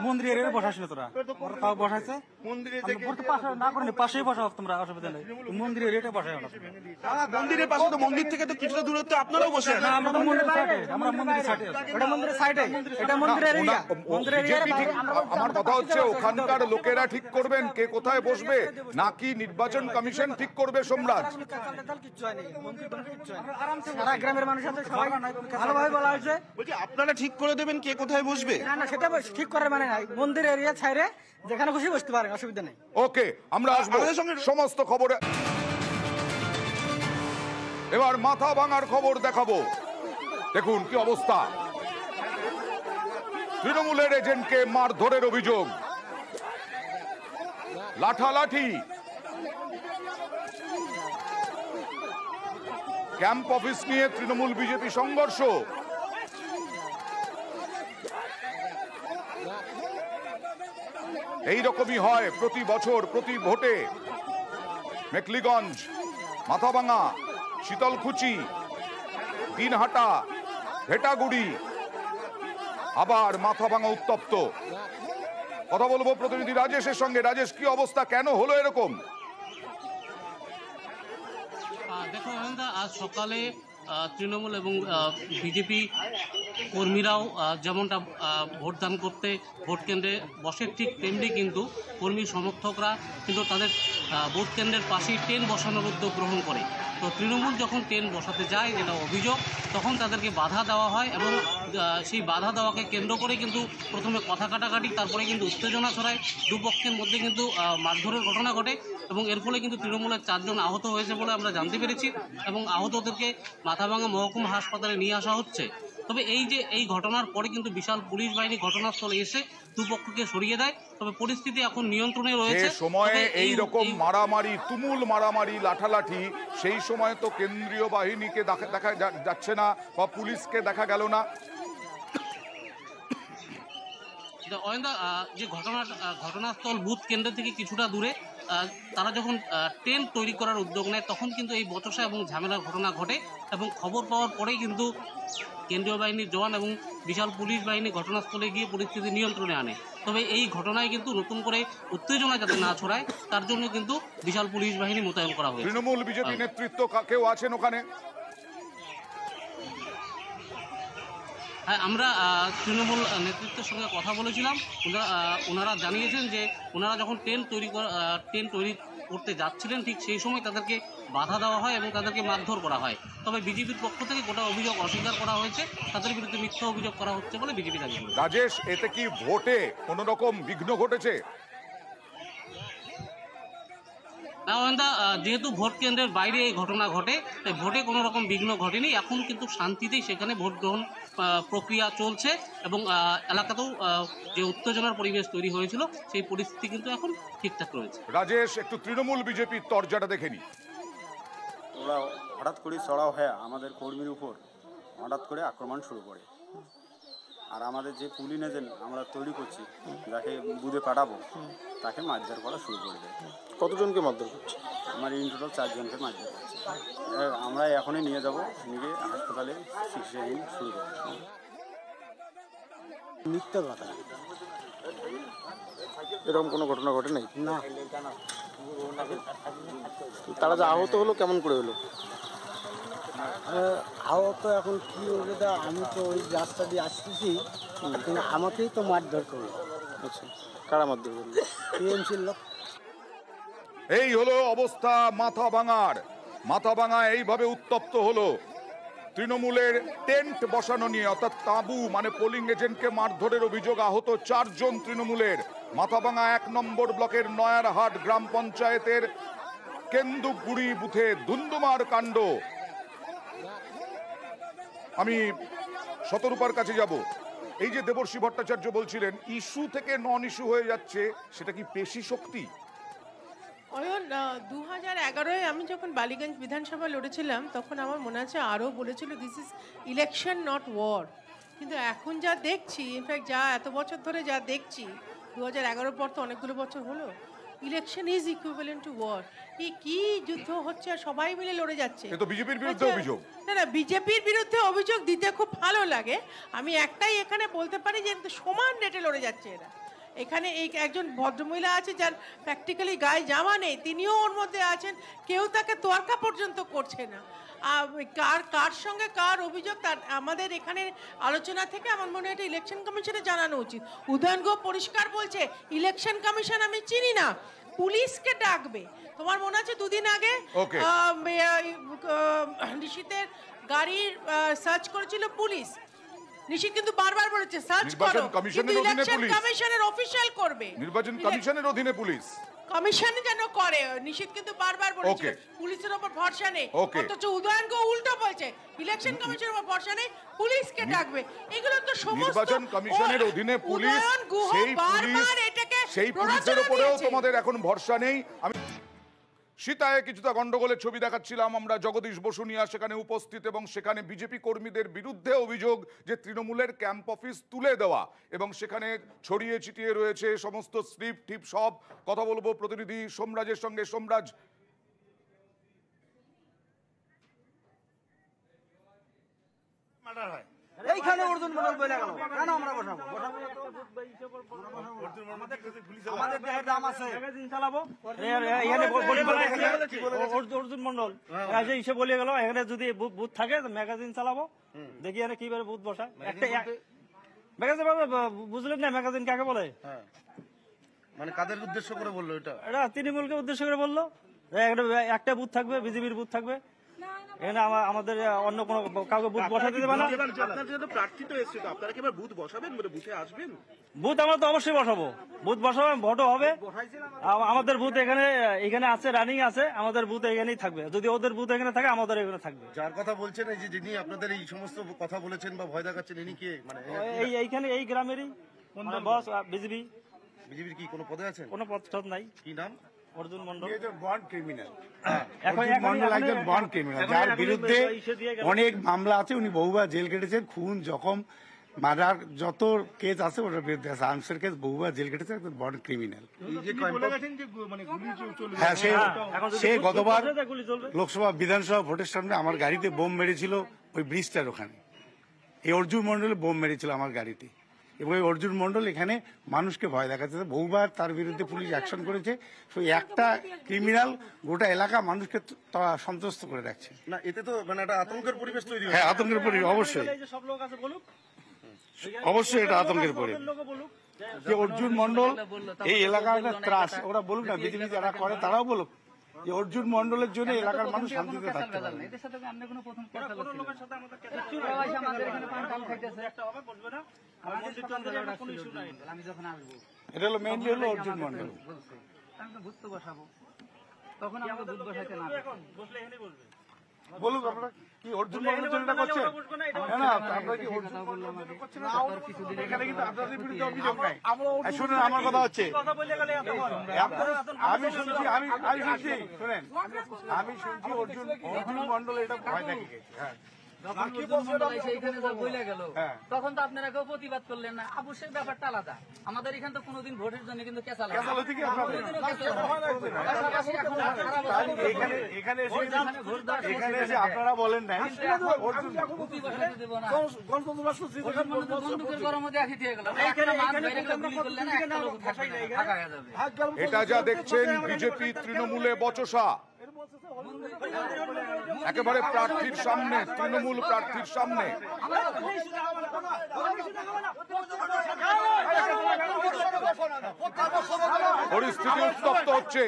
মন্দিরে এর বসাছিল তোরা তাও বসাইছে মন্দিরে থেকে পাশে না করলে পাশেই বসাও তোমরা অসুবিধা নাই মন্দিরে রেটে বসাও না মন্দিরের পাশে তো মন্দির থেকে তো কিছুটা দূরত্ব আপনারাও বসে না আমরা তো মন্দিরের সাইডে আমরা মন্দিরের সাইডে এটা মন্দিরের সাইডে এটা মন্দিরের এরিয়া মন্দিরের এরিয়া আমার কথা হচ্ছে ওখানকার লোকেরা ঠিক করবেন কে কোথায় বসবে নাকি নির্বাচন কমিশন ঠিক করবে সম্রাট সারা গ্রামের মানুষের সবাই ভালোভাবে বলা হয়েছে আপনারা ঠিক করে দেবেন কে কোথায় বসবে না না সেটা ঠিক করার মানে নাই মন্দির এরিয়া ছাইরে যেখানে খুশি বসতে অসুবিধা নেই ওকে আমরা আসবো সমস্ত এবার মাথা ভাঙার খবর দেখাবো দেখুন কি অবস্থা তৃণমূলের এজেন্টকে মারধরের অভিযোগ লাঠালাঠি ক্যাম্প অফিস নিয়ে তৃণমূল বিজেপি সংঘর্ষ এই রকমই হয় প্রতি বছর প্রতি ভোটে মেকলিগঞ্জ মাথাভাঙা শীতলকুচি দিনহাটা ভেটাগুড়ি আবার মাথাভাঙা উত্তপ্ত কথা বলবো প্রতিনিধি রাজেশের সঙ্গে রাজেশ কি অবস্থা কেন হলো এরকম দেখো আজ সকালে তৃণমূল এবং বিজেপি কর্মীরাও যেমনটা ভোটদান করতে ভোট কেন্দ্রে বসে ঠিক তেমনি কিন্তু কর্মী সমর্থকরা কিন্তু তাদের ভোট কেন্দ্রের পাশেই ট্রেন বসানোর উদ্যোগ গ্রহণ করে তো তৃণমূল যখন ট্রেন বসাতে যায় যেটা অভিযোগ তখন তাদেরকে বাধা দেওয়া হয় এবং সেই বাধা দেওয়াকে কেন্দ্র করে কিন্তু প্রথমে কথা কাটাকাটি তারপরে কিন্তু উত্তেজনা ছড়ায় দুপক্ষের মধ্যে কিন্তু মারধরের ঘটনা ঘটে এবং এর ফলে কিন্তু তৃণমূলের চারজন আহত হয়েছে বলে আমরা জানতে পেরেছি এবং আহতদেরকে মাথাভাঙা মহকুমা হাসপাতালে নিয়ে আসা হচ্ছে তবে এই যে এই ঘটনার পরে কিন্তু বিশাল পুলিশ বাহিনী ঘটনাস্থলে এসে দুপক্ষকে সরিয়ে দেয় তবে পরিস্থিতি এখন নিয়ন্ত্রণে রয়েছে সময়ে এই রকম মারামারি তুমুল মারামারি লাঠালাঠি সেই সময় তো কেন্দ্রীয় বাহিনীকে দেখা দেখা যাচ্ছে না বা পুলিশকে দেখা গেল না অয়েন্দা যে ঘটনা ঘটনাস্থল বুথ কেন্দ্র থেকে কিছুটা দূরে তারা যখন ট্রেন তৈরি করার উদ্যোগ নেয় তখন কিন্তু এই বচসা এবং ঝামেলার ঘটনা ঘটে এবং খবর পাওয়ার পরেই কিন্তু কেন্দ্রীয় বাহিনীর জওয়ান এবং বিশাল পুলিশ বাহিনী ঘটনাস্থলে গিয়ে পরিস্থিতি নিয়ন্ত্রণে আনে তবে এই ঘটনায় কিন্তু নতুন করে উত্তেজনা যাতে না ছড়ায় তার জন্য কিন্তু বিশাল পুলিশ বাহিনী মোতায়েন করা হয়েছে তৃণমূল বিজেপি হ্যাঁ। নেতৃত্ব কেউ আছেন ওখানে হ্যাঁ, আমরা তৃণমূল নেতৃত্বের সঙ্গে কথা বলেছিলাম ওনারা ওনারা জানিয়েছেন যে ওনারা যখন ট্রেন তৈরি করা ট্রেন তৈরি করতে যাচ্ছিলেন ঠিক সেই সময় তাদেরকে বাধা দেওয়া হয় এবং তাদেরকে মারধর করা হয় তবে বিজেপির পক্ষ থেকে গোটা অভিযোগ অস্বীকার করা হয়েছে তাদের বিরুদ্ধে মিথ্যা অভিযোগ করা হচ্ছে বলে বিজেপি দাবি রাজেশ এতে কি ভোটে কোনো রকম বিঘ্ন ঘটেছে দা মানে যেহেতু ভোট কেন্দ্রের বাইরে এই ঘটনা ঘটে তাই ভোটে কোনো রকম বিঘ্ন ঘটেনি এখন কিন্তু শান্তিতেই সেখানে ভোট গ্রহণ প্রক্রিয়া চলছে এবং এলাকাতেও যে উত্তেজনার পরিবেশ তৈরি হয়েছিল সেই পরিস্থিতি কিন্তু এখন ঠিকঠাক রয়েছে রাজেশ একটু তৃণমূল বিজেপির তরজাটা দেখেনি ওরা হঠাৎ করে চড়াও হয়ে হ্যাঁ, আমাদের কর্মীর উপর হঠাৎ করে আক্রমণ শুরু করে আর আমাদের যে পুলিন এজেন্ট আমরা তৈরি করছি যাকে বুধে পাঠাবো তাকে মারধর করা শুরু করে দেয় কতজনকে মারধর করছে আমার ইন টোটাল চারজনকে মারধর করছে আমরা এখনই নিয়ে যাব নিয়ে হাসপাতালে চিকিৎসাহীন শুরু করবো মিথ্যা কথা এরকম কোনো ঘটনা ঘটে নাই না তারা যে আহত হলো কেমন করে হলো আহত এখন কি হবে দা আমি তো ওই রাস্তা দিয়ে আসতেছি কিন্তু আমাকেই তো মারধর করলো আচ্ছা কারা মারধর করলো টিএমসির লোক এই হলো অবস্থা মাথা ভাঙার মাথা ভাঙা এইভাবে উত্তপ্ত হলো তৃণমূলের টেন্ট বসানো নিয়ে অর্থাৎ তাঁবু মানে পোলিং এজেন্টকে মারধরের অভিযোগ আহত চারজন তৃণমূলের মাথাভাঙা এক নম্বর ব্লকের নয়ারহাট গ্রাম পঞ্চায়েতের কেন্দুগুড়ি বুথে ধুন্দুমার কাণ্ড আমি শতরূপার কাছে যাব এই যে দেবর্ষী ভট্টাচার্য বলছিলেন ইস্যু থেকে নন ইস্যু হয়ে যাচ্ছে সেটা কি পেশি শক্তি অয়ন দু হাজার এগারোয় আমি যখন বালিগঞ্জ বিধানসভা লড়েছিলাম তখন আমার মনে আছে আরও বলেছিল this is election not war কিন্তু এখন যা দেখছি ইনফ্যাক্ট যা এত বছর ধরে যা দেখছি দু হাজার এগারোর পর তো অনেকগুলো বছর হলো election is equivalent to war কি কি যুদ্ধ হচ্ছে আর সবাই মিলে লড়ে যাচ্ছে তো বিজেপির বিরুদ্ধে অভিযোগ না না বিজেপির বিরুদ্ধে অভিযোগ দিতে খুব ভালো লাগে আমি একটাই এখানে বলতে পারি যে সমান রেটে লড়ে যাচ্ছে এরা এখানে এই একজন ভদ্রমহিলা আছে যার প্র্যাকটিক্যালি গায়ে জামা নেই তিনিও ওর মধ্যে আছেন কেউ তাকে তোয়ার্কা পর্যন্ত করছে না কার কার সঙ্গে কার অভিযোগ তার আমাদের এখানে আলোচনা থেকে আমার মনে হয় ইলেকশন কমিশনে জানানো উচিত উদয়ন গো পরিষ্কার বলছে ইলেকশন কমিশন আমি চিনি না পুলিশকে ডাকবে তোমার মনে আছে দুদিন আগে ঋষিতের গাড়ির সার্চ করেছিল পুলিশ নিশি কিন্তু বারবার বলেছে সার্চ করো কমিশনের অধীনে পুলিশ কমিশনের অফিশিয়াল করবে নির্বাচন কমিশনের অধীনে পুলিশ কমিশন যেন করে নিশিত কিন্তু বারবার বলেছে পুলিশের উপর ভরসা নেই অথচ গো উল্টো বলছে ইলেকশন কমিশনের উপর ভরসা নেই পুলিশকে ডাকবে এগুলো তো সমস্ত নির্বাচন কমিশনের অধীনে পুলিশ সেই পুলিশ সেই পুলিশের উপরেও তোমাদের এখন ভরসা নেই আমি সীতায় কিছুটা গন্ডগোলের ছবি দেখাচ্ছিলাম আমরা জগদীশ বসুনিয়া সেখানে উপস্থিত এবং সেখানে বিজেপি কর্মীদের বিরুদ্ধে অভিযোগ যে তৃণমূলের ক্যাম্প অফিস তুলে দেওয়া এবং সেখানে ছড়িয়ে ছিটিয়ে রয়েছে সমস্ত স্লিপ টিপ সব কথা বলবো প্রতিনিধি সোমরাজের সঙ্গে সোমরাজ মার্ডার হয় এইখানে অর্জুন মন্ডল বলে গেল কেন আমরা বসাবো আমাদের দেহের দাম আছে অর্জুন মন্ডল হ্যাঁ, বলে গেল এখানে যদি বুথ থাকে ম্যাগাজিন চালাবো দেখি এখানে কিভাবে বুথ বসা একটা ম্যাগাজিন বুঝলেন না ম্যাগাজিন কাকে বলে হ্যাঁ। মানে কাদের উদ্দেশ্য করে বললো এটা এটা তৃণমূলকে উদ্দেশ্য করে বললো একটা বুথ থাকবে বিজেপির বুথ থাকবে আমাদের অন্য কাউকে বুথ বসাতে দেবে না প্রার্থী তো আপনারা কি বুথ বসাবেন বুথে আসবেন বুথ আমরা তো অবশ্যই বসাবো বুথ বসাবো হবে আমাদের বুথ এখানে এখানে আছে রানিং আছে আমাদের বুথ এখানেই থাকবে যদি ওদের বুথ এখানে থাকে আমাদের এখানে থাকবে যার কথা বলছেন এই যে যিনি আপনাদের এই সমস্ত কথা বলেছেন বা ভয় দেখাচ্ছেন ইনি কে মানে এই এইখানে এই গ্রামেরই বস বিজেপি বিজেপির কি কোনো পদে আছে কোনো পদ নাই কি নাম অর্জুন মন্ডল বন্ড ক্রিমিনাল যার বিরুদ্ধে অনেক মামলা আছে উনি বহুবার জেল কেটেছেন খুন জখম মার্ডার যত কেস আছে ওটার বিরুদ্ধে আছে কেস বহুবার জেল কেটেছে একজন বন্ড ক্রিমিনাল মানে হ্যাঁ সে হ্যাঁ, গতবার লোকসভা বিধানসভা ভোটের সামনে আমার গাড়িতে বোম মেরেছিল ওই ব্রিজটার ওখানে এই অর্জুন মন্ডলে বোম মেরেছিল আমার গাড়িতে এবং এই অর্জুন মন্ডল এখানে মানুষকে ভয় দেখাচ্ছে বহুবার তার বিরুদ্ধে পুলিশ অ্যাকশন করেছে তো একটা ক্রিমিনাল গোটা এলাকা মানুষকে সন্তুষ্ট করে রাখছে না এতে তো মানে একটা আতঙ্কের পরিবেশ তৈরি হ্যাঁ আতঙ্কের পরিবেশ হ্যাঁ, অবশ্যই অবশ্যই এটা আতঙ্কের পরিবেশ যে অর্জুন মন্ডল এই এলাকার ত্রাস ওরা বলুক না বিজেপি যারা করে তারাও বলুক যে অর্জুন মন্ডলের জন্য এলাকার মানুষ শান্তিতে থাকতে পারে এটা হলো মেইনলি হলো অর্জুন মন্ডল তখন আমাকে দুধ বসাইতে না বসলে এখানে বলবে বলুন আপনারা কি অর্জুন সমালোচনাটা করছেন না আপনারা কি অর্জুন সমালোচনা এখানে কিন্তু আপনাদের বিরুদ্ধে অভিযোগ নাই শুনুন আমার কথা হচ্ছে আমি শুনছি আমি আমি শুনছি শুনেন আমি শুনছি অর্জুন অর্জুন মন্ডল এটা ভয় দেখে গেছে হ্যাঁ হ্যাঁ। তখন তো আপনারা কেউ প্রতিবাদ করলেন না অবশ্যই ব্যাপারটা আলাদা আমাদের এখানে তো কোনোদিন ভোটের জন্য কিন্তু কেঁচাল এখানে আপনারা বলেন হ্যাঁ, হ্যাঁ, এটা যা দেখছেন বিজেপি তৃণমূলে বচসা একেবারে প্রার্থীর সামনে তৃণমূল প্রার্থীর সামনে পরিস্থিতি উত্তপ্ত হচ্ছে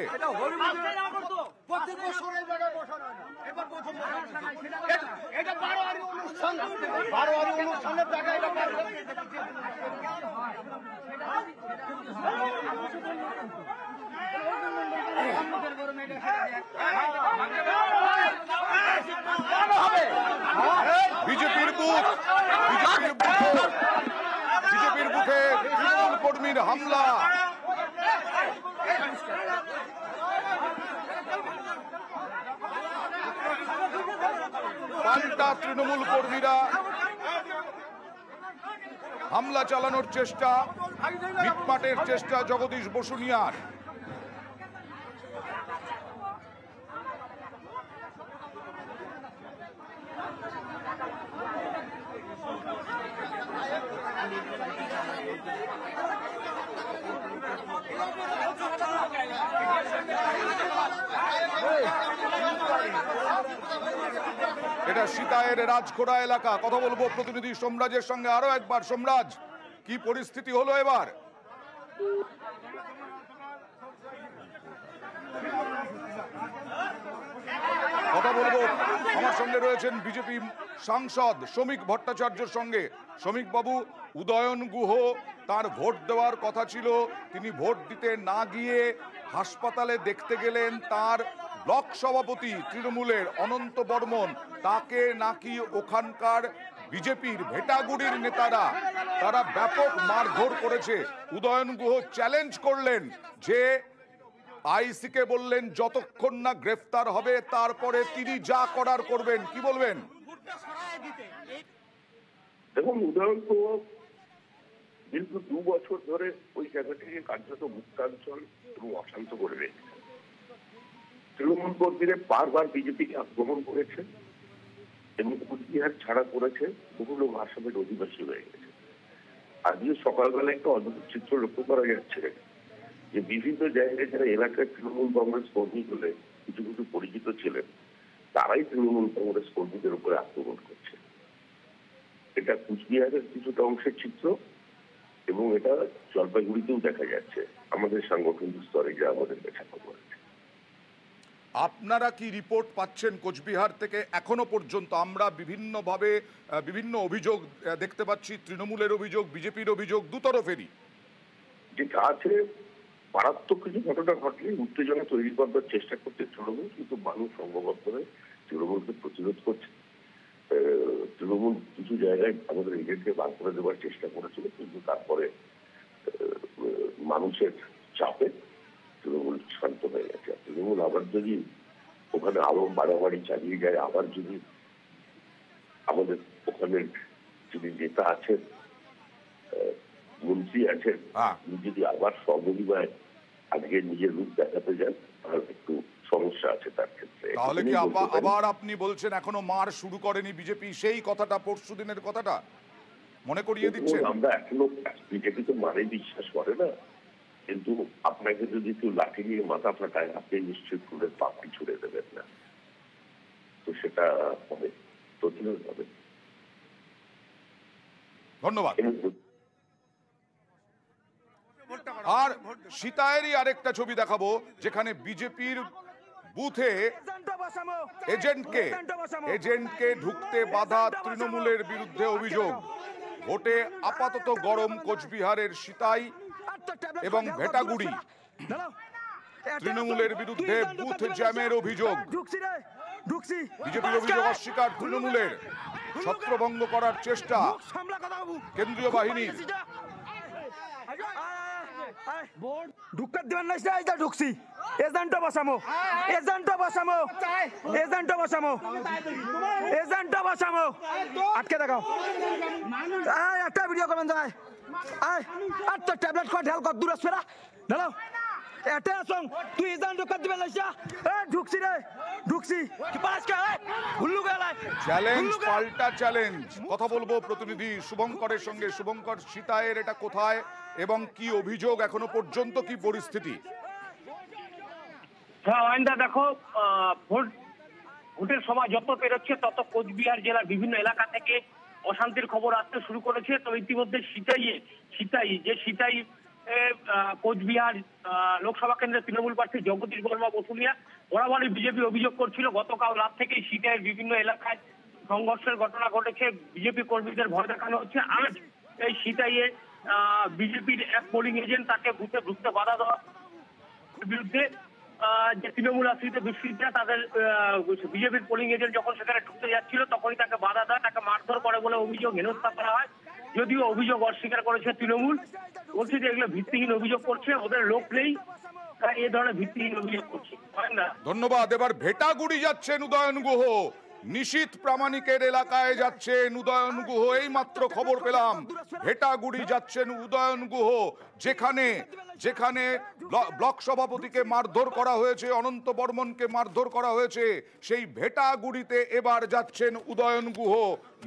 বিজেপির বুথ বিজেপির বিজেপির বুথে তৃণমূল কর্মীর হামলা পাল্টা তৃণমূল কর্মীরা হামলা চালানোর চেষ্টা মিটমাটের চেষ্টা জগদীশ বসুনিয়ার এটা সীতায়ের রাজখোড়া এলাকা কথা বলবো প্রতিনিধি সম্রাজের সঙ্গে আরো একবার সম্রাজ কি পরিস্থিতি হলো এবার কথা বলবো আমার সঙ্গে রয়েছেন বিজেপি সাংসদ শ্রমিক ভট্টাচার্যর সঙ্গে শ্রমিক বাবু উদয়ন গুহ তার ভোট দেওয়ার কথা ছিল তিনি ভোট দিতে না গিয়ে হাসপাতালে দেখতে গেলেন তার ব্লক সভাপতি তৃণমূলের অনন্ত বর্মন তাকে নাকি ওখানকার বিজেপির ভেটাগুড়ির নেতারা তারা ব্যাপক মারধর করেছে উদয়ন গুহ চ্যালেঞ্জ করলেন যে আইসিকে বললেন যতক্ষণ না গ্রেফতার হবে তারপরে তিনি যা করার করবেন কি বলবেন দেখুন উদয়ন গুহ দীর্ঘ দু বছর ধরে ওই জায়গাটিকে কার্যত মুক্তাঞ্চল অশান্ত করবে তৃণমূল কর্মীরে বারবার বিজেপিকে আক্রমণ করেছে এবং কুচবিহার ছাড়া করেছে বহু লোক আসামের অধিবাসী হয়ে গেছে আজকে সকালবেলা একটা অদ্ভুত চিত্র লক্ষ্য করা যাচ্ছে যে বিভিন্ন জায়গায় যারা এলাকার তৃণমূল কংগ্রেস কর্মী হলে কিছু কিছু পরিচিত ছিলেন তারাই তৃণমূল কংগ্রেস কর্মীদের উপরে আক্রমণ করছে এটা কুচবিহারের কিছুটা অংশের চিত্র এবং এটা জলপাইগুড়িতেও দেখা যাচ্ছে আমাদের সাংগঠনিক স্তরে যা আমাদের দেখা খবর আপনারা কি রিপোর্ট পাচ্ছেন কোচবিহার থেকে এখনো পর্যন্ত আমরা বিভিন্নভাবে বিভিন্ন অভিযোগ দেখতে পাচ্ছি তৃণমূলের অভিযোগ বিজেপির অভিযোগ দুতরফেরই যেটা আছে মারাত্মক কিছু ঘটনা ঘটলে উত্তেজনা তৈরি করবার চেষ্টা করছে তৃণমূল কিন্তু মানুষ সংঘবদ্ধ তৃণমূলকে প্রতিরোধ করছে তৃণমূল কিছু জায়গায় আমাদের এজেন্টকে বার করে দেওয়ার চেষ্টা করেছিল কিন্তু তারপরে মানুষের চাপে তৃণমূল শান্ত হয়ে গেছে তৃণমূল আবার যদি ওখানে আরো বাড়াবাড়ি চালিয়ে যায় আবার যদি আমাদের ওখানে যদি নেতা আছেন মন্ত্রী আছেন হ্যাঁ। যদি আবার সপরিবায় আজকে নিজের রূপ দেখাতে যান তাহলে একটু সমস্যা আছে তার ক্ষেত্রে তাহলে কি আবার আপনি বলছেন এখনো মার শুরু করেনি বিজেপি সেই কথাটা পরশু দিনের কথাটা মনে করিয়ে দিচ্ছেন আমরা এখনো বিজেপি তো মারে বিশ্বাস করে না কিন্তু আপনাকে যদি কেউ লাঠি নিয়ে মাথা ফাটায় আপনি নিশ্চিত করে পাপড়ি ছুড়ে দেবেন না তো সেটা হবে প্রতিরোধ হবে ধন্যবাদ আর সীতায়েরই আরেকটা ছবি দেখাবো যেখানে বিজেপির বুথে এজেন্টকে এজেন্টকে ঢুকতে বাধা তৃণমূলের বিরুদ্ধে অভিযোগ ভোটে আপাতত গরম কোচবিহারের সীতাই এবং ভেটাগুড়ি তৃণমূলের বিরুদ্ধে বুথ জ্যামের অভিযোগ বিজেপির অভিযোগ অস্বীকার তৃণমূলের ছত্রভঙ্গ করার চেষ্টা কেন্দ্রীয় বাহিনীর আটকে দেখাও একটা ভিডিও করবেন যায় এটা কথা বলবো প্রতিনিধি শুভঙ্করের সঙ্গে শুভঙ্কর সীতায়ের এটা কোথায় এবং কি অভিযোগ এখনো পর্যন্ত কি পরিস্থিতি হ্যাঁ দেখো ভোট ভোটের সময় যত পেরোচ্ছে তত কোচবিহার জেলার বিভিন্ন এলাকা থেকে অশান্তির খবর আসতে শুরু করেছে তো ইতিমধ্যে সিতাইয়ে সিতাই যে সিতাই কোচবিহার লোকসভা কেন্দ্রের তৃণমূল প্রার্থী জগদীশ বর্মা বসুলিয়া বরাবরই বিজেপি অভিযোগ করছিল গতকাল রাত থেকে সিটাইয়ের বিভিন্ন এলাকায় সংঘর্ষের ঘটনা ঘটেছে বিজেপি কর্মীদের ভয় দেখানো হচ্ছে আজ এই সিতাইয়ে বিজেপির এক পোলিং এজেন্ট তাকে বুথে ঢুকতে বাধা দেওয়া বিরুদ্ধে যে তৃণমূল আশ্রিত দুষ্কৃতীরা তাদের বিজেপির পোলিং এজেন্ট যখন সেখানে ঢুকতে যাচ্ছিল তখনই তাকে বাধা দেয় তাকে মারধর করে বলে অভিযোগ হেনস্থা করা হয় যদিও অভিযোগ অস্বীকার করেছে তৃণমূল বলছে যে এগুলো ভিত্তিহীন অভিযোগ করছে ওদের লোক নেই এ ধরনের ভিত্তিহীন অভিযোগ করছে ধন্যবাদ এবার ভেটাগুড়ি যাচ্ছেন উদয়ন গুহ নিশীত প্রামাণিকের এলাকায় যাচ্ছেন উদয়ন গুহ এই মাত্র খবর পেলাম ভেটাগুড়ি যাচ্ছেন উদয়ন গুহ যেখানে যেখানে ব্লক সভাপতিকে মারধর করা হয়েছে অনন্ত বর্মনকে মারধর করা হয়েছে সেই ভেটাগুড়িতে এবার যাচ্ছেন উদয়ন গুহ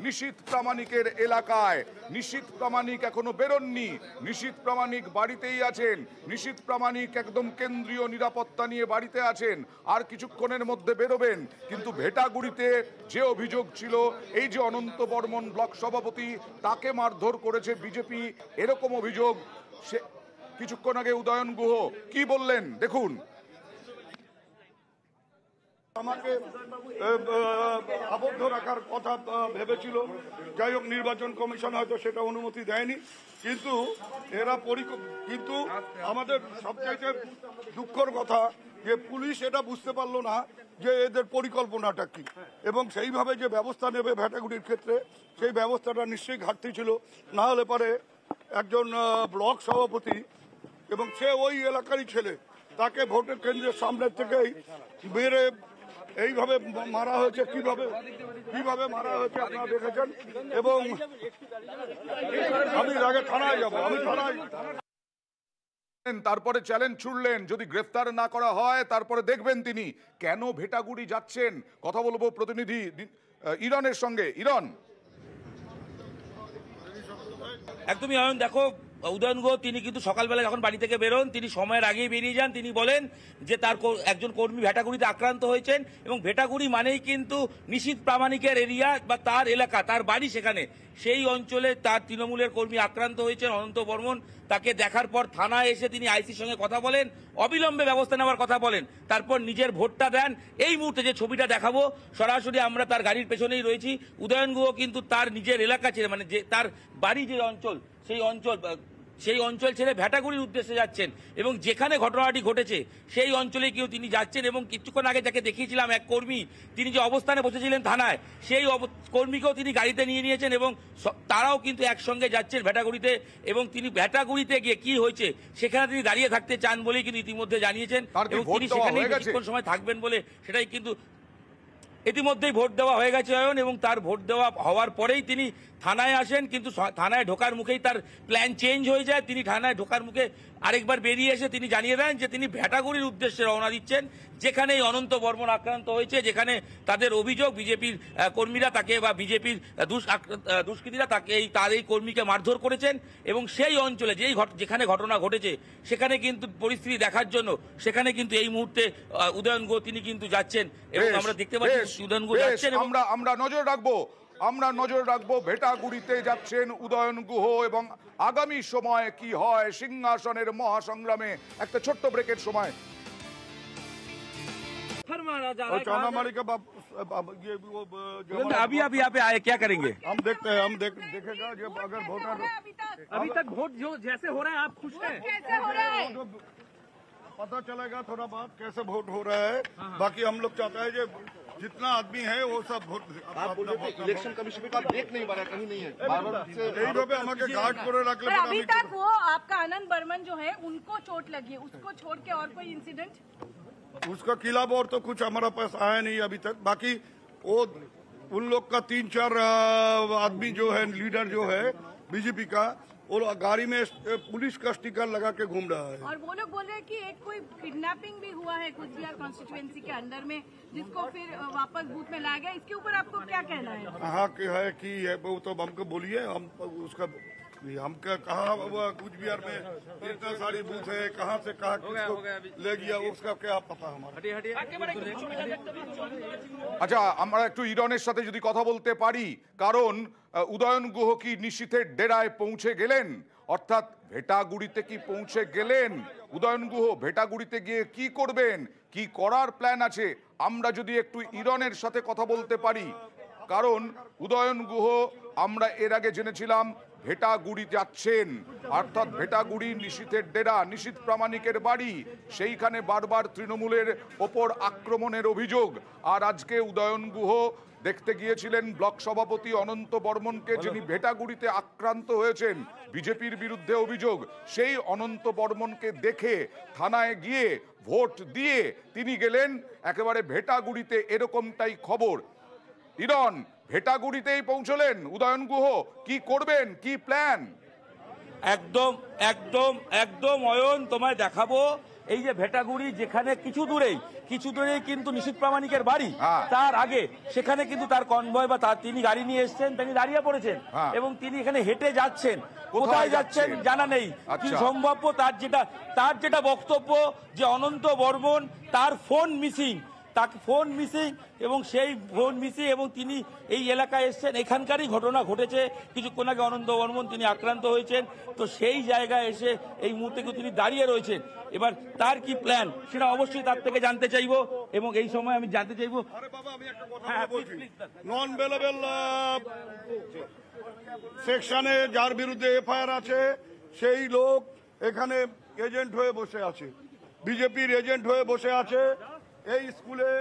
নিশীত প্রামাণিকের এলাকায় নিশীত প্রামাণিক এখনো বেরোননি নিশীত প্রামাণিক বাড়িতেই আছেন নিশীত প্রামাণিক একদম কেন্দ্রীয় নিরাপত্তা নিয়ে বাড়িতে আছেন আর কিছুক্ষণের মধ্যে বেরোবেন কিন্তু ভেটাগুড়িতে যে অভিযোগ ছিল এই যে অনন্ত বর্মন ব্লক সভাপতি তাকে মারধর করেছে বিজেপি এরকম অভিযোগ সে কিছুক্ষণ আগে উদয়ন গুহ কি বললেন দেখুন আমাকে আবদ্ধ রাখার কথা ভেবেছিল যাই হোক নির্বাচন কমিশন হয়তো সেটা অনুমতি দেয়নি কিন্তু এরা পরি কিন্তু আমাদের সবচাইতে দুঃখর কথা যে পুলিশ এটা বুঝতে পারলো না যে এদের পরিকল্পনাটা কি এবং সেইভাবে যে ব্যবস্থা নেবে ভ্যাটাগুড়ির ক্ষেত্রে সেই ব্যবস্থাটা নিশ্চয়ই ঘাটতি ছিল না হলে পরে একজন ব্লক সভাপতি এবং সে ওই এলাকারই ছেলে তাকে ভোটের কেন্দ্রের সামনে থেকেই বেড়ে এইভাবে মারা হয়েছে কিভাবে কিভাবে মারা হয়েছে আপনারা দেখেছেন এবং আমি আগে থানায় যাব আমি থানায় তারপরে চ্যালেঞ্জ ছুড়লেন যদি গ্রেফতার না করা হয় তারপরে দেখবেন তিনি কেন ভেটাগুড়ি যাচ্ছেন কথা বলবো প্রতিনিধি ইরনের সঙ্গে ইরন একদমই আয়ন দেখো উদয়ন গো তিনি কিন্তু সকালবেলা যখন বাড়ি থেকে বেরোন তিনি সময়ের আগেই বেরিয়ে যান তিনি বলেন যে তার একজন কর্মী ভেটাগুড়িতে আক্রান্ত হয়েছেন এবং ভেটাগুড়ি মানেই কিন্তু নিশীত প্রামাণিকের এরিয়া বা তার এলাকা তার বাড়ি সেখানে সেই অঞ্চলে তার তৃণমূলের কর্মী আক্রান্ত হয়েছেন অনন্ত বর্মন তাকে দেখার পর থানায় এসে তিনি আইসির সঙ্গে কথা বলেন অবিলম্বে ব্যবস্থা নেওয়ার কথা বলেন তারপর নিজের ভোটটা দেন এই মুহূর্তে যে ছবিটা দেখাবো সরাসরি আমরা তার গাড়ির পেছনেই রয়েছি উদয়ন গুহ কিন্তু তার নিজের এলাকা ছিল মানে যে তার বাড়ি যে অঞ্চল সেই অঞ্চল সেই অঞ্চল ছেড়ে ভ্যাটাগুড়ির উদ্দেশ্যে যাচ্ছেন এবং যেখানে ঘটনাটি ঘটেছে সেই অঞ্চলে কেউ তিনি যাচ্ছেন এবং কিছুক্ষণ আগে যাকে দেখিয়েছিলাম এক কর্মী তিনি যে অবস্থানে বসেছিলেন থানায় সেই কর্মীকেও তিনি গাড়িতে নিয়ে নিয়েছেন এবং তারাও কিন্তু একসঙ্গে যাচ্ছেন ভ্যাটাগুড়িতে এবং তিনি ভ্যাটাগুড়িতে গিয়ে কি হয়েছে সেখানে তিনি দাঁড়িয়ে থাকতে চান বলেই কিন্তু ইতিমধ্যে জানিয়েছেন এবং তিনি সেখানে কিছুক্ষণ সময় থাকবেন বলে সেটাই কিন্তু ইতিমধ্যেই ভোট দেওয়া হয়ে গেছে অয়ন এবং তার ভোট দেওয়া হওয়ার পরেই তিনি থানায় আসেন কিন্তু থানায় ঢোকার মুখেই তার প্ল্যান চেঞ্জ হয়ে যায় তিনি থানায় ঢোকার মুখে আরেকবার বেরিয়ে এসে তিনি জানিয়ে দেন যে তিনি ভেটাগুড়ির উদ্দেশ্যে রওনা দিচ্ছেন যেখানে এই অনন্ত বর্মন আক্রান্ত হয়েছে যেখানে তাদের অভিযোগ বিজেপির কর্মীরা তাকে বা বিজেপির দুষ্কৃতীরা তাকে এই তার এই কর্মীকে মারধর করেছেন এবং সেই অঞ্চলে যেই যেখানে ঘটনা ঘটেছে সেখানে কিন্তু পরিস্থিতি দেখার জন্য সেখানে কিন্তু এই মুহূর্তে উদয়ন গো তিনি কিন্তু যাচ্ছেন এবং আমরা দেখতে পাচ্ছি উদয়ন গো যাচ্ছেন আমরা আমরা নজর রাখবো আমরা নজর রাখবো ভেটাগুড়িতে যাচ্ছেন উদয়ন গুহ এবং আগামী সময়ে কি হয় সিংহাসনের মহাসংগ্রামে একটা ছোট্ট ব্রেকের সময় বাকি হম চাতে जितना आदमी है वो सब ভোট इलेक्शन कमीशन का नहीं पा कहीं नहीं है बार बार अभी तक वो आपका आनंद बर्मन जो है उनको चोट लगी उसको छोड़ के और कोई इंसिडेंट उसका किला और तो कुछ हमारा पास आया नहीं अभी तक बाकी वो उन लोग का तीन चार आदमी जो है लीडर जो है बीजेपी का और गाड़ी में पुलिस का स्टिकर लगा के घूम रहा है और वो लोग बोल रहे हैं कि एक कोई किडनैपिंग भी हुआ है कुचबिहार कॉन्स्टिट्यूएंसी के अंदर में जिसको फिर वापस बूथ में लाया गया इसके ऊपर आपको क्या कहना है हाँ कि है कि है वो तो हमको बोलिए हम उसका हम कहा कुछ बिहार में इतना सारी बूथ है कहाँ से कहा किसको ले गया उसका क्या पता हमारा अच्छा हमारा एक ইরনের সাথে যদি কথা বলতে উদয়ন গুহ কি নিশীথের ডেরায় পৌঁছে গেলেন অর্থাৎ ভেটাগুড়িতে কি পৌঁছে গেলেন উদয়ন গুহ ভেটাগুড়িতে গিয়ে কি করবেন কি করার প্ল্যান আছে আমরা যদি একটু ইরনের সাথে কথা বলতে পারি কারণ উদয়ন গুহ আমরা এর আগে জেনেছিলাম ভেটাগুড়ি যাচ্ছেন অর্থাৎ ভেটাগুড়ি নিশীথের ডেরা নিশীথ প্রামাণিকের বাড়ি সেইখানে বারবার তৃণমূলের ওপর আক্রমণের অভিযোগ আর আজকে উদয়ন গুহ দেখতে গিয়েছিলেন ব্লক সভাপতি অনন্ত বর্মনকে যিনি ভেটাগুড়িতে আক্রান্ত হয়েছেন বিজেপির বিরুদ্ধে অভিযোগ সেই অনন্ত বর্মনকে দেখে থানায় গিয়ে ভোট দিয়ে তিনি গেলেন একেবারে ভেটাগুড়িতে এরকমটাই খবর ইরন ভেটাগুড়িতেই পৌঁছলেন উদয়ন গুহ কি করবেন কি প্ল্যান একদম একদম একদম অয়ন তোমায় দেখাবো এই যে ভেটাগুড়ি যেখানে কিছু দূরেই কিছু দূরেই কিন্তু নিশীত প্রামাণিকের বাড়ি হ্যাঁ। তার আগে সেখানে কিন্তু তার কনভয় বা তার তিনি গাড়ি নিয়ে এসছেন তিনি দাঁড়িয়ে পড়েছেন হ্যাঁ। এবং তিনি এখানে হেঁটে যাচ্ছেন কোথায় যাচ্ছেন জানা নেই আচ্ছা। কি সম্ভাব্য তার যেটা তার যেটা বক্তব্য যে অনন্ত বর্মন তার ফোন মিসিং তাকে ফোন মিসিং এবং সেই ফোন মিসিং এবং তিনি এই এলাকায় এসছেন এখানকারই ঘটনা ঘটেছে কিছুক্ষণ আগে অনন্ত বর্মন তিনি আক্রান্ত হয়েছেন তো সেই জায়গায় এসে এই মুহূর্তে তিনি দাঁড়িয়ে রয়েছেন এবার তার কি প্ল্যান সেটা অবশ্যই তার থেকে জানতে চাইব এবং এই সময় আমি জানতে চাইবো নন সেকশনে হ্যাঁ, যার বিরুদ্ধে এফআইআর আছে সেই লোক এখানে এজেন্ট হয়ে বসে আছে বিজেপির এজেন্ট হয়ে বসে আছে এই স্কুলে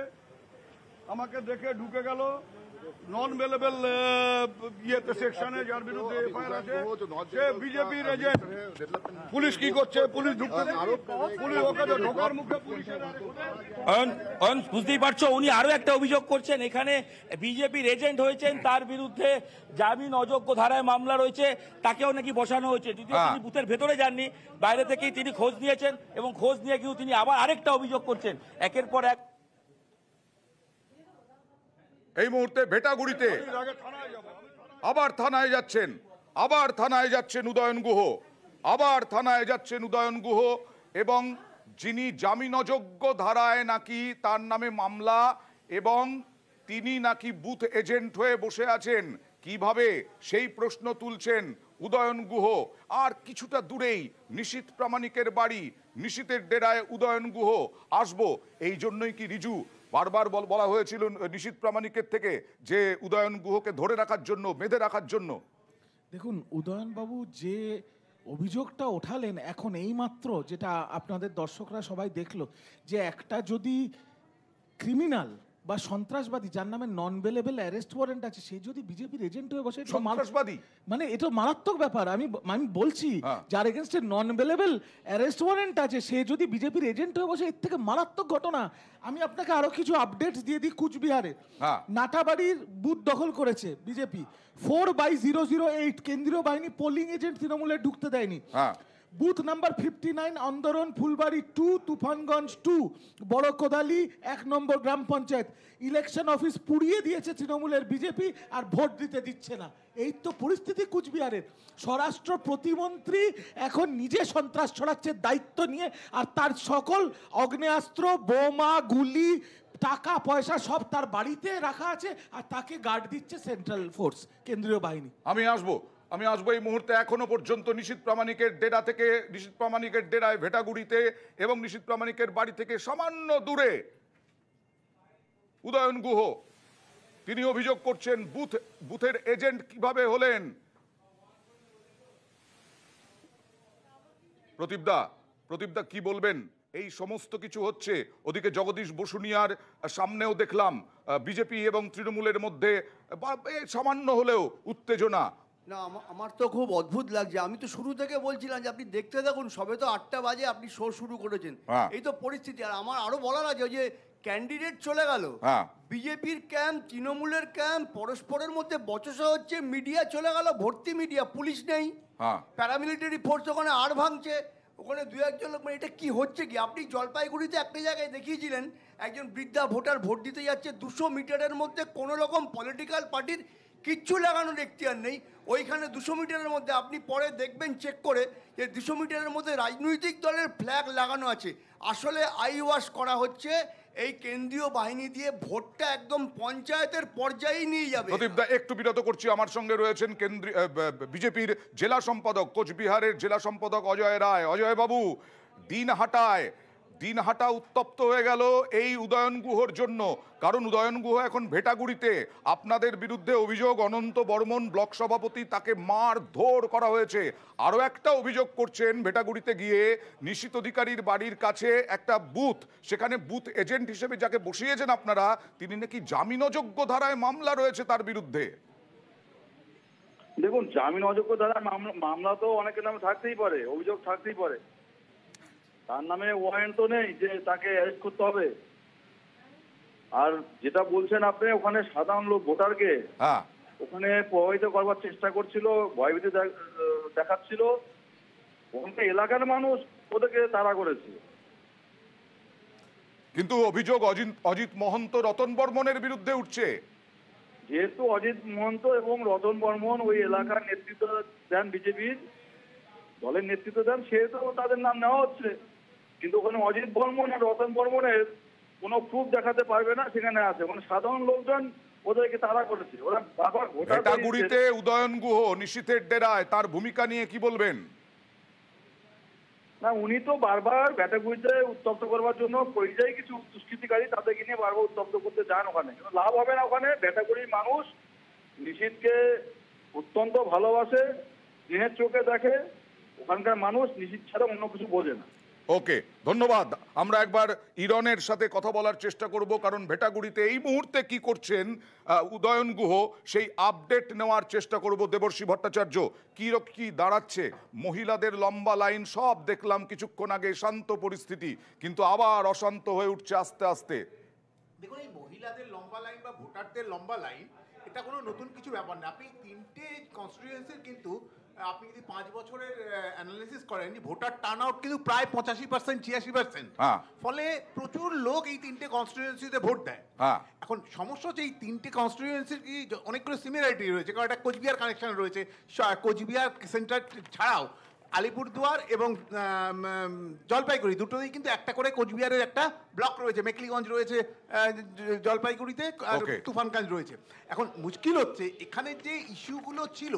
আমাকে দেখে ঢুকে গেল নন uh, ইয়েতে সেকশনে যার বিরুদ্ধে এফআইআর আছে সে বিজেপির এজেন্ট পুলিশ কি করছে পুলিশ ঢুকতে পুলিশ ওকে ঢোকার মুখে পুলিশের বুঝতেই পারছো উনি আরো একটা অভিযোগ করছেন এখানে বিজেপির এজেন্ট হয়েছেন তার বিরুদ্ধে জামিন অযোগ্য ধারায় মামলা রয়েছে তাকেও নাকি বসানো হয়েছে যদি হ্যাঁ। তিনি বুথের ভেতরে যাননি বাইরে থেকেই তিনি খোঁজ নিয়েছেন এবং খোঁজ নিয়ে গিয়েও তিনি আবার আরেকটা অভিযোগ করছেন একের পর এক এই মুহূর্তে ভেটাগুড়িতে আবার থানায় যাচ্ছেন আবার থানায় যাচ্ছেন উদয়ন গুহ আবার থানায় যাচ্ছেন উদয়ন গুহ এবং যিনি জামিন অযোগ্য ধারায় নাকি তার নামে মামলা এবং তিনি নাকি বুথ এজেন্ট হয়ে বসে আছেন কিভাবে সেই প্রশ্ন তুলছেন উদয়ন গুহ আর কিছুটা দূরেই নিশীত প্রামাণিকের বাড়ি নিশীতের ডেরায় উদয়ন গুহ আসবো এই জন্যই কি রিজু বারবার বলা হয়েছিল নিশীত প্রামাণিকের থেকে যে উদয়ন গুহকে ধরে রাখার জন্য বেঁধে রাখার জন্য দেখুন উদয়নবাবু যে অভিযোগটা ওঠালেন এখন এই মাত্র যেটা আপনাদের দর্শকরা সবাই দেখলো যে একটা যদি ক্রিমিনাল বা সন্ত্রাসবাদী যার নামে নন বেলেবেল অ্যারেস্ট ওয়ারেন্ট আছে সে যদি বিজেপির এজেন্ট হয়ে বসে সন্ত্রাসবাদী মানে এটা মারাত্মক ব্যাপার আমি আমি বলছি হ্যাঁ। যার এগেনস্টে নন বেলেবেল অ্যারেস্ট ওয়ারেন্ট আছে সে যদি বিজেপির এজেন্ট হয়ে বসে এর থেকে মারাত্মক ঘটনা আমি আপনাকে আরো কিছু আপডেট দিয়ে দিই কুচবিহারে হ্যাঁ। নাটাবাড়ির বুথ দখল করেছে BJP four by zero zero eight কেন্দ্রীয় বাহিনী পোলিং এজেন্ট তৃণমূলে ঢুকতে দেয়নি হ্যাঁ। Booth number fifty nine অন্দরন Phulbari two Tufanganj two বড় কোদালি এক নম্বর গ্রাম পঞ্চায়েত ইলেকশন অফিস পুড়িয়ে দিয়েছে তৃণমূলের বিজেপি আর ভোট দিতে দিচ্ছে না এই তো পরিস্থিতি কুচবিহারের স্বরাষ্ট্র প্রতিমন্ত্রী এখন নিজে সন্ত্রাস ছড়াচ্ছে দায়িত্ব নিয়ে আর তার সকল অগ্নেয়াস্ত্র বোমা গুলি টাকা পয়সা সব তার বাড়িতে রাখা আছে আর তাকে গার্ড দিচ্ছে সেন্ট্রাল ফোর্স কেন্দ্রীয় বাহিনী আমি আসবো আমি আসবো এই মুহূর্তে এখনও পর্যন্ত নিশীত প্রামাণিকের ডেরা থেকে নিশীত প্রামাণিকের ডেরায় ভেটাগুড়িতে এবং নিশীত প্রামাণিকের বাড়ি থেকে সামান্য দূরে উদয়ন গুহ তিনি অভিযোগ করছেন বুথ বুথের এজেন্ট কিভাবে হলেন প্রতীপদা প্রতীপদা কি বলবেন এই সমস্ত কিছু হচ্ছে ওদিকে জগদীশ বসুনিয়ার সামনেও দেখলাম বিজেপি এবং তৃণমূলের মধ্যে সামান্য হলেও উত্তেজনা না আমার তো খুব অদ্ভুত লাগছে আমি তো শুরু থেকে বলছিলাম যে আপনি দেখতে দেখুন সবে তো আটটা বাজে আপনি শো শুরু করেছেন হ্যাঁ। এই তো পরিস্থিতি আর আমার আরো বলার আছে যে ক্যান্ডিডেট চলে গেল হ্যাঁ। বিজেপির ক্যাম্প তৃণমূলের ক্যাম্প পরস্পরের মধ্যে বচসা হচ্ছে মিডিয়া চলে গেল ভর্তি মিডিয়া পুলিশ নেই প্যারামিলিটারি ফোর্স ওখানে আর ভাঙছে ওখানে দু একজন লোক মানে এটা কি হচ্ছে কি আপনি জলপাইগুড়িতে একটা জায়গায় দেখিয়েছিলেন একজন বৃদ্ধা ভোটার ভোট দিতে যাচ্ছে দুশো মিটারের মধ্যে কোনো রকম পলিটিক্যাল পার্টির কিচ্ছু লাগানোর এখতিয়ার নেই ওইখানে দুশো মিটারের মধ্যে আপনি পরে দেখবেন চেক করে যে দুশো মিটারের মধ্যে রাজনৈতিক দলের ফ্ল্যাগ লাগানো আছে আসলে আই ওয়াশ করা হচ্ছে এই কেন্দ্রীয় বাহিনী দিয়ে ভোটটা একদম পঞ্চায়েতের পর্যায়ে নিয়ে যাবে প্রদীপদা একটু বিরত করছি আমার সঙ্গে রয়েছেন কেন্দ্রীয় বিজেপির জেলা সম্পাদক কোচবিহারের জেলা সম্পাদক অজয় রায় অজয় বাবু দিন হাটায় দিনহাটা উত্তপ্ত হয়ে গেল এই উদয়ন গুহর জন্য কারণ উদয়ন গুহ এখন ভেটাগুড়িতে আপনাদের বিরুদ্ধে অভিযোগ অনন্ত বর্মন ব্লক সভাপতি তাকে মার ধোর করা হয়েছে আরও একটা অভিযোগ করছেন ভেটাগুড়িতে গিয়ে নিশ্চিত অধিকারীর বাড়ির কাছে একটা বুথ সেখানে বুথ এজেন্ট হিসেবে যাকে বসিয়েছেন আপনারা তিনি নাকি জামিনযোগ্য ধারায় মামলা রয়েছে তার বিরুদ্ধে দেখুন জামিন অযোগ্য দ্বারা মামলা তো অনেকের নামে থাকতেই পারে অভিযোগ থাকতেই পারে তার নামে ওয়ারেন্ট তো নেই যে তাকে অ্যারেস্ট করতে হবে আর যেটা বলছেন আপনি ওখানে সাধারণ লোক ভোটারকে হ্যাঁ। ওখানে প্রভাবিত করবার চেষ্টা করছিল ভয়ভীতি দেখাচ্ছিল ওখানকার এলাকার মানুষ ওদেরকে তাড়া করেছে কিন্তু অভিযোগ অজিত অজিত মহন্ত রতন বর্মনের বিরুদ্ধে উঠছে যেহেতু অজিত মহন্ত এবং রতন বর্মন ওই এলাকার নেতৃত্ব দেন বিজেপির দলের নেতৃত্ব দেন সেহেতু তাদের নাম নেওয়া হচ্ছে কিন্তু ওখানে অজিত বর্মন আর রতন বর্মনের কোনো প্রুফ দেখাতে পারবে না সেখানে আছে মানে সাধারণ লোকজন ওদেরকে তারা করেছে ওরা বাবা ভেটাগুড়িতে উদয়ন গুহ নিশীথের ডেরায় তার ভূমিকা নিয়ে কি বলবেন না উনি তো বারবার ভেটাগুড়িতে উত্তপ্ত করবার জন্য পরিযায়ী কিছু দুষ্কৃতিকারী তাদেরকে নিয়ে বারবার উত্তপ্ত করতে যান ওখানে কিন্তু লাভ হবে না ওখানে ভেটাগুড়ির মানুষ নিশীথকে অত্যন্ত ভালোবাসে দিনের চোখে দেখে ওখানকার মানুষ নিশীথ ছাড়া অন্য কিছু বোঝে না ওকে ধন্যবাদ আমরা একবার ইরনের সাথে কথা বলার চেষ্টা করব কারণ ভেটাগুড়িতে এই মুহূর্তে কি করছেন উদয়ন গুহ সেই আপডেট নেওয়ার চেষ্টা করব দেবর্ষী ভট্টাচার্য কী কি দাঁড়াচ্ছে মহিলাদের লম্বা লাইন সব দেখলাম কিছুক্ষণ আগে শান্ত পরিস্থিতি কিন্তু আবার অশান্ত হয়ে উঠছে আস্তে আস্তে দেখুন এই মহিলাদের লম্বা লাইন বা ভোটারদের লম্বা লাইন এটা কোনো নতুন কিছু ব্যাপার না আপনি তিনটে কনস্টিটিউয়েন্সির কিন্তু আপনি যদি পাঁচ বছরের অ্যানালিসিস করেন ভোটার টার্ন আউট কিন্তু প্রায় পঁচাশি পার্সেন্ট ছিয়াশি পার্সেন্ট হ্যাঁ। ফলে প্রচুর লোক এই তিনটে কনস্টিটিউয়েন্সিতে ভোট দেয় হ্যাঁ। এখন সমস্যা হচ্ছে এই তিনটে কনস্টিটিউয়েন্সির কি অনেকগুলো সিমিলারিটি রয়েছে কারণ একটা কোচবিহার কানেকশন রয়েছে কোচবিহার সেন্টার ছাড়াও আলিপুরদুয়ার এবং জলপাইগুড়ি দুটোতেই কিন্তু একটা করে কোচবিহারের একটা ব্লক রয়েছে মেকলিগঞ্জ রয়েছে জলপাইগুড়িতে আর তুফানগঞ্জ রয়েছে এখন মুশকিল হচ্ছে এখানে যে ইস্যুগুলো ছিল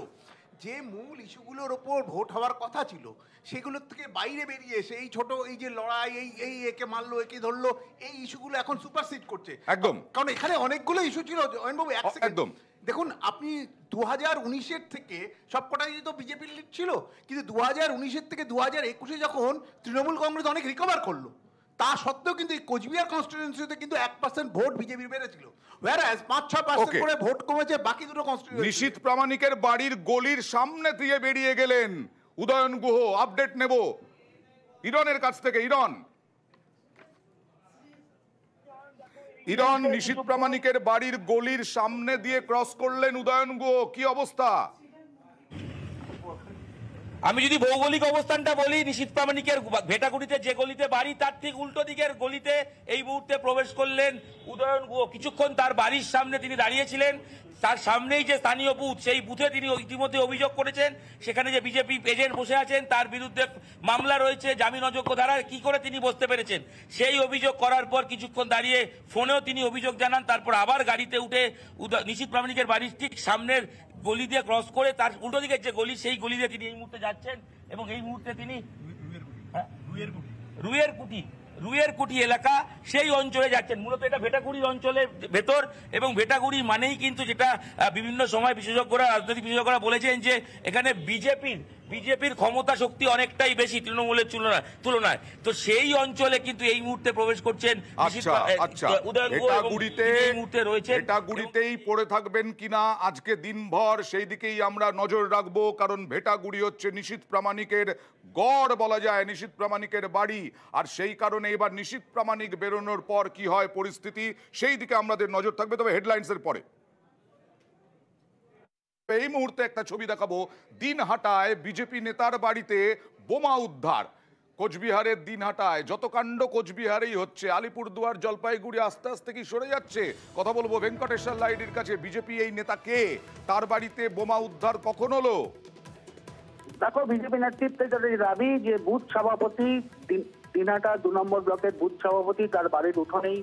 যে মূল ইস্যুগুলোর ওপর ভোট হওয়ার কথা ছিল সেগুলোর থেকে বাইরে বেরিয়ে এসে এই ছোট এই যে লড়াই এই এই একে মারলো একে ধরলো এই ইস্যুগুলো এখন সুপারসিড করছে একদম কারণ এখানে অনেকগুলো ইস্যু ছিল জয়নবাবু একদম দেখুন আপনি দু হাজার উনিশের থেকে সব কটাই তো বিজেপির লিড ছিল কিন্তু দু হাজার উনিশের থেকে দু হাজার একুশে যখন তৃণমূল কংগ্রেস অনেক রিকভার করলো তা সত্ত্বেও কিন্তু কোচবিহার কনস্টিটিউয়েন্সিতে কিন্তু এক পার্সেন্ট ভোট বিজেপির বেড়েছিল ওয়ারাজ পাঁচ ছয় পার্সেন্ট করে ভোট কমেছে বাকি দুটো কনস্টিটিউয়েন্সি নিশীত প্রামাণিকের বাড়ির গলির সামনে দিয়ে বেরিয়ে গেলেন উদয়ন গুহ আপডেট নেব ইরনের কাছ থেকে ইরন ইরন নিশীত প্রামাণিকের বাড়ির গলির সামনে দিয়ে ক্রস করলেন উদয়ন গুহ কি অবস্থা আমি যদি ভৌগোলিক অবস্থানটা বলি নিশীত প্রামাণিকের ভেটাগুড়িতে যে গলিতে বাড়ি তার ঠিক উল্টো দিকের গলিতে এই মুহূর্তে প্রবেশ করলেন উদয়ন গুহ কিছুক্ষণ তার বাড়ির সামনে তিনি দাঁড়িয়েছিলেন তার সামনেই যে স্থানীয় বুথ সেই বুথে তিনি ইতিমধ্যে অভিযোগ করেছেন সেখানে যে বিজেপি এজেন্ট বসে আছেন তার বিরুদ্ধে মামলা রয়েছে জামিন অযোগ্য ধারায় কি করে তিনি বসতে পেরেছেন সেই অভিযোগ করার পর কিছুক্ষণ দাঁড়িয়ে ফোনেও তিনি অভিযোগ জানান তারপর আবার গাড়িতে উঠে নিশীত প্রামাণিকের বাড়ির ঠিক সামনের গলি দিয়ে ক্রস করে তার উল্টো দিকে যে গলি সেই গলি দিয়ে তিনি এই মুহূর্তে যাচ্ছেন এবং এই মুহূর্তে তিনি রুয়ের কুটি হ্যাঁ? রুয়ের কুটি এলাকা সেই অঞ্চলে যাচ্ছেন মূলত এটা ভেটাগুড়ি অঞ্চলের ভেতর এবং ভেটাগুড়ি মানেই কিন্তু যেটা বিভিন্ন সময় বিশেষজ্ঞরা রাজনৈতিক বিশেষজ্ঞরা বলেছেন যে এখানে বিজেপির বিজেপির ক্ষমতা শক্তি অনেকটাই বেশি তৃণমূলের তুলনায় তো সেই অঞ্চলে কিন্তু এই মুহূর্তে প্রবেশ করছেন আচ্ছা, আচ্ছা। পড়ে থাকবেন কিনা আজকে দিনভর সেই দিকেই আমরা নজর রাখবো কারণ ভেটাগুড়ি হচ্ছে নিশীত প্রামাণিকের গড় বলা যায় নিশীত প্রামাণিকের বাড়ি আর সেই কারণে এবার নিশ্চিত প্রামাণিক বেরোনোর পর কি হয় পরিস্থিতি সেই দিকে আমাদের নজর থাকবে তবে হেডলাইন্সের পরে এই মুহূর্তে একটা ছবি দেখাবো দিনহাটায় বিজেপি নেতার বাড়িতে বোমা উদ্ধার কোচবিহারের দিনহাটায় যত কাণ্ড কোচবিহারেই হচ্ছে আলিপুরদুয়ার জলপাইগুড়ি আস্তে আস্তে কি সরে যাচ্ছে কথা বলবো ভেঙ্কটেশ্বর লাইডির কাছে বিজেপি এই নেতা কে তার বাড়িতে বোমা উদ্ধার কখন হলো দেখো বিজেপি নেতৃত্বে তাদের দাবি যে বুথ সভাপতি দিনাটা দু নম্বর ব্লকের বুথ সভাপতি তার বাড়ির উঠোনেই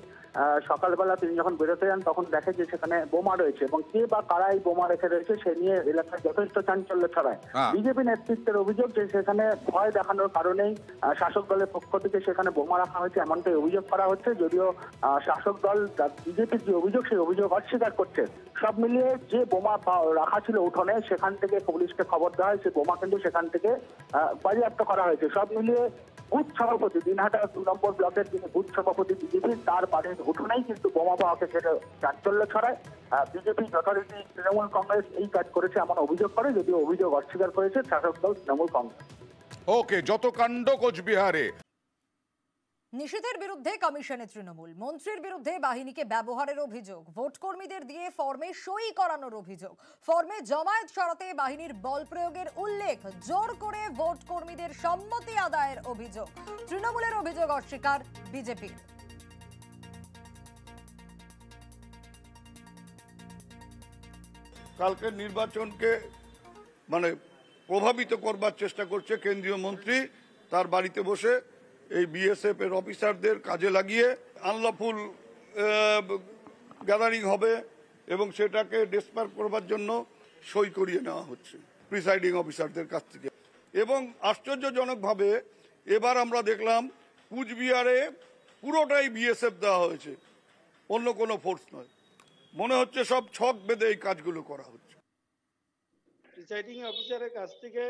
সকালবেলা তিনি যখন বেরোতে যান তখন দেখে যে সেখানে বোমা রয়েছে এবং কে বা কারা এই বোমা রেখে রয়েছে সে নিয়ে এলাকায় যথেষ্ট চাঞ্চল্য ছড়ায় বিজেপি নেতৃত্বের অভিযোগ যে সেখানে ভয় দেখানোর কারণেই শাসক দলের পক্ষ থেকে সেখানে বোমা রাখা হয়েছে এমনটাই অভিযোগ করা হচ্ছে যদিও শাসক দল বিজেপির যে অভিযোগ সেই অভিযোগ অস্বীকার করছে সব মিলিয়ে যে বোমা রাখা ছিল উঠোনে সেখান থেকে পুলিশকে খবর দেওয়া হয় সে বোমা কিন্তু সেখান থেকে বাজেয়াপ্ত করা হয়েছে সব মিলিয়ে বুথ সভাপতি দিনহাটা দু নম্বর ব্লকের যিনি বুথ সভাপতি বিজেপির তার বাড়ির ঘটনাই কিন্তু বোমা পাওয়া সেটা চাঞ্চল্য ছড়ায় বিজেপি যথারীতি তৃণমূল কংগ্রেস এই কাজ করেছে এমন অভিযোগ করে যদিও অভিযোগ অস্বীকার করেছে শাসক দল তৃণমূল কংগ্রেস ওকে যত কাণ্ড কোচবিহারে নিষেধের বিরুদ্ধে কমিশনে তৃণমূল মন্ত্রীর বিরুদ্ধে বাহিনীকে ব্যবহারের অভিযোগ ভোট কর্মীদের দিয়ে ফর্মে সই করানোর অভিযোগ ফর্মে জমায়েত সরাতে বাহিনীর বল প্রয়োগের উল্লেখ জোর করে ভোট কর্মীদের সম্মতি আদায়ের অভিযোগ তৃণমূলের অভিযোগ অস্বীকার বিজেপির কালকের নির্বাচনকে মানে প্রভাবিত করবার চেষ্টা করছে কেন্দ্রীয় মন্ত্রী তার বাড়িতে বসে এই বিএসএফ এর অফিসারদের কাজে লাগিয়ে আনলাফুল গ্যাদারিং হবে এবং সেটাকে ডেসপার্ক করবার জন্য সই করিয়ে নেওয়া হচ্ছে প্রিসাইডিং অফিসারদের কাছ থেকে এবং আশ্চর্যজনকভাবে এবার আমরা দেখলাম কুচবিহারে পুরোটাই বিএসএফ দেওয়া হয়েছে অন্য কোনো ফোর্স নয় মনে হচ্ছে সব ছক বেঁধে এই কাজগুলো করা হচ্ছে প্রিসাইডিং অফিসারের কাছ থেকে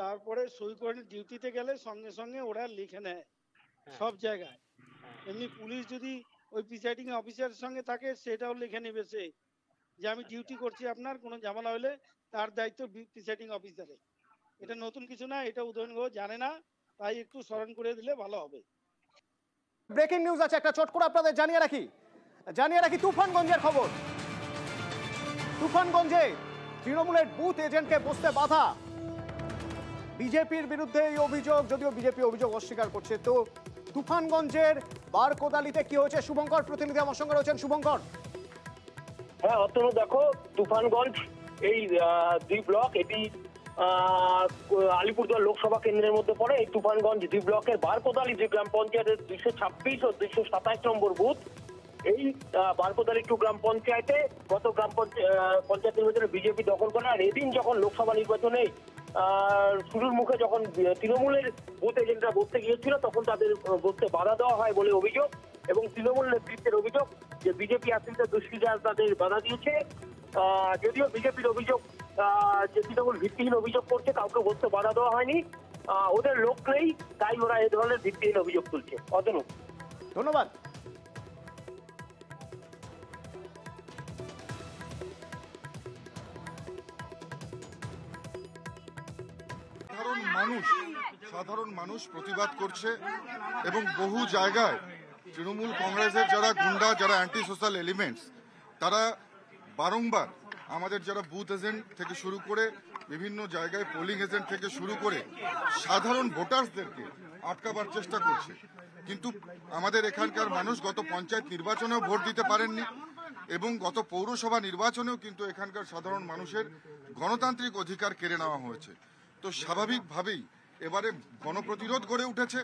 তারপরে সই করে ডিউটিতে গেলে সঙ্গে সঙ্গে ওরা লিখে নেয় হ্যাঁ। সব জায়গায় হ্যাঁ। এমনি পুলিশ যদি ওই প্রিসাইডিং অফিসারের সঙ্গে থাকে সেটাও লিখে নেবে সে যে আমি ডিউটি করছি আপনার কোনো ঝামেলা হলে তার দায়িত্ব প্রিসাইডিং অফিসারে এটা নতুন কিছু না এটা উদয়ন জানে না তাই একটু স্মরণ করে দিলে ভালো হবে ব্রেকিং নিউজ আছে একটা চট করে আপনাদের জানিয়ে রাখি জানিয়ে রাখি তুফানগঞ্জের খবর তুফানগঞ্জে তৃণমূলের বুথ এজেন্টকে বসতে বাধা বিজেপির বিরুদ্ধে এই অভিযোগ যদিও বিজেপি অভিযোগ অস্বীকার করছে তো তুফানগঞ্জের বার কোদালিতে কি হয়েছে শুভঙ্কর প্রতিনিধি আমার সঙ্গে রয়েছেন শুভঙ্কর হ্যাঁ অতনু দেখো তুফানগঞ্জ এই দুই ব্লক এটি আলিপুরদুয়ার লোকসভা কেন্দ্রের মধ্যে পড়ে এই তুফানগঞ্জ দুই ব্লকের বারকোদালি যে গ্রাম পঞ্চায়েতের দুইশো ছাব্বিশ ও দুইশো সাতাশ নম্বর বুথ এই বারকোদাল টু গ্রাম পঞ্চায়েতে গত গ্রাম পঞ্চায়েত নির্বাচনে বিজেপি দখল করে আর এদিন যখন লোকসভা নির্বাচনে শুরুর মুখে যখন তৃণমূলের বুথ এজেন্টরা বসতে গিয়েছিল তখন তাদের বসতে বাধা দেওয়া হয় বলে অভিযোগ এবং তৃণমূল নেতৃত্বের অভিযোগ যে বিজেপি আশ্রিত দুষ্কৃতার তাদের বাধা দিয়েছে যদিও বিজেপির অভিযোগ যে তৃণমূল ভিত্তিহীন অভিযোগ করছে কাউকে বসতে বাধা দেওয়া হয়নি ওদের লোক নেই তাই ওরা এ ধরনের ভিত্তিহীন অভিযোগ তুলছে অতনু ধন্যবাদ সাধারণ মানুষ সাধারণ মানুষ প্রতিবাদ করছে এবং বহু জায়গায় তৃণমূল কংগ্রেসের যারা গুন্ডা যারা অ্যান্টি সোশ্যাল এলিমেন্টস তারা বারংবার আমাদের যারা বুথ এজেন্ট থেকে শুরু করে বিভিন্ন জায়গায় পোলিং এজেন্ট থেকে শুরু করে সাধারণ ভোটার্সদেরকে আটকাবার চেষ্টা করছে কিন্তু আমাদের এখানকার মানুষ গত পঞ্চায়েত নির্বাচনেও ভোট দিতে পারেননি এবং গত পৌরসভা নির্বাচনেও কিন্তু এখানকার সাধারণ মানুষের গণতান্ত্রিক অধিকার কেড়ে নেওয়া হয়েছে তো স্বাভাবিকভাবেই এবারে গণপ্রতিরোধ গড়ে উঠেছে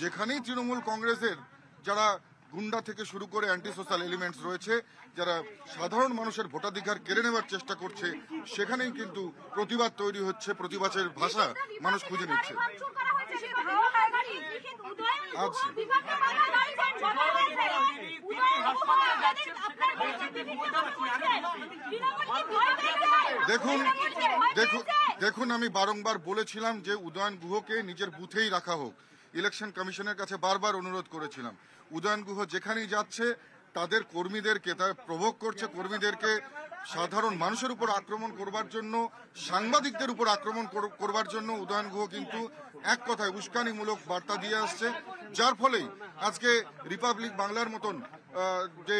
যেখানেই তৃণমূল কংগ্রেসের যারা গুন্ডা থেকে শুরু করে অ্যান্টি সোশ্যাল এলিমেন্টস রয়েছে যারা সাধারণ মানুষের ভোটাধিকার কেড়ে নেওয়ার চেষ্টা করছে সেখানেই কিন্তু প্রতিবাদ তৈরি হচ্ছে প্রতিবাদের ভাষা মানুষ খুঁজে নিচ্ছে দেখুন দেখুন দেখুন আমি বারংবার বলেছিলাম যে উদয়ন গুহকে নিজের বুথেই রাখা হোক ইলেকশন কমিশনের কাছে বারবার অনুরোধ করেছিলাম উদয়ন গুহ যেখানেই যাচ্ছে তাদের কর্মীদেরকে তার প্রভোগ করছে কর্মীদেরকে সাধারণ মানুষের উপর আক্রমণ করবার জন্য সাংবাদিকদের উপর আক্রমণ করবার জন্য উদয়ন গুহ কিন্তু এক কথায় উস্কানিমূলক বার্তা দিয়ে আসছে যার ফলেই আজকে রিপাবলিক বাংলার মতন যে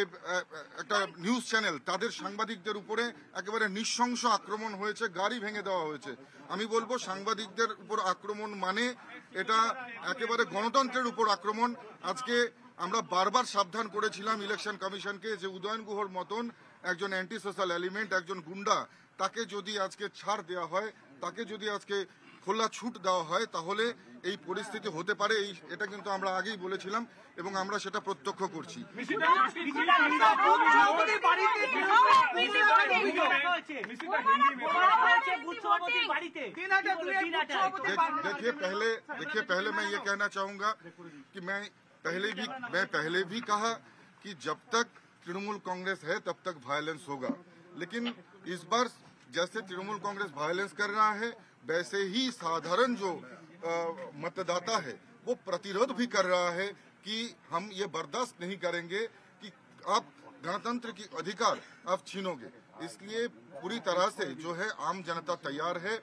একটা নিউজ চ্যানেল তাদের সাংবাদিকদের উপরে একেবারে নিঃশংস আক্রমণ হয়েছে গাড়ি ভেঙে দেওয়া হয়েছে আমি বলবো সাংবাদিকদের উপর আক্রমণ মানে এটা একেবারে গণতন্ত্রের উপর আক্রমণ আজকে আমরা বারবার সাবধান করেছিলাম ইলেকশন কমিশনকে যে উদয়ন গুহর মতন একজন অ্যান্টি সোশ্যাল এলিমেন্ট একজন গুন্ডা তাকে যদি আজকে ছাড় দেওয়া হয় তাকে যদি আজকে খোলা ছুট দেওয়া হয় তাহলে এই পরিস্থিতি হতে পারে এই এটা কিন্তু আমরা আগেই বলেছিলাম এবং আমরা সেটা প্রত্যক্ষ করছি देखिए पहले देखिए पहले मैं ये कहना चाहूंगा कि मैं पहले भी मैं पहले तृणमूल कांग्रेस है तब तक वायलेंस होगा लेकिन इस बार जैसे तृणमूल कांग्रेस वायलेंस कर रहा है वैसे ही साधारण जो आ, मतदाता है वो प्रतिरोध भी कर रहा है कि हम ये बर्दाश्त नहीं करेंगे कि आप गणतंत्र की अधिकार आप छीनोगे इसलिए पूरी तरह से जो है आम जनता तैयार है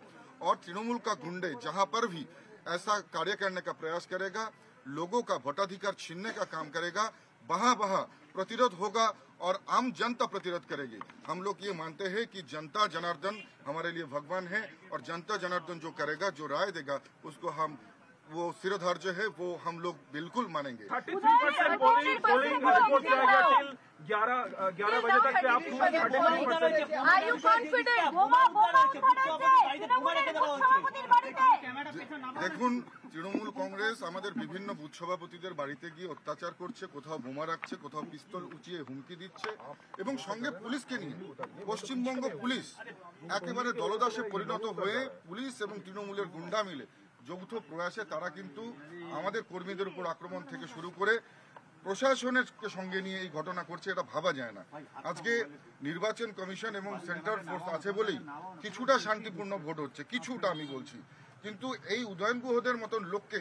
और तृणमूल का गुंडे जहां पर भी ऐसा कार्य करने का प्रयास करेगा लोगों का वोटाधिकार छीनने का काम करेगा वहां वहां प्रतिरोध होगा और आम जनता प्रतिरोध करेगी हम लोग ये मानते हैं कि जनता जनार्दन हमारे लिए भगवान है और जनता जनार्दन जो करेगा जो राय देगा उसको हम वो सिरोधार्ज है वो हम लोग बिल्कुल मानेंगे দেখুন তৃণমূল কংগ্রেস আমাদের বিভিন্ন বুথ সভাপতিদের বাড়িতে গিয়ে অত্যাচার করছে কোথাও বোমা রাখছে কোথাও পিস্তল উঁচিয়ে হুমকি দিচ্ছে এবং সঙ্গে পুলিশকে নিয়ে পশ্চিমবঙ্গ পুলিশ একেবারে দলদাসে পরিণত হয়ে পুলিশ এবং তৃণমূলের গুন্ডা মিলে যৌথ প্রয়াসে তারা কিন্তু আমাদের কর্মীদের উপর আক্রমণ থেকে শুরু করে প্রশাসনের সঙ্গে নিয়ে এই ঘটনা করছে এটা ভাবা যায় না আজকে নির্বাচন কমিশন এবং সেন্ট্রাল ফোর্স আছে বলেই কিছুটা শান্তিপূর্ণ ভোট হচ্ছে কিছুটা আমি বলছি কিন্তু এই উদয়ন গুহদের মতন লোককে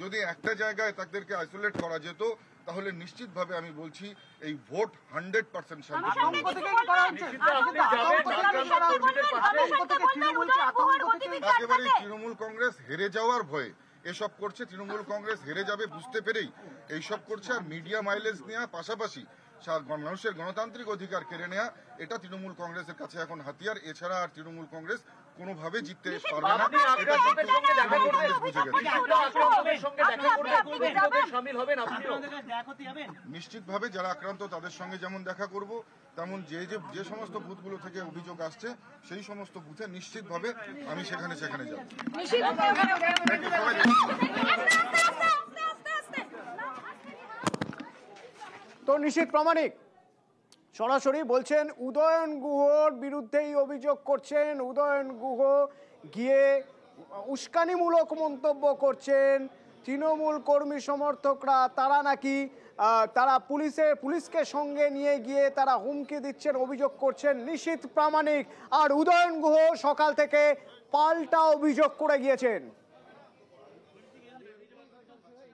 যদি একটা জায়গায় তাদেরকে আইসোলেট করা যেত তাহলে নিশ্চিত ভাবে আমি বলছি এই ভোট হান্ড্রেড পার্সেন্ট একেবারে তৃণমূল কংগ্রেস হেরে যাওয়ার ভয়ে এসব করছে তৃণমূল কংগ্রেস হেরে যাবে বুঝতে পেরেই এইসব করছে আর মিডিয়া মাইলেজ নেওয়া পাশাপাশি মানুষের গণতান্ত্রিক অধিকার কেড়ে নেওয়া এটা তৃণমূল কংগ্রেসের কাছে এখন হাতিয়ার এছাড়া আর তৃণমূল কংগ্রেস কোনোভাবে জিততে পারবে না এটা বুঝে নিশ্চিতভাবে যারা আক্রান্ত তাদের সঙ্গে যেমন দেখা করব তেমন যে যে যে সমস্ত বুথগুলো থেকে অভিযোগ আসছে সেই সমস্ত বুথে নিশ্চিতভাবে আমি সেখানে সেখানে যাব তো নিশ্চিত প্রামাণিক সরাসরি বলছেন উদয়ন গুহর বিরুদ্ধেই অভিযোগ করছেন উদয়ন গুহ গিয়ে উস্কানিমূলক মন্তব্য করছেন তৃণমূল কর্মী সমর্থকরা তারা নাকি তারা পুলিশে পুলিশকে সঙ্গে নিয়ে গিয়ে তারা হুমকি দিচ্ছেন অভিযোগ করছেন নিশ্চিত প্রামাণিক আর উদয়ন গুহ সকাল থেকে পাল্টা অভিযোগ করে গিয়েছেন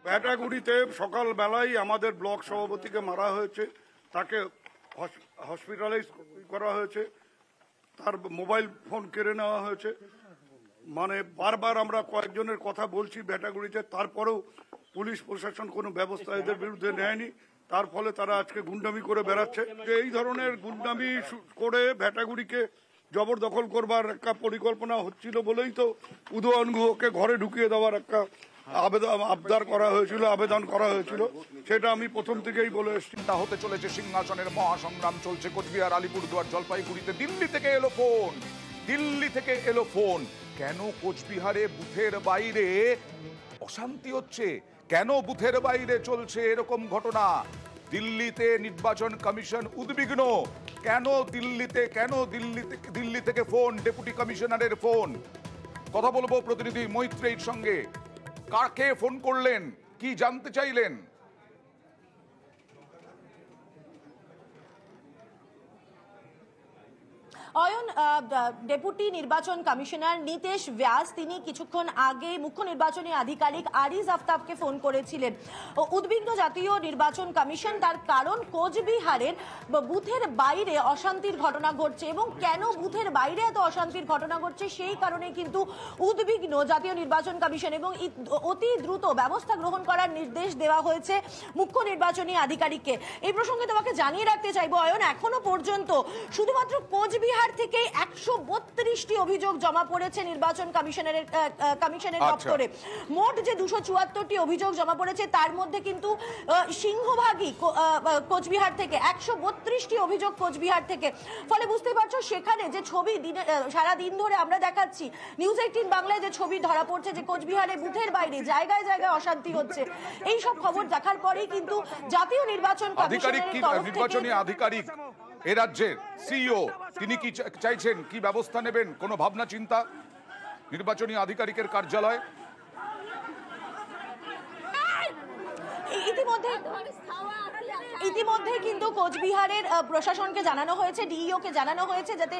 ব্যাটাগুড়িতে সকালবেলায় আমাদের ব্লক সভাপতিকে মারা হয়েছে তাকে হসপিটালাইজ করা হয়েছে তার মোবাইল ফোন কেড়ে নেওয়া হয়েছে মানে বারবার আমরা কয়েকজনের কথা বলছি ব্যাটাগুড়িতে তারপরেও পুলিশ প্রশাসন কোনো ব্যবস্থা এদের বিরুদ্ধে নেয়নি তার ফলে তারা আজকে গুন্ডামি করে বেড়াচ্ছে এই ধরনের গুন্ডামি করে ভেটাগুড়িকে জবরদখল করবার একটা পরিকল্পনা হচ্ছিল বলেই তো উদয়নগুহকে ঘরে ঢুকিয়ে দেওয়ার একটা হ্যাঁ। আবেদন আবদার করা হয়েছিল আবেদন করা হয়েছিল সেটা আমি প্রথম থেকেই বলে এসেছি তা হতে চলেছে সিংহাসনের মহাসংগ্রাম চলছে কোচবিহার আলিপুরদুয়ার জলপাইগুড়িতে দিল্লি থেকে এলো ফোন দিল্লি থেকে এলো ফোন কেন কোচবিহারে বুথের বাইরে অশান্তি হচ্ছে কেন বুথের বাইরে চলছে এরকম ঘটনা দিল্লিতে নির্বাচন কমিশন উদ্বিগ্ন কেন দিল্লিতে কেন দিল্লিতে দিল্লি থেকে ফোন ডেপুটি কমিশনারের ফোন কথা বলবো প্রতিনিধি মৈত্রীর সঙ্গে কাকে ফোন করলেন কি জানতে চাইলেন অয়ন ডেপুটি নির্বাচন কমিশনার নিতেশ ব্যাস তিনি কিছুক্ষণ আগে মুখ্য নির্বাচনী আধিকারিক আরিজ আফতাবকে ফোন করেছিলেন উদ্বিগ্ন জাতীয় নির্বাচন কমিশন তার কারণ কোচবিহারের বুথের বাইরে অশান্তির ঘটনা ঘটছে এবং কেন বুথের বাইরে এত অশান্তির ঘটনা ঘটছে সেই কারণে কিন্তু উদ্বিগ্ন জাতীয় নির্বাচন কমিশন এবং অতি দ্রুত ব্যবস্থা গ্রহণ করার নির্দেশ দেওয়া হয়েছে মুখ্য নির্বাচনী আধিকারিককে এই প্রসঙ্গে তোমাকে জানিয়ে রাখতে চাইবো অয়ন এখনো পর্যন্ত শুধুমাত্র কোচবিহার সোমবার থেকে একশো বত্রিশটি অভিযোগ জমা পড়েছে নির্বাচন কমিশনের কমিশনের আচ্ছা। দপ্তরে মোট যে দুশো চুয়াত্তরটি অভিযোগ জমা পড়েছে তার মধ্যে কিন্তু সিংহভাগই কোচবিহার থেকে একশো বত্রিশটি অভিযোগ কোচবিহার থেকে ফলে বুঝতে পারছো সেখানে যে ছবি দিনে দিন ধরে আমরা দেখাচ্ছি নিউজ এইটিন বাংলায় যে ছবি ধরা পড়ছে যে কোচবিহারে বুথের বাইরে জায়গায় জায়গায় অশান্তি হচ্ছে এই সব খবর দেখার পরেই কিন্তু জাতীয় নির্বাচন কমিশনের তরফ থেকে আধিকারিক এ রাজ্যের সিইও e তিনি কি চাইছেন কি ব্যবস্থা নেবেন কোনো ভাবনা চিন্তা নির্বাচনী আধিকারিকের কার্যালয় ইতিমধ্যে ইতিমধ্যে কিন্তু কোচবিহারের প্রশাসনকে জানানো হয়েছে ডিইওকে e জানানো হয়েছে যাতে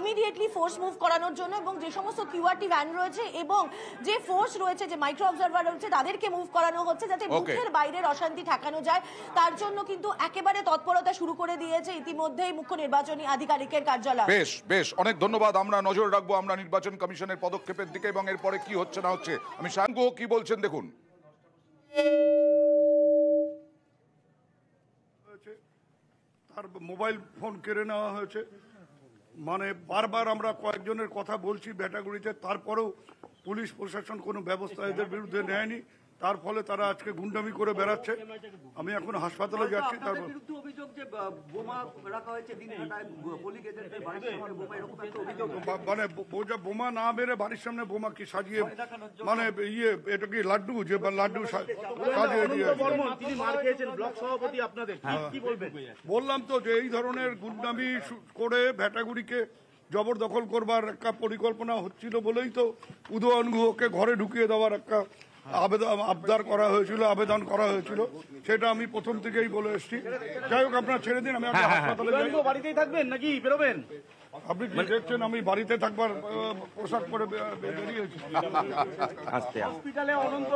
ইমিডিয়েটলি ফোর্স মুভ করানোর জন্য এবং যে সমস্ত কিউআরটি ভ্যান রয়েছে এবং যে ফোর্স রয়েছে যে মাইক্রো অবজারভার রয়েছে তাদেরকে মুভ করানো হচ্ছে যাতে মুখের বাইরের অশান্তি ঠেকানো যায় তার জন্য কিন্তু একেবারে তৎপরতা শুরু করে দিয়েছে ইতিমধ্যেই মুখ্য নির্বাচনী আধিকারিকের কার্যালয় বেশ বেশ অনেক ধন্যবাদ আমরা নজর রাখবো আমরা নির্বাচন কমিশনের পদক্ষেপের দিকে এবং এরপরে কি হচ্ছে না হচ্ছে আমি সাঙ্গু কি বলছেন দেখুন তার মোবাইল ফোন কেড়ে নেওয়া হয়েছে মানে বারবার আমরা কয়েকজনের কথা বলছি ব্যাটাগুড়িতে তারপরেও পুলিশ প্রশাসন কোনো ব্যবস্থা এদের বিরুদ্ধে নেয়নি তার ফলে তারা আজকে গুন্ডামি করে বেড়াচ্ছে আমি এখন হাসপাতালে যাচ্ছি তারপর মানে বোমা না মেরে বাড়ির সামনে বোমা কি সাজিয়ে মানে ইয়ে এটা কি লাড্ডু যে লাড্ডু হ্যাঁ। সাজিয়ে দিয়ে হ্যাঁ। বললাম তো যে এই ধরনের গুন্ডামি করে ভ্যাটাগুড়িকে জবরদখল করবার একটা পরিকল্পনা হচ্ছিল বলেই তো উদয়ন গুহকে ঘরে ঢুকিয়ে দেওয়ার একটা আবেদন আবদার করা হয়েছিল আবেদন করা হয়েছিল সেটা আমি প্রথম থেকেই বলে এসেছি যাই হোক আপনার ছেড়ে দিন আমি হ্যাঁ, হ্যাঁ, হ্যাঁ। হাসপাতালে বাড়িতেই থাকবেন নাকি বেরোবেন আপনি দেখছেন আমি বাড়িতে থাকবার পোশাক পরে বেরিয়েছি হসপিটালে অনন্ত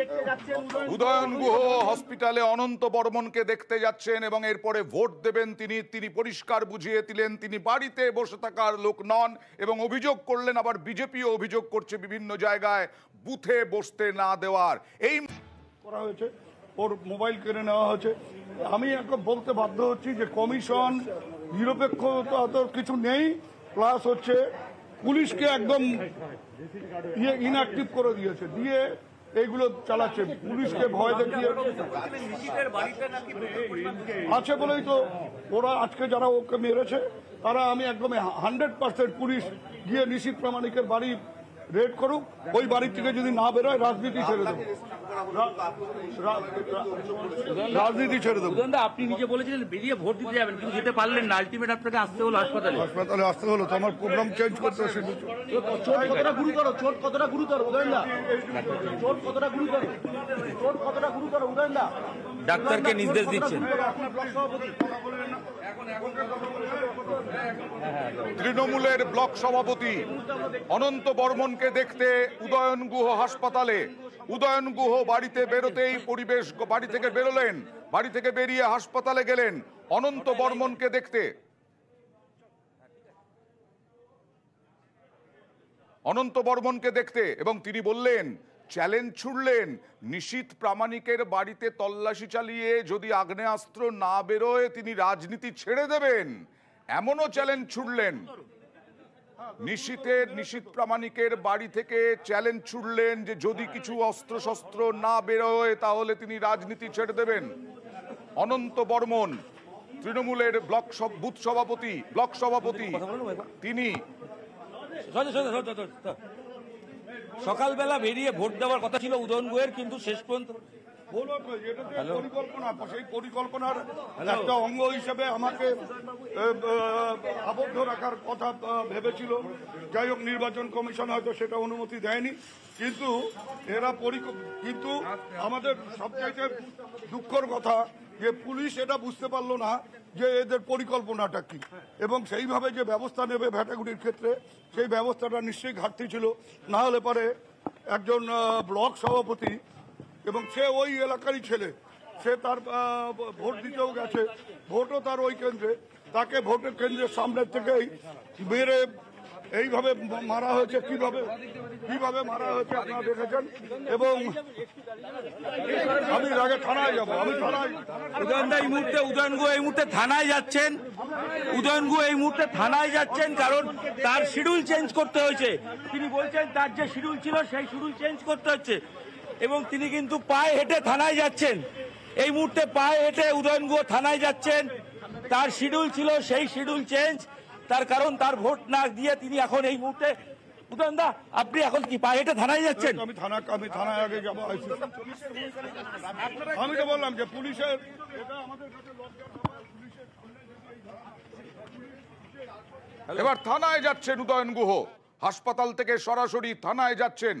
দেখতে যাচ্ছেন উদয়ন গুহ হসপিটালে অনন্ত বর্মনকে দেখতে যাচ্ছেন এবং এরপরে ভোট দেবেন তিনি তিনি পরিষ্কার বুঝিয়ে দিলেন তিনি বাড়িতে বসে থাকার লোক নন এবং অভিযোগ করলেন আবার বিজেপিও অভিযোগ করছে বিভিন্ন জায়গায় বুথে বসতে না দেওয়ার এই করা হয়েছে ওর মোবাইল কেড়ে নেওয়া হয়েছে আমি এখন বলতে বাধ্য হচ্ছি যে কমিশন নিরপেক্ষতা তো কিছু নেই প্লাস হচ্ছে পুলিশকে একদম ইয়ে ইনঅ্যাক্টিভ করে দিয়েছে দিয়ে এইগুলো চালাচ্ছে পুলিশকে ভয় দেখিয়ে আছে বলেই তো ওরা আজকে যারা ওকে মেরেছে তারা আমি একদম হান্ড্রেড পার্সেন্ট পুলিশ গিয়ে নিশীত প্রামাণিকের বাড়ি রেড করুক ওই বাড়ির থেকে যদি না বেরোয় রাজনীতি ছেড়ে দেবো রাজনীতি ছেড়ে দেবো আপনি নিজে বলেছিলেন বেরিয়ে ভোট দিতে যাবেন কিন্তু যেতে পারলেন না আলটিমেট আপনাকে আসতে হলো হাসপাতালে হাসপাতালে আসতে হলো তো আমার প্রোগ্রাম চেঞ্জ করতে হবে চোট কতটা গুরুতর চোট কতটা গুরুতর চোট কতটা গুরুতর চোট কতটা গুরুতর ডাক্তারকে নির্দেশ দিচ্ছেন তৃণমূলের ব্লক সভাপতি অনন্ত বর্মনকে দেখতে উদয়ন গুহ হাসপাতালে উদয়ন গুহ বাড়িতে বেরোতেই পরিবেশ বাড়ি থেকে বেরোলেন বাড়ি থেকে বেরিয়ে হাসপাতালে গেলেন অনন্ত বর্মনকে দেখতে অনন্ত বর্মনকে দেখতে এবং তিনি বললেন চ্যালেঞ্জ ছুড়লেন নিশীত প্রামাণিকের বাড়িতে তল্লাশি চালিয়ে যদি আগ্নেয়াস্ত্র না বেরোয় তিনি রাজনীতি ছেড়ে দেবেন এমনও চ্যালেঞ্জ ছুড়লেন নিশীতের নিশীত প্রামাণিকের বাড়ি থেকে চ্যালেঞ্জ ছুড়লেন যে যদি কিছু অস্ত্রশস্ত্র না বেরোয় তাহলে তিনি রাজনীতি ছেড়ে দেবেন অনন্ত বর্মন তৃণমূলের ব্লক বুথ সভাপতি ব্লক সভাপতি তিনি সকালবেলা বেরিয়ে ভোট দেওয়ার কথা ছিল উদয়ন গোয়ের কিন্তু শেষ পর্যন্ত পরিকল্পনা সেই পরিকল্পনার একটা অঙ্গ হিসেবে আমাকে আবদ্ধ রাখার কথা ভেবেছিল যাই হোক নির্বাচন কমিশন হয়তো সেটা অনুমতি দেয়নি কিন্তু এরা কিন্তু আমাদের সবচাইতে দুঃখর কথা যে পুলিশ এটা বুঝতে পারলো না যে এদের পরিকল্পনাটা কি এবং সেইভাবে যে ব্যবস্থা নেবে ভ্যাটাগুড়ির ক্ষেত্রে সেই ব্যবস্থাটা নিশ্চয়ই ঘাটতি ছিল না হলে পরে একজন ব্লক সভাপতি এবং সে ওই এলাকারই ছেলে সে তার ভোট দিতেও গেছে ভোটও তার ওই কেন্দ্রে তাকে ভোটের কেন্দ্রের সামনের থেকেই মেরে এইভাবে মারা হয়েছে কিভাবে কিভাবে মারা হয়েছে আপনারা দেখেছেন এবং আমি আগে থানায় যাবো আমি থানায় এই মুহূর্তে উদয়ন গো এই মুহূর্তে থানায় যাচ্ছেন উদয়ন গু এই মুহূর্তে থানায় যাচ্ছেন কারণ তার শিডিউল চেঞ্জ করতে হয়েছে তিনি বলছেন তার যে শিডিউল ছিল সেই শিডিউল চেঞ্জ করতে হচ্ছে এবং তিনি কিন্তু পায়ে হেঁটে থানায় যাচ্ছেন এই মুহূর্তে পায়ে হেঁটে উদয়ন গুহ থানায় যাচ্ছেন তার শিডিউল ছিল সেই শিডিউল চেঞ্জ তার কারণ তার ভোট না দিয়ে তিনি এখন এই মুহূর্তে উদয়নদা আপনি এখন কি পা এটা থানায় যাচ্ছেন আমি থানা আমি থানায় আগে যাবো আমি তো বললাম যে পুলিশের এবার থানায় যাচ্ছেন উদয়ন গুহ হাসপাতাল থেকে সরাসরি থানায় যাচ্ছেন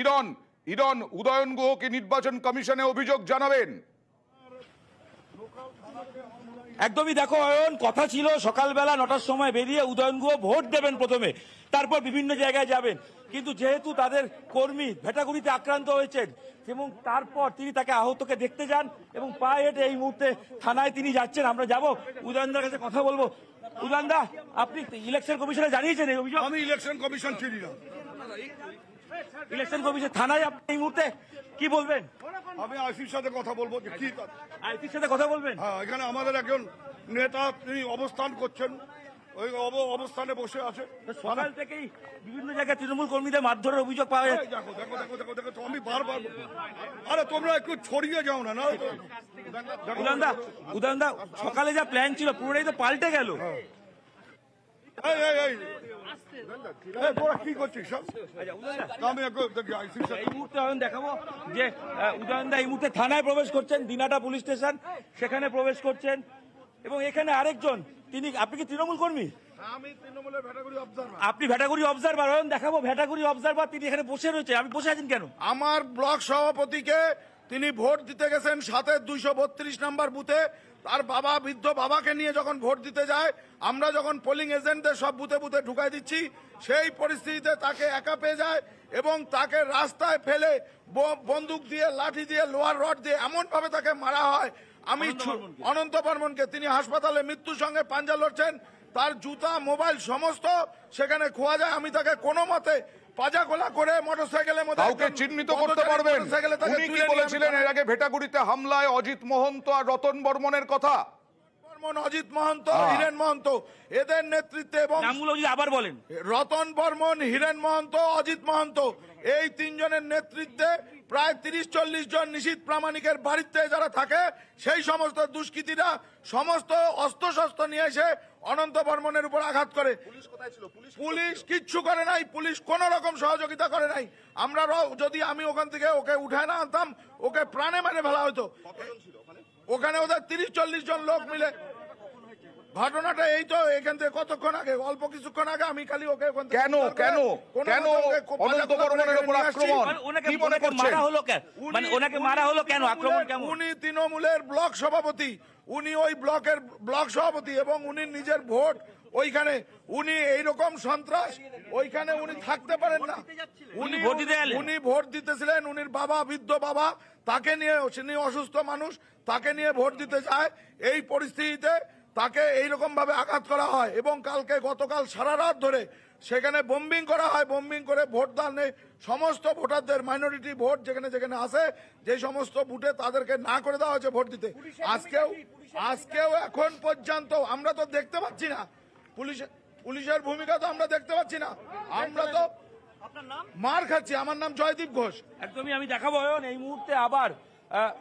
ইরন ইরন উদয়ন গুহকে নির্বাচন কমিশনে অভিযোগ জানাবেন একদমই দেখো অয়ন কথা ছিল সকালবেলা নটার সময় বেরিয়ে উদয়ন গুহ ভোট দেবেন প্রথমে তারপর বিভিন্ন জায়গায় যাবেন কিন্তু যেহেতু তাদের কর্মী ভেটাগুড়িতে আক্রান্ত হয়েছেন এবং তারপর তিনি তাকে আহতকে দেখতে যান এবং পায়ে হেঁটে এই মুহূর্তে থানায় তিনি যাচ্ছেন আমরা যাব উদয়নদার কাছে কথা বলবো উদয়নদা আপনি ইলেকশন কমিশনে জানিয়েছেন এই অভিযোগ আমি ইলেকশন কমিশন চিনি না ইলেকশন কমিশন থানায় আপনি এই মুহূর্তে কি বলবেন আমি আইসির সাথে কথা বলবো যে কি আইসির সাথে কথা বলবেন হ্যাঁ এখানে আমাদের একজন নেতা তিনি অবস্থান করছেন ওই অবস্থানে বসে আছে সকাল থেকেই বিভিন্ন জায়গায় তৃণমূল কর্মীদের মারধরের অভিযোগ পাওয়া যাচ্ছে আরে তোমরা একটু ছড়িয়ে যাও না না উদানদা উদানদা সকালে যা প্ল্যান ছিল পুরোটাই তো পাল্টে গেল হ্যাঁ। এই এই আচ্ছা, আচ্ছা, থানায় প্রবেশ করছেন দিনাটা পুলিশ স্টেশন সেখানে প্রবেশ করছেন এবং এখানে আরেকজন তিনি আপনি কি তৃণমূল কর্মী আপনি ভেটাগুড়ি অবজারভার দেখাবো ভেটাগুড়ি অবজারভার তিনি এখানে বসে রয়েছে আমি বসে আছেন কেন আমার ব্লক সভাপতিকে তিনি ভোট দিতে গেছেন সাথে দুইশো বত্রিশ নাম্বার বুথে তার বাবা বৃদ্ধ বাবাকে নিয়ে যখন ভোট দিতে যায় আমরা যখন পোলিং এজেন্টদের সব বুথে বুথে ঢুকাই দিচ্ছি সেই পরিস্থিতিতে তাকে একা পেয়ে যায় এবং তাকে রাস্তায় ফেলে বন্দুক দিয়ে লাঠি দিয়ে লোহার রড দিয়ে এমনভাবে তাকে মারা হয় আমি অনন্ত বর্মনকে তিনি হাসপাতালে মৃত্যুর সঙ্গে পাঞ্জা লড়ছেন তার জুতা মোবাইল সমস্ত সেখানে খোয়া যায় আমি তাকে কোনো মতে রতন বর্মন হিরেন মহন্ত অজিত মহন্ত এই তিনজনের নেতৃত্বে প্রায় তিরিশ চল্লিশ জন নিশীত প্রামাণিকের বাড়িতে যারা থাকে সেই সমস্ত দুষ্কৃতীরা সমস্ত অস্ত্রশস্ত্র নিয়ে এসে অনন্ত বর্মনের উপর আঘাত করে পুলিশ কিচ্ছু করে নাই পুলিশ কোন রকম সহযোগিতা করে নাই আমরা যদি আমি ওখান থেকে ওকে উঠায় না আনতাম ওকে প্রাণে মেরে ফেলা হতো ওখানে ওদের তিরিশ চল্লিশ জন লোক মিলে ঘটনাটা এই তো এখান থেকে কতক্ষণ আগে অল্প কিছুক্ষণ আগে আমি খালি ওকে কেন কেন কেন অনন্ত বর্মনের উপর আক্রমণ মানে কি মনে করছেন মারা হলো কেন মানে ওনাকে মারা হলো কেন আক্রমণ উনি তৃণমূলের ব্লক সভাপতি উনি ওই ব্লকের ব্লক সভাপতি এবং উনি নিজের ভোট ওইখানে উনি এইরকম সন্ত্রাস ওইখানে উনি থাকতে পারেন না উনি উনি ভোট দিতেছিলেন উনির বাবা বৃদ্ধ বাবা তাকে নিয়ে অসুস্থ মানুষ তাকে নিয়ে ভোট দিতে যায় এই পরিস্থিতিতে তাকে এইরকম ভাবে আঘাত করা হয় এবং কালকে গতকাল সারা রাত ধরে সেখানে বোম্বিং করা হয় বোম্বিং করে ভোট নেই সমস্ত ভোটারদের মাইনরিটি ভোট যেখানে যেখানে আসে যে সমস্ত বুটে তাদেরকে না করে দেওয়া হয়েছে ভোট দিতে আজকেও আজকেও এখন পর্যন্ত আমরা তো দেখতে পাচ্ছি না পুলিশ পুলিশের ভূমিকা তো আমরা দেখতে পাচ্ছি না আমরা তো মার খাচ্ছি আমার নাম জয়দীপ ঘোষ একদমই আমি দেখাবো এই মুহূর্তে আবার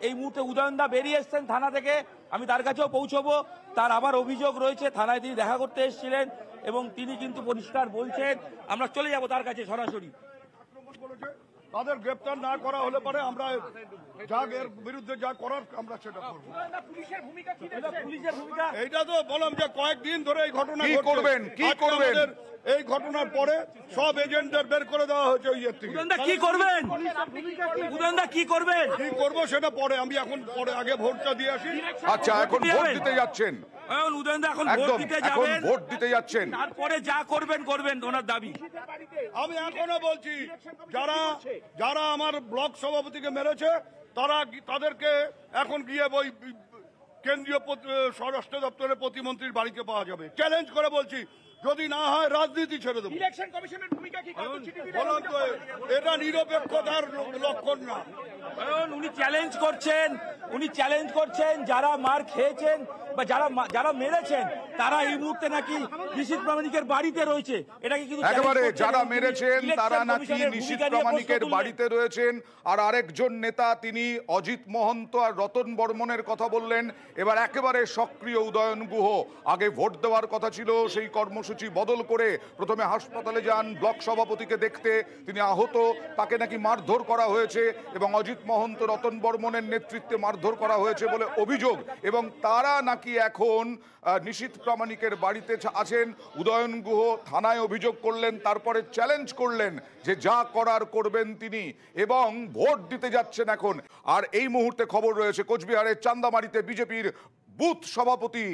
এই মুহূর্তে উদয়নদা বেরিয়ে এসছেন থানা থেকে আমি তার কাছেও পৌঁছবো তার আবার অভিযোগ রয়েছে থানায় তিনি দেখা করতে এসেছিলেন এবং তিনি কিন্তু পরিষ্কার বলছেন আমরা চলে যাব তার কাছে সরাসরি তাদের গ্রেপ্তার না করা হলে পরে আমরা যা এর বিরুদ্ধে যা করার আমরা সেটা করবো পুলিশের ভূমিকা এইটা তো বললাম যে কয়েকদিন ধরে এই ঘটনা করবেন কি করবেন এই ঘটনার পরে সব এজেন্টদের বের করে দেওয়া হয়েছে ওই ইয়ের থেকে কি করবেন উদয়নদা কি করবেন কি করবো সেটা পরে আমি এখন পরে আগে ভোটটা দিয়ে আসি আচ্ছা এখন দিতে যাচ্ছেন এখন উদয়নদা এখন ভোট দিতে যাবেন ভোট দিতে যাচ্ছেন তারপরে যা করবেন করবেন ওনার দাবি আমি এখনো বলছি যারা যারা আমার ব্লক সভাপতিকে মেরেছে তারা তাদেরকে এখন গিয়ে ওই কেন্দ্রীয় স্বরাষ্ট্র দপ্তরের প্রতিমন্ত্রীর বাড়িতে পাওয়া যাবে চ্যালেঞ্জ করে বলছি যদি না হয় রাজনীতি ছেড়ে দেবো বলুন তো এটা নিরপেক্ষতার লক্ষণ না কারণ উনি চ্যালেঞ্জ করছেন উনি চ্যালেঞ্জ করছেন যারা মার খেয়েছেন বা যারা যারা মেরেছেন তারা এই মুহূর্তে নাকি নিশীত প্রামাণিকের বাড়িতে রয়েছে এটাকে কিন্তু একেবারে যারা মেরেছেন তারা নাকি নিশীত প্রামাণিকের বাড়িতে রয়েছেন আর আরেকজন নেতা তিনি অজিত মহন্ত আর রতন বর্মনের কথা বললেন এবার একেবারে সক্রিয় উদয়ন গুহ আগে ভোট দেওয়ার কথা ছিল সেই কর্মসূচি কর্মসূচি বদল করে প্রথমে হাসপাতালে যান ব্লক সভাপতিকে দেখতে তিনি আহত তাকে নাকি মারধর করা হয়েছে এবং অজিত মহন্ত রতন বর্মনের নেতৃত্বে মারধর করা হয়েছে বলে অভিযোগ এবং তারা নাকি এখন নিশীত প্রামাণিকের বাড়িতে আছেন উদয়ন গুহ থানায় অভিযোগ করলেন তারপরে চ্যালেঞ্জ করলেন যে যা করার করবেন তিনি এবং ভোট দিতে যাচ্ছেন এখন আর এই মুহূর্তে খবর রয়েছে কোচবিহারের চান্দামারিতে বিজেপির বুথ সভাপতি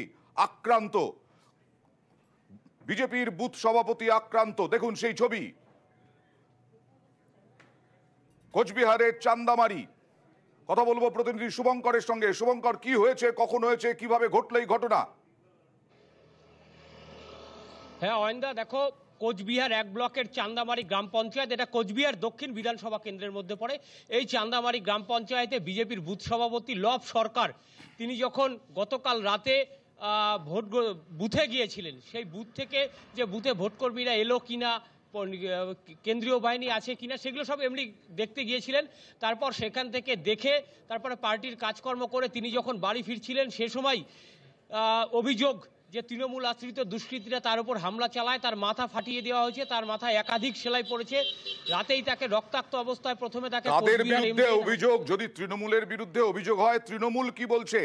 আক্রান্ত বিজেপির বুথ সভাপতি আক্রান্ত দেখুন সেই ছবি কোচবিহারের চান্দামারি কথা বলবো প্রতিনিধি শুভঙ্করের সঙ্গে শুভঙ্কর কি হয়েছে কখন হয়েছে কিভাবে ঘটল এই ঘটনা হ্যাঁ অয়েন্দা দেখো কোচবিহার এক ব্লকের চান্দামারি গ্রাম পঞ্চায়েত এটা কোচবিহার দক্ষিণ বিধানসভা কেন্দ্রের মধ্যে পড়ে এই চান্দামারি গ্রাম পঞ্চায়েতে বিজেপির বুথ সভাপতি লব সরকার তিনি যখন গতকাল রাতে ভোট বুথে গিয়েছিলেন সেই বুথ থেকে যে বুথে ভোটকর্মীরা এলো কিনা কেন্দ্রীয় বাহিনী আছে কিনা সেগুলো সব এমনি দেখতে গিয়েছিলেন তারপর সেখান থেকে দেখে তারপরে পার্টির কাজকর্ম করে তিনি যখন বাড়ি ফিরছিলেন সে সময় অভিযোগ যে তৃণমূল আশ্রিত দুষ্কৃতীরা তার উপর হামলা চালায় তার মাথা ফাটিয়ে দেওয়া হয়েছে তার মাথায় একাধিক সেলাই পড়েছে রাতেই তাকে রক্তাক্ত অবস্থায় প্রথমে তাকে অভিযোগ যদি তৃণমূলের বিরুদ্ধে অভিযোগ হয় তৃণমূল কি বলছে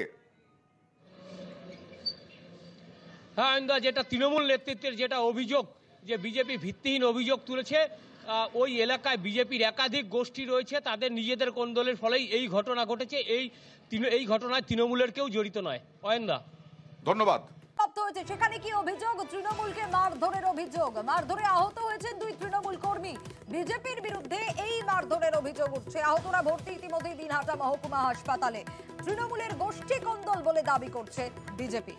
হ্যাঁ যেটা তৃণমূল নেতৃত্বের যেটা অভিযোগ যে বিজেপি ভিত্তিহীন অভিযোগ তুলেছে ওই এলাকায় বিজেপির একাধিক গোষ্ঠী রয়েছে তাদের নিজেদের কোন্দলের ফলেই এই ঘটনা ঘটেছে এই এই ঘটনায় তৃণমূলের কেউ জড়িত নয় অয়েন্দা ধন্যবাদ হয়েছে সেখানে কি অভিযোগ তৃণমূলকে মারধরের অভিযোগ মারধরে আহত হয়েছেন দুই তৃণমূল কর্মী বিজেপির বিরুদ্ধে এই মারধরের অভিযোগ উঠছে আহতরা ভর্তি ইতিমধ্যেই দিনহাটা মহকুমা হাসপাতালে তৃণমূলের গোষ্ঠী কন্দল বলে দাবি করছে বিজেপি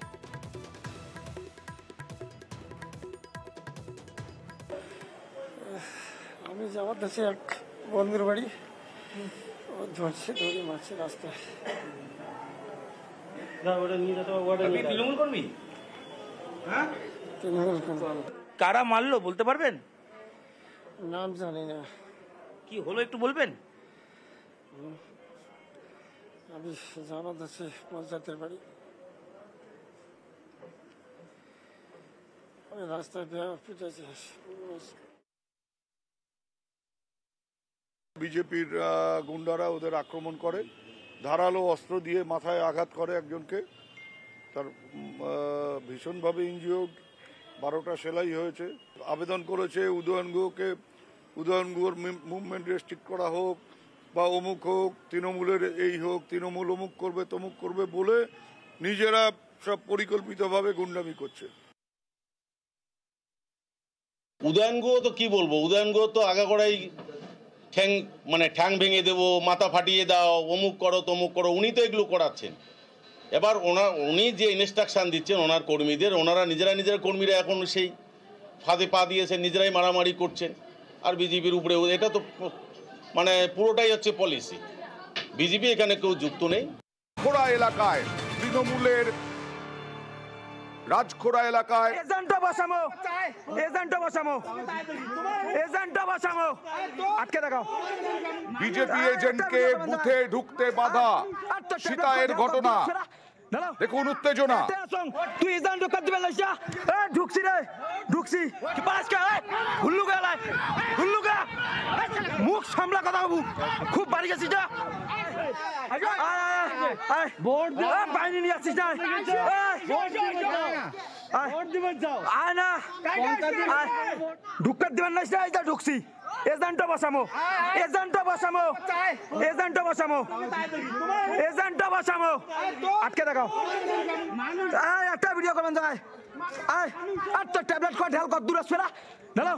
আমি যাওয়ার দেশে এক বন্ধুর বাড়ি ও ধরছে ধরে মারছে রাস্তায় হ্যাঁ? কারা মারলো বলতে পারবেন নাম জানি না কি হলো একটু বলবেন আমি জানাত দেশে পঞ্চায়েতের বাড়ি রাস্তায় পিঠেছি বিজেপির গুন্ডারা ওদের আক্রমণ করে ধারালো অস্ত্র দিয়ে মাথায় আঘাত করে একজনকে তার ভীষণভাবে ইঞ্জিওর্ড বারোটা সেলাই হয়েছে আবেদন করেছে উদয়ন গুহকে উদয়ন গুহর মুভমেন্ট রেস্ট্রিক্ট করা হোক বা অমুক হোক তৃণমূলের এই হোক তৃণমূল অমুক করবে তমুক করবে বলে নিজেরা সব পরিকল্পিতভাবে গুন্ডামি করছে উদয়ন গুহ তো কি বলবো উদয়ন গুহ তো আগাগোড়াই ঠ্যাং মানে ঠ্যাং ভেঙে দেবো মাথা ফাটিয়ে দাও অমুক করো তমুক করো উনি তো এগুলো করাচ্ছেন এবার ওনার উনি যে ইনস্ট্রাকশান দিচ্ছেন ওনার কর্মীদের ওনারা নিজেরা নিজেরা কর্মীরা এখন সেই ফাঁদে পা দিয়েছে নিজেরাই মারামারি করছেন আর বিজেপির উপরে এটা তো মানে পুরোটাই হচ্ছে পলিসি বিজেপি এখানে কেউ যুক্ত নেই এলাকায় তৃণমূলের রাজখোড়া এলাকায় এজেন্টটা বসামো এজেন্টটা বসামো এজেন্টটা বসামো আটকে দেখাও বিজেপি এজেন্টকে বুথে ঢুকতে বাধা সীতায়ের ঘটনা দেখুন উত্তেজনা তুই ইজান ঢুকার দিবে লাইসা এ ঢুকছি রে ঢুকছি কি পালাস কে হুল্লু গা লাই হুল্লু গা মুখ সামলা কথা বাবু খুব বাড়ি গেছিস যা ভোট দে পাইনি নিয়ে আসছিস না ঢুকার দিবেন না এটা ঢুকছি এজেন্টটা বসামো এজেন্টটা বসামো এজেন্টটা বসামো এজেন্টটা বসামো আটকে দেখাও একটা ভিডিও করবেন যায় আয় আচ্ছা ট্যাবলেট কট হেল কত দূর আসবে না দাঁড়াও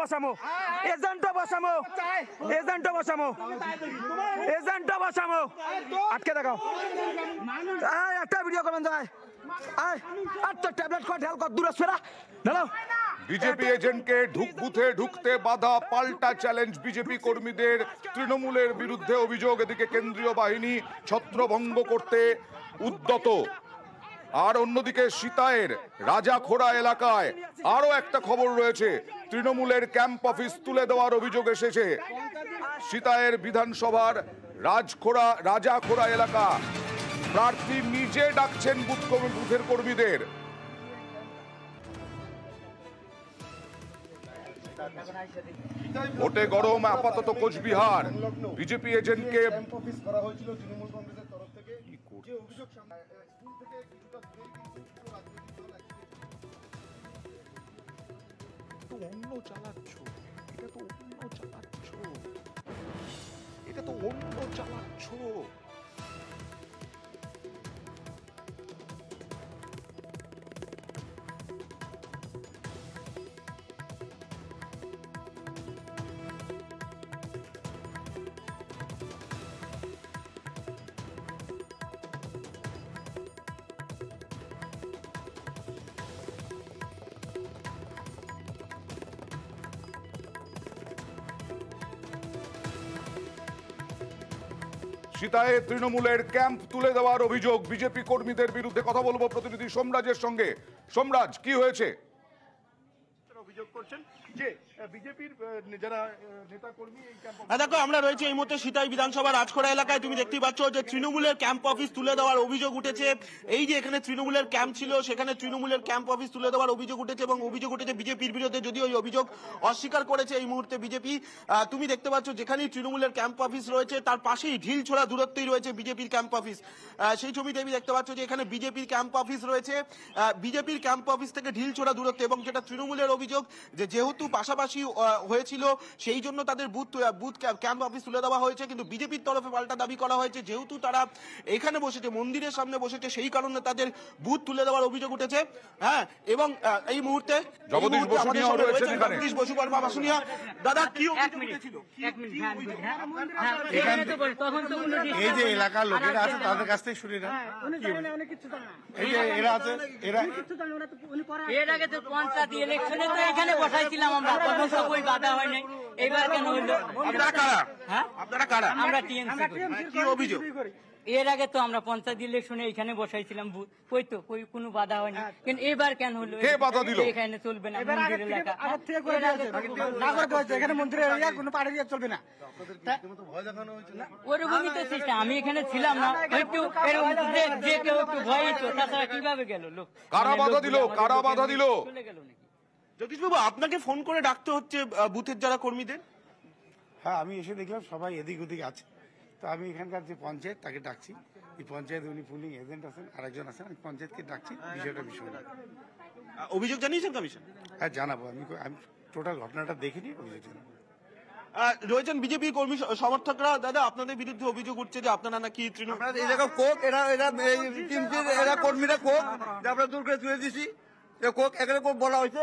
বসামো বসামো বসামো বসামো আটকে দেখাও আয় একটা ভিডিও করবেন আয় আর তো ট্যাবলেট কর ঢেল কর দূরে দাঁড়াও বিজেপি এজেন্টকে ঢুকবুথে ঢুকতে বাধা পাল্টা চ্যালেঞ্জ বিজেপি কর্মীদের তৃণমূলের বিরুদ্ধে অভিযোগ এদিকে কেন্দ্রীয় বাহিনী ছত্রভঙ্গ করতে উদ্যত আর অন্যদিকে সীতায়ের রাজাখোড়া এলাকায় আরো একটা খবর রয়েছে তৃণমূলের ক্যাম্প অফিস তুলে দেওয়ার অভিযোগ এসেছে সীতায়ের বিধানসভার রাজখোড়া রাজাখোড়া এলাকা প্রার্থী নিজে ডাকছেন বুথ বুথের কর্মীদের ভোটে গরম আপাতত কোচবিহার বিজেপি এজেন্টকে অন্য চালাচ্ছ এটা তো অন্য চালাচ্ছ এটা তো অন্য চালাচ্ছ সীতায় তৃণমূলের ক্যাম্প তুলে দেওয়ার অভিযোগ বিজেপি কর্মীদের বিরুদ্ধে কথা বলবো প্রতিনিধি সোমরাজের সঙ্গে সোমরাজ কি হয়েছে অভিযোগ করছেন যে বিজেপির যারা নেতাকর্মী এই হ্যাঁ, দেখো আমরা রয়েছে এই মুহূর্তে সিতাই বিধানসভা রাজখোড়া এলাকায় তুমি দেখতে পাচ্ছ যে তৃণমূলের ক্যাম্প অফিস তুলে দেওয়ার অভিযোগ উঠেছে এই যে এখানে তৃণমূলের ক্যাম্প ছিল সেখানে তৃণমূলের ক্যাম্প অফিস তুলে দেওয়ার অভিযোগ উঠেছে এবং অভিযোগ উঠেছে বিজেপির বিরুদ্ধে যদিও ওই অভিযোগ অস্বীকার করেছে এই মুহূর্তে বিজেপি তুমি দেখতে পাচ্ছ যেখানেই তৃণমূলের ক্যাম্প অফিস রয়েছে তার পাশেই ঢিল ছোড়া দূরত্বেই রয়েছে বিজেপির ক্যাম্প অফিস সেই ছবিতে আমি দেখতে পাচ্ছ যে এখানে বিজেপির ক্যাম্প অফিস রয়েছে বিজেপির ক্যাম্প অফিস থেকে ঢিল ছোড়া দূরত্ব এবং যেটা তৃণমূলের অভিযোগ যে যেহেতু পাশাপাশি হয়েছিল সেই জন্য তাদের বুথ বুথ ক্যাম্প অফিস তুলে দেওয়া হয়েছে কিন্তু বিজেপির তরফে পাল্টা দাবি করা হয়েছে যেহেতু তারা এখানে বসেছে মন্দিরের সামনে বসেছে সেই কারণে তাদের বুথ তুলে দেওয়ার অভিযোগ উঠেছে হ্যাঁ এবং এই মুহূর্তে এরা আছে এরা এর আগে তো পঞ্চায়েত ইলেকশনে তো এখানে বসাইছিলাম আমরা সব ওই বাধা হয় নাই এইবার কেন হইলো হ্যাঁ? আমরা টিএমসি এর আগে তো আমরা পঞ্চায়েত ইলেকশনে এখানে বসাইছিলাম কই তো বাধা হয়নি আচ্ছা। কিন্তু এবার কেন হলো বাধা দিল এখানে চলবে না এলাকা এখানে কোনো পাড়ে দিয়ে চলবে না ওরকমই তো সিস্টেম আমি এখানে ছিলাম না একটু এরকম যে কেউ একটু ভয় হইতো তাছাড়া কিভাবে গেল লোক কারা মানে বাধা দিল কারা বাধা দিল চলে গেল জগদীশবাবু আপনাকে ফোন করে ডাকতে হচ্ছে বুথের যারা কর্মীদের হ্যাঁ আমি এসে দেখলাম সবাই এদিক ওদিক আছে তো আমি এখানকার যে পঞ্চায়েত তাকে ডাকছি এই পঞ্চায়েত উনি পুলিং এজেন্ট আছেন আরেকজন আছেন আমি পঞ্চায়েতকে ডাকছি হ্যাঁ, বিষয়টা হ্যাঁ, বিষয় হ্যাঁ। অভিযোগ জানিয়েছেন কমিশন হ্যাঁ জানাবো আমি আমি টোটাল ঘটনাটা দেখিনি অভিযোগ জানাবো রয়েছেন বিজেপি কর্মী সমর্থকরা দাদা আপনাদের বিরুদ্ধে অভিযোগ উঠছে যে আপনারা নাকি তৃণমূল এরকম কোক এরা এরা এরা কর্মীরা কোক যে আমরা দূর করে তুলে দিছি কোক এখানে কোক বলা হয়েছে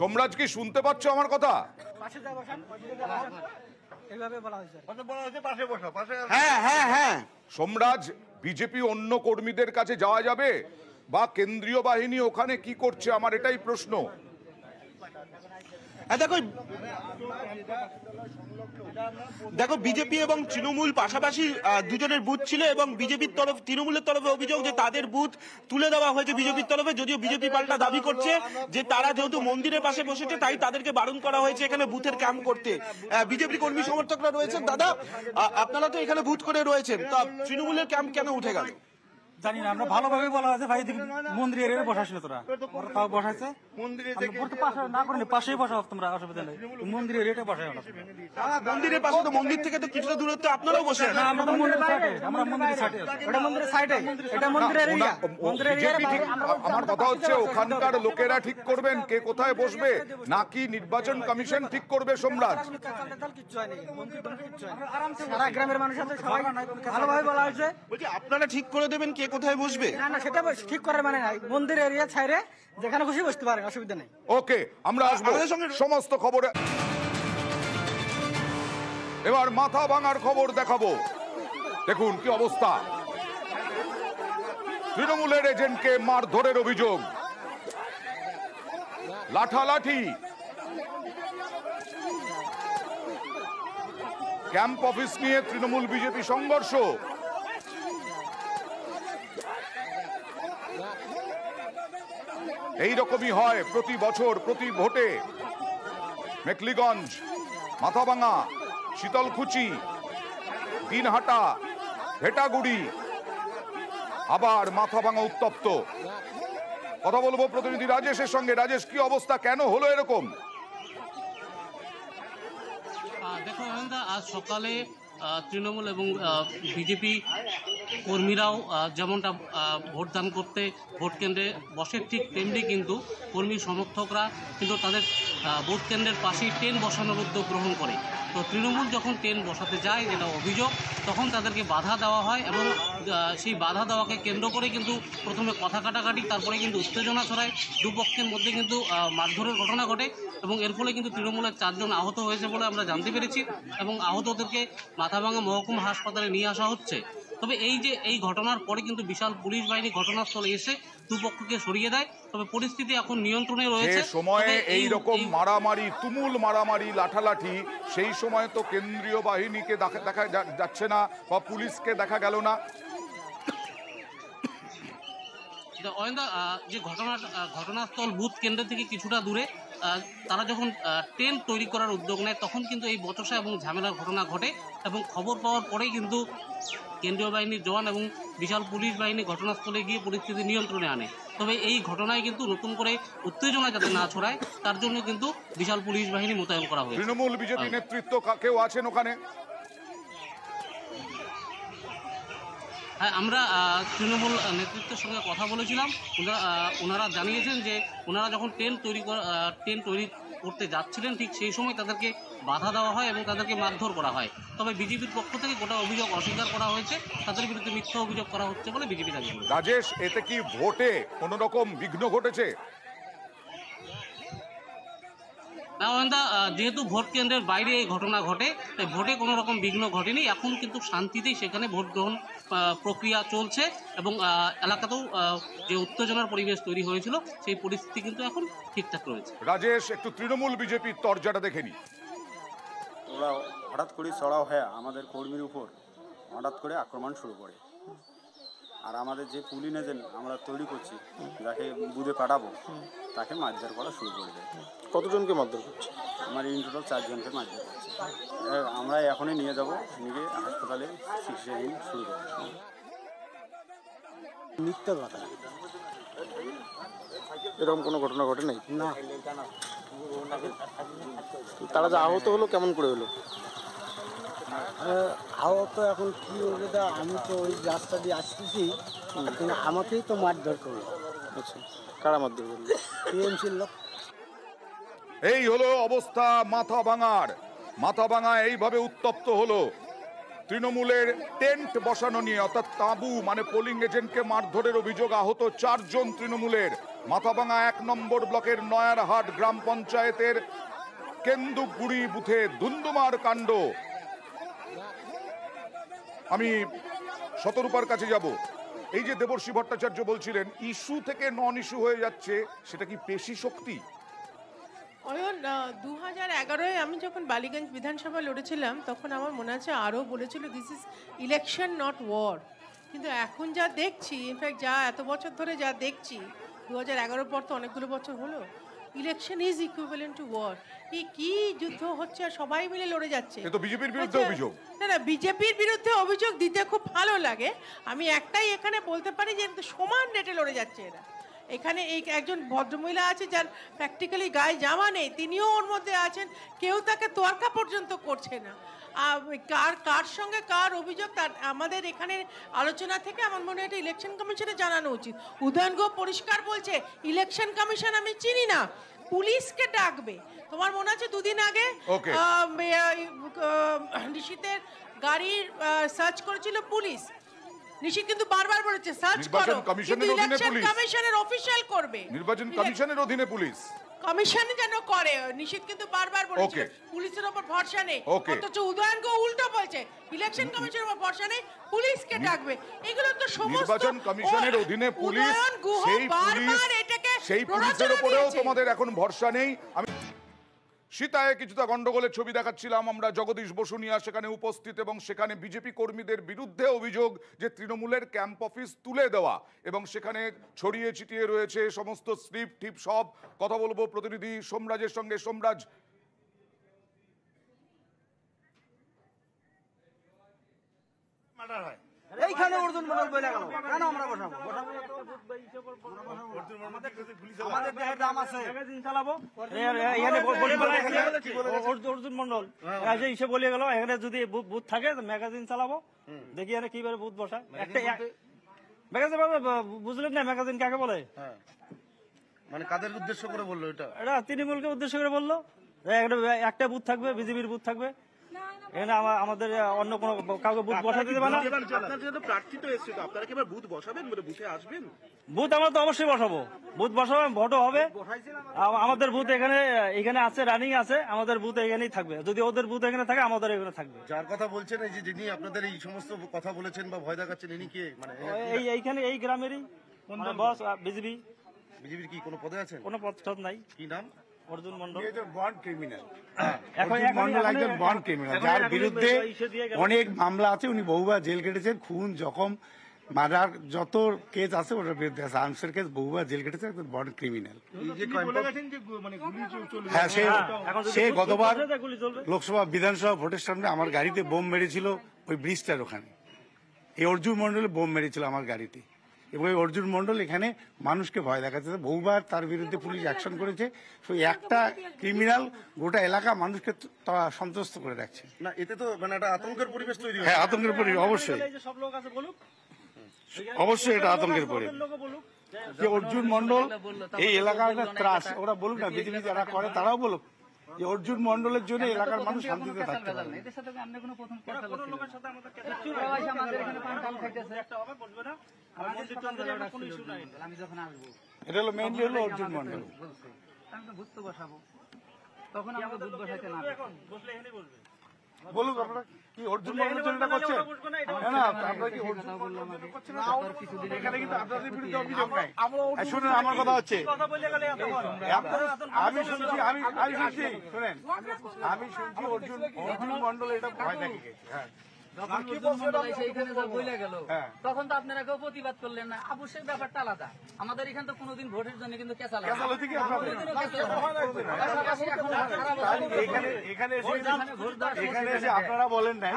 সোমরাজ কি শুনতে পাচ্ছ আমার কথা হ্যাঁ হ্যাঁ হ্যাঁ সোমরাজ বিজেপি অন্য কর্মীদের কাছে যাওয়া যাবে বা কেন্দ্রীয় বাহিনী ওখানে কি করছে আমার এটাই প্রশ্ন দেখো দেখো বিজেপি এবং তৃণমূল পাশাপাশি দুজনের বুথ ছিল এবং বিজেপির তরফ তৃণমূলের তরফে অভিযোগ যে তাদের বুথ তুলে দেওয়া হয়েছে বিজেপির তরফে যদিও বিজেপি পাল্টা দাবি করছে যে তারা যেহেতু মন্দিরের পাশে বসেছে তাই তাদেরকে বারণ করা হয়েছে এখানে বুথের ক্যাম্প করতে বিজেপি কর্মী সমর্থকরা রয়েছেন দাদা আপনারা তো এখানে বুথ করে রয়েছেন তা তৃণমূলের ক্যাম্প কেন উঠে গেল জানি না আমরা ভালোভাবে বলা আছে ভাই মন্দিরে এর বসাছিল তোরা তাও বসাইছে মন্দিরে না করলে পাশেই বসাও তোমরা অসুবিধা নেই মন্দিরে রেটে বসাও না মন্দিরের পাশে তো মন্দির থেকে তো কিছুটা দূরত্ব আপনারাও বসে না আমরা তো মন্দিরের সাইডে আমরা মন্দিরে সাইডে এটা মন্দিরে সাইডে এটা মন্দিরে এরিয়া মন্দিরে এরিয়া আমার কথা হচ্ছে ওখানকার লোকেরা ঠিক করবেন কে কোথায় বসবে নাকি নির্বাচন কমিশন ঠিক করবে সম্রাট সারা গ্রামের মানুষের সবাই ভালোভাবে বলা হয়েছে আপনারা ঠিক করে দেবেন কে কোথায় বসবে না না সেটা ঠিক করার মানে নাই মন্দির এরিয়া ছাইরে যেখানে খুশি বসতে পারেন অসুবিধা নেই ওকে আমরা আসবো সমস্ত খবরে এবার মাথা ভাঙার খবর দেখাবো দেখুন কি অবস্থা তৃণমূলের এজেন্টকে মারধরের অভিযোগ লাঠালাঠি ক্যাম্প অফিস নিয়ে তৃণমূল বিজেপি সংঘর্ষ এই রকমই হয় প্রতি বছর প্রতি ভোটে মেকলিগঞ্জ মাথাভাঙা শীতলকুচি দিনহাটা ভেটাগুড়ি আবার মাথাভাঙা উত্তপ্ত কথা বলবো প্রতিনিধি রাজেশের সঙ্গে রাজেশ কি অবস্থা কেন হলো এরকম দেখো আজ সকালে তৃণমূল এবং বিজেপি কর্মীরাও যেমনটা ভোটদান করতে ভোট কেন্দ্রে বসে ঠিক তেমনি কিন্তু কর্মী সমর্থকরা কিন্তু তাদের ভোট কেন্দ্রের পাশেই ট্রেন বসানোর উদ্যোগ গ্রহণ করে তো তৃণমূল যখন ট্রেন বসাতে যায় যেটা অভিযোগ তখন তাদেরকে বাধা দেওয়া হয় এবং সেই বাধা দেওয়াকে কেন্দ্র করে কিন্তু প্রথমে কথা কাটাকাটি তারপরে কিন্তু উত্তেজনা ছড়ায় দুপক্ষের মধ্যে কিন্তু মারধরের ঘটনা ঘটে এবং এর ফলে কিন্তু তৃণমূলের চারজন আহত হয়েছে বলে আমরা জানতে পেরেছি এবং আহতদেরকে মাথাভাঙা মহকুমা হাসপাতালে নিয়ে আসা হচ্ছে তবে এই যে এই ঘটনার পরে কিন্তু বিশাল পুলিশ বাহিনী ঘটনাস্থলে এসে দুপক্ষকে সরিয়ে দেয় তবে পরিস্থিতি এখন নিয়ন্ত্রণে রয়েছে সময়ে এই রকম মারামারি তুমুল মারামারি লাঠালাঠি সেই সময় তো কেন্দ্রীয় বাহিনীকে দেখা দেখা যাচ্ছে না বা পুলিশকে দেখা গেল না অয়েন্দা যে ঘটনা ঘটনাস্থল বুথ কেন্দ্র থেকে কিছুটা দূরে তারা যখন টেন্ট তৈরি করার উদ্যোগ নেয় তখন কিন্তু এই বচসা এবং ঝামেলার ঘটনা ঘটে এবং খবর পাওয়ার পরেই কিন্তু কেন্দ্রীয় বাহিনীর জওয়ান এবং বিশাল পুলিশ বাহিনী ঘটনাস্থলে গিয়ে পরিস্থিতি নিয়ন্ত্রণে আনে তবে এই ঘটনায় কিন্তু নতুন করে উত্তেজনা যাতে না ছড়ায় তার জন্য কিন্তু বিশাল পুলিশ বাহিনী মোতায়েন করা হয়েছে তৃণমূল বিজেপি হ্যাঁ। নেতৃত্ব কেউ আছেন ওখানে হ্যাঁ আমরা তৃণমূল নেতৃত্বের সঙ্গে কথা বলেছিলাম ওনারা ওনারা জানিয়েছেন যে ওনারা যখন ট্রেন তৈরি করা ট্রেন তৈরি করতে যাচ্ছিলেন ঠিক সেই সময় তাদেরকে বাধা দেওয়া হয় এবং তাদেরকে মারধর করা হয় তবে বিজেপির পক্ষ থেকে গোটা অভিযোগ অস্বীকার করা হয়েছে তাদের বিরুদ্ধে মিথ্যা অভিযোগ করা হচ্ছে বলে বিজেপি দাবি রাজেশ এতে কি ভোটে কোনো রকম বিঘ্ন ঘটেছে যেহেতু ভোট কেন্দ্রের বাইরে এই ঘটনা ঘটে তাই ভোটে কোনো রকম বিঘ্ন ঘটেনি এখন কিন্তু শান্তিতেই সেখানে ভোট গ্রহণ প্রক্রিয়া চলছে এবং এলাকাতেও যে উত্তেজনার পরিবেশ তৈরি হয়েছিল সেই পরিস্থিতি কিন্তু এখন ঠিকঠাক রয়েছে রাজেশ একটু তৃণমূল বিজেপির তরজাটা দেখেনি ওরা হঠাৎ করে চড়াও হয়ে হ্যাঁ, আমাদের কর্মীর উপর হঠাৎ করে আক্রমণ শুরু করে আর আমাদের যে পুলিং এজেন্ট আমরা তৈরি করছি যাকে বুধে পাঠাবো তাকে মারধার করা শুরু করে দেয় কতজনকে মারধর করছে আমার ইন টোটাল চারজনকে মারধর করছে আমরা এখনই নিয়ে যাব নিয়ে হাসপাতালে চিকিৎসাহীন শুরু করবো মিথ্যা কথা এরকম কোনো ঘটনা ঘটে নাই না তারা যে আহত হলো কেমন করে হলো আহত এখন কি হবে দা আমি তো ওই রাস্তা দিয়ে আসতেছি কিন্তু আমাকেই তো মারধর করলো আচ্ছা কারা মারধর করলো টিএমসির লোক এই হলো অবস্থা মাথা ভাঙার মাথা ভাঙা এইভাবে উত্তপ্ত হলো তৃণমূলের টেন্ট বসানো নিয়ে অর্থাৎ তাঁবু মানে পোলিং এজেন্টকে মারধরের অভিযোগ আহত চারজন তৃণমূলের মাথাভাঙা এক নম্বর ব্লকের নয়ারহাট গ্রাম পঞ্চায়েতের কেন্দুগুড়ি বুথে দুন্দুমার কাণ্ড আমি শতরূপার কাছে যাব এই যে দেবর্ষী ভট্টাচার্য বলছিলেন ইস্যু থেকে নন ইস্যু হয়ে যাচ্ছে সেটা কি পেশি শক্তি অয়ন দু হাজার এগারোয় আমি যখন বালিগঞ্জ বিধানসভা লড়েছিলাম তখন আমার মনে আছে আরও বলেছিল this is election not war কিন্তু এখন যা দেখছি ইনফ্যাক্ট যা এত বছর ধরে যা দেখছি দু হাজার এগারোর পর তো অনেকগুলো বছর হলো election is equivalent to war এই কি যুদ্ধ হচ্ছে আর সবাই মিলে লড়ে যাচ্ছে তো বিজেপির বিরুদ্ধে আচ্ছা, অভিযোগ না না বিজেপির বিরুদ্ধে অভিযোগ দিতে খুব ভালো লাগে আমি একটাই এখানে বলতে পারি যে সমান রেটে লড়ে যাচ্ছে এরা এখানে এই একজন ভদ্রমহিলা আছে যার প্র্যাকটিক্যালি গায়ে জামা নেই তিনিও ওর মধ্যে আছেন কেউ তাকে তোয়ার্কা পর্যন্ত করছে না কার কার সঙ্গে কার অভিযোগ তার আমাদের এখানে আলোচনা থেকে আমার মনে হয় ইলেকশন কমিশনে জানানো উচিত উদয়ন গো পরিষ্কার বলছে ইলেকশন কমিশন আমি চিনি না পুলিশকে ডাকবে তোমার মনে আছে দুদিন আগে নিশীতের গাড়ির সার্চ করেছিল পুলিশ নিশিত কিন্তু বারবার বলেছে সার্চ করো নির্বাচন কমিশনের অধীনে পুলিশ কমিশনের অফিশিয়াল করবে নির্বাচন কমিশনের অধীনে পুলিশ কমিশন যেন করে নিশিত কিন্তু বারবার বলেছে পুলিশের উপর ভরসা নেই অথচ গো উল্টো বলছে ইলেকশন কমিশনের উপর ভরসা নেই পুলিশকে ডাকবে এগুলো তো সমস্ত নির্বাচন কমিশনের অধীনে পুলিশ সেই এটাকে সেই পুলিশের উপরেও তোমাদের এখন ভরসা নেই আমি সীতায় কিছুটা গণ্ডগোলের ছবি দেখাচ্ছিলাম আমরা জগদীশ বসুনিয়া সেখানে উপস্থিত এবং সেখানে বিজেপি কর্মীদের বিরুদ্ধে অভিযোগ যে তৃণমূলের ক্যাম্প অফিস তুলে দেওয়া এবং সেখানে ছড়িয়ে ছিটিয়ে রয়েছে সমস্ত স্লিপ টিপ সব কথা বলবো প্রতিনিধি সোমরাজের সঙ্গে সোমরাজ হয় এইখানে অর্জুন মন্ডল বলে গেল কেন আমরা বসাবো আমাদের দেহের দাম আছে অর্জুন মন্ডল হ্যাঁ, যে বলে গেল এখানে যদি বুথ থাকে ম্যাগাজিন চালাবো দেখি এখানে কিভাবে বুথ বসা একটা ম্যাগাজিন বুঝলেন না ম্যাগাজিন কাকে বলে হ্যাঁ। মানে কাদের উদ্দেশ্য করে বললো এটা এটা তৃণমূলকে উদ্দেশ্য করে বললো একটা বুথ থাকবে বিজেপির বুথ থাকবে এখানে আমাদের অন্য কাউকে বুথ বসাতে দেবে না প্রার্থী তো আপনারা কি এবার বুথ বসাবেন বুথে আসবেন বুথ আমরা তো অবশ্যই বসাবো বুথ বসাবো ভোটও হবে আমাদের বুথ এখানে এখানে আছে রানিং আছে আমাদের বুথ এখানেই থাকবে যদি ওদের বুথ এখানে থাকে আমাদের এখানে থাকবে যার কথা বলছেন এই যে যিনি আপনাদের এই সমস্ত কথা বলেছেন বা ভয় দেখাচ্ছেন ইনি কে মানে এই এইখানে এই গ্রামেরই বস বিজেপি বিজেপির কি কোনো পদে আছে কোনো পদ নাই কি নাম অর্জুন মন্ডল বন্ড ক্রিমিনাল অর্জুন মন্ডল একজন বন্ড ক্রিমিনাল যার বিরুদ্ধে অনেক মামলা আছে উনি বহুবার জেল কেটেছেন খুন জখম মার্ডার যত কেস আছে ওটার বিরুদ্ধে আছে আনসার কেস বহুবার জেল কেটেছে একজন বন্ড ক্রিমিনাল মানে হ্যাঁ সে হ্যাঁ, সে গতবার লোকসভা বিধানসভা ভোটের সামনে আমার গাড়িতে বোম মেরেছিল ওই ব্রিজটার ওখানে এই অর্জুন মন্ডলে বোম মেরেছিল আমার গাড়িতে এবং অর্জুন মন্ডল এখানে মানুষকে ভয় দেখাচ্ছে বহুবার তার বিরুদ্ধে পুলিশ অ্যাকশন করেছে তো একটা ক্রিমিনাল গোটা এলাকা মানুষকে সন্তুষ্ট করে রাখছে না এতে তো মানে একটা আতঙ্কের পরিবেশ তৈরি হ্যাঁ আতঙ্কের পরিবেশ হ্যাঁ, অবশ্যই অবশ্যই এটা আতঙ্কের পরিবেশ যে অর্জুন মন্ডল এই এলাকার একটা ত্রাস ওরা বলুক না বিজেপি যারা করে তারাও বলুক যে অর্জুন মন্ডলের জন্য এলাকার মানুষ শান্তিতে থাকতে পারে এদের সাথে কোনো প্রথম কথা এটা হলো মেইনলি হলো অর্জুন মন্ডল তখন বসাইতে না বলুক আপনারা কি অর্জুন মন্ডলের জন্য এটা করছেন কি এখানে শুনুন আমার কথা হচ্ছে আমি শুনছি আমি আমি শুনছি শুনেন আমি শুনছি অর্জুন অর্জুন মন্ডল এটা ভয় হ্যাঁ। তখন তো আপনারা কেউ প্রতিবাদ করলেন না ব্যাপারটা আলাদা আমাদের তো কোনোদিন ভোটের জন্য কিন্তু কেঁচা লাগে আপনারা বলেন এটা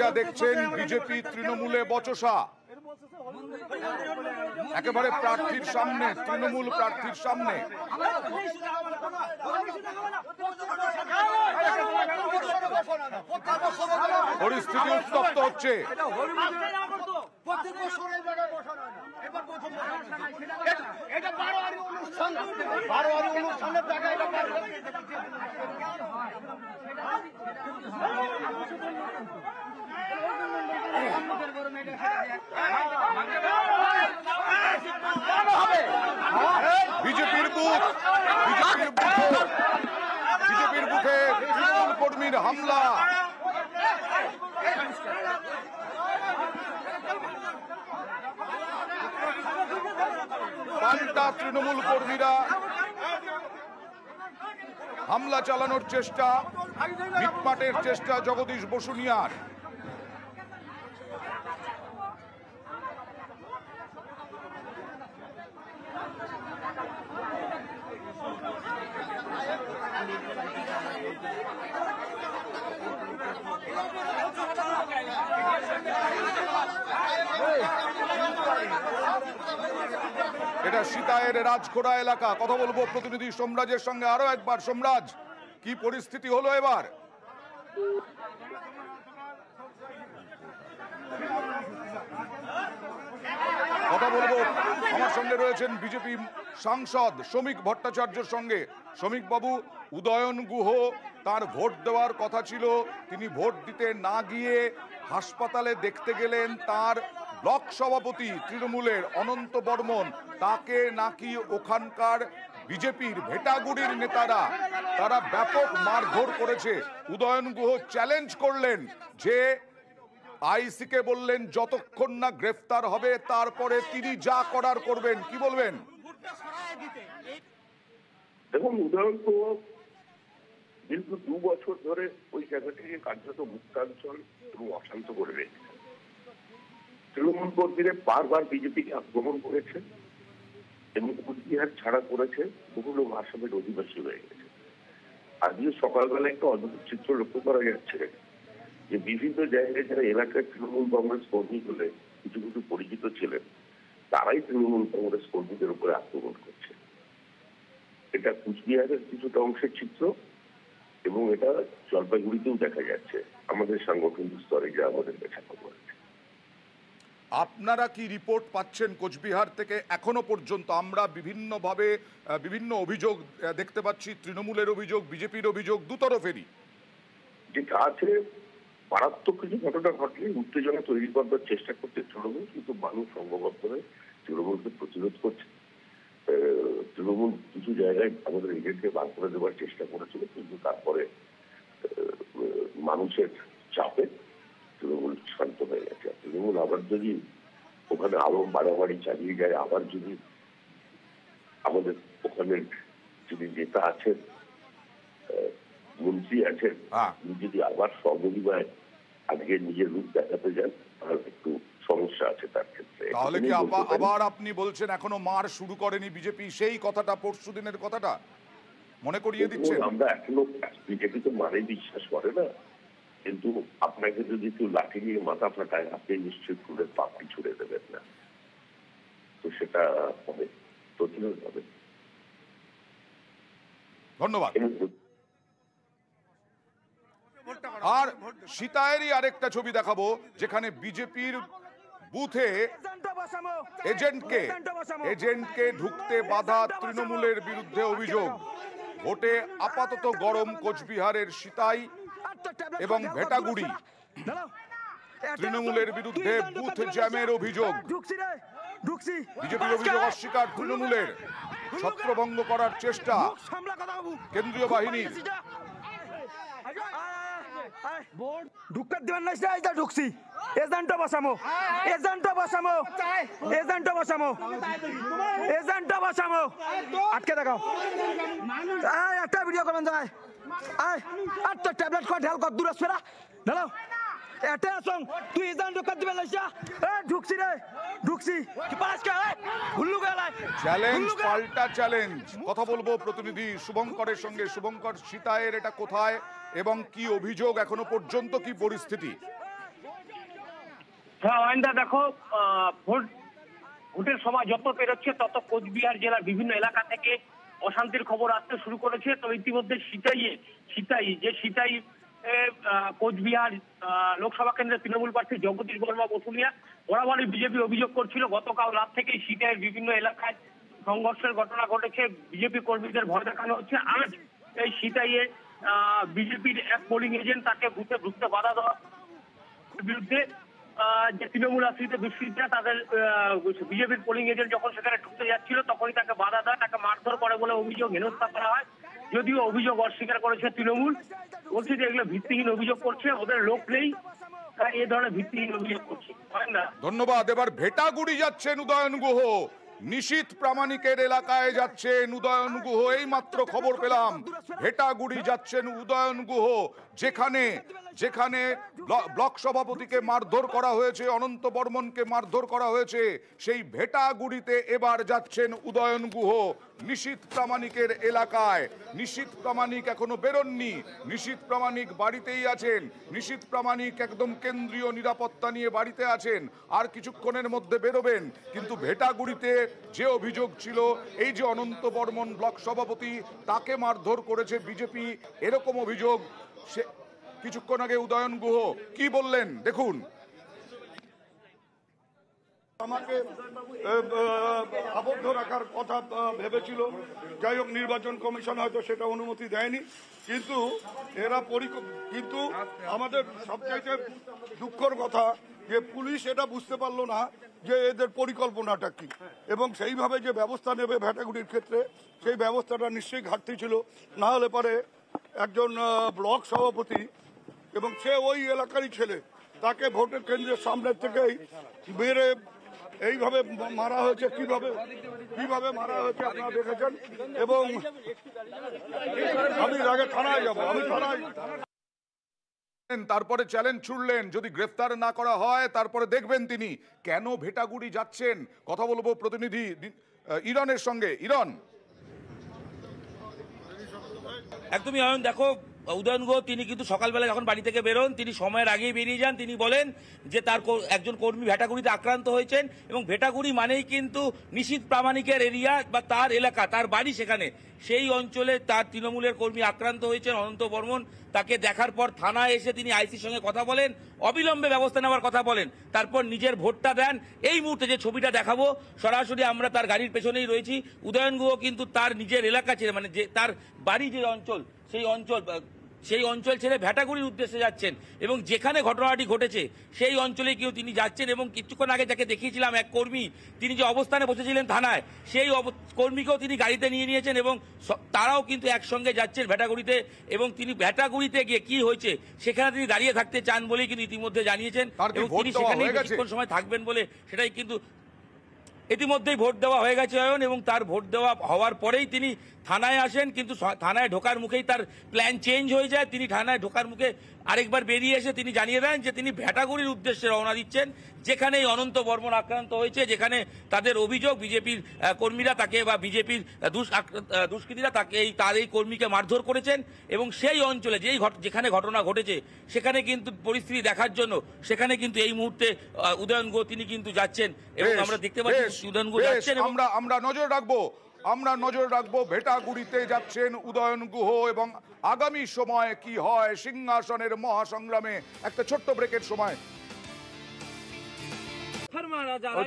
যা দেখছেন বিজেপি তৃণমূলে বচসা একেবারে প্রার্থীর সামনে তৃণমূল প্রার্থীর সামনে পরিস্থিতি উত্তপ্ত হচ্ছে বিজেপির বুথ বিজেপির বুথে বিজেপির বুথে তৃণমূল কর্মীর হামলা পাল্টা তৃণমূল কর্মীরা হামলা চালানোর চেষ্টা মিটমাটের চেষ্টা জগদীশ বসুনিয়ার সীতায়ের রাজখোড়া এলাকা কথা বলবো প্রতিনিধি সোমরাজের সঙ্গে আরো একবার সোমরাজ কি পরিস্থিতি হলো এবার কথা বলবো আমার সঙ্গে রয়েছেন বিজেপি সাংসদ শ্রমিক ভট্টাচার্যের সঙ্গে শ্রমিক বাবু উদয়ন গুহ তার ভোট দেওয়ার কথা ছিল তিনি ভোট দিতে না গিয়ে হাসপাতালে দেখতে গেলেন তার ব্লক সভাপতি তৃণমূলের অনন্ত বর্মন তাকে নাকি ওখানকার বিজেপির ভেটাগুড়ির নেতারা তারা ব্যাপক মারধর করেছে উদয়ন গুহ চ্যালেঞ্জ করলেন যে আইসিকে বললেন যতক্ষণ না গ্রেফতার হবে তারপরে তিনি যা করার করবেন কি বলবেন দেখুন উদয়ন গুহ দীর্ঘ দু বছর ধরে ওই থেকে কার্যত মুক্তাঞ্চল অশান্ত করবে তৃণমূল কর্মীরা বারবার বিজেপিকে আক্রমণ করেছে এবং কুচবিহার ছাড়া করেছে বহু লোক আসামের অধিবাসী হয়ে গেছে আজকে সকালবেলা একটা অদ্ভুত চিত্র লক্ষ্য করা যাচ্ছে যে বিভিন্ন জায়গায় যারা এলাকার তৃণমূল কংগ্রেস কর্মী হলে কিছু কিছু পরিচিত ছিলেন তারাই তৃণমূল কংগ্রেস কর্মীদের উপরে আক্রমণ করছে এটা কুচবিহারের কিছুটা অংশের চিত্র এবং এটা জলপাইগুড়িতেও দেখা যাচ্ছে আমাদের সাংগঠনিক স্তরে যা আমাদের দেখা খবর আপনারা কি রিপোর্ট পাচ্ছেন কোচবিহার থেকে এখনো পর্যন্ত আমরা বিভিন্নভাবে বিভিন্ন অভিযোগ দেখতে পাচ্ছি তৃণমূলের অভিযোগ বিজেপির অভিযোগ দুতরফেরই যেটা আছে মারাত্মক কিছু ঘটনা ঘটলে উত্তেজনা তৈরি করবার চেষ্টা করছে তৃণমূল কিন্তু মানুষ সম্ভবত হয়ে তৃণমূলকে প্রতিরোধ করছে তৃণমূল কিছু জায়গায় আমাদের এজেন্টকে বার করে দেওয়ার চেষ্টা করেছিল কিন্তু তারপরে মানুষের চাপে তৃণমূল শান্ত হয়ে গেছে তৃণমূল আবার যদি ওখানে আরো বাড়াবাড়ি চালিয়ে যায় আবার যদি আমাদের ওখানে যদি নেতা আছেন মন্ত্রী আছেন হ্যাঁ। উনি যদি আবার সহযোগিতায় আজকে নিজের রূপ দেখাতে যান তাহলে একটু সমস্যা আছে তার ক্ষেত্রে তাহলে কি আবার আপনি বলছেন এখনো মার শুরু করেনি বিজেপি সেই কথাটা পরশু দিনের কথাটা মনে করিয়ে দিচ্ছেন আমরা এখনো বিজেপি তো মারে বিশ্বাস করে না কিন্তু আপনাকে যদি কেউ লাঠি নিয়ে মাথা ফাটায় আপনি নিশ্চিত করে পাপড়ি ছুড়ে দেবেন না তো সেটা হবে প্রতিরোধ হবে ধন্যবাদ আর সীতায়েরই আরেকটা ছবি দেখাবো যেখানে বিজেপির বুথে এজেন্টকে এজেন্টকে ঢুকতে বাধা তৃণমূলের বিরুদ্ধে অভিযোগ ভোটে আপাতত গরম কোচবিহারের সীতাই এবং ভেটাগুড়ি তৃণমূলের বিরুদ্ধে বুথ জ্যামের অভিযোগ বিজেপির অভিযোগ অস্বীকার তৃণমূলের ছত্রভঙ্গ করার চেষ্টা কেন্দ্রীয় বাহিনী আটকে দেখাও একটা ভিডিও করেন যায় কথা বলবো প্রতিনিধি শুভঙ্করের সঙ্গে শুভঙ্কর সীতায়ের এটা কোথায় এবং কি অভিযোগ এখনো পর্যন্ত কি পরিস্থিতি হ্যাঁ দেখো ভোট ভোটের সময় যত পেরোচ্ছে তত কোচবিহার জেলার বিভিন্ন এলাকা থেকে অশান্তির খবর আসতে শুরু করেছে তো ইতিমধ্যে সিটাইয়ে সিতাই যে সিতাই কোচবিহার লোকসভা কেন্দ্রের তৃণমূল প্রার্থী জগদীশ বর্মা বসুনিয়া বরাবরই বিজেপি অভিযোগ করছিল গতকাল রাত থেকেই সিটাইয়ের বিভিন্ন এলাকায় সংঘর্ষের ঘটনা ঘটেছে বিজেপি কর্মীদের ভয় দেখানো হচ্ছে আজ এই সিটাইয়ে বিজেপির এক পোলিং এজেন্ট তাকে বুথে ঢুকতে বাধা দেওয়া বিরুদ্ধে যে তৃণমূল আশ্রিত দুষ্কৃতীরা তাদের বিজেপির পোলিং এজেন্ট যখন সেখানে ঢুকতে যাচ্ছিল তখনই তাকে বাধা দেয় তাকে মারধর করে বলে অভিযোগ হেনস্থা করা হয় যদিও অভিযোগ অস্বীকার করেছে তৃণমূল বলছে যে এগুলো ভিত্তিহীন অভিযোগ করছে ওদের লোক নেই তাই এ ধরনের ভিত্তিহীন অভিযোগ করছে ধন্যবাদ এবার ভেটাগুড়ি যাচ্ছেন উদয়ন গুহ নিশীত প্রামাণিকের এলাকায় যাচ্ছে উদয়ন গুহ এই মাত্র খবর পেলাম ভেটাগুড়ি যাচ্ছেন উদয়ন গুহ যেখানে যেখানে ব্লক সভাপতিকে মারধর করা হয়েছে অনন্ত বর্মনকে মারধর করা হয়েছে সেই ভেটাগুড়িতে এবার যাচ্ছেন উদয়ন গুহ নিশীত প্রামাণিকের এলাকায় নিশীত প্রামাণিক এখনো বেরোননি নিশীত প্রামাণিক বাড়িতেই আছেন নিশীত প্রামাণিক একদম কেন্দ্রীয় নিরাপত্তা নিয়ে বাড়িতে আছেন আর কিছুক্ষণের মধ্যে বেরোবেন কিন্তু ভেটাগুড়িতে যে অভিযোগ ছিল এই যে অনন্ত বর্মন ব্লক সভাপতি তাকে মারধর করেছে বিজেপি এরকম অভিযোগ সে কিছুক্ষণ আগে উদয়ন গুহ কি বললেন দেখুন আমাকে আবদ্ধ রাখার কথা ভেবেছিল যাই হোক নির্বাচন কমিশন হয়তো সেটা অনুমতি দেয়নি কিন্তু এরা কিন্তু আমাদের সবচাইতে দুঃখর কথা যে পুলিশ এটা বুঝতে পারলো না যে এদের পরিকল্পনাটা কি এবং সেইভাবে যে ব্যবস্থা নেবে ভ্যাটাগুড়ির ক্ষেত্রে সেই ব্যবস্থাটা নিশ্চয়ই ঘাটতি ছিল না হলে পরে একজন ব্লক সভাপতি এবং সে ওই এলাকারই ছেলে তাকে ভোটের কেন্দ্রের সামনে থেকেই বেড়ে এইভাবে মারা হয়েছে কিভাবে কিভাবে মারা হয়েছে আপনারা দেখেছেন এবং আমি আগে থানায় যাব আমি থানায় তারপরে চ্যালেঞ্জ ছুড়লেন যদি গ্রেফতার না করা হয় তারপরে দেখবেন তিনি কেন ভেটাগুড়ি যাচ্ছেন কথা বলবো প্রতিনিধি ইরানের সঙ্গে ইরান একদমই আয়ন দেখো উদয়নগো তিনি কিন্তু সকালবেলা যখন বাড়ি থেকে বেরোন তিনি সময়ের আগেই বেরিয়ে যান তিনি বলেন যে তার একজন কর্মী ভেটাগুড়িতে আক্রান্ত হয়েছেন এবং ভেটাগুড়ি মানেই কিন্তু নিশীত প্রামাণিকের এরিয়া বা তার এলাকা তার বাড়ি সেখানে সেই অঞ্চলে তার তৃণমূলের কর্মী আক্রান্ত হয়েছেন অনন্ত বর্মন তাকে দেখার পর থানায় এসে তিনি আইসির সঙ্গে কথা বলেন অবিলম্বে ব্যবস্থা নেওয়ার কথা বলেন তারপর নিজের ভোটটা দেন এই মুহূর্তে যে ছবিটা দেখাবো সরাসরি আমরা তার গাড়ির পেছনেই রয়েছি উদয়ন গুহ কিন্তু তার নিজের এলাকা ছিল মানে যে তার বাড়ি যে অঞ্চল সেই অঞ্চল সেই অঞ্চল ছেড়ে ভ্যাটাগুড়ির উদ্দেশ্যে যাচ্ছেন এবং যেখানে ঘটনাটি ঘটেছে সেই অঞ্চলে কেউ তিনি যাচ্ছেন এবং কিছুক্ষণ আগে যাকে দেখিয়েছিলাম এক কর্মী তিনি যে অবস্থানে বসেছিলেন থানায় সেই কর্মীকেও তিনি গাড়িতে নিয়ে নিয়েছেন এবং তারাও কিন্তু একসঙ্গে যাচ্ছেন ভ্যাটাগুড়িতে এবং তিনি ভ্যাটাগুড়িতে গিয়ে কি হয়েছে সেখানে তিনি দাঁড়িয়ে থাকতে চান বলেই কিন্তু ইতিমধ্যে জানিয়েছেন এবং তিনি সেখানে কিছুক্ষণ সময় থাকবেন বলে সেটাই কিন্তু ইতিমধ্যেই ভোট দেওয়া হয়ে গেছে অয়ন এবং তার ভোট দেওয়া হওয়ার পরেই তিনি থানায় আসেন কিন্তু থানায় ঢোকার মুখেই তার প্ল্যান চেঞ্জ হয়ে যায় তিনি থানায় ঢোকার মুখে আরেকবার বেরিয়ে এসে তিনি জানিয়ে দেন যে তিনি ভেটাগুড়ির উদ্দেশ্যে রওনা দিচ্ছেন যেখানে এই অনন্ত বর্মন আক্রান্ত হয়েছে যেখানে তাদের অভিযোগ বিজেপির কর্মীরা তাকে বা বিজেপির দুষ্কৃতীরা তাকে এই তার এই কর্মীকে মারধর করেছেন এবং সেই অঞ্চলে যেই যেখানে ঘটনা ঘটেছে সেখানে কিন্তু পরিস্থিতি দেখার জন্য সেখানে কিন্তু এই মুহূর্তে উদয়ন গো তিনি কিন্তু যাচ্ছেন এবং আমরা দেখতে পাচ্ছি উদয়ন গো যাচ্ছেন আমরা আমরা নজর রাখবো আমরা নজর রাখবো ভেটাগুড়িতে যাচ্ছেন উদয়ন গুহ এবং আগামী সময়ে কি হয় সিংহাসনের মহাসংগ্রামে একটা ছোট্ট ব্রেকের সময় পতা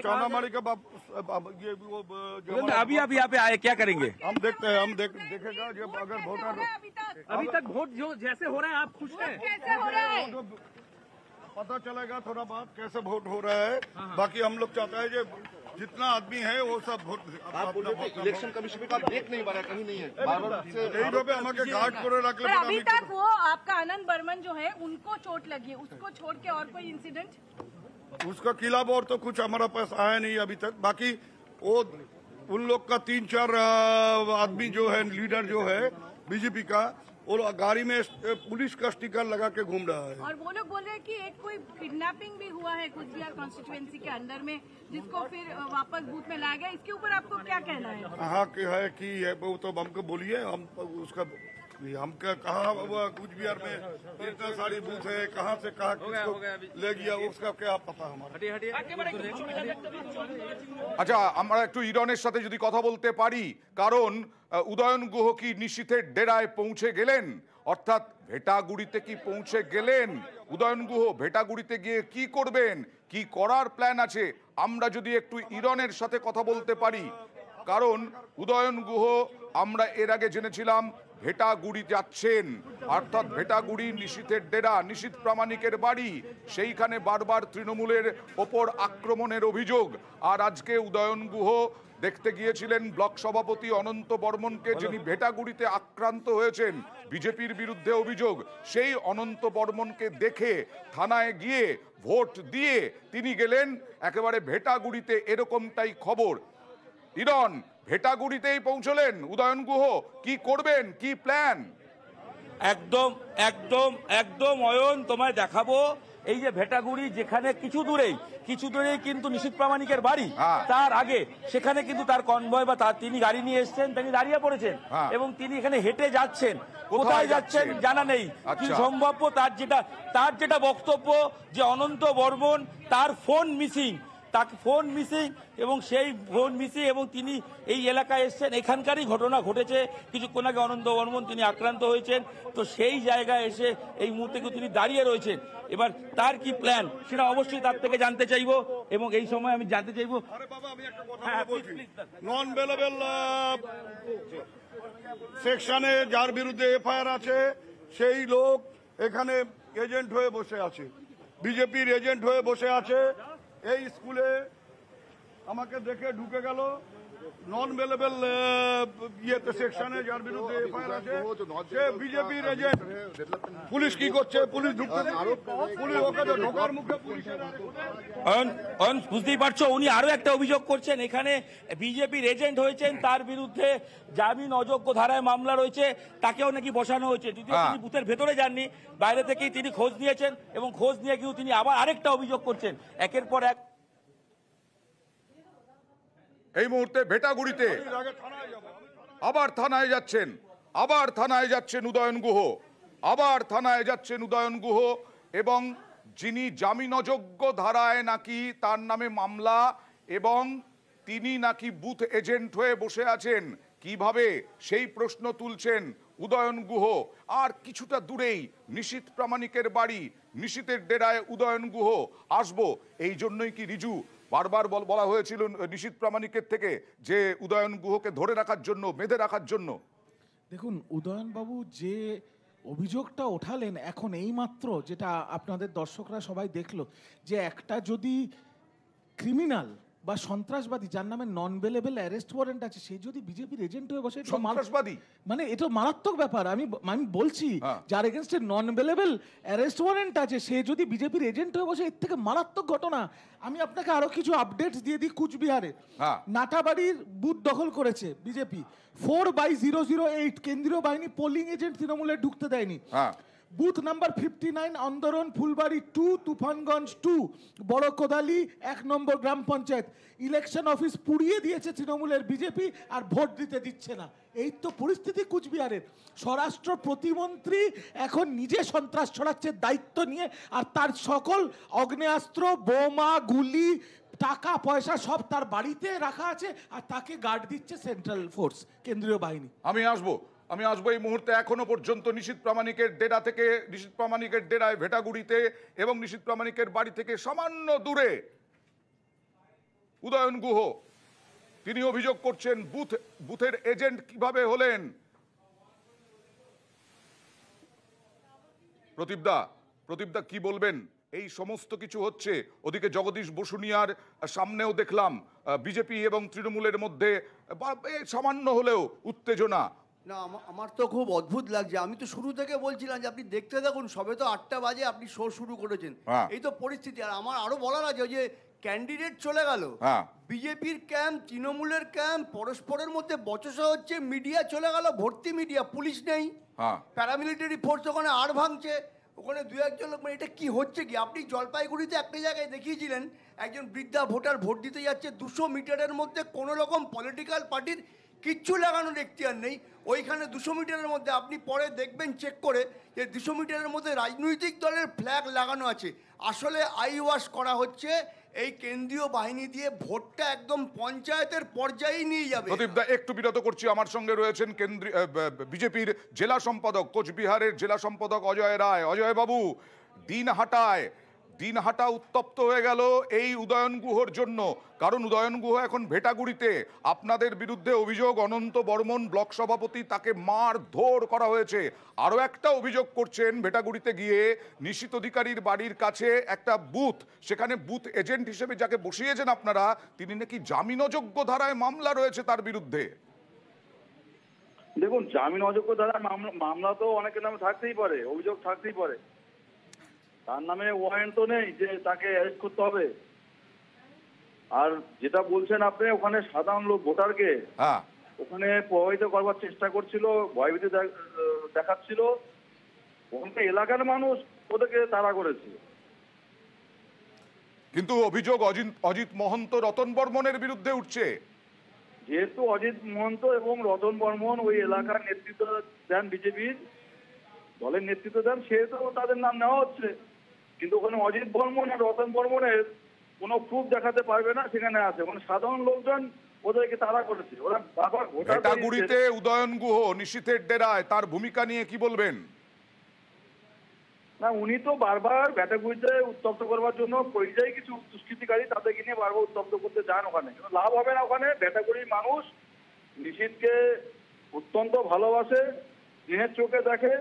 চলে গা থাকা বাকি হম লোক जितना आदमी है वो सब ভোট इलेक्शन कमीशन का नहीं कहीं नहीं है गार्ड तो अभी तक वो आपका आनंद बर्मन जो है उनको चोट लगी उसको छोड़ के और कोई इंसिडेंट उसका किला बोर तो कुछ हमारा पास आया नहीं अभी तक बाकी वो उन लोग का तीन चार आदमी जो है लीडर जो है बीजेपी का और गाड़ी में पुलिस का स्टिकर लगा के घूम रहा है और वो लोग बोल रहे हैं कि एक कोई किडनैपिंग भी हुआ है कुछ कुछिया कॉन्स्टिट्यूएंसी के अंदर में जिसको फिर वापस बूथ में लाया गया इसके ऊपर आपको क्या कहना है हाँ कि है कि है, वो तो हमको बोलिए हम तो उसका हम कहा कुछ बिहार में इतना सारी बूथ है कहाँ से कहा ले गया उसका क्या पता हमारा अच्छा আমরা একটু ইরনের সাথে যদি কথা বলতে পারি কারণ উদয়ন গুহ কি নিশীথের ডেরায় পৌঁছে গেলেন অর্থাৎ ভেটাগুড়িতে কি পৌঁছে গেলেন উদয়ন গুহ ভেটাগুড়িতে গিয়ে কি করবেন কি করার প্ল্যান আছে আমরা যদি একটু ইরনের সাথে কথা বলতে পারি কারণ উদয়ন গুহ আমরা এর আগে জেনেছিলাম ভেটাগুড়ি যাচ্ছেন অর্থাৎ ভেটাগুড়ি নিশীথের ডেরা নিশীত প্রামাণিকের বাড়ি সেইখানে বারবার তৃণমূলের ওপর আক্রমণের অভিযোগ আর আজকে উদয়ন গুহ দেখতে গিয়েছিলেন ব্লক সভাপতি অনন্ত বর্মনকে যিনি ভেটাগুড়িতে আক্রান্ত হয়েছেন বিজেপির বিরুদ্ধে অভিযোগ সেই অনন্ত বর্মনকে দেখে থানায় গিয়ে ভোট দিয়ে তিনি গেলেন একেবারে ভেটাগুড়িতে এরকমটাই খবর ইরন ভেটাগুড়িতেই পৌঁছলেন উদয়ন গুহ কি করবেন কি প্ল্যান একদম একদম একদম অয়ন তোমায় দেখাবো এই যে ভেটাগুড়ি যেখানে কিছু দূরেই কিছু দূরেই কিন্তু নিশীত প্রামাণিকের বাড়ি হ্যাঁ। তার আগে সেখানে কিন্তু তার কনভয় বা তার তিনি গাড়ি নিয়ে এসছেন তিনি দাঁড়িয়ে পড়েছেন হ্যাঁ। এবং তিনি এখানে হেঁটে যাচ্ছেন কোথায় যাচ্ছেন জানা নেই আচ্ছা। কি সম্ভাব্য তার যেটা তার যেটা বক্তব্য যে অনন্ত বর্মন তার ফোন মিসিং তাকে ফোন মিসিং এবং সেই ফোন মিসিং এবং তিনি এই এলাকায় এসছেন এখানকারই ঘটনা ঘটেছে কিছুক্ষণ আগে অনন্ত বর্মন তিনি আক্রান্ত হয়েছেন তো সেই জায়গায় এসে এই মুহূর্তে তিনি দাঁড়িয়ে রয়েছেন এবার তার কি প্ল্যান সেটা অবশ্যই তার থেকে জানতে চাইব এবং এই সময় আমি জানতে চাইব নন সেকশনে যার বিরুদ্ধে এফআইআর আছে সেই লোক এখানে এজেন্ট হয়ে বসে আছে বিজেপির এজেন্ট হয়ে বসে আছে এই স্কুলে আমাকে দেখে ঢুকে গেল নন ভেলেবেল ইয়েতে সেকশনে যার বিরুদ্ধে এফআইআর আছে সে বিজেপির এজেন্ট পুলিশ কি করছে পুলিশ ঢুকতে পুলিশ ওখানে ঢোকার মুখে পুলিশের বুঝতেই পারছো উনি আরো একটা অভিযোগ করছেন এখানে বিজেপির এজেন্ট হয়েছেন তার বিরুদ্ধে জামিন অযোগ্য ধারায় মামলা রয়েছে তাকেও নাকি বসানো হয়েছে যদি হ্যাঁ। তিনি বুথের ভেতরে যাননি বাইরে থেকেই তিনি খোঁজ নিয়েছেন এবং খোঁজ নিয়ে কেউ তিনি আবার আরেকটা অভিযোগ করছেন একের পর এক এই মুহূর্তে ভেটাগুড়িতে আবার থানায় যাচ্ছেন আবার থানায় যাচ্ছেন উদয়ন গুহ আবার থানায় যাচ্ছেন উদয়ন গুহ এবং যিনি জামিন অযোগ্য ধারায় নাকি তার নামে মামলা এবং তিনি নাকি বুথ এজেন্ট হয়ে বসে আছেন কিভাবে সেই প্রশ্ন তুলছেন উদয়ন গুহ আর কিছুটা দূরেই নিশীত প্রামাণিকের বাড়ি নিশীতের ডেরায় উদয়ন গুহ আসবো এই জন্যই কি রিজু বারবার বলা হয়েছিল নিশীত প্রামাণিকের থেকে যে উদয়ন গুহকে ধরে রাখার জন্য বেঁধে রাখার জন্য দেখুন উদয়নবাবু যে অভিযোগটা ওঠালেন এখন এই মাত্র যেটা আপনাদের দর্শকরা সবাই দেখলো যে একটা যদি ক্রিমিনাল বা সন্ত্রাসবাদী যার নামে নন বেলেবেল অ্যারেস্ট ওয়ারেন্ট আছে সে যদি বিজেপির এজেন্ট হয়ে বসে সন্ত্রাসবাদী মানে এটা মারাত্মক ব্যাপার আমি আমি বলছি হ্যাঁ। যার এগেনস্টে নন বেলেবেল অ্যারেস্ট ওয়ারেন্ট আছে সে যদি বিজেপির এজেন্ট হয়ে বসে এর থেকে মারাত্মক ঘটনা আমি আপনাকে আরো কিছু আপডেটস দিয়ে দিই কুচবিহারে হ্যাঁ। নাটাবাড়ির বুথ দখল করেছে BJP four by zero zero eight কেন্দ্রীয় বাহিনী পোলিং এজেন্ট তৃণমূলে ঢুকতে দেয়নি হ্যাঁ। Booth number fifty nine অন্দরন Phulbari two Tufanganj two বড় কোদালি এক নম্বর গ্রাম পঞ্চায়েত ইলেকশন অফিস পুড়িয়ে দিয়েছে তৃণমূলের বিজেপি আর ভোট দিতে দিচ্ছে না এই তো পরিস্থিতি কুচবিহারের স্বরাষ্ট্র প্রতিমন্ত্রী এখন নিজে সন্ত্রাস ছড়াচ্ছে দায়িত্ব নিয়ে আর তার সকল অগ্নেয়াস্ত্র বোমা গুলি টাকা পয়সা সব তার বাড়িতে রাখা আছে আর তাকে গার্ড দিচ্ছে সেন্ট্রাল ফোর্স কেন্দ্রীয় বাহিনী আমি আসবো আমি আসবো এই মুহূর্তে এখনও পর্যন্ত নিশীত প্রামাণিকের ডেরা থেকে নিশীত প্রামাণিকের ডেরায় ভেটাগুড়িতে এবং নিশীত প্রামাণিকের বাড়ি থেকে সামান্য দূরে উদয়ন গুহ তিনি অভিযোগ করছেন বুথ বুথের এজেন্ট কিভাবে হলেন প্রদীপদা প্রদীপদা কি বলবেন এই সমস্ত কিছু হচ্ছে ওদিকে জগদীশ বসুনিয়ার সামনেও দেখলাম বিজেপি এবং তৃণমূলের মধ্যে সামান্য হলেও উত্তেজনা না আমার তো খুব অদ্ভুত লাগছে আমি তো শুরু থেকে বলছিলাম যে আপনি দেখতে দেখুন সবে তো আটটা বাজে আপনি শো শুরু করেছেন হ্যাঁ। এই তো পরিস্থিতি আর আমার আরো বলার আছে যে ক্যান্ডিডেট চলে গেল হ্যাঁ। বিজেপির ক্যাম্প তৃণমূলের ক্যাম্প পরস্পরের মধ্যে বচসা হচ্ছে মিডিয়া চলে গেল ভর্তি মিডিয়া পুলিশ নেই হ্যাঁ। প্যারামিলিটারি ফোর্স ওখানে আর ভাঙছে ওখানে দু একজন লোক মানে এটা কি হচ্ছে কি আপনি জলপাইগুড়িতে একটা জায়গায় দেখিয়েছিলেন একজন বৃদ্ধা ভোটার ভোট দিতে যাচ্ছে দুশো মিটারের মধ্যে কোনো রকম পলিটিক্যাল পার্টির কিচ্ছু লাগানোর এখতিয়ার নেই ওইখানে দুশো মিটারের মধ্যে আপনি পরে দেখবেন চেক করে যে দুশো মিটারের মধ্যে রাজনৈতিক দলের ফ্ল্যাগ লাগানো আছে আসলে আই ওয়াশ করা হচ্ছে এই কেন্দ্রীয় বাহিনী দিয়ে ভোটটা একদম পঞ্চায়েতের পর্যায়ে নিয়ে যাবে দা একটু বিরত করছি আমার সঙ্গে রয়েছেন কেন্দ্রীয় বিজেপির জেলা সম্পাদক কোচবিহারের জেলা সম্পাদক অজয় রায় অজয় বাবু দিন হাটায় দিনহাটা উত্তপ্ত হয়ে গেল এই উদয়ন গুহর জন্য কারণ উদয়ন গুহ এখন ভেটাগুড়িতে আপনাদের বিরুদ্ধে অভিযোগ অনন্ত বর্মন ব্লক সভাপতি তাকে মার ধোর করা হয়েছে আরও একটা অভিযোগ করছেন ভেটাগুড়িতে গিয়ে নিশ্চিত অধিকারীর বাড়ির কাছে একটা বুথ সেখানে বুথ এজেন্ট হিসেবে যাকে বসিয়েছেন আপনারা তিনি নাকি জামিনযোগ্য ধারায় মামলা রয়েছে তার বিরুদ্ধে দেখুন জামিন অযোগ্য দ্বারা মামলা তো অনেকের নামে থাকতেই পারে অভিযোগ থাকতেই পারে তার নামে ওয়ারেন্ট তো নেই যে তাকে অ্যারেস্ট করতে হবে আর যেটা বলছেন আপনি ওখানে সাধারণ লোক ভোটারকে হ্যাঁ। ওখানে প্রভাবিত করবার চেষ্টা করছিল ভয়ভীতি দেখাচ্ছিল ওখানে এলাকার মানুষ ওদেরকে তাড়া করেছে কিন্তু অভিযোগ অজিত মহন্ত রতন বর্মনের বিরুদ্ধে উঠছে যেহেতু অজিত মহন্ত এবং রতন বর্মন ওই এলাকার নেতৃত্ব দেন বিজেপির দলের নেতৃত্ব দেন সেহেতু তাদের নাম নেওয়া হচ্ছে কিন্তু ওখানে অজিত বর্মন আর রতন বর্মনের কোন প্রুফ দেখাতে পারবে না সেখানে আছে মানে সাধারণ লোকজন ওদেরকে তারা করেছে ওরা বাবা উদয়ন গুহ নিশীথের ডেরায় তার ভূমিকা নিয়ে কি বলবেন না উনি তো বারবার উত্তপ্ত করবার জন্য পরিযায়ী কিছু দুষ্কৃতিকারী তাদেরকে নিয়ে বারবার উত্তপ্ত করতে যান ওখানে কিন্তু লাভ হবে না ওখানে ব্যাটাগুড়ির মানুষ নিশীথকে অত্যন্ত ভালোবাসে দিনের চোখে দেখে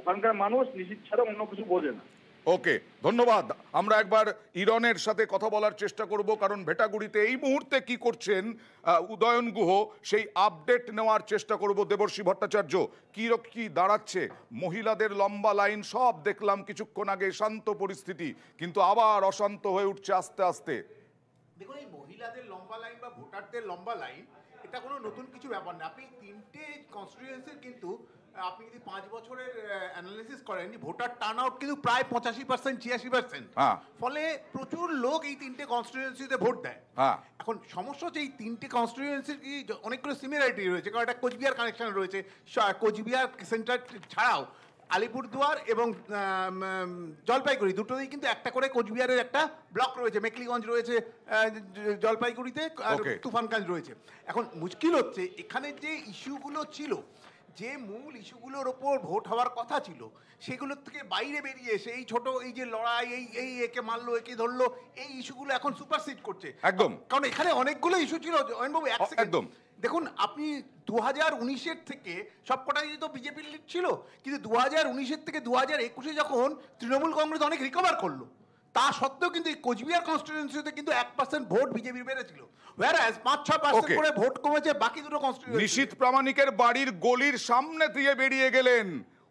ওখানকার মানুষ নিশীথ ছাড়া অন্য কিছু বোঝে না ওকে ধন্যবাদ আমরা একবার ইরনের সাথে কথা বলার চেষ্টা করব কারণ ভেটাগুড়িতে এই মুহূর্তে কি করছেন উদয়ন গুহ সেই আপডেট নেওয়ার চেষ্টা করব দেবর্ষী ভট্টাচার্য কী কি দাঁড়াচ্ছে মহিলাদের লম্বা লাইন সব দেখলাম কিছুক্ষণ আগে শান্ত পরিস্থিতি কিন্তু আবার অশান্ত হয়ে উঠছে আস্তে আস্তে দেখুন এই মহিলাদের লম্বা লাইন বা ভোটারদের লম্বা লাইন এটা কোনো নতুন কিছু ব্যাপার না আপনি তিনটে কনস্টিটিউয়েন্সির কিন্তু আপনি যদি পাঁচ বছরের অ্যানালিসিস করেন ভোটার টার্ন আউট কিন্তু প্রায় পঁচাশি পার্সেন্ট ছিয়াশি পার্সেন্ট হ্যাঁ। ফলে প্রচুর লোক এই তিনটে কনস্টিটিউয়েন্সিতে ভোট দেয় হ্যাঁ। এখন সমস্যা হচ্ছে এই তিনটে কনস্টিটিউয়েন্সির কি অনেকগুলো সিমিলারিটি রয়েছে কারণ একটা কোচবিহার কানেকশন রয়েছে কোচবিহার সেন্টার ছাড়াও আলিপুরদুয়ার এবং জলপাইগুড়ি দুটোতেই কিন্তু একটা করে কোচবিহারের একটা ব্লক রয়েছে মেকলিগঞ্জ রয়েছে জলপাইগুড়িতে আর তুফানগঞ্জ রয়েছে এখন মুশকিল হচ্ছে এখানে যে ইস্যুগুলো ছিল যে মূল ইস্যুগুলোর ওপর ভোট হওয়ার কথা ছিল সেগুলোর থেকে বাইরে বেরিয়ে এসে এই ছোট এই যে লড়াই এই এই একে মারলো একে ধরলো এই ইস্যুগুলো এখন সুপারসিড করছে একদম কারণ এখানে অনেকগুলো ইস্যু ছিল জয়নবাবু একদম দেখুন আপনি দু হাজার উনিশের থেকে সবকটাই তো বিজেপির ছিল কিন্তু দু হাজার উনিশের থেকে দু হাজার একুশে যখন তৃণমূল কংগ্রেস অনেক রিকভার করলো তা সত্ত্বেও কিন্তু এই কোচবিহার কনস্টিটিউয়েন্সিতে কিন্তু এক পার্সেন্ট ভোট বিজেপির বেড়েছিল ওয়ার পাঁচ ছয় পার্সেন্ট করে ভোট কমেছে বাকি দুটো কনস্টিটিউয়েন্সি নিশীত প্রামাণিকের বাড়ির গলির সামনে দিয়ে বেরিয়ে গেলেন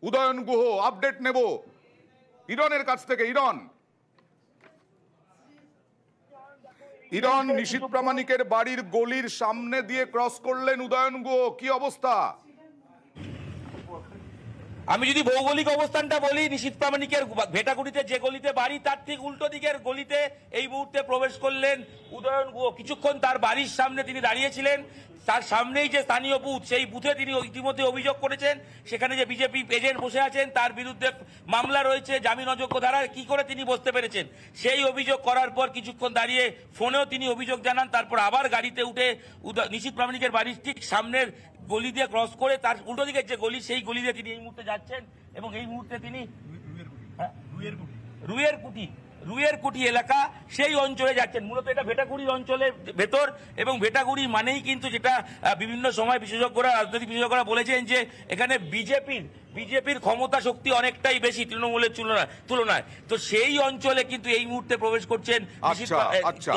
উদয়ন গুহ আপডেট নেব ইরনের কাছ থেকে ইরন ইরন নিশীত প্রামাণিকের বাড়ির গলির সামনে দিয়ে ক্রস করলেন উদয়ন গুহ কি অবস্থা আমি যদি ভৌগোলিক অবস্থানটা বলি নিশীত প্রামাণিকের ভেটাগুড়িতে যে গলিতে বাড়ি তার ঠিক উল্টো দিকের গলিতে এই মুহূর্তে প্রবেশ করলেন উদয়ন গুহ কিছুক্ষণ তার বাড়ির সামনে তিনি দাঁড়িয়েছিলেন তার সামনেই যে স্থানীয় বুথ সেই বুথে তিনি ইতিমধ্যে অভিযোগ করেছেন সেখানে যে বিজেপি এজেন্ট বসে আছেন তার বিরুদ্ধে মামলা রয়েছে জামিন অযোগ্য ধারায় কি করে তিনি বসতে পেরেছেন সেই অভিযোগ করার পর কিছুক্ষণ দাঁড়িয়ে ফোনেও তিনি অভিযোগ জানান তারপর আবার গাড়িতে উঠে নিশীত প্রামাণিকের বাড়ির ঠিক সামনের গলি দিয়ে ক্রস করে তার উল্টো দিকে যে গলি সেই গলি দিয়ে তিনি এই মুহূর্তে যাচ্ছেন এবং এই মুহূর্তে তিনি হ্যাঁ? রুয়ের কুটি রুয়ের কুটি এলাকা সেই অঞ্চলে যাচ্ছেন মূলত এটা ভেটাগুড়ি অঞ্চলের ভেতর এবং ভেটাগুড়ি মানেই কিন্তু যেটা বিভিন্ন সময় বিশেষজ্ঞরা রাজনৈতিক বিশেষজ্ঞরা বলেছেন যে এখানে বিজেপির বিজেপির ক্ষমতা শক্তি অনেকটাই বেশি তৃণমূলের তুলনায় তো সেই অঞ্চলে কিন্তু এই মুহূর্তে প্রবেশ করছেন আচ্ছা, আচ্ছা।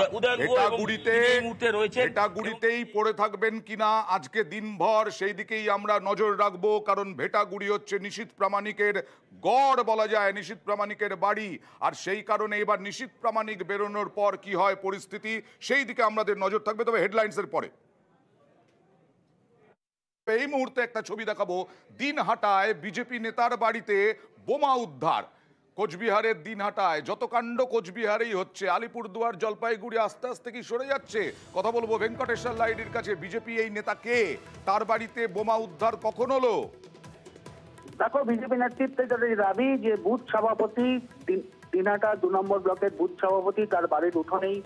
পড়ে থাকবেন কিনা আজকে দিনভর সেই দিকেই আমরা নজর রাখবো কারণ ভেটাগুড়ি হচ্ছে নিশীত প্রামাণিকের গড় বলা যায় নিশীত প্রামাণিকের বাড়ি আর সেই কারণে এবার নিশীত প্রামাণিক বেরোনোর পর কি হয় পরিস্থিতি সেই দিকে আমাদের নজর থাকবে তবে এর পরে এই মুহূর্তে একটা ছবি দেখাবো দিনহাটায় বিজেপি নেতার বাড়িতে বোমা উদ্ধার কোচবিহারের দিনহাটায় যত কাণ্ড কোচবিহারেই হচ্ছে আলিপুরদুয়ার জলপাইগুড়ি আস্তে আস্তে কি সরে যাচ্ছে কথা বলবো ভেঙ্কটেশ্বর লাইডির কাছে বিজেপি এই নেতা কে তার বাড়িতে বোমা উদ্ধার কখন হলো দেখো বিজেপি নেতৃত্বে যাদের দাবি যে বুথ সভাপতি দিনহাটা দু নম্বর ব্লকের বুথ সভাপতি তার বাড়ির উঠোনেই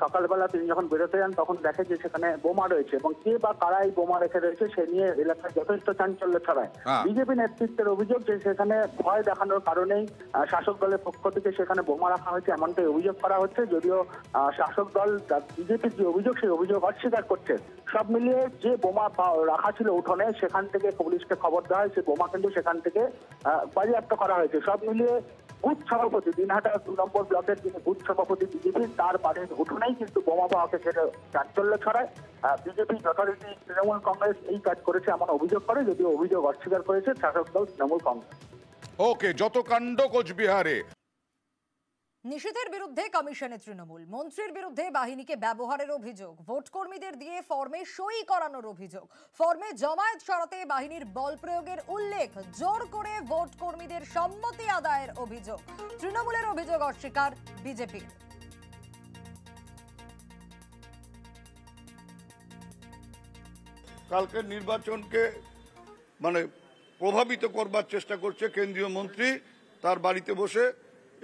সকালবেলা তিনি যখন বেরোতে যান তখন দেখে যে সেখানে বোমা রয়েছে এবং কে বা কারা এই বোমা রেখে রয়েছে সে নিয়ে এলাকায় যথেষ্ট চাঞ্চল্য ছড়ায় বিজেপি নেতৃত্বের অভিযোগ যে সেখানে ভয় দেখানোর কারণেই শাসক দলের পক্ষ থেকে সেখানে বোমা রাখা হয়েছে এমনটাই অভিযোগ করা হচ্ছে যদিও শাসক দল বিজেপির যে অভিযোগ সেই অভিযোগ অস্বীকার করছে সব মিলিয়ে যে বোমা রাখা ছিল উঠোনে সেখান থেকে পুলিশকে খবর দেওয়া হয় বোমা কিন্তু সেখান থেকে বাজেয়াপ্ত করা হয়েছে সব মিলিয়ে বুথ সভাপতি দিনহাটা দু নম্বর ব্লকের যিনি বুথ সভাপতি বিজেপি তার বাড়ির ঘটনাই কিন্তু বোমা পাওয়াকে সেটা চাঞ্চল্য ছড়ায় বিজেপি যথারীতি তৃণমূল কংগ্রেস এই কাজ করেছে এমন অভিযোগ করে যদিও অভিযোগ অস্বীকার করেছে শাসক দল তৃণমূল কংগ্রেস ওকে যত কাণ্ড কোচবিহারে নিষেধের বিরুদ্ধে কমিশনে তৃণমূল মন্ত্রীর বিরুদ্ধে বাহিনীকে ব্যবহারের অভিযোগ ভোটকর্মীদের দিয়ে ফর্মে সই করানোর অভিযোগ ফর্মে জমায়েত সরাতে বাহিনীর বল প্রয়োগের উল্লেখ জোর করে ভোটকর্মীদের সম্মতি আদায়ের অভিযোগ তৃণমূলের অভিযোগ অস্বীকার বিজেপি কালকের নির্বাচনকে মানে প্রভাবিত করবার চেষ্টা করছে কেন্দ্রীয় মন্ত্রী তার বাড়িতে বসে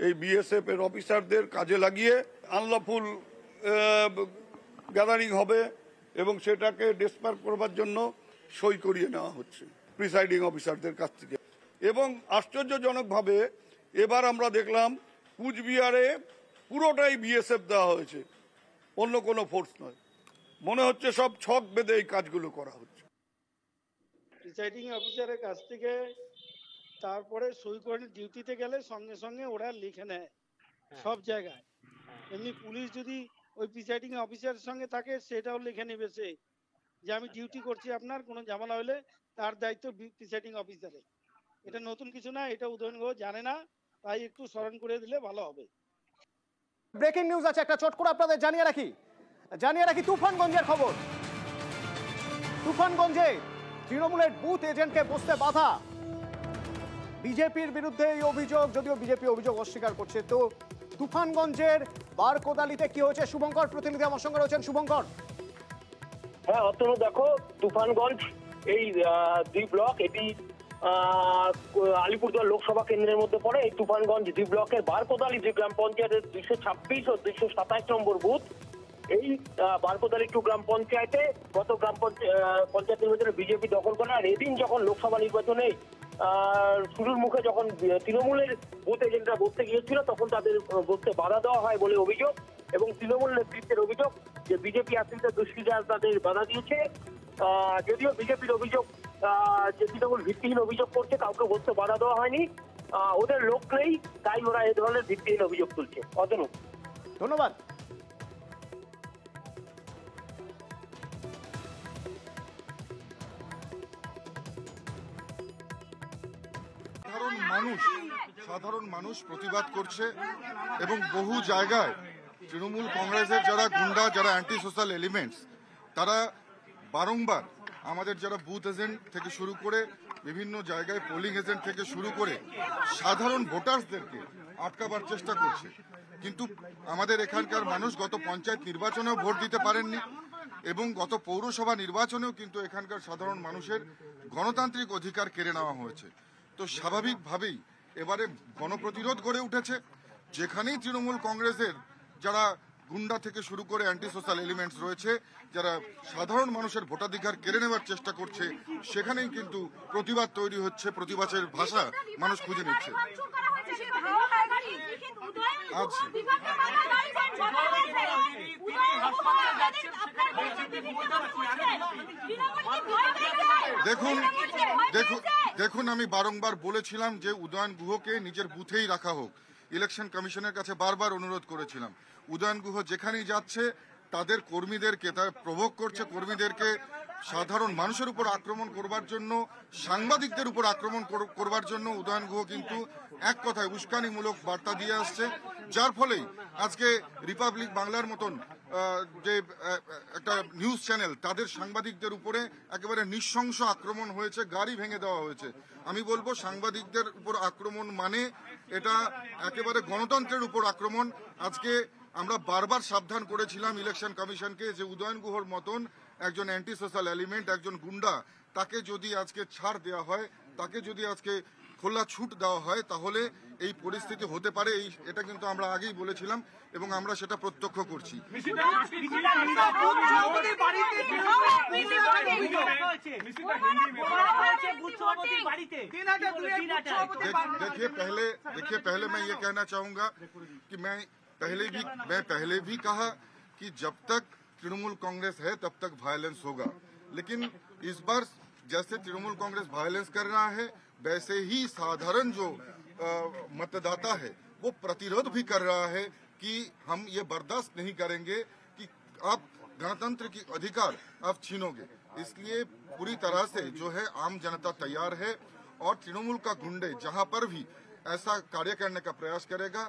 এই বিএসএফ এর অফিসারদের কাজে লাগিয়ে আনলফুল গ্যাদারিং হবে এবং সেটাকে ডিসপার করবার জন্য সই করিয়ে নেওয়া হচ্ছে প্রিসাইডিং অফিসারদের কাছ থেকে এবং আশ্চর্যজনকভাবে এবার আমরা দেখলাম কুচবিহারে পুরোটাই বিএসএফ দেওয়া হয়েছে অন্য কোনো ফোর্স নয় মনে হচ্ছে সব ছক বেঁধে এই কাজগুলো করা হচ্ছে প্রিসাইডিং অফিসারের কাছ থেকে তারপরে সই করে ডিউটিতে গেলে সঙ্গে সঙ্গে ওরা লিখে নেয় হ্যাঁ। সব জায়গায় হ্যাঁ। এমনি পুলিশ যদি ওই প্রিসাইডিং অফিসারের সঙ্গে থাকে সেটাও লিখে নেবে সে যে আমি আচ্ছা। ডিউটি করছি আপনার কোনো ঝামেলা হলে তার দায়িত্ব প্রিসাইডিং অফিসারে এটা নতুন কিছু না এটা উদয়ন ঘোষ জানে না তাই একটু স্মরণ করে দিলে ভালো হবে ব্রেকিং নিউজ আছে একটা চট করে আপনাদের জানিয়ে রাখি জানিয়ে রাখি তুফানগঞ্জের খবর তুফানগঞ্জে তৃণমূলের বুথ এজেন্টকে বসতে বাধা বিজেপির বিরুদ্ধে এই অভিযোগ যদিও বিজেপি অভিযোগ অস্বীকার করছে তো তুফানগঞ্জের বার কোদালিতে কি হয়েছে শুভঙ্কর প্রতিনিধি আমার সঙ্গে রয়েছেন শুভঙ্কর হ্যাঁ অর্থ দেখো তুফানগঞ্জ এই দুই ব্লক এটি আলিপুরদুয়ার লোকসভা কেন্দ্রের মধ্যে পড়ে এই তুফানগঞ্জ দ্বি ব্লকের বারকোদালি যে গ্রাম পঞ্চায়েতের দুইশো ছাব্বিশ ও দুইশো সাতাশ নম্বর বুথ এই বারকোদালি টু গ্রাম পঞ্চায়েতে গত গ্রাম পঞ্চায়েতের ভিতরে বিজেপি দখল করে আর এদিন যখন লোকসভা নির্বাচনে শুরুর মুখে যখন তৃণমূলের বুথ এজেন্টরা বসতে গিয়েছিল তখন তাদের বসতে বাধা দেওয়া হয় বলে অভিযোগ এবং তৃণমূল নেতৃত্বের অভিযোগ যে বিজেপি আশ্রিত দুষ্কৃতার তাদের বাধা দিয়েছে যদিও বিজেপির অভিযোগ যে তৃণমূল ভিত্তিহীন অভিযোগ করছে কাউকে বসতে বাধা দেওয়া হয়নি ওদের লোক নেই তাই ওরা এ ধরনের ভিত্তিহীন অভিযোগ তুলছে অতনু ধন্যবাদ সাধারণ মানুষ সাধারণ মানুষ প্রতিবাদ করছে এবং বহু জায়গায় তৃণমূল কংগ্রেসের যারা গুন্ডা যারা অ্যান্টি সোশ্যাল এলিমেন্টস তারা বারংবার আমাদের যারা বুথ এজেন্ট থেকে শুরু করে বিভিন্ন জায়গায় পোলিং এজেন্ট থেকে শুরু করে সাধারণ ভোটারসদেরকে আটকাবার চেষ্টা করছে কিন্তু আমাদের এখানকার মানুষ গত পঞ্চায়েত নির্বাচনেও ভোট দিতে পারেননি এবং গত পৌরসভা নির্বাচনেও কিন্তু এখানকার সাধারণ মানুষের গণতান্ত্রিক অধিকার কেড়ে নেওয়া হয়েছে তো স্বাভাবিকভাবেই এবারে গণপ্রতিরোধ গড়ে উঠেছে যেখানেই তৃণমূল কংগ্রেসের যারা গুন্ডা থেকে শুরু করে অ্যান্টি সোশ্যাল এলিমেন্টস রয়েছে যারা সাধারণ মানুষের ভোটাধিকার কেড়ে নেওয়ার চেষ্টা করছে সেখানেই কিন্তু প্রতিবাদ তৈরি হচ্ছে প্রতিবাদের ভাষা মানুষ খুঁজে নিচ্ছে আচ্ছা। দেখুন দেখুন দেখুন আমি বারংবার বলেছিলাম যে উদয়ন গুহকে নিজের বুথেই রাখা হোক ইলেকশন কমিশনের কাছে বারবার অনুরোধ করেছিলাম উদয়ন গুহ যেখানেই যাচ্ছে তাদের কর্মীদেরকে তার প্রভোগ করছে কর্মীদেরকে সাধারণ মানুষের উপর আক্রমণ করবার জন্য সাংবাদিকদের উপর আক্রমণ করবার জন্য উদয়ন গুহ কিন্তু এক কথায় উস্কানিমূলক বার্তা দিয়ে আসছে যার ফলে আজকে রিপাবলিক বাংলার মতন যে একটা নিউজ চ্যানেল তাদের সাংবাদিকদের উপরে একেবারে নিঃশংস আক্রমণ হয়েছে গাড়ি ভেঙে দেওয়া হয়েছে আমি বলবো সাংবাদিকদের উপর আক্রমণ মানে এটা একেবারে গণতন্ত্রের উপর আক্রমণ আজকে আমরা বারবার সাবধান করেছিলাম ইলেকশন কমিশনকে যে উদয়ন গুহর মতন একজন অ্যান্টি সোশ্যাল এলিমেন্ট একজন গুন্ডা তাকে যদি আজকে ছাড় দেওয়া হয় তাকে যদি আজকে খোলা ছুট দেওয়া হয় তাহলে এই পরিস্থিতি হতে পারে এই এটা কিন্তু আমরা আগেই বলেছিলাম এবং আমরা সেটা প্রত্যক্ষ করছি देखिए पहले देखिए पहले मैं ये कहना चाहूंगा कि मैं पहले तृणमूल कांग्रेस है तब तक वायलेंस होगा लेकिन इस बार जैसे तृणमूल कांग्रेस वायलेंस कर रहा है वैसे ही साधारण जो मतदाता है वो प्रतिरोध भी कर रहा है कि हम ये बर्दाश्त नहीं करेंगे कि आप गणतंत्र की अधिकार आप छीनोगे इसलिए पूरी तरह से जो है आम जनता तैयार है और तृणमूल का गुंडे जहां पर भी ऐसा कार्य करने का प्रयास करेगा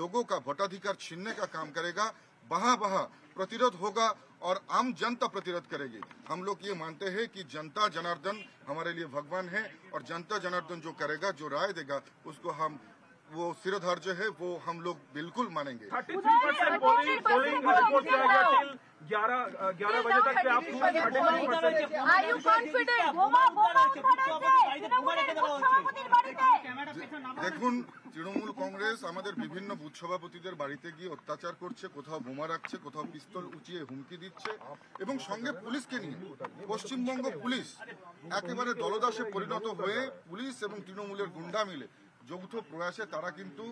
लोगों का वोटाधिकार छीनने का काम करेगा वहां वहां प्रतिरोध होगा और आम जनता प्रतिरोध करेगी हम लोग ये मानते हैं कि जनता जनार्दन हमारे लिए भगवान है और जनता जनार्दन जो करेगा जो राय देगा उसको हम वो जो है वो हम लोग बिल्कुल मानेंगे দেখুন তৃণমূল কংগ্রেস আমাদের বিভিন্ন বুথ সভাপতিদের বাড়িতে গিয়ে অত্যাচার করছে কোথাও বোমা রাখছে কোথাও পিস্তল উঁচিয়ে হুমকি দিচ্ছে এবং সঙ্গে পুলিশকে নিয়ে পশ্চিমবঙ্গ পুলিশ একেবারে দলদাসে পরিণত হয়ে পুলিশ এবং তৃণমূলের গুন্ডা মিলে যৌথ প্রয়াসে তারা কিন্তু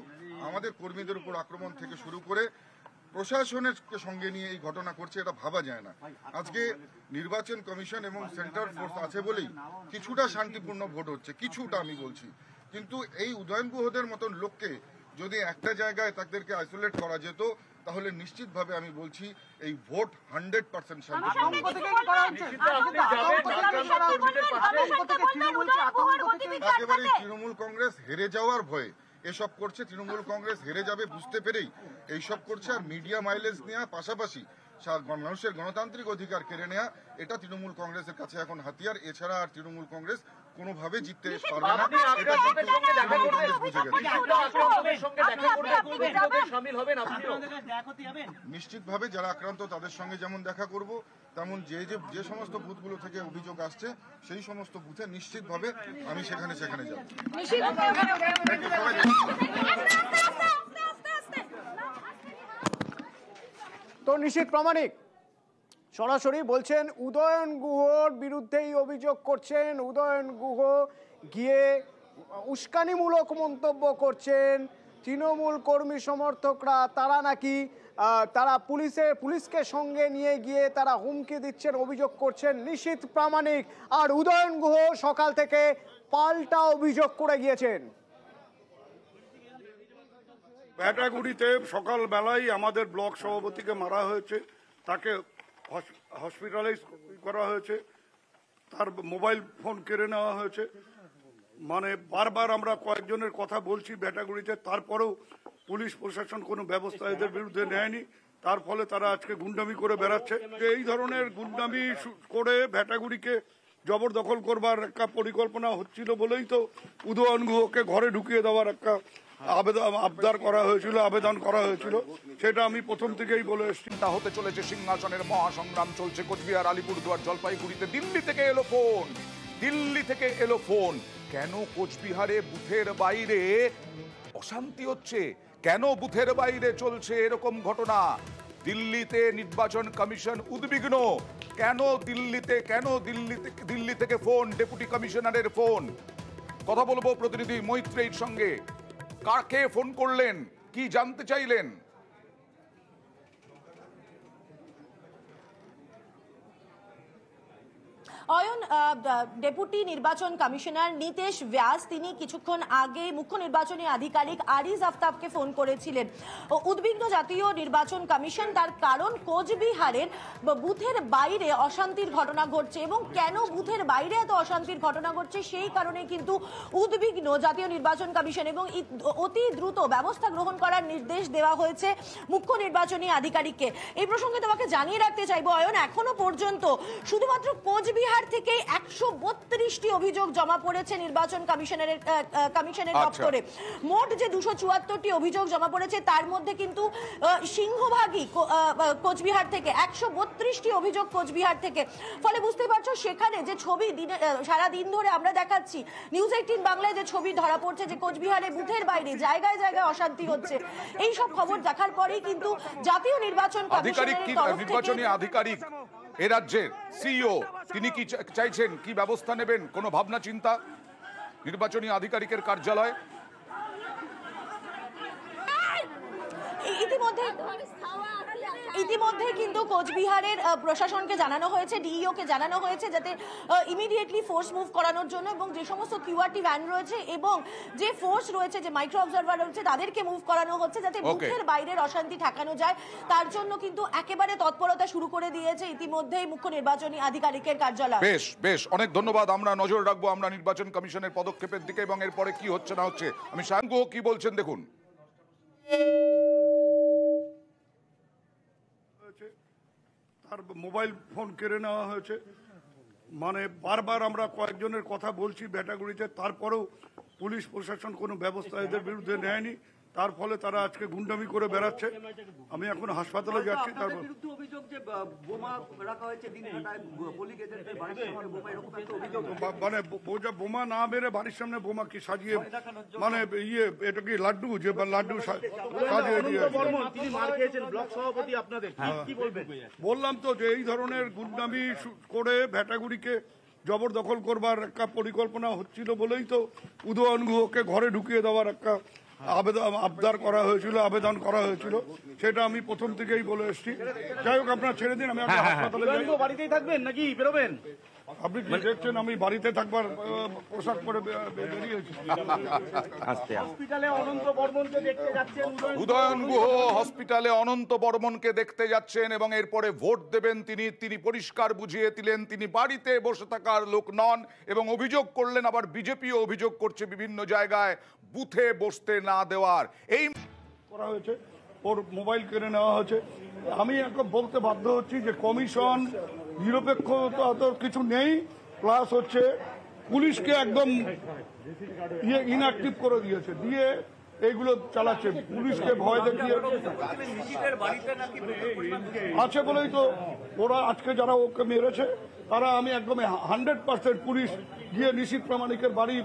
আমাদের কর্মীদের উপর আক্রমণ থেকে শুরু করে প্রশাসনের সঙ্গে নিয়ে এই ঘটনা করছে এটা ভাবা যায় না আজকে নির্বাচন কমিশন এবং সেন্টার ফোর্স আছে বলেই কিছুটা শান্তিপূর্ণ ভোট হচ্ছে কিছুটা আমি বলছি কিন্তু এই উদয়ন গুহদের মতন লোককে যদি একটা জায়গায় তাদেরকে আইসোলেট করা যেত তাহলে নিশ্চিতভাবে আমি বলছি এই ভোট হান্ড্রেড পার্সেন্ট একেবারেই তৃণমূল কংগ্রেস হেরে যাওয়ার ভয়ে এসব করছে তৃণমূল কংগ্রেস হেরে যাবে বুঝতে পেরেই এইসব করছে আর মিডিয়া মাইলেজ নেওয়া পাশাপাশি মানুষের গণতান্ত্রিক অধিকার কেড়ে নেওয়া এটা তৃণমূল কংগ্রেসের কাছে এখন হাতিয়ার এছাড়া আর তৃণমূল কংগ্রেস কোনোভাবে জিততে পারবে না নিশ্চিতভাবে যারা আক্রান্ত তাদের সঙ্গে যেমন দেখা করব তেমন যে যে যে সমস্ত বুথগুলো থেকে অভিযোগ আসছে সেই সমস্ত বুথে নিশ্চিতভাবে আমি সেখানে সেখানে যাব তো নিশ্চিত প্রামাণিক সরাসরি বলছেন উদয়ন গুহর বিরুদ্ধেই অভিযোগ করছেন উদয়ন গুহ গিয়ে উস্কানিমূলক মন্তব্য করছেন তৃণমূল কর্মী সমর্থকরা তারা নাকি তারা পুলিশে পুলিশকে সঙ্গে নিয়ে গিয়ে তারা হুমকি দিচ্ছেন অভিযোগ করছেন নিশ্চিত প্রামাণিক আর উদয়ন গুহ সকাল থেকে পাল্টা অভিযোগ করে গিয়েছেন ব্যাটাগুড়িতে বেলায় আমাদের ব্লক সভাপতিকে মারা হয়েছে তাকে হসপিটালাইজ করা হয়েছে তার মোবাইল ফোন কেড়ে নেওয়া হয়েছে মানে বারবার আমরা কয়েকজনের কথা বলছি ব্যাটাগুড়িতে তারপরেও পুলিশ প্রশাসন কোনো ব্যবস্থা এদের বিরুদ্ধে নেয়নি তার ফলে তারা আজকে গুন্ডামি করে বেড়াচ্ছে এই ধরনের গুন্ডামি করে ভ্যাটাগুড়িকে জবরদখল করবার একটা পরিকল্পনা হচ্ছিল বলেই তো উদয়ন গুহকে ঘরে ঢুকিয়ে দেওয়ার একটা হ্যাঁ। আবেদন আবদার করা হয়েছিল আবেদন করা হয়েছিল সেটা আমি প্রথম থেকেই বলে এসেছি চিন্তা হতে চলেছে সিংহাসনের মহাসংগ্রাম চলছে কোচবিহার আলিপুরদুয়ার জলপাইগুড়িতে দিল্লি থেকে এলো ফোন দিল্লি থেকে এলো ফোন কেন কোচবিহারে বুথের বাইরে অশান্তি হচ্ছে কেন বুথের বাইরে চলছে এরকম ঘটনা দিল্লিতে নির্বাচন কমিশন উদ্বিগ্ন কেন দিল্লিতে কেন দিল্লিতে দিল্লি থেকে ফোন ডেপুটি কমিশনারের ফোন কথা বলবো প্রতিনিধি মৈত্রীর সঙ্গে কাকে ফোন করলেন কি জানতে চাইলেন অয়ন ডেপুটি নির্বাচন কমিশনার নিতেশ ব্যাস তিনি কিছুক্ষণ আগে মুখ্য নির্বাচনী আধিকারিক আরিজ আফতাবকে ফোন করেছিলেন উদ্বিগ্ন জাতীয় নির্বাচন কমিশন তার কারণ কোচবিহারের বুথের বাইরে অশান্তির ঘটনা ঘটছে এবং কেন বুথের বাইরে এত অশান্তির ঘটনা ঘটছে সেই কারণে কিন্তু উদ্বিগ্ন জাতীয় নির্বাচন কমিশন এবং অতি দ্রুত ব্যবস্থা গ্রহণ করার নির্দেশ দেওয়া হয়েছে মুখ্য নির্বাচনী আধিকারিককে এই প্রসঙ্গে তোমাকে জানিয়ে রাখতে চাইবো অয়ন এখনো পর্যন্ত শুধুমাত্র কোচবিহার বিহার থেকে একশো বত্রিশটি অভিযোগ জমা পড়েছে নির্বাচন কমিশনের কমিশনের আচ্ছা। দপ্তরে মোট যে দুশো চুয়াত্তরটি অভিযোগ জমা পড়েছে তার মধ্যে কিন্তু সিংহভাগই কোচবিহার থেকে একশো বত্রিশটি অভিযোগ কোচবিহার থেকে ফলে বুঝতে পারছো সেখানে যে ছবি দিনে সারাদিন ধরে আমরা দেখাচ্ছি নিউজ এইটিন বাংলায় যে ছবি ধরা পড়ছে যে কোচবিহারে বুথের বাইরে জায়গায় জায়গায় অশান্তি হচ্ছে এই সব খবর দেখার পরেই কিন্তু জাতীয় নির্বাচন কমিশনের তরফ থেকে আধিকারিক এ রাজ্যের সিইও e তিনি কি চাইছেন কি ব্যবস্থা নেবেন কোনো ভাবনা চিন্তা নির্বাচনী আধিকারিকের কার্যালয় ইতিমধ্যে ইতিমধ্যে কিন্তু কোচবিহারের প্রশাসনকে জানানো হয়েছে ডিইওকে e জানানো হয়েছে যাতে ইমিডিয়েটলি ফোর্স মুভ করানোর জন্য এবং যে সমস্ত কিউআরটি ভ্যান রয়েছে এবং যে ফোর্স রয়েছে যে মাইক্রো অবজারভার রয়েছে তাদেরকে মুভ করানো হচ্ছে যাতে মুখের বাইরের অশান্তি ঠেকানো যায় তার জন্য কিন্তু একেবারে তৎপরতা শুরু করে দিয়েছে ইতিমধ্যেই মুখ্য নির্বাচনী আধিকারিকের কার্যালয় বেশ বেশ অনেক ধন্যবাদ আমরা নজর রাখবো আমরা নির্বাচন কমিশনের পদক্ষেপের দিকে এবং এরপরে কি হচ্ছে না হচ্ছে আমি সাঙ্গু কি বলছেন দেখুন তার মোবাইল ফোন কেড়ে নেওয়া হয়েছে মানে বারবার আমরা কয়েকজনের কথা বলছি ব্যাটাগুড়িতে তারপরেও পুলিশ প্রশাসন কোনো ব্যবস্থা এদের বিরুদ্ধে নেয়নি তার ফলে তারা আজকে গুন্ডামি করে বেড়াচ্ছে আমি এখন হাসপাতালে যাচ্ছি মানে বোমা না মেরে বাড়ির সামনে বোমা কি সাজিয়ে মানে ইয়ে এটা কি লাড্ডু যে লাড্ডু সাজিয়ে হ্যাঁ। বললাম তো যে এই ধরনের গুন্ডামি করে ভ্যাটাগুড়িকে জবরদখল করবার একটা পরিকল্পনা হচ্ছিল বলেই তো উদয়ন গুহকে ঘরে ঢুকিয়ে দেওয়ার একটা আবেদন আবদার করা হয়েছিল আবেদন করা হয়েছিল সেটা আমি প্রথম থেকেই বলে এসেছি যাই হোক আপনার ছেড়ে দিন আমি হ্যাঁ, হ্যাঁ, হ্যাঁ। বাড়িতেই থাকবেন নাকি বেরোবেন আপনি কি মানে- দেখছেন আমি বাড়িতে থাকবার পোশাক পরে বেরিয়েছি হসপিটালে অনন্ত বর্মনকে দেখতে যাচ্ছেন উদয়ন গুহ হসপিটালে অনন্ত বর্মনকে দেখতে যাচ্ছেন এবং এরপরে ভোট দেবেন তিনি তিনি পরিষ্কার বুঝিয়ে দিলেন তিনি বাড়িতে বসে থাকার লোক নন এবং অভিযোগ করলেন আবার বিজেপিও অভিযোগ করছে বিভিন্ন জায়গায় বুথে বসতে না না দেওয়ার এই করা হয়েছে ওর মোবাইল কেড়ে নেওয়া হয়েছে আমি এখন বলতে বাধ্য হচ্ছি যে কমিশন নিরপেক্ষতা তো কিছু নেই প্লাস হচ্ছে পুলিশকে একদম ইয়ে ইনঅ্যাক্টিভ করে দিয়েছে দিয়ে এইগুলো চালাচ্ছে পুলিশকে ভয় দেখিয়ে আছে বলেই তো ওরা আজকে যারা ওকে মেরেছে তারা আমি একদম হান্ড্রেড পার্সেন্ট পুলিশ গিয়ে নিশীত প্রামাণিকের বাড়ি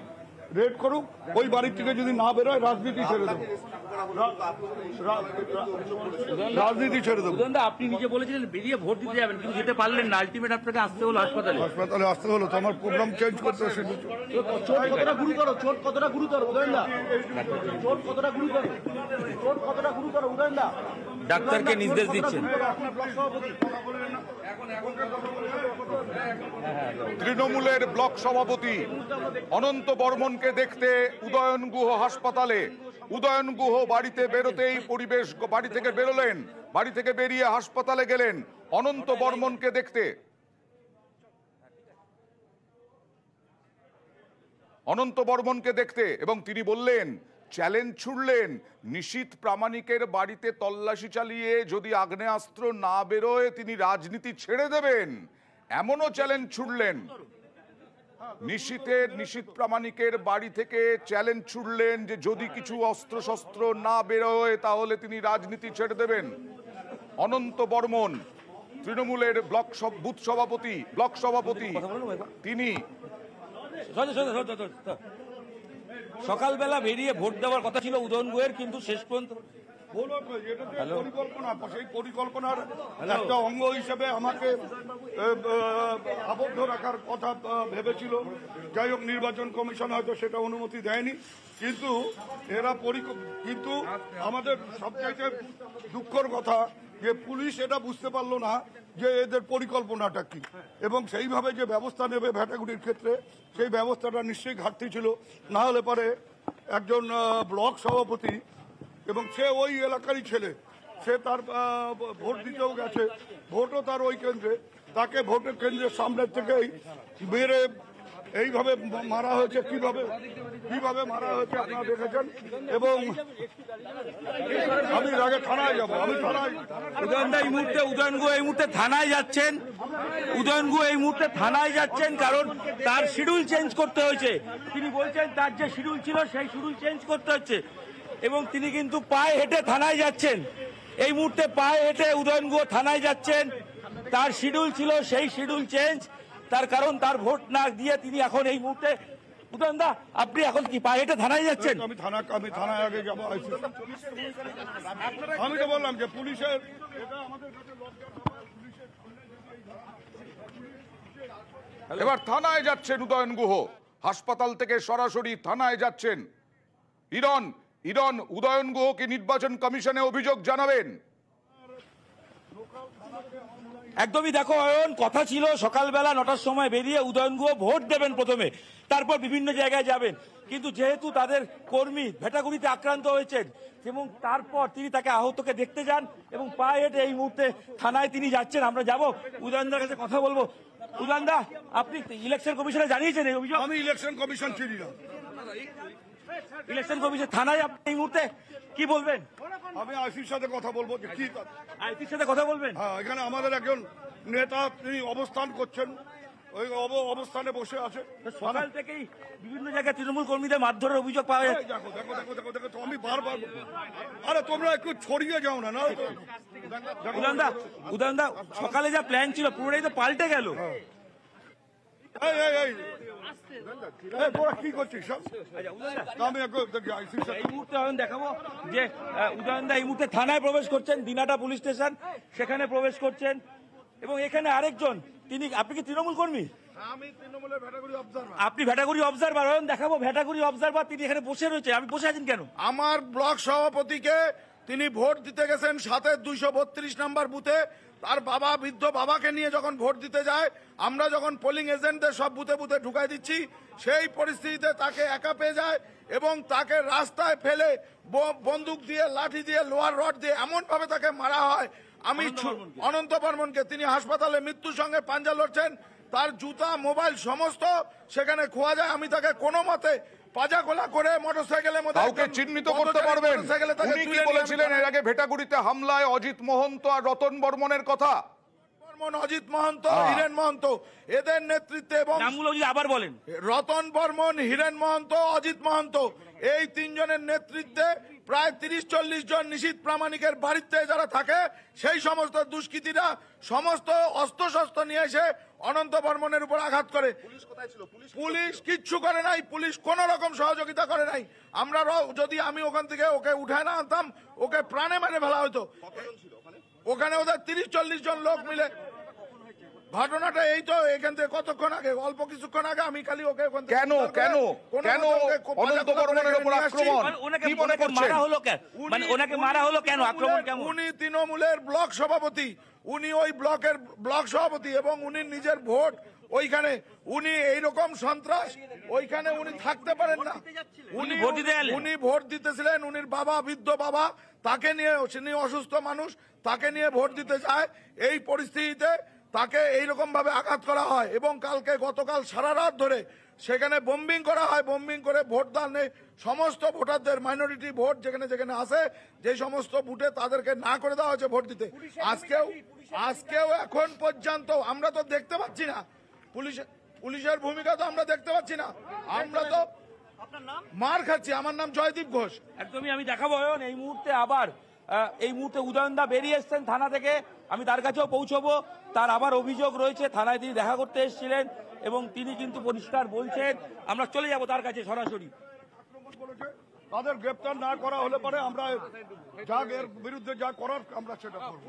রেড করুক ওই বাড়ির থেকে যদি না বেরোয় রাজনীতি ছেড়ে দেবো রাজনীতি ছেড়ে দেবো আপনি নিজে বলেছিলেন বেরিয়ে ভোট দিতে যাবেন কিন্তু যেতে পারলেন না আলটিমেট আপনাকে আসতে হলো হাসপাতালে হাসপাতালে আসতে হলো তো আমার প্রোগ্রাম চেঞ্জ করতে হবে চোট কতটা গুরুতর চোট কতটা গুরুতর চোট কতটা গুরুতর চোট কতটা গুরুতর ডাক্তারকে নির্দেশ দিচ্ছেন তৃণমূলের ব্লক সভাপতি অনন্ত বর্মনকে দেখতে উদয়ন গুহ হাসপাতালে উদয়ন গুহ বাড়িতে বেরোতেই পরিবেশ বাড়ি থেকে বেরোলেন বাড়ি থেকে বেরিয়ে হাসপাতালে গেলেন অনন্ত বর্মনকে দেখতে অনন্ত বর্মনকে দেখতে এবং তিনি বললেন চ্যালেঞ্জ ছুড়লেন নিশীত প্রামাণিকের বাড়িতে তল্লাশি চালিয়ে যদি আগ্নেয়াস্ত্র না বেরোয় তিনি রাজনীতি ছেড়ে দেবেন এমনও চ্যালেঞ্জ ছুড়লেন নিশীতের নিশীত প্রামাণিকের বাড়ি থেকে চ্যালেঞ্জ ছুড়লেন যে যদি কিছু অস্ত্র শস্ত্র না বেরোয় তাহলে তিনি রাজনীতি ছেড়ে দেবেন অনন্ত বর্মন তৃণমূলের ব্লক বুথ সভাপতি ব্লক সভাপতি তিনি সকালবেলা বেরিয়ে ভোট দেওয়ার কথা ছিল উদয়ন গোয়ের কিন্তু শেষ পর্যন্ত সেই পরিকল্পনার একটা অঙ্গ হিসেবে আমাকে আবদ্ধ রাখার কথা ভেবেছিল যাই হোক নির্বাচন কমিশন হয়তো সেটা অনুমতি দেয়নি কিন্তু এরা কিন্তু আমাদের সবচাইতে দুঃখর কথা যে পুলিশ এটা বুঝতে পারলো না যে এদের পরিকল্পনাটা কি এবং সেইভাবে যে ব্যবস্থা নেবে ভ্যাটাগুটির ক্ষেত্রে সেই ব্যবস্থাটা নিশ্চয়ই ঘাটতি ছিল না হলে পরে একজন ব্লক সভাপতি এবং সে ওই এলাকারই ছেলে সে তার ভোট দিতেও গেছে ভোটও তার ওই কেন্দ্রে তাকে ভোটের কেন্দ্রের সামনের থেকেই বেড়ে এইভাবে মারা হয়েছে কিভাবে কিভাবে মারা হয়েছে আপনারা দেখেছেন এবং আমি আগে থানায় যাবো আমি থানায় এই মুহূর্তে উদয়ন গো এই মুহূর্তে থানায় যাচ্ছেন উদয়ন এই মুহূর্তে থানায় যাচ্ছেন কারণ তার শিডিউল চেঞ্জ করতে হয়েছে তিনি বলছেন তার যে শিডিউল ছিল সেই শিডিউল চেঞ্জ করতে হচ্ছে এবং তিনি কিন্তু পায়ে হেঁটে থানায় যাচ্ছেন এই মুহূর্তে পায়ে হেঁটে উদয়ন গো থানায় যাচ্ছেন তার শিডিউল ছিল সেই শিডিউল চেঞ্জ তার কারণ তার ভোট না দিয়ে তিনি এখন এই মুহূর্তে উদয়নদা আপনি এখন কি পা এটা থানায় যাচ্ছেন আমি থানা আমি থানায় আগে যাবো আমি তো বললাম যে পুলিশের এবার থানায় যাচ্ছেন উদয়ন গুহ হাসপাতাল থেকে সরাসরি থানায় যাচ্ছেন ইরন ইরন উদয়ন গুহকে নির্বাচন কমিশনে অভিযোগ জানাবেন একদমই দেখো অয়ন কথা ছিল সকালবেলা নটার সময় বেরিয়ে উদয়ন গুহ ভোট দেবেন প্রথমে তারপর বিভিন্ন জায়গায় যাবেন কিন্তু যেহেতু তাদের কর্মী ভেটাগুড়িতে আক্রান্ত হয়েছেন এবং তারপর তিনি তাকে আহতকে দেখতে যান এবং পায়ে হেঁটে এই মুহূর্তে থানায় তিনি যাচ্ছেন আমরা যাব উদয়নদার কাছে কথা বলবো উদয়নদা আপনি ইলেকশন কমিশনে জানিয়েছেন এই অভিযোগ আমি ইলেকশন কমিশন ছিল না ইলেকশন কমিশন থানায় আপনি এই মুহূর্তে কি বলবেন আমি আইসির সাথে কথা বলবো কি আইসির সাথে কথা বলবেন হ্যাঁ এখানে আমাদের একজন নেতা তিনি অবস্থান করছেন ওই অবস্থানে বসে আছে সকাল থেকেই বিভিন্ন জায়গায় তৃণমূল কর্মীদের মারধরের অভিযোগ পাওয়া যায় দেখো দেখো দেখো দেখো দেখো আমি বারবার আরে তোমরা একটু ছড়িয়ে যাও না না উদানদা উদানদা সকালে যা প্ল্যান ছিল পুরোটাই তো পাল্টে গেল হ্যাঁ। কি করছিস আচ্ছা, এই মুহূর্তে দেখাবো যে এই মুহূর্তে থানায় প্রবেশ করছেন দিনাটা পুলিশ স্টেশন সেখানে প্রবেশ করছেন এবং এখানে আরেকজন তিনি আপনি কি তৃণমূল কর্মী আপনি ভেটাগুড়ি অবজারভার দেখাবো ভেটাগুড়ি অবজার্ভার তিনি এখানে বসে রয়েছে আপনি বসে আছেন কেন আমার ব্লক সভাপতিকে তিনি ভোট দিতে গেছেন সাথে দুইশো বত্রিশ নাম্বার বুথে তার বাবা বৃদ্ধ বাবাকে নিয়ে যখন ভোট দিতে যায় আমরা যখন পোলিং এজেন্টদের সব বুথে বুথে ঢুকাই দিচ্ছি সেই পরিস্থিতিতে তাকে একা পেয়ে যায় এবং তাকে রাস্তায় ফেলে বন্দুক দিয়ে লাঠি দিয়ে লোহার রড দিয়ে এমনভাবে তাকে মারা হয় আমি অনন্ত বর্মনকে তিনি হাসপাতালে মৃত্যুর সঙ্গে পাঞ্জা লড়ছেন তার জুতা মোবাইল সমস্ত সেখানে খোয়া যায় আমি তাকে কোনো মতে পাজাগোলা করে মধ্যে করতে পারবেন বলেছিলেন এর আগে ভেটাগুড়িতে হামলায় অজিত মহন্ত আর রতন বর্মনের কথা বর্মন অজিত মহন্ত হিরেন মহন্ত এদের নেতৃত্বে এবং বলেন রতন বর্মন হিরেন মহন্ত অজিত মহন্ত এই তিনজনের নেতৃত্বে প্রায় তিরিশ চল্লিশ জন নিশীত প্রামাণিকের বাড়িতে যারা থাকে সেই সমস্ত দুষ্কৃতীরা সমস্ত অস্ত্রশস্ত্র নিয়ে এসে অনন্ত বর্মনের উপর আঘাত করে পুলিশ কিচ্ছু করে নাই পুলিশ কোন রকম সহযোগিতা করে নাই আমরা যদি আমি ওখান থেকে ওকে উঠায় না আনতাম ওকে প্রাণে মেরে ফেলা হতো ওখানে ওদের তিরিশ চল্লিশ জন লোক মিলে ঘটনাটা এই তো এখান থেকে কতক্ষণ আগে অল্প কিছুক্ষণ আগে আমি খালি ওকে কেন কেন কেন অনন্ত বর্মনের উপর আক্রমণ মানে কি মনে করছেন মারা হলো কেন মানে ওনাকে মারা হলো কেন আক্রমণ কেন উনি তৃণমূলের ব্লক সভাপতি উনি ওই ব্লকের ব্লক সভাপতি এবং উনি নিজের ভোট ওইখানে উনি এইরকম সন্ত্রাস ওইখানে উনি থাকতে পারেন না উনি উনি ভোট দিতেছিলেন উনির বাবা বৃদ্ধ বাবা তাকে নিয়ে অসুস্থ মানুষ তাকে নিয়ে ভোট দিতে চায় এই পরিস্থিতিতে তাকে এইরকম ভাবে আঘাত করা হয় এবং কালকে গতকাল সারা রাত ধরে সেখানে বোম্বিং করা হয় বোম্বিং করে ভোট দান নেই সমস্ত ভোটারদের মাইনরিটি ভোট যেখানে যেখানে আসে যে সমস্ত বুটে তাদেরকে না করে দেওয়া হয়েছে ভোট দিতে আজকেও আজকেও এখন পর্যন্ত আমরা তো দেখতে পাচ্ছি না পুলিশ পুলিশের ভূমিকা তো আমরা দেখতে পাচ্ছি না আমরা তো মার খাচ্ছি আমার নাম জয়দীপ ঘোষ একদমই আমি দেখাবো এই মুহূর্তে আবার এই মুহূর্তে উদয়নদা বেরিয়ে এসছেন থানা থেকে আমি তার কাছেও পৌঁছবো তার আবার অভিযোগ রয়েছে থানায় তিনি দেখা করতে এসেছিলেন এবং তিনি কিন্তু পরিষ্কার বলছেন আমরা চলে যাব তার কাছে সরাসরি তাদের গ্রেপ্তার না করা হলে পরে আমরা যা এর বিরুদ্ধে যা করার আমরা সেটা করবো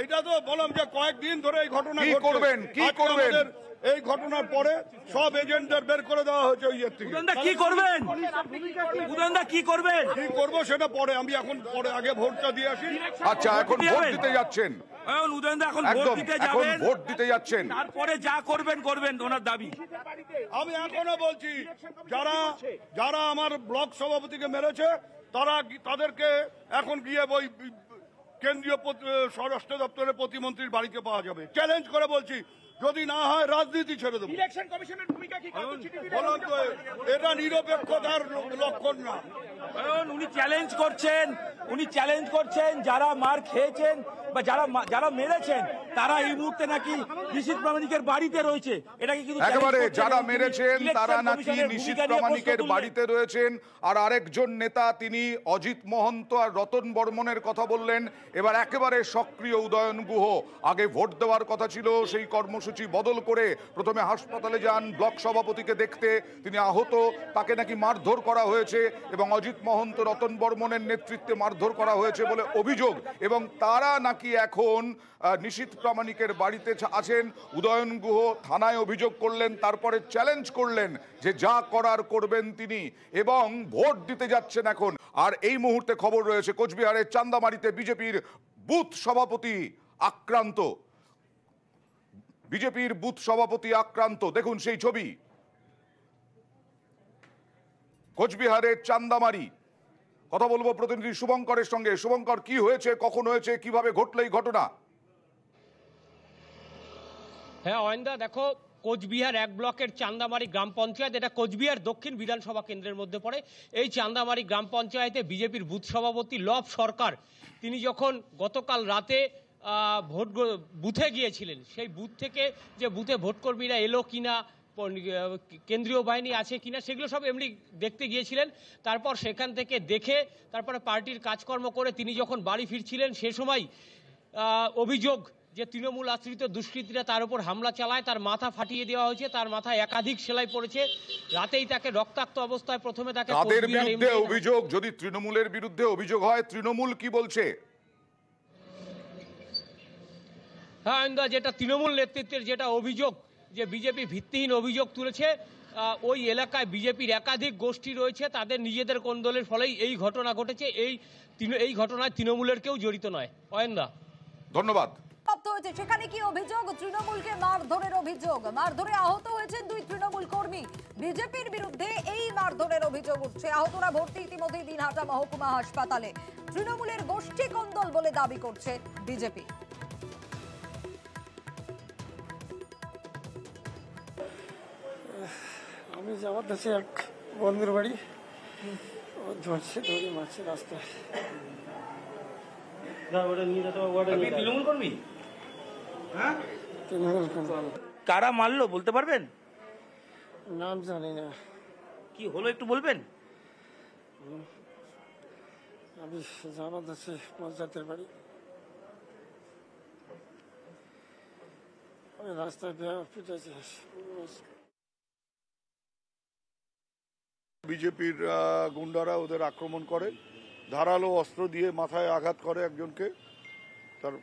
এইটা তো বললাম যে কয়েকদিন ধরে এই ঘটনা করবেন কি করবেন এই ঘটনার পরে সব এজেন্টদের বের করে দেওয়া হয়েছে ওই থেকে কি করবেন উদয়নদা কি করবেন কি করবো সেটা পরে আমি এখন পরে আগে ভোটটা দিয়ে আসি আচ্ছা এখন ভোট দিতে যাচ্ছেন এখন উদয়নদা এখন ভোট দিতে যাবেন ভোট দিতে যাচ্ছেন তারপরে যা করবেন করবেন ওনার দাবি আমি এখনো বলছি যারা যারা আমার ব্লক সভাপতিকে মেরেছে তারা তাদেরকে এখন গিয়ে ওই কেন্দ্রীয় স্বরাষ্ট্র দপ্তরের প্রতিমন্ত্রীর বাড়িতে পাওয়া যাবে চ্যালেঞ্জ করে বলছি যদি না হয় রাজনীতি ছেড়ে দেবো এটা নিরপেক্ষতার লক্ষণ না কারণ উনি চ্যালেঞ্জ করছেন উনি চ্যালেঞ্জ করছেন যারা মার খেয়েছেন বা যারা যারা মেরেছেন তারা এই মুহূর্তে নাকি নিশীত প্রামাণিকের বাড়িতে রয়েছে এটাকে কিন্তু একেবারে যারা মেরেছেন তারা নাকি নিশীত প্রামাণিকের বাড়িতে রয়েছেন আর আরেকজন নেতা তিনি অজিত মহন্ত আর রতন বর্মনের কথা বললেন এবার একেবারে সক্রিয় উদয়ন গুহ আগে ভোট দেওয়ার কথা ছিল সেই কর্মসূচি কর্মসূচি বদল করে প্রথমে হাসপাতালে যান ব্লক সভাপতিকে দেখতে তিনি আহত তাকে নাকি মারধর করা হয়েছে এবং অজিত মহন্ত রতন বর্মনের নেতৃত্বে মারধর করা হয়েছে বলে অভিযোগ এবং তারা নাকি এখন নিশীত প্রামাণিকের বাড়িতে আছেন উদয়ন গুহ থানায় অভিযোগ করলেন তারপরে চ্যালেঞ্জ করলেন যে যা করার করবেন তিনি এবং ভোট দিতে যাচ্ছেন এখন আর এই মুহূর্তে খবর রয়েছে কোচবিহারের চান্দামারিতে বিজেপির বুথ সভাপতি আক্রান্ত বিজেপির বুথ সভাপতি আক্রান্ত দেখুন সেই ছবি কোচবিহারের চান্দামারি কথা বলবো প্রতিনিধি শুভঙ্করের সঙ্গে শুভঙ্কর কি হয়েছে কখন হয়েছে কিভাবে ঘটল এই ঘটনা হ্যাঁ অয়েন্দা দেখো কোচবিহার এক ব্লকের চান্দামারি গ্রাম পঞ্চায়েত এটা কোচবিহার দক্ষিণ বিধানসভা কেন্দ্রের মধ্যে পড়ে এই চান্দামারি গ্রাম পঞ্চায়েতে বিজেপির বুথ সভাপতি লব সরকার তিনি যখন গতকাল রাতে ভোট বুথে গিয়েছিলেন সেই বুথ থেকে যে বুথে ভোটকর্মীরা এলো কিনা কেন্দ্রীয় বাহিনী আছে কিনা সেগুলো সব এমনি দেখতে গিয়েছিলেন তারপর সেখান থেকে দেখে তারপরে পার্টির কাজকর্ম করে তিনি যখন বাড়ি ফিরছিলেন সে সময় অভিযোগ যে তৃণমূল আশ্রিত দুষ্কৃতীরা তার উপর হামলা চালায় তার মাথা ফাটিয়ে দেওয়া হয়েছে তার মাথায় একাধিক সেলাই পড়েছে রাতেই তাকে রক্তাক্ত অবস্থায় প্রথমে তাকে অভিযোগ যদি তৃণমূলের বিরুদ্ধে অভিযোগ হয় তৃণমূল কি বলছে সায়নদা যেটা তৃণমূল নেতৃত্বের যেটা অভিযোগ যে বিজেপি ভিত্তিহীন অভিযোগ তুলেছে ওই এলাকায় বিজেপির একাধিক গোষ্ঠী রয়েছে তাদের নিজেদের কোন্দলের ফলেই এই ঘটনা ঘটেছে এই এই ঘটনায় তৃণমূলের কেউ জড়িত নয় অয়েন্দা ধন্যবাদ হয়েছে সেখানে কি অভিযোগ তৃণমূলকে মারধরের অভিযোগ মারধরে আহত হয়েছেন দুই তৃণমূল কর্মী বিজেপির বিরুদ্ধে এই মারধরের অভিযোগ উঠছে আহতরা ভর্তি ইতিমধ্যেই দিনহাটা মহকুমা হাসপাতালে তৃণমূলের গোষ্ঠী কন্দল বলে দাবি করছে বিজেপি আমি যাওয়ার কাছে এক বন্ধুর বাড়ি ও ধরছে ধরে মারছে রাস্তায় হ্যাঁ? কারা মারলো বলতে পারবেন নাম জানি না কি হলো একটু বলবেন আমি জামাত আছি পঞ্চায়েতের বাড়ি আমি রাস্তায় পিঠেছি বিজেপির গুন্ডারা ওদের আক্রমণ করে ধারালো অস্ত্র দিয়ে মাথায় আঘাত করে একজনকে তার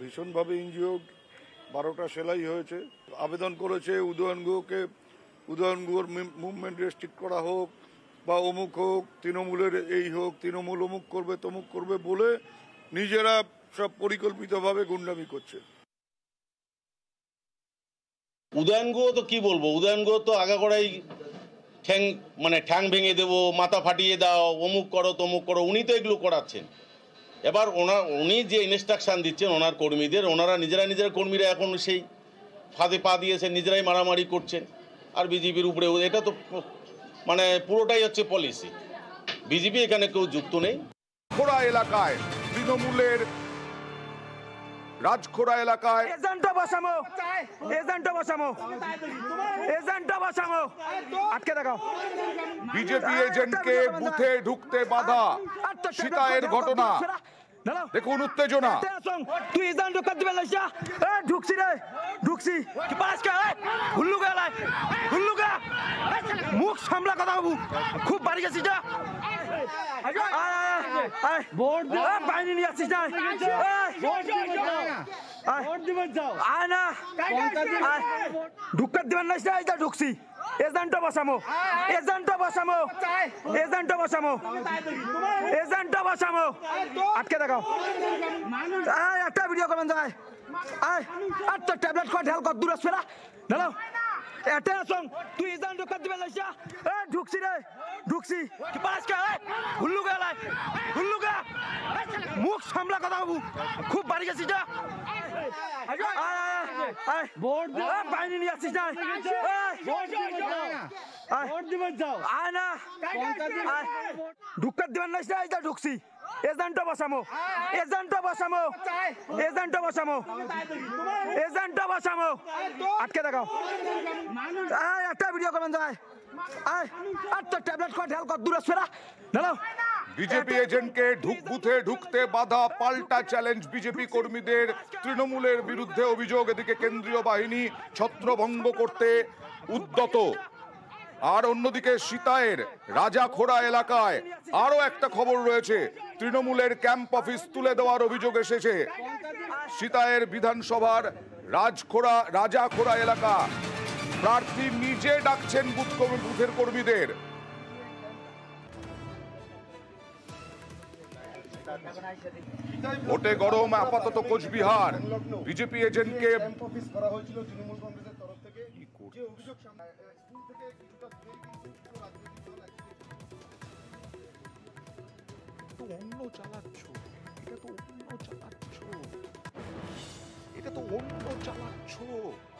ভীষণভাবে ইঞ্জিওর্ড বারোটা সেলাই হয়েছে আবেদন করেছে উদয়ন গুহকে উদয়ন গুহর মুভমেন্ট রেস্ট্রিক্ট করা হোক বা অমুক হোক তৃণমূলের এই হোক তৃণমূল অমুক করবে তমুক করবে বলে নিজেরা সব পরিকল্পিতভাবে গুন্ডামি করছে উদয়ন গুহ তো কি বলবো উদয়ন গুহ তো আগাগোড়াই ঠ্যাং মানে ঠ্যাং ভেঙে দেবো মাথা ফাটিয়ে দাও অমুক করো তমুক করো উনি তো এগুলো করাচ্ছেন এবার ওনার উনি যে ইনস্ট্রাকশান দিচ্ছেন ওনার কর্মীদের ওনারা নিজেরা নিজের কর্মীরা এখন সেই ফাঁদে পা দিয়েছে নিজেরাই মারামারি করছেন আর বিজেপির উপরে এটা তো মানে পুরোটাই হচ্ছে পলিসি বিজেপি এখানে কেউ যুক্ত নেই খোড়া এলাকায় তৃণমূলের রাজখোড়া এলাকায় এজেন্টটা বসামো এজেন্টটা বসামো এজেন্টটা বসামো আটকে দেখাও বিজেপি এজেন্টকে বুথে ঢুকতে বাধা সীতায়ের ঘটনা দেখুন উত্তেজনা তুই ইজান ঢুকাত দিবে লাইসা এ ঢুকছি রে ঢুকছি কি পাস কা হুল্লু গা লাই হুল্লু গা মুখ সামলা কথা বাবু খুব বাড়ি গেছিস যা ভোট বাইরে নিয়ে আসছিস না ঢুকাত দিবেন না ঢুকছি এজেন্ট বসামো এজেন্ট বসামো এজেন্ট বসামো এজেন্ট বসামো আটকে দেখাও একটা ভিডিও করবেন যাই আয় আর তো ট্যাবলেট কট হেল কত দূরে ফেরা দাঁড়াও এটা আসং তুই ইজান ঢুকাত দিবে লাইসা এ ঢুকছি রে ঢুকছি কি পাস কে হুল্লুগা লাই হুল্লুগা মুখ সামলা কথা বাবু খুব বাড়ি গেছিস যা ভোট দিবা বাইরে নিয়ে আসিস না ভোট দিবা যাও আয় না ঢুকাত দিবেন না ঢুকছি এজেন্টও বসামো এজেন্টও বসামো এজেন্টও বসামো এজেন্টও বসামো আটকে দেখাও আয় একটা ভিডিও যায় আয় আর তো ট্যাবলেট দূরে বিজেপি এজেন্টকে ঢুক বুথে ঢুকতে বাধা পাল্টা চ্যালেঞ্জ বিজেপি কর্মীদের তৃণমূলের বিরুদ্ধে অভিযোগ এদিকে কেন্দ্রীয় বাহিনী ছত্রভঙ্গ করতে উদ্যত আর অন্যদিকে সীতায়ের রাজাখোড়া এলাকায় আরও একটা খবর রয়েছে তৃণমূলের ক্যাম্প অফিস তুলে দেওয়ার অভিযোগ এসেছে সীতায়ের বিধানসভার রাজখোড়া রাজাখোড়া এলাকা প্রার্থী নিজে ডাকছেন বুথ বুথের কর্মীদের ভোটে গরম আপাতত কোচবিহার বিজেপি এজেন্টকে 옴로 잘랐죠 이래도 옴로 잘랐죠 이래도 옴로 잘랐죠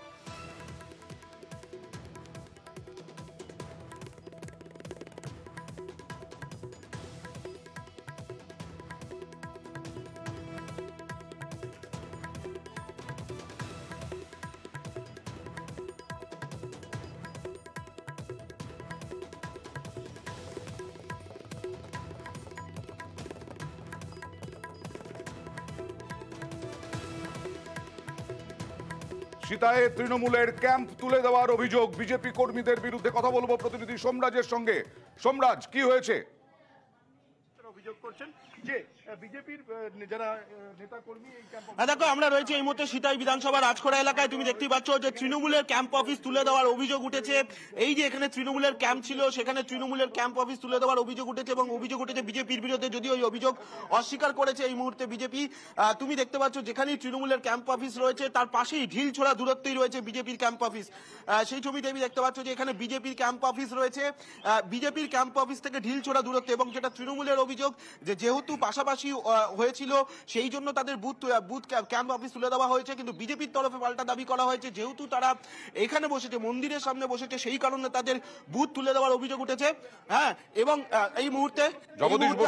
সীতায় তৃণমূলের ক্যাম্প তুলে দেওয়ার অভিযোগ বিজেপি কর্মীদের বিরুদ্ধে কথা বলবো প্রতিনিধি সোমরাজের সঙ্গে সোমরাজ কি হয়েছে অভিযোগ করছেন যে হ্যাঁ, দেখো আমরা রয়েছে এই মুহূর্তে সীতাই বিধানসভা রাজখোড়া এলাকায় তুমি দেখতেই পাচ্ছ যে তৃণমূলের ক্যাম্প অফিস তুলে দেওয়ার অভিযোগ উঠেছে এই যে এখানে তৃণমূলের ক্যাম্প ছিল সেখানে তৃণমূলের ক্যাম্প অফিস তুলে দেওয়ার অভিযোগ উঠেছে এবং অভিযোগ উঠেছে বিজেপির বিরুদ্ধে যদিও এই অভিযোগ অস্বীকার করেছে এই মুহূর্তে বিজেপি তুমি দেখতে পাচ্ছ যেখানেই তৃণমূলের ক্যাম্প অফিস রয়েছে তার পাশেই ঢিল ছোড়া দূরত্বেই রয়েছে বিজেপির ক্যাম্প অফিস সেই ছবিতে আমি দেখতে পাচ্ছ যে এখানে বিজেপির ক্যাম্প অফিস রয়েছে বিজেপির ক্যাম্প অফিস থেকে ঢিল ছোড়া দূরত্ব এবং যেটা তৃণমূলের অভিযোগ যেহেতু পাশাপাশি প্রত্যাশী হয়েছিল সেই জন্য তাদের বুথ বুথ ক্যাম্প অফিস তুলে দেওয়া হয়েছে কিন্তু বিজেপির তরফে পাল্টা দাবি করা হয়েছে যেহেতু তারা এখানে বসেছে মন্দিরের সামনে বসেছে সেই কারণে তাদের বুথ তুলে দেওয়ার অভিযোগ উঠেছে হ্যাঁ এবং এই মুহূর্তে এর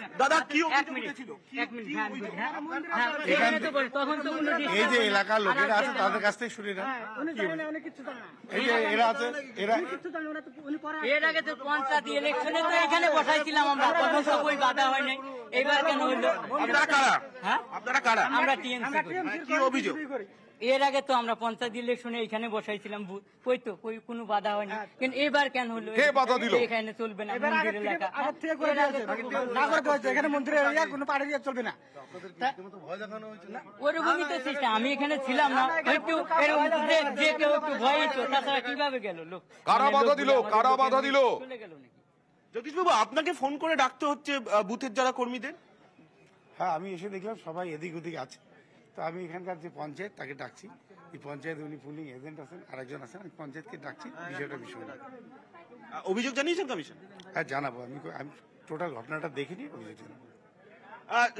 আগে তো পঞ্চায়েত ইলেকশনে তো এখানে বসাইছিলাম আমরা হ্যাঁ? এর আগে তো আমরা পঞ্চায়েত ইলেকশনে এখানে বসাইছিলাম কই তো কোনো বাধা হয়নি হ্যাঁ। কিন্তু এবার কেন হলো বাধা দিল এখানে চলবে না মন্দির এলাকা হ্যাঁ? চলবে না আমি এখানে ছিলাম না কিভাবে গেল কারা মানে বাধা দিল কারা বাধা দিল চলে গেল না যতীশবাবু আপনাকে ফোন করে ডাকতে হচ্ছে বুথের যারা কর্মীদের হ্যাঁ আমি এসে দেখলাম সবাই এদিক ওদিক আছে তো আমি এখানকার যে পঞ্চায়েত তাকে ডাকছি এই পঞ্চায়েত উনি পুলিং এজেন্ট আছেন আরেকজন আছেন আমি পঞ্চায়েতকে ডাকছি বিষয়টা বিষয় অভিযোগ জানিয়েছেন কমিশন হ্যাঁ জানাবো আমি আমি টোটাল ঘটনাটা দেখিনি অভিযোগ জানাবো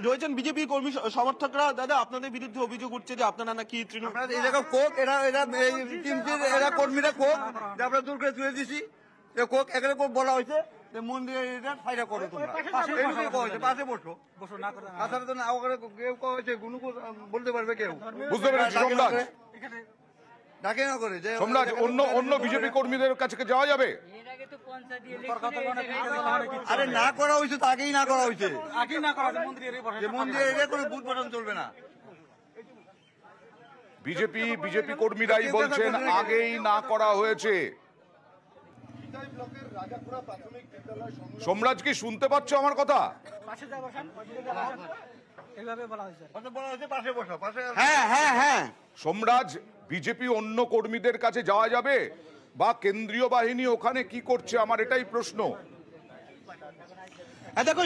রয়েছেন বিজেপি কর্মী সমর্থকরা দাদা আপনাদের বিরুদ্ধে অভিযোগ উঠছে যে আপনারা নাকি তৃণমূল এই কোক এরা এরা টিমটির এরা কর্মীরা কোক যে আমরা দূর করে তুলে দিছি কোক এখানে কোক বলা হয়েছে অন্য অন্য বিজেপি কর্মীদের কাছে যাওয়া যাবে আরে না করা হয়েছে তো আগেই না করা হয়েছে মন্দিরে বুথ বটন চলবে না বিজেপি বিজেপি কর্মীরাই বলছেন আগেই না করা হয়েছে রাজাপুরা প্রাথমিক সোমরাজ কি শুনতে পাচ্ছ আমার কথা হ্যাঁ, হ্যাঁ, হ্যাঁ। সোমরাজ বিজেপি অন্য কর্মীদের কাছে যাওয়া যাবে বা কেন্দ্রীয় বাহিনী ওখানে কি করছে আমার এটাই প্রশ্ন দেখো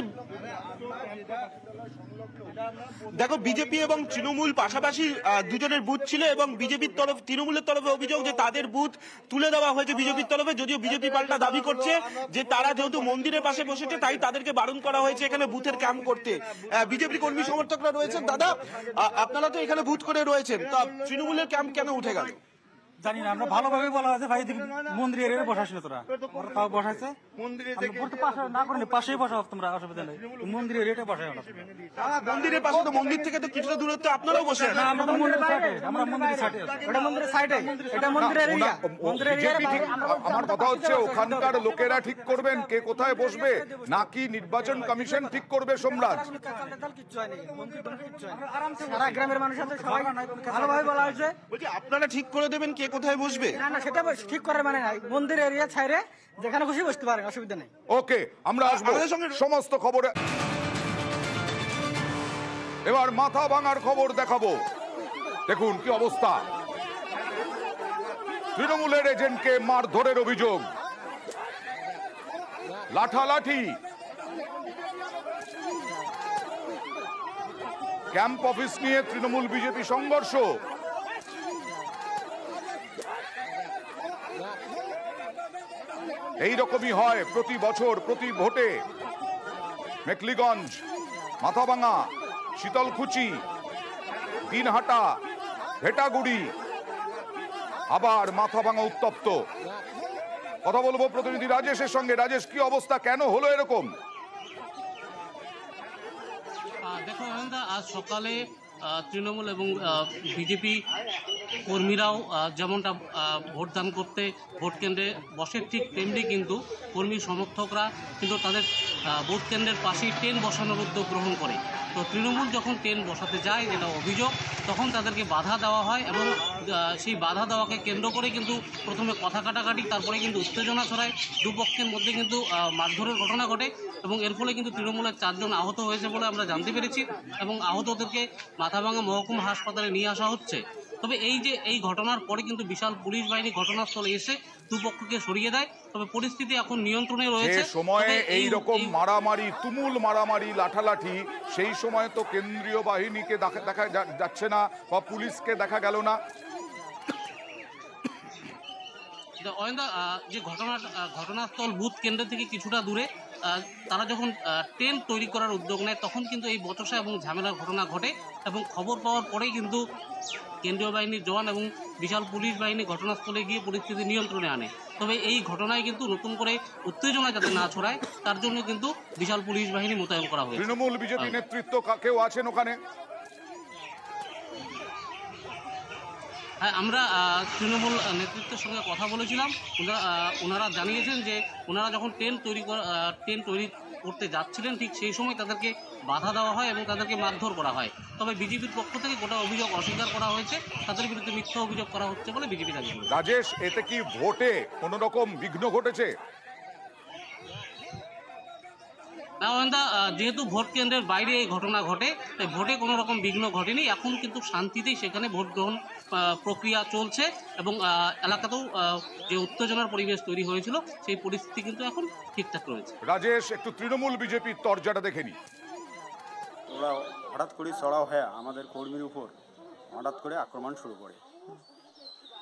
দেখো বিজেপি এবং তৃণমূল পাশাপাশি দুজনের বুথ ছিল এবং বিজেপির তরফ তৃণমূলের তরফে অভিযোগ যে তাদের বুথ তুলে দেওয়া হয়েছে বিজেপির তরফে যদিও বিজেপি পাল্টা দাবি করছে যে তারা যেহেতু মন্দিরের পাশে বসেছে তাই তাদেরকে বারণ করা হয়েছে এখানে বুথের ক্যাম্প করতে বিজেপি কর্মী সমর্থকরা রয়েছেন দাদা আপনারা তো এখানে বুথ করে রয়েছেন তা তৃণমূলের ক্যাম্প কেন উঠে গেল জানি না আমরা ভালোভাবে বলা হয়েছে ভাই মন্দিরে তোরা তাও বসাইছে আমার কথা হচ্ছে ওখানকার লোকেরা ঠিক করবেন কে কোথায় বসবে নাকি নির্বাচন কমিশন ঠিক করবে সম্রাট গ্রামের ভালোভাবে বলা হয়েছে আপনারা ঠিক করে দেবেন কে কোথায় বসবে না না সেটা ঠিক করার মানে নাই মন্দির এরিয়া ছাইরে যেখানে খুশি বসতে পারেন অসুবিধা নেই ওকে আমরা আসবো সমস্ত খবরে এবার মাথা ভাঙার খবর দেখাবো দেখুন কি অবস্থা তৃণমূলের এজেন্টকে মারধরের অভিযোগ লাঠালাঠি ক্যাম্প অফিস নিয়ে তৃণমূল বিজেপি সংঘর্ষ এই রকমই হয় প্রতি বছর প্রতি ভোটে মেকলিগঞ্জ মাথাভাঙা শীতলকুচি দিনহাটা ভেটাগুড়ি আবার মাথাভাঙা উত্তপ্ত কথা বলবো প্রতিনিধি রাজেশের সঙ্গে রাজেশ কি অবস্থা কেন হলো এরকম দেখো আজ সকালে তৃণমূল এবং বিজেপি কর্মীরাও যেমনটা ভোটদান করতে ভোট কেন্দ্রে বসে ঠিক তেমনি কিন্তু কর্মী সমর্থকরা কিন্তু তাদের ভোট কেন্দ্রের পাশেই ট্রেন বসানোর উদ্যোগ গ্রহণ করে তো তৃণমূল যখন ট্রেন বসাতে যায় যেটা অভিযোগ তখন তাদেরকে বাধা দেওয়া হয় এবং সেই বাধা দেওয়াকে কেন্দ্র করে কিন্তু প্রথমে কথা কাটাকাটি তারপরে কিন্তু উত্তেজনা ছড়ায় দুপক্ষের মধ্যে কিন্তু মারধরের ঘটনা ঘটে এবং এর ফলে কিন্তু তৃণমূলের চারজন আহত হয়েছে বলে আমরা জানতে পেরেছি এবং আহতদেরকে মাথাভাঙা মহকুমা হাসপাতালে নিয়ে আসা হচ্ছে তবে এই যে এই ঘটনার পরে কিন্তু বিশাল পুলিশ বাহিনী ঘটনাস্থলে এসে দুপক্ষকে সরিয়ে দেয় তবে পরিস্থিতি এখন নিয়ন্ত্রণে রয়েছে সময়ে এই রকম মারামারি তুমুল মারামারি লাঠালাঠি সেই সময় তো কেন্দ্রীয় বাহিনীকে দেখা যাচ্ছে না বা পুলিশকে দেখা গেল না অয়েন্দা যে ঘটনা ঘটনাস্থল বুথ কেন্দ্র থেকে কিছুটা দূরে তারা যখন ট্রেন তৈরি করার উদ্যোগ নেয় তখন কিন্তু এই বচসা এবং ঝামেলার ঘটনা ঘটে এবং খবর পাওয়ার পরেই কিন্তু কেন্দ্রীয় বাহিনীর জওয়ান এবং বিশাল পুলিশ বাহিনী ঘটনাস্থলে গিয়ে পরিস্থিতি নিয়ন্ত্রণে আনে তবে এই ঘটনায় কিন্তু নতুন করে উত্তেজনা যাতে না ছড়ায় তার জন্য কিন্তু বিশাল পুলিশ বাহিনী মোতায়েন করা হয় তৃণমূল বিজেপি নেতৃত্ব কেউ আছেন ওখানে হ্যাঁ আমরা তৃণমূল নেতৃত্বের সঙ্গে কথা বলেছিলাম ওনারা ওনারা জানিয়েছেন যে ওনারা যখন ট্রেন তৈরি ট্রেন তৈরি করতে যাচ্ছিলেন ঠিক সেই সময় তাদেরকে বাধা দেওয়া হয় এবং তাদেরকে মারধর করা হয় তবে বিজেপির পক্ষ থেকে গোটা অভিযোগ অস্বীকার করা হয়েছে তাদের বিরুদ্ধে মিথ্যা অভিযোগ করা হচ্ছে বলে বিজেপি জানিয়েছে রাজেশ এতে কি ভোটে কোনো রকম বিঘ্ন ঘটেছে যেহেতু ভোট কেন্দ্রের বাইরে এই ঘটনা ঘটে তাই ভোটে কোনো রকম বিঘ্ন ঘটেনি এখন কিন্তু শান্তিতেই সেখানে ভোট গ্রহণ প্রক্রিয়া চলছে এবং এলাকাতেও যে উত্তেজনার পরিবেশ তৈরি হয়েছিল সেই পরিস্থিতি কিন্তু এখন ঠিকঠাক রয়েছে রাজেশ একটু তৃণমূল বিজেপির তরজাটা দেখেনি ওরা হঠাৎ করে চড়াও হয়ে হ্যাঁ, আমাদের কর্মীর উপর হঠাৎ করে আক্রমণ শুরু করে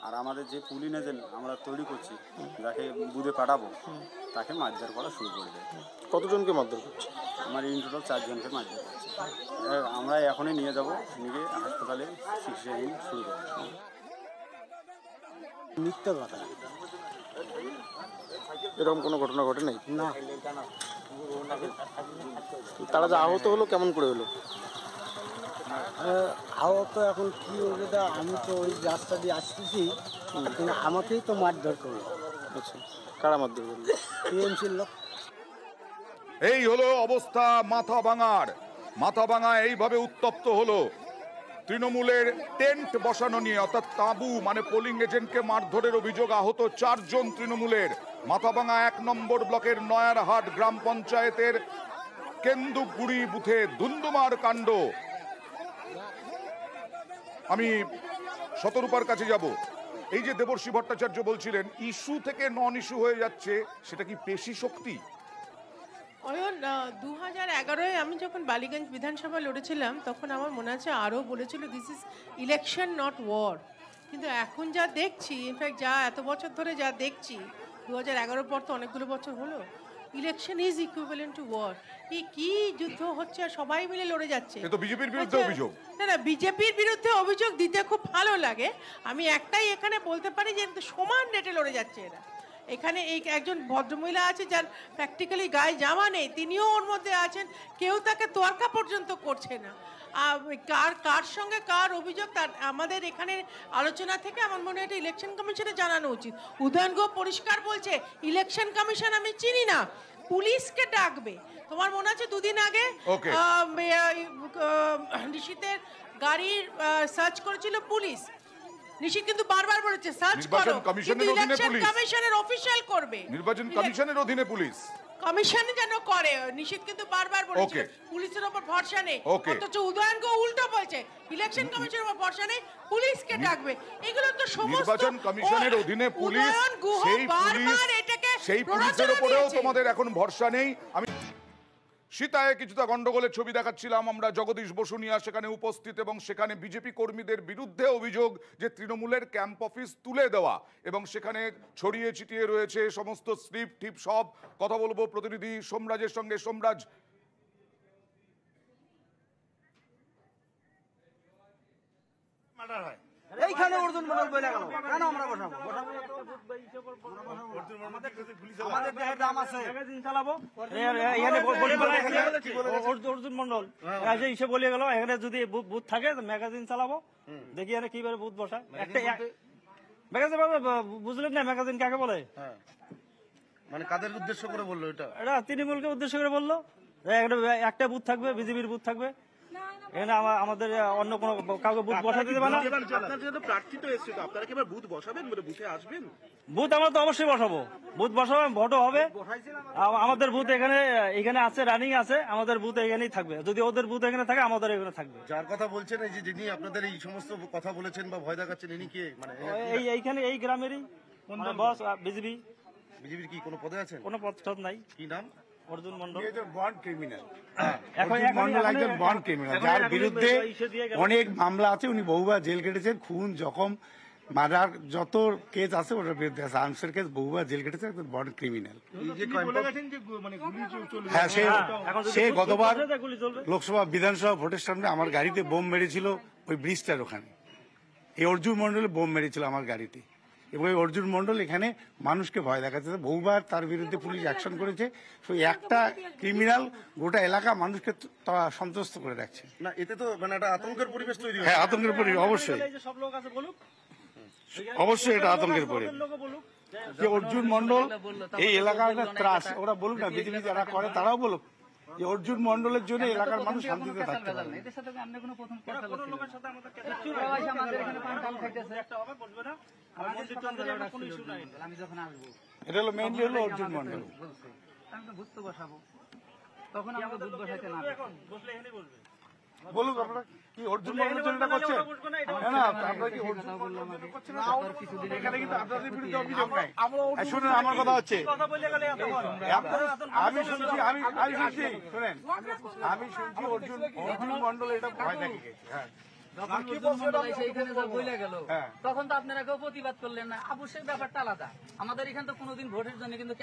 আর আমাদের যে পুলি এজেন্ট আমরা তৈরি করছি যাকে বুঝে পাঠাবো তাকে মারধার করা শুরু করে দেয় কতজনকে মারধর করছে আমার ইন টোটাল চারজনকে মারধর করছে আমরা এখনই নিয়ে যাব নিয়ে হাসপাতালে চিকিৎসাধীন শুরু করবো মিথ্যা কথা এরকম কোনো ঘটনা ঘটে নাই না তারা যে আহত হলো কেমন করে হলো আহত এখন কি হবে তা আমি তো ওই রাস্তা দিয়ে আসতেছি কিন্তু আমাকেই তো মারধর করলো আচ্ছা কারা মারধর করলো পিএমসির লোক এই হলো অবস্থা মাথা ভাঙার মাথা ভাঙা এইভাবে উত্তপ্ত হলো তৃণমূলের টেন্ট বসানো নিয়ে অর্থাৎ তাঁবু মানে পোলিং এজেন্টকে মারধরের অভিযোগ আহত চারজন তৃণমূলের মাথাভাঙা এক নম্বর ব্লকের নয়ারহাট গ্রাম পঞ্চায়েতের কেন্দুগুড়ি বুথে ধুন্দুমার কাণ্ড আমি শতরূপার কাছে যাব এই যে দেবর্ষী ভট্টাচার্য বলছিলেন ইস্যু থেকে নন ইস্যু হয়ে যাচ্ছে সেটা কি পেশি শক্তি অয়ন দু হাজার এগারোয় আমি যখন বালিগঞ্জ বিধানসভা লড়েছিলাম তখন আমার মনে আছে আরও বলেছিল this is election not war কিন্তু এখন যা দেখছি ইনফ্যাক্ট যা এত বছর ধরে যা দেখছি দু হাজার এগারোর পর তো অনেকগুলো বছর হলো election is equivalent to war কি কি যুদ্ধ হচ্ছে সবাই মিলে লড়ে যাচ্ছে তো বিজেপির বিরুদ্ধে আচ্ছা, অভিযোগ না না বিজেপির বিরুদ্ধে অভিযোগ দিতে খুব ভালো লাগে আমি একটাই এখানে বলতে পারি যে সমান রেটে লড়ে যাচ্ছে এরা এখানে এই একজন ভদ্রমহিলা আছে যার প্র্যাকটিক্যালি গায়ে জামা নেই তিনিও ওর মধ্যে আছেন কেউ তাকে তোয়ার্কা পর্যন্ত করছে না কার কার সঙ্গে কার অভিযোগ তার আমাদের এখানে আলোচনা থেকে আমার মনে হয় ইলেকশন কমিশনে জানানো উচিত উদয়ন গো পরিষ্কার বলছে ইলেকশন কমিশন আমি চিনি না পুলিশকে ডাকবে তোমার মনে আছে দুদিন আগে ঋষিতের গাড়ির সার্চ করেছিল পুলিশ নিশিত কিন্তু বারবার বলেছে সার্চ করো কিন্তু ইলেকশন কমিশনের অফিশিয়াল করবে নির্বাচন কমিশনের অধীনে পুলিশ কমিশন যেন করে নিশিত কিন্তু বারবার বলেছে পুলিশের উপর ভরসা নেই অথচ উদয়ন গো উল্টো বলছে ইলেকশন কমিশনের উপর ভরসা নেই পুলিশকে ডাকবে এগুলো তো সমস্ত নির্বাচন কমিশনের অধীনে পুলিশ সেই পুলিশ সেই পুলিশের উপরেও তোমাদের এখন ভরসা নেই আমি সীতায় কিছুটা গণ্ডগোলের ছবি দেখাচ্ছিলাম আমরা জগদীশ বসুনিয়া সেখানে উপস্থিত এবং সেখানে বিজেপি কর্মীদের বিরুদ্ধে অভিযোগ যে তৃণমূলের ক্যাম্প অফিস তুলে দেওয়া এবং সেখানে ছড়িয়ে ছিটিয়ে রয়েছে সমস্ত স্লিপ টিপ সব কথা বলবো প্রতিনিধি সোমরাজের সঙ্গে সোমরাজ মার্ডার হয় এইখানে অর্জুন মন্ডল বলে গেল কেন আমরা বসাবো আমাদের দেহে দাম আছে অর্জুন মন্ডল যে হ্যাঁ। বলে গেল এখানে যদি বুথ থাকে ম্যাগাজিন চালাবো দেখি এখানে কিভাবে বুথ বসা একটা বুঝলেন না ম্যাগাজিন কাকে বলে হ্যাঁ। মানে কাদের উদ্দেশ্য করে বললো এটা তৃণমূলকে উদ্দেশ্য করে বললো একটা বুথ থাকবে বিজেপির বুথ থাকবে এখানে আমাদের অন্য কাউকে বুথ মানে বুথ আমরা তো অবশ্যই বসাবো বুথ বসাবো ভোটও হবে আমাদের বুথ এখানে এখানে আছে রানিং আছে আমাদের বুথ এখানেই থাকবে যদি ওদের বুথ এখানে থাকে আমাদের এখানে থাকবে যার কথা বলছেন এই যে যিনি আপনাদের এই সমস্ত কথা বলেছেন বা ভয় দেখাচ্ছেন ইনি কে মানে এই এইখানে এই গ্রামেরই বস বিজেপি বিজেপির কি কোনো পদে আছেন কোনো পদ নাই কি নাম অর্জুন মন্ডল বন্ড ক্রিমিনাল মন্ডল একজন বন্ড ক্রিমিনাল যার বিরুদ্ধে অনেক মামলা আছে উনি বহুবার জেল কেটেছেন খুন জখম মার্ডার যত কেস আছে ওটার বিরুদ্ধে আছে কেস বহুবার জেল কেটেছে একজন বন্ড ক্রিমিনাল মানে হ্যাঁ সে হ্যাঁ, সে গতবার লোকসভা বিধানসভা ভোটের সামনে আমার গাড়িতে বোম মেরেছিল ওই ব্রিজটার ওখানে এই অর্জুন মন্ডলে বোম মেরেছিল আমার গাড়িতে এবং অর্জুন মণ্ডল এখানে মানুষকে ভয় দেখাচ্ছে বহুবার তার বিরুদ্ধে পুলিশ অ্যাকশন করেছে তো একটা ক্রিমিনাল গোটা এলাকা মানুষকে সন্তুষ্ট করে রাখছে না এতে তো মানে একটা আতঙ্কের পরিবেশ তৈরি হ্যাঁ আতঙ্কের পরিবেশ হ্যাঁ, অবশ্যই সব লোক আছে বলুক অবশ্যই এটা আতঙ্কের পরিবেশ যে অর্জুন মন্ডল এই এলাকার ত্রাস ওরা বলুক না বিজেপি যারা করে তারাও বলুক যে অর্জুন মন্ডলের জন্য এলাকার মানুষ শান্তিতে থাকতে পারে এদের সাথে আমরা কোনো প্রথম এটা হলো মেইনলি হলো অর্জুন মন্ডল আমি কি অর্জুন কি শুনুন আমার কথা আমি শুনছি আমি আমি শুনছি আমি শুনছি অর্জুন অর্জুন মন্ডল এটা ভয় থাকে হ্যাঁ। তখন তো আপনারা কেউ প্রতিবাদ করলেন না ব্যাপারটা আলাদা আমাদের এখানে তো কোনোদিন ভোটের জন্য কিন্তু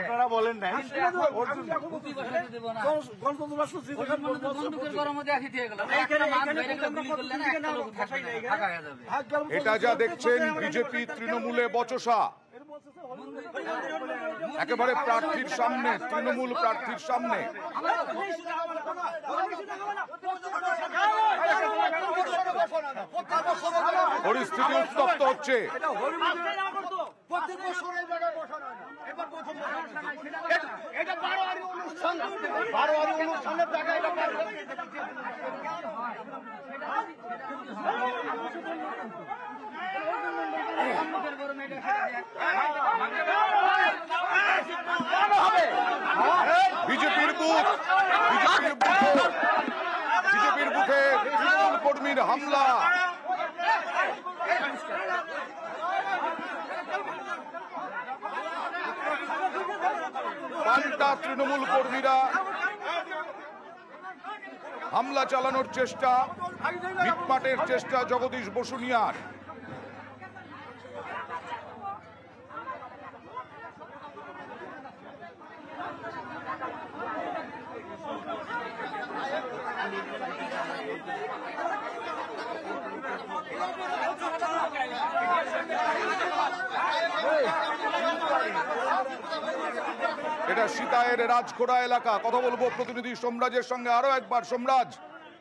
আপনারা বলেন এটা যা দেখছেন বিজেপি তৃণমূলে বচসা একেবারে প্রার্থীর সামনে তৃণমূল প্রার্থীর সামনে পরিস্থিতি উত্তপ্ত হচ্ছে বিজেপির বুথ বিজেপির বিজেপির বুথে তৃণমূল কর্মীর হামলা পাল্টা তৃণমূল কর্মীরা হামলা চালানোর চেষ্টা মিটমাটের চেষ্টা জগদীশ বসুনিয়ার এটা সীতায়ের রাজখোড়া এলাকা কথা বলবো প্রতিনিধি সম্রাজের সঙ্গে আরো একবার সম্রাজ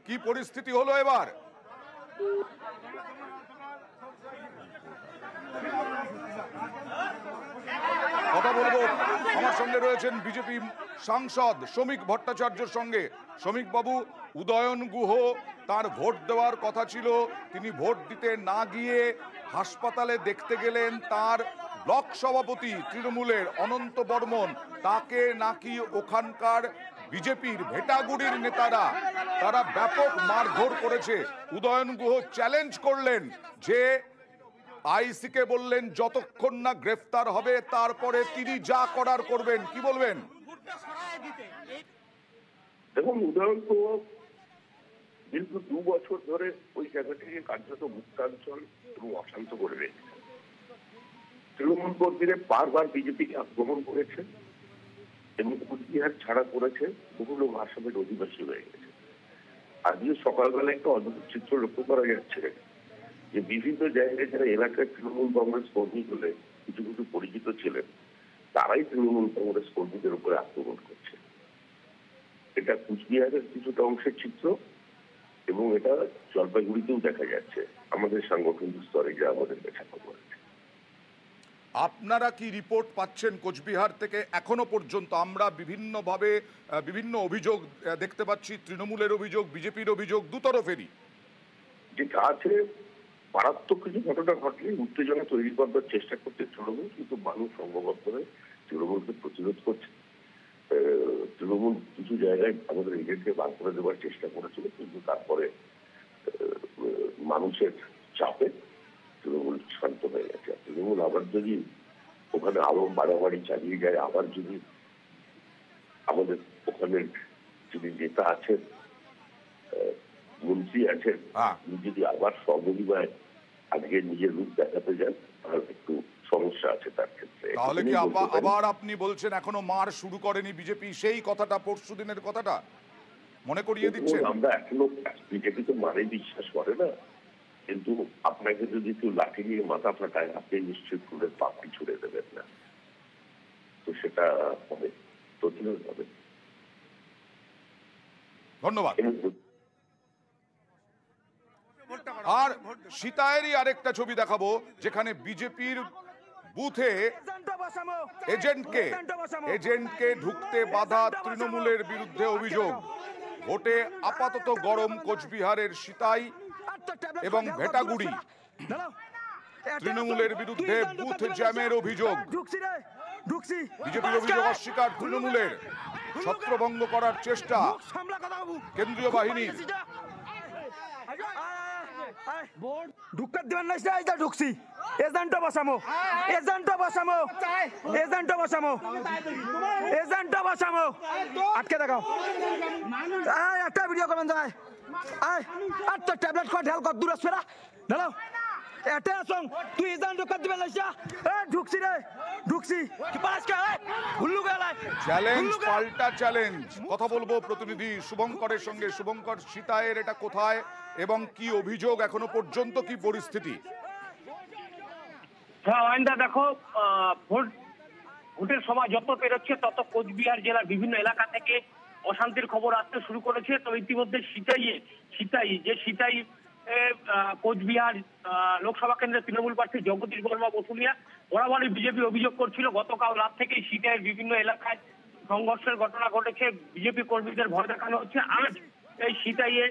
কি পরিস্থিতি হলো এবার কথা বলবো আমার সঙ্গে রয়েছেন বিজেপি সাংসদ শ্রমিক ভট্টাচার্যের সঙ্গে শ্রমিক বাবু উদয়ন গুহ তার ভোট দেওয়ার কথা ছিল তিনি ভোট দিতে না গিয়ে হাসপাতালে দেখতে গেলেন তার ব্লক সভাপতি তৃণমূলের অনন্ত বর্মন তাকে নাকি ওখানকার বিজেপির ভেটাগুড়ির নেতারা তারা ব্যাপক মারধর করেছে উদয়ন গুহ চ্যালেঞ্জ করলেন যে আইসিকে বললেন যতক্ষণ না গ্রেফতার হবে তারপরে তিনি যা করার করবেন কি বলবেন দেখুন উদয়ন গুহ দীর্ঘ দু বছর ধরে ওই জায়গা থেকে কার্যত মুক্তাঞ্চল অশান্ত করবে তৃণমূল কর্মীরা বারবার বিজেপিকে আক্রমণ করেছে এবং কুচবিহার ছাড়া করেছে বহু লোক আসামের অধিবাসী হয়ে গেছে আজকে সকালবেলা একটা অদ্ভুত চিত্র লক্ষ্য করা যাচ্ছে যে বিভিন্ন জায়গায় যারা এলাকায় তৃণমূল কংগ্রেস কর্মী হলে কিছু কিছু পরিচিত ছিলেন তারাই তৃণমূল কংগ্রেস কর্মীদের উপরে আক্রমণ করছে এটা কুচবিহারের কিছুটা অংশের চিত্র এবং এটা জলপাইগুড়িতেও দেখা যাচ্ছে আমাদের সাংগঠনিক স্তরে যা আমাদের দেখা খবর আপনারা কি রিপোর্ট পাচ্ছেন কোচবিহার থেকে এখনো পর্যন্ত আমরা বিভিন্নভাবে বিভিন্ন অভিযোগ দেখতে পাচ্ছি তৃণমূলের অভিযোগ বিজেপির অভিযোগ দুতরফেরই যেটা আছে মারাত্মক কিছু ঘটনা ঘটলে উত্তেজনা তৈরি করবার চেষ্টা করছে তৃণমূল কিন্তু মানুষ সংঘবদ্ধ হয়ে তৃণমূলকে প্রতিরোধ করছে তৃণমূল কিছু জায়গায় আমাদের এজেন্টকে বাদ করে দেওয়ার চেষ্টা করেছিল কিন্তু তারপরে মানুষের চাপে তৃণমূল শান্ত হয়ে গেছে তৃণমূল আবার যদি ওখানে আরো বাড়াবাড়ি চালিয়ে যায় আবার যদি আমাদের ওখানে যদি নেতা আছেন মন্ত্রী আছেন হ্যাঁ। উনি যদি আবার সহযোগিতায় আজকে নিজের রূপ দেখাতে যান তাহলে একটু সমস্যা আছে তার ক্ষেত্রে তাহলে কি আবার আপনি বলছেন এখনো মার শুরু করেনি বিজেপি সেই কথাটা পরশু দিনের কথাটা মনে করিয়ে দিচ্ছে আমরা এখনো বিজেপি তো মারে বিশ্বাস করে না কিন্তু আপনাকে যদি কেউ লাঠি নিয়ে মাথা ফাটায় আপনি নিশ্চয়ই ফুলের পাপড়ি ছুড়ে দেবেন না তো সেটা হবে প্রতিরোধ হবে ধন্যবাদ আর সীতায়েরই আরেকটা ছবি দেখাবো যেখানে বিজেপির বুথে এজেন্টকে এজেন্টকে ঢুকতে বাধা তৃণমূলের বিরুদ্ধে অভিযোগ ভোটে আপাতত গরম কোচবিহারের সীতাই এবং ভেটাগুড়ি তৃণমূলের বিরুদ্ধে বুথ জ্যামের অভিযোগ বিজেপির অভিযোগ অস্বীকার তৃণমূলের ছত্রভঙ্গ করার চেষ্টা কেন্দ্রীয় বাহিনীর আটকে দেখাও একটা ভিডিও করবেন যায় ট্যাবলেট দাঁড়াও এটা আসং তুই ইজান দিবে লাইসা এ ঢুকছি রে ঢুকছি কি পাস কে হুল্লু চ্যালেঞ্জ পাল্টা চ্যালেঞ্জ কথা বলবো প্রতিনিধি শুভঙ্করের সঙ্গে শুভঙ্কর সীতায়ের এটা কোথায় এবং কি অভিযোগ এখনো পর্যন্ত কি পরিস্থিতি হ্যাঁ দেখো ভোট ভোটের সময় যত পেরোচ্ছে তত কোচবিহার জেলার বিভিন্ন এলাকা থেকে অশান্তির খবর আসতে শুরু করেছে তো ইতিমধ্যে সিতাইয়ে সিতাই যে সিতাই কোচবিহার লোকসভা কেন্দ্রের তৃণমূল প্রার্থী জগদীশ বর্মা বসুলিয়া বরাবরই বিজেপি অভিযোগ করছিল গতকাল রাত থেকে সিটাইয়ের বিভিন্ন এলাকায় সংঘর্ষের ঘটনা ঘটেছে বিজেপি কর্মীদের ভয় দেখানো হচ্ছে আজ এই সিটাইয়ে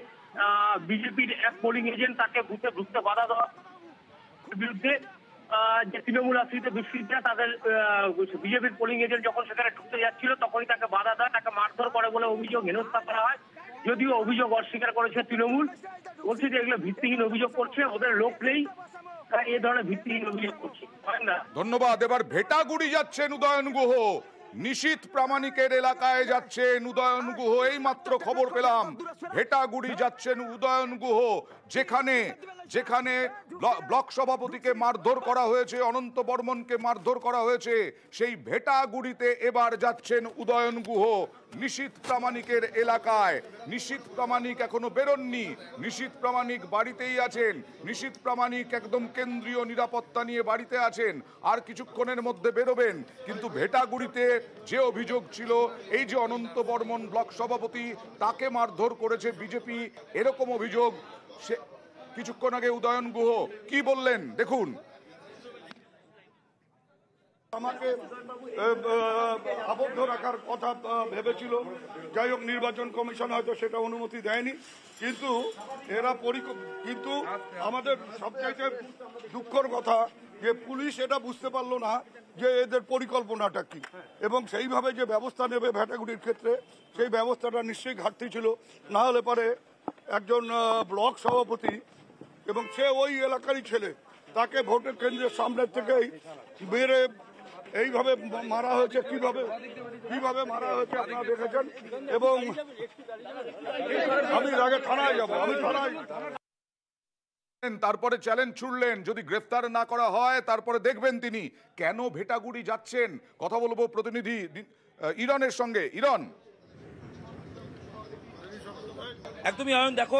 বিজেপির এক পোলিং এজেন্ট তাকে বুথে ঢুকতে বাধা দেওয়ার বিরুদ্ধে যে তৃণমূল আশ্রিত দুষ্কৃতীরা তাদের বিজেপির পোলিং এজেন্ট যখন সেখানে ঢুকতে যাচ্ছিল তখনই তাকে অভিযোগ হেনস্থা করা হয় যদিও অভিযোগ অস্বীকার করেছে তৃণমূল বলছে যে এগুলো ভিত্তিহীন অভিযোগ করছে ওদের লোক নেই তাই এ ধরনের ভিত্তিহীন অভিযোগ করছে ধন্যবাদ এবার ভেটাগুড়ি যাচ্ছেন উদয়ন গুহ নিশীত প্রামাণিকের এলাকায় যাচ্ছেন উদয়ন গুহ এই মাত্র খবর পেলাম ভেটাগুড়ি যাচ্ছেন উদয়ন গুহ যেখানে যেখানে ব্লক সভাপতিকে মারধর করা হয়েছে অনন্ত বর্মনকে মারধর করা হয়েছে সেই ভেটাগুড়িতে এবার যাচ্ছেন উদয়ন গুহ নিশীত প্রামাণিকের এলাকায় নিশীত প্রামাণিক এখনো বেরোননি নিশীত প্রামাণিক বাড়িতেই আছেন নিশীত প্রামাণিক একদম কেন্দ্রীয় নিরাপত্তা নিয়ে বাড়িতে আছেন আর কিছুক্ষণের মধ্যে বেরোবেন কিন্তু ভেটাগুড়িতে যে অভিযোগ ছিল এই যে অনন্ত বর্মন ব্লক সভাপতি তাকে মারধর করেছে বিজেপি এরকম অভিযোগ সে কিছুক্ষণ আগে উদয়ন গুহ কি বললেন দেখুন আমাকে আবদ্ধ রাখার কথা ভেবেছিল যাই হোক নির্বাচন কমিশন হয়তো সেটা অনুমতি দেয়নি কিন্তু এরা পরি কিন্তু আমাদের সবচাইতে দুঃখর কথা যে পুলিশ এটা বুঝতে পারলো না যে এদের পরিকল্পনাটা কি এবং সেইভাবে যে ব্যবস্থা নেবে ভ্যাটাগুড়ির ক্ষেত্রে সেই ব্যবস্থাটা নিশ্চয়ই ঘাটতি ছিল না হলে পরে একজন ব্লক সভাপতি এবং সে ওই এলাকারই ছেলে তাকে ভোটের কেন্দ্রের সামনে থেকেই বেড়ে এইভাবে মারা হয়েছে কিভাবে কিভাবে মারা হয়েছে আপনারা দেখেছেন এবং আমি আগে থানায় যাবো আমি থানায় তারপরে চ্যালেঞ্জ ছুড়লেন যদি গ্রেফতার না করা হয় তারপরে দেখবেন তিনি কেন ভেটাগুড়ি যাচ্ছেন কথা বলবো প্রতিনিধি ইরানের সঙ্গে ইরান একদমই দেখো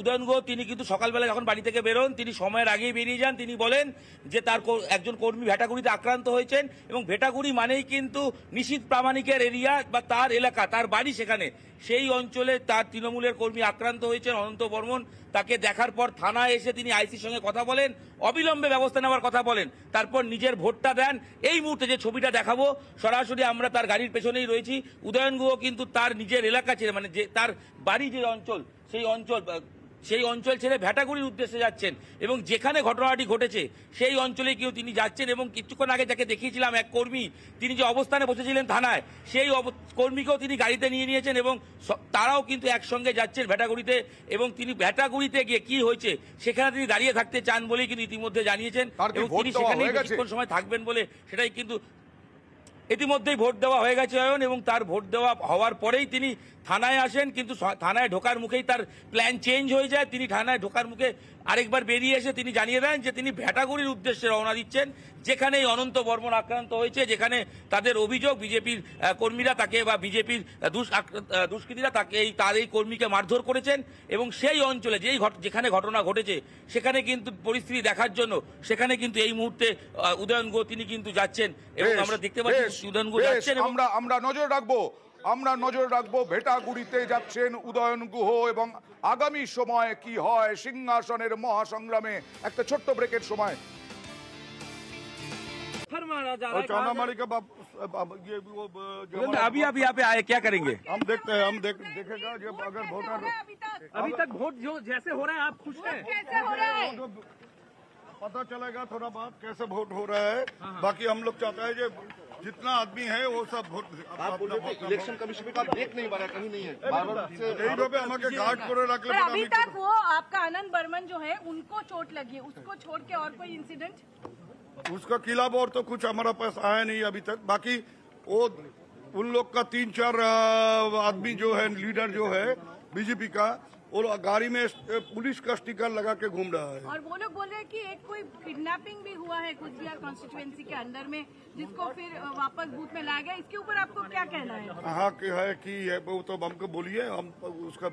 উদয়ন গো তিনি কিন্তু সকালবেলা যখন বাড়ি থেকে বেরোন তিনি সময়ের আগেই বেরিয়ে যান তিনি বলেন যে তার একজন কর্মী ভেটাগুড়িতে আক্রান্ত হয়েছেন এবং ভেটাগুড়ি মানেই কিন্তু নিশীত প্রামাণিকের এরিয়া বা তার এলাকা তার বাড়ি সেখানে সেই অঞ্চলে তার তৃণমূলের কর্মী আক্রান্ত হয়েছেন অনন্ত বর্মন তাকে দেখার পর থানায় এসে তিনি আইসির সঙ্গে কথা বলেন অবিলম্বে ব্যবস্থা নেওয়ার কথা বলেন তারপর নিজের ভোটটা দেন এই মুহূর্তে যে ছবিটা দেখাবো সরাসরি আমরা তার গাড়ির পেছনেই রয়েছি উদয়ন গুহ কিন্তু তার নিজের এলাকা ছিল মানে যে তার বাড়ি যে অঞ্চল সেই অঞ্চল সেই অঞ্চল ছেড়ে ভ্যাটাগুড়ির উদ্দেশ্যে যাচ্ছেন এবং যেখানে ঘটনাটি ঘটেছে সেই অঞ্চলে কেউ তিনি যাচ্ছেন এবং কিছুক্ষণ আগে যাকে দেখিয়েছিলাম এক কর্মী তিনি যে অবস্থানে বসেছিলেন থানায় সেই কর্মীকেও তিনি গাড়িতে নিয়ে নিয়েছেন এবং তারাও কিন্তু একসঙ্গে যাচ্ছেন ভ্যাটাগুড়িতে এবং তিনি ভ্যাটাগুড়িতে গিয়ে কি হয়েছে সেখানে তিনি দাঁড়িয়ে থাকতে চান বলেই কিন্তু ইতিমধ্যে জানিয়েছেন এবং তিনি সেখানে কিছুক্ষণ সময় থাকবেন বলে সেটাই কিন্তু ইতিমধ্যেই ভোট দেওয়া হয়ে গেছে অয়ন এবং তার ভোট দেওয়া হওয়ার পরেই তিনি থানায় আসেন কিন্তু থানায় ঢোকার মুখেই তার প্ল্যান চেঞ্জ হয়ে যায় তিনি থানায় ঢোকার মুখে আরেকবার বেরিয়ে এসে তিনি জানিয়ে দেন যে তিনি ভেটাগুড়ির উদ্দেশ্যে রওনা দিচ্ছেন যেখানে এই অনন্ত বর্মন আক্রান্ত হয়েছে যেখানে তাদের অভিযোগ বিজেপির কর্মীরা তাকে বা বিজেপির দুষ্কৃতীরা তাকে এই তার এই কর্মীকে মারধর করেছেন এবং সেই অঞ্চলে যেই যেখানে ঘটনা ঘটেছে সেখানে কিন্তু পরিস্থিতি দেখার জন্য সেখানে কিন্তু এই মুহূর্তে উদয়ন গো তিনি কিন্তু যাচ্ছেন এবং আমরা দেখতে পাচ্ছি উদয়ন গো যাচ্ছেন আমরা আমরা নজর রাখবো আমরা নজর রাখবো ভেটাগুড়িতে যাচ্ছেন উদয়ন গুহ এবং আগামী সময়ে কি হয় সিংহাসনের মহাসংগ্রামে একটা ছোট্ট ব্রেকের সময় ভোট জো জ হো খুশ पता चलेगा थोड़ा बहुत कैसे वोट हो रहा है हाँ, हाँ। बाकी हम लोग चाहते हैं जितना आदमी है वो सब वोट इलेक्शन कमीशन का देख नहीं पा रहा कहीं नहीं है यही गार्ड को रख ले अभी तक वो आपका आनंद बर्मन जो है उनको चोट लगी उसको छोड़ के और कोई इंसिडेंट उसका किला बोर तो कुछ हमारा पास आया नहीं अभी तक बाकी वो उन लोग का तीन चार आदमी जो है लीडर जो है बीजेपी का और गाड़ी में पुलिस का स्टिकर लगा के घूम रहा है और वो लोग बोल रहे हैं कि एक कोई किडनैपिंग भी हुआ है कुछ कॉन्स्टिट्यूएंसी के अंदर में जिसको फिर वापस बूथ में लाया गया इसके ऊपर आपको क्या कहना है हाँ है की है वो तो हमको बोलिए हम उसका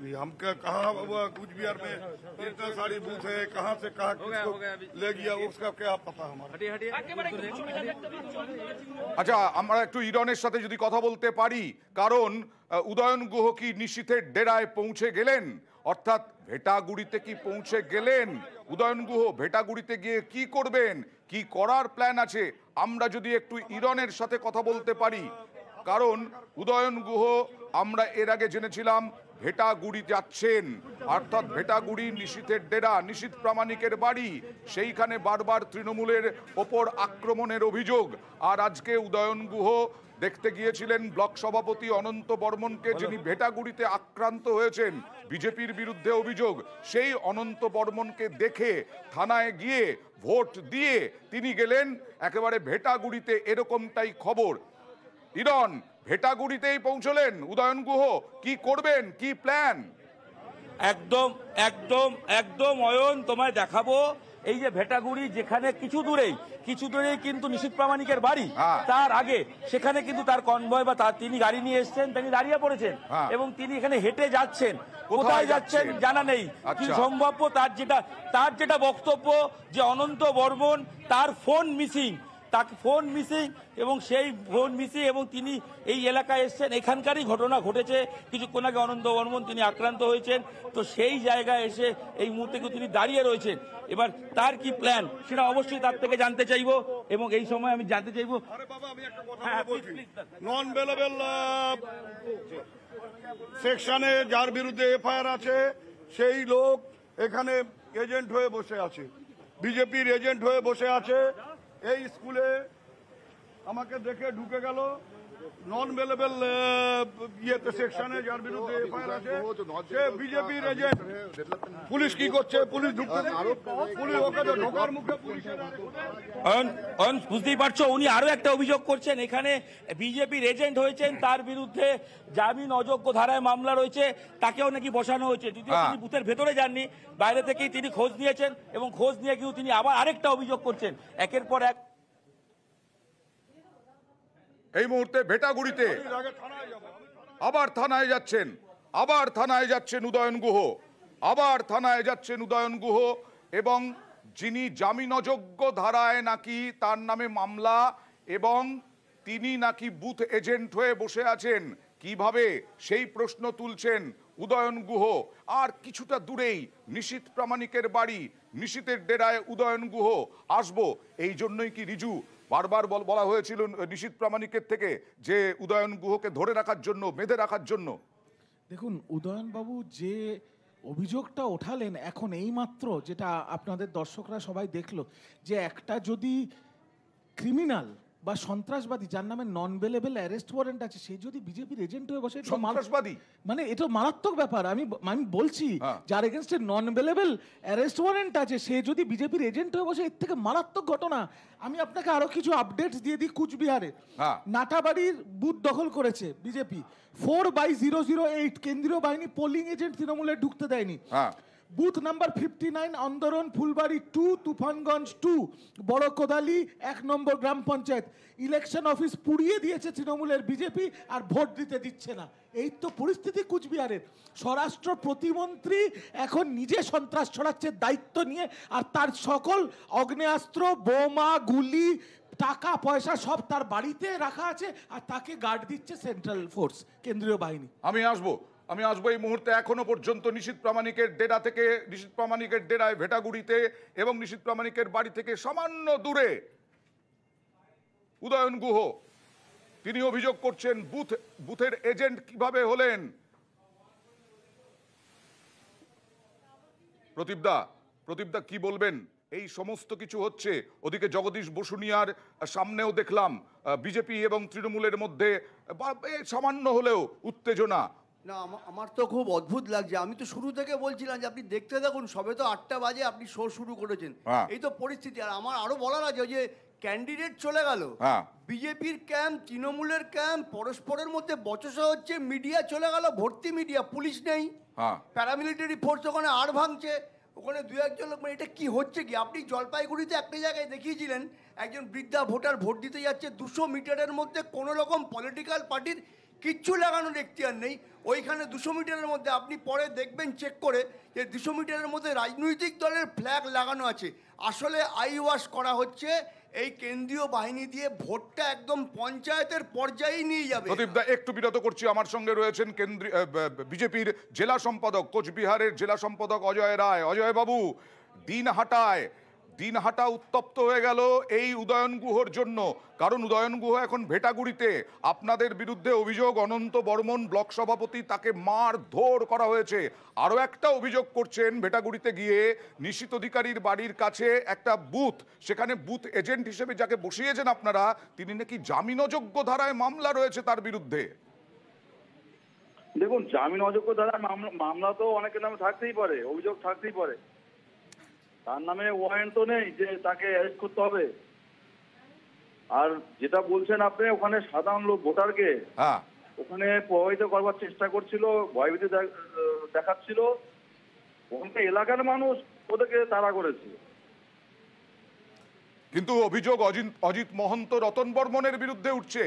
भी हमका हुआ कुछ बिहार में इतना सारी बूथ है कहाँ से कहाँ किसको ले गया उसका क्या पता हमारा আচ্ছা আমরা একটু ইরানের সাথে যদি কথা বলতে পারি কারণ উদয়ন গুহ কি নিশীথের ডেরায় পৌঁছে গেলেন অর্থাৎ ভেটাগুড়িতে কি পৌঁছে গেলেন উদয়ন গুহ ভেটাগুড়িতে গিয়ে কি করবেন কি করার প্ল্যান আছে আমরা যদি একটু ইরানের সাথে কথা বলতে পারি কারণ উদয়ন গুহ আমরা এর আগে জেনেছিলাম ভেটাগুড়ি যাচ্ছেন অর্থাৎ ভেটাগুড়ি নিশীথের ডেরা নিশীথ প্রামাণিকের বাড়ি সেইখানে বারবার তৃণমূলের ওপর আক্রমণের অভিযোগ আর আজকে উদয়ন গুহ দেখতে গিয়েছিলেন ব্লক সভাপতি অনন্ত বর্মনকে যিনি ভেটাগুড়িতে আক্রান্ত হয়েছেন বিজেপির বিরুদ্ধে অভিযোগ সেই অনন্ত বর্মনকে দেখে থানায় গিয়ে ভোট দিয়ে তিনি গেলেন একেবারে ভেটাগুড়িতে এরকমটাই খবর ইরন ভেটাগুড়িতেই পৌঁছলেন উদয়ন গুহ কি করবেন কি প্ল্যান একদম একদম একদম অয়ন তোমায় দেখাবো এই যে ভেটাগুড়ি যেখানে কিছু দূরেই কিছু দূরেই কিন্তু নিশীত প্রামাণিকের বাড়ি হ্যাঁ। তার আগে সেখানে কিন্তু তার কনভয় বা তার তিনি গাড়ি নিয়ে এসছেন তিনি দাঁড়িয়ে পড়েছেন হ্যাঁ। এবং তিনি এখানে হেঁটে যাচ্ছেন কোথায় যাচ্ছেন জানা নেই আচ্ছা। কি সম্ভাব্য তার যেটা তার যেটা বক্তব্য যে অনন্ত বর্মন তার ফোন মিসিং তাকে ফোন মিসিং এবং সেই ফোন মিসিং এবং তিনি এই এলাকায় এসছেন এখানকারই ঘটনা ঘটেছে কিছুক্ষণ আগে অনন্ত বর্মন তিনি আক্রান্ত হয়েছেন তো সেই জায়গায় এসে এই মুহূর্তে তিনি দাঁড়িয়ে রয়েছেন এবার তার কি প্ল্যান সেটা অবশ্যই তার থেকে জানতে চাইবো এবং এই সময় আমি জানতে চাইবো নন সেকশনে হ্যাঁ, যার বিরুদ্ধে এফআইআর আছে সেই লোক এখানে এজেন্ট হয়ে বসে আছে বিজেপির এজেন্ট হয়ে বসে আছে এই স্কুলে আমাকে দেখে ঢুকে গেল নন ইয়েতে সেকশনে যার বিরুদ্ধে এফআইআর আছে সে বিজেপির এজেন্ট পুলিশ কি করছে পুলিশ ঢুকতে পুলিশ ওকে ঢোকার মুখে পুলিশের বুঝতেই পারছো উনি আরো একটা অভিযোগ করছেন এখানে বিজেপির এজেন্ট হয়েছেন তার বিরুদ্ধে জামিন অযোগ্য ধারায় মামলা রয়েছে তাকেও নাকি বসানো হয়েছে যদিও হ্যাঁ। তিনি বুথের ভেতরে যাননি বাইরে থেকেই তিনি খোঁজ নিয়েছেন এবং খোঁজ নিয়ে কিন্তু তিনি আবার আরেকটা অভিযোগ করছেন একের পর এক এই মুহূর্তে ভেটাগুড়িতে আবার থানায় যাচ্ছেন আবার থানায় যাচ্ছেন উদয়ন গুহ আবার থানায় যাচ্ছেন উদয়ন গুহ এবং যিনি জামিন অযোগ্য ধারায় নাকি তার নামে মামলা এবং তিনি নাকি বুথ এজেন্ট হয়ে বসে আছেন কিভাবে সেই প্রশ্ন তুলছেন উদয়ন গুহ আর কিছুটা দূরেই নিশীত প্রামাণিকের বাড়ি নিশীতের ডেরায় উদয়ন গুহ আসবো এই জন্যই কি রিজু বারবার বলা হয়েছিল নিশীত প্রামাণিকের থেকে যে উদয়ন গুহকে ধরে রাখার জন্য বেঁধে রাখার জন্য দেখুন উদয়নবাবু যে অভিযোগটা ওঠালেন এখন এই মাত্র যেটা আপনাদের দর্শকরা সবাই দেখলো যে একটা যদি ক্রিমিনাল বা সন্ত্রাসবাদী যার নামে নন বেলেবেল অ্যারেস্ট ওয়ারেন্ট আছে সে যদি বিজেপির এজেন্ট হয়ে বসে সন্ত্রাসবাদী মানে এটা মারাত্মক ব্যাপার আমি আমি বলছি হ্যাঁ। যার এগেনস্টে নন বেলেবেল অ্যারেস্ট ওয়ারেন্ট আছে সে যদি বিজেপির এজেন্ট হয়ে বসে এর থেকে মারাত্মক ঘটনা আমি আপনাকে আরো কিছু আপডেট দিয়ে দিই কুচবিহারে হ্যাঁ। নাটাবাড়ির বুথ দখল করেছে BJP four by zero zero eight কেন্দ্রীয় বাহিনী পোলিং এজেন্ট তৃণমূলে ঢুকতে দেয়নি হ্যাঁ। বুথ নাম্বার ফিফটি নাইন আন্দোলন ফুলবাড়ি টু তুফানগঞ্জ টু বড় কোদালি এক নম্বর গ্রাম পঞ্চায়েত ইলেকশন অফিস পুড়িয়ে দিয়েছে তৃণমূলের বিজেপি আর ভোট দিতে দিচ্ছে না এই তো পরিস্থিতি কুচবিহারের স্বরাষ্ট্র প্রতিমন্ত্রী এখন নিজে সন্ত্রাস ছড়াচ্ছে দায়িত্ব নিয়ে আর তার সকল অগ্নেয়াস্ত্র বোমা গুলি টাকা পয়সা সব তার বাড়িতে রাখা আছে আর তাকে গার্ড দিচ্ছে সেন্ট্রাল ফোর্স কেন্দ্রীয় বাহিনী আমি আসবো আমি আসবো এই মুহূর্তে এখনও পর্যন্ত নিশীত প্রামাণিকের ডেরা থেকে নিশীত প্রামাণিকের ডেরায় ভেটাগুড়িতে এবং নিশীত প্রামাণিকের বাড়ি থেকে সামান্য দূরে উদয়ন গুহ তিনি অভিযোগ করছেন বুথ বুথের এজেন্ট কিভাবে হলেন প্রতীপদা প্রতীপদা কি বলবেন এই সমস্ত কিছু হচ্ছে ওদিকে জগদীশ বসুনিয়ার সামনেও দেখলাম বিজেপি এবং তৃণমূলের মধ্যে সামান্য হলেও উত্তেজনা না আমার তো খুব অদ্ভুত লাগছে আমি তো শুরু থেকে বলছিলাম যে আপনি দেখতে দেখুন সবে তো আটটা বাজে আপনি শো শুরু করেছেন হ্যাঁ। এই তো পরিস্থিতি আর আমার আরো বলার আছে যে ক্যান্ডিডেট চলে গেল হ্যাঁ। বিজেপির ক্যাম্প তৃণমূলের ক্যাম্প পরস্পরের মধ্যে বচসা হচ্ছে মিডিয়া চলে গেল ভর্তি মিডিয়া পুলিশ নেই প্যারামিলিটারি ফোর্স ওখানে আর ভাঙছে ওখানে দু একজন লোক মানে এটা কি হচ্ছে কি আপনি জলপাইগুড়িতে একটা জায়গায় দেখিয়েছিলেন একজন বৃদ্ধা ভোটার ভোট দিতে যাচ্ছে দুশো মিটারের মধ্যে কোনো রকম পলিটিক্যাল পার্টির কিচ্ছু লাগানোর এখতিয়ার নেই ওইখানে দুশো মিটারের মধ্যে আপনি পরে দেখবেন চেক করে যে দুশো মিটারের মধ্যে রাজনৈতিক দলের ফ্ল্যাগ লাগানো আছে আসলে আই ওয়াশ করা হচ্ছে এই কেন্দ্রীয় বাহিনী দিয়ে ভোটটা একদম পঞ্চায়েতের পর্যায়ে নিয়ে যাবে দা একটু বিরত করছি আমার সঙ্গে রয়েছেন কেন্দ্রীয় বিজেপির জেলা সম্পাদক কোচবিহারের জেলা সম্পাদক অজয় রায় অজয় বাবু দিন হাটায় দিনহাটা উত্তপ্ত হয়ে গেল এই উদয়ন গুহর জন্য কারণ উদয়ন গুহ এখন ভেটাগুড়িতে আপনাদের বিরুদ্ধে অভিযোগ অনন্ত বর্মন ব্লক সভাপতি তাকে মার ধোর করা হয়েছে আরও একটা অভিযোগ করছেন ভেটাগুড়িতে গিয়ে নিশ্চিত অধিকারীর বাড়ির কাছে একটা বুথ সেখানে বুথ এজেন্ট হিসেবে যাকে বসিয়েছেন আপনারা তিনি নাকি জামিনযোগ্য ধারায় মামলা রয়েছে তার বিরুদ্ধে দেখুন জামিন অযোগ্য ধারার মামলা তো অনেকের নামে থাকতেই পারে অভিযোগ থাকতেই পারে তার নামে ওয়ারেন্ট তো নেই যে তাকে অ্যারেস্ট করতে হবে আর যেটা বলছেন আপনি ওখানে সাধারণ লোক ভোটারকে হ্যাঁ। ওখানে প্রভাবিত করবার চেষ্টা করছিল ভয়ভীতি দেখাচ্ছিল ওখানকার এলাকার মানুষ ওদেরকে তাড়া করেছে কিন্তু অভিযোগ অজিত অজিত মহন্ত রতন বর্মনের বিরুদ্ধে উঠছে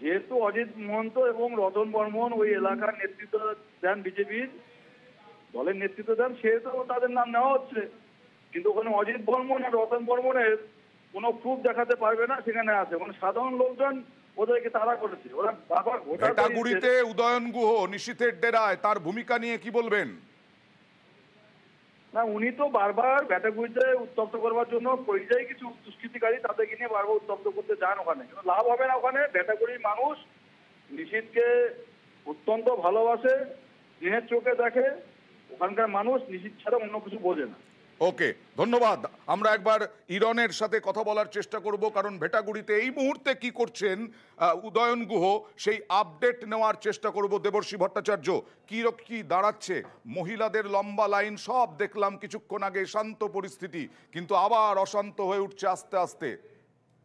যেহেতু অজিত মহন্ত এবং রতন বর্মন ওই এলাকার নেতৃত্ব দেন বিজেপির দলের নেতৃত্ব দেন সেহেতু তাদের নাম নেওয়া হচ্ছে কিন্তু ওখানে অজিত বর্মন আর রতন বর্মনের কোনো প্রুফ দেখাতে পারবে না সেখানে আছে মানে সাধারণ লোকজন ওদেরকে তারা করেছে ওরা বাবা ঘোটাগুড়িতে উদয়ন গুহ নিশীথের ডেরায় তার ভূমিকা নিয়ে কি বলবেন না উনি তো বারবার ব্যাটাগুড়িতে উত্তপ্ত করবার জন্য পরিযায়ী কিছু দুষ্কৃতিকারী তাদেরকে নিয়ে বারবার উত্তপ্ত করতে যান ওখানে কিন্তু লাভ হবে না ওখানে ব্যাটাগুড়ির মানুষ নিশীথকে অত্যন্ত ভালোবাসে দিনের চোখে দেখে ওখানকার মানুষ নিশীথ ছাড়া অন্য কিছু বোঝে না ওকে ধন্যবাদ আমরা একবার ইরনের সাথে কথা বলার চেষ্টা করব কারণ ভেটাগুড়িতে এই মুহূর্তে কি করছেন উদয়ন গুহ সেই আপডেট নেওয়ার চেষ্টা করব দেবর্ষী ভট্টাচার্য কী কি দাঁড়াচ্ছে মহিলাদের লম্বা লাইন সব দেখলাম কিছুক্ষণ আগে শান্ত পরিস্থিতি কিন্তু আবার অশান্ত হয়ে উঠছে আস্তে আস্তে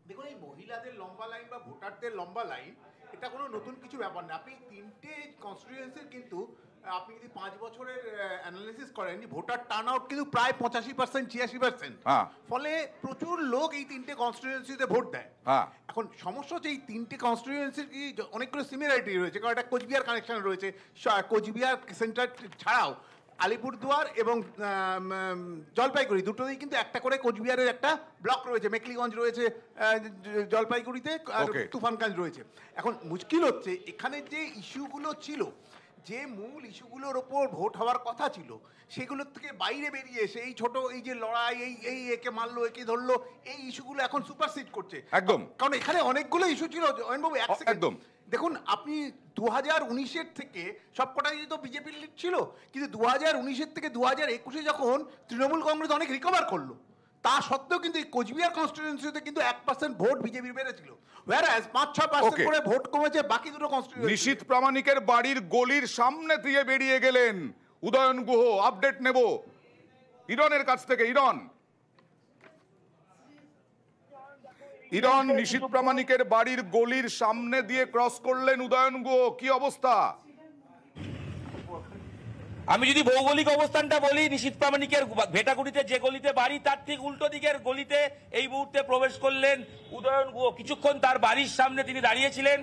দেখুন এই মহিলাদের লম্বা লাইন বা ভোটারদের লম্বা লাইন এটা কোনো নতুন কিছু ব্যাপার না আপনি তিনটে কনস্টিটিউয়েন্সির কিন্তু আপনি যদি পাঁচ বছরের অ্যানালিসিস করেন ভোটার টার্ন আউট কিন্তু প্রায় পঁচাশি পার্সেন্ট ছিয়াশি পার্সেন্ট হ্যাঁ। ফলে প্রচুর লোক এই তিনটে কনস্টিটিউয়েন্সিতে ভোট দেয় হ্যাঁ। এখন সমস্যা হচ্ছে এই তিনটে কনস্টিটিউয়েন্সির কি অনেকগুলো সিমিলারিটি রয়েছে কারণ একটা কোচবিহার কানেকশন রয়েছে কোচবিহার সেন্টার ছাড়াও আলিপুরদুয়ার এবং জলপাইগুড়ি দুটোতেই কিন্তু একটা করে কোচবিহারের একটা ব্লক রয়েছে মেকলিগঞ্জ রয়েছে জলপাইগুড়িতে আর তুফানগঞ্জ রয়েছে এখন মুশকিল হচ্ছে এখানে যে ইস্যুগুলো ছিল যে মূল ইস্যুগুলোর ওপর ভোট হওয়ার কথা ছিল সেগুলোর থেকে বাইরে বেরিয়ে এসে এই ছোট এই যে লড়াই এই এই একে মারলো একে ধরলো এই ইস্যুগুলো এখন সুপারসিড করছে একদম কারণ এখানে অনেকগুলো ইস্যু ছিল একদম দেখুন আপনি দু হাজার উনিশের থেকে সবকটাই তো বিজেপির লিড ছিল কিন্তু দু হাজার উনিশের থেকে দু হাজার একুশে যখন তৃণমূল কংগ্রেস অনেক রিকভার করলো তা সত্ত্বেও কিন্তু কোচবিহার কনস্টিটুয়েন্সিতে কিন্তু এক পার্সেন্ট ভোট বিজেপির বেড়েছিল ওয়ার পাঁচ ছয় পার্সেন্ট করে ভোট কমেছে বাকি দুটো প্রামাণিকের বাড়ির গলির সামনে দিয়ে বেরিয়ে গেলেন উদয়ন গুহ আপডেট নেব ইরনের কাছ থেকে ইরন ইরন নিশীত প্রামাণিকের বাড়ির গলির সামনে দিয়ে ক্রস করলেন উদয়ন গুহ কি অবস্থা আমি যদি ভৌগোলিক অবস্থানটা বলি নিশীত প্রামাণিকের ভেটাগুড়িতে যে গলিতে বাড়ি তার ঠিক উল্টো দিকের গলিতে এই মুহূর্তে প্রবেশ করলেন উদয়ন গুহ কিছুক্ষণ তার বাড়ির সামনে তিনি দাঁড়িয়েছিলেন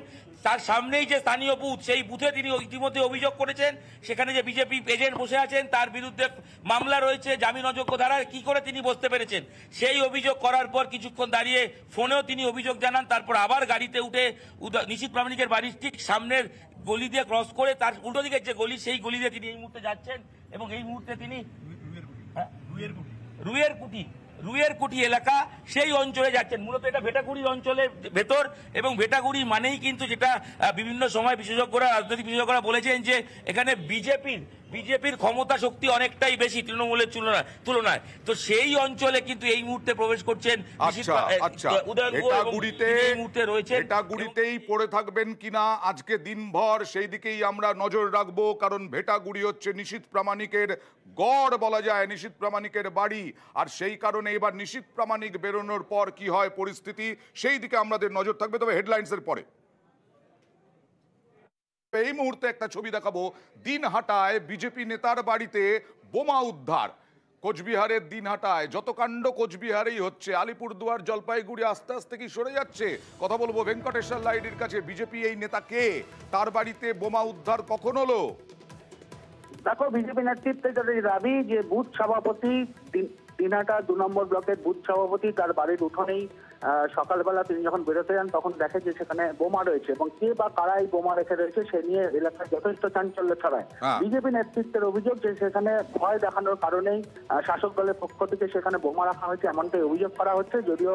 তার সামনেই যে স্থানীয় বুথ সেই বুথে তিনি ইতিমধ্যে অভিযোগ করেছেন সেখানে যে বিজেপি এজেন্ট বসে আছেন তার বিরুদ্ধে মামলা রয়েছে জামিন অযোগ্য ধারা কি করে তিনি বসতে পেরেছেন সেই অভিযোগ করার পর কিছুক্ষণ দাঁড়িয়ে ফোনেও তিনি অভিযোগ জানান তারপর আবার গাড়িতে উঠে নিশীত প্রামাণিকের বাড়ির ঠিক সামনের গলি দিয়ে ক্রস করে তার উল্টো দিকে যে গলি সেই গলি দিয়ে তিনি এই মুহূর্তে যাচ্ছেন এবং এই মুহূর্তে তিনি হ্যাঁ? রুয়ের কুটি রুয়ের কুটি এলাকা সেই অঞ্চলে যাচ্ছেন মূলত এটা ভেটাগুড়ির অঞ্চলের ভেতর এবং ভেটাগুড়ি মানেই কিন্তু যেটা বিভিন্ন সময় বিশেষজ্ঞরা রাজনৈতিক বিশেষজ্ঞরা বলেছেন যে এখানে বিজেপির বিজেপির ক্ষমতা শক্তি অনেকটাই বেশি তৃণমূলের তুলনায় তুলনায় তো সেই অঞ্চলে কিন্তু এই মুহূর্তে প্রবেশ করছেন আচ্ছা, আচ্ছা। পড়ে থাকবেন কিনা আজকে দিনভর সেই দিকেই আমরা নজর রাখবো কারণ ভেটাগুড়ি হচ্ছে নিশীত প্রামাণিকের গড় বলা যায় নিশীত প্রামাণিকের বাড়ি আর সেই কারণে এবার নিশীত প্রামাণিক বেরোনোর পর কি হয় পরিস্থিতি সেই দিকে আমাদের নজর থাকবে তবে হেডলাইন্সের পরে এই মুহূর্তে একটা ছবি দেখাবো দিনহাটায় বিজেপি নেতার বাড়িতে বোমা উদ্ধার কোচবিহারের দিনহাটায় যত কাণ্ড কোচবিহারেই হচ্ছে আলিপুরদুয়ার জলপাইগুড়ি আস্তে আস্তে কি সরে যাচ্ছে কথা বলবো ভেঙ্কটেশ্বর লাইডির কাছে বিজেপি এই নেতা কে তার বাড়িতে বোমা উদ্ধার কখন হলো দেখো বিজেপি নেতৃত্বে যাদের দাবি যে বুথ সভাপতি দিনহাটা দু নম্বর ব্লকের বুথ সভাপতি তার বাড়ির উঠোনেই সকালবেলা তিনি যখন বেরোতে যান তখন দেখে যে সেখানে বোমা রয়েছে এবং কে বা কারা এই বোমা রেখে রয়েছে সে নিয়ে এলাকায় যথেষ্ট চাঞ্চল্য ছড়ায় বিজেপি নেতৃত্বের অভিযোগ যে সেখানে ভয় দেখানোর কারণেই শাসক দলের পক্ষ থেকে সেখানে বোমা রাখা হয়েছে এমনটাই অভিযোগ করা হচ্ছে যদিও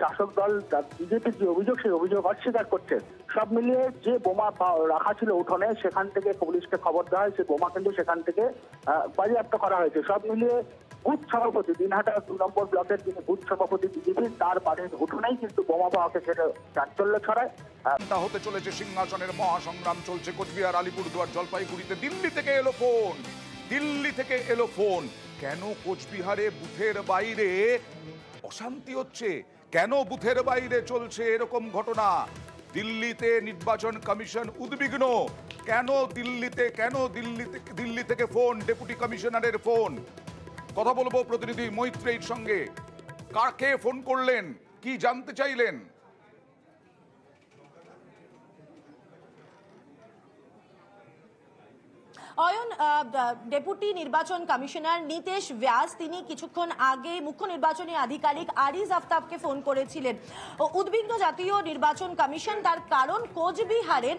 শাসক দল বিজেপির যে অভিযোগ সেই অভিযোগ অস্বীকার করছে সব মিলিয়ে যে বোমা রাখা ছিল উঠোনে সেখান থেকে পুলিশকে খবর দেওয়া হয় বোমা কিন্তু সেখান থেকে বাজেয়াপ্ত করা হয়েছে সব মিলিয়ে বুথ সভাপতি দিনহাটা দু নম্বর ব্লকের যিনি বুথ সভাপতি বিজেপি তার বাড়ির ঘটনাই কিন্তু বোমা পাওয়া সেটা চাঞ্চল্য ছড়ায় হতে চলেছে সিংহাসনের মহাসংগ্রাম চলছে কোচবিহার আলিপুরদুয়ার জলপাইগুড়িতে দিল্লি থেকে এলো ফোন দিল্লি থেকে এলো ফোন কেন কোচবিহারে বুথের বাইরে অশান্তি হচ্ছে কেন বুথের বাইরে চলছে এরকম ঘটনা দিল্লিতে নির্বাচন কমিশন উদ্বিগ্ন কেন দিল্লিতে কেন দিল্লিতে দিল্লি থেকে ফোন ডেপুটি কমিশনারের ফোন কথা বলবো প্রতিনিধি মৈত্রীর সঙ্গে কাকে ফোন করলেন কি জানতে চাইলেন অয়ন ডেপুটি নির্বাচন কমিশনার নিতেশ ব্যাস তিনি কিছুক্ষণ আগে মুখ্য নির্বাচনী আধিকারিক আরিজ আফতাবকে ফোন করেছিলেন উদ্বিগ্ন জাতীয় নির্বাচন কমিশন তার কারণ কোচবিহারের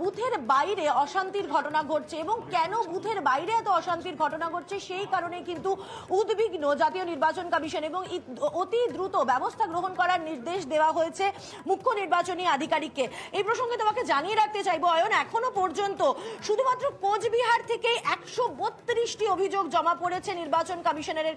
বুথের বাইরে অশান্তির ঘটনা ঘটছে এবং কেন বুথের বাইরে এত অশান্তির ঘটনা ঘটছে সেই কারণে কিন্তু উদ্বিগ্ন জাতীয় নির্বাচন কমিশন এবং অতি দ্রুত ব্যবস্থা গ্রহণ করার নির্দেশ দেওয়া হয়েছে মুখ্য নির্বাচনী আধিকারিককে এই প্রসঙ্গে তোমাকে জানিয়ে রাখতে চাইবো অয়ন এখনো পর্যন্ত শুধুমাত্র কোচবিহার বিহার থেকে একশো অভিযোগ জমা পড়েছে নির্বাচন কমিশনের